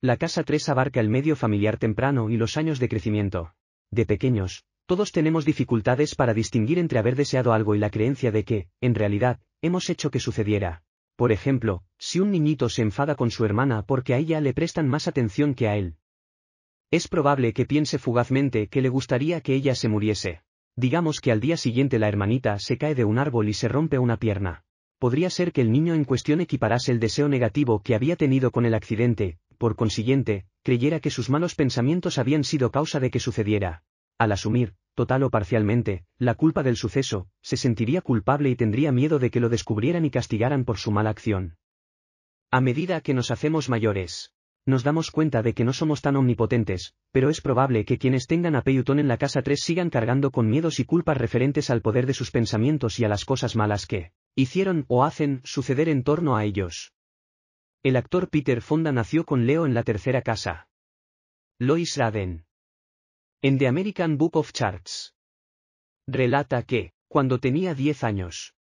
La casa 3 abarca el medio familiar temprano y los años de crecimiento. De pequeños, todos tenemos dificultades para distinguir entre haber deseado algo y la creencia de que, en realidad, hemos hecho que sucediera. Por ejemplo, si un niñito se enfada con su hermana porque a ella le prestan más atención que a él. Es probable que piense fugazmente que le gustaría que ella se muriese. Digamos que al día siguiente la hermanita se cae de un árbol y se rompe una pierna. Podría ser que el niño en cuestión equiparase el deseo negativo que había tenido con el accidente, por consiguiente, creyera que sus malos pensamientos habían sido causa de que sucediera. Al asumir, total o parcialmente, la culpa del suceso, se sentiría culpable y tendría miedo de que lo descubrieran y castigaran por su mala acción. A medida que nos hacemos mayores, nos damos cuenta de que no somos tan omnipotentes, pero es probable que quienes tengan a Peyutón en la casa 3 sigan cargando con miedos y culpas referentes al poder de sus pensamientos y a las cosas malas que hicieron o hacen suceder en torno a ellos. El actor Peter Fonda nació con Leo en la tercera casa. Lois Raden en The American Book of Charts. Relata que, cuando tenía 10 años,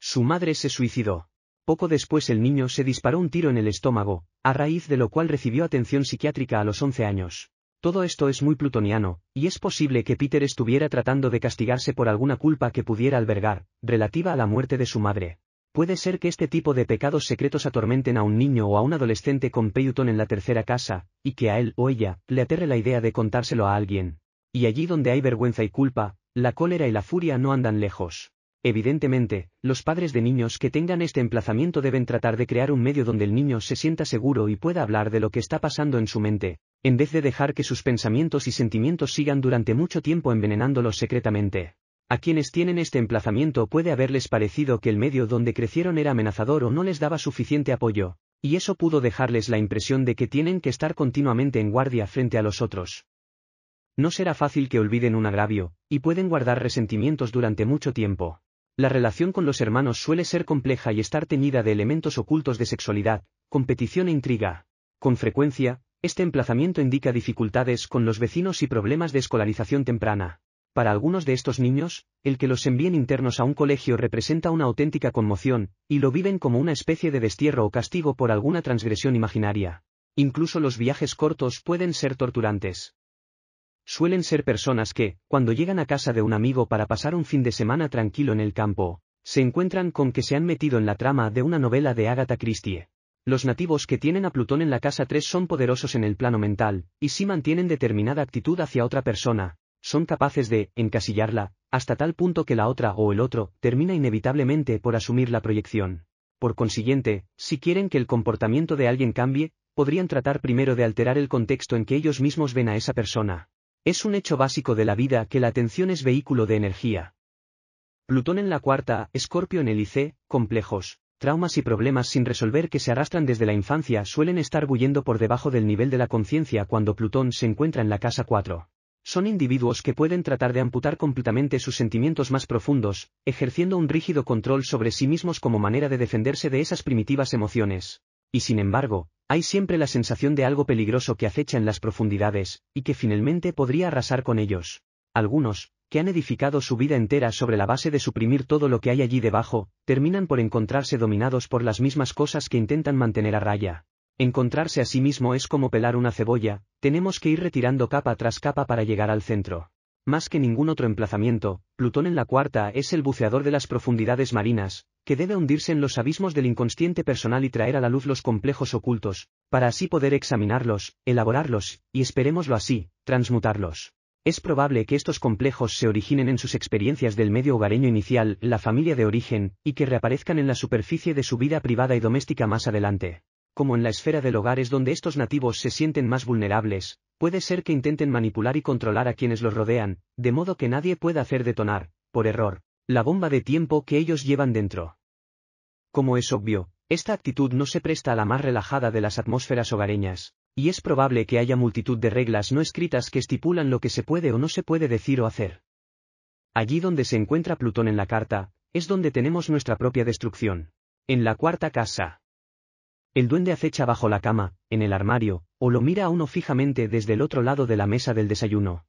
su madre se suicidó. Poco después el niño se disparó un tiro en el estómago, a raíz de lo cual recibió atención psiquiátrica a los 11 años. Todo esto es muy plutoniano, y es posible que Peter estuviera tratando de castigarse por alguna culpa que pudiera albergar, relativa a la muerte de su madre. Puede ser que este tipo de pecados secretos atormenten a un niño o a un adolescente con Peyton en la tercera casa, y que a él o ella le aterre la idea de contárselo a alguien. Y allí donde hay vergüenza y culpa, la cólera y la furia no andan lejos. Evidentemente, los padres de niños que tengan este emplazamiento deben tratar de crear un medio donde el niño se sienta seguro y pueda hablar de lo que está pasando en su mente, en vez de dejar que sus pensamientos y sentimientos sigan durante mucho tiempo envenenándolos secretamente. A quienes tienen este emplazamiento puede haberles parecido que el medio donde crecieron era amenazador o no les daba suficiente apoyo, y eso pudo dejarles la impresión de que tienen que estar continuamente en guardia frente a los otros. No será fácil que olviden un agravio, y pueden guardar resentimientos durante mucho tiempo. La relación con los hermanos suele ser compleja y estar teñida de elementos ocultos de sexualidad, competición e intriga. Con frecuencia, este emplazamiento indica dificultades con los vecinos y problemas de escolarización temprana. Para algunos de estos niños, el que los envíen internos a un colegio representa una auténtica conmoción, y lo viven como una especie de destierro o castigo por alguna transgresión imaginaria. Incluso los viajes cortos pueden ser torturantes. Suelen ser personas que, cuando llegan a casa de un amigo para pasar un fin de semana tranquilo en el campo, se encuentran con que se han metido en la trama de una novela de Agatha Christie. Los nativos que tienen a Plutón en la casa 3 son poderosos en el plano mental, y si mantienen determinada actitud hacia otra persona, son capaces de encasillarla, hasta tal punto que la otra o el otro termina inevitablemente por asumir la proyección. Por consiguiente, si quieren que el comportamiento de alguien cambie, podrían tratar primero de alterar el contexto en que ellos mismos ven a esa persona. Es un hecho básico de la vida que la atención es vehículo de energía. Plutón en la cuarta, Escorpio en el IC, complejos, traumas y problemas sin resolver que se arrastran desde la infancia suelen estar huyendo por debajo del nivel de la conciencia cuando Plutón se encuentra en la casa 4. Son individuos que pueden tratar de amputar completamente sus sentimientos más profundos, ejerciendo un rígido control sobre sí mismos como manera de defenderse de esas primitivas emociones. Y sin embargo, hay siempre la sensación de algo peligroso que acecha en las profundidades, y que finalmente podría arrasar con ellos. Algunos, que han edificado su vida entera sobre la base de suprimir todo lo que hay allí debajo, terminan por encontrarse dominados por las mismas cosas que intentan mantener a raya. Encontrarse a sí mismo es como pelar una cebolla, tenemos que ir retirando capa tras capa para llegar al centro. Más que ningún otro emplazamiento, Plutón en la cuarta es el buceador de las profundidades marinas, que debe hundirse en los abismos del inconsciente personal y traer a la luz los complejos ocultos, para así poder examinarlos, elaborarlos, y esperémoslo así, transmutarlos. Es probable que estos complejos se originen en sus experiencias del medio hogareño inicial, la familia de origen, y que reaparezcan en la superficie de su vida privada y doméstica más adelante como en la esfera del hogar es donde estos nativos se sienten más vulnerables, puede ser que intenten manipular y controlar a quienes los rodean, de modo que nadie pueda hacer detonar, por error, la bomba de tiempo que ellos llevan dentro. Como es obvio, esta actitud no se presta a la más relajada de las atmósferas hogareñas, y es probable que haya multitud de reglas no escritas que estipulan lo que se puede o no se puede decir o hacer. Allí donde se encuentra Plutón en la carta, es donde tenemos nuestra propia destrucción. En la cuarta casa. El duende acecha bajo la cama, en el armario, o lo mira a uno fijamente desde el otro lado de la mesa del desayuno.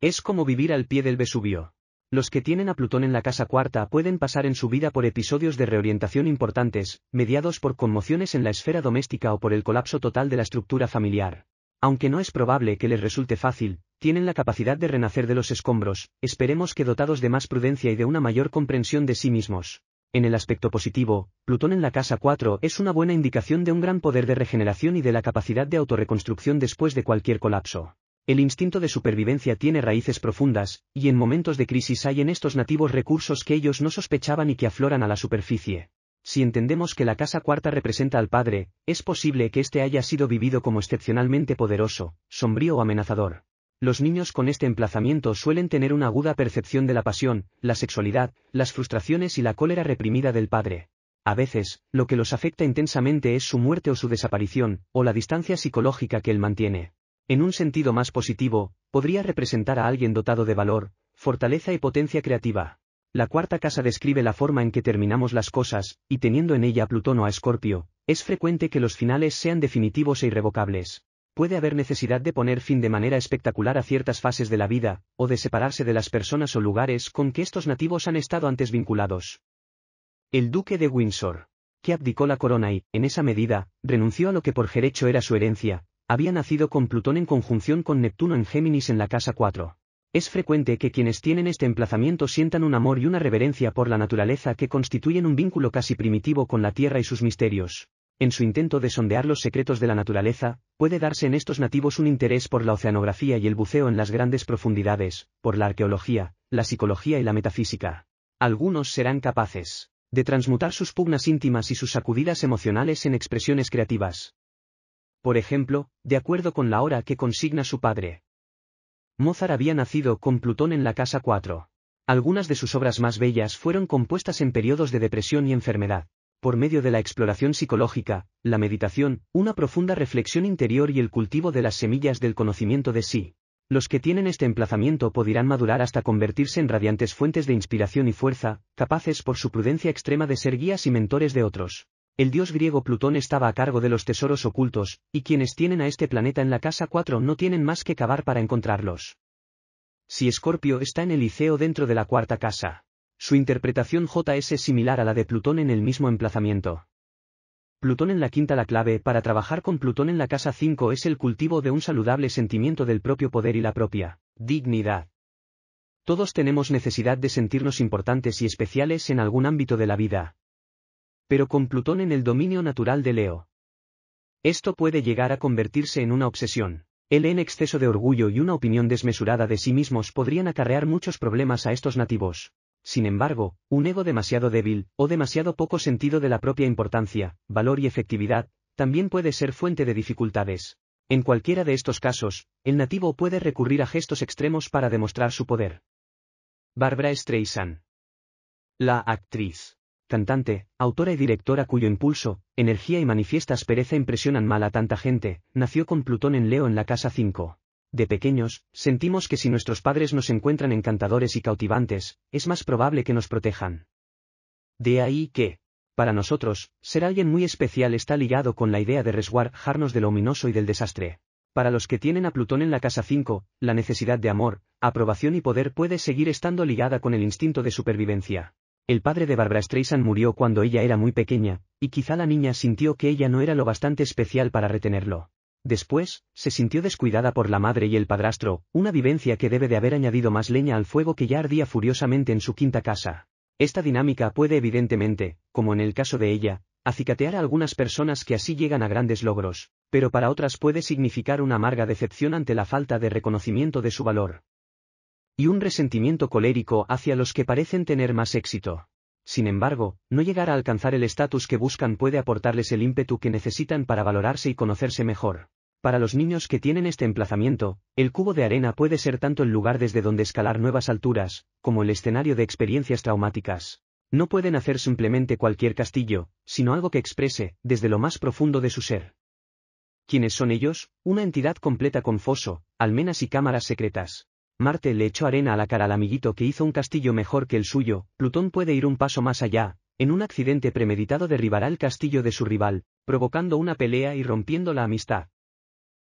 Es como vivir al pie del Vesubio. Los que tienen a Plutón en la casa cuarta pueden pasar en su vida por episodios de reorientación importantes, mediados por conmociones en la esfera doméstica o por el colapso total de la estructura familiar. Aunque no es probable que les resulte fácil, tienen la capacidad de renacer de los escombros, esperemos que dotados de más prudencia y de una mayor comprensión de sí mismos. En el aspecto positivo, Plutón en la casa 4 es una buena indicación de un gran poder de regeneración y de la capacidad de autorreconstrucción después de cualquier colapso. El instinto de supervivencia tiene raíces profundas, y en momentos de crisis hay en estos nativos recursos que ellos no sospechaban y que afloran a la superficie. Si entendemos que la casa cuarta representa al padre, es posible que éste haya sido vivido como excepcionalmente poderoso, sombrío o amenazador. Los niños con este emplazamiento suelen tener una aguda percepción de la pasión, la sexualidad, las frustraciones y la cólera reprimida del padre. A veces, lo que los afecta intensamente es su muerte o su desaparición, o la distancia psicológica que él mantiene. En un sentido más positivo, podría representar a alguien dotado de valor, fortaleza y potencia creativa. La cuarta casa describe la forma en que terminamos las cosas, y teniendo en ella a Plutón o a Escorpio, es frecuente que los finales sean definitivos e irrevocables puede haber necesidad de poner fin de manera espectacular a ciertas fases de la vida, o de separarse de las personas o lugares con que estos nativos han estado antes vinculados. El duque de Windsor, que abdicó la corona y, en esa medida, renunció a lo que por derecho era su herencia, había nacido con Plutón en conjunción con Neptuno en Géminis en la casa 4. Es frecuente que quienes tienen este emplazamiento sientan un amor y una reverencia por la naturaleza que constituyen un vínculo casi primitivo con la Tierra y sus misterios. En su intento de sondear los secretos de la naturaleza, puede darse en estos nativos un interés por la oceanografía y el buceo en las grandes profundidades, por la arqueología, la psicología y la metafísica. Algunos serán capaces de transmutar sus pugnas íntimas y sus sacudidas emocionales en expresiones creativas. Por ejemplo, de acuerdo con la hora que consigna su padre. Mozart había nacido con Plutón en la casa 4. Algunas de sus obras más bellas fueron compuestas en periodos de depresión y enfermedad, por medio de la exploración psicológica, la meditación, una profunda reflexión interior y el cultivo de las semillas del conocimiento de sí. Los que tienen este emplazamiento podrán madurar hasta convertirse en radiantes fuentes de inspiración y fuerza, capaces por su prudencia extrema de ser guías y mentores de otros. El dios griego Plutón estaba a cargo de los tesoros ocultos, y quienes tienen a este planeta en la casa 4 no tienen más que cavar para encontrarlos. Si Escorpio está en el liceo dentro de la cuarta casa. Su interpretación J.S. es similar a la de Plutón en el mismo emplazamiento. Plutón en la quinta La clave para trabajar con Plutón en la casa 5 es el cultivo de un saludable sentimiento del propio poder y la propia dignidad. Todos tenemos necesidad de sentirnos importantes y especiales en algún ámbito de la vida. Pero con Plutón en el dominio natural de Leo. Esto puede llegar a convertirse en una obsesión. El en exceso de orgullo y una opinión desmesurada de sí mismos podrían acarrear muchos problemas a estos nativos. Sin embargo, un ego demasiado débil, o demasiado poco sentido de la propia importancia, valor y efectividad, también puede ser fuente de dificultades. En cualquiera de estos casos, el nativo puede recurrir a gestos extremos para demostrar su poder. Barbara Streisand. La actriz, cantante, autora y directora cuyo impulso, energía y manifiesta aspereza impresionan mal a tanta gente, nació con Plutón en Leo en la casa 5. De pequeños, sentimos que si nuestros padres nos encuentran encantadores y cautivantes, es más probable que nos protejan. De ahí que, para nosotros, ser alguien muy especial está ligado con la idea de resguardarnos de lo ominoso y del desastre. Para los que tienen a Plutón en la casa 5, la necesidad de amor, aprobación y poder puede seguir estando ligada con el instinto de supervivencia. El padre de Barbara Streisand murió cuando ella era muy pequeña, y quizá la niña sintió que ella no era lo bastante especial para retenerlo. Después, se sintió descuidada por la madre y el padrastro, una vivencia que debe de haber añadido más leña al fuego que ya ardía furiosamente en su quinta casa. Esta dinámica puede evidentemente, como en el caso de ella, acicatear a algunas personas que así llegan a grandes logros, pero para otras puede significar una amarga decepción ante la falta de reconocimiento de su valor. Y un resentimiento colérico hacia los que parecen tener más éxito. Sin embargo, no llegar a alcanzar el estatus que buscan puede aportarles el ímpetu que necesitan para valorarse y conocerse mejor. Para los niños que tienen este emplazamiento, el cubo de arena puede ser tanto el lugar desde donde escalar nuevas alturas, como el escenario de experiencias traumáticas. No pueden hacer simplemente cualquier castillo, sino algo que exprese, desde lo más profundo de su ser. ¿Quiénes son ellos? Una entidad completa con foso, almenas y cámaras secretas. Marte le echó arena a la cara al amiguito que hizo un castillo mejor que el suyo, Plutón puede ir un paso más allá, en un accidente premeditado derribará el castillo de su rival, provocando una pelea y rompiendo la amistad.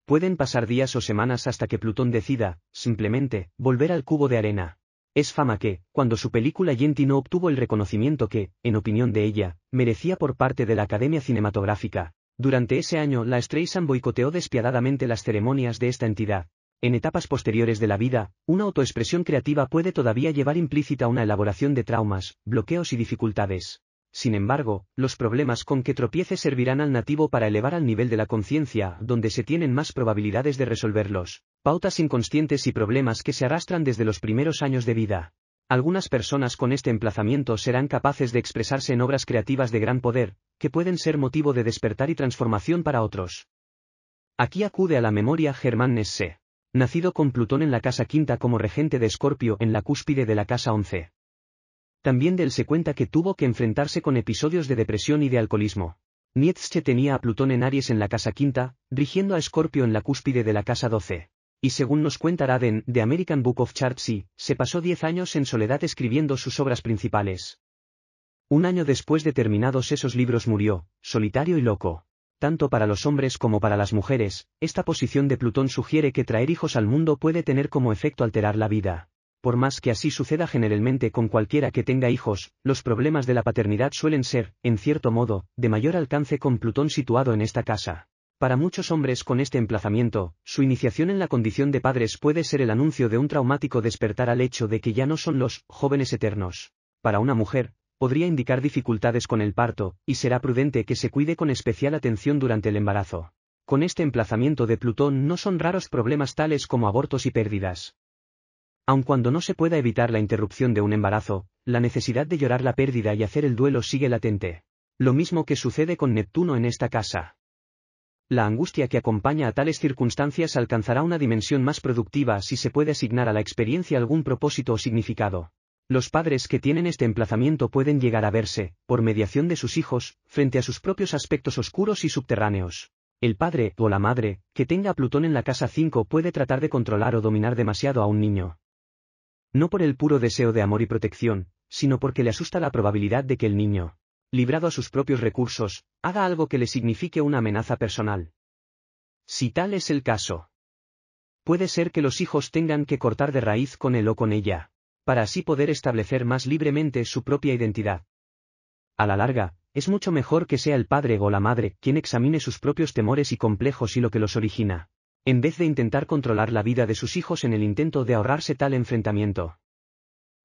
Pueden pasar días o semanas hasta que Plutón decida, simplemente, volver al cubo de arena. Es fama que, cuando su película Yenti no obtuvo el reconocimiento que, en opinión de ella, merecía por parte de la Academia Cinematográfica, durante ese año la Streisand boicoteó despiadadamente las ceremonias de esta entidad. En etapas posteriores de la vida, una autoexpresión creativa puede todavía llevar implícita una elaboración de traumas, bloqueos y dificultades. Sin embargo, los problemas con que tropiece servirán al nativo para elevar al nivel de la conciencia, donde se tienen más probabilidades de resolverlos. Pautas inconscientes y problemas que se arrastran desde los primeros años de vida. Algunas personas con este emplazamiento serán capaces de expresarse en obras creativas de gran poder, que pueden ser motivo de despertar y transformación para otros. Aquí acude a la memoria Germán Nesse. Nacido con Plutón en la casa quinta como regente de Escorpio en la cúspide de la casa once. También de se cuenta que tuvo que enfrentarse con episodios de depresión y de alcoholismo. Nietzsche tenía a Plutón en Aries en la casa quinta, rigiendo a Escorpio en la cúspide de la casa doce. Y según nos cuenta Raden, de American Book of Charts, y, se pasó diez años en soledad escribiendo sus obras principales. Un año después de terminados esos libros murió, solitario y loco. Tanto para los hombres como para las mujeres, esta posición de Plutón sugiere que traer hijos al mundo puede tener como efecto alterar la vida por más que así suceda generalmente con cualquiera que tenga hijos, los problemas de la paternidad suelen ser, en cierto modo, de mayor alcance con Plutón situado en esta casa. Para muchos hombres con este emplazamiento, su iniciación en la condición de padres puede ser el anuncio de un traumático despertar al hecho de que ya no son los jóvenes eternos. Para una mujer, podría indicar dificultades con el parto, y será prudente que se cuide con especial atención durante el embarazo. Con este emplazamiento de Plutón no son raros problemas tales como abortos y pérdidas. Aun cuando no se pueda evitar la interrupción de un embarazo, la necesidad de llorar la pérdida y hacer el duelo sigue latente. Lo mismo que sucede con Neptuno en esta casa. La angustia que acompaña a tales circunstancias alcanzará una dimensión más productiva si se puede asignar a la experiencia algún propósito o significado. Los padres que tienen este emplazamiento pueden llegar a verse, por mediación de sus hijos, frente a sus propios aspectos oscuros y subterráneos. El padre, o la madre, que tenga a Plutón en la casa 5 puede tratar de controlar o dominar demasiado a un niño. No por el puro deseo de amor y protección, sino porque le asusta la probabilidad de que el niño, librado a sus propios recursos, haga algo que le signifique una amenaza personal. Si tal es el caso, puede ser que los hijos tengan que cortar de raíz con él o con ella, para así poder establecer más libremente su propia identidad. A la larga, es mucho mejor que sea el padre o la madre quien examine sus propios temores y complejos y lo que los origina, en vez de intentar controlar la vida de sus hijos en el intento de ahorrarse tal enfrentamiento.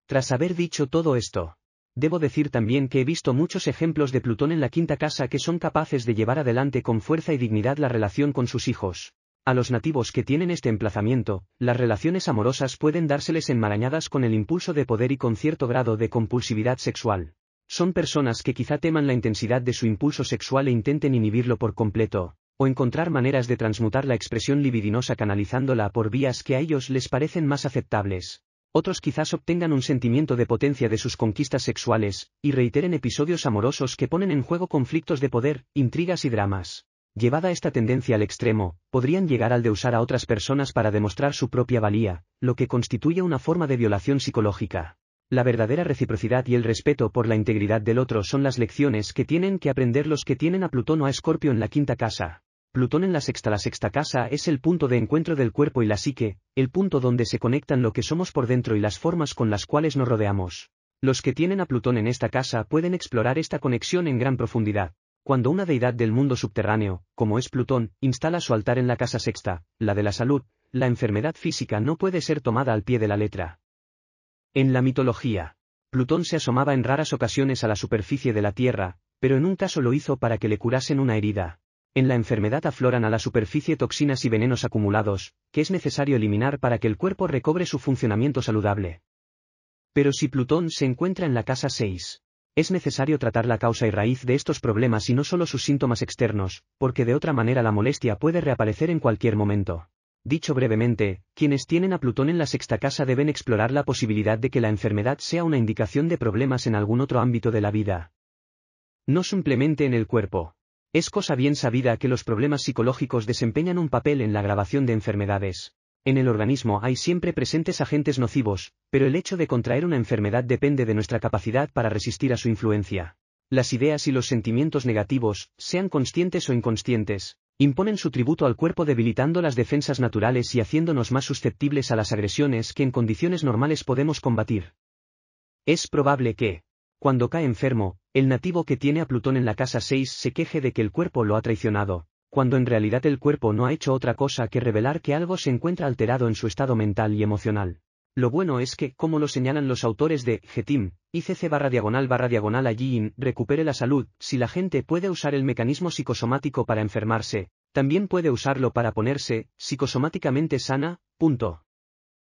Tras haber dicho todo esto, debo decir también que he visto muchos ejemplos de Plutón en la quinta casa que son capaces de llevar adelante con fuerza y dignidad la relación con sus hijos. A los nativos que tienen este emplazamiento, las relaciones amorosas pueden dárseles enmarañadas con el impulso de poder y con cierto grado de compulsividad sexual. Son personas que quizá teman la intensidad de su impulso sexual e intenten inhibirlo por completo, o encontrar maneras de transmutar la expresión libidinosa canalizándola por vías que a ellos les parecen más aceptables. Otros quizás obtengan un sentimiento de potencia de sus conquistas sexuales, y reiteren episodios amorosos que ponen en juego conflictos de poder, intrigas y dramas. Llevada esta tendencia al extremo, podrían llegar al de usar a otras personas para demostrar su propia valía, lo que constituye una forma de violación psicológica. La verdadera reciprocidad y el respeto por la integridad del otro son las lecciones que tienen que aprender los que tienen a Plutón o a Escorpio en la quinta casa. Plutón en la sexta. La sexta casa es el punto de encuentro del cuerpo y la psique, el punto donde se conectan lo que somos por dentro y las formas con las cuales nos rodeamos. Los que tienen a Plutón en esta casa pueden explorar esta conexión en gran profundidad. Cuando una deidad del mundo subterráneo, como es Plutón, instala su altar en la casa sexta, la de la salud, la enfermedad física no puede ser tomada al pie de la letra. En la mitología, Plutón se asomaba en raras ocasiones a la superficie de la Tierra, pero en un caso lo hizo para que le curasen una herida. En la enfermedad afloran a la superficie toxinas y venenos acumulados, que es necesario eliminar para que el cuerpo recobre su funcionamiento saludable. Pero si Plutón se encuentra en la casa 6, es necesario tratar la causa y raíz de estos problemas y no solo sus síntomas externos, porque de otra manera la molestia puede reaparecer en cualquier momento. Dicho brevemente, quienes tienen a Plutón en la sexta casa deben explorar la posibilidad de que la enfermedad sea una indicación de problemas en algún otro ámbito de la vida. No simplemente en el cuerpo. Es cosa bien sabida que los problemas psicológicos desempeñan un papel en la grabación de enfermedades. En el organismo hay siempre presentes agentes nocivos, pero el hecho de contraer una enfermedad depende de nuestra capacidad para resistir a su influencia. Las ideas y los sentimientos negativos, sean conscientes o inconscientes, imponen su tributo al cuerpo debilitando las defensas naturales y haciéndonos más susceptibles a las agresiones que en condiciones normales podemos combatir. Es probable que, cuando cae enfermo, el nativo que tiene a Plutón en la casa 6 se queje de que el cuerpo lo ha traicionado, cuando en realidad el cuerpo no ha hecho otra cosa que revelar que algo se encuentra alterado en su estado mental y emocional. Lo bueno es que, como lo señalan los autores de Getim, ICC barra diagonal barra diagonal allí recupere la salud, si la gente puede usar el mecanismo psicosomático para enfermarse, también puede usarlo para ponerse psicosomáticamente sana, punto.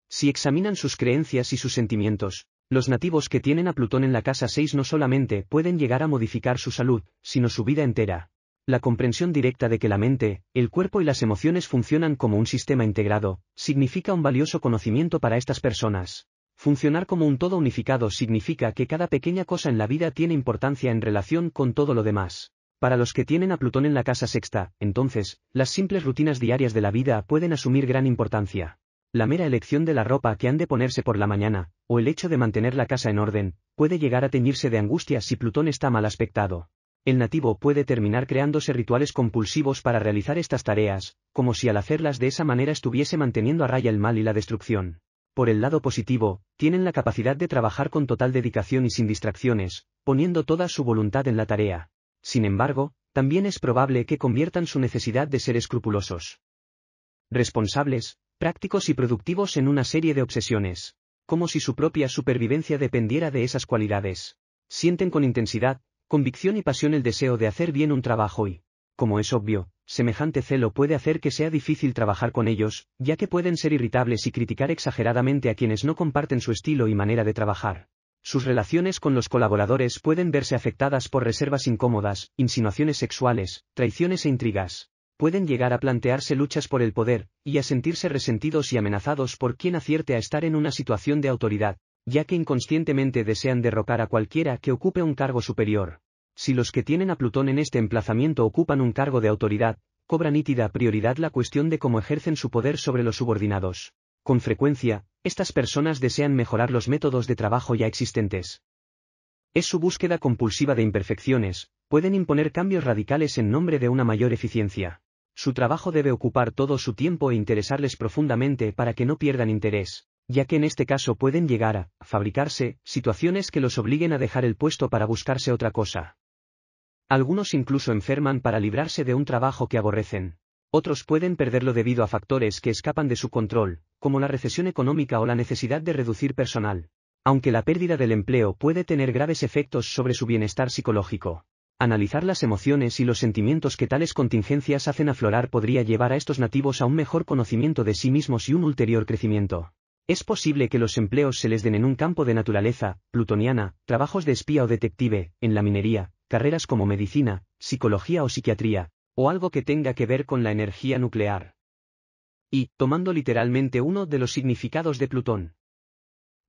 Si examinan sus creencias y sus sentimientos, los nativos que tienen a Plutón en la casa 6 no solamente pueden llegar a modificar su salud, sino su vida entera. La comprensión directa de que la mente, el cuerpo y las emociones funcionan como un sistema integrado, significa un valioso conocimiento para estas personas. Funcionar como un todo unificado significa que cada pequeña cosa en la vida tiene importancia en relación con todo lo demás. Para los que tienen a Plutón en la casa sexta, entonces, las simples rutinas diarias de la vida pueden asumir gran importancia. La mera elección de la ropa que han de ponerse por la mañana, o el hecho de mantener la casa en orden, puede llegar a teñirse de angustia si Plutón está mal aspectado el nativo puede terminar creándose rituales compulsivos para realizar estas tareas, como si al hacerlas de esa manera estuviese manteniendo a raya el mal y la destrucción. Por el lado positivo, tienen la capacidad de trabajar con total dedicación y sin distracciones, poniendo toda su voluntad en la tarea. Sin embargo, también es probable que conviertan su necesidad de ser escrupulosos. Responsables, prácticos y productivos en una serie de obsesiones. Como si su propia supervivencia dependiera de esas cualidades. Sienten con intensidad, convicción y pasión el deseo de hacer bien un trabajo y, como es obvio, semejante celo puede hacer que sea difícil trabajar con ellos, ya que pueden ser irritables y criticar exageradamente a quienes no comparten su estilo y manera de trabajar. Sus relaciones con los colaboradores pueden verse afectadas por reservas incómodas, insinuaciones sexuales, traiciones e intrigas. Pueden llegar a plantearse luchas por el poder, y a sentirse resentidos y amenazados por quien acierte a estar en una situación de autoridad, ya que inconscientemente desean derrocar a cualquiera que ocupe un cargo superior. Si los que tienen a Plutón en este emplazamiento ocupan un cargo de autoridad, cobra nítida prioridad la cuestión de cómo ejercen su poder sobre los subordinados. Con frecuencia, estas personas desean mejorar los métodos de trabajo ya existentes. Es su búsqueda compulsiva de imperfecciones, pueden imponer cambios radicales en nombre de una mayor eficiencia. Su trabajo debe ocupar todo su tiempo e interesarles profundamente para que no pierdan interés ya que en este caso pueden llegar a fabricarse situaciones que los obliguen a dejar el puesto para buscarse otra cosa. Algunos incluso enferman para librarse de un trabajo que aborrecen. Otros pueden perderlo debido a factores que escapan de su control, como la recesión económica o la necesidad de reducir personal. Aunque la pérdida del empleo puede tener graves efectos sobre su bienestar psicológico. Analizar las emociones y los sentimientos que tales contingencias hacen aflorar podría llevar a estos nativos a un mejor conocimiento de sí mismos y un ulterior crecimiento es posible que los empleos se les den en un campo de naturaleza, plutoniana, trabajos de espía o detective, en la minería, carreras como medicina, psicología o psiquiatría, o algo que tenga que ver con la energía nuclear. Y, tomando literalmente uno de los significados de Plutón.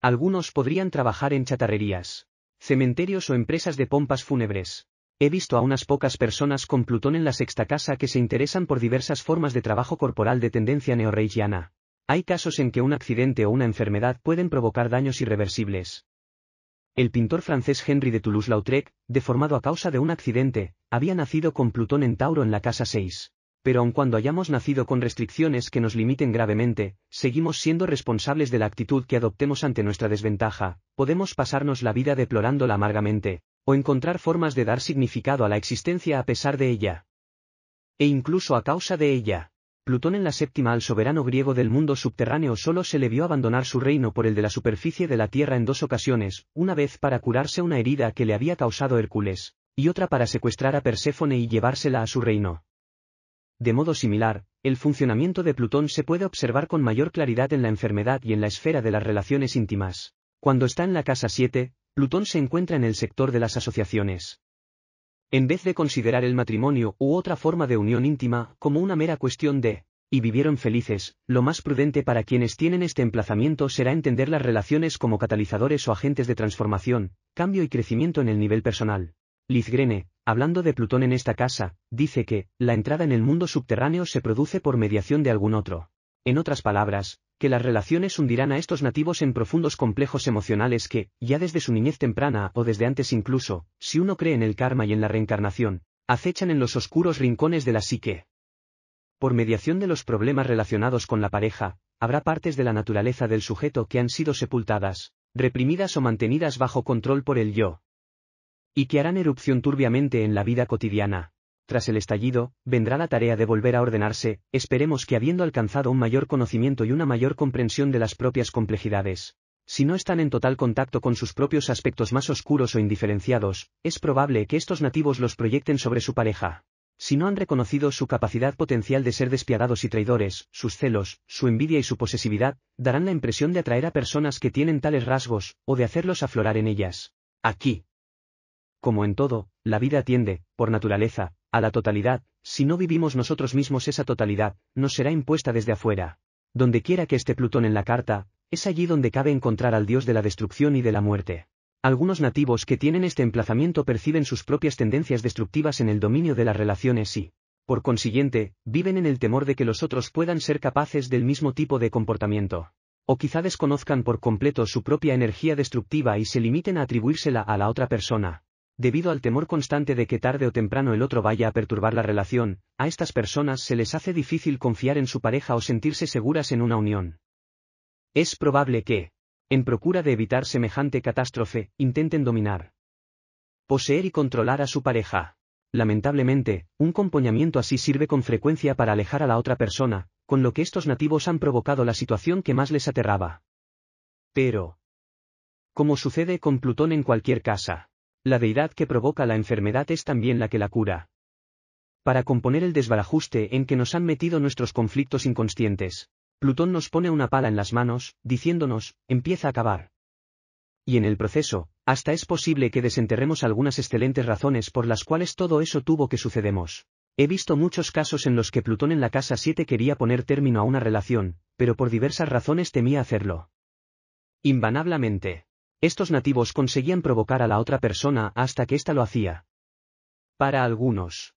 Algunos podrían trabajar en chatarrerías, cementerios o empresas de pompas fúnebres. He visto a unas pocas personas con Plutón en la sexta casa que se interesan por diversas formas de trabajo corporal de tendencia neorreigiana. Hay casos en que un accidente o una enfermedad pueden provocar daños irreversibles. El pintor francés Henry de Toulouse-Lautrec, deformado a causa de un accidente, había nacido con Plutón en Tauro en la casa 6. Pero aun cuando hayamos nacido con restricciones que nos limiten gravemente, seguimos siendo responsables de la actitud que adoptemos ante nuestra desventaja, podemos pasarnos la vida deplorándola amargamente, o encontrar formas de dar significado a la existencia a pesar de ella. E incluso a causa de ella. Plutón en la séptima al soberano griego del mundo subterráneo solo se le vio abandonar su reino por el de la superficie de la Tierra en dos ocasiones, una vez para curarse una herida que le había causado Hércules, y otra para secuestrar a Perséfone y llevársela a su reino. De modo similar, el funcionamiento de Plutón se puede observar con mayor claridad en la enfermedad y en la esfera de las relaciones íntimas. Cuando está en la casa 7, Plutón se encuentra en el sector de las asociaciones en vez de considerar el matrimonio u otra forma de unión íntima como una mera cuestión de, y vivieron felices, lo más prudente para quienes tienen este emplazamiento será entender las relaciones como catalizadores o agentes de transformación, cambio y crecimiento en el nivel personal. Lizgrene, hablando de Plutón en esta casa, dice que, la entrada en el mundo subterráneo se produce por mediación de algún otro. En otras palabras, que las relaciones hundirán a estos nativos en profundos complejos emocionales que, ya desde su niñez temprana o desde antes incluso, si uno cree en el karma y en la reencarnación, acechan en los oscuros rincones de la psique. Por mediación de los problemas relacionados con la pareja, habrá partes de la naturaleza del sujeto que han sido sepultadas, reprimidas o mantenidas bajo control por el yo. Y que harán erupción turbiamente en la vida cotidiana, tras el estallido, vendrá la tarea de volver a ordenarse, esperemos que habiendo alcanzado un mayor conocimiento y una mayor comprensión de las propias complejidades. Si no están en total contacto con sus propios aspectos más oscuros o indiferenciados, es probable que estos nativos los proyecten sobre su pareja. Si no han reconocido su capacidad potencial de ser despiadados y traidores, sus celos, su envidia y su posesividad, darán la impresión de atraer a personas que tienen tales rasgos, o de hacerlos aflorar en ellas. Aquí. Como en todo, la vida tiende, por naturaleza, a la totalidad, si no vivimos nosotros mismos esa totalidad, nos será impuesta desde afuera. Donde quiera que esté Plutón en la carta, es allí donde cabe encontrar al dios de la destrucción y de la muerte. Algunos nativos que tienen este emplazamiento perciben sus propias tendencias destructivas en el dominio de las relaciones y, por consiguiente, viven en el temor de que los otros puedan ser capaces del mismo tipo de comportamiento. O quizá desconozcan por completo su propia energía destructiva y se limiten a atribuírsela a la otra persona. Debido al temor constante de que tarde o temprano el otro vaya a perturbar la relación, a estas personas se les hace difícil confiar en su pareja o sentirse seguras en una unión. Es probable que, en procura de evitar semejante catástrofe, intenten dominar, poseer y controlar a su pareja. Lamentablemente, un acompañamiento así sirve con frecuencia para alejar a la otra persona, con lo que estos nativos han provocado la situación que más les aterraba. Pero, como sucede con Plutón en cualquier casa, la deidad que provoca la enfermedad es también la que la cura. Para componer el desbarajuste en que nos han metido nuestros conflictos inconscientes, Plutón nos pone una pala en las manos, diciéndonos, empieza a acabar. Y en el proceso, hasta es posible que desenterremos algunas excelentes razones por las cuales todo eso tuvo que sucedemos. He visto muchos casos en los que Plutón en la casa 7 quería poner término a una relación, pero por diversas razones temía hacerlo. Invanablemente. Estos nativos conseguían provocar a la otra persona hasta que ésta lo hacía. Para algunos.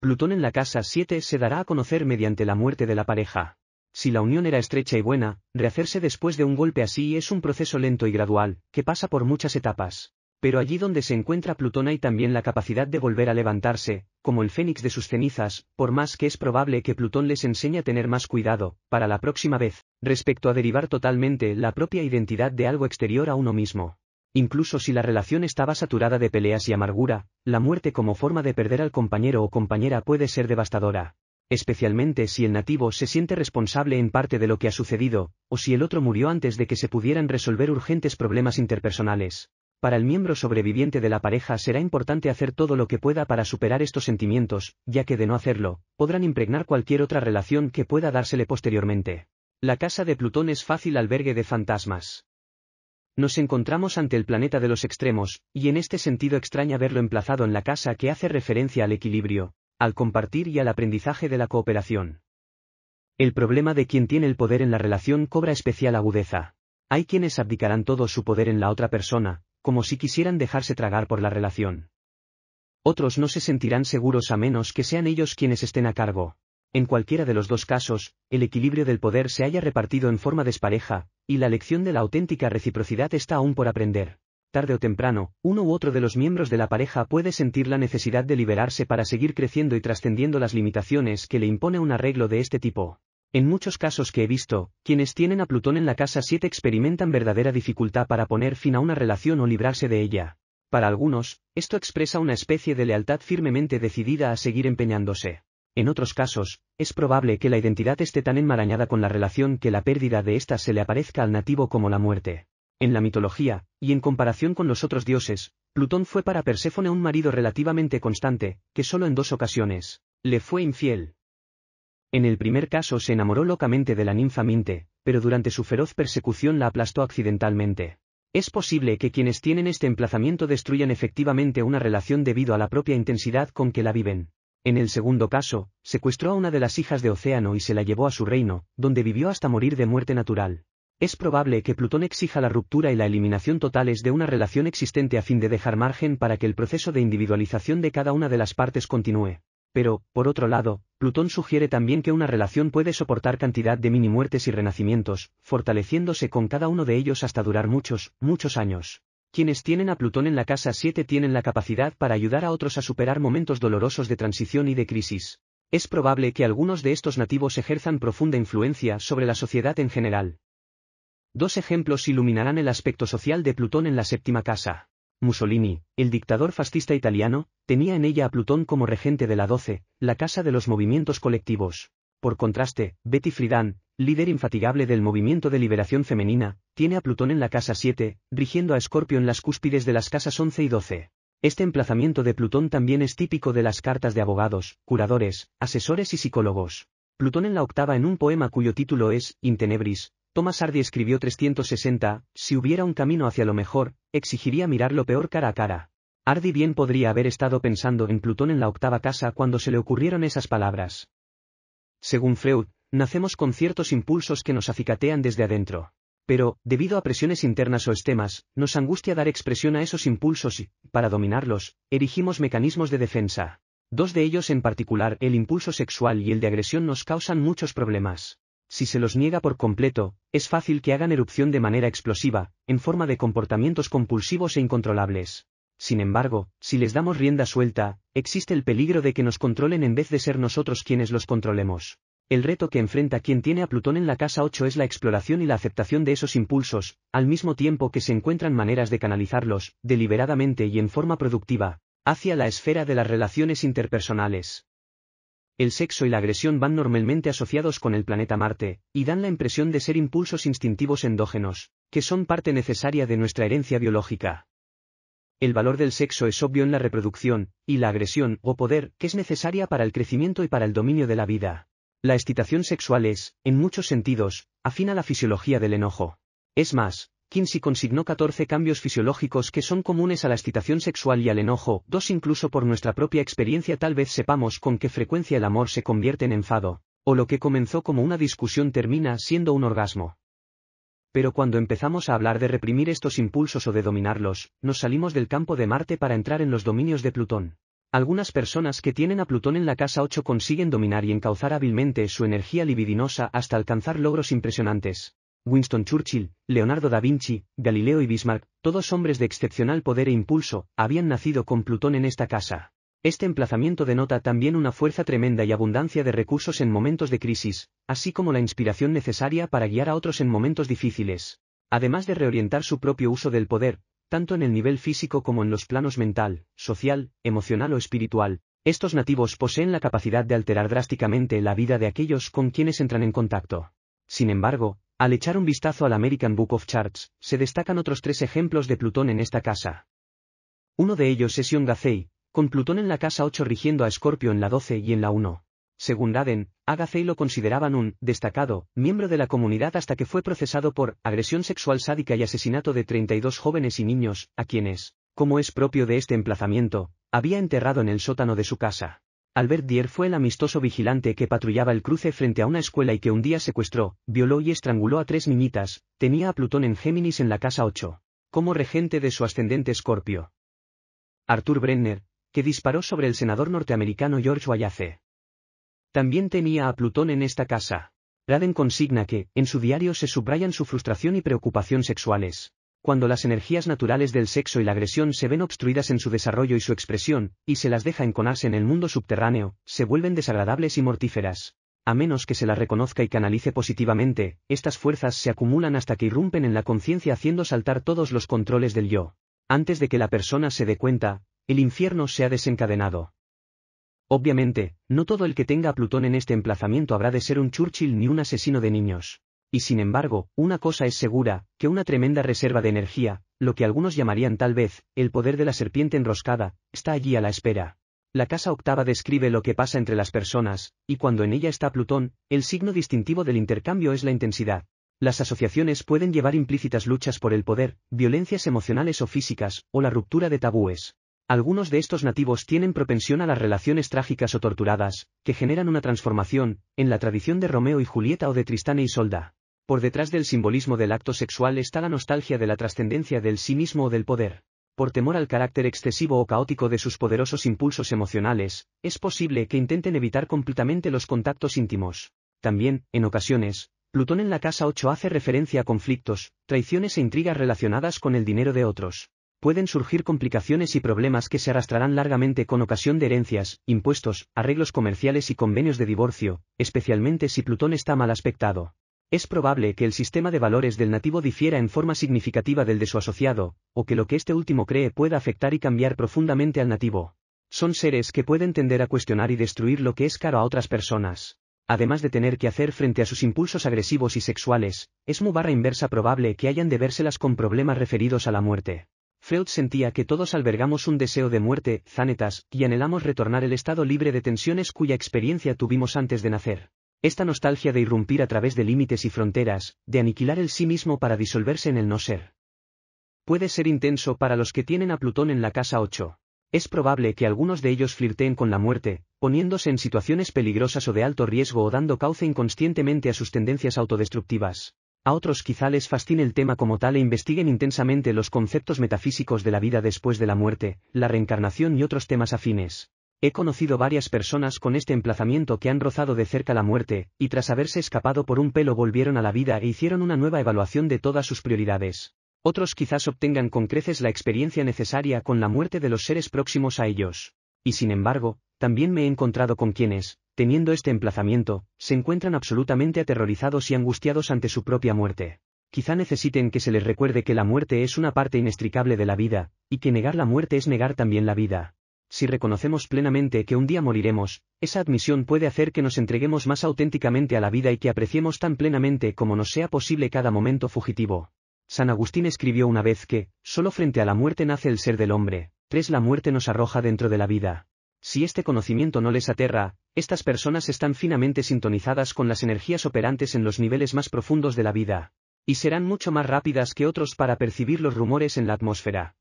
Plutón en la casa 7 se dará a conocer mediante la muerte de la pareja. Si la unión era estrecha y buena, rehacerse después de un golpe así es un proceso lento y gradual, que pasa por muchas etapas pero allí donde se encuentra Plutón hay también la capacidad de volver a levantarse, como el fénix de sus cenizas, por más que es probable que Plutón les enseñe a tener más cuidado, para la próxima vez, respecto a derivar totalmente la propia identidad de algo exterior a uno mismo. Incluso si la relación estaba saturada de peleas y amargura, la muerte como forma de perder al compañero o compañera puede ser devastadora. Especialmente si el nativo se siente responsable en parte de lo que ha sucedido, o si el otro murió antes de que se pudieran resolver urgentes problemas interpersonales. Para el miembro sobreviviente de la pareja será importante hacer todo lo que pueda para superar estos sentimientos, ya que de no hacerlo, podrán impregnar cualquier otra relación que pueda dársele posteriormente. La casa de Plutón es fácil albergue de fantasmas. Nos encontramos ante el planeta de los extremos, y en este sentido extraña verlo emplazado en la casa que hace referencia al equilibrio, al compartir y al aprendizaje de la cooperación. El problema de quien tiene el poder en la relación cobra especial agudeza. Hay quienes abdicarán todo su poder en la otra persona, como si quisieran dejarse tragar por la relación. Otros no se sentirán seguros a menos que sean ellos quienes estén a cargo. En cualquiera de los dos casos, el equilibrio del poder se haya repartido en forma despareja, y la lección de la auténtica reciprocidad está aún por aprender. Tarde o temprano, uno u otro de los miembros de la pareja puede sentir la necesidad de liberarse para seguir creciendo y trascendiendo las limitaciones que le impone un arreglo de este tipo. En muchos casos que he visto, quienes tienen a Plutón en la casa 7 experimentan verdadera dificultad para poner fin a una relación o librarse de ella. Para algunos, esto expresa una especie de lealtad firmemente decidida a seguir empeñándose. En otros casos, es probable que la identidad esté tan enmarañada con la relación que la pérdida de ésta se le aparezca al nativo como la muerte. En la mitología, y en comparación con los otros dioses, Plutón fue para Perséfone un marido relativamente constante, que solo en dos ocasiones le fue infiel. En el primer caso se enamoró locamente de la ninfa Minte, pero durante su feroz persecución la aplastó accidentalmente. Es posible que quienes tienen este emplazamiento destruyan efectivamente una relación debido a la propia intensidad con que la viven. En el segundo caso, secuestró a una de las hijas de Océano y se la llevó a su reino, donde vivió hasta morir de muerte natural. Es probable que Plutón exija la ruptura y la eliminación totales de una relación existente a fin de dejar margen para que el proceso de individualización de cada una de las partes continúe. Pero, por otro lado, Plutón sugiere también que una relación puede soportar cantidad de mini muertes y renacimientos, fortaleciéndose con cada uno de ellos hasta durar muchos, muchos años. Quienes tienen a Plutón en la casa 7 tienen la capacidad para ayudar a otros a superar momentos dolorosos de transición y de crisis. Es probable que algunos de estos nativos ejerzan profunda influencia sobre la sociedad en general. Dos ejemplos iluminarán el aspecto social de Plutón en la séptima casa. Mussolini, el dictador fascista italiano, tenía en ella a Plutón como regente de la 12, la casa de los movimientos colectivos. Por contraste, Betty Friedan, líder infatigable del movimiento de liberación femenina, tiene a Plutón en la casa 7, rigiendo a Escorpio en las cúspides de las casas 11 y 12. Este emplazamiento de Plutón también es típico de las cartas de abogados, curadores, asesores y psicólogos. Plutón en la octava en un poema cuyo título es, Intenebris, Thomas Hardy escribió 360, si hubiera un camino hacia lo mejor, exigiría mirar lo peor cara a cara. Hardy bien podría haber estado pensando en Plutón en la octava casa cuando se le ocurrieron esas palabras. Según Freud, nacemos con ciertos impulsos que nos acicatean desde adentro. Pero, debido a presiones internas o estemas, nos angustia dar expresión a esos impulsos y, para dominarlos, erigimos mecanismos de defensa. Dos de ellos en particular, el impulso sexual y el de agresión, nos causan muchos problemas si se los niega por completo, es fácil que hagan erupción de manera explosiva, en forma de comportamientos compulsivos e incontrolables. Sin embargo, si les damos rienda suelta, existe el peligro de que nos controlen en vez de ser nosotros quienes los controlemos. El reto que enfrenta quien tiene a Plutón en la casa 8 es la exploración y la aceptación de esos impulsos, al mismo tiempo que se encuentran maneras de canalizarlos, deliberadamente y en forma productiva, hacia la esfera de las relaciones interpersonales el sexo y la agresión van normalmente asociados con el planeta Marte, y dan la impresión de ser impulsos instintivos endógenos, que son parte necesaria de nuestra herencia biológica. El valor del sexo es obvio en la reproducción, y la agresión o poder, que es necesaria para el crecimiento y para el dominio de la vida. La excitación sexual es, en muchos sentidos, afina la fisiología del enojo. Es más, Kinsey consignó 14 cambios fisiológicos que son comunes a la excitación sexual y al enojo, dos incluso por nuestra propia experiencia tal vez sepamos con qué frecuencia el amor se convierte en enfado, o lo que comenzó como una discusión termina siendo un orgasmo. Pero cuando empezamos a hablar de reprimir estos impulsos o de dominarlos, nos salimos del campo de Marte para entrar en los dominios de Plutón. Algunas personas que tienen a Plutón en la casa 8 consiguen dominar y encauzar hábilmente su energía libidinosa hasta alcanzar logros impresionantes. Winston Churchill, Leonardo da Vinci, Galileo y Bismarck, todos hombres de excepcional poder e impulso, habían nacido con Plutón en esta casa. Este emplazamiento denota también una fuerza tremenda y abundancia de recursos en momentos de crisis, así como la inspiración necesaria para guiar a otros en momentos difíciles. Además de reorientar su propio uso del poder, tanto en el nivel físico como en los planos mental, social, emocional o espiritual, estos nativos poseen la capacidad de alterar drásticamente la vida de aquellos con quienes entran en contacto. Sin embargo, al echar un vistazo al American Book of Charts, se destacan otros tres ejemplos de Plutón en esta casa. Uno de ellos es Gazei, con Plutón en la casa 8 rigiendo a Escorpio en la 12 y en la 1. Según Aden, Agacei lo consideraban un destacado miembro de la comunidad hasta que fue procesado por agresión sexual sádica y asesinato de 32 jóvenes y niños, a quienes, como es propio de este emplazamiento, había enterrado en el sótano de su casa. Albert Dier fue el amistoso vigilante que patrullaba el cruce frente a una escuela y que un día secuestró, violó y estranguló a tres niñitas, tenía a Plutón en Géminis en la casa 8, como regente de su ascendente Escorpio. Arthur Brenner, que disparó sobre el senador norteamericano George Wallace. También tenía a Plutón en esta casa. Raden consigna que, en su diario se subrayan su frustración y preocupación sexuales cuando las energías naturales del sexo y la agresión se ven obstruidas en su desarrollo y su expresión, y se las deja enconarse en el mundo subterráneo, se vuelven desagradables y mortíferas. A menos que se las reconozca y canalice positivamente, estas fuerzas se acumulan hasta que irrumpen en la conciencia haciendo saltar todos los controles del yo. Antes de que la persona se dé cuenta, el infierno se ha desencadenado. Obviamente, no todo el que tenga a Plutón en este emplazamiento habrá de ser un Churchill ni un asesino de niños. Y sin embargo, una cosa es segura, que una tremenda reserva de energía, lo que algunos llamarían tal vez, el poder de la serpiente enroscada, está allí a la espera. La casa octava describe lo que pasa entre las personas, y cuando en ella está Plutón, el signo distintivo del intercambio es la intensidad. Las asociaciones pueden llevar implícitas luchas por el poder, violencias emocionales o físicas, o la ruptura de tabúes. Algunos de estos nativos tienen propensión a las relaciones trágicas o torturadas, que generan una transformación, en la tradición de Romeo y Julieta o de Tristán y e Isolda. Por detrás del simbolismo del acto sexual está la nostalgia de la trascendencia del sí mismo o del poder. Por temor al carácter excesivo o caótico de sus poderosos impulsos emocionales, es posible que intenten evitar completamente los contactos íntimos. También, en ocasiones, Plutón en la casa 8 hace referencia a conflictos, traiciones e intrigas relacionadas con el dinero de otros. Pueden surgir complicaciones y problemas que se arrastrarán largamente con ocasión de herencias, impuestos, arreglos comerciales y convenios de divorcio, especialmente si Plutón está mal aspectado. Es probable que el sistema de valores del nativo difiera en forma significativa del de su asociado, o que lo que este último cree pueda afectar y cambiar profundamente al nativo. Son seres que pueden tender a cuestionar y destruir lo que es caro a otras personas. Además de tener que hacer frente a sus impulsos agresivos y sexuales, es muy barra inversa probable que hayan de vérselas con problemas referidos a la muerte. Freud sentía que todos albergamos un deseo de muerte, zanetas, y anhelamos retornar el estado libre de tensiones cuya experiencia tuvimos antes de nacer. Esta nostalgia de irrumpir a través de límites y fronteras, de aniquilar el sí mismo para disolverse en el no ser. Puede ser intenso para los que tienen a Plutón en la casa 8. Es probable que algunos de ellos flirteen con la muerte, poniéndose en situaciones peligrosas o de alto riesgo o dando cauce inconscientemente a sus tendencias autodestructivas. A otros quizá les fascine el tema como tal e investiguen intensamente los conceptos metafísicos de la vida después de la muerte, la reencarnación y otros temas afines. He conocido varias personas con este emplazamiento que han rozado de cerca la muerte, y tras haberse escapado por un pelo volvieron a la vida e hicieron una nueva evaluación de todas sus prioridades. Otros quizás obtengan con creces la experiencia necesaria con la muerte de los seres próximos a ellos. Y sin embargo, también me he encontrado con quienes, teniendo este emplazamiento, se encuentran absolutamente aterrorizados y angustiados ante su propia muerte. Quizá necesiten que se les recuerde que la muerte es una parte inextricable de la vida, y que negar la muerte es negar también la vida si reconocemos plenamente que un día moriremos, esa admisión puede hacer que nos entreguemos más auténticamente a la vida y que apreciemos tan plenamente como nos sea posible cada momento fugitivo. San Agustín escribió una vez que, solo frente a la muerte nace el ser del hombre, tres la muerte nos arroja dentro de la vida. Si este conocimiento no les aterra, estas personas están finamente sintonizadas con las energías operantes en los niveles más profundos de la vida. Y serán mucho más rápidas que otros para percibir los rumores en la atmósfera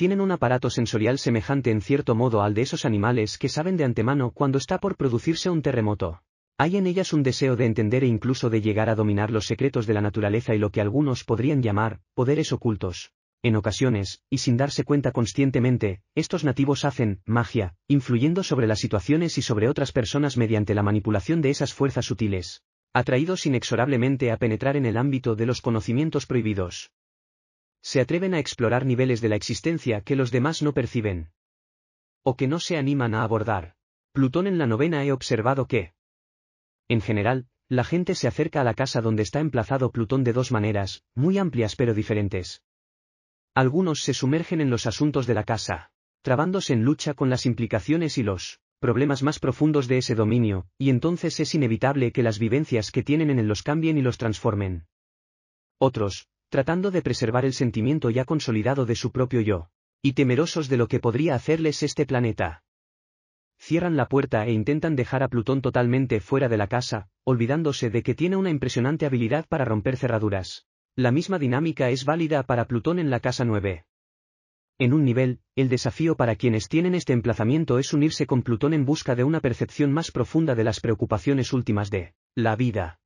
tienen un aparato sensorial semejante en cierto modo al de esos animales que saben de antemano cuando está por producirse un terremoto. Hay en ellas un deseo de entender e incluso de llegar a dominar los secretos de la naturaleza y lo que algunos podrían llamar poderes ocultos. En ocasiones, y sin darse cuenta conscientemente, estos nativos hacen magia, influyendo sobre las situaciones y sobre otras personas mediante la manipulación de esas fuerzas sutiles, atraídos inexorablemente a penetrar en el ámbito de los conocimientos prohibidos se atreven a explorar niveles de la existencia que los demás no perciben. O que no se animan a abordar. Plutón en la novena he observado que. En general, la gente se acerca a la casa donde está emplazado Plutón de dos maneras, muy amplias pero diferentes. Algunos se sumergen en los asuntos de la casa, trabándose en lucha con las implicaciones y los problemas más profundos de ese dominio, y entonces es inevitable que las vivencias que tienen en él los cambien y los transformen. Otros, tratando de preservar el sentimiento ya consolidado de su propio yo, y temerosos de lo que podría hacerles este planeta. Cierran la puerta e intentan dejar a Plutón totalmente fuera de la casa, olvidándose de que tiene una impresionante habilidad para romper cerraduras. La misma dinámica es válida para Plutón en la casa 9. En un nivel, el desafío para quienes tienen este emplazamiento es unirse con Plutón en busca de una percepción más profunda de las preocupaciones últimas de la vida.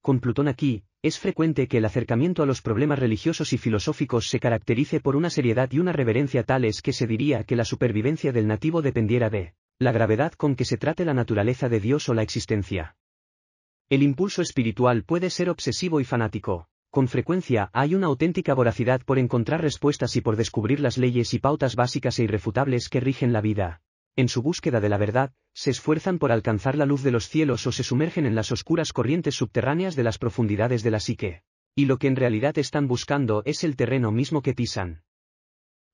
Con Plutón aquí, es frecuente que el acercamiento a los problemas religiosos y filosóficos se caracterice por una seriedad y una reverencia tales que se diría que la supervivencia del nativo dependiera de la gravedad con que se trate la naturaleza de Dios o la existencia. El impulso espiritual puede ser obsesivo y fanático. Con frecuencia hay una auténtica voracidad por encontrar respuestas y por descubrir las leyes y pautas básicas e irrefutables que rigen la vida, en su búsqueda de la verdad, se esfuerzan por alcanzar la luz de los cielos o se sumergen en las oscuras corrientes subterráneas de las profundidades de la psique. Y lo que en realidad están buscando es el terreno mismo que pisan.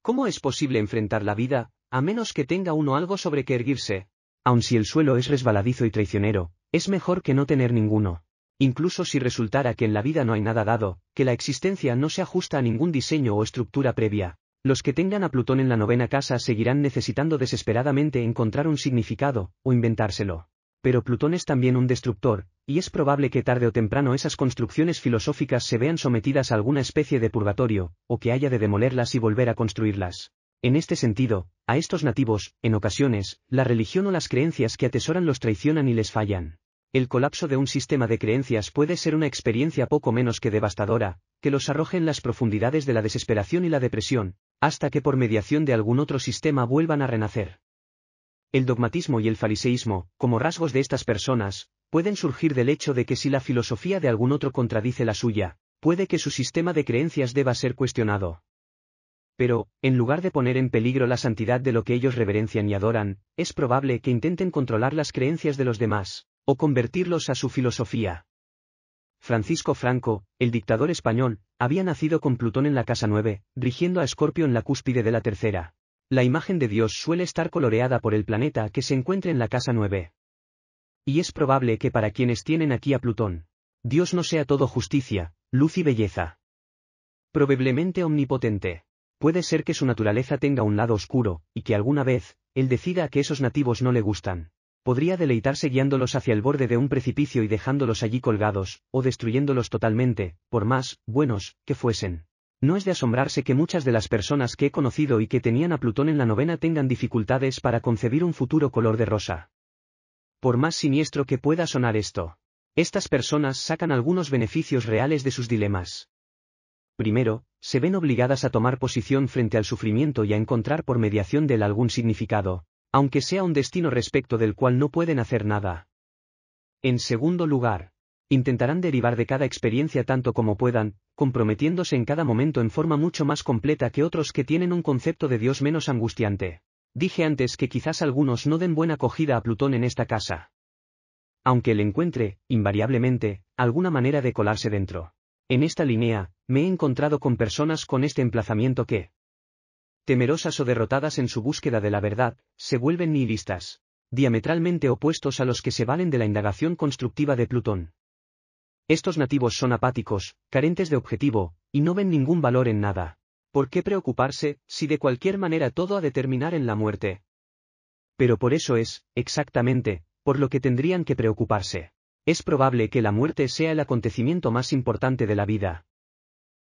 ¿Cómo es posible enfrentar la vida, a menos que tenga uno algo sobre que erguirse? Aun si el suelo es resbaladizo y traicionero, es mejor que no tener ninguno. Incluso si resultara que en la vida no hay nada dado, que la existencia no se ajusta a ningún diseño o estructura previa, los que tengan a Plutón en la novena casa seguirán necesitando desesperadamente encontrar un significado, o inventárselo. Pero Plutón es también un destructor, y es probable que tarde o temprano esas construcciones filosóficas se vean sometidas a alguna especie de purgatorio, o que haya de demolerlas y volver a construirlas. En este sentido, a estos nativos, en ocasiones, la religión o las creencias que atesoran los traicionan y les fallan. El colapso de un sistema de creencias puede ser una experiencia poco menos que devastadora, que los arroje en las profundidades de la desesperación y la depresión, hasta que por mediación de algún otro sistema vuelvan a renacer. El dogmatismo y el fariseísmo, como rasgos de estas personas, pueden surgir del hecho de que si la filosofía de algún otro contradice la suya, puede que su sistema de creencias deba ser cuestionado. Pero, en lugar de poner en peligro la santidad de lo que ellos reverencian y adoran, es probable que intenten controlar las creencias de los demás, o convertirlos a su filosofía. Francisco Franco, el dictador español, había nacido con Plutón en la casa 9, rigiendo a Escorpio en la cúspide de la tercera. La imagen de Dios suele estar coloreada por el planeta que se encuentra en la casa 9. Y es probable que para quienes tienen aquí a Plutón, Dios no sea todo justicia, luz y belleza. Probablemente omnipotente. Puede ser que su naturaleza tenga un lado oscuro, y que alguna vez, él decida que esos nativos no le gustan podría deleitarse guiándolos hacia el borde de un precipicio y dejándolos allí colgados, o destruyéndolos totalmente, por más buenos que fuesen. No es de asombrarse que muchas de las personas que he conocido y que tenían a Plutón en la novena tengan dificultades para concebir un futuro color de rosa. Por más siniestro que pueda sonar esto, estas personas sacan algunos beneficios reales de sus dilemas. Primero, se ven obligadas a tomar posición frente al sufrimiento y a encontrar por mediación del algún significado, aunque sea un destino respecto del cual no pueden hacer nada. En segundo lugar, intentarán derivar de cada experiencia tanto como puedan, comprometiéndose en cada momento en forma mucho más completa que otros que tienen un concepto de Dios menos angustiante. Dije antes que quizás algunos no den buena acogida a Plutón en esta casa. Aunque le encuentre, invariablemente, alguna manera de colarse dentro. En esta línea, me he encontrado con personas con este emplazamiento que, temerosas o derrotadas en su búsqueda de la verdad, se vuelven nihilistas, diametralmente opuestos a los que se valen de la indagación constructiva de Plutón. Estos nativos son apáticos, carentes de objetivo, y no ven ningún valor en nada. ¿Por qué preocuparse, si de cualquier manera todo ha de terminar en la muerte? Pero por eso es, exactamente, por lo que tendrían que preocuparse. Es probable que la muerte sea el acontecimiento más importante de la vida.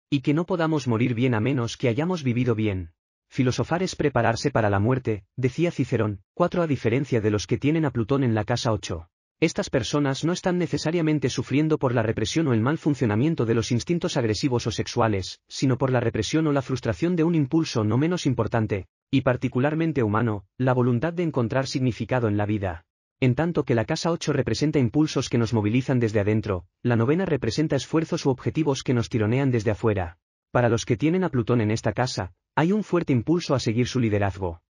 Y que no podamos morir bien a menos que hayamos vivido bien. Filosofar es prepararse para la muerte, decía Cicerón, cuatro a diferencia de los que tienen a Plutón en la casa 8. Estas personas no están necesariamente sufriendo por la represión o el mal funcionamiento de los instintos agresivos o sexuales, sino por la represión o la frustración de un impulso no menos importante, y particularmente humano, la voluntad de encontrar significado en la vida. En tanto que la casa 8 representa impulsos que nos movilizan desde adentro, la novena representa esfuerzos u objetivos que nos tironean desde afuera. Para los que tienen a Plutón en esta casa, hay un fuerte impulso a seguir su liderazgo.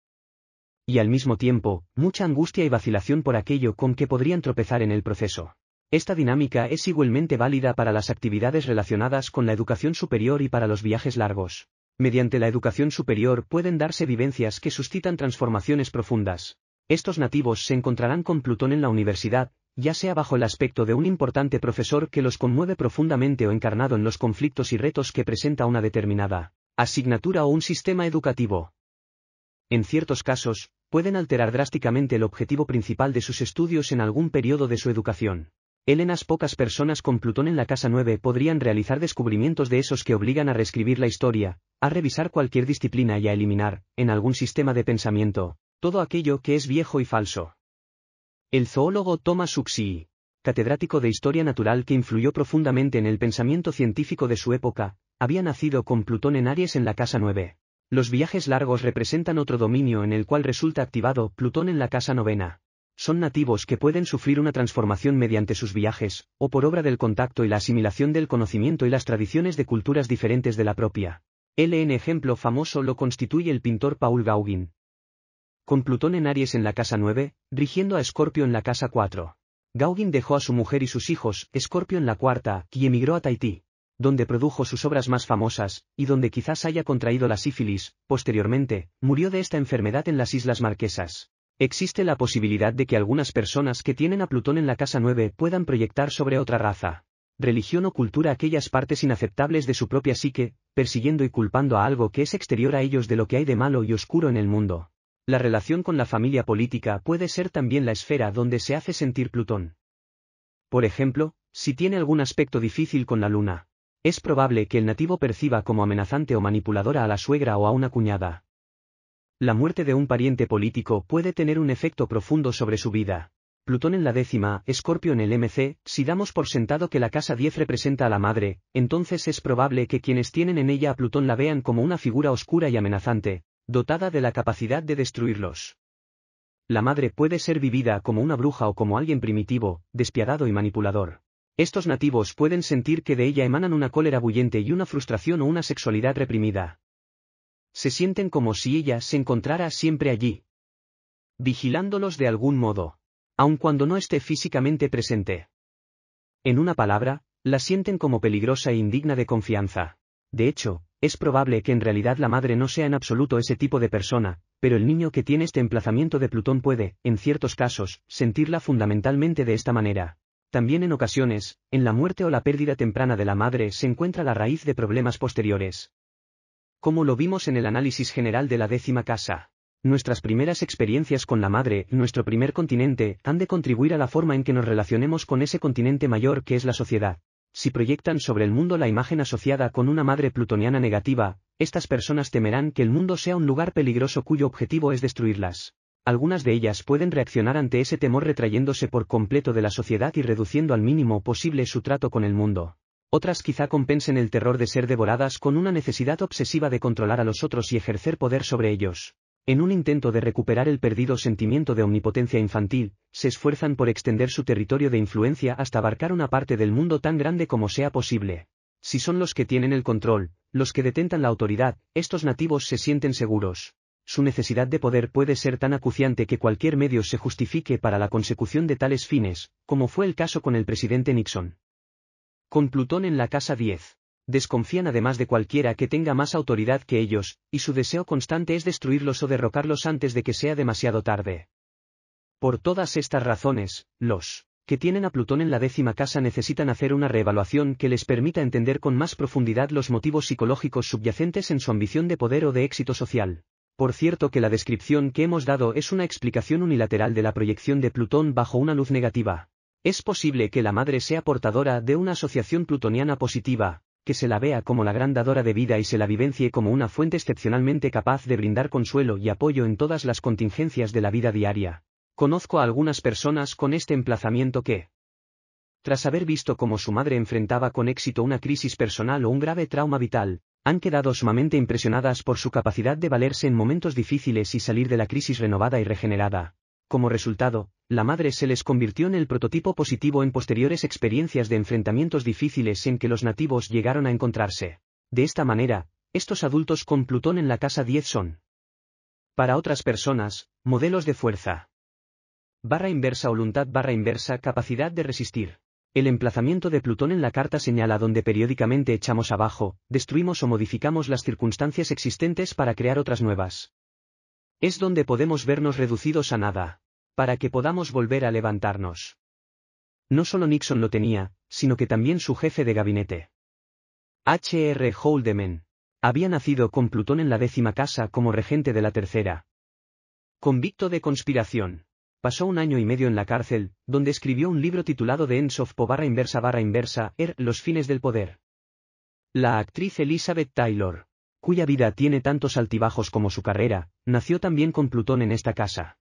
Y al mismo tiempo, mucha angustia y vacilación por aquello con que podrían tropezar en el proceso. Esta dinámica es igualmente válida para las actividades relacionadas con la educación superior y para los viajes largos. Mediante la educación superior pueden darse vivencias que suscitan transformaciones profundas. Estos nativos se encontrarán con Plutón en la universidad, ya sea bajo el aspecto de un importante profesor que los conmueve profundamente o encarnado en los conflictos y retos que presenta una determinada asignatura o un sistema educativo. En ciertos casos, pueden alterar drásticamente el objetivo principal de sus estudios en algún periodo de su educación. Elenas pocas personas con Plutón en la casa 9 podrían realizar descubrimientos de esos que obligan a reescribir la historia, a revisar cualquier disciplina y a eliminar, en algún sistema de pensamiento, todo aquello que es viejo y falso. El zoólogo Thomas Huxley, catedrático de historia natural que influyó profundamente en el pensamiento científico de su época, había nacido con Plutón en Aries en la casa 9. Los viajes largos representan otro dominio en el cual resulta activado Plutón en la casa novena. Son nativos que pueden sufrir una transformación mediante sus viajes, o por obra del contacto y la asimilación del conocimiento y las tradiciones de culturas diferentes de la propia. en ejemplo famoso lo constituye el pintor Paul Gauguin, con Plutón en Aries en la casa 9, rigiendo a Escorpio en la casa 4. Gauguin dejó a su mujer y sus hijos, Escorpio en la cuarta, y emigró a Tahití, donde produjo sus obras más famosas, y donde quizás haya contraído la sífilis, posteriormente, murió de esta enfermedad en las Islas Marquesas. Existe la posibilidad de que algunas personas que tienen a Plutón en la casa 9 puedan proyectar sobre otra raza, religión o cultura aquellas partes inaceptables de su propia psique, persiguiendo y culpando a algo que es exterior a ellos de lo que hay de malo y oscuro en el mundo. La relación con la familia política puede ser también la esfera donde se hace sentir Plutón. Por ejemplo, si tiene algún aspecto difícil con la luna, es probable que el nativo perciba como amenazante o manipuladora a la suegra o a una cuñada. La muerte de un pariente político puede tener un efecto profundo sobre su vida. Plutón en la décima, Escorpio en el MC, si damos por sentado que la casa 10 representa a la madre, entonces es probable que quienes tienen en ella a Plutón la vean como una figura oscura y amenazante, dotada de la capacidad de destruirlos. La madre puede ser vivida como una bruja o como alguien primitivo, despiadado y manipulador. Estos nativos pueden sentir que de ella emanan una cólera bullente y una frustración o una sexualidad reprimida. Se sienten como si ella se encontrara siempre allí. Vigilándolos de algún modo. Aun cuando no esté físicamente presente. En una palabra, la sienten como peligrosa e indigna de confianza. De hecho, es probable que en realidad la madre no sea en absoluto ese tipo de persona, pero el niño que tiene este emplazamiento de Plutón puede, en ciertos casos, sentirla fundamentalmente de esta manera. También en ocasiones, en la muerte o la pérdida temprana de la madre se encuentra la raíz de problemas posteriores. Como lo vimos en el análisis general de la décima casa, nuestras primeras experiencias con la madre, nuestro primer continente, han de contribuir a la forma en que nos relacionemos con ese continente mayor que es la sociedad. Si proyectan sobre el mundo la imagen asociada con una madre plutoniana negativa, estas personas temerán que el mundo sea un lugar peligroso cuyo objetivo es destruirlas. Algunas de ellas pueden reaccionar ante ese temor retrayéndose por completo de la sociedad y reduciendo al mínimo posible su trato con el mundo. Otras quizá compensen el terror de ser devoradas con una necesidad obsesiva de controlar a los otros y ejercer poder sobre ellos. En un intento de recuperar el perdido sentimiento de omnipotencia infantil, se esfuerzan por extender su territorio de influencia hasta abarcar una parte del mundo tan grande como sea posible. Si son los que tienen el control, los que detentan la autoridad, estos nativos se sienten seguros. Su necesidad de poder puede ser tan acuciante que cualquier medio se justifique para la consecución de tales fines, como fue el caso con el presidente Nixon. Con Plutón en la casa 10 desconfían además de cualquiera que tenga más autoridad que ellos, y su deseo constante es destruirlos o derrocarlos antes de que sea demasiado tarde. Por todas estas razones, los que tienen a Plutón en la décima casa necesitan hacer una reevaluación que les permita entender con más profundidad los motivos psicológicos subyacentes en su ambición de poder o de éxito social. Por cierto que la descripción que hemos dado es una explicación unilateral de la proyección de Plutón bajo una luz negativa. Es posible que la madre sea portadora de una asociación plutoniana positiva, que se la vea como la gran dadora de vida y se la vivencie como una fuente excepcionalmente capaz de brindar consuelo y apoyo en todas las contingencias de la vida diaria. Conozco a algunas personas con este emplazamiento que, tras haber visto cómo su madre enfrentaba con éxito una crisis personal o un grave trauma vital, han quedado sumamente impresionadas por su capacidad de valerse en momentos difíciles y salir de la crisis renovada y regenerada. Como resultado, la madre se les convirtió en el prototipo positivo en posteriores experiencias de enfrentamientos difíciles en que los nativos llegaron a encontrarse. De esta manera, estos adultos con Plutón en la casa 10 son, para otras personas, modelos de fuerza. Barra inversa voluntad barra inversa capacidad de resistir. El emplazamiento de Plutón en la carta señala donde periódicamente echamos abajo, destruimos o modificamos las circunstancias existentes para crear otras nuevas. Es donde podemos vernos reducidos a nada para que podamos volver a levantarnos. No solo Nixon lo tenía, sino que también su jefe de gabinete. H.R. Holdeman. Había nacido con Plutón en la décima casa como regente de la tercera. Convicto de conspiración. Pasó un año y medio en la cárcel, donde escribió un libro titulado de Ends Po barra inversa barra inversa, er, los fines del poder. La actriz Elizabeth Taylor, cuya vida tiene tantos altibajos como su carrera, nació también con Plutón en esta casa.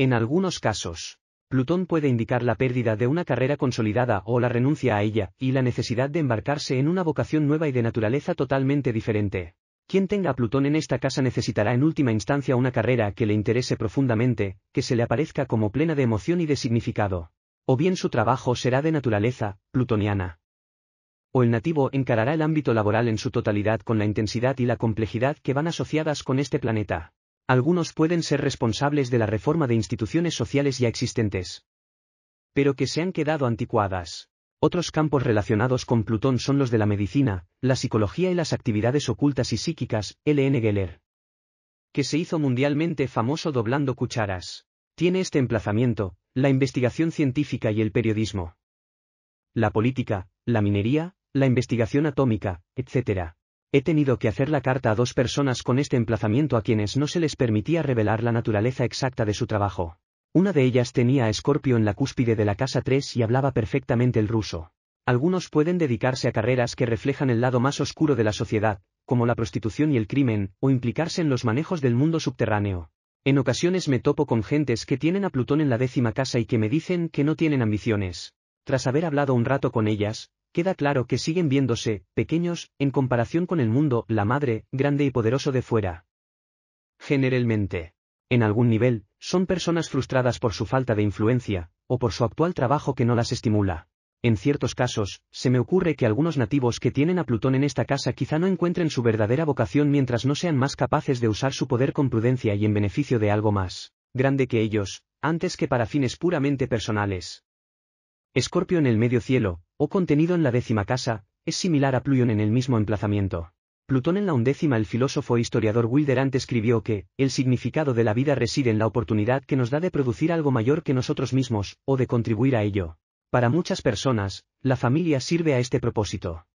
En algunos casos, Plutón puede indicar la pérdida de una carrera consolidada o la renuncia a ella, y la necesidad de embarcarse en una vocación nueva y de naturaleza totalmente diferente. Quien tenga Plutón en esta casa necesitará en última instancia una carrera que le interese profundamente, que se le aparezca como plena de emoción y de significado. O bien su trabajo será de naturaleza, plutoniana. O el nativo encarará el ámbito laboral en su totalidad con la intensidad y la complejidad que van asociadas con este planeta. Algunos pueden ser responsables de la reforma de instituciones sociales ya existentes. Pero que se han quedado anticuadas. Otros campos relacionados con Plutón son los de la medicina, la psicología y las actividades ocultas y psíquicas, L.N. Geller. Que se hizo mundialmente famoso doblando cucharas. Tiene este emplazamiento, la investigación científica y el periodismo. La política, la minería, la investigación atómica, etc. He tenido que hacer la carta a dos personas con este emplazamiento a quienes no se les permitía revelar la naturaleza exacta de su trabajo. Una de ellas tenía a Scorpio en la cúspide de la casa 3 y hablaba perfectamente el ruso. Algunos pueden dedicarse a carreras que reflejan el lado más oscuro de la sociedad, como la prostitución y el crimen, o implicarse en los manejos del mundo subterráneo. En ocasiones me topo con gentes que tienen a Plutón en la décima casa y que me dicen que no tienen ambiciones. Tras haber hablado un rato con ellas, queda claro que siguen viéndose, pequeños, en comparación con el mundo, la madre, grande y poderoso de fuera. Generalmente, en algún nivel, son personas frustradas por su falta de influencia, o por su actual trabajo que no las estimula. En ciertos casos, se me ocurre que algunos nativos que tienen a Plutón en esta casa quizá no encuentren su verdadera vocación mientras no sean más capaces de usar su poder con prudencia y en beneficio de algo más grande que ellos, antes que para fines puramente personales. Escorpio en el medio cielo, o contenido en la décima casa, es similar a Plutón en el mismo emplazamiento. Plutón en la undécima el filósofo e historiador Wilderant escribió que, el significado de la vida reside en la oportunidad que nos da de producir algo mayor que nosotros mismos, o de contribuir a ello. Para muchas personas, la familia sirve a este propósito.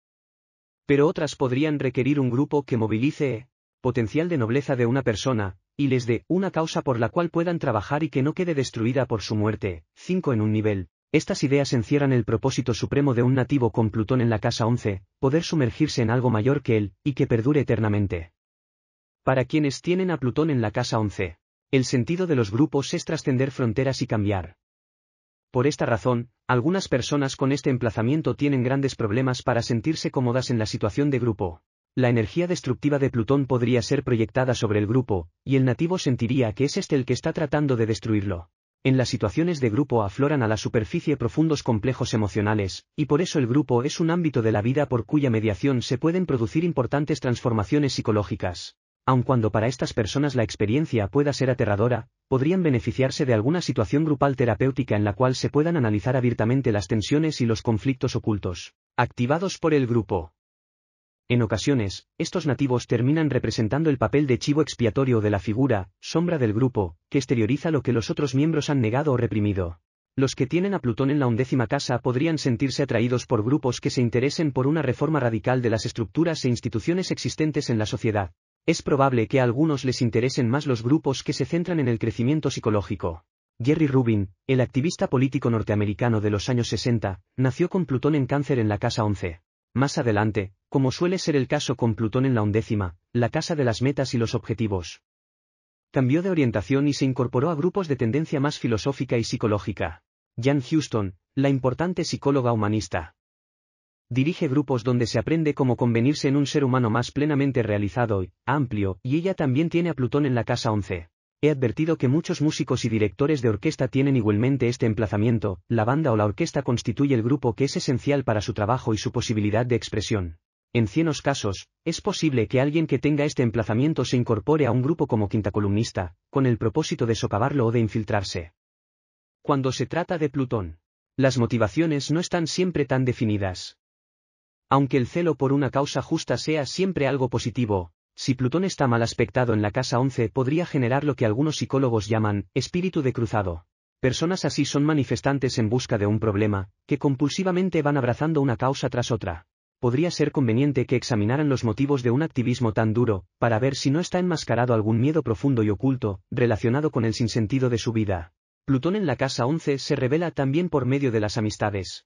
Pero otras podrían requerir un grupo que movilice potencial de nobleza de una persona, y les dé una causa por la cual puedan trabajar y que no quede destruida por su muerte. 5 en un nivel estas ideas encierran el propósito supremo de un nativo con Plutón en la casa 11, poder sumergirse en algo mayor que él, y que perdure eternamente. Para quienes tienen a Plutón en la casa 11, el sentido de los grupos es trascender fronteras y cambiar. Por esta razón, algunas personas con este emplazamiento tienen grandes problemas para sentirse cómodas en la situación de grupo. La energía destructiva de Plutón podría ser proyectada sobre el grupo, y el nativo sentiría que es este el que está tratando de destruirlo. En las situaciones de grupo afloran a la superficie profundos complejos emocionales, y por eso el grupo es un ámbito de la vida por cuya mediación se pueden producir importantes transformaciones psicológicas. Aun cuando para estas personas la experiencia pueda ser aterradora, podrían beneficiarse de alguna situación grupal terapéutica en la cual se puedan analizar abiertamente las tensiones y los conflictos ocultos, activados por el grupo. En ocasiones, estos nativos terminan representando el papel de chivo expiatorio de la figura, sombra del grupo, que exterioriza lo que los otros miembros han negado o reprimido. Los que tienen a Plutón en la undécima casa podrían sentirse atraídos por grupos que se interesen por una reforma radical de las estructuras e instituciones existentes en la sociedad. Es probable que a algunos les interesen más los grupos que se centran en el crecimiento psicológico. Jerry Rubin, el activista político norteamericano de los años 60, nació con Plutón en cáncer en la casa 11. Más adelante, como suele ser el caso con Plutón en la undécima, la casa de las metas y los objetivos. Cambió de orientación y se incorporó a grupos de tendencia más filosófica y psicológica. Jan Houston, la importante psicóloga humanista. Dirige grupos donde se aprende cómo convenirse en un ser humano más plenamente realizado y amplio, y ella también tiene a Plutón en la casa 11. He advertido que muchos músicos y directores de orquesta tienen igualmente este emplazamiento, la banda o la orquesta constituye el grupo que es esencial para su trabajo y su posibilidad de expresión. En cienos casos, es posible que alguien que tenga este emplazamiento se incorpore a un grupo como quintacolumnista, con el propósito de socavarlo o de infiltrarse. Cuando se trata de Plutón, las motivaciones no están siempre tan definidas. Aunque el celo por una causa justa sea siempre algo positivo, si Plutón está mal aspectado en la casa 11 podría generar lo que algunos psicólogos llaman espíritu de cruzado. Personas así son manifestantes en busca de un problema, que compulsivamente van abrazando una causa tras otra podría ser conveniente que examinaran los motivos de un activismo tan duro, para ver si no está enmascarado algún miedo profundo y oculto, relacionado con el sinsentido de su vida. Plutón en la casa 11 se revela también por medio de las amistades.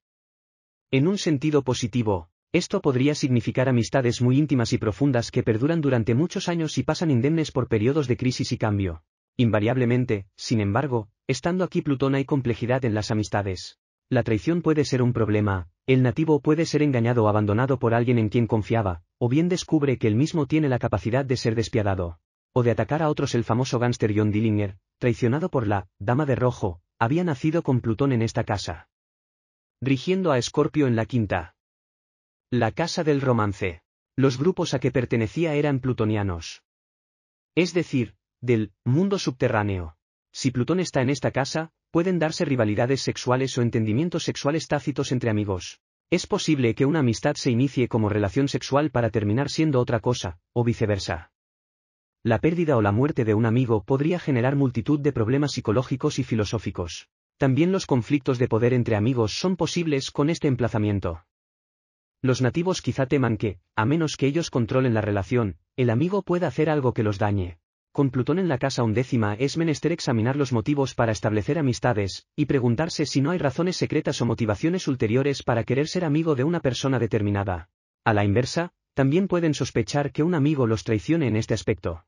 En un sentido positivo, esto podría significar amistades muy íntimas y profundas que perduran durante muchos años y pasan indemnes por periodos de crisis y cambio. Invariablemente, sin embargo, estando aquí Plutón hay complejidad en las amistades. La traición puede ser un problema, el nativo puede ser engañado o abandonado por alguien en quien confiaba, o bien descubre que él mismo tiene la capacidad de ser despiadado. O de atacar a otros el famoso gánster John Dillinger, traicionado por la Dama de Rojo, había nacido con Plutón en esta casa. Rigiendo a Escorpio en la quinta. La casa del romance. Los grupos a que pertenecía eran plutonianos. Es decir, del mundo subterráneo. Si Plutón está en esta casa, Pueden darse rivalidades sexuales o entendimientos sexuales tácitos entre amigos. Es posible que una amistad se inicie como relación sexual para terminar siendo otra cosa, o viceversa. La pérdida o la muerte de un amigo podría generar multitud de problemas psicológicos y filosóficos. También los conflictos de poder entre amigos son posibles con este emplazamiento. Los nativos quizá teman que, a menos que ellos controlen la relación, el amigo pueda hacer algo que los dañe. Con Plutón en la casa undécima es menester examinar los motivos para establecer amistades, y preguntarse si no hay razones secretas o motivaciones ulteriores para querer ser amigo de una persona determinada. A la inversa, también pueden sospechar que un amigo los traicione en este aspecto.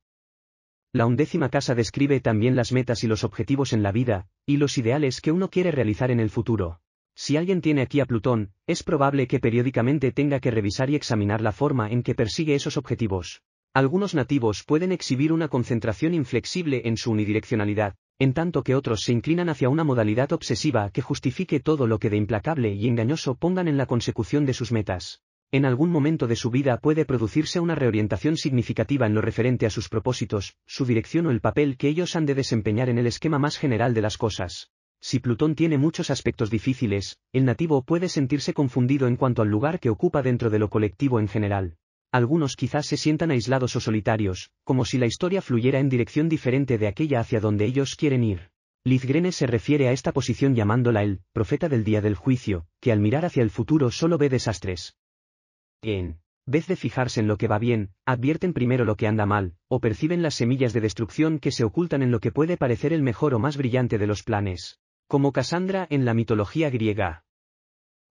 La undécima casa describe también las metas y los objetivos en la vida, y los ideales que uno quiere realizar en el futuro. Si alguien tiene aquí a Plutón, es probable que periódicamente tenga que revisar y examinar la forma en que persigue esos objetivos. Algunos nativos pueden exhibir una concentración inflexible en su unidireccionalidad, en tanto que otros se inclinan hacia una modalidad obsesiva que justifique todo lo que de implacable y engañoso pongan en la consecución de sus metas. En algún momento de su vida puede producirse una reorientación significativa en lo referente a sus propósitos, su dirección o el papel que ellos han de desempeñar en el esquema más general de las cosas. Si Plutón tiene muchos aspectos difíciles, el nativo puede sentirse confundido en cuanto al lugar que ocupa dentro de lo colectivo en general. Algunos quizás se sientan aislados o solitarios, como si la historia fluyera en dirección diferente de aquella hacia donde ellos quieren ir. Lizgrenes se refiere a esta posición llamándola el profeta del día del juicio, que al mirar hacia el futuro solo ve desastres. En vez de fijarse en lo que va bien, advierten primero lo que anda mal, o perciben las semillas de destrucción que se ocultan en lo que puede parecer el mejor o más brillante de los planes. Como Casandra en la mitología griega.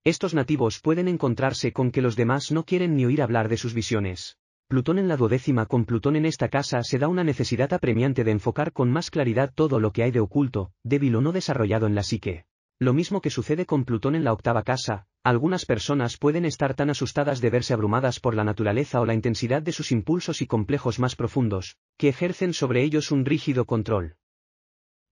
Estos nativos pueden encontrarse con que los demás no quieren ni oír hablar de sus visiones. Plutón en la duodécima con Plutón en esta casa se da una necesidad apremiante de enfocar con más claridad todo lo que hay de oculto, débil o no desarrollado en la psique. Lo mismo que sucede con Plutón en la octava casa, algunas personas pueden estar tan asustadas de verse abrumadas por la naturaleza o la intensidad de sus impulsos y complejos más profundos, que ejercen sobre ellos un rígido control.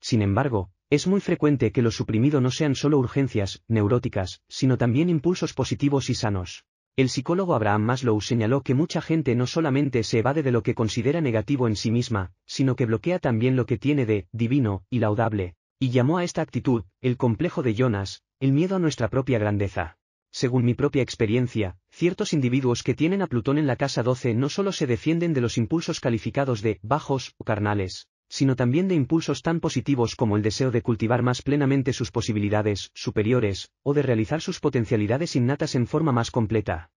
Sin embargo, es muy frecuente que lo suprimido no sean solo urgencias, neuróticas, sino también impulsos positivos y sanos. El psicólogo Abraham Maslow señaló que mucha gente no solamente se evade de lo que considera negativo en sí misma, sino que bloquea también lo que tiene de divino y laudable, y llamó a esta actitud, el complejo de Jonas, el miedo a nuestra propia grandeza. Según mi propia experiencia, ciertos individuos que tienen a Plutón en la casa 12 no solo se defienden de los impulsos calificados de bajos o carnales, sino también de impulsos tan positivos como el deseo de cultivar más plenamente sus posibilidades superiores, o de realizar sus potencialidades innatas en forma más completa.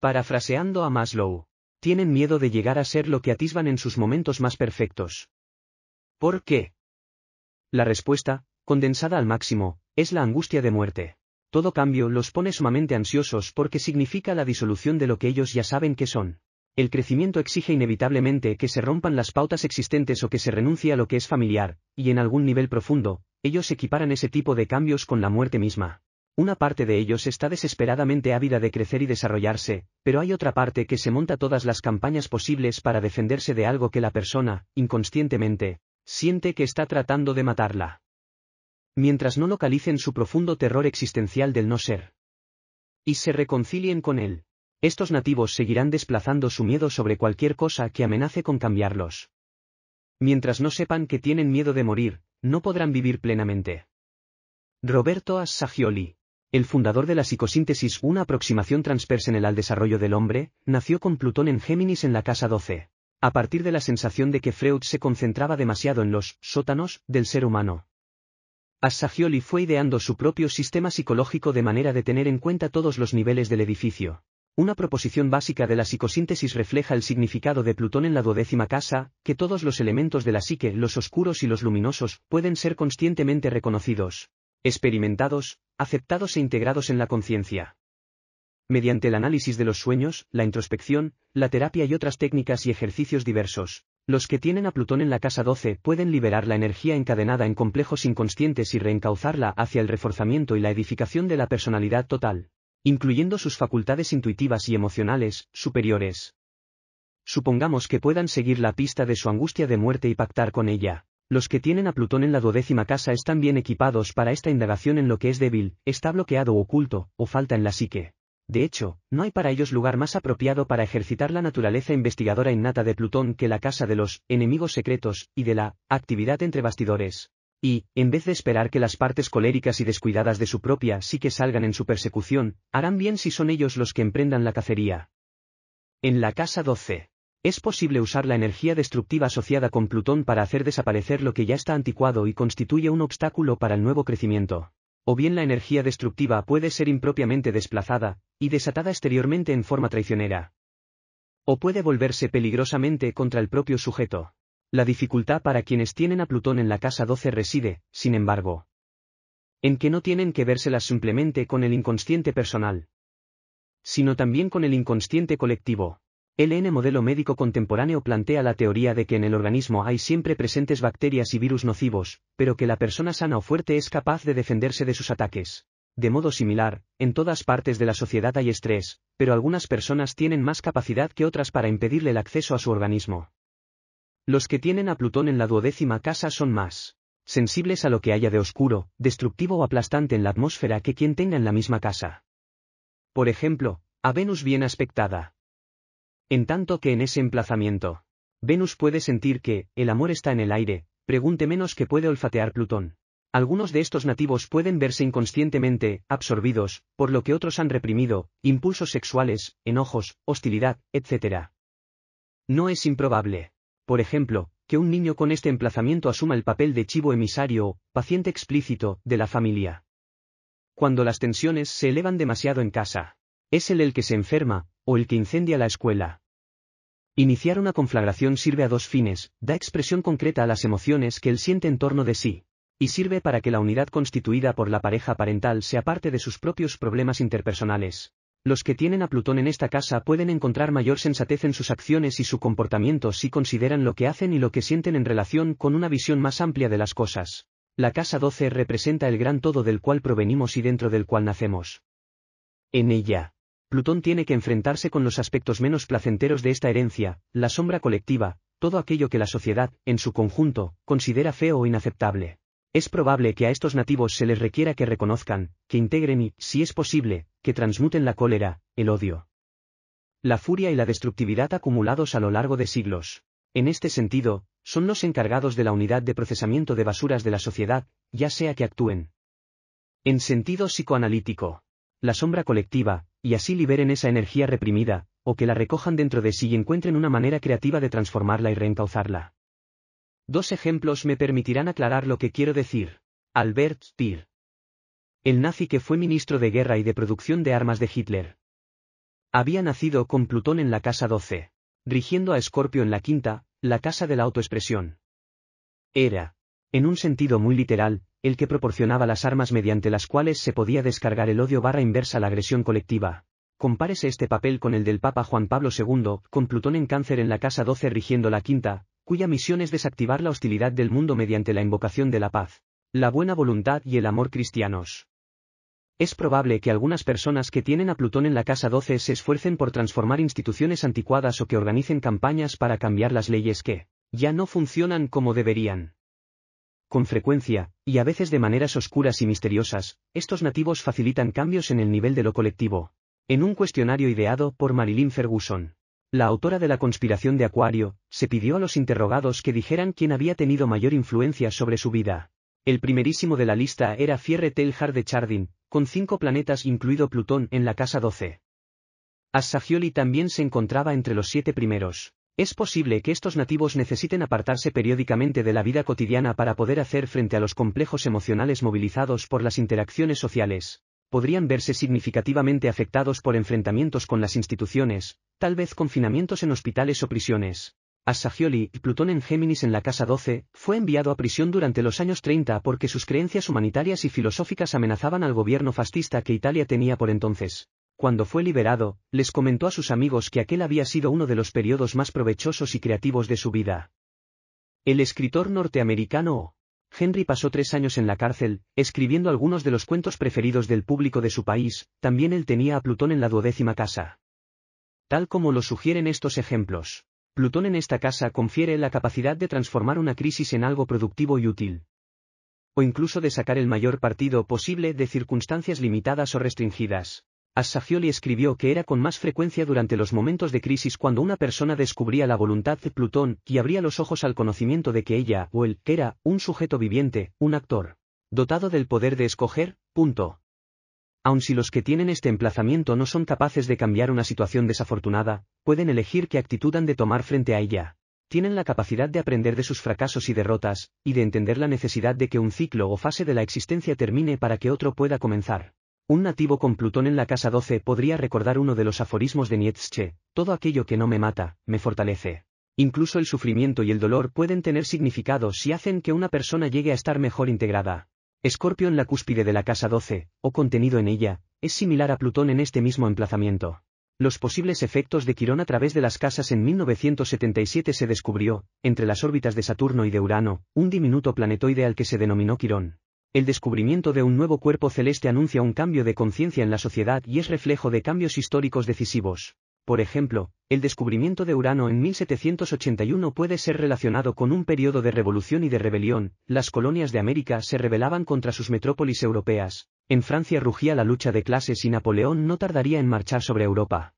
Parafraseando a Maslow, tienen miedo de llegar a ser lo que atisban en sus momentos más perfectos. ¿Por qué? La respuesta, condensada al máximo, es la angustia de muerte. Todo cambio los pone sumamente ansiosos porque significa la disolución de lo que ellos ya saben que son. El crecimiento exige inevitablemente que se rompan las pautas existentes o que se renuncie a lo que es familiar, y en algún nivel profundo, ellos equiparan ese tipo de cambios con la muerte misma. Una parte de ellos está desesperadamente ávida de crecer y desarrollarse, pero hay otra parte que se monta todas las campañas posibles para defenderse de algo que la persona, inconscientemente, siente que está tratando de matarla. Mientras no localicen su profundo terror existencial del no ser. Y se reconcilien con él. Estos nativos seguirán desplazando su miedo sobre cualquier cosa que amenace con cambiarlos. Mientras no sepan que tienen miedo de morir, no podrán vivir plenamente. Roberto Assagioli, el fundador de la psicosíntesis, una aproximación transpersonal al desarrollo del hombre, nació con Plutón en Géminis en la casa 12, a partir de la sensación de que Freud se concentraba demasiado en los sótanos del ser humano. Assagioli fue ideando su propio sistema psicológico de manera de tener en cuenta todos los niveles del edificio. Una proposición básica de la psicosíntesis refleja el significado de Plutón en la duodécima casa, que todos los elementos de la psique, los oscuros y los luminosos, pueden ser conscientemente reconocidos, experimentados, aceptados e integrados en la conciencia. Mediante el análisis de los sueños, la introspección, la terapia y otras técnicas y ejercicios diversos, los que tienen a Plutón en la casa 12 pueden liberar la energía encadenada en complejos inconscientes y reencauzarla hacia el reforzamiento y la edificación de la personalidad total incluyendo sus facultades intuitivas y emocionales, superiores. Supongamos que puedan seguir la pista de su angustia de muerte y pactar con ella. Los que tienen a Plutón en la duodécima casa están bien equipados para esta indagación en lo que es débil, está bloqueado o oculto, o falta en la psique. De hecho, no hay para ellos lugar más apropiado para ejercitar la naturaleza investigadora innata de Plutón que la casa de los enemigos secretos y de la actividad entre bastidores y, en vez de esperar que las partes coléricas y descuidadas de su propia sí que salgan en su persecución, harán bien si son ellos los que emprendan la cacería. En la casa 12. Es posible usar la energía destructiva asociada con Plutón para hacer desaparecer lo que ya está anticuado y constituye un obstáculo para el nuevo crecimiento. O bien la energía destructiva puede ser impropiamente desplazada, y desatada exteriormente en forma traicionera. O puede volverse peligrosamente contra el propio sujeto. La dificultad para quienes tienen a Plutón en la casa 12 reside, sin embargo, en que no tienen que vérselas simplemente con el inconsciente personal, sino también con el inconsciente colectivo. LN Modelo Médico Contemporáneo plantea la teoría de que en el organismo hay siempre presentes bacterias y virus nocivos, pero que la persona sana o fuerte es capaz de defenderse de sus ataques. De modo similar, en todas partes de la sociedad hay estrés, pero algunas personas tienen más capacidad que otras para impedirle el acceso a su organismo. Los que tienen a Plutón en la duodécima casa son más sensibles a lo que haya de oscuro, destructivo o aplastante en la atmósfera que quien tenga en la misma casa. Por ejemplo, a Venus bien aspectada. En tanto que en ese emplazamiento, Venus puede sentir que, el amor está en el aire, pregunte menos que puede olfatear Plutón. Algunos de estos nativos pueden verse inconscientemente, absorbidos, por lo que otros han reprimido, impulsos sexuales, enojos, hostilidad, etc. No es improbable por ejemplo, que un niño con este emplazamiento asuma el papel de chivo emisario o paciente explícito de la familia. Cuando las tensiones se elevan demasiado en casa, es él el que se enferma, o el que incendia la escuela. Iniciar una conflagración sirve a dos fines, da expresión concreta a las emociones que él siente en torno de sí, y sirve para que la unidad constituida por la pareja parental se aparte de sus propios problemas interpersonales, los que tienen a Plutón en esta casa pueden encontrar mayor sensatez en sus acciones y su comportamiento si consideran lo que hacen y lo que sienten en relación con una visión más amplia de las cosas. La casa 12 representa el gran todo del cual provenimos y dentro del cual nacemos. En ella, Plutón tiene que enfrentarse con los aspectos menos placenteros de esta herencia, la sombra colectiva, todo aquello que la sociedad, en su conjunto, considera feo o inaceptable. Es probable que a estos nativos se les requiera que reconozcan, que integren y, si es posible, que transmuten la cólera, el odio. La furia y la destructividad acumulados a lo largo de siglos. En este sentido, son los encargados de la unidad de procesamiento de basuras de la sociedad, ya sea que actúen. En sentido psicoanalítico. La sombra colectiva, y así liberen esa energía reprimida, o que la recojan dentro de sí y encuentren una manera creativa de transformarla y reencauzarla. Dos ejemplos me permitirán aclarar lo que quiero decir. Albert Speer el nazi que fue ministro de guerra y de producción de armas de Hitler. Había nacido con Plutón en la casa 12, rigiendo a Escorpio en la quinta, la casa de la autoexpresión. Era, en un sentido muy literal, el que proporcionaba las armas mediante las cuales se podía descargar el odio barra inversa la agresión colectiva. Compárese este papel con el del Papa Juan Pablo II, con Plutón en cáncer en la casa 12 rigiendo la quinta, cuya misión es desactivar la hostilidad del mundo mediante la invocación de la paz, la buena voluntad y el amor cristianos. Es probable que algunas personas que tienen a Plutón en la casa 12 se esfuercen por transformar instituciones anticuadas o que organicen campañas para cambiar las leyes que ya no funcionan como deberían. Con frecuencia, y a veces de maneras oscuras y misteriosas, estos nativos facilitan cambios en el nivel de lo colectivo. En un cuestionario ideado por Marilyn Ferguson, la autora de La conspiración de Acuario, se pidió a los interrogados que dijeran quién había tenido mayor influencia sobre su vida. El primerísimo de la lista era Fierre Teilhard de Chardin, con cinco planetas incluido Plutón en la casa 12. Asagioli también se encontraba entre los siete primeros. Es posible que estos nativos necesiten apartarse periódicamente de la vida cotidiana para poder hacer frente a los complejos emocionales movilizados por las interacciones sociales. Podrían verse significativamente afectados por enfrentamientos con las instituciones, tal vez confinamientos en hospitales o prisiones. Sagioli y Plutón en Géminis en la Casa 12, fue enviado a prisión durante los años 30 porque sus creencias humanitarias y filosóficas amenazaban al gobierno fascista que Italia tenía por entonces. Cuando fue liberado, les comentó a sus amigos que aquel había sido uno de los periodos más provechosos y creativos de su vida. El escritor norteamericano Henry pasó tres años en la cárcel, escribiendo algunos de los cuentos preferidos del público de su país, también él tenía a Plutón en la duodécima casa. Tal como lo sugieren estos ejemplos. Plutón en esta casa confiere la capacidad de transformar una crisis en algo productivo y útil. O incluso de sacar el mayor partido posible de circunstancias limitadas o restringidas. Asafioli escribió que era con más frecuencia durante los momentos de crisis cuando una persona descubría la voluntad de Plutón y abría los ojos al conocimiento de que ella o él era un sujeto viviente, un actor, dotado del poder de escoger, punto aun si los que tienen este emplazamiento no son capaces de cambiar una situación desafortunada, pueden elegir qué actitud han de tomar frente a ella. Tienen la capacidad de aprender de sus fracasos y derrotas, y de entender la necesidad de que un ciclo o fase de la existencia termine para que otro pueda comenzar. Un nativo con Plutón en la casa 12 podría recordar uno de los aforismos de Nietzsche, todo aquello que no me mata, me fortalece. Incluso el sufrimiento y el dolor pueden tener significado si hacen que una persona llegue a estar mejor integrada. Escorpio en la cúspide de la casa 12, o contenido en ella, es similar a Plutón en este mismo emplazamiento. Los posibles efectos de Quirón a través de las casas en 1977 se descubrió, entre las órbitas de Saturno y de Urano, un diminuto planetoide al que se denominó Quirón. El descubrimiento de un nuevo cuerpo celeste anuncia un cambio de conciencia en la sociedad y es reflejo de cambios históricos decisivos. Por ejemplo, el descubrimiento de Urano en 1781 puede ser relacionado con un periodo de revolución y de rebelión, las colonias de América se rebelaban contra sus metrópolis europeas, en Francia rugía la lucha de clases y Napoleón no tardaría en marchar sobre Europa.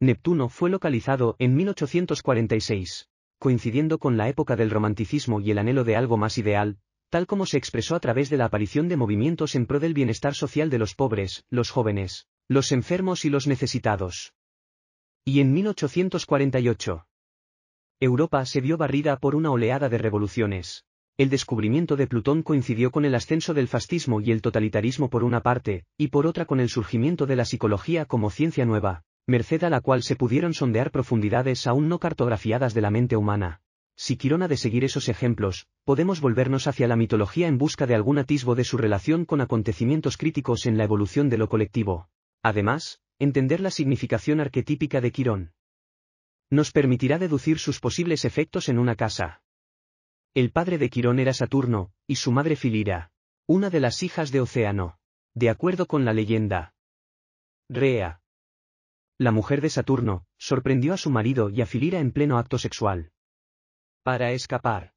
Neptuno fue localizado en 1846, coincidiendo con la época del romanticismo y el anhelo de algo más ideal, tal como se expresó a través de la aparición de movimientos en pro del bienestar social de los pobres, los jóvenes, los enfermos y los necesitados. Y en 1848. Europa se vio barrida por una oleada de revoluciones. El descubrimiento de Plutón coincidió con el ascenso del fascismo y el totalitarismo por una parte, y por otra con el surgimiento de la psicología como ciencia nueva, merced a la cual se pudieron sondear profundidades aún no cartografiadas de la mente humana. Si Quirón de seguir esos ejemplos, podemos volvernos hacia la mitología en busca de algún atisbo de su relación con acontecimientos críticos en la evolución de lo colectivo. Además, entender la significación arquetípica de Quirón. Nos permitirá deducir sus posibles efectos en una casa. El padre de Quirón era Saturno, y su madre Filira, una de las hijas de Océano, de acuerdo con la leyenda. Rea. La mujer de Saturno, sorprendió a su marido y a Filira en pleno acto sexual. Para escapar.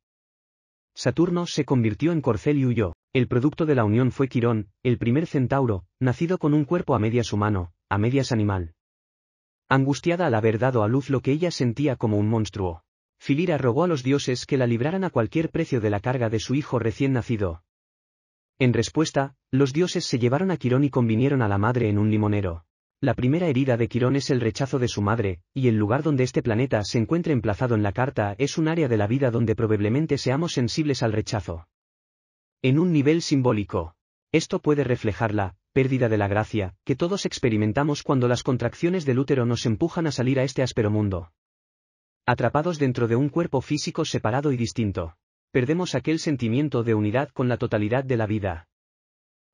Saturno se convirtió en corcel y huyó, el producto de la unión fue Quirón, el primer centauro, nacido con un cuerpo a medias humano, a medias animal. Angustiada al haber dado a luz lo que ella sentía como un monstruo, Filira rogó a los dioses que la libraran a cualquier precio de la carga de su hijo recién nacido. En respuesta, los dioses se llevaron a Quirón y convinieron a la madre en un limonero. La primera herida de Quirón es el rechazo de su madre, y el lugar donde este planeta se encuentra emplazado en la carta es un área de la vida donde probablemente seamos sensibles al rechazo. En un nivel simbólico. Esto puede reflejar la pérdida de la gracia, que todos experimentamos cuando las contracciones del útero nos empujan a salir a este áspero mundo. Atrapados dentro de un cuerpo físico separado y distinto. Perdemos aquel sentimiento de unidad con la totalidad de la vida.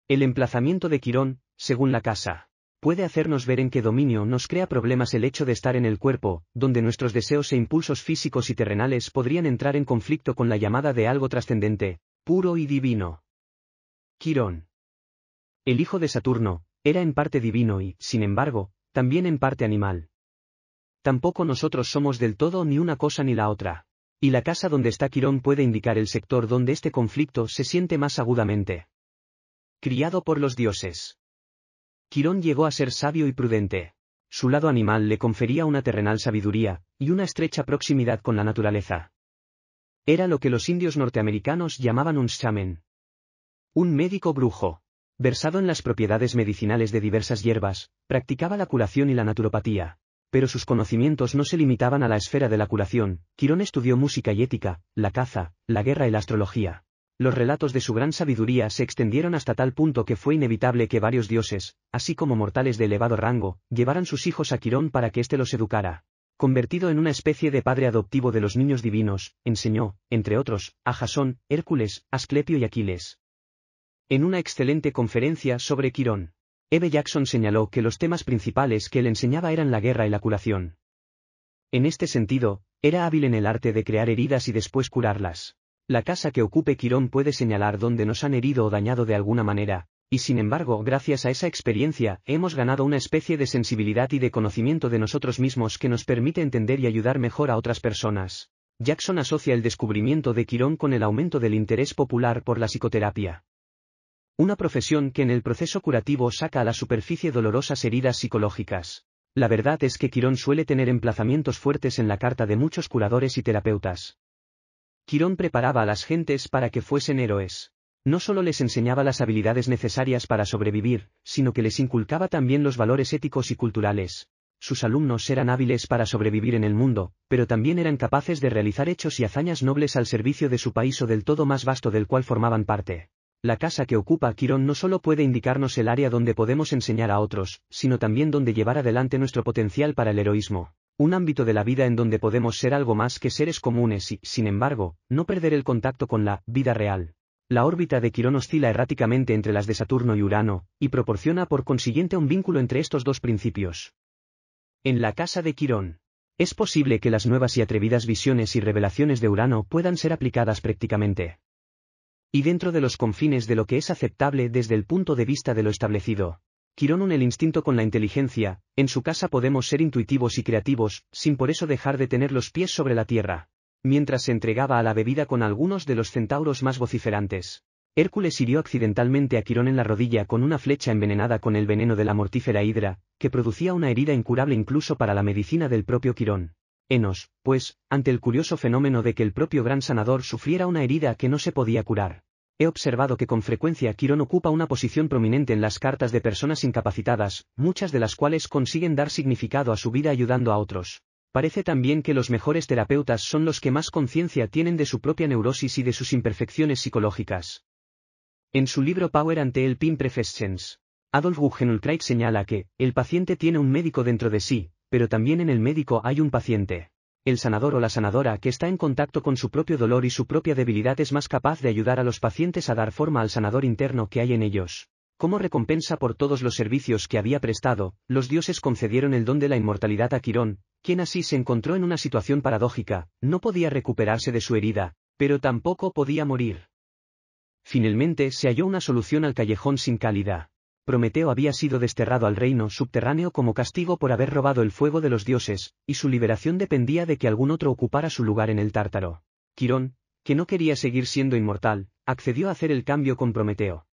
El emplazamiento de Quirón, según la casa, puede hacernos ver en qué dominio nos crea problemas el hecho de estar en el cuerpo, donde nuestros deseos e impulsos físicos y terrenales podrían entrar en conflicto con la llamada de algo trascendente, puro y divino. Quirón. El hijo de Saturno, era en parte divino y, sin embargo, también en parte animal. Tampoco nosotros somos del todo ni una cosa ni la otra. Y la casa donde está Quirón puede indicar el sector donde este conflicto se siente más agudamente. Criado por los dioses. Quirón llegó a ser sabio y prudente. Su lado animal le confería una terrenal sabiduría, y una estrecha proximidad con la naturaleza. Era lo que los indios norteamericanos llamaban un shaman. Un médico brujo. Versado en las propiedades medicinales de diversas hierbas, practicaba la curación y la naturopatía. Pero sus conocimientos no se limitaban a la esfera de la curación, Quirón estudió música y ética, la caza, la guerra y la astrología. Los relatos de su gran sabiduría se extendieron hasta tal punto que fue inevitable que varios dioses, así como mortales de elevado rango, llevaran sus hijos a Quirón para que éste los educara. Convertido en una especie de padre adoptivo de los niños divinos, enseñó, entre otros, a Jasón, Hércules, Asclepio y Aquiles. En una excelente conferencia sobre Quirón, Eve Jackson señaló que los temas principales que él enseñaba eran la guerra y la curación. En este sentido, era hábil en el arte de crear heridas y después curarlas. La casa que ocupe Quirón puede señalar dónde nos han herido o dañado de alguna manera, y sin embargo, gracias a esa experiencia, hemos ganado una especie de sensibilidad y de conocimiento de nosotros mismos que nos permite entender y ayudar mejor a otras personas. Jackson asocia el descubrimiento de Quirón con el aumento del interés popular por la psicoterapia. Una profesión que en el proceso curativo saca a la superficie dolorosas heridas psicológicas. La verdad es que Quirón suele tener emplazamientos fuertes en la carta de muchos curadores y terapeutas. Quirón preparaba a las gentes para que fuesen héroes. No solo les enseñaba las habilidades necesarias para sobrevivir, sino que les inculcaba también los valores éticos y culturales. Sus alumnos eran hábiles para sobrevivir en el mundo, pero también eran capaces de realizar hechos y hazañas nobles al servicio de su país o del todo más vasto del cual formaban parte. La casa que ocupa Quirón no solo puede indicarnos el área donde podemos enseñar a otros, sino también donde llevar adelante nuestro potencial para el heroísmo. Un ámbito de la vida en donde podemos ser algo más que seres comunes y, sin embargo, no perder el contacto con la vida real. La órbita de Quirón oscila erráticamente entre las de Saturno y Urano, y proporciona por consiguiente un vínculo entre estos dos principios. En la casa de Quirón. Es posible que las nuevas y atrevidas visiones y revelaciones de Urano puedan ser aplicadas prácticamente y dentro de los confines de lo que es aceptable desde el punto de vista de lo establecido. Quirón un el instinto con la inteligencia, en su casa podemos ser intuitivos y creativos, sin por eso dejar de tener los pies sobre la tierra. Mientras se entregaba a la bebida con algunos de los centauros más vociferantes. Hércules hirió accidentalmente a Quirón en la rodilla con una flecha envenenada con el veneno de la mortífera hidra, que producía una herida incurable incluso para la medicina del propio Quirón. Enos, pues, ante el curioso fenómeno de que el propio gran sanador sufriera una herida que no se podía curar. He observado que con frecuencia Quirón ocupa una posición prominente en las cartas de personas incapacitadas, muchas de las cuales consiguen dar significado a su vida ayudando a otros. Parece también que los mejores terapeutas son los que más conciencia tienen de su propia neurosis y de sus imperfecciones psicológicas. En su libro Power ante el Pimprefessions, Adolf Guggenulkreich señala que, el paciente tiene un médico dentro de sí, pero también en el médico hay un paciente. El sanador o la sanadora que está en contacto con su propio dolor y su propia debilidad es más capaz de ayudar a los pacientes a dar forma al sanador interno que hay en ellos. Como recompensa por todos los servicios que había prestado, los dioses concedieron el don de la inmortalidad a Quirón, quien así se encontró en una situación paradójica, no podía recuperarse de su herida, pero tampoco podía morir. Finalmente se halló una solución al callejón sin cálida. Prometeo había sido desterrado al reino subterráneo como castigo por haber robado el fuego de los dioses, y su liberación dependía de que algún otro ocupara su lugar en el Tártaro. Quirón, que no quería seguir siendo inmortal, accedió a hacer el cambio con Prometeo.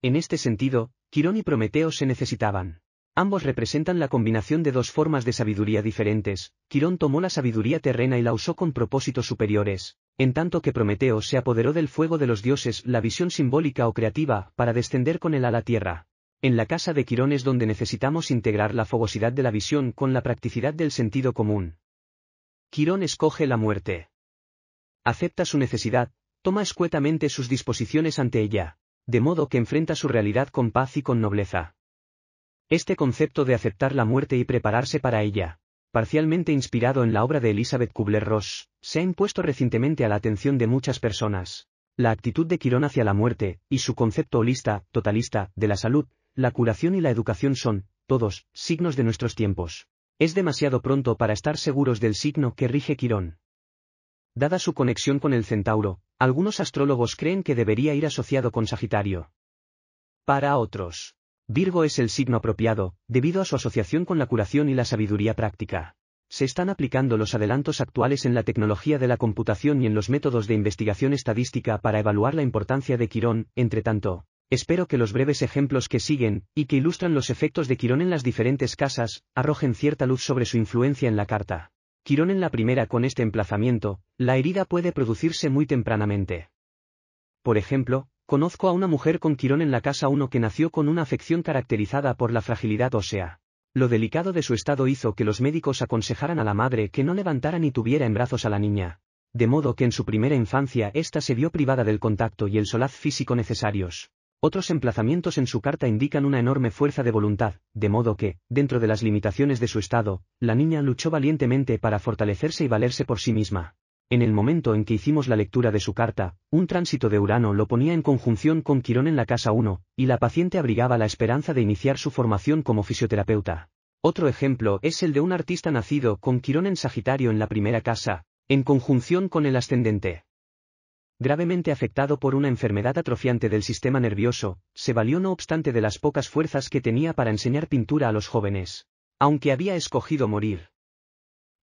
En este sentido, Quirón y Prometeo se necesitaban. Ambos representan la combinación de dos formas de sabiduría diferentes, Quirón tomó la sabiduría terrena y la usó con propósitos superiores, en tanto que Prometeo se apoderó del fuego de los dioses, la visión simbólica o creativa, para descender con él a la tierra. En la casa de Quirón es donde necesitamos integrar la fogosidad de la visión con la practicidad del sentido común. Quirón escoge la muerte. Acepta su necesidad, toma escuetamente sus disposiciones ante ella, de modo que enfrenta su realidad con paz y con nobleza. Este concepto de aceptar la muerte y prepararse para ella, parcialmente inspirado en la obra de Elizabeth Kubler-Ross, se ha impuesto recientemente a la atención de muchas personas. La actitud de Quirón hacia la muerte, y su concepto holista, totalista, de la salud, la curación y la educación son, todos, signos de nuestros tiempos. Es demasiado pronto para estar seguros del signo que rige Quirón. Dada su conexión con el Centauro, algunos astrólogos creen que debería ir asociado con Sagitario. Para otros, Virgo es el signo apropiado, debido a su asociación con la curación y la sabiduría práctica. Se están aplicando los adelantos actuales en la tecnología de la computación y en los métodos de investigación estadística para evaluar la importancia de Quirón, entre tanto, Espero que los breves ejemplos que siguen, y que ilustran los efectos de Quirón en las diferentes casas, arrojen cierta luz sobre su influencia en la carta. Quirón en la primera con este emplazamiento, la herida puede producirse muy tempranamente. Por ejemplo, Conozco a una mujer con Quirón en la casa 1 que nació con una afección caracterizada por la fragilidad ósea. Lo delicado de su estado hizo que los médicos aconsejaran a la madre que no levantara ni tuviera en brazos a la niña. De modo que en su primera infancia ésta se vio privada del contacto y el solaz físico necesarios. Otros emplazamientos en su carta indican una enorme fuerza de voluntad, de modo que, dentro de las limitaciones de su estado, la niña luchó valientemente para fortalecerse y valerse por sí misma. En el momento en que hicimos la lectura de su carta, un tránsito de Urano lo ponía en conjunción con Quirón en la casa 1, y la paciente abrigaba la esperanza de iniciar su formación como fisioterapeuta. Otro ejemplo es el de un artista nacido con Quirón en Sagitario en la primera casa, en conjunción con el ascendente. Gravemente afectado por una enfermedad atrofiante del sistema nervioso, se valió no obstante de las pocas fuerzas que tenía para enseñar pintura a los jóvenes. Aunque había escogido morir.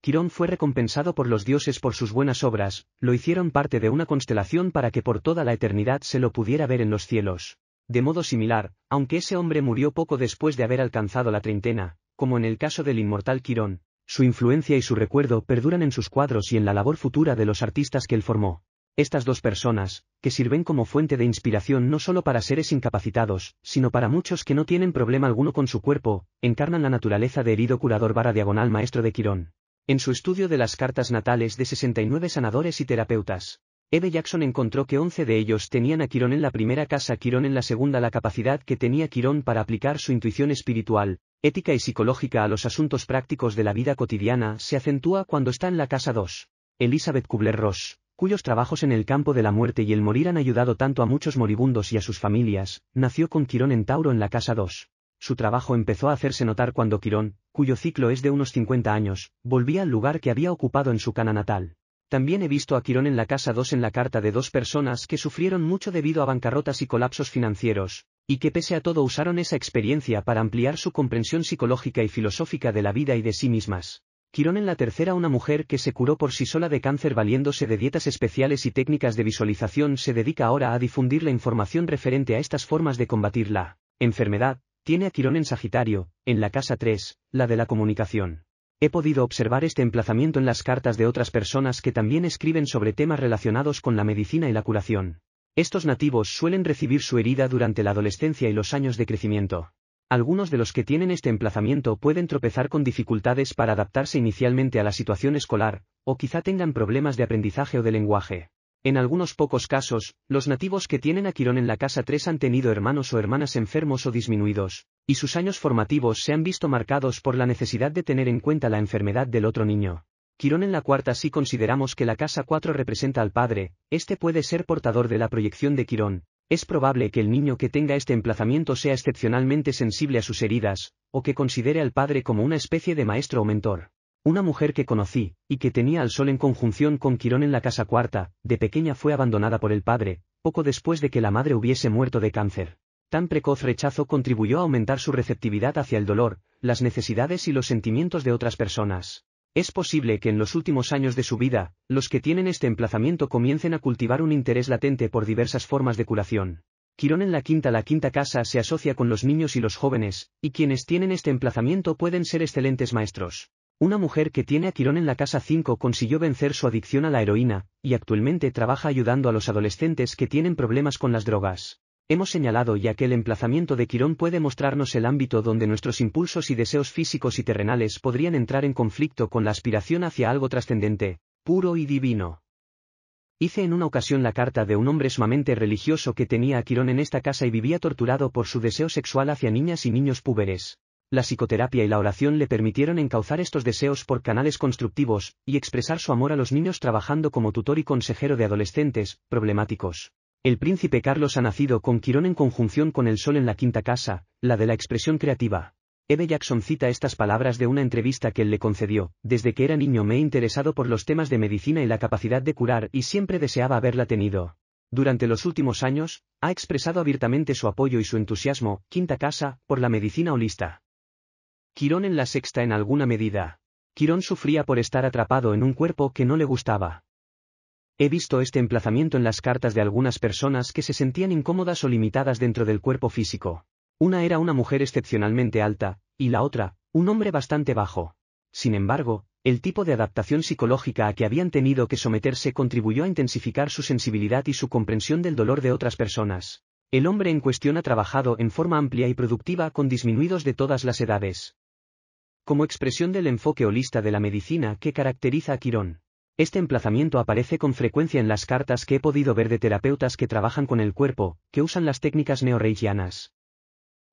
Quirón fue recompensado por los dioses por sus buenas obras, lo hicieron parte de una constelación para que por toda la eternidad se lo pudiera ver en los cielos. De modo similar, aunque ese hombre murió poco después de haber alcanzado la treintena, como en el caso del inmortal Quirón, su influencia y su recuerdo perduran en sus cuadros y en la labor futura de los artistas que él formó. Estas dos personas, que sirven como fuente de inspiración no solo para seres incapacitados, sino para muchos que no tienen problema alguno con su cuerpo, encarnan la naturaleza de herido curador vara diagonal maestro de Quirón. En su estudio de las cartas natales de 69 sanadores y terapeutas, Eve Jackson encontró que 11 de ellos tenían a Quirón en la primera casa, Quirón en la segunda, la capacidad que tenía Quirón para aplicar su intuición espiritual, ética y psicológica a los asuntos prácticos de la vida cotidiana se acentúa cuando está en la casa 2. Elizabeth Kubler-Ross, cuyos trabajos en el campo de la muerte y el morir han ayudado tanto a muchos moribundos y a sus familias, nació con Quirón en Tauro en la casa 2. Su trabajo empezó a hacerse notar cuando Quirón, cuyo ciclo es de unos 50 años, volvía al lugar que había ocupado en su cana natal. También he visto a Quirón en la casa 2 en la carta de dos personas que sufrieron mucho debido a bancarrotas y colapsos financieros, y que pese a todo usaron esa experiencia para ampliar su comprensión psicológica y filosófica de la vida y de sí mismas. Quirón en la tercera una mujer que se curó por sí sola de cáncer valiéndose de dietas especiales y técnicas de visualización se dedica ahora a difundir la información referente a estas formas de combatir la enfermedad, tiene a Quirón en Sagitario, en la casa 3, la de la comunicación. He podido observar este emplazamiento en las cartas de otras personas que también escriben sobre temas relacionados con la medicina y la curación. Estos nativos suelen recibir su herida durante la adolescencia y los años de crecimiento. Algunos de los que tienen este emplazamiento pueden tropezar con dificultades para adaptarse inicialmente a la situación escolar, o quizá tengan problemas de aprendizaje o de lenguaje. En algunos pocos casos, los nativos que tienen a Quirón en la casa 3 han tenido hermanos o hermanas enfermos o disminuidos, y sus años formativos se han visto marcados por la necesidad de tener en cuenta la enfermedad del otro niño. Quirón en la cuarta si consideramos que la casa 4 representa al padre, este puede ser portador de la proyección de Quirón. Es probable que el niño que tenga este emplazamiento sea excepcionalmente sensible a sus heridas, o que considere al padre como una especie de maestro o mentor. Una mujer que conocí, y que tenía al sol en conjunción con Quirón en la casa cuarta, de pequeña fue abandonada por el padre, poco después de que la madre hubiese muerto de cáncer. Tan precoz rechazo contribuyó a aumentar su receptividad hacia el dolor, las necesidades y los sentimientos de otras personas. Es posible que en los últimos años de su vida, los que tienen este emplazamiento comiencen a cultivar un interés latente por diversas formas de curación. Quirón en la quinta La quinta casa se asocia con los niños y los jóvenes, y quienes tienen este emplazamiento pueden ser excelentes maestros. Una mujer que tiene a Quirón en la casa 5 consiguió vencer su adicción a la heroína, y actualmente trabaja ayudando a los adolescentes que tienen problemas con las drogas. Hemos señalado ya que el emplazamiento de Quirón puede mostrarnos el ámbito donde nuestros impulsos y deseos físicos y terrenales podrían entrar en conflicto con la aspiración hacia algo trascendente, puro y divino. Hice en una ocasión la carta de un hombre sumamente religioso que tenía a Quirón en esta casa y vivía torturado por su deseo sexual hacia niñas y niños púberes. La psicoterapia y la oración le permitieron encauzar estos deseos por canales constructivos, y expresar su amor a los niños trabajando como tutor y consejero de adolescentes, problemáticos. El príncipe Carlos ha nacido con Quirón en conjunción con el Sol en la quinta casa, la de la expresión creativa. Eve Jackson cita estas palabras de una entrevista que él le concedió, desde que era niño me he interesado por los temas de medicina y la capacidad de curar y siempre deseaba haberla tenido. Durante los últimos años, ha expresado abiertamente su apoyo y su entusiasmo, quinta casa, por la medicina holista. Quirón en la sexta en alguna medida. Quirón sufría por estar atrapado en un cuerpo que no le gustaba. He visto este emplazamiento en las cartas de algunas personas que se sentían incómodas o limitadas dentro del cuerpo físico. Una era una mujer excepcionalmente alta, y la otra, un hombre bastante bajo. Sin embargo, el tipo de adaptación psicológica a que habían tenido que someterse contribuyó a intensificar su sensibilidad y su comprensión del dolor de otras personas. El hombre en cuestión ha trabajado en forma amplia y productiva con disminuidos de todas las edades como expresión del enfoque holista de la medicina que caracteriza a Quirón. Este emplazamiento aparece con frecuencia en las cartas que he podido ver de terapeutas que trabajan con el cuerpo, que usan las técnicas neorreigianas,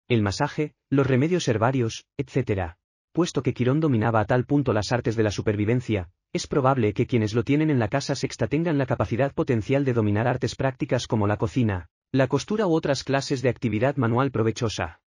El masaje, los remedios herbarios, etc. Puesto que Quirón dominaba a tal punto las artes de la supervivencia, es probable que quienes lo tienen en la casa sexta tengan la capacidad potencial de dominar artes prácticas como la cocina, la costura u otras clases de actividad manual provechosa.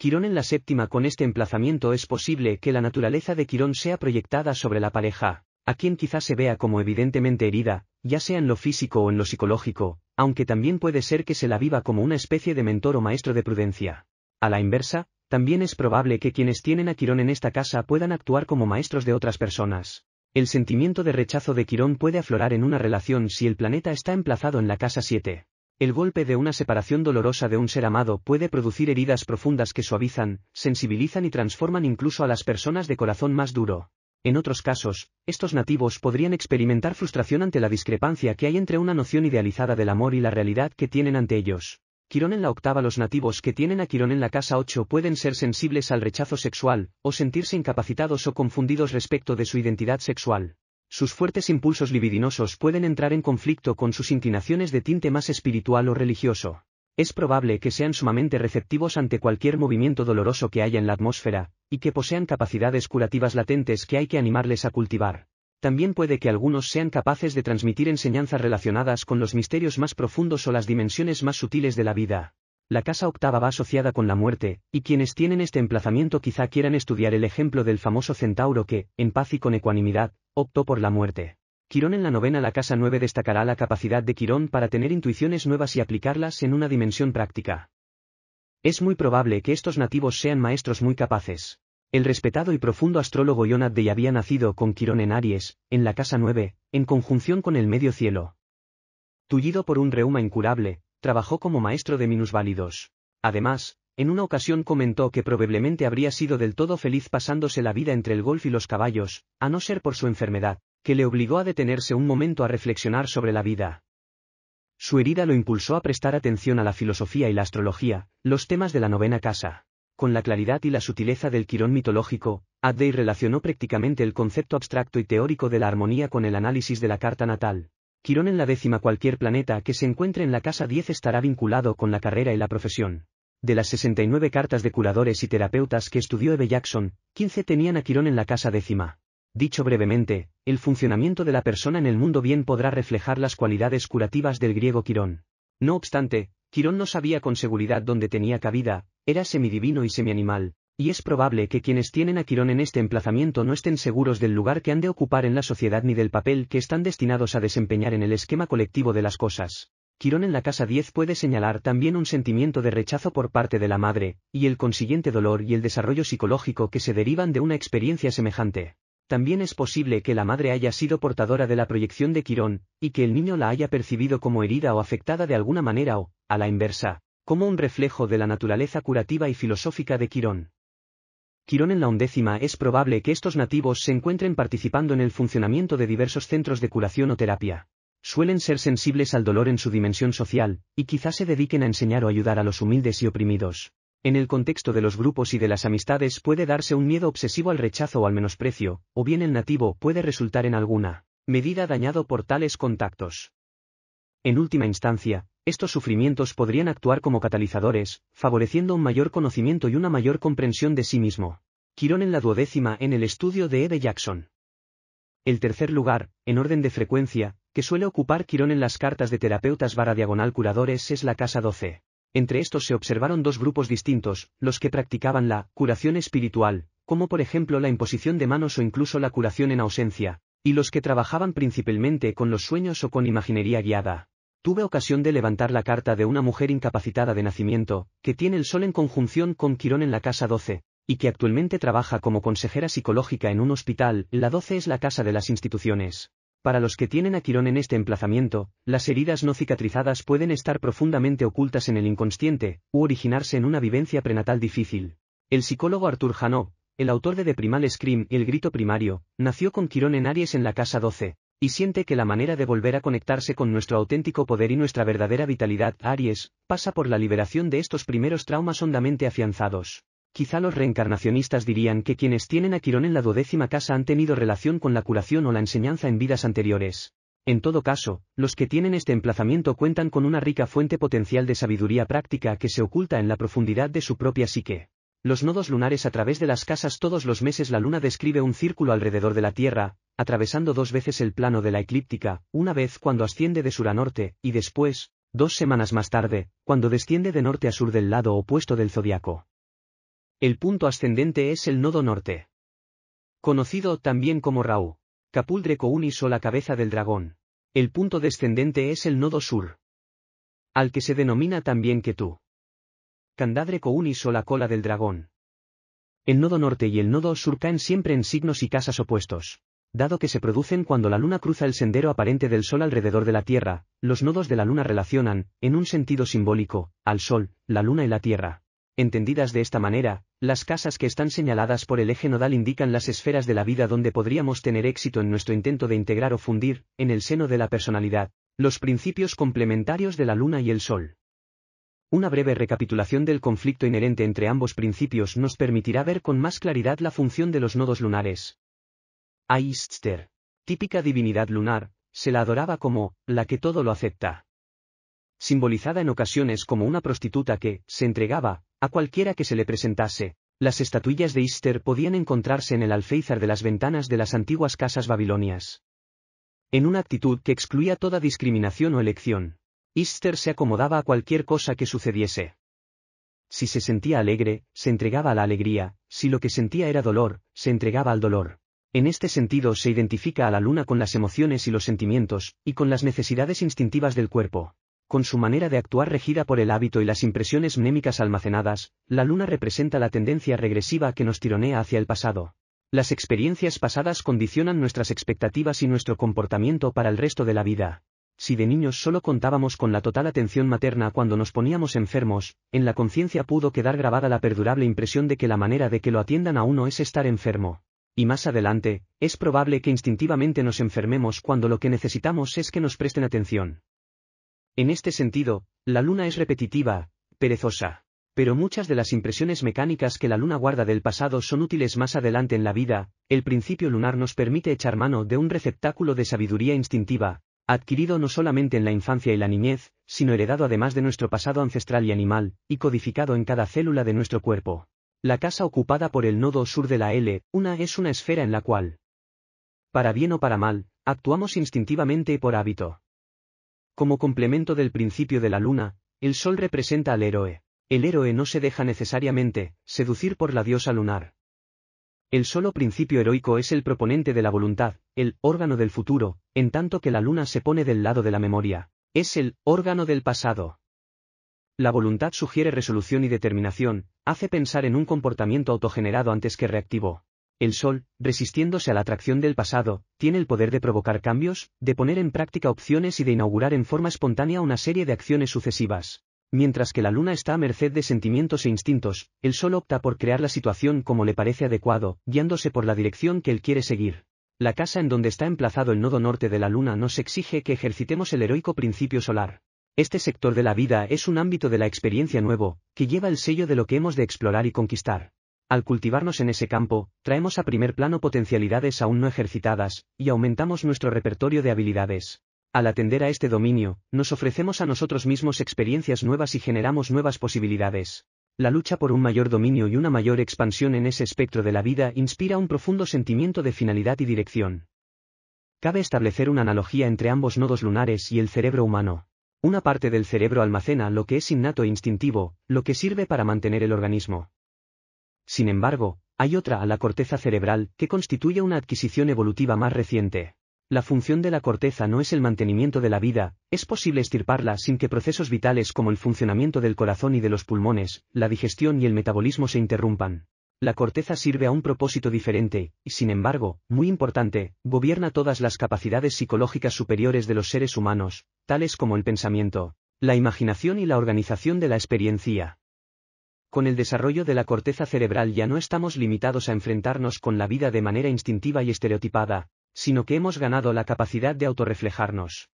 Quirón en la séptima con este emplazamiento es posible que la naturaleza de Quirón sea proyectada sobre la pareja, a quien quizás se vea como evidentemente herida, ya sea en lo físico o en lo psicológico, aunque también puede ser que se la viva como una especie de mentor o maestro de prudencia. A la inversa, también es probable que quienes tienen a Quirón en esta casa puedan actuar como maestros de otras personas. El sentimiento de rechazo de Quirón puede aflorar en una relación si el planeta está emplazado en la casa 7. El golpe de una separación dolorosa de un ser amado puede producir heridas profundas que suavizan, sensibilizan y transforman incluso a las personas de corazón más duro. En otros casos, estos nativos podrían experimentar frustración ante la discrepancia que hay entre una noción idealizada del amor y la realidad que tienen ante ellos. Quirón en la octava Los nativos que tienen a Quirón en la casa 8 pueden ser sensibles al rechazo sexual, o sentirse incapacitados o confundidos respecto de su identidad sexual sus fuertes impulsos libidinosos pueden entrar en conflicto con sus inclinaciones de tinte más espiritual o religioso. Es probable que sean sumamente receptivos ante cualquier movimiento doloroso que haya en la atmósfera, y que posean capacidades curativas latentes que hay que animarles a cultivar. También puede que algunos sean capaces de transmitir enseñanzas relacionadas con los misterios más profundos o las dimensiones más sutiles de la vida. La casa octava va asociada con la muerte, y quienes tienen este emplazamiento quizá quieran estudiar el ejemplo del famoso centauro que, en paz y con ecuanimidad, optó por la muerte. Quirón en la novena La casa 9 destacará la capacidad de Quirón para tener intuiciones nuevas y aplicarlas en una dimensión práctica. Es muy probable que estos nativos sean maestros muy capaces. El respetado y profundo astrólogo Jonath de había nacido con Quirón en Aries, en la casa 9, en conjunción con el medio cielo. Tullido por un reuma incurable, trabajó como maestro de minusválidos. Además, en una ocasión comentó que probablemente habría sido del todo feliz pasándose la vida entre el golf y los caballos, a no ser por su enfermedad, que le obligó a detenerse un momento a reflexionar sobre la vida. Su herida lo impulsó a prestar atención a la filosofía y la astrología, los temas de la novena casa. Con la claridad y la sutileza del quirón mitológico, Addey relacionó prácticamente el concepto abstracto y teórico de la armonía con el análisis de la carta natal. Quirón en la décima cualquier planeta que se encuentre en la casa 10 estará vinculado con la carrera y la profesión. De las 69 cartas de curadores y terapeutas que estudió Eve Jackson, 15 tenían a Quirón en la casa décima. Dicho brevemente, el funcionamiento de la persona en el mundo bien podrá reflejar las cualidades curativas del griego Quirón. No obstante, Quirón no sabía con seguridad dónde tenía cabida, era semidivino y semianimal, y es probable que quienes tienen a Quirón en este emplazamiento no estén seguros del lugar que han de ocupar en la sociedad ni del papel que están destinados a desempeñar en el esquema colectivo de las cosas. Quirón en la casa 10 puede señalar también un sentimiento de rechazo por parte de la madre, y el consiguiente dolor y el desarrollo psicológico que se derivan de una experiencia semejante. También es posible que la madre haya sido portadora de la proyección de Quirón, y que el niño la haya percibido como herida o afectada de alguna manera o, a la inversa, como un reflejo de la naturaleza curativa y filosófica de Quirón. Quirón en la undécima es probable que estos nativos se encuentren participando en el funcionamiento de diversos centros de curación o terapia. Suelen ser sensibles al dolor en su dimensión social, y quizás se dediquen a enseñar o ayudar a los humildes y oprimidos. En el contexto de los grupos y de las amistades puede darse un miedo obsesivo al rechazo o al menosprecio, o bien el nativo puede resultar en alguna medida dañado por tales contactos. En última instancia, estos sufrimientos podrían actuar como catalizadores, favoreciendo un mayor conocimiento y una mayor comprensión de sí mismo. Quirón en la duodécima en el estudio de Eve Jackson. El tercer lugar, en orden de frecuencia, que suele ocupar Quirón en las cartas de terapeutas barra diagonal curadores es la casa 12. Entre estos se observaron dos grupos distintos, los que practicaban la curación espiritual, como por ejemplo la imposición de manos o incluso la curación en ausencia, y los que trabajaban principalmente con los sueños o con imaginería guiada. Tuve ocasión de levantar la carta de una mujer incapacitada de nacimiento, que tiene el sol en conjunción con Quirón en la casa 12, y que actualmente trabaja como consejera psicológica en un hospital, la 12 es la casa de las instituciones. Para los que tienen a Quirón en este emplazamiento, las heridas no cicatrizadas pueden estar profundamente ocultas en el inconsciente, u originarse en una vivencia prenatal difícil. El psicólogo Arthur Janot, el autor de The Primal Scream y El Grito Primario, nació con Quirón en Aries en la casa 12, y siente que la manera de volver a conectarse con nuestro auténtico poder y nuestra verdadera vitalidad, Aries, pasa por la liberación de estos primeros traumas hondamente afianzados. Quizá los reencarnacionistas dirían que quienes tienen a Quirón en la duodécima casa han tenido relación con la curación o la enseñanza en vidas anteriores. En todo caso, los que tienen este emplazamiento cuentan con una rica fuente potencial de sabiduría práctica que se oculta en la profundidad de su propia psique. Los nodos lunares a través de las casas todos los meses la luna describe un círculo alrededor de la Tierra, atravesando dos veces el plano de la eclíptica, una vez cuando asciende de sur a norte, y después, dos semanas más tarde, cuando desciende de norte a sur del lado opuesto del zodiaco. El punto ascendente es el nodo norte. Conocido también como Raú. capuldre Unis o la cabeza del dragón. El punto descendente es el nodo sur. Al que se denomina también Ketu. Candadre Kounis o la cola del dragón. El nodo norte y el nodo sur caen siempre en signos y casas opuestos. Dado que se producen cuando la Luna cruza el sendero aparente del Sol alrededor de la Tierra, los nodos de la Luna relacionan, en un sentido simbólico, al Sol, la Luna y la Tierra. Entendidas de esta manera, las casas que están señaladas por el eje nodal indican las esferas de la vida donde podríamos tener éxito en nuestro intento de integrar o fundir, en el seno de la personalidad, los principios complementarios de la Luna y el Sol. Una breve recapitulación del conflicto inherente entre ambos principios nos permitirá ver con más claridad la función de los nodos lunares. A Easter, típica divinidad lunar, se la adoraba como la que todo lo acepta. Simbolizada en ocasiones como una prostituta que se entregaba a cualquiera que se le presentase, las estatuillas de Easter podían encontrarse en el alféizar de las ventanas de las antiguas casas babilonias. En una actitud que excluía toda discriminación o elección, Easter se acomodaba a cualquier cosa que sucediese. Si se sentía alegre, se entregaba a la alegría, si lo que sentía era dolor, se entregaba al dolor. En este sentido se identifica a la luna con las emociones y los sentimientos, y con las necesidades instintivas del cuerpo. Con su manera de actuar regida por el hábito y las impresiones mnémicas almacenadas, la luna representa la tendencia regresiva que nos tironea hacia el pasado. Las experiencias pasadas condicionan nuestras expectativas y nuestro comportamiento para el resto de la vida. Si de niños solo contábamos con la total atención materna cuando nos poníamos enfermos, en la conciencia pudo quedar grabada la perdurable impresión de que la manera de que lo atiendan a uno es estar enfermo y más adelante, es probable que instintivamente nos enfermemos cuando lo que necesitamos es que nos presten atención. En este sentido, la luna es repetitiva, perezosa. Pero muchas de las impresiones mecánicas que la luna guarda del pasado son útiles más adelante en la vida, el principio lunar nos permite echar mano de un receptáculo de sabiduría instintiva, adquirido no solamente en la infancia y la niñez, sino heredado además de nuestro pasado ancestral y animal, y codificado en cada célula de nuestro cuerpo. La casa ocupada por el nodo sur de la L, una es una esfera en la cual, para bien o para mal, actuamos instintivamente y por hábito. Como complemento del principio de la luna, el sol representa al héroe. El héroe no se deja necesariamente seducir por la diosa lunar. El solo principio heroico es el proponente de la voluntad, el órgano del futuro, en tanto que la luna se pone del lado de la memoria. Es el órgano del pasado. La voluntad sugiere resolución y determinación, hace pensar en un comportamiento autogenerado antes que reactivo. El Sol, resistiéndose a la atracción del pasado, tiene el poder de provocar cambios, de poner en práctica opciones y de inaugurar en forma espontánea una serie de acciones sucesivas. Mientras que la Luna está a merced de sentimientos e instintos, el Sol opta por crear la situación como le parece adecuado, guiándose por la dirección que él quiere seguir. La casa en donde está emplazado el nodo norte de la Luna nos exige que ejercitemos el heroico principio solar. Este sector de la vida es un ámbito de la experiencia nuevo, que lleva el sello de lo que hemos de explorar y conquistar. Al cultivarnos en ese campo, traemos a primer plano potencialidades aún no ejercitadas, y aumentamos nuestro repertorio de habilidades. Al atender a este dominio, nos ofrecemos a nosotros mismos experiencias nuevas y generamos nuevas posibilidades. La lucha por un mayor dominio y una mayor expansión en ese espectro de la vida inspira un profundo sentimiento de finalidad y dirección. Cabe establecer una analogía entre ambos nodos lunares y el cerebro humano. Una parte del cerebro almacena lo que es innato e instintivo, lo que sirve para mantener el organismo. Sin embargo, hay otra, a la corteza cerebral, que constituye una adquisición evolutiva más reciente. La función de la corteza no es el mantenimiento de la vida, es posible estirparla sin que procesos vitales como el funcionamiento del corazón y de los pulmones, la digestión y el metabolismo se interrumpan. La corteza sirve a un propósito diferente, y sin embargo, muy importante, gobierna todas las capacidades psicológicas superiores de los seres humanos, tales como el pensamiento, la imaginación y la organización de la experiencia. Con el desarrollo de la corteza cerebral ya no estamos limitados a enfrentarnos con la vida de manera instintiva y estereotipada, sino que hemos ganado la capacidad de autorreflejarnos.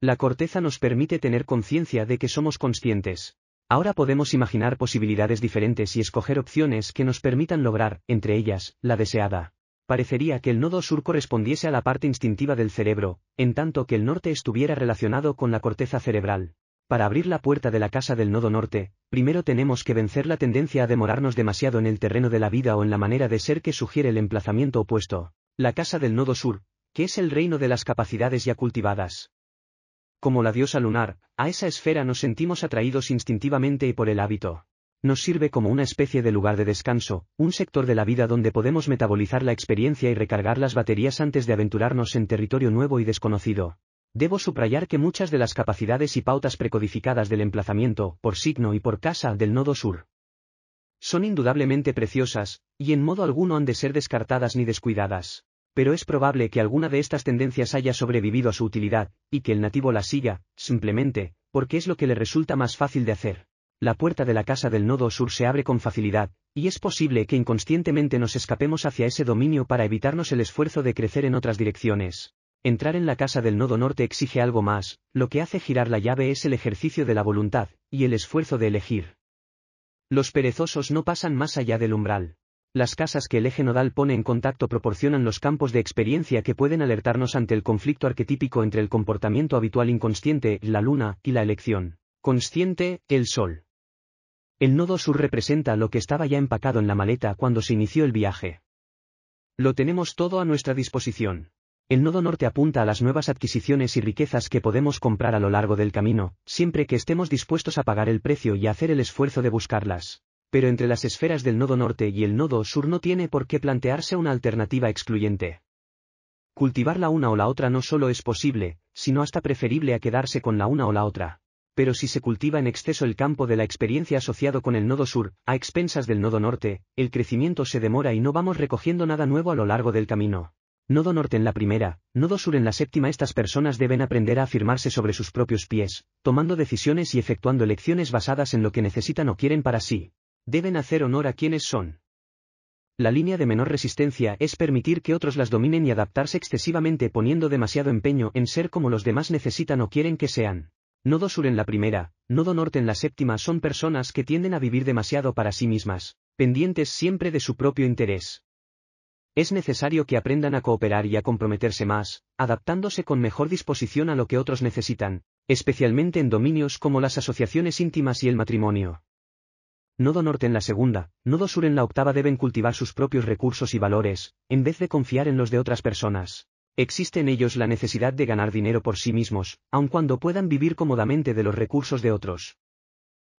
La corteza nos permite tener conciencia de que somos conscientes, Ahora podemos imaginar posibilidades diferentes y escoger opciones que nos permitan lograr, entre ellas, la deseada. Parecería que el nodo sur correspondiese a la parte instintiva del cerebro, en tanto que el norte estuviera relacionado con la corteza cerebral. Para abrir la puerta de la casa del nodo norte, primero tenemos que vencer la tendencia a demorarnos demasiado en el terreno de la vida o en la manera de ser que sugiere el emplazamiento opuesto. La casa del nodo sur, que es el reino de las capacidades ya cultivadas, como la diosa lunar, a esa esfera nos sentimos atraídos instintivamente y por el hábito. Nos sirve como una especie de lugar de descanso, un sector de la vida donde podemos metabolizar la experiencia y recargar las baterías antes de aventurarnos en territorio nuevo y desconocido. Debo subrayar que muchas de las capacidades y pautas precodificadas del emplazamiento, por signo y por casa del nodo sur, son indudablemente preciosas, y en modo alguno han de ser descartadas ni descuidadas pero es probable que alguna de estas tendencias haya sobrevivido a su utilidad, y que el nativo la siga, simplemente, porque es lo que le resulta más fácil de hacer. La puerta de la casa del nodo sur se abre con facilidad, y es posible que inconscientemente nos escapemos hacia ese dominio para evitarnos el esfuerzo de crecer en otras direcciones. Entrar en la casa del nodo norte exige algo más, lo que hace girar la llave es el ejercicio de la voluntad, y el esfuerzo de elegir. Los perezosos no pasan más allá del umbral. Las casas que el eje nodal pone en contacto proporcionan los campos de experiencia que pueden alertarnos ante el conflicto arquetípico entre el comportamiento habitual inconsciente, la luna, y la elección. Consciente, el sol. El nodo sur representa lo que estaba ya empacado en la maleta cuando se inició el viaje. Lo tenemos todo a nuestra disposición. El nodo norte apunta a las nuevas adquisiciones y riquezas que podemos comprar a lo largo del camino, siempre que estemos dispuestos a pagar el precio y hacer el esfuerzo de buscarlas pero entre las esferas del nodo norte y el nodo sur no tiene por qué plantearse una alternativa excluyente. Cultivar la una o la otra no solo es posible, sino hasta preferible a quedarse con la una o la otra. Pero si se cultiva en exceso el campo de la experiencia asociado con el nodo sur, a expensas del nodo norte, el crecimiento se demora y no vamos recogiendo nada nuevo a lo largo del camino. Nodo norte en la primera, nodo sur en la séptima. Estas personas deben aprender a afirmarse sobre sus propios pies, tomando decisiones y efectuando elecciones basadas en lo que necesitan o quieren para sí, deben hacer honor a quienes son. La línea de menor resistencia es permitir que otros las dominen y adaptarse excesivamente poniendo demasiado empeño en ser como los demás necesitan o quieren que sean. Nodo sur en la primera, nodo norte en la séptima son personas que tienden a vivir demasiado para sí mismas, pendientes siempre de su propio interés. Es necesario que aprendan a cooperar y a comprometerse más, adaptándose con mejor disposición a lo que otros necesitan, especialmente en dominios como las asociaciones íntimas y el matrimonio nodo norte en la segunda, nodo sur en la octava deben cultivar sus propios recursos y valores, en vez de confiar en los de otras personas. Existe en ellos la necesidad de ganar dinero por sí mismos, aun cuando puedan vivir cómodamente de los recursos de otros.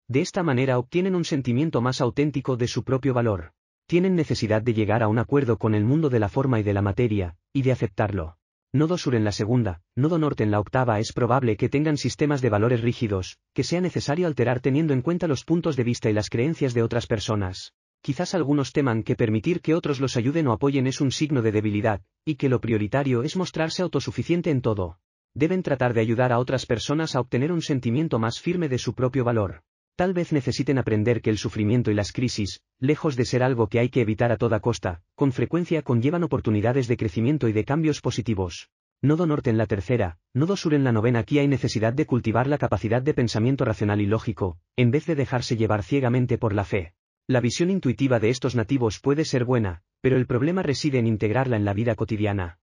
De esta manera obtienen un sentimiento más auténtico de su propio valor. Tienen necesidad de llegar a un acuerdo con el mundo de la forma y de la materia, y de aceptarlo nodo sur en la segunda, nodo norte en la octava es probable que tengan sistemas de valores rígidos, que sea necesario alterar teniendo en cuenta los puntos de vista y las creencias de otras personas. Quizás algunos teman que permitir que otros los ayuden o apoyen es un signo de debilidad, y que lo prioritario es mostrarse autosuficiente en todo. Deben tratar de ayudar a otras personas a obtener un sentimiento más firme de su propio valor. Tal vez necesiten aprender que el sufrimiento y las crisis, lejos de ser algo que hay que evitar a toda costa, con frecuencia conllevan oportunidades de crecimiento y de cambios positivos. Nodo norte en la tercera, nodo sur en la novena. Aquí hay necesidad de cultivar la capacidad de pensamiento racional y lógico, en vez de dejarse llevar ciegamente por la fe. La visión intuitiva de estos nativos puede ser buena, pero el problema reside en integrarla en la vida cotidiana.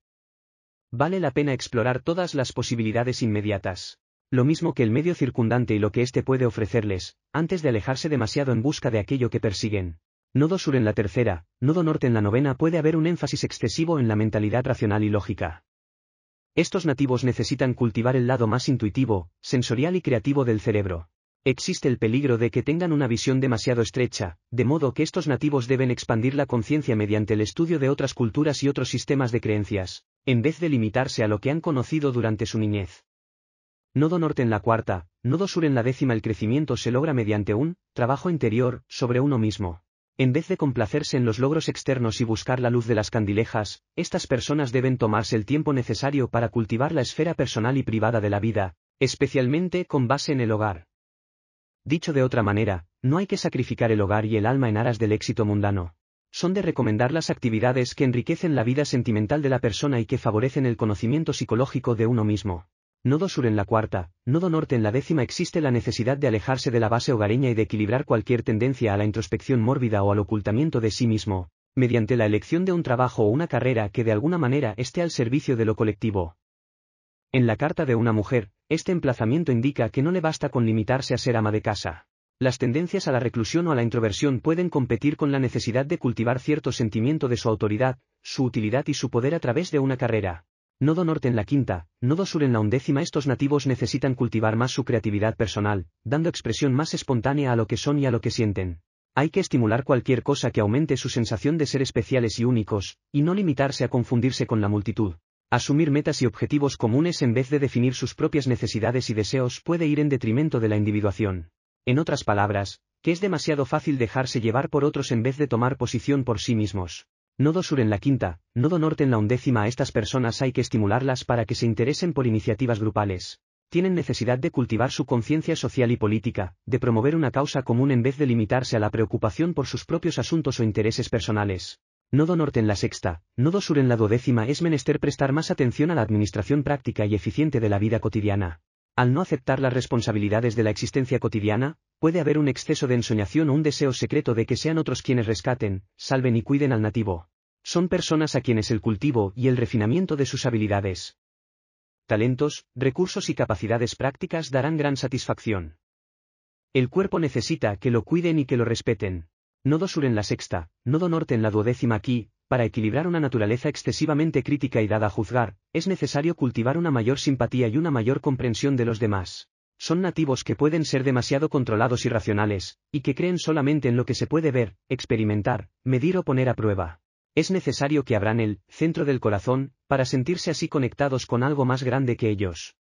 Vale la pena explorar todas las posibilidades inmediatas lo mismo que el medio circundante y lo que éste puede ofrecerles, antes de alejarse demasiado en busca de aquello que persiguen. Nodo sur en la tercera, nodo norte en la novena puede haber un énfasis excesivo en la mentalidad racional y lógica. Estos nativos necesitan cultivar el lado más intuitivo, sensorial y creativo del cerebro. Existe el peligro de que tengan una visión demasiado estrecha, de modo que estos nativos deben expandir la conciencia mediante el estudio de otras culturas y otros sistemas de creencias, en vez de limitarse a lo que han conocido durante su niñez nodo norte en la cuarta, nodo sur en la décima el crecimiento se logra mediante un trabajo interior sobre uno mismo. En vez de complacerse en los logros externos y buscar la luz de las candilejas, estas personas deben tomarse el tiempo necesario para cultivar la esfera personal y privada de la vida, especialmente con base en el hogar. Dicho de otra manera, no hay que sacrificar el hogar y el alma en aras del éxito mundano. Son de recomendar las actividades que enriquecen la vida sentimental de la persona y que favorecen el conocimiento psicológico de uno mismo nodo sur en la cuarta, nodo norte en la décima existe la necesidad de alejarse de la base hogareña y de equilibrar cualquier tendencia a la introspección mórbida o al ocultamiento de sí mismo, mediante la elección de un trabajo o una carrera que de alguna manera esté al servicio de lo colectivo. En la carta de una mujer, este emplazamiento indica que no le basta con limitarse a ser ama de casa. Las tendencias a la reclusión o a la introversión pueden competir con la necesidad de cultivar cierto sentimiento de su autoridad, su utilidad y su poder a través de una carrera. Nodo norte en la quinta, nodo sur en la undécima. Estos nativos necesitan cultivar más su creatividad personal, dando expresión más espontánea a lo que son y a lo que sienten. Hay que estimular cualquier cosa que aumente su sensación de ser especiales y únicos, y no limitarse a confundirse con la multitud. Asumir metas y objetivos comunes en vez de definir sus propias necesidades y deseos puede ir en detrimento de la individuación. En otras palabras, que es demasiado fácil dejarse llevar por otros en vez de tomar posición por sí mismos. Nodo Sur en la quinta, Nodo Norte en la undécima. A estas personas hay que estimularlas para que se interesen por iniciativas grupales. Tienen necesidad de cultivar su conciencia social y política, de promover una causa común en vez de limitarse a la preocupación por sus propios asuntos o intereses personales. Nodo Norte en la sexta, Nodo Sur en la duodécima. Es menester prestar más atención a la administración práctica y eficiente de la vida cotidiana. Al no aceptar las responsabilidades de la existencia cotidiana, puede haber un exceso de ensoñación o un deseo secreto de que sean otros quienes rescaten, salven y cuiden al nativo. Son personas a quienes el cultivo y el refinamiento de sus habilidades, talentos, recursos y capacidades prácticas darán gran satisfacción. El cuerpo necesita que lo cuiden y que lo respeten. Nodo sur en la sexta, nodo norte en la duodécima aquí, para equilibrar una naturaleza excesivamente crítica y dada a juzgar, es necesario cultivar una mayor simpatía y una mayor comprensión de los demás son nativos que pueden ser demasiado controlados y racionales, y que creen solamente en lo que se puede ver, experimentar, medir o poner a prueba. Es necesario que abran el centro del corazón, para sentirse así conectados con algo más grande que ellos.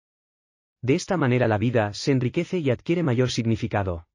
De esta manera la vida se enriquece y adquiere mayor significado.